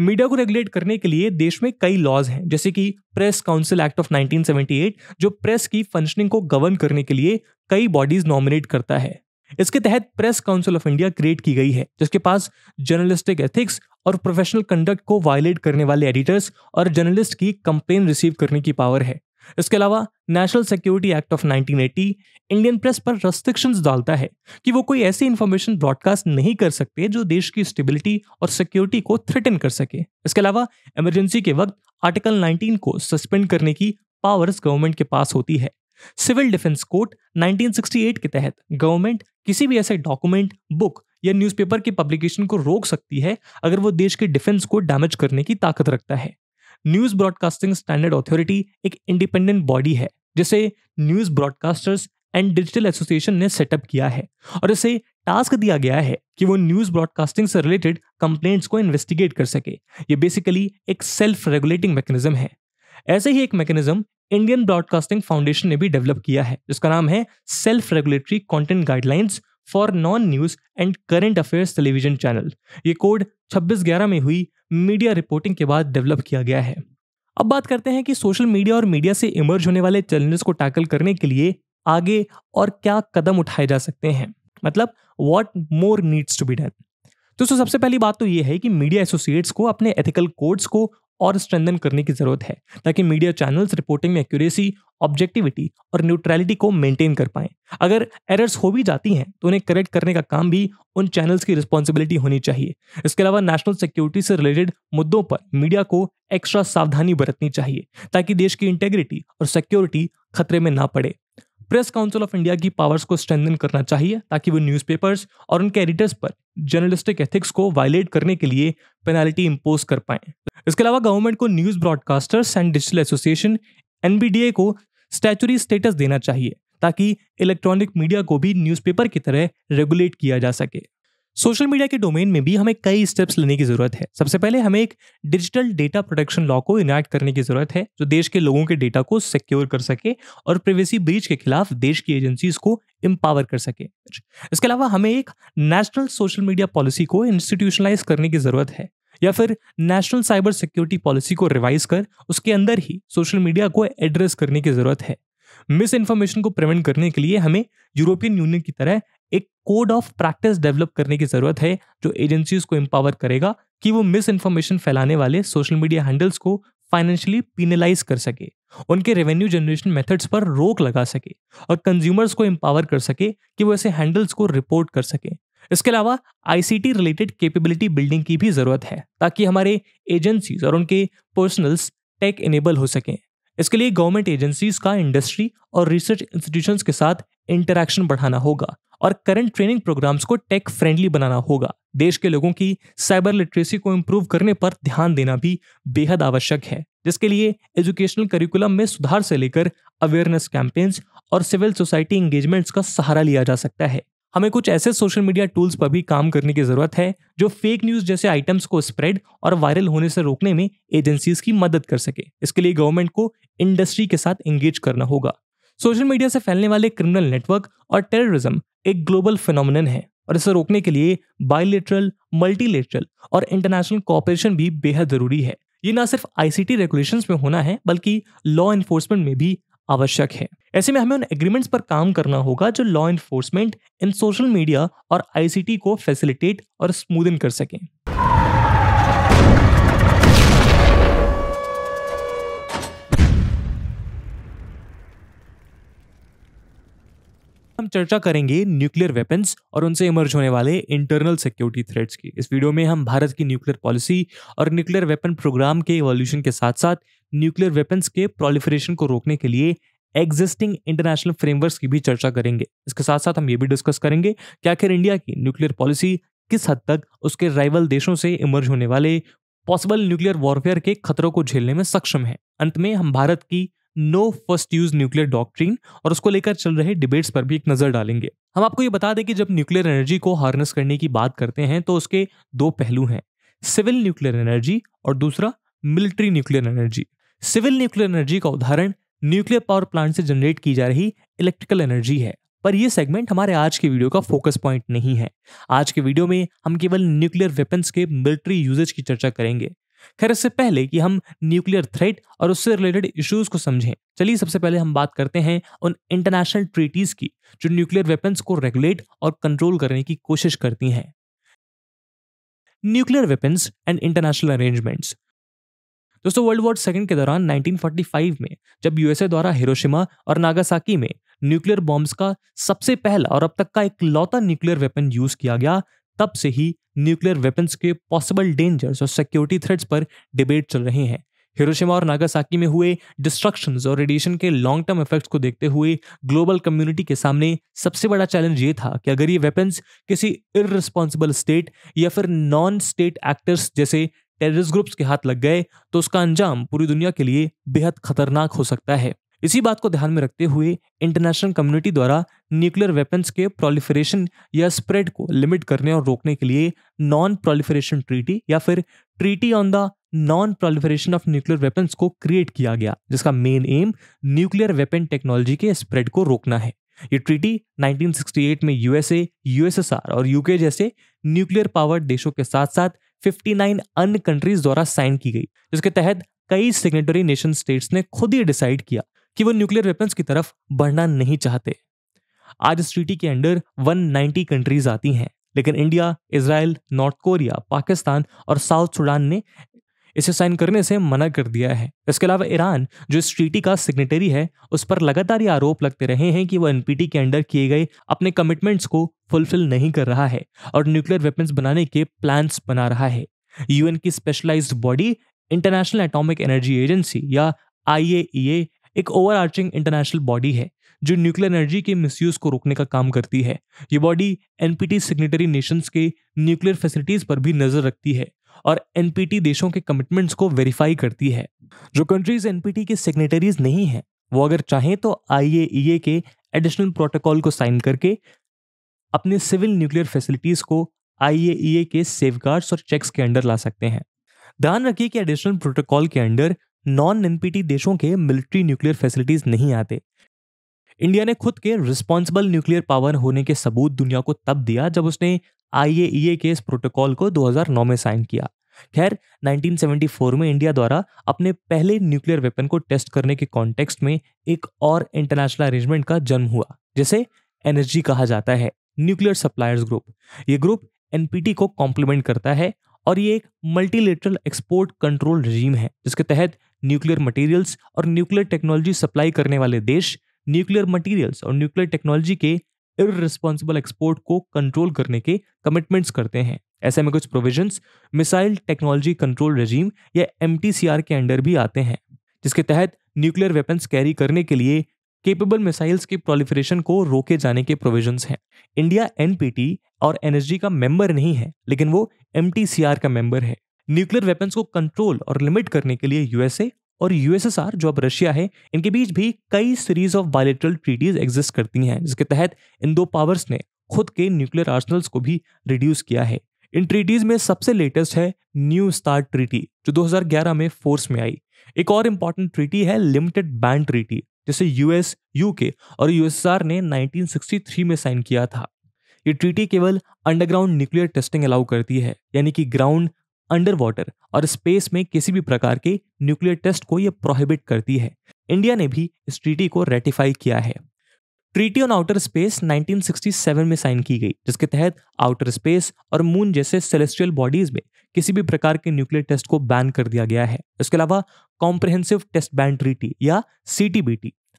media को रेगुलेट करने के लिए देश में कई लॉज हैं जैसे कि प्रेस काउंसिल एक्ट ऑफ 1978 जो प्रेस की फंक्शनिंग को गवर्न करने के लिए कई बॉडीज नॉमिनेट करता है इसके तहत Press Council of India create की गई है जिसके पास जर्नलिस्टिक एथिक्स और प्रोफेशनल कंडक्ट को वायलेट करने वाले एडिटर्स और जर्नलिस्ट की कंप्लेन रिसीव करने की पावर है इसके अलावा national Security Act of 1980 Indian press पर रेस्ट्रिक्शन डालता है कि वो कोई ऐसी इंफॉर्मेशन ब्रॉडकास्ट नहीं कर सकते जो देश की स्टेबिलिटी और सिक्योरिटी को थ्रेटन कर सके इसके अलावा इमरजेंसी के वक्त आर्टिकल 19 को सस्पेंड करने की पावर्स गवर्नमेंट के पास होती है सिविल डिफेंस कोड 1968 के तहत गवर्नमेंट किसी भी ऐसे डॉक्यूमेंट बुक या न्यूज़पेपर की पब्लिकेशन को रोक सकती है अगर वो देश के डिफेंस को डैमेज करने की ताकत रखता है न्यूज़ ब्रॉडकास्टिंग स्टैंडर्ड अथॉरिटी एक इंडिपेंडेंट बॉडी है जिसे News Broadcasters and Digital Association ने सेटअप किया है और इसे टास्क दिया गया है कि वो न्यूज़ ब्रॉडकास्टिंग से रिलेटेड कंप्लेंट्स को इन्वेस्टिगेट कर सके ये बेसिकली एक सेल्फ रेगुलेटिंग मैकेनिज्म है ऐसे ही एक मैकेनिज्म इंडियन ब्रॉडकास्टिंग फाउंडेशन ने भी डेवलप किया है जिसका नाम है self regulatory content guidelines for non news and current affairs television channel ये कोड 2611 में हुई मीडिया रिपोर्टिंग के बाद डेवलप किया गया है अब बात करते हैं कि सोशल मीडिया और मीडिया से इमर्ज होने वाले चैलेंजेस को टैकल करने के लिए आगे और क्या कदम उठाए जा सकते हैं मतलब what more needs to be done दोस्तों सबसे पहली बात तो ये है कि मीडिया एसोसिएट्स को अपने एथिकल कोड्स को और स्ट्रेंथन करने की जरूरत है ताकि मीडिया चैनल्स रिपोर्टिंग में एक्यूरेसी ऑब्जेक्टिविटी और न्यूट्रैलिटी को मेंटेन कर पाएं अगर एरर्स हो भी जाती हैं तो उन्हें करेक्ट करने का काम भी उन चैनल्स की रिस्पॉन्सिबिलिटी होनी चाहिए इसके अलावा नेशनल सिक्योरिटी से रिलेटेड मुद्दों पर मीडिया को एक्स्ट्रा सावधानी बरतनी चाहिए ताकि देश की इंटेग्रिटी और सिक्योरिटी खतरे में ना पड़े प्रेस काउंसिल ऑफ इंडिया की पावर्स को स्ट्रेंथन करना चाहिए ताकि वो न्यूज़पेपर्स और उनके एडिटर्स पर जर्नलिस्टिक एथिक्स को वायलेट करने के लिए पेनाल्टी इम्पोज कर पाए इसके अलावा गवर्नमेंट को News Broadcasters and Digital Association एन को स्टैचुरी स्टेटस देना चाहिए ताकि इलेक्ट्रॉनिक मीडिया को भी न्यूज़पेपर की तरह रेगुलेट किया जा सके सोशल मीडिया के डोमेन में भी हमें कई स्टेप्स लेने की जरूरत है सबसे पहले हमें एक डिजिटल डेटा प्रोटेक्शन लॉ को इनैक्ट करने की जरूरत है जो देश के लोगों के डेटा को सिक्योर कर सके और प्रिवेसी ब्रीच के खिलाफ देश की एजेंसीज को एम्पावर कर सके इसके अलावा हमें एक नेशनल सोशल मीडिया पॉलिसी को इंस्टीट्यूशनलाइज करने की जरूरत है या फिर नेशनल साइबर सिक्योरिटी पॉलिसी को रिवाइज कर उसके अंदर ही सोशल मीडिया को एड्रेस करने की जरूरत है मिस इन्फॉर्मेशन को प्रिवेंट करने के लिए हमें यूरोपियन यूनियन की तरह एक कोड ऑफ प्रैक्टिस डेवलप करने की जरूरत है जो एजेंसीज को एम्पावर करेगा कि वो मिस इन्फॉर्मेशन फैलाने वाले सोशल मीडिया हैंडल्स को फाइनेंशियली पिनलाइज कर सके उनके रेवेन्यू जनरेशन मेथड्स पर रोक लगा सके और कंज्यूमर्स को एम्पावर कर सके कि वो ऐसे हैंडल्स को रिपोर्ट कर सके इसके अलावा आईसीटी रिलेटेड कैपेबिलिटी बिल्डिंग की भी ज़रूरत है ताकि हमारे एजेंसीज और उनके पर्सनल्स टेक इनेबल हो सकें इसके लिए गवर्नमेंट एजेंसीज का इंडस्ट्री और रिसर्च इंस्टीट्यूशंस के साथ इंटरेक्शन बढ़ाना होगा और करंट ट्रेनिंग प्रोग्राम्स को टेक फ्रेंडली बनाना होगा देश के लोगों की साइबर लिटरेसी को इम्प्रूव करने पर ध्यान देना भी बेहद आवश्यक है जिसके लिए एजुकेशनल करिकुलम में सुधार से लेकर अवेयरनेस कैंपेन्स और सिविल सोसाइटी एंगेजमेंट्स का सहारा लिया जा सकता है हमें कुछ ऐसे सोशल मीडिया टूल्स पर भी काम करने की जरूरत है जो फेक न्यूज जैसे आइटम्स को स्प्रेड और वायरल होने से रोकने में एजेंसीज की मदद कर सके इसके लिए गवर्नमेंट को इंडस्ट्री के साथ एंगेज करना होगा सोशल मीडिया से फैलने वाले क्रिमिनल नेटवर्क और टेररिज्म एक ग्लोबल फिनोमिन है और इसे रोकने के लिए बायोलेटरल मल्टीलेटरल और इंटरनेशनल कॉपरेशन भी बेहद जरूरी है ये ना सिर्फ आईसीटी रेगुलेशंस में होना है बल्कि लॉ इन्फोर्समेंट में भी आवश्यक है ऐसे में हमें उन एग्रीमेंट्स पर काम करना होगा जो law enforcement in social media और आईसीटी को फैसिलिटेट और स्मूदन कर सकें हम चर्चा करेंगे न्यूक्लियर वेपन्स और उनसे इमर्ज होने वाले इंटरनल सिक्योरिटी थ्रेट्स की इस वीडियो में हम भारत की न्यूक्लियर पॉलिसी और न्यूक्लियर वेपन प्रोग्राम के इवोल्यूशन के साथ साथ न्यूक्लियर वेपन्स के प्रोलिफरेशन को रोकने के लिए एग्जिस्टिंग इंटरनेशनल फ्रेमवर्क की भी चर्चा करेंगे इसके साथ साथ हम ये भी डिस्कस करेंगे कि आखिर इंडिया की न्यूक्लियर पॉलिसी किस हद तक उसके राइवल देशों से इमर्ज होने वाले पॉसिबल न्यूक्लियर वॉरफेयर के खतरों को झेलने में सक्षम है अंत में हम भारत की no first use nuclear doctrine और उसको लेकर चल रहे डिबेट्स पर भी एक नजर डालेंगे हम आपको ये बता दें कि जब न्यूक्लियर एनर्जी को हार्नेस करने की बात करते हैं तो उसके दो पहलू हैं सिविल न्यूक्लियर एनर्जी और दूसरा military nuclear energy civil nuclear energy का उदाहरण न्यूक्लियर पावर प्लांट से जनरेट की जा रही इलेक्ट्रिकल एनर्जी है पर यह सेगमेंट हमारे आज के वीडियो का फोकस पॉइंट नहीं है आज के वीडियो में हम केवल न्यूक्लियर वेपन्स के मिलिट्री यूजेज की चर्चा करेंगे खैर इससे पहले कि हम न्यूक्लियर थ्रेट और उससे रिलेटेड इश्यूज को समझें चलिए सबसे पहले हम बात करते हैं उन इंटरनेशनल ट्रीटीज की जो न्यूक्लियर वेपन्स को रेगुलेट और कंट्रोल करने की कोशिश करती हैं nuclear weapons and international arrangements दोस्तों वर्ल्ड वॉर सेकेंड के दौरान 1945 में जब यूएसए द्वारा हिरोशिमा और नागासाकी में न्यूक्लियर बॉम्ब्स का सबसे पहला और अब तक का एक लौता न्यूक्लियर वेपन यूज किया गया तब से ही न्यूक्लियर वेपन्स के पॉसिबल डेंजर्स और सिक्योरिटी थ्रेट्स पर डिबेट चल रहे हैं हिरोशिमा और नागासाकी में हुए डिस्ट्रक्शन और रेडिएशन के लॉन्ग टर्म इफेक्ट्स को देखते हुए ग्लोबल कम्युनिटी के सामने सबसे बड़ा चैलेंज ये था कि अगर ये वेपन्स किसी इिस्पॉन्सिबल स्टेट या फिर नॉन स्टेट एक्टर्स जैसे टेररिस्ट ग्रुप्स के हाथ लग गए तो उसका अंजाम पूरी दुनिया के लिए बेहद खतरनाक हो सकता है इसी बात को ध्यान में रखते हुए इंटरनेशनल कम्युनिटी द्वारा न्यूक्लियर वेपन्स के प्रोलिफरेशन या स्प्रेड को लिमिट करने और रोकने के लिए नॉन प्रोलिफरेशन ट्रीटी या फिर treaty on the non proliferation of nuclear weapons को क्रिएट किया गया जिसका main aim nuclear weapon technology के स्प्रेड को रोकना है ये ट्रीटी 1968 में यूएसए यूएसएसआर और यूके जैसे न्यूक्लियर पावर्ड देशों के साथ साथ 59 अन्य कंट्रीज द्वारा साइन की गई जिसके तहत कई सिग्नेटरी नेशन स्टेट्स ने खुद ही डिसाइड किया कि वो न्यूक्लियर वेपन्स की तरफ बढ़ना नहीं चाहते आज इस ट्रीटी के अंडर 190 कंट्रीज आती हैं लेकिन India Israel North Korea Pakistan और साउथ सूडान ने इसे साइन करने से मना कर दिया है इसके अलावा ईरान जो इस ट्रीटी का सिग्नेटरी है उस पर लगातार ये आरोप लगते रहे हैं कि वो एनपीटी के अंडर किए गए अपने कमिटमेंट्स को फुलफिल नहीं कर रहा है और न्यूक्लियर वेपन्स बनाने के प्लान्स बना रहा है यूएन की specialised body International Atomic Energy Agency या आईएईए एक ओवर आर्चिंग इंटरनेशनल बॉडी है जो न्यूक्लियर एनर्जी के मिसयूज को रोकने का काम करती है ये बॉडी एनपीटी सिग्नेटरी नेशंस के न्यूक्लियर फैसिलिटीज पर भी नजर रखती है और एनपीटी देशों के कमिटमेंट्स को वेरीफाई करती है जो कंट्रीज एनपीटी के सिग्नेटरीज नहीं है वो अगर चाहें तो आईएईए e के एडिशनल प्रोटोकॉल को साइन करके अपने सिविल न्यूक्लियर फैसिलिटीज को आईएईए e के सेफ और चेक्स के अंडर ला सकते हैं ध्यान रखिए कि एडिशनल प्रोटोकॉल के अंडर नॉन एनपीटी देशों के मिलिट्री न्यूक्लियर फैसिलिटीज नहीं आते इंडिया ने खुद के रिस्पॉन्सिबल न्यूक्लियर पावर होने के सबूत दुनिया को तब दिया जब उसने आईएईए के इस प्रोटोकॉल को 2009 में साइन किया खैर 1974 में इंडिया द्वारा अपने पहले न्यूक्लियर वेपन को टेस्ट करने के कॉन्टेक्स्ट में एक और इंटरनेशनल अरेंजमेंट का जन्म हुआ जिसे एनर्जी कहा जाता है न्यूक्लियर सप्लायर्स ग्रुप ये ग्रुप एनपीटी को कॉम्प्लीमेंट करता है और ये एक मल्टीलेटरल एक्सपोर्ट कंट्रोल रजीम है जिसके तहत न्यूक्लियर मटेरियल्स और न्यूक्लियर टेक्नोलॉजी सप्लाई करने वाले देश न्यूक्लियर मटेरियल्स और न्यूक्लियर टेक्नोलॉजी के इरेस्पॉन्सिबल एक्सपोर्ट को कंट्रोल करने के कमिटमेंट्स करते हैं ऐसे में कुछ provisions missile technology control regime या एम के अंडर भी आते हैं जिसके तहत न्यूक्लियर वेपन्स कैरी करने के लिए केपेबल मिसाइल्स के प्रोलिफरेशन को रोके जाने के प्रोविजन हैं इंडिया एनपीटी और एनएसजी का मेंबर नहीं है लेकिन वो एम का मेंबर है न्यूक्लियर वेपन्स को कंट्रोल और लिमिट करने के लिए यूएसए और यूएसएसआर जो अब रशिया है इनके बीच भी कई series of bilateral treaties exist करती हैं जिसके तहत इन दो पावर्स ने खुद के न्यूक्लियर आर्सनल्स को भी रिड्यूस किया है इन ट्रीटीज में सबसे लेटेस्ट है न्यू स्टार ट्रीटी जो 2011 में फोर्स में आई एक और इंपॉर्टेंट ट्रीटी है लिमिटेड बैंड ट्रीटी जिसे यूएस यूके और यूएसआर ने 1963 में साइन किया था ये ट्रीटी केवल अंडरग्राउंड न्यूक्लियर टेस्टिंग अलाउ करती है यानी कि ग्राउंड अंडर वाटर और स्पेस में किसी भी प्रकार के न्यूक्लियर टेस्ट को यह प्रोहिबिट करती है इंडिया ने भी इस ट्रीटी को रेटिफाई किया है ट्रीटी ऑन आउटर स्पेस 1967 में साइन की गई जिसके तहत आउटर स्पेस और मून जैसे सेलेस्ट्रियल बॉडीज में किसी भी प्रकार के न्यूक्लियर टेस्ट को बैन कर दिया गया है इसके अलावा कॉम्प्रिहेंसिव टेस्ट बैन ट्रीटी या सी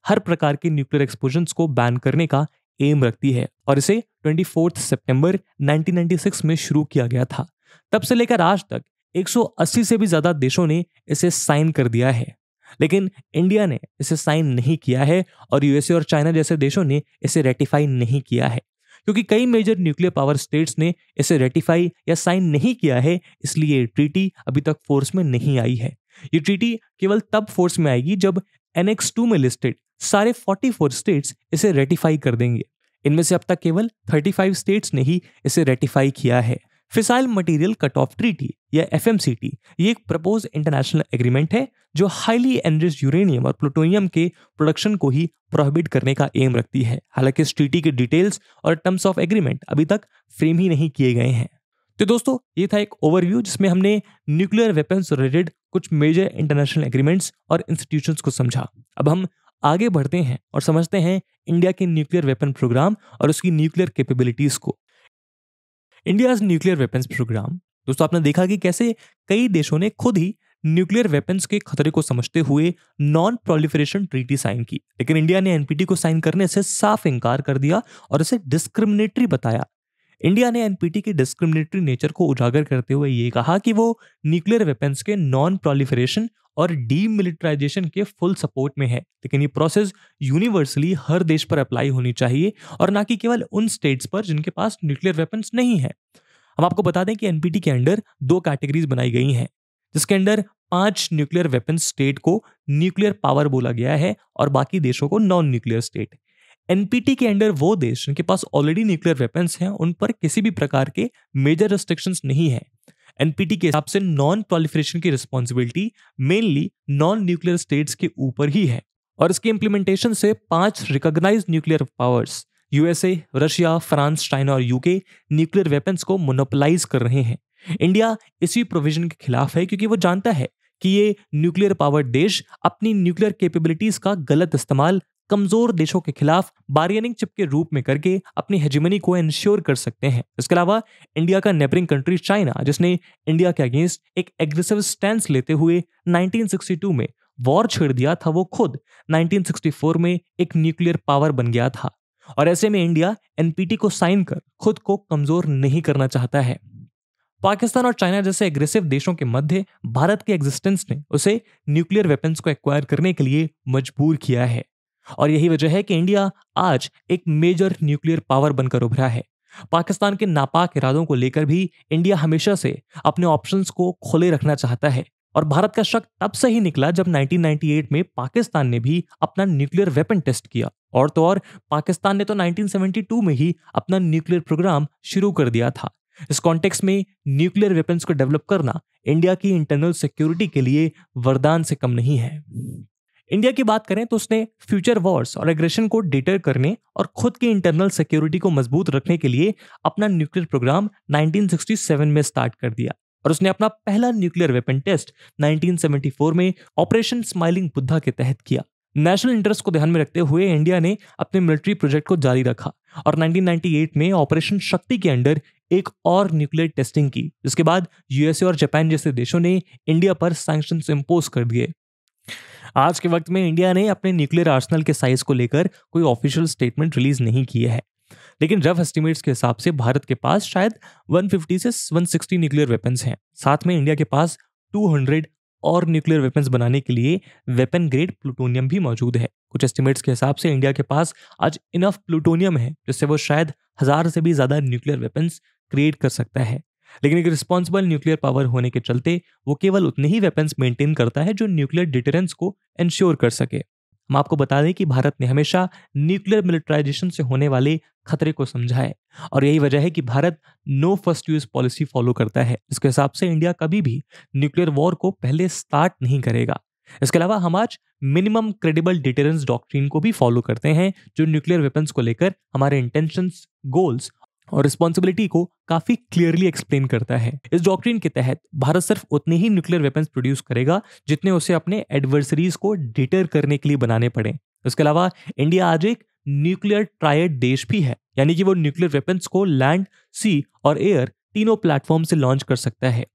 हर प्रकार के न्यूक्लियर एक्सपोजन को बैन करने का एम रखती है और इसे ट्वेंटी फोर्थ 1996 में शुरू किया गया था तब से लेकर आज तक 180 से भी ज्यादा देशों ने इसे साइन कर दिया है लेकिन इंडिया ने इसे साइन नहीं किया है और यूएसए और चाइना जैसे देशों ने इसे रेटिफाई नहीं किया है क्योंकि कई मेजर न्यूक्लियर पावर स्टेट्स ने इसे रेटिफाई या साइन नहीं किया है इसलिए ट्रीटी अभी तक फोर्स में नहीं आई है ये ट्रीटी केवल तब फोर्स में आएगी जब एनएक्स टू में लिस्टेड सारे 44 स्टेट्स इसे रेटिफाई कर देंगे इनमें से अब तक केवल 35 स्टेट्स ने ही इसे रेटिफाई किया है fissile material cut off treaty या एफ एम ये एक प्रपोज इंटरनेशनल एग्रीमेंट है जो हाईली एनरिज यूरेनियम और प्लूटोनियम के प्रोडक्शन को ही प्रोहिबिट करने का एम रखती है हालांकि इस ट्रीटी के डिटेल्स और टर्म्स ऑफ एग्रीमेंट अभी तक फ्रेम ही नहीं किए गए हैं तो दोस्तों ये था एक ओवरव्यू जिसमें हमने न्यूक्लियर वेपन्स रिलेटेड कुछ मेजर इंटरनेशनल एग्रीमेंट्स और इंस्टीट्यूशंस को समझा अब हम आगे बढ़ते हैं और समझते हैं इंडिया के न्यूक्लियर वेपन प्रोग्राम और उसकी न्यूक्लियर कैपेबिलिटीज़ को इंडिया न्यूक्लियर वेपन्स प्रोग्राम दोस्तों आपने देखा कि कैसे कई देशों ने खुद ही न्यूक्लियर वेपन्स के खतरे को समझते हुए नॉन प्रोलिफरेशन ट्रीटी साइन की लेकिन इंडिया ने एनपीटी को साइन करने से साफ इंकार कर दिया और इसे डिस्क्रिमिनेटरी बताया इंडिया ने एनपीटी के डिस्क्रिमिनेटरी नेचर को उजागर करते हुए ये कहा कि वो न्यूक्लियर वेपन्स के नॉन प्रोलिफरेशन और डीमिलिटराइजेशन के फुल सपोर्ट में है लेकिन ये प्रोसेस यूनिवर्सली हर देश पर अप्लाई होनी चाहिए और ना कि केवल उन स्टेट्स पर जिनके पास न्यूक्लियर वेपन्स नहीं है हम आपको बता दें कि एनपीटी के अंडर दो कैटेगरीज बनाई गई हैं जिसके अंडर पांच न्यूक्लियर वेपन स्टेट को न्यूक्लियर पावर बोला गया है और बाकी देशों को नॉन न्यूक्लियर स्टेट एनपीटी के अंडर वो देश जिनके पास ऑलरेडी न्यूक्लियर वेपन्स हैं उन पर किसी भी प्रकार के मेजर रिस्ट्रिक्शंस नहीं है एनपीटी के हिसाब से नॉन प्रोलिफरेशन की responsibility mainly non nuclear states के ऊपर ही है और इसके इम्प्लीमेंटेशन से पांच recognise nuclear powers USA Russia France China और यूके न्यूक्लियर वेपन्स को मोनोपलाइज कर रहे हैं इंडिया इसी प्रोविजन के खिलाफ है क्योंकि वो जानता है कि ये न्यूक्लियर पावर देश अपनी न्यूक्लियर कैपेबिलिटीज का गलत इस्तेमाल कमजोर देशों के खिलाफ बार्गेनिंग चिप के रूप में करके अपनी हेजिमनी को इंश्योर कर सकते हैं इसके अलावा इंडिया का नेबरिंग कंट्री चाइना जिसने इंडिया के अगेंस्ट एक एग्रेसिव स्टैंड लेते हुए 1962 में वॉर छेड़ दिया था वो खुद 1964 में एक न्यूक्लियर पावर बन गया था और ऐसे में इंडिया एनपीटी को साइन कर खुद को कमजोर नहीं करना चाहता है पाकिस्तान और चाइना जैसे एग्रेसिव देशों के मध्य भारत के एग्जिस्टेंस ने उसे न्यूक्लियर वेपन्स को एक्वायर करने के लिए मजबूर किया है और यही वजह है कि इंडिया आज एक मेजर न्यूक्लियर पावर बनकर उभरा है पाकिस्तान के नापाक इरादों को लेकर भी इंडिया हमेशा से अपने ऑप्शंस को खुले रखना चाहता है और भारत का शक तब से ही निकला जब 1998 में पाकिस्तान ने भी अपना न्यूक्लियर वेपन टेस्ट किया और तो और पाकिस्तान ने तो 1972 में ही अपना न्यूक्लियर प्रोग्राम शुरू कर दिया था इस कॉन्टेक्स्ट में न्यूक्लियर वेपन्स को डेवलप करना इंडिया की इंटरनल सिक्योरिटी के लिए वरदान से कम नहीं है इंडिया की बात करें तो उसने फ्यूचर वॉर्स और एग्रेशन को डिटर करने और खुद की इंटरनल सिक्योरिटी को मजबूत रखने के लिए अपना न्यूक्लियर प्रोग्राम 1967 में स्टार्ट कर दिया और उसने अपना पहला न्यूक्लियर वेपन टेस्ट 1974 में ऑपरेशन स्माइलिंग बुद्धा के तहत किया नेशनल इंटरेस्ट को ध्यान में रखते हुए इंडिया ने अपने मिलिट्री प्रोजेक्ट को जारी रखा और 1998 में ऑपरेशन शक्ति के अंडर एक और न्यूक्लियर टेस्टिंग की जिसके बाद यूएसए और जापान जैसे देशों ने इंडिया पर सैंक्शन इम्पोज कर दिए आज के वक्त में इंडिया ने अपने न्यूक्लियर आर्सनल के साइज को लेकर कोई ऑफिशियल स्टेटमेंट रिलीज नहीं किया है लेकिन रफ एस्टिमेट्स के हिसाब से भारत के पास शायद 150 से 160 न्यूक्लियर वेपन्स हैं साथ में इंडिया के पास 200 और न्यूक्लियर वेपन्स बनाने के लिए वेपन ग्रेड प्लूटोनियम भी मौजूद है कुछ एस्टिमेट्स के हिसाब से इंडिया के पास आज इनफ प्लूटोनियम है जिससे वो शायद हजार से भी ज्यादा न्यूक्लियर वेपन्स क्रिएट कर सकता है लेकिन एक रिस्पॉन्सिबल न्यूक्लियर पावर होने के चलते वो केवल उतने ही वेपन्स मेंटेन करता है जो न्यूक्लियर डिटेरेंस को इंश्योर कर सके हम आपको बता दें कि भारत ने हमेशा न्यूक्लियर मिलिट्राइजेशन से होने वाले खतरे को समझा है और यही वजह है कि Bharat no first use policy follow करता है इसके हिसाब से इंडिया कभी भी न्यूक्लियर वॉर को पहले स्टार्ट नहीं करेगा इसके अलावा हम आज मिनिमम क्रेडिबल डिटेरेंस डॉक्ट्रीन को भी फॉलो करते हैं जो न्यूक्लियर वेपन्स को लेकर हमारे इंटेंशंस गोल्स और रिस्पॉन्सिबिलिटी को काफी क्लियरली एक्सप्लेन करता है इस डॉक्ट्रिन के तहत भारत सिर्फ उतने ही न्यूक्लियर वेपन प्रोड्यूस करेगा जितने उसे अपने एडवर्सरीज को डिटर करने के लिए बनाने पड़े इसके अलावा इंडिया आज एक न्यूक्लियर ट्रायड देश भी है यानी कि वो न्यूक्लियर वेपन्स को लैंड सी और एयर तीनों प्लेटफॉर्म से लॉन्च कर सकता है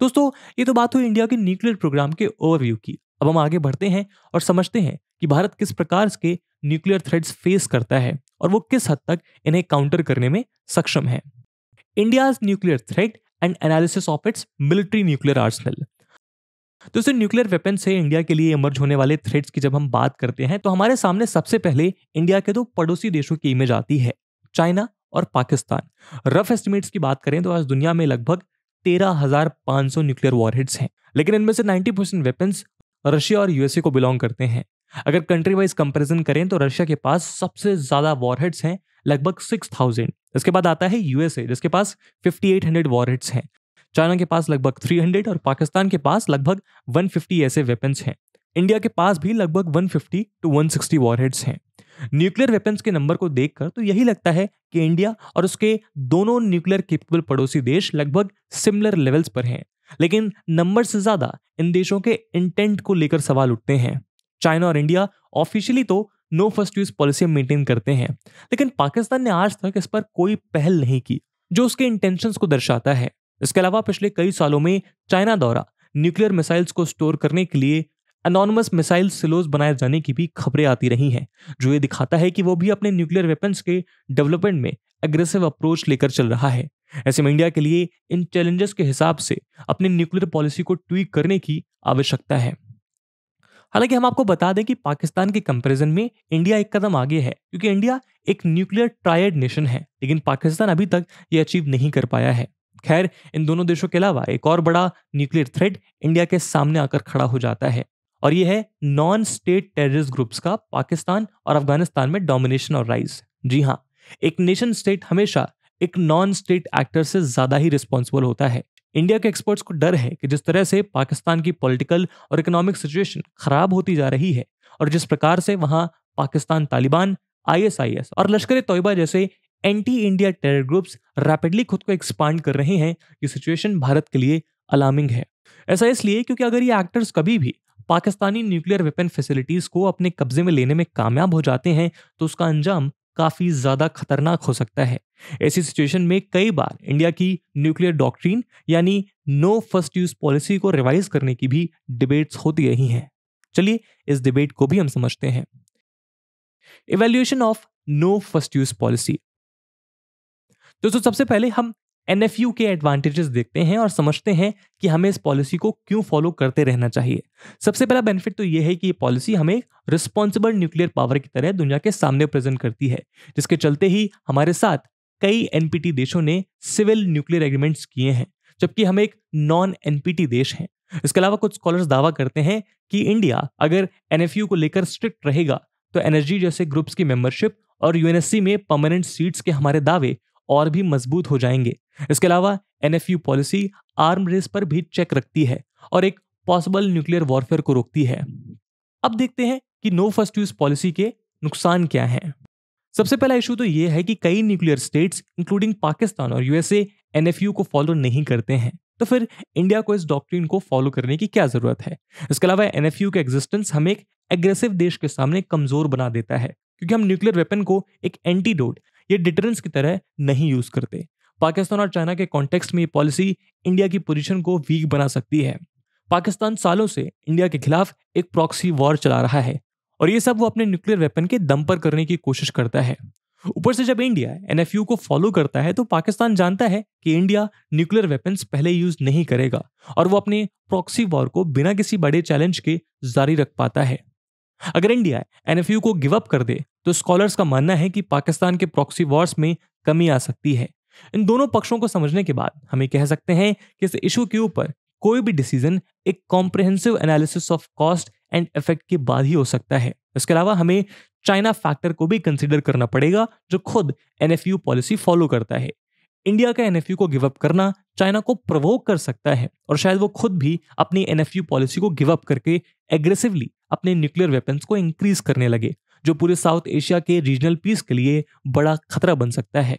दोस्तों ये तो बात हुई इंडिया के न्यूक्लियर प्रोग्राम के ओवरव्यू की अब हम आगे बढ़ते हैं और समझते हैं कि भारत किस प्रकार के न्यूक्लियर थ्रेड्स फेस करता है और वो किस हद तक इन्हें काउंटर करने में सक्षम है India's nuclear threat and analysis of its military nuclear arsenal तो इसे न्यूक्लियर वेपन से इंडिया के लिए इमर्ज होने वाले थ्रेड्स की जब हम बात करते हैं तो हमारे सामने सबसे पहले इंडिया के दो पड़ोसी देशों की इमेज आती है चाइना और पाकिस्तान रफ एस्टिमेट्स की बात करें तो आज दुनिया में लगभग तेरह हजार पांच सौ न्यूक्लियर वॉरहेड्स हैं लेकिन इनमें से 90 परसेंट वेपन्स रशिया और यूएसए को बिलोंग करते हैं अगर कंट्री वाइज कंपेरिजन करें तो रशिया के पास सबसे ज्यादा वॉरहेड्स हैं लगभग सिक्स थाउजेंड इसके बाद आता है यूएसए जिसके पास फिफ्टी एट हंड्रेड वॉरहेड्स हैं चाइना के पास लगभग थ्री हंड्रेड और पाकिस्तान के पास लगभग वन फिफ्टी ऐसे वेपन्स हैं इंडिया के पास भी लगभग one fifty to one sixty warheads हैं न्यूक्लियर वेपन्स के नंबर को देखकर तो यही लगता है कि इंडिया और उसके दोनों न्यूक्लियर केपेबल पड़ोसी देश लगभग सिमिलर लेवल्स पर हैं लेकिन नंबर से ज़्यादा इन देशों के इंटेंट को लेकर सवाल उठते हैं चाइना और इंडिया ऑफिशियली तो no first use policy maintain करते हैं लेकिन पाकिस्तान ने आज तक इस पर कोई पहल नहीं की जो उसके इंटेंशंस को दर्शाता है इसके अलावा पिछले कई सालों में चाइना द्वारा न्यूक्लियर मिसाइल्स को स्टोर करने के लिए अनोनमस मिसाइल सिलोज बनाए जाने की भी खबरें आती रही हैं जो ये दिखाता है कि वो भी अपने न्यूक्लियर वेपन्स के डेवलपमेंट में अग्रेसिव अप्रोच लेकर चल रहा है ऐसे में इंडिया के लिए इन चैलेंजेस के हिसाब से अपनी न्यूक्लियर पॉलिसी को ट्वीक करने की आवश्यकता है हालांकि हम आपको बता दें कि पाकिस्तान के कंपैरिजन में इंडिया एक कदम आगे है क्योंकि इंडिया एक न्यूक्लियर ट्रायड नेशन है लेकिन पाकिस्तान अभी तक ये अचीव नहीं कर पाया है खैर इन दोनों देशों के अलावा एक और बड़ा न्यूक्लियर थ्रेट इंडिया के सामने आकर खड़ा हो जाता है और ये है नॉन स्टेट टेररिस्ट ग्रुप्स का पाकिस्तान और अफगानिस्तान में डोमिनेशन और राइज जी हाँ एक नेशन स्टेट हमेशा एक नॉन स्टेट एक्टर से ज्यादा ही रिस्पॉन्सिबल होता है इंडिया के एक्सपर्ट्स को डर है कि जिस तरह से पाकिस्तान की पॉलिटिकल और इकोनॉमिक सिचुएशन खराब होती जा रही है और जिस प्रकार से वहां पाकिस्तान तालिबान आईएसआईएस और लश्कर तोयबा जैसे anti India terror groups rapidly खुद को एक्सपांड कर रहे हैं ये सिचुएशन भारत के लिए अलार्मिंग है ऐसा इसलिए क्योंकि अगर ये एक्टर्स कभी भी पाकिस्तानी न्यूक्लियर वेपन फैसिलिटीज को अपने कब्जे में लेने में कामयाब हो जाते हैं तो उसका अंजाम काफ़ी ज़्यादा खतरनाक हो सकता है ऐसी सिचुएशन में कई बार इंडिया की न्यूक्लियर डॉक्ट्रीन यानी नो फर्स्ट यूज पॉलिसी को रिवाइज करने की भी डिबेट्स होती रही हैं चलिए इस डिबेट को भी हम समझते हैं evaluation of no first use policy दोस्तों सबसे पहले हम एन के एडवांटेजेस देखते हैं और समझते हैं कि हमें इस पॉलिसी को क्यों फॉलो करते रहना चाहिए सबसे पहला बेनिफिट तो ये है कि ये पॉलिसी हमें रिस्पॉन्सिबल न्यूक्लियर पावर की तरह दुनिया के सामने प्रेजेंट करती है जिसके चलते ही हमारे साथ कई एनपीटी देशों ने सिविल न्यूक्लियर एग्रीमेंट्स किए हैं जबकि हम एक नॉन एनपीटी देश हैं इसके अलावा कुछ स्कॉलर्स दावा करते हैं कि इंडिया अगर एनएफयू को लेकर स्ट्रिक्ट रहेगा तो एनर्जी जैसे ग्रुप्स की मेंबरशिप और यूएनएससी में परमानेंट सीट्स के हमारे दावे और भी मजबूत हो जाएंगे इसके अलावा एनएफयू पॉलिसी आर्म रेस पर भी चेक रखती है और एक पॉसिबल न्यूक्लियर वॉरफेयर को रोकती है अब देखते हैं कि नो फर्स्ट यूज पॉलिसी के नुकसान क्या हैं सबसे पहला इशू तो ये है कि कई न्यूक्लियर स्टेट्स इंक्लूडिंग पाकिस्तान और यूएसए एनएफयू को फॉलो नहीं करते हैं तो फिर इंडिया को इस डॉक्ट्रिन को फॉलो करने की क्या जरूरत है इसके अलावा एनएफयू का एग्जिस्टेंस हमें एक एग्रेसिव देश के सामने कमजोर बना देता है क्योंकि हम न्यूक्लियर वेपन को एक एंटीडोट या डिटरेंस की तरह नहीं यूज करते पाकिस्तान और चाइना के कॉन्टेक्स्ट में ये पॉलिसी इंडिया की पोजीशन को वीक बना सकती है पाकिस्तान सालों से इंडिया के खिलाफ एक प्रॉक्सी वॉर चला रहा है और ये सब वो अपने न्यूक्लियर वेपन के दम पर करने की कोशिश करता है ऊपर से जब इंडिया एन को फॉलो करता है तो पाकिस्तान जानता है कि इंडिया न्यूक्लियर वेपन्स पहले यूज नहीं करेगा और वो अपने प्रॉक्सी वॉर को बिना किसी बड़े चैलेंज के जारी रख पाता है अगर इंडिया एन को गिव अप कर दे तो स्कॉलर्स का मानना है कि पाकिस्तान के प्रॉक्सी वॉर्स में कमी आ सकती है इन दोनों पक्षों को समझने के बाद हमें कह सकते हैं कि इस इशू के ऊपर कोई भी डिसीजन एक comprehensive analysis of cost and effect के बाद ही हो सकता है इसके अलावा हमें चाइना फैक्टर को भी कंसिडर करना पड़ेगा जो खुद एन पॉलिसी फॉलो करता है इंडिया का एन को गिव अप करना चाइना को प्रवोक कर सकता है और शायद वो खुद भी अपनी एन पॉलिसी को गिव अप करके एग्रेसिवली अपने न्यूक्लियर वेपन्स को इंक्रीज करने लगे जो पूरे साउथ एशिया के रीजनल पीस के लिए बड़ा खतरा बन सकता है